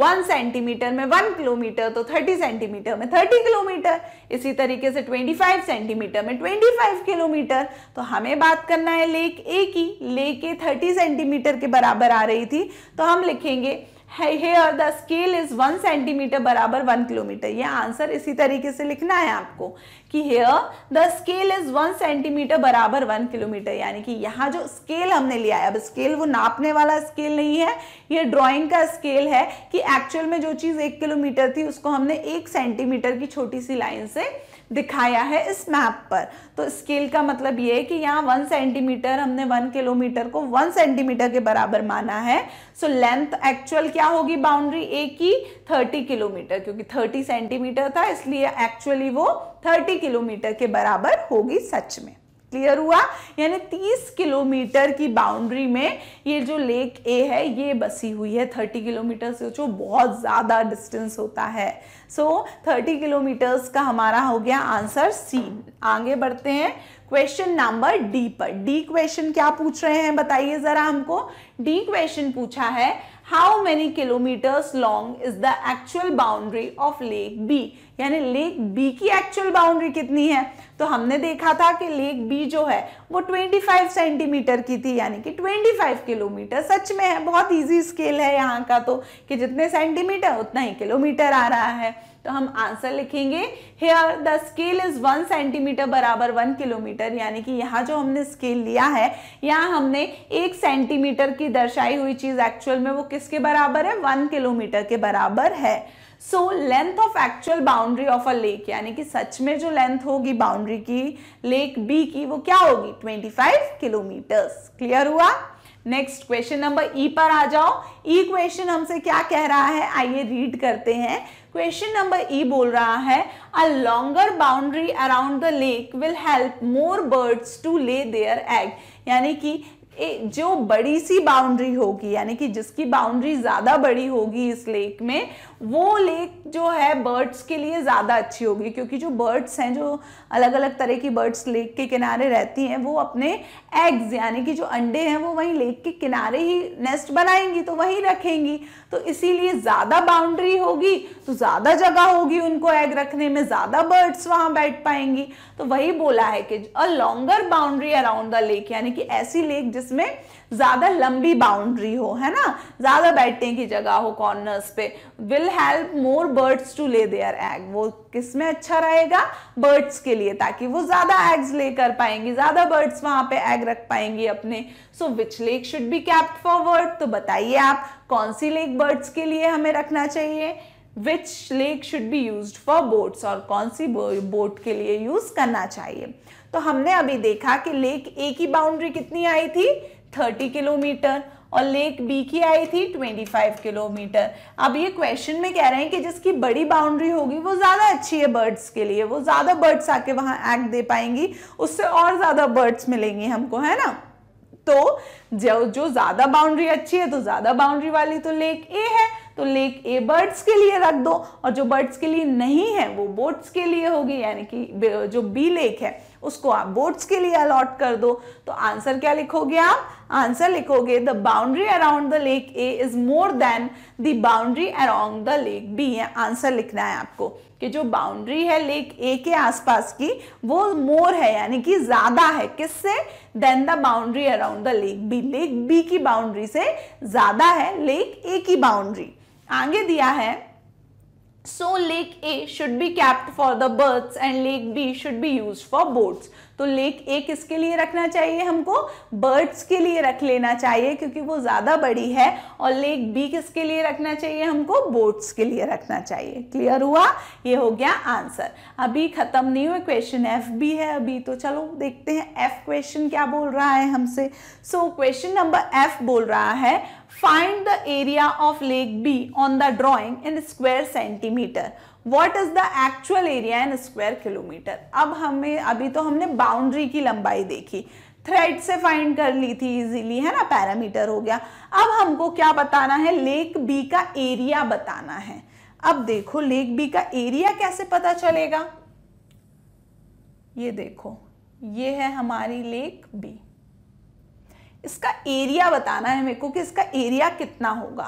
one centimetre में वन किलोमीटर तो थर्टी सेंटीमीटर में थर्टी किलोमीटर इसी तरीके से ट्वेंटी फाइव सेंटीमीटर में ट्वेंटी फाइव किलोमीटर तो हमें बात करना है लेक ए की लेक ए थर्टी सेंटीमीटर के बराबर आ रही थी तो हम लिखेंगे here the scale is one centimetre बराबर वन किलोमीटर ये आंसर इसी तरीके से लिखना है आपको कि here the scale is one centimetre बराबर वन किलोमीटर यानी कि यहाँ जो स्केल हमने लिया है अब स्केल वो नापने वाला स्केल नहीं है ये ड्राइंग का स्केल है कि एक्चुअल में जो चीज़ एक किलोमीटर थी उसको हमने एक सेंटीमीटर की छोटी सी लाइन से दिखाया है इस मैप पर तो स्केल का मतलब ये है कि यहाँ वन सेंटीमीटर हमने वन किलोमीटर को वन सेंटीमीटर के बराबर माना है सो लेंथ एक्चुअल क्या होगी बाउंड्री ए की थर्टी किलोमीटर क्योंकि थर्टी सेंटीमीटर था इसलिए एक्चुअली वो थर्टी किलोमीटर के बराबर होगी सच में क्लियर हुआ यानी 30 किलोमीटर की बाउंड्री में ये जो लेक ए है ये बसी हुई है 30 किलोमीटर से जो बहुत ज़्यादा डिस्टेंस होता है सो so, 30 किलोमीटर्स का हमारा हो गया आंसर सी आगे बढ़ते हैं क्वेश्चन नंबर डी पर डी क्वेश्चन क्या पूछ रहे हैं बताइए ज़रा हमको डी क्वेश्चन पूछा है how many kilometres long is the actual boundary of lake B यानी लेक बी की एक्चुअल बाउंड्री कितनी है तो हमने देखा था कि लेक बी जो है वो 25 सेंटीमीटर की थी यानी कि 25 किलोमीटर सच में है बहुत इजी स्केल है यहाँ का तो कि जितने सेंटीमीटर उतना ही किलोमीटर आ रहा है तो हम आंसर लिखेंगे here the scale is one centimetre बराबर वन किलोमीटर यानी कि यहाँ जो हमने स्केल लिया है यहाँ हमने एक सेंटीमीटर की दर्शाई हुई चीज़ एक्चुअल में वो किसके बराबर है वन किलोमीटर के बराबर है so length of actual boundary of a lake यानी कि सच में जो लेंथ होगी बाउंड्री की लेक बी की वो क्या होगी 25 किलोमीटर्स क्लियर हुआ नेक्स्ट क्वेश्चन नंबर ई पर आ जाओ ई e क्वेश्चन हमसे क्या कह रहा है आइए रीड करते हैं क्वेश्चन नंबर ई बोल रहा है a longer boundary around the lake will help more birds to lay their egg यानी कि जो बड़ी सी बाउंड्री होगी यानी कि जिसकी बाउंड्री ज़्यादा बड़ी होगी इस लेक में वो लेक जो है बर्ड्स के लिए ज़्यादा अच्छी होगी क्योंकि जो बर्ड्स हैं जो अलग अलग तरह की बर्ड्स लेक के किनारे रहती हैं वो अपने एग्स यानी कि जो अंडे हैं वो वहीं लेक के किनारे ही नेस्ट बनाएंगी तो वहीं रखेंगी तो इसीलिए ज़्यादा बाउंड्री होगी तो ज़्यादा जगह होगी उनको एग रखने में ज़्यादा बर्ड्स वहाँ बैठ पाएंगी तो वही बोला है कि a longer boundary around the lake यानी कि ऐसी लेक जिसमें ज्यादा लंबी बाउंड्री हो है ना ज्यादा बैठने की जगह हो कॉर्नर्स पे will help more birds to lay their egg वो किस में अच्छा रहेगा बर्ड्स के लिए ताकि वो ज्यादा एग्स ले कर पाएंगी ज्यादा बर्ड्स वहां पे एग रख पाएंगी अपने so which lake should be kept bird तो बताइए आप कौन सी लेक बर्ड्स के लिए हमें रखना चाहिए which lake should be use for boats और कौन सी बोट के लिए यूज करना चाहिए तो हमने अभी देखा कि लेक ए की बाउंड्री कितनी आई थी थर्टी किलोमीटर और लेक बी की आई थी 25 किलोमीटर अब ये क्वेश्चन में कह रहे हैं कि जिसकी बड़ी बाउंड्री होगी वो ज़्यादा अच्छी है बर्ड्स के लिए वो ज़्यादा बर्ड्स आके वहाँ एक्ट दे पाएंगी उससे और ज़्यादा बर्ड्स मिलेंगे हमको है ना तो जो जो ज़्यादा बाउंड्री अच्छी है तो ज़्यादा बाउंड्री वाली तो लेक ए है तो लेक ए बर्ड्स के लिए रख दो और जो बर्ड्स के लिए नहीं है वो बोट्स के लिए होगी यानी कि जो बी लेक है उसको आप बोर्ड्स के लिए अलॉट कर दो तो आंसर क्या लिखोगे आप आंसर लिखोगे the boundary around the lake A is more than the boundary around the lake B है आंसर लिखना है आपको कि जो बाउंड्री है लेक ए के आसपास की वो मोर है यानी कि ज़्यादा है किससे than the boundary around the lake B lake B की बाउंड्री से ज़्यादा है लेक ए की बाउंड्री आगे दिया है so lake A should be kept for the birds and lake B should be use for boats तो लेक ए किसके लिए रखना चाहिए हमको बर्ड्स के लिए रख लेना चाहिए क्योंकि वो ज़्यादा बड़ी है और लेक बी किसके लिए रखना चाहिए हमको बोट्स के लिए रखना चाहिए क्लियर हुआ ये हो गया आंसर अभी ख़त्म नहीं हुआ क्वेश्चन एफ भी है अभी तो चलो देखते हैं एफ क्वेश्चन क्या बोल रहा है हमसे सो क्वेश्चन नंबर एफ बोल रहा है Find the area of lake B on the drawing in square centimeter. What is the actual area in square kilometer? अब हमें अभी तो हमने बाउंड्री की लंबाई देखी थ्रेड से फाइंड कर ली थी इजीली है ना पैरामीटर हो गया अब हमको क्या बताना है लेक बी का एरिया बताना है अब देखो लेक बी का एरिया कैसे पता चलेगा ये देखो ये है हमारी लेक बी इसका एरिया बताना है मेरे को कि इसका एरिया कितना होगा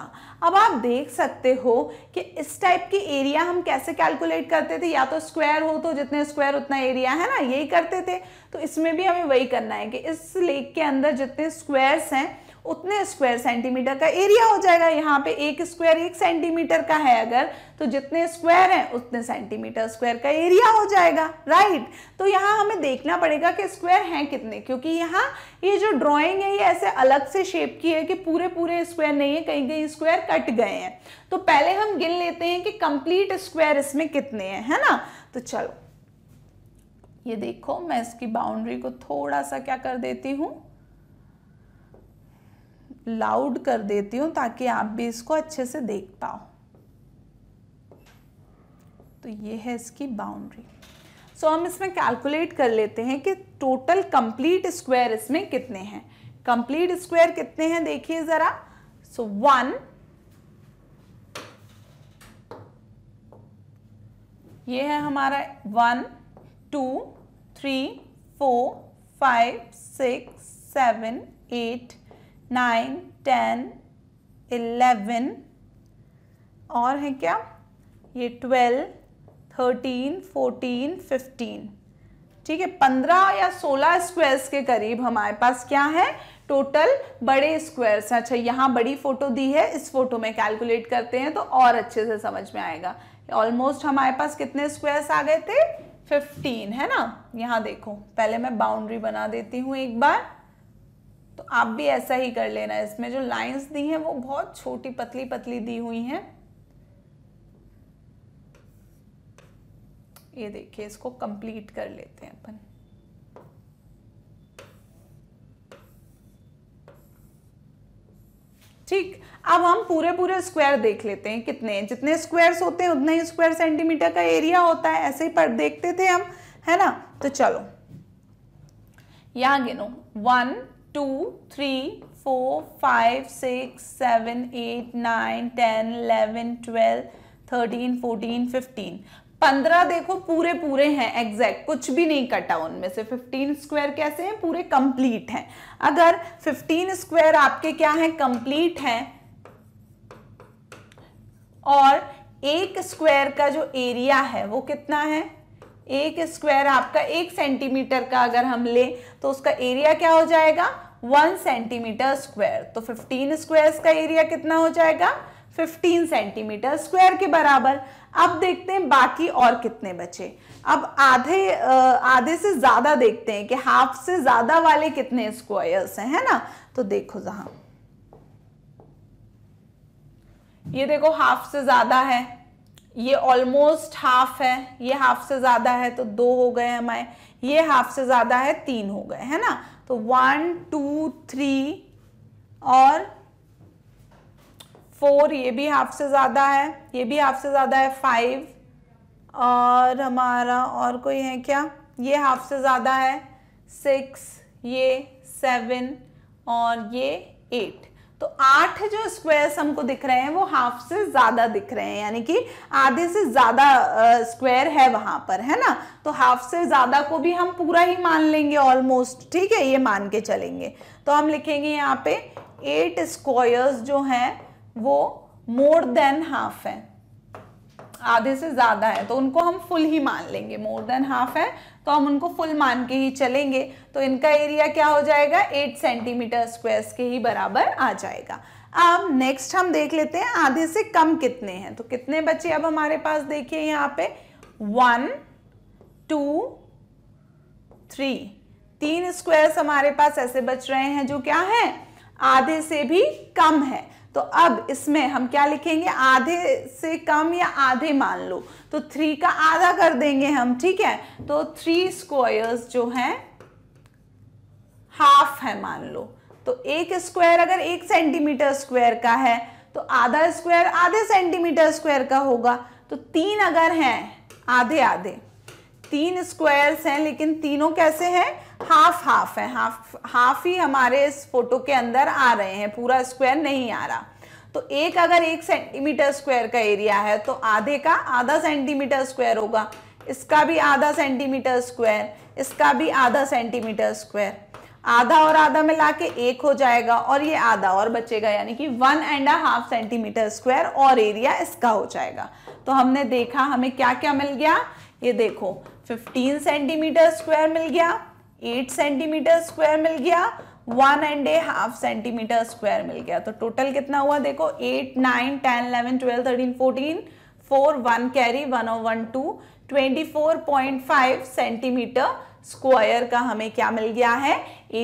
अब आप देख सकते हो कि इस टाइप की एरिया हम कैसे कैलकुलेट करते थे या तो स्क्वायर हो तो जितने स्क्वायर उतना एरिया है ना यही करते थे तो इसमें भी हमें वही करना है कि इस लेक के अंदर जितने स्क्वायर्स हैं उतने स्क्वायर सेंटीमीटर का एरिया हो जाएगा यहाँ पे एक स्क्वायर एक सेंटीमीटर का है अगर तो जितने स्क्वायर हैं उतने सेंटीमीटर स्क्वायर का एरिया हो जाएगा राइट तो यहाँ हमें देखना पड़ेगा कि स्क्वायर हैं कितने क्योंकि यहाँ ये यह जो ड्राइंग है ये ऐसे अलग से शेप की है कि पूरे पूरे स्क्वायर नहीं है कहीं कहीं स्क्वायर कट गए हैं तो पहले हम गिन लेते हैं कि कंप्लीट स्क्वायर इसमें कितने हैं है ना तो चलो ये देखो मैं इसकी बाउंड्री को थोड़ा सा क्या कर देती हूँ लाउड कर देती हूँ ताकि आप भी इसको अच्छे से देख पाओ तो ये है इसकी बाउंड्री सो so, हम इसमें कैलकुलेट कर लेते हैं कि टोटल कंप्लीट स्क्वायर इसमें कितने हैं कंप्लीट स्क्वायर कितने हैं देखिए ज़रा सो वन ये है हमारा one two three four five six seven eight nine ten eleven और हैं क्या ये ट्वेल्व थर्टीन फोर्टीन फिफ्टीन ठीक है पंद्रह या सोलह स्क्वायर्स के करीब हमारे पास क्या है टोटल बड़े स्क्वायर्स अच्छा यहाँ बड़ी फोटो दी है इस फोटो में कैलकुलेट करते हैं तो और अच्छे से समझ में आएगा ऑलमोस्ट हमारे पास कितने स्क्वायर्स आ गए थे 15 है ना यहाँ देखो पहले मैं बाउंड्री बना देती हूँ एक बार आप भी ऐसा ही कर लेना है इसमें जो लाइंस दी हैं वो बहुत छोटी पतली पतली दी हुई हैं ये देखिए इसको कंप्लीट कर लेते हैं अपन ठीक अब हम पूरे पूरे स्क्वायर देख लेते हैं कितने जितने स्क्वायर्स होते हैं उतना ही स्क्वायर सेंटीमीटर का एरिया होता है ऐसे ही पर देखते थे हम है ना तो चलो यहां गिनो one two three four five six seven eight nine ten eleven twelve thirteen fourteen fifteen पंद्रह देखो पूरे पूरे हैं एग्जैक्ट कुछ भी नहीं कटा उनमें से फिफ्टीन स्क्वायर कैसे हैं पूरे कंप्लीट हैं अगर फिफ्टीन स्क्वायर आपके क्या हैं कंप्लीट हैं और एक स्क्वायर का जो एरिया है वो कितना है एक स्क्वायर आपका एक सेंटीमीटर का अगर हम ले तो उसका एरिया क्या हो जाएगा वन सेंटीमीटर स्क्वायर तो फिफ्टीन स्क्वायर्स का एरिया कितना हो जाएगा फिफ्टीन सेंटीमीटर स्क्वायर के बराबर अब देखते हैं बाकी और कितने बचे अब आधे आधे से ज़्यादा देखते हैं कि हाफ से ज़्यादा वाले कितने स्क्वायर्स हैं है ना तो देखो जहां ये देखो हाफ से ज़्यादा है ये ऑलमोस्ट हाफ है ये हाफ से ज़्यादा है तो दो हो गए हमारे ये हाफ से ज़्यादा है तीन हो गए है ना तो वन टू थ्री और फोर ये भी हाफ से ज़्यादा है ये भी हाफ से ज़्यादा है फाइव और हमारा और कोई है क्या ये हाफ से ज़्यादा है सिक्स ये सेवन और ये एट तो आठ जो स्क्वायर्स हमको दिख रहे हैं वो हाफ से ज़्यादा दिख रहे हैं यानी कि आधे से ज़्यादा स्क्वायर है वहां पर है ना तो हाफ से ज़्यादा को भी हम पूरा ही मान लेंगे ऑलमोस्ट ठीक है ये मान के चलेंगे तो हम लिखेंगे यहाँ पे एट स्क्वायर्स जो हैं वो मोर देन हाफ है आधे से ज़्यादा है तो उनको हम फुल ही मान लेंगे मोर देन हाफ है तो हम उनको फुल मान के ही चलेंगे तो इनका एरिया क्या हो जाएगा एट सेंटीमीटर स्क्वेयर के ही बराबर आ जाएगा अब नेक्स्ट हम देख लेते हैं आधे से कम कितने हैं तो कितने बच्चे अब हमारे पास देखिए यहाँ पे वन टू थ्री तीन स्क्वेयर हमारे पास ऐसे बच रहे हैं जो क्या है आधे से भी कम है तो अब इसमें हम क्या लिखेंगे आधे से कम या आधे मान लो तो थ्री का आधा कर देंगे हम ठीक है तो थ्री स्क्वायर्स जो हैं हाफ है मान लो तो एक स्क्वायर अगर एक सेंटीमीटर स्क्वायर का है तो आधा स्क्वायर आधे सेंटीमीटर स्क्वायर का होगा तो तीन अगर हैं आधे आधे तीन स्क्वायर्स हैं लेकिन तीनों कैसे हैं हाफ हाफ है हाफ हाफ ही हमारे इस फोटो के अंदर आ रहे हैं पूरा स्क्वायर नहीं आ रहा तो एक अगर एक सेंटीमीटर स्क्वायर का एरिया है तो आधे का आधा सेंटीमीटर स्क्वायर होगा इसका भी आधा सेंटीमीटर स्क्वायर इसका भी आधा सेंटीमीटर स्क्वायर आधा और आधा मिला के एक हो जाएगा और ये आधा और बचेगा यानी कि one and a half centimetre square और एरिया इसका हो जाएगा तो हमने देखा हमें क्या क्या मिल गया ये देखो 15 सेंटीमीटर स्क्वायर मिल गया एट सेंटीमीटर स्क्वायर मिल गया one and a half centimetre square मिल गया तो टोटल कितना हुआ देखो eight nine ten eleven twelve thirteen fourteen four one carry one और one two twenty four point five centimetre square का हमें क्या मिल गया है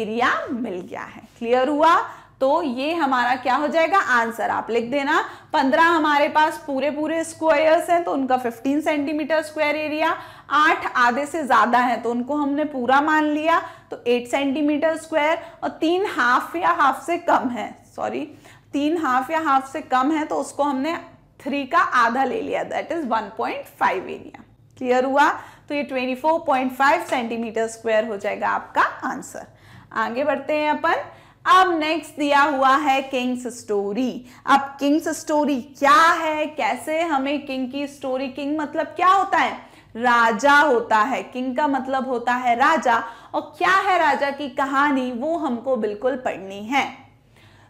एरिया मिल गया है क्लियर हुआ तो ये हमारा क्या हो जाएगा आंसर आप लिख देना पंद्रह हमारे पास पूरे पूरे स्क्वायर्स हैं तो उनका फिफ्टीन सेंटीमीटर स्क्वायर एरिया आठ आधे से ज़्यादा है तो उनको हमने पूरा मान लिया तो एट सेंटीमीटर स्क्वायर और तीन हाफ या हाफ से कम है सॉरी तीन हाफ या हाफ से कम है तो उसको हमने थ्री का आधा ले लिया that is one area clear हुआ तो ये 24.5 सेंटीमीटर स्क्वायर हो जाएगा आपका आंसर आगे बढ़ते हैं अपन अब नेक्स्ट दिया हुआ है किंग्स स्टोरी अब किंग्स स्टोरी क्या है कैसे हमें किंग की स्टोरी किंग मतलब क्या होता है राजा होता है किंग का मतलब होता है राजा और क्या है राजा की कहानी वो हमको बिल्कुल पढ़नी है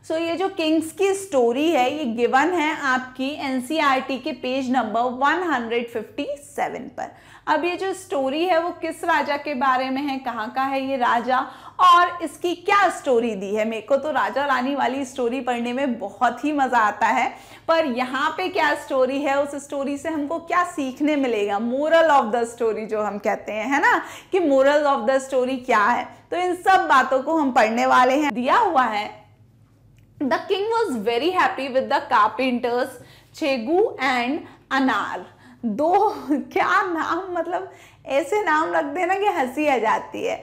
सो so, ये जो किंग्स की स्टोरी है ये गिवन है आपकी एनसीईआरटी e के पेज नंबर 157 पर अब ये जो स्टोरी है वो किस राजा के बारे में है कहाँ का है ये राजा और इसकी क्या स्टोरी दी है मेरे को तो राजा रानी वाली स्टोरी पढ़ने में बहुत ही मज़ा आता है पर यहाँ पे क्या स्टोरी है उस स्टोरी से हमको क्या सीखने मिलेगा मोरल ऑफ द स्टोरी जो हम कहते हैं है ना कि मोरल ऑफ द स्टोरी क्या है तो इन सब बातों को हम पढ़ने वाले हैं दिया हुआ है the king was very happy with the carpenters Chhegu and Anar दो क्या नाम मतलब ऐसे नाम रख देना कि हंसी आ जाती है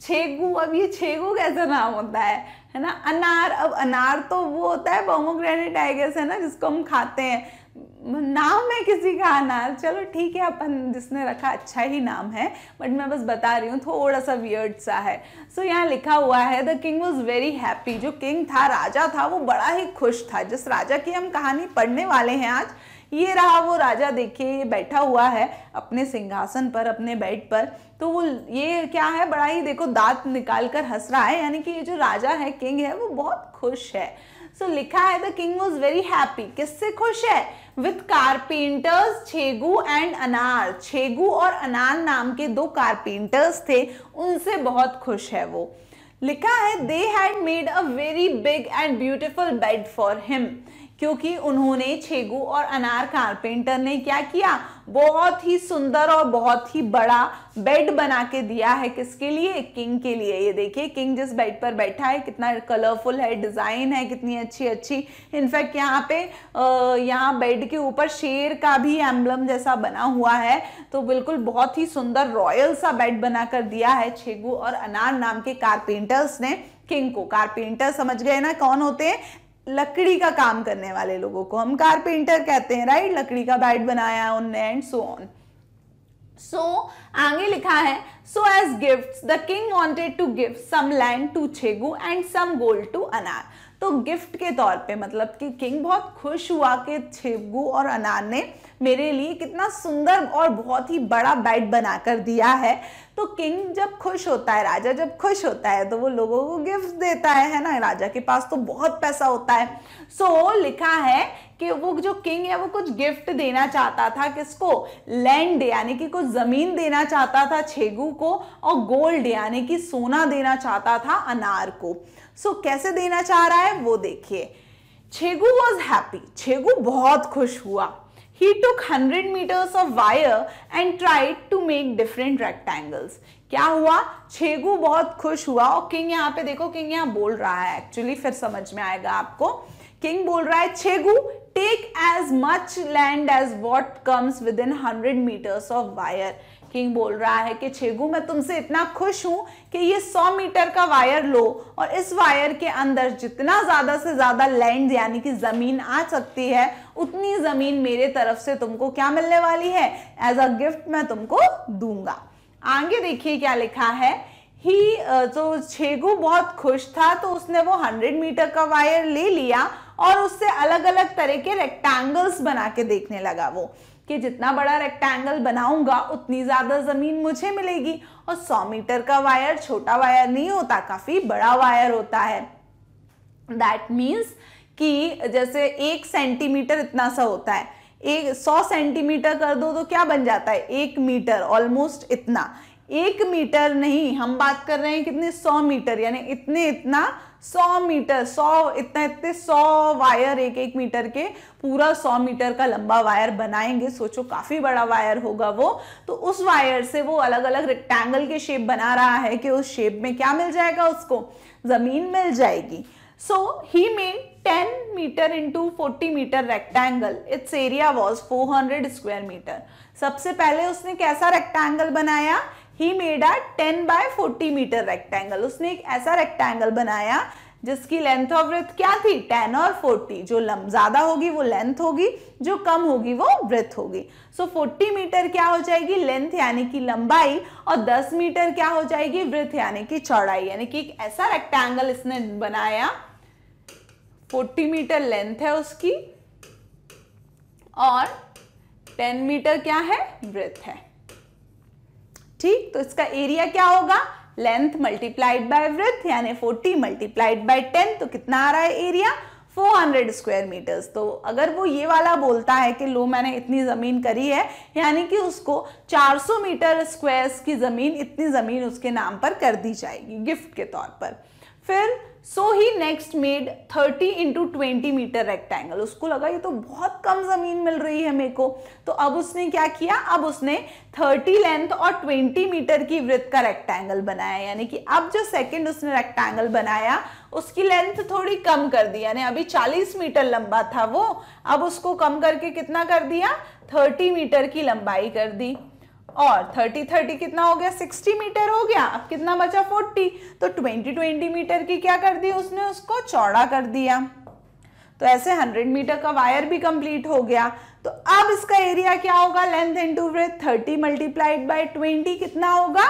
छेगू अब ये छेगू कैसा नाम होता है है ना अनार अब अनार तो वो होता है पोमोग्रेनेट टाइगर्स है ना जिसको हम खाते हैं नाम है किसी का अनार चलो ठीक है अपन जिसने रखा अच्छा ही नाम है बट मैं बस बता रही हूँ थोड़ा सा वियर्ड सा है सो so, यहाँ लिखा हुआ है the king was very happy जो किंग था राजा था वो बड़ा ही खुश था जिस राजा की हम कहानी पढ़ने वाले हैं आज ये रहा वो राजा देखिए ये बैठा हुआ है अपने सिंहासन पर अपने बेड पर तो वो ये क्या है बड़ा ही देखो दांत निकाल कर हंस रहा है यानी कि ये जो राजा है किंग है वो बहुत खुश है सो so, लिखा है the king was very happy किससे खुश है विथ कारपेंटर्स छेगू एंड अनार छेगू और अनार नाम के दो कारपेंटर्स थे उनसे बहुत खुश है वो लिखा है they had made a very big and beautiful bed for him क्योंकि उन्होंने छेगू और अनार कारपेंटर ने क्या किया बहुत ही सुंदर और बहुत ही बड़ा बेड बना के दिया है किसके लिए किंग के लिए ये देखिए किंग जिस बेड पर बैठा है कितना कलरफुल है डिज़ाइन है कितनी अच्छी अच्छी इनफैक्ट यहाँ पे यहाँ बेड के ऊपर शेर का भी एम्बलम जैसा बना हुआ है तो बिल्कुल बहुत ही सुंदर रॉयल सा बेड बना कर दिया है छेगू और अनार नाम के कारपेंटर्स ने किंग को कारपेंटर समझ गए ना कौन होते हैं लकड़ी का काम करने वाले लोगों को हम कारपेंटर कहते हैं राइट लकड़ी का बैट बनाया उनने एंड सो ऑन सो आगे लिखा है so as gift the king wanted to gift some land to Chhegu and some gold to Anar तो गिफ्ट के तौर पे मतलब कि किंग बहुत खुश हुआ कि छेगू और अनार ने मेरे लिए कितना सुंदर और बहुत ही बड़ा बैट बनाकर दिया है तो किंग जब खुश होता है राजा जब खुश होता है तो वो लोगों को गिफ्ट देता है है ना राजा के पास तो बहुत पैसा होता है सो so, लिखा है कि वो जो किंग है वो कुछ गिफ्ट देना चाहता था किसको लैंड यानी कि कुछ ज़मीन देना चाहता था छेगू को और गोल्ड यानी कि सोना देना चाहता था अनार को सो so, कैसे देना चाह रहा है वो देखिए छेगू वॉज हैप्पी छेगू बहुत खुश हुआ He took 100 meters of wire and tried to make different rectangles. क्या हुआ छेगू बहुत खुश हुआ और किंग यहाँ पे देखो किंग यहाँ बोल रहा है एक्चुअली फिर समझ में आएगा आपको किंग बोल रहा है Chhegu take as much land as what comes within hundred metres of wire king बोल रहा है कि छेगू मैं तुमसे इतना खुश हूं कि ये 100 मीटर का वायर लो और इस वायर के अंदर जितना ज्यादा से ज्यादा लैंड यानी कि जमीन आ सकती है उतनी ज़मीन मेरे तरफ से तुमको क्या मिलने वाली है एज अ गिफ्ट मैं तुमको दूंगा आगे देखिए क्या लिखा है ही जो uh, तो छेगू बहुत खुश था तो उसने वो हंड्रेड मीटर का वायर ले लिया और उससे अलग अलग तरह के रेक्टेंगल्स बना के देखने लगा वो कि जितना बड़ा रेक्टेंगल बनाऊंगा उतनी ज़्यादा ज़मीन मुझे मिलेगी और 100 मीटर का वायर छोटा वायर नहीं होता काफ़ी बड़ा वायर होता है दैट मीन्स कि जैसे एक सेंटीमीटर इतना सा होता है एक सौ सेंटीमीटर कर दो तो क्या बन जाता है एक मीटर ऑलमोस्ट इतना एक मीटर नहीं हम बात कर रहे हैं कितने सौ मीटर यानी इतने इतना सौ मीटर सौ इतना इतने सौ वायर एक एक मीटर के पूरा सौ मीटर का लंबा वायर बनाएंगे सोचो काफ़ी बड़ा वायर होगा वो तो उस वायर से वो अलग अलग रेक्टेंगल के शेप बना रहा है कि उस शेप में क्या मिल जाएगा उसको ज़मीन मिल जाएगी so he made 10 metre into 40 metre rectangle its was four 400 square metre सबसे पहले उसने कैसा रेक्टेंगल बनाया he made a 10 by 40 metre rectangle उसने एक ऐसा रेक्टेंगल बनाया जिसकी लेंथ ऑफ ब्रेथ क्या थी 10 और 40 जो ज्यादा होगी वो लेंथ होगी जो कम होगी वो ब्रेथ होगी सो so, 40 मीटर क्या हो जाएगी लेंथ यानी कि लंबाई और 10 मीटर क्या हो जाएगी ब्रेथ यानी कि चौड़ाई यानी कि एक ऐसा रेक्टेंगल इसने बनाया फोर्टी मीटर लेंथ है उसकी और टेन मीटर क्या है ब्रेथ है ठीक तो इसका एरिया क्या होगा लेंथ मल्टीप्लाइड बाय ब्रेथ यानी 40 मल्टीप्लाइड बाय 10 तो कितना आ रहा है एरिया 400 स्क्वायर मीटर्स तो अगर वो ये वाला बोलता है कि लो मैंने इतनी ज़मीन करी है यानी कि उसको 400 मीटर स्क्वायर्स की ज़मीन इतनी ज़मीन उसके नाम पर कर दी जाएगी गिफ्ट के तौर पर फिर so he next made 30 into twenty metre rectangle उसको लगा ये तो बहुत कम जमीन मिल रही है मेरे को तो अब उसने क्या किया अब उसने 30 लेंथ और 20 मीटर की वृत्त का रेक्टेंगल बनाया यानी कि अब जो सेकंड उसने रेक्टेंगल बनाया उसकी लेंथ थोड़ी कम कर दी यानी अभी 40 मीटर लंबा था वो अब उसको कम करके कितना कर दिया थर्टी मीटर की लंबाई कर दी और 30 30 कितना हो गया 60 मीटर हो गया अब कितना बचा 40 तो 20 20 मीटर की क्या कर दी उसने उसको चौड़ा कर दिया तो ऐसे 100 मीटर का वायर भी कंप्लीट हो गया तो अब इसका एरिया क्या होगा length into breadth thirty multiplied by twenty कितना होगा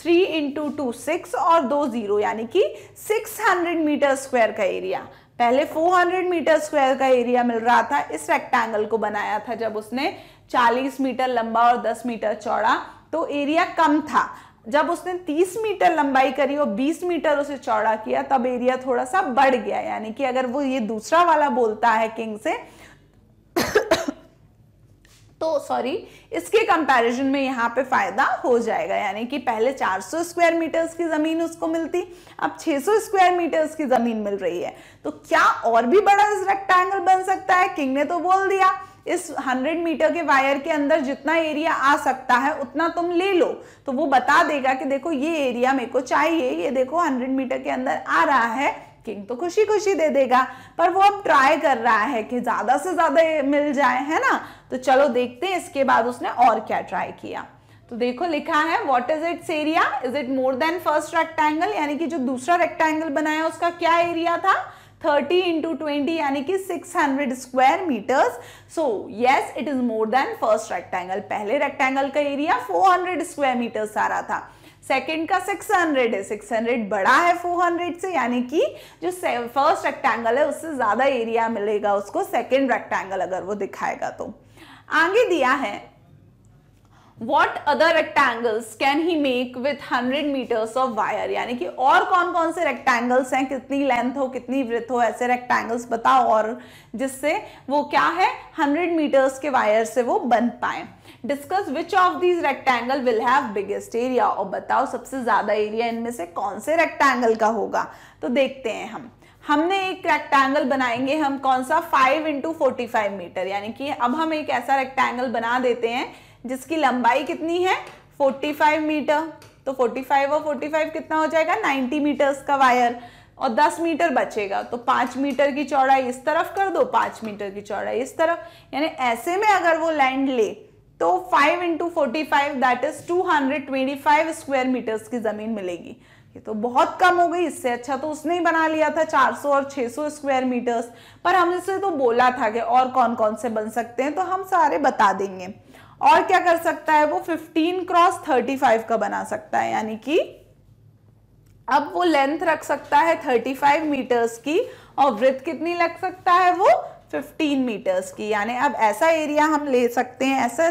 थ्री इंटू टू सिक्स और दो जीरो यानी कि सिक्स हंड्रेड मीटर स्क्वायर का एरिया पहले फोर हंड्रेड मीटर स्क्वायर का एरिया मिल रहा था इस रेक्टेंगल को बनाया था जब उसने 40 मीटर लंबा और 10 मीटर चौड़ा तो एरिया कम था जब उसने 30 मीटर लंबाई करी और 20 मीटर उसे चौड़ा किया तब एरिया थोड़ा सा बढ़ गया यानी कि अगर वो ये दूसरा वाला बोलता है किंग से तो सॉरी इसके कंपैरिजन में यहाँ पे फायदा हो जाएगा यानी कि पहले 400 स्क्वायर मीटर्स की जमीन उसको मिलती अब 600 स्क्वायर मीटर्स की जमीन मिल रही है तो क्या और भी बड़ा रेक्टेंगल बन सकता है किंग ने तो बोल दिया इस 100 मीटर के वायर के अंदर जितना एरिया आ सकता है उतना तुम ले लो तो वो बता देगा कि देखो ये एरिया मेरे को चाहिए ये देखो 100 मीटर के अंदर आ रहा है किंग तो खुशी खुशी दे देगा पर वो अब ट्राई कर रहा है कि ज़्यादा से ज़्यादा मिल जाए है ना तो चलो देखते हैं इसके बाद उसने और क्या ट्राई किया तो देखो लिखा है what is its area is it more than first rectangle यानी कि जो दूसरा रेक्टेंगल बनाया उसका क्या एरिया था थर्टी इंटू ट्वेंटी यानी कि six hundred square metres so yes it is more than first rectangle पहले रेक्टेंगल का एरिया फोर हंड्रेड स्क्वायर मीटर्स आ रहा था सेकेंड का 600 है 600 बड़ा है 400 से यानी कि जो फर्स्ट रेक्टेंगल है उससे ज़्यादा एरिया मिलेगा उसको सेकेंड रेक्टेंगल अगर वो दिखाएगा तो आगे दिया है what other rectangles can he make with hundred metres of wire यानी कि और कौन कौन से रेक्टेंगल्स हैं कितनी लेंथ हो कितनी वृथ हो ऐसे रेक्टेंगल्स बताओ और जिससे वो क्या है हंड्रेड मीटर्स के वायर से वो बन पाए discuss which of these rectangle will have biggest area और बताओ सबसे ज़्यादा एरिया इनमें से कौन से रेक्टेंगल का होगा तो देखते हैं हम हमने एक रेक्टेंगल बनाएंगे हम कौन सा 5 इंटू फोर्टी मीटर यानी कि अब हम एक ऐसा रेक्टेंगल बना देते हैं जिसकी लंबाई कितनी है 45 मीटर तो 45 और 45 कितना हो जाएगा 90 मीटर्स का वायर और 10 मीटर बचेगा तो 5 मीटर की चौड़ाई इस तरफ कर दो 5 मीटर की चौड़ाई इस तरफ यानी ऐसे में अगर वो लैंड ले तो 5 into forty five that is 225 square metres की ज़मीन मिलेगी ये तो बहुत कम हो गई इससे अच्छा तो उसने ही बना लिया था 400 और 600 स्क्वायर मीटर्स पर से तो बोला था कि और कौन कौन से बन सकते हैं तो हम सारे बता देंगे और क्या कर सकता है वो 15 क्रॉस 35 का बना सकता है यानी कि अब वो लेंथ रख सकता है 35 मीटर्स की और वृत्त कितनी लग सकता है वो 15 मीटर्स की यानी अब ऐसा एरिया हम ले सकते हैं ऐसा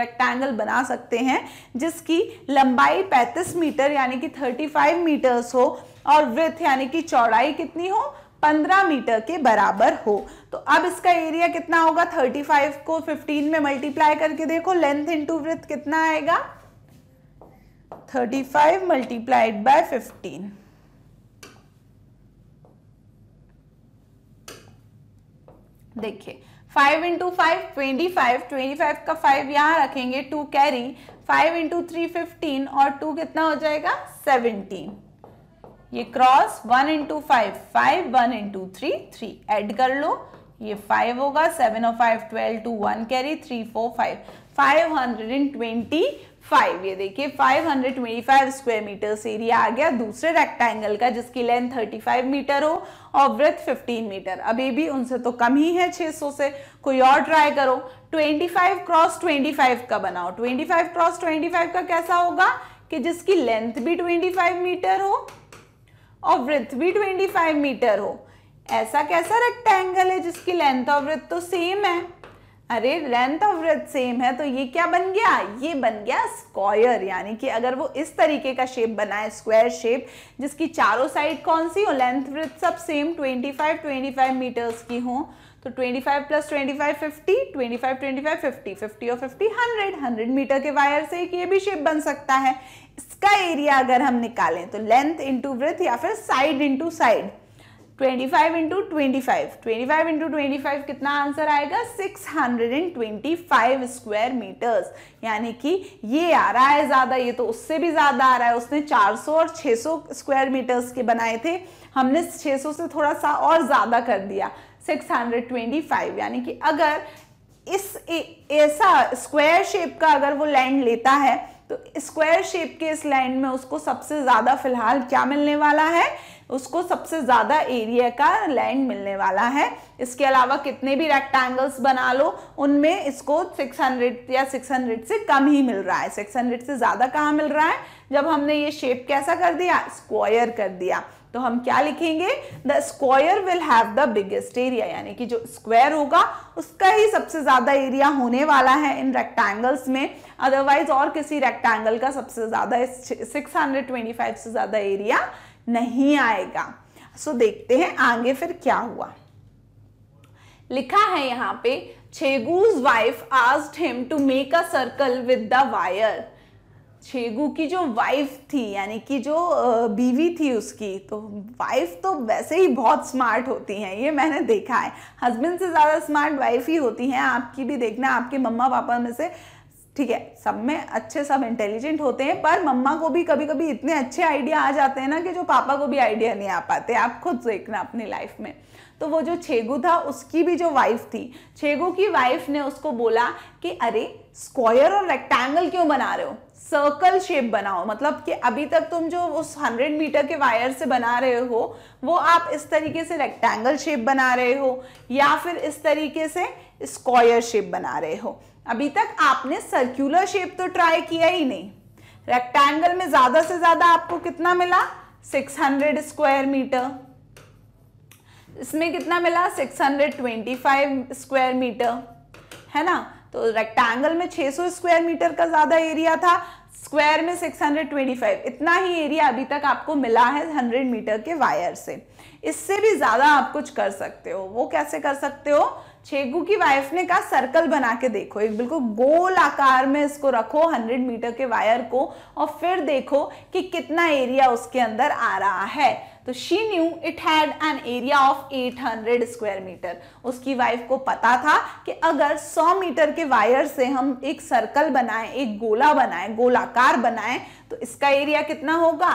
रेक्टेंगल बना सकते हैं जिसकी लंबाई 35 मीटर यानी कि 35 मीटर्स हो और वृथ यानी कि चौड़ाई कितनी हो 15 मीटर के बराबर हो तो अब इसका एरिया कितना होगा 35 को 15 में मल्टीप्लाई करके देखो लेंथ इनटू वृथ कितना आएगा 35 फाइव मल्टीप्लाइड बाय फिफ्टीन देखिए 5 into five twenty five twenty five का फाइव यहां रखेंगे 2 कैरी 5 इंटू थ्री फिफ्टीन और 2 कितना हो जाएगा 17 ये cross one into five five one into three three add कर लो ये फाइव होगा सेवन और five twelve two one carry three four five five hundred and twenty five ये देखिए five hundred twenty five square metres area आ गया दूसरे रेक्टेंगल का जिसकी लेंथ थर्टी फाइव मीटर हो और ब्रेथ फिफ्टीन मीटर अभी भी उनसे तो कम ही है छः सौ से कोई और ट्राई करो twenty five cross twenty five का बनाओ twenty five cross twenty five का कैसा होगा कि जिसकी लेंथ भी ट्वेंटी फाइव मीटर हो और वृत्त भी 25 मीटर हो ऐसा कैसा रेक्टेंगल है जिसकी लेंथ और वृत्त तो सेम है अरे लेंथ और वृत्त सेम है तो ये क्या बन गया ये बन गया स्क्वायर यानी कि अगर वो इस तरीके का शेप बनाए स्क्वायर शेप जिसकी चारों साइड कौन सी हो लेंथ वृत्त सब सेम 25 25 मीटर्स की हो तो 25 प्लस 25 50 25 25 50 50 और 50 100 100 मीटर के वायर से एक ये भी शेप बन सकता है इसका एरिया अगर हम निकालें तो लेंथ इंटू ब्रेथ या फिर side into side 25 into twenty five into 25 into twenty कितना आंसर आएगा 625 स्क्वायर मीटर्स यानी कि ये आ रहा है ज़्यादा ये तो उससे भी ज़्यादा आ रहा है उसने 400 और 600 स्क्वायर मीटर्स के बनाए थे हमने 600 से थोड़ा सा और ज़्यादा कर दिया 625 यानी कि अगर इस ऐसा स्क्वायर शेप का अगर वो लैंड लेता है तो स्क्वायर शेप के इस लैंड में उसको सबसे ज़्यादा फिलहाल क्या मिलने वाला है उसको सबसे ज़्यादा एरिया का लैंड मिलने वाला है इसके अलावा कितने भी रेक्टेंगल्स बना लो उनमें इसको 600 या 600 से कम ही मिल रहा है 600 से ज़्यादा कहाँ मिल रहा है जब हमने ये शेप कैसा कर दिया स्क्वायर कर दिया तो हम क्या लिखेंगे the square will have the biggest area यानी कि जो स्क्वायर होगा उसका ही सबसे ज़्यादा एरिया होने वाला है इन रेक्टेंगल्स में अदरवाइज और किसी रेक्टेंगल का सबसे ज़्यादा सिक्स हंड्रेड ट्वेंटी फाइव से ज़्यादा एरिया नहीं आएगा सो so, देखते हैं आगे फिर क्या हुआ लिखा है यहाँ पे Chhegu's wife asked him to make a circle with the wire Chhegu की जो वाइफ थी यानी कि जो बीवी थी उसकी तो वाइफ तो वैसे ही बहुत स्मार्ट होती हैं ये मैंने देखा है हस्बैंड से ज़्यादा स्मार्ट वाइफ ही होती हैं आपकी भी देखना आपके मम्मा पापा में से ठीक है सब में अच्छे सब इंटेलिजेंट होते हैं पर मम्मा को भी कभी कभी इतने अच्छे आइडिया आ जाते हैं ना कि जो पापा को भी आइडिया नहीं आ पाते आप खुद देखना अपनी लाइफ में तो वो जो छेगू था उसकी भी जो वाइफ थी छेगू की वाइफ ने उसको बोला कि अरे स्क्वायर और रेक्टेंगल क्यों बना रहे हो सर्कल शेप बनाओ मतलब कि अभी तक तुम जो उस 100 मीटर के वायर से बना रहे हो वो आप इस तरीके से रेक्टेंगल शेप बना रहे हो या फिर इस तरीके से स्क्वायर शेप बना रहे हो अभी तक आपने सर्कुलर शेप तो ट्राई किया ही नहीं रेक्टेंगल में ज़्यादा से ज़्यादा आपको कितना मिला 600 स्क्वायर मीटर इसमें कितना मिला 625 स्क्वायर मीटर है ना तो रेक्टेंगल में 600 स्क्वायर मीटर का ज़्यादा एरिया था स्क्वायर में 625 इतना ही एरिया अभी तक आपको मिला है 100 मीटर के वायर से इससे भी ज़्यादा आप कुछ कर सकते हो वो कैसे कर सकते हो छेगू की वाइफ ने कहा सर्कल बना के देखो एक बिल्कुल गोल आकार में इसको रखो 100 मीटर के वायर को और फिर देखो कि कितना एरिया उसके अंदर आ रहा है तो she knew it had an area of 800 square metre उसकी वाइफ को पता था कि अगर 100 मीटर के वायर से हम एक सर्कल बनाएं एक गोला बनाएं गोलाकार बनाएं तो इसका एरिया कितना होगा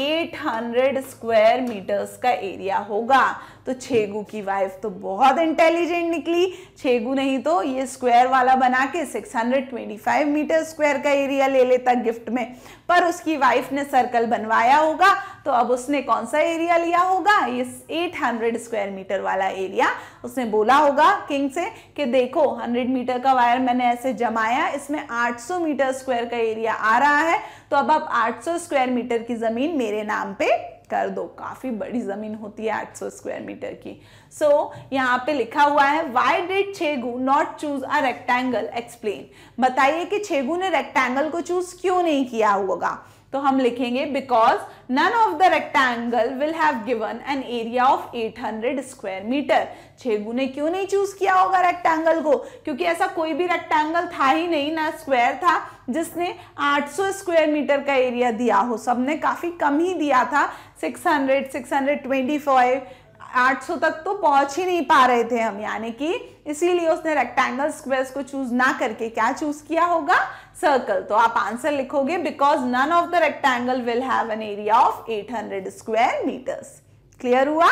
800 स्क्वायर मीटर्स का एरिया होगा तो छेगू की वाइफ तो बहुत इंटेलिजेंट निकली छेगू नहीं तो ये स्क्वायर वाला बना के 625 मीटर स्क्वायर का एरिया ले लेता गिफ्ट में पर उसकी वाइफ ने सर्कल बनवाया होगा तो अब उसने कौन सा एरिया लिया होगा ये 800 स्क्वायर मीटर वाला एरिया उसने बोला होगा किंग से कि देखो 100 मीटर का वायर मैंने ऐसे जमाया इसमें 800 मीटर स्क्वायर का एरिया आ रहा है तो अब आप 800 स्क्वायर मीटर की ज़मीन मेरे नाम पे कर दो काफ़ी बड़ी ज़मीन होती है 800 स्क्वायर मीटर की सो so, यहाँ पे लिखा हुआ है why did Chhegu not choose a rectangle explain बताइए कि छेगू ने रेक्टेंगल को चूज क्यों नहीं किया होगा तो हम लिखेंगे because none of the rectangle will have given an area of 800 square metre Chhegu ने क्यों नहीं चूज किया होगा रेक्टेंगल को क्योंकि ऐसा कोई भी रेक्टेंगल था ही नहीं ना स्क्वायर था जिसने 800 स्क्वायर मीटर का एरिया दिया हो सबने काफ़ी कम ही दिया था 600 सौ तक तो पहुंच ही नहीं पा रहे थे हम यानी कि इसीलिए उसने रेक्टेंगल स्क्वेयर्स को चूज ना करके क्या चूज किया होगा सर्कल तो आप आंसर लिखोगे because none of the rectangle will have an area of 800 square metres clear हुआ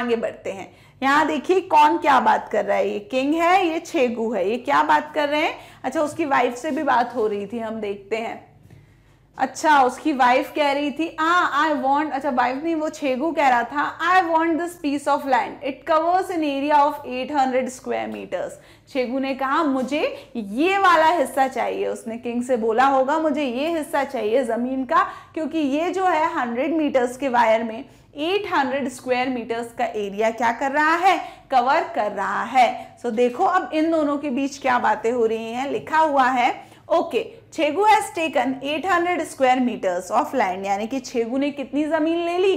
आगे बढ़ते हैं यहाँ देखिए कौन क्या बात कर रहा है ये किंग है ये छेगू है ये क्या बात कर रहे हैं अच्छा उसकी वाइफ से भी बात हो रही थी हम देखते हैं अच्छा उसकी वाइफ कह रही थी आ आई वॉन्ट अच्छा वाइफ नहीं वो छेगू कह रहा था I want this piece of land it covers an area of 800 square metres Chhegu ने कहा मुझे ये वाला हिस्सा चाहिए उसने किंग से बोला होगा मुझे ये हिस्सा चाहिए ज़मीन का क्योंकि ये जो है 100 मीटर्स के वायर में 800 स्क्वायर मीटर्स का एरिया क्या कर रहा है कवर कर रहा है सो so, देखो अब इन दोनों के बीच क्या बातें हो रही हैं लिखा हुआ है okay okay, Chhegu has taken 800 square metres of land यानी कि छेगू ने कितनी ज़मीन ले ली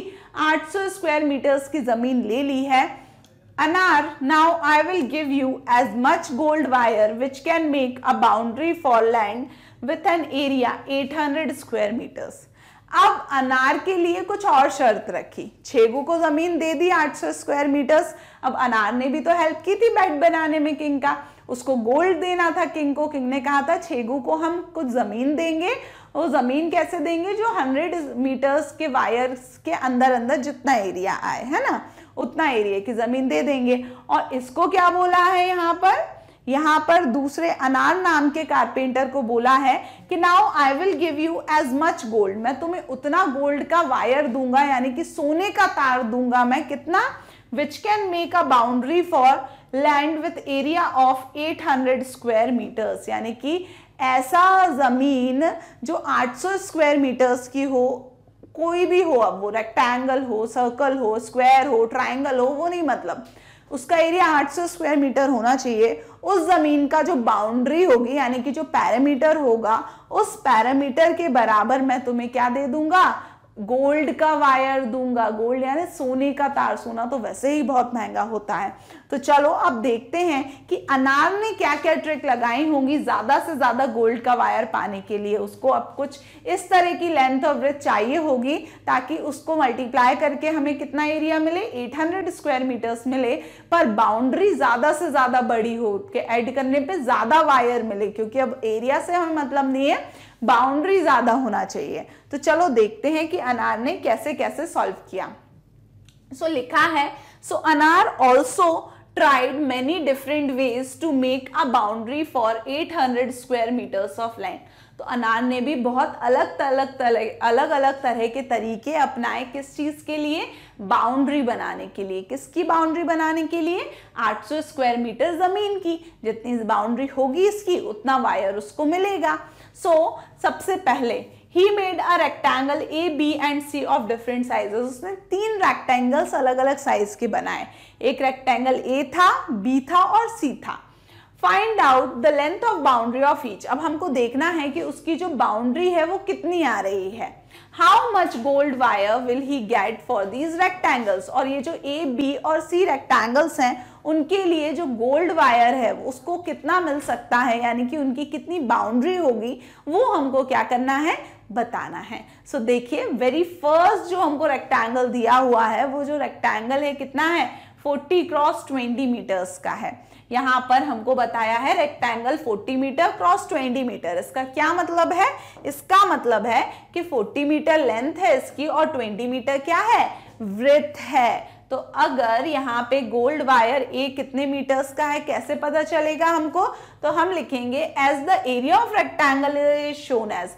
800 स्क्वायर मीटर्स की ज़मीन ले ली है Anar now I will give you as much gold wire which can make a boundary for land with an area 800 square metres अब अनार के लिए कुछ और शर्त रखी छेगू को ज़मीन दे दी 800 स्क्वायर मीटर्स अब अनार ने भी तो हेल्प की थी बेड बनाने में किंग का उसको गोल्ड देना था किंग को किंग ने कहा था छेगू को हम कुछ ज़मीन देंगे वो ज़मीन कैसे देंगे जो हंड्रेड मीटर्स के वायर्स के अंदर अंदर जितना एरिया आए है ना उतना एरिया की ज़मीन दे देंगे और इसको क्या बोला है यहाँ पर यहाँ पर दूसरे अनार नाम के कारपेंटर को बोला है कि now I will give you as much gold मैं तुम्हें उतना गोल्ड का वायर दूंगा यानी कि सोने का तार दूंगा मैं कितना which can make a boundary for land with area of 800 square metres यानी कि ऐसा ज़मीन जो 800 स्क्वायर मीटर्स की हो कोई भी हो अब वो रेक्टेंगल हो सर्कल हो स्क्वायर हो ट्राइंगल हो वो नहीं मतलब उसका एरिया 800 स्क्वायर मीटर होना चाहिए उस ज़मीन का जो बाउंड्री होगी यानी कि जो पैरामीटर होगा उस पैरामीटर के बराबर मैं तुम्हें क्या दे दूंगा गोल्ड का वायर दूंगा गोल्ड यानी सोने का तार सोना तो वैसे ही बहुत महंगा होता है तो चलो अब देखते हैं कि अनार ने क्या क्या ट्रिक लगाई होंगी ज़्यादा से ज़्यादा गोल्ड का वायर पाने के लिए उसको अब कुछ इस तरह की लेंथ और ब्रेथ चाहिए होगी ताकि उसको मल्टीप्लाई करके हमें कितना एरिया मिले 800 स्क्वायर मीटर्स मिले पर बाउंड्री ज़्यादा से ज़्यादा बड़ी हो के ऐड करने पर ज़्यादा वायर मिले क्योंकि अब एरिया से हमें मतलब नहीं है बाउंड्री ज़्यादा होना चाहिए तो चलो देखते हैं कि अनार ने कैसे कैसे सॉल्व किया सो so, लिखा है so Anar also tried many different ways to make a boundary for 800 square meters of land. तो अनार ने भी बहुत अलग अलग अलग अलग तरह के तरीके अपनाए किस चीज़ के लिए बाउंड्री बनाने के लिए किसकी बाउंड्री बनाने के लिए 800 स्क्वायर मीटर ज़मीन की जितनी बाउंड्री होगी इसकी उतना वायर उसको मिलेगा सो so, सबसे पहले ही made a rectangle A B and C of different sizes उसने तीन रेक्टेंगल्स अलग अलग साइज के बनाए एक रेक्टेंगल ए था बी था और सी था find out the length of boundary of each अब हमको देखना है कि उसकी जो बाउंड्री है वो कितनी आ रही है how much gold wire will he get for these rectangles और ये जो ए बी और सी रेक्टेंगल्स हैं उनके लिए जो गोल्ड वायर है उसको कितना मिल सकता है यानी कि उनकी कितनी बाउंड्री होगी वो हमको क्या करना है बताना है सो so, देखिए वेरी फर्स्ट जो हमको रेक्टेंगल दिया हुआ है वो जो रेक्टेंगल है कितना है 40 क्रॉस 20 मीटर्स का है यहाँ पर हमको बताया है रेक्टेंगल 40 मीटर क्रॉस 20 मीटर इसका क्या मतलब है इसका मतलब है कि 40 मीटर लेंथ है इसकी और 20 मीटर क्या है वृथ है तो अगर यहाँ पे गोल्ड वायर ए कितने मीटर्स का है कैसे पता चलेगा हमको तो हम लिखेंगे as the area of rectangle is shown as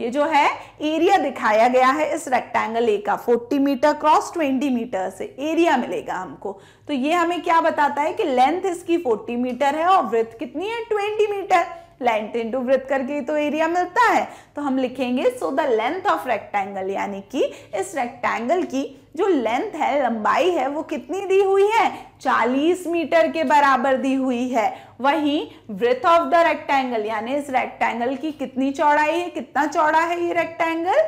ये जो है एरिया दिखाया गया है इस रेक्टेंगल ए का 40 मीटर क्रॉस 20 मीटर से एरिया मिलेगा हमको तो ये हमें क्या बताता है कि लेंथ इसकी 40 मीटर है और व्रथ कितनी है 20 मीटर लेंथ इंटू वृत्त करके तो एरिया मिलता है तो हम लिखेंगे so the length of rectangle यानी कि इस रेक्टेंगल की जो लेंथ है लंबाई है वो कितनी दी हुई है 40 मीटर के बराबर दी हुई है वहीं ब्रेथ ऑफ द रेक्टेंगल यानी इस रेक्टेंगल की कितनी चौड़ाई है कितना चौड़ा है ये रेक्टेंगल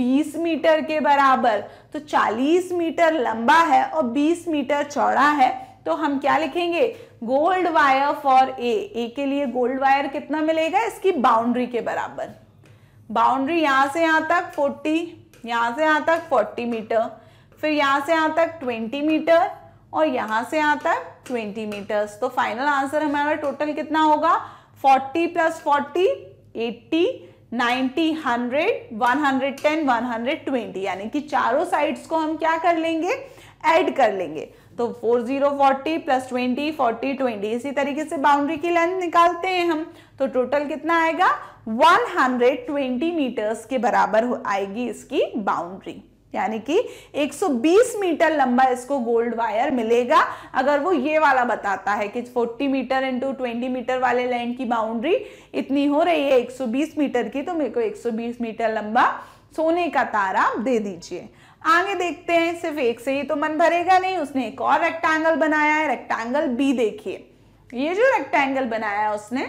20 मीटर के बराबर तो 40 मीटर लंबा है और 20 मीटर चौड़ा है तो हम क्या लिखेंगे gold wire for A A के लिए गोल्ड वायर कितना मिलेगा इसकी बाउंड्री के बराबर बाउंड्री यहां से यहां तक 40 यहां से यहां तक 40 मीटर फिर यहाँ से यहाँ तक 20 मीटर और यहाँ से यहाँ तक 20 मीटर्स तो फाइनल आंसर हमारा टोटल कितना होगा 40 प्लस 40 80 90 100 110 120 यानी कि चारों साइड्स को हम क्या कर लेंगे ऐड कर लेंगे तो 40 40 प्लस 20 40 20 इसी तरीके से बाउंड्री की लेंथ निकालते हैं हम तो टोटल कितना आएगा 120 मीटर्स के बराबर आएगी इसकी बाउंड्री यानी कि 120 मीटर लंबा इसको गोल्ड वायर मिलेगा अगर वो ये वाला बताता है कि 40 मीटर इंटू ट्वेंटी मीटर वाले लैंड की बाउंड्री इतनी हो रही है 120 मीटर की तो मेरे को 120 मीटर लंबा सोने का तारा दे दीजिए आगे देखते हैं सिर्फ एक से ही तो मन भरेगा नहीं उसने एक और रेक्टेंगल बनाया है रेक्टेंगल बी देखिए ये जो रेक्टेंगल बनाया है उसने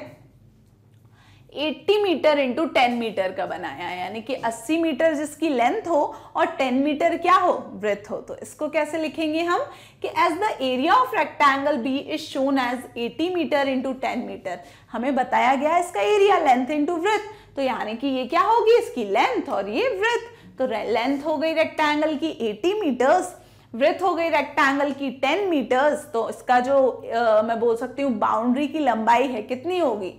80 मीटर इंटू टेन मीटर का बनाया है यानी कि 80 मीटर जिसकी लेंथ हो और 10 मीटर क्या हो ब्रेथ हो तो इसको कैसे लिखेंगे हम कि as the area of rectangle B is shown as 80 metre into ten metre हमें बताया गया है इसका एरिया लेंथ इंटू ब्रेथ तो यानी कि ये क्या होगी इसकी लेंथ और ये ब्रेथ तो लेंथ हो गई रेक्टेंगल की 80 मीटर्स वृथ हो गई रेक्टेंगल की 10 मीटर्स तो इसका जो आ, मैं बोल सकती हूँ बाउंड्री की लंबाई है कितनी होगी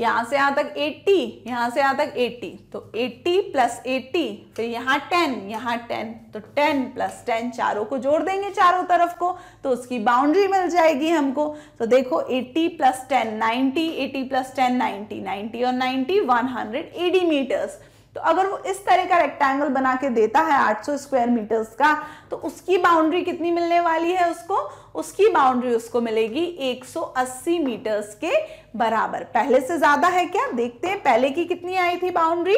यहाँ से यहां तक 80 यहाँ से यहां तक 80 तो 80 प्लस 80 फिर यहाँ 10 यहाँ 10 तो 10 प्लस 10 चारों को जोड़ देंगे चारों तरफ को तो उसकी बाउंड्री मिल जाएगी हमको तो देखो 80 प्लस 10 90 80 प्लस 10 90 90 और 90 180 मीटर्स तो अगर वो इस तरह का रेक्टेंगल बना के देता है 800 स्क्वायर मीटर्स का तो उसकी बाउंड्री कितनी मिलने वाली है उसको उसकी बाउंड्री उसको मिलेगी 180 मीटर्स के बराबर पहले से ज़्यादा है क्या देखते हैं पहले की कितनी आई थी बाउंड्री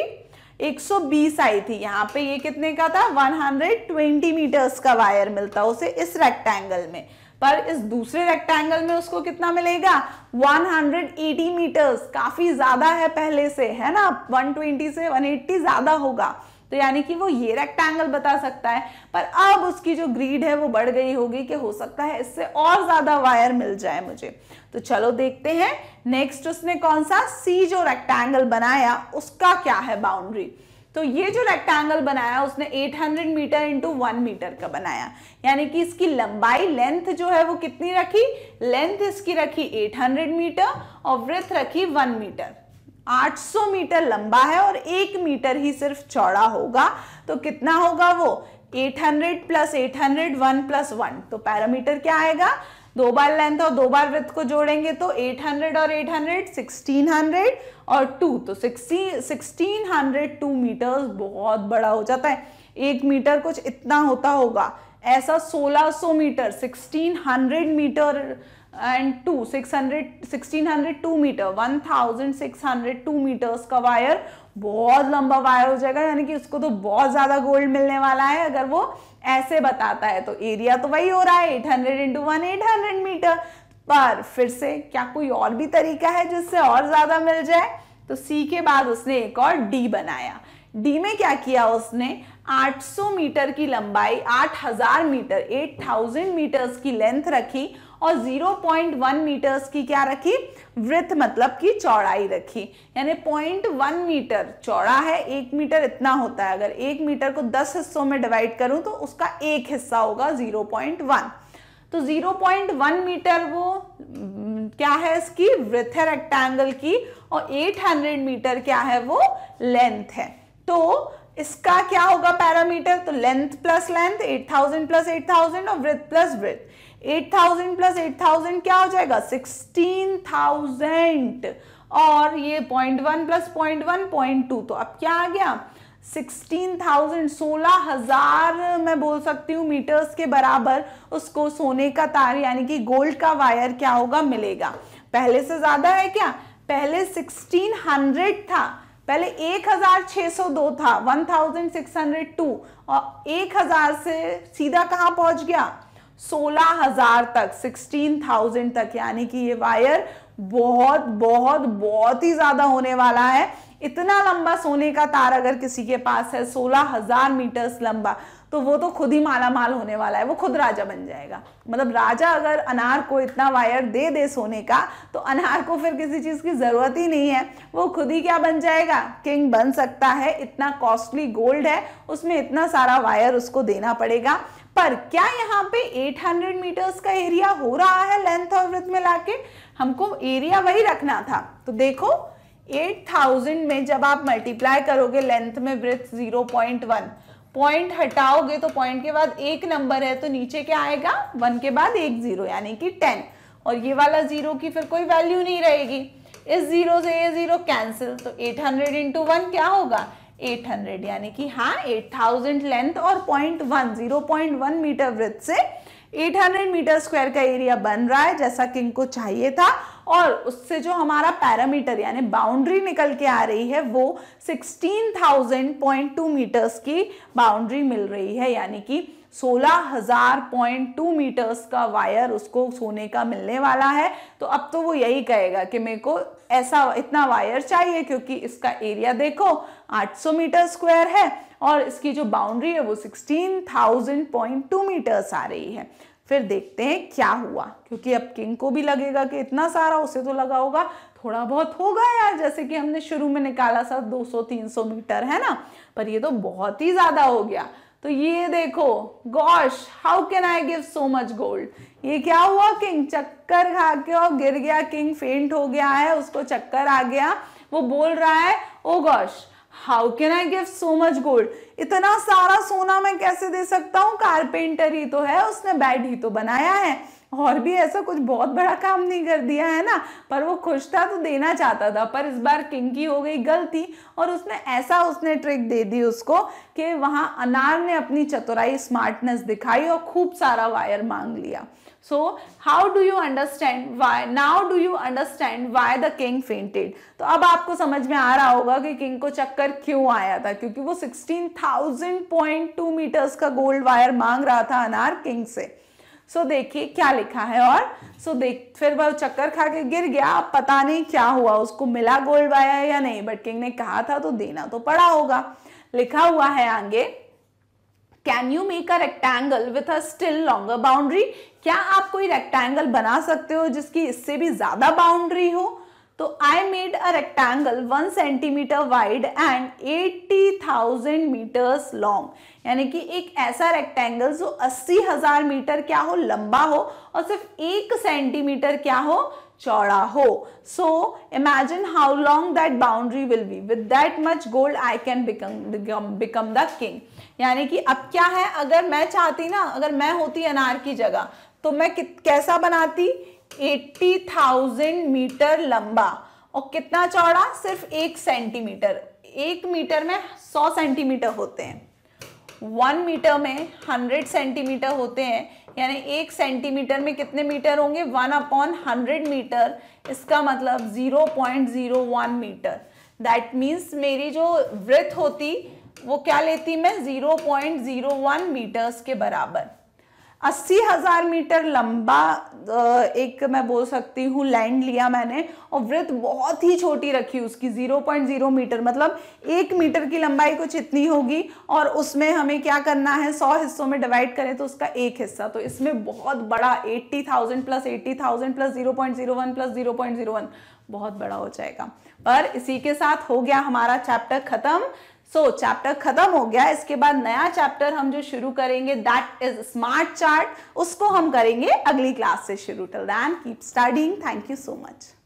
120 आई थी यहाँ पे ये कितने का था 120 मीटर्स का वायर मिलता उसे इस रेक्टेंगल में पर इस दूसरे रेक्टेंगल में उसको कितना मिलेगा 180 मीटर्स काफी ज्यादा है पहले से है ना 120 से 180 ज्यादा होगा तो यानी कि वो ये रेक्टेंगल बता सकता है पर अब उसकी जो ग्रीड है वो बढ़ गई होगी कि हो सकता है इससे और ज्यादा वायर मिल जाए मुझे तो चलो देखते हैं नेक्स्ट उसने कौन सा सी जो रेक्टेंगल बनाया उसका क्या है बाउंड्री तो ये जो रेक्टेंगल बनाया उसने 800 मीटर इंटू वन मीटर का बनाया यानी कि इसकी लंबाई लेंथ जो है वो कितनी रखी लेंथ इसकी रखी 800 मीटर और वृथ रखी वन मीटर 800 मीटर लंबा है और एक मीटर ही सिर्फ चौड़ा होगा तो कितना होगा वो 800 hundred plus eight hundred one plus one तो पैरामीटर क्या आएगा दो बार लेंथ और दो बार वृत्त को जोड़ेंगे तो 800 और 800 1600 और टू तो सिक्सटीन हंड्रेड टू मीटर्स बहुत बड़ा हो जाता है एक मीटर कुछ इतना होता होगा ऐसा 1600 metre 1600 metre and two 600 1600 hundred two metre one thousand six hundred two metres का वायर बहुत लंबा वायर हो जाएगा यानी कि उसको तो बहुत ज़्यादा गोल्ड मिलने वाला है अगर वो ऐसे बताता है तो एरिया तो वही हो रहा है eight hundred into one eight hundred metre पर फिर से क्या कोई और भी तरीका है जिससे और ज़्यादा मिल जाए तो सी के बाद उसने एक और डी बनाया डी में क्या किया उसने 800 मीटर की लंबाई 8000 मीटर 8000 मीटर्स की लेंथ रखी और 0.1 मीटर्स की क्या रखी वृत्त मतलब की चौड़ाई रखी यानी 0.1 मीटर चौड़ा है एक मीटर इतना होता है अगर एक मीटर को 10 हिस्सों में डिवाइड करूं तो उसका एक हिस्सा होगा 0.1 तो 0.1 मीटर वो क्या है इसकी वृथ है रेक्टेंगल की और 800 मीटर क्या है वो लेंथ है तो इसका क्या होगा पैरामीटर तो लेंथ प्लस लेंथ 8000 प्लस 8000 और वृथ प्लस वृथ 8000 प्लस 8000 क्या हो जाएगा 16000 और ये 0.1 प्लस 0.1 0.2 तो अब क्या आ गया सिक्सटीन थाउजेंड सोलह हजार मैं बोल सकती हूँ मीटर्स के बराबर उसको सोने का तार यानी कि गोल्ड का वायर क्या होगा मिलेगा पहले से ज़्यादा है क्या पहले सिक्सटीन हंड्रेड था पहले 1602 था 1602 और 1000 से सीधा कहाँ पहुंच गया 16000 तक 16000 तक यानी कि ये वायर बहुत बहुत बहुत ही ज़्यादा होने वाला है इतना लंबा सोने का तार अगर किसी के पास है सोलह हजार मीटर्स लंबा तो वो तो खुद ही माला माल होने वाला है वो खुद राजा बन जाएगा मतलब राजा अगर अनार को इतना वायर दे दे सोने का तो अनार को फिर किसी चीज़ की ज़रूरत ही नहीं है वो खुद ही क्या बन जाएगा किंग बन सकता है इतना कॉस्टली गोल्ड है उसमें इतना सारा वायर उसको देना पड़ेगा पर क्या यहाँ पे 800 मीटर्स का एरिया हो रहा है लेंथ और विथ में लाके हमको एरिया वही रखना था तो देखो 8000 में जब आप मल्टीप्लाई करोगे लेंथ में ब्रेथ 0.1 पॉइंट हटाओगे तो पॉइंट के बाद एक नंबर है तो नीचे क्या आएगा वन के बाद एक जीरो यानी कि टेन और ये वाला जीरो की फिर कोई वैल्यू नहीं रहेगी इस जीरो से ये जीरो कैंसिल तो 800 हंड्रेड इंटू वन क्या होगा 800 यानी कि हाँ 8000 लेंथ और point one zero point one metre वृत्त से 800 मीटर स्क्वायर का एरिया बन रहा है जैसा किंग को चाहिए था और उससे जो हमारा पैरामीटर यानी बाउंड्री निकल के आ रही है वो 16,000.2 मीटर्स की बाउंड्री मिल रही है यानी कि 16,000.2 मीटर्स का वायर उसको सोने का मिलने वाला है तो अब तो वो यही कहेगा कि मेरे को ऐसा इतना वायर चाहिए क्योंकि इसका एरिया देखो 800 मीटर स्क्वायर है और इसकी जो बाउंड्री है वो 16,000.2 मीटर्स आ रही है फिर देखते हैं क्या हुआ क्योंकि अब किंग को भी लगेगा कि इतना सारा उसे तो लगा होगा थोड़ा बहुत होगा यार जैसे कि हमने शुरू में निकाला सा 200-300 मीटर है ना पर ये तो बहुत ही ज़्यादा हो गया तो ये देखो gosh how can I give so much gold ये क्या हुआ किंग चक्कर खा के और गिर गया किंग फेंट हो गया है उसको चक्कर आ गया वो बोल रहा है oh gosh how can I give so much gold इतना सारा सोना मैं कैसे दे सकता हूँ कारपेंटर ही तो है उसने बेड ही तो बनाया है और भी ऐसा कुछ बहुत बड़ा काम नहीं कर दिया है ना पर वो खुश था तो देना चाहता था पर इस बार किंग की हो गई गलती और उसने ऐसा उसने ट्रिक दे दी उसको कि वहाँ अनार ने अपनी चतुराई स्मार्टनेस दिखाई और खूब सारा वायर मांग लिया so how do you understand why now do you understand why the king fainted तो अब आपको समझ में आ रहा होगा कि किंग को चक्कर क्यों आया था क्योंकि वो sixteen thousand point two metres का गोल्ड वायर मांग रहा था अनार किंग से सो so, देखिए क्या लिखा है और सो so, देख फिर वह चक्कर खा के गिर गया अब पता नहीं क्या हुआ उसको मिला गोल्ड वायर या नहीं बट किंग ने कहा था तो देना तो पड़ा होगा लिखा हुआ है आगे can you make a rectangle with a still longer boundary क्या आप कोई रेक्टेंगल बना सकते हो जिसकी इससे भी ज्यादा बाउंड्री हो तो I made a rectangle one centimetre wide and eighty thousand metres long यानी कि एक ऐसा रेक्टेंगल जो अस्सी हजार मीटर क्या हो लंबा हो और सिर्फ एक सेंटीमीटर क्या हो चौड़ा हो so imagine how long that boundary will be with that much gold I can become become the king यानी कि अब क्या है अगर मैं चाहती ना अगर मैं होती अनार की जगह तो मैं कैसा बनाती 80,000 मीटर लंबा और कितना चौड़ा सिर्फ एक सेंटीमीटर एक मीटर में 100 सेंटीमीटर होते हैं वन मीटर में 100 सेंटीमीटर होते हैं यानी एक सेंटीमीटर में कितने मीटर होंगे वन अपॉन हंड्रेड मीटर इसका मतलब 0.01 मीटर दैट मीन्स मेरी जो वृथ होती वो क्या लेती मैं 0.01 मीटर्स के बराबर अस्सी हज़ार मीटर लंबा एक मैं बोल सकती हूँ लैंड लिया मैंने और वृत्त बहुत ही छोटी रखी उसकी 0.0 मीटर मतलब एक मीटर की लंबाई कुछ इतनी होगी और उसमें हमें क्या करना है 100 हिस्सों में डिवाइड करें तो उसका एक हिस्सा तो इसमें बहुत बड़ा 80,000 प्लस 80,000 प्लस 0.01 प्लस 0.01 बहुत बड़ा हो जाएगा पर इसी के साथ हो गया हमारा चैप्टर ख़त्म सो so, चैप्टर खत्म हो गया इसके बाद नया चैप्टर हम जो शुरू करेंगे दैट इज स्मार्ट चार्ट उसको हम करेंगे अगली क्लास से शुरू till then keep starting thank you so much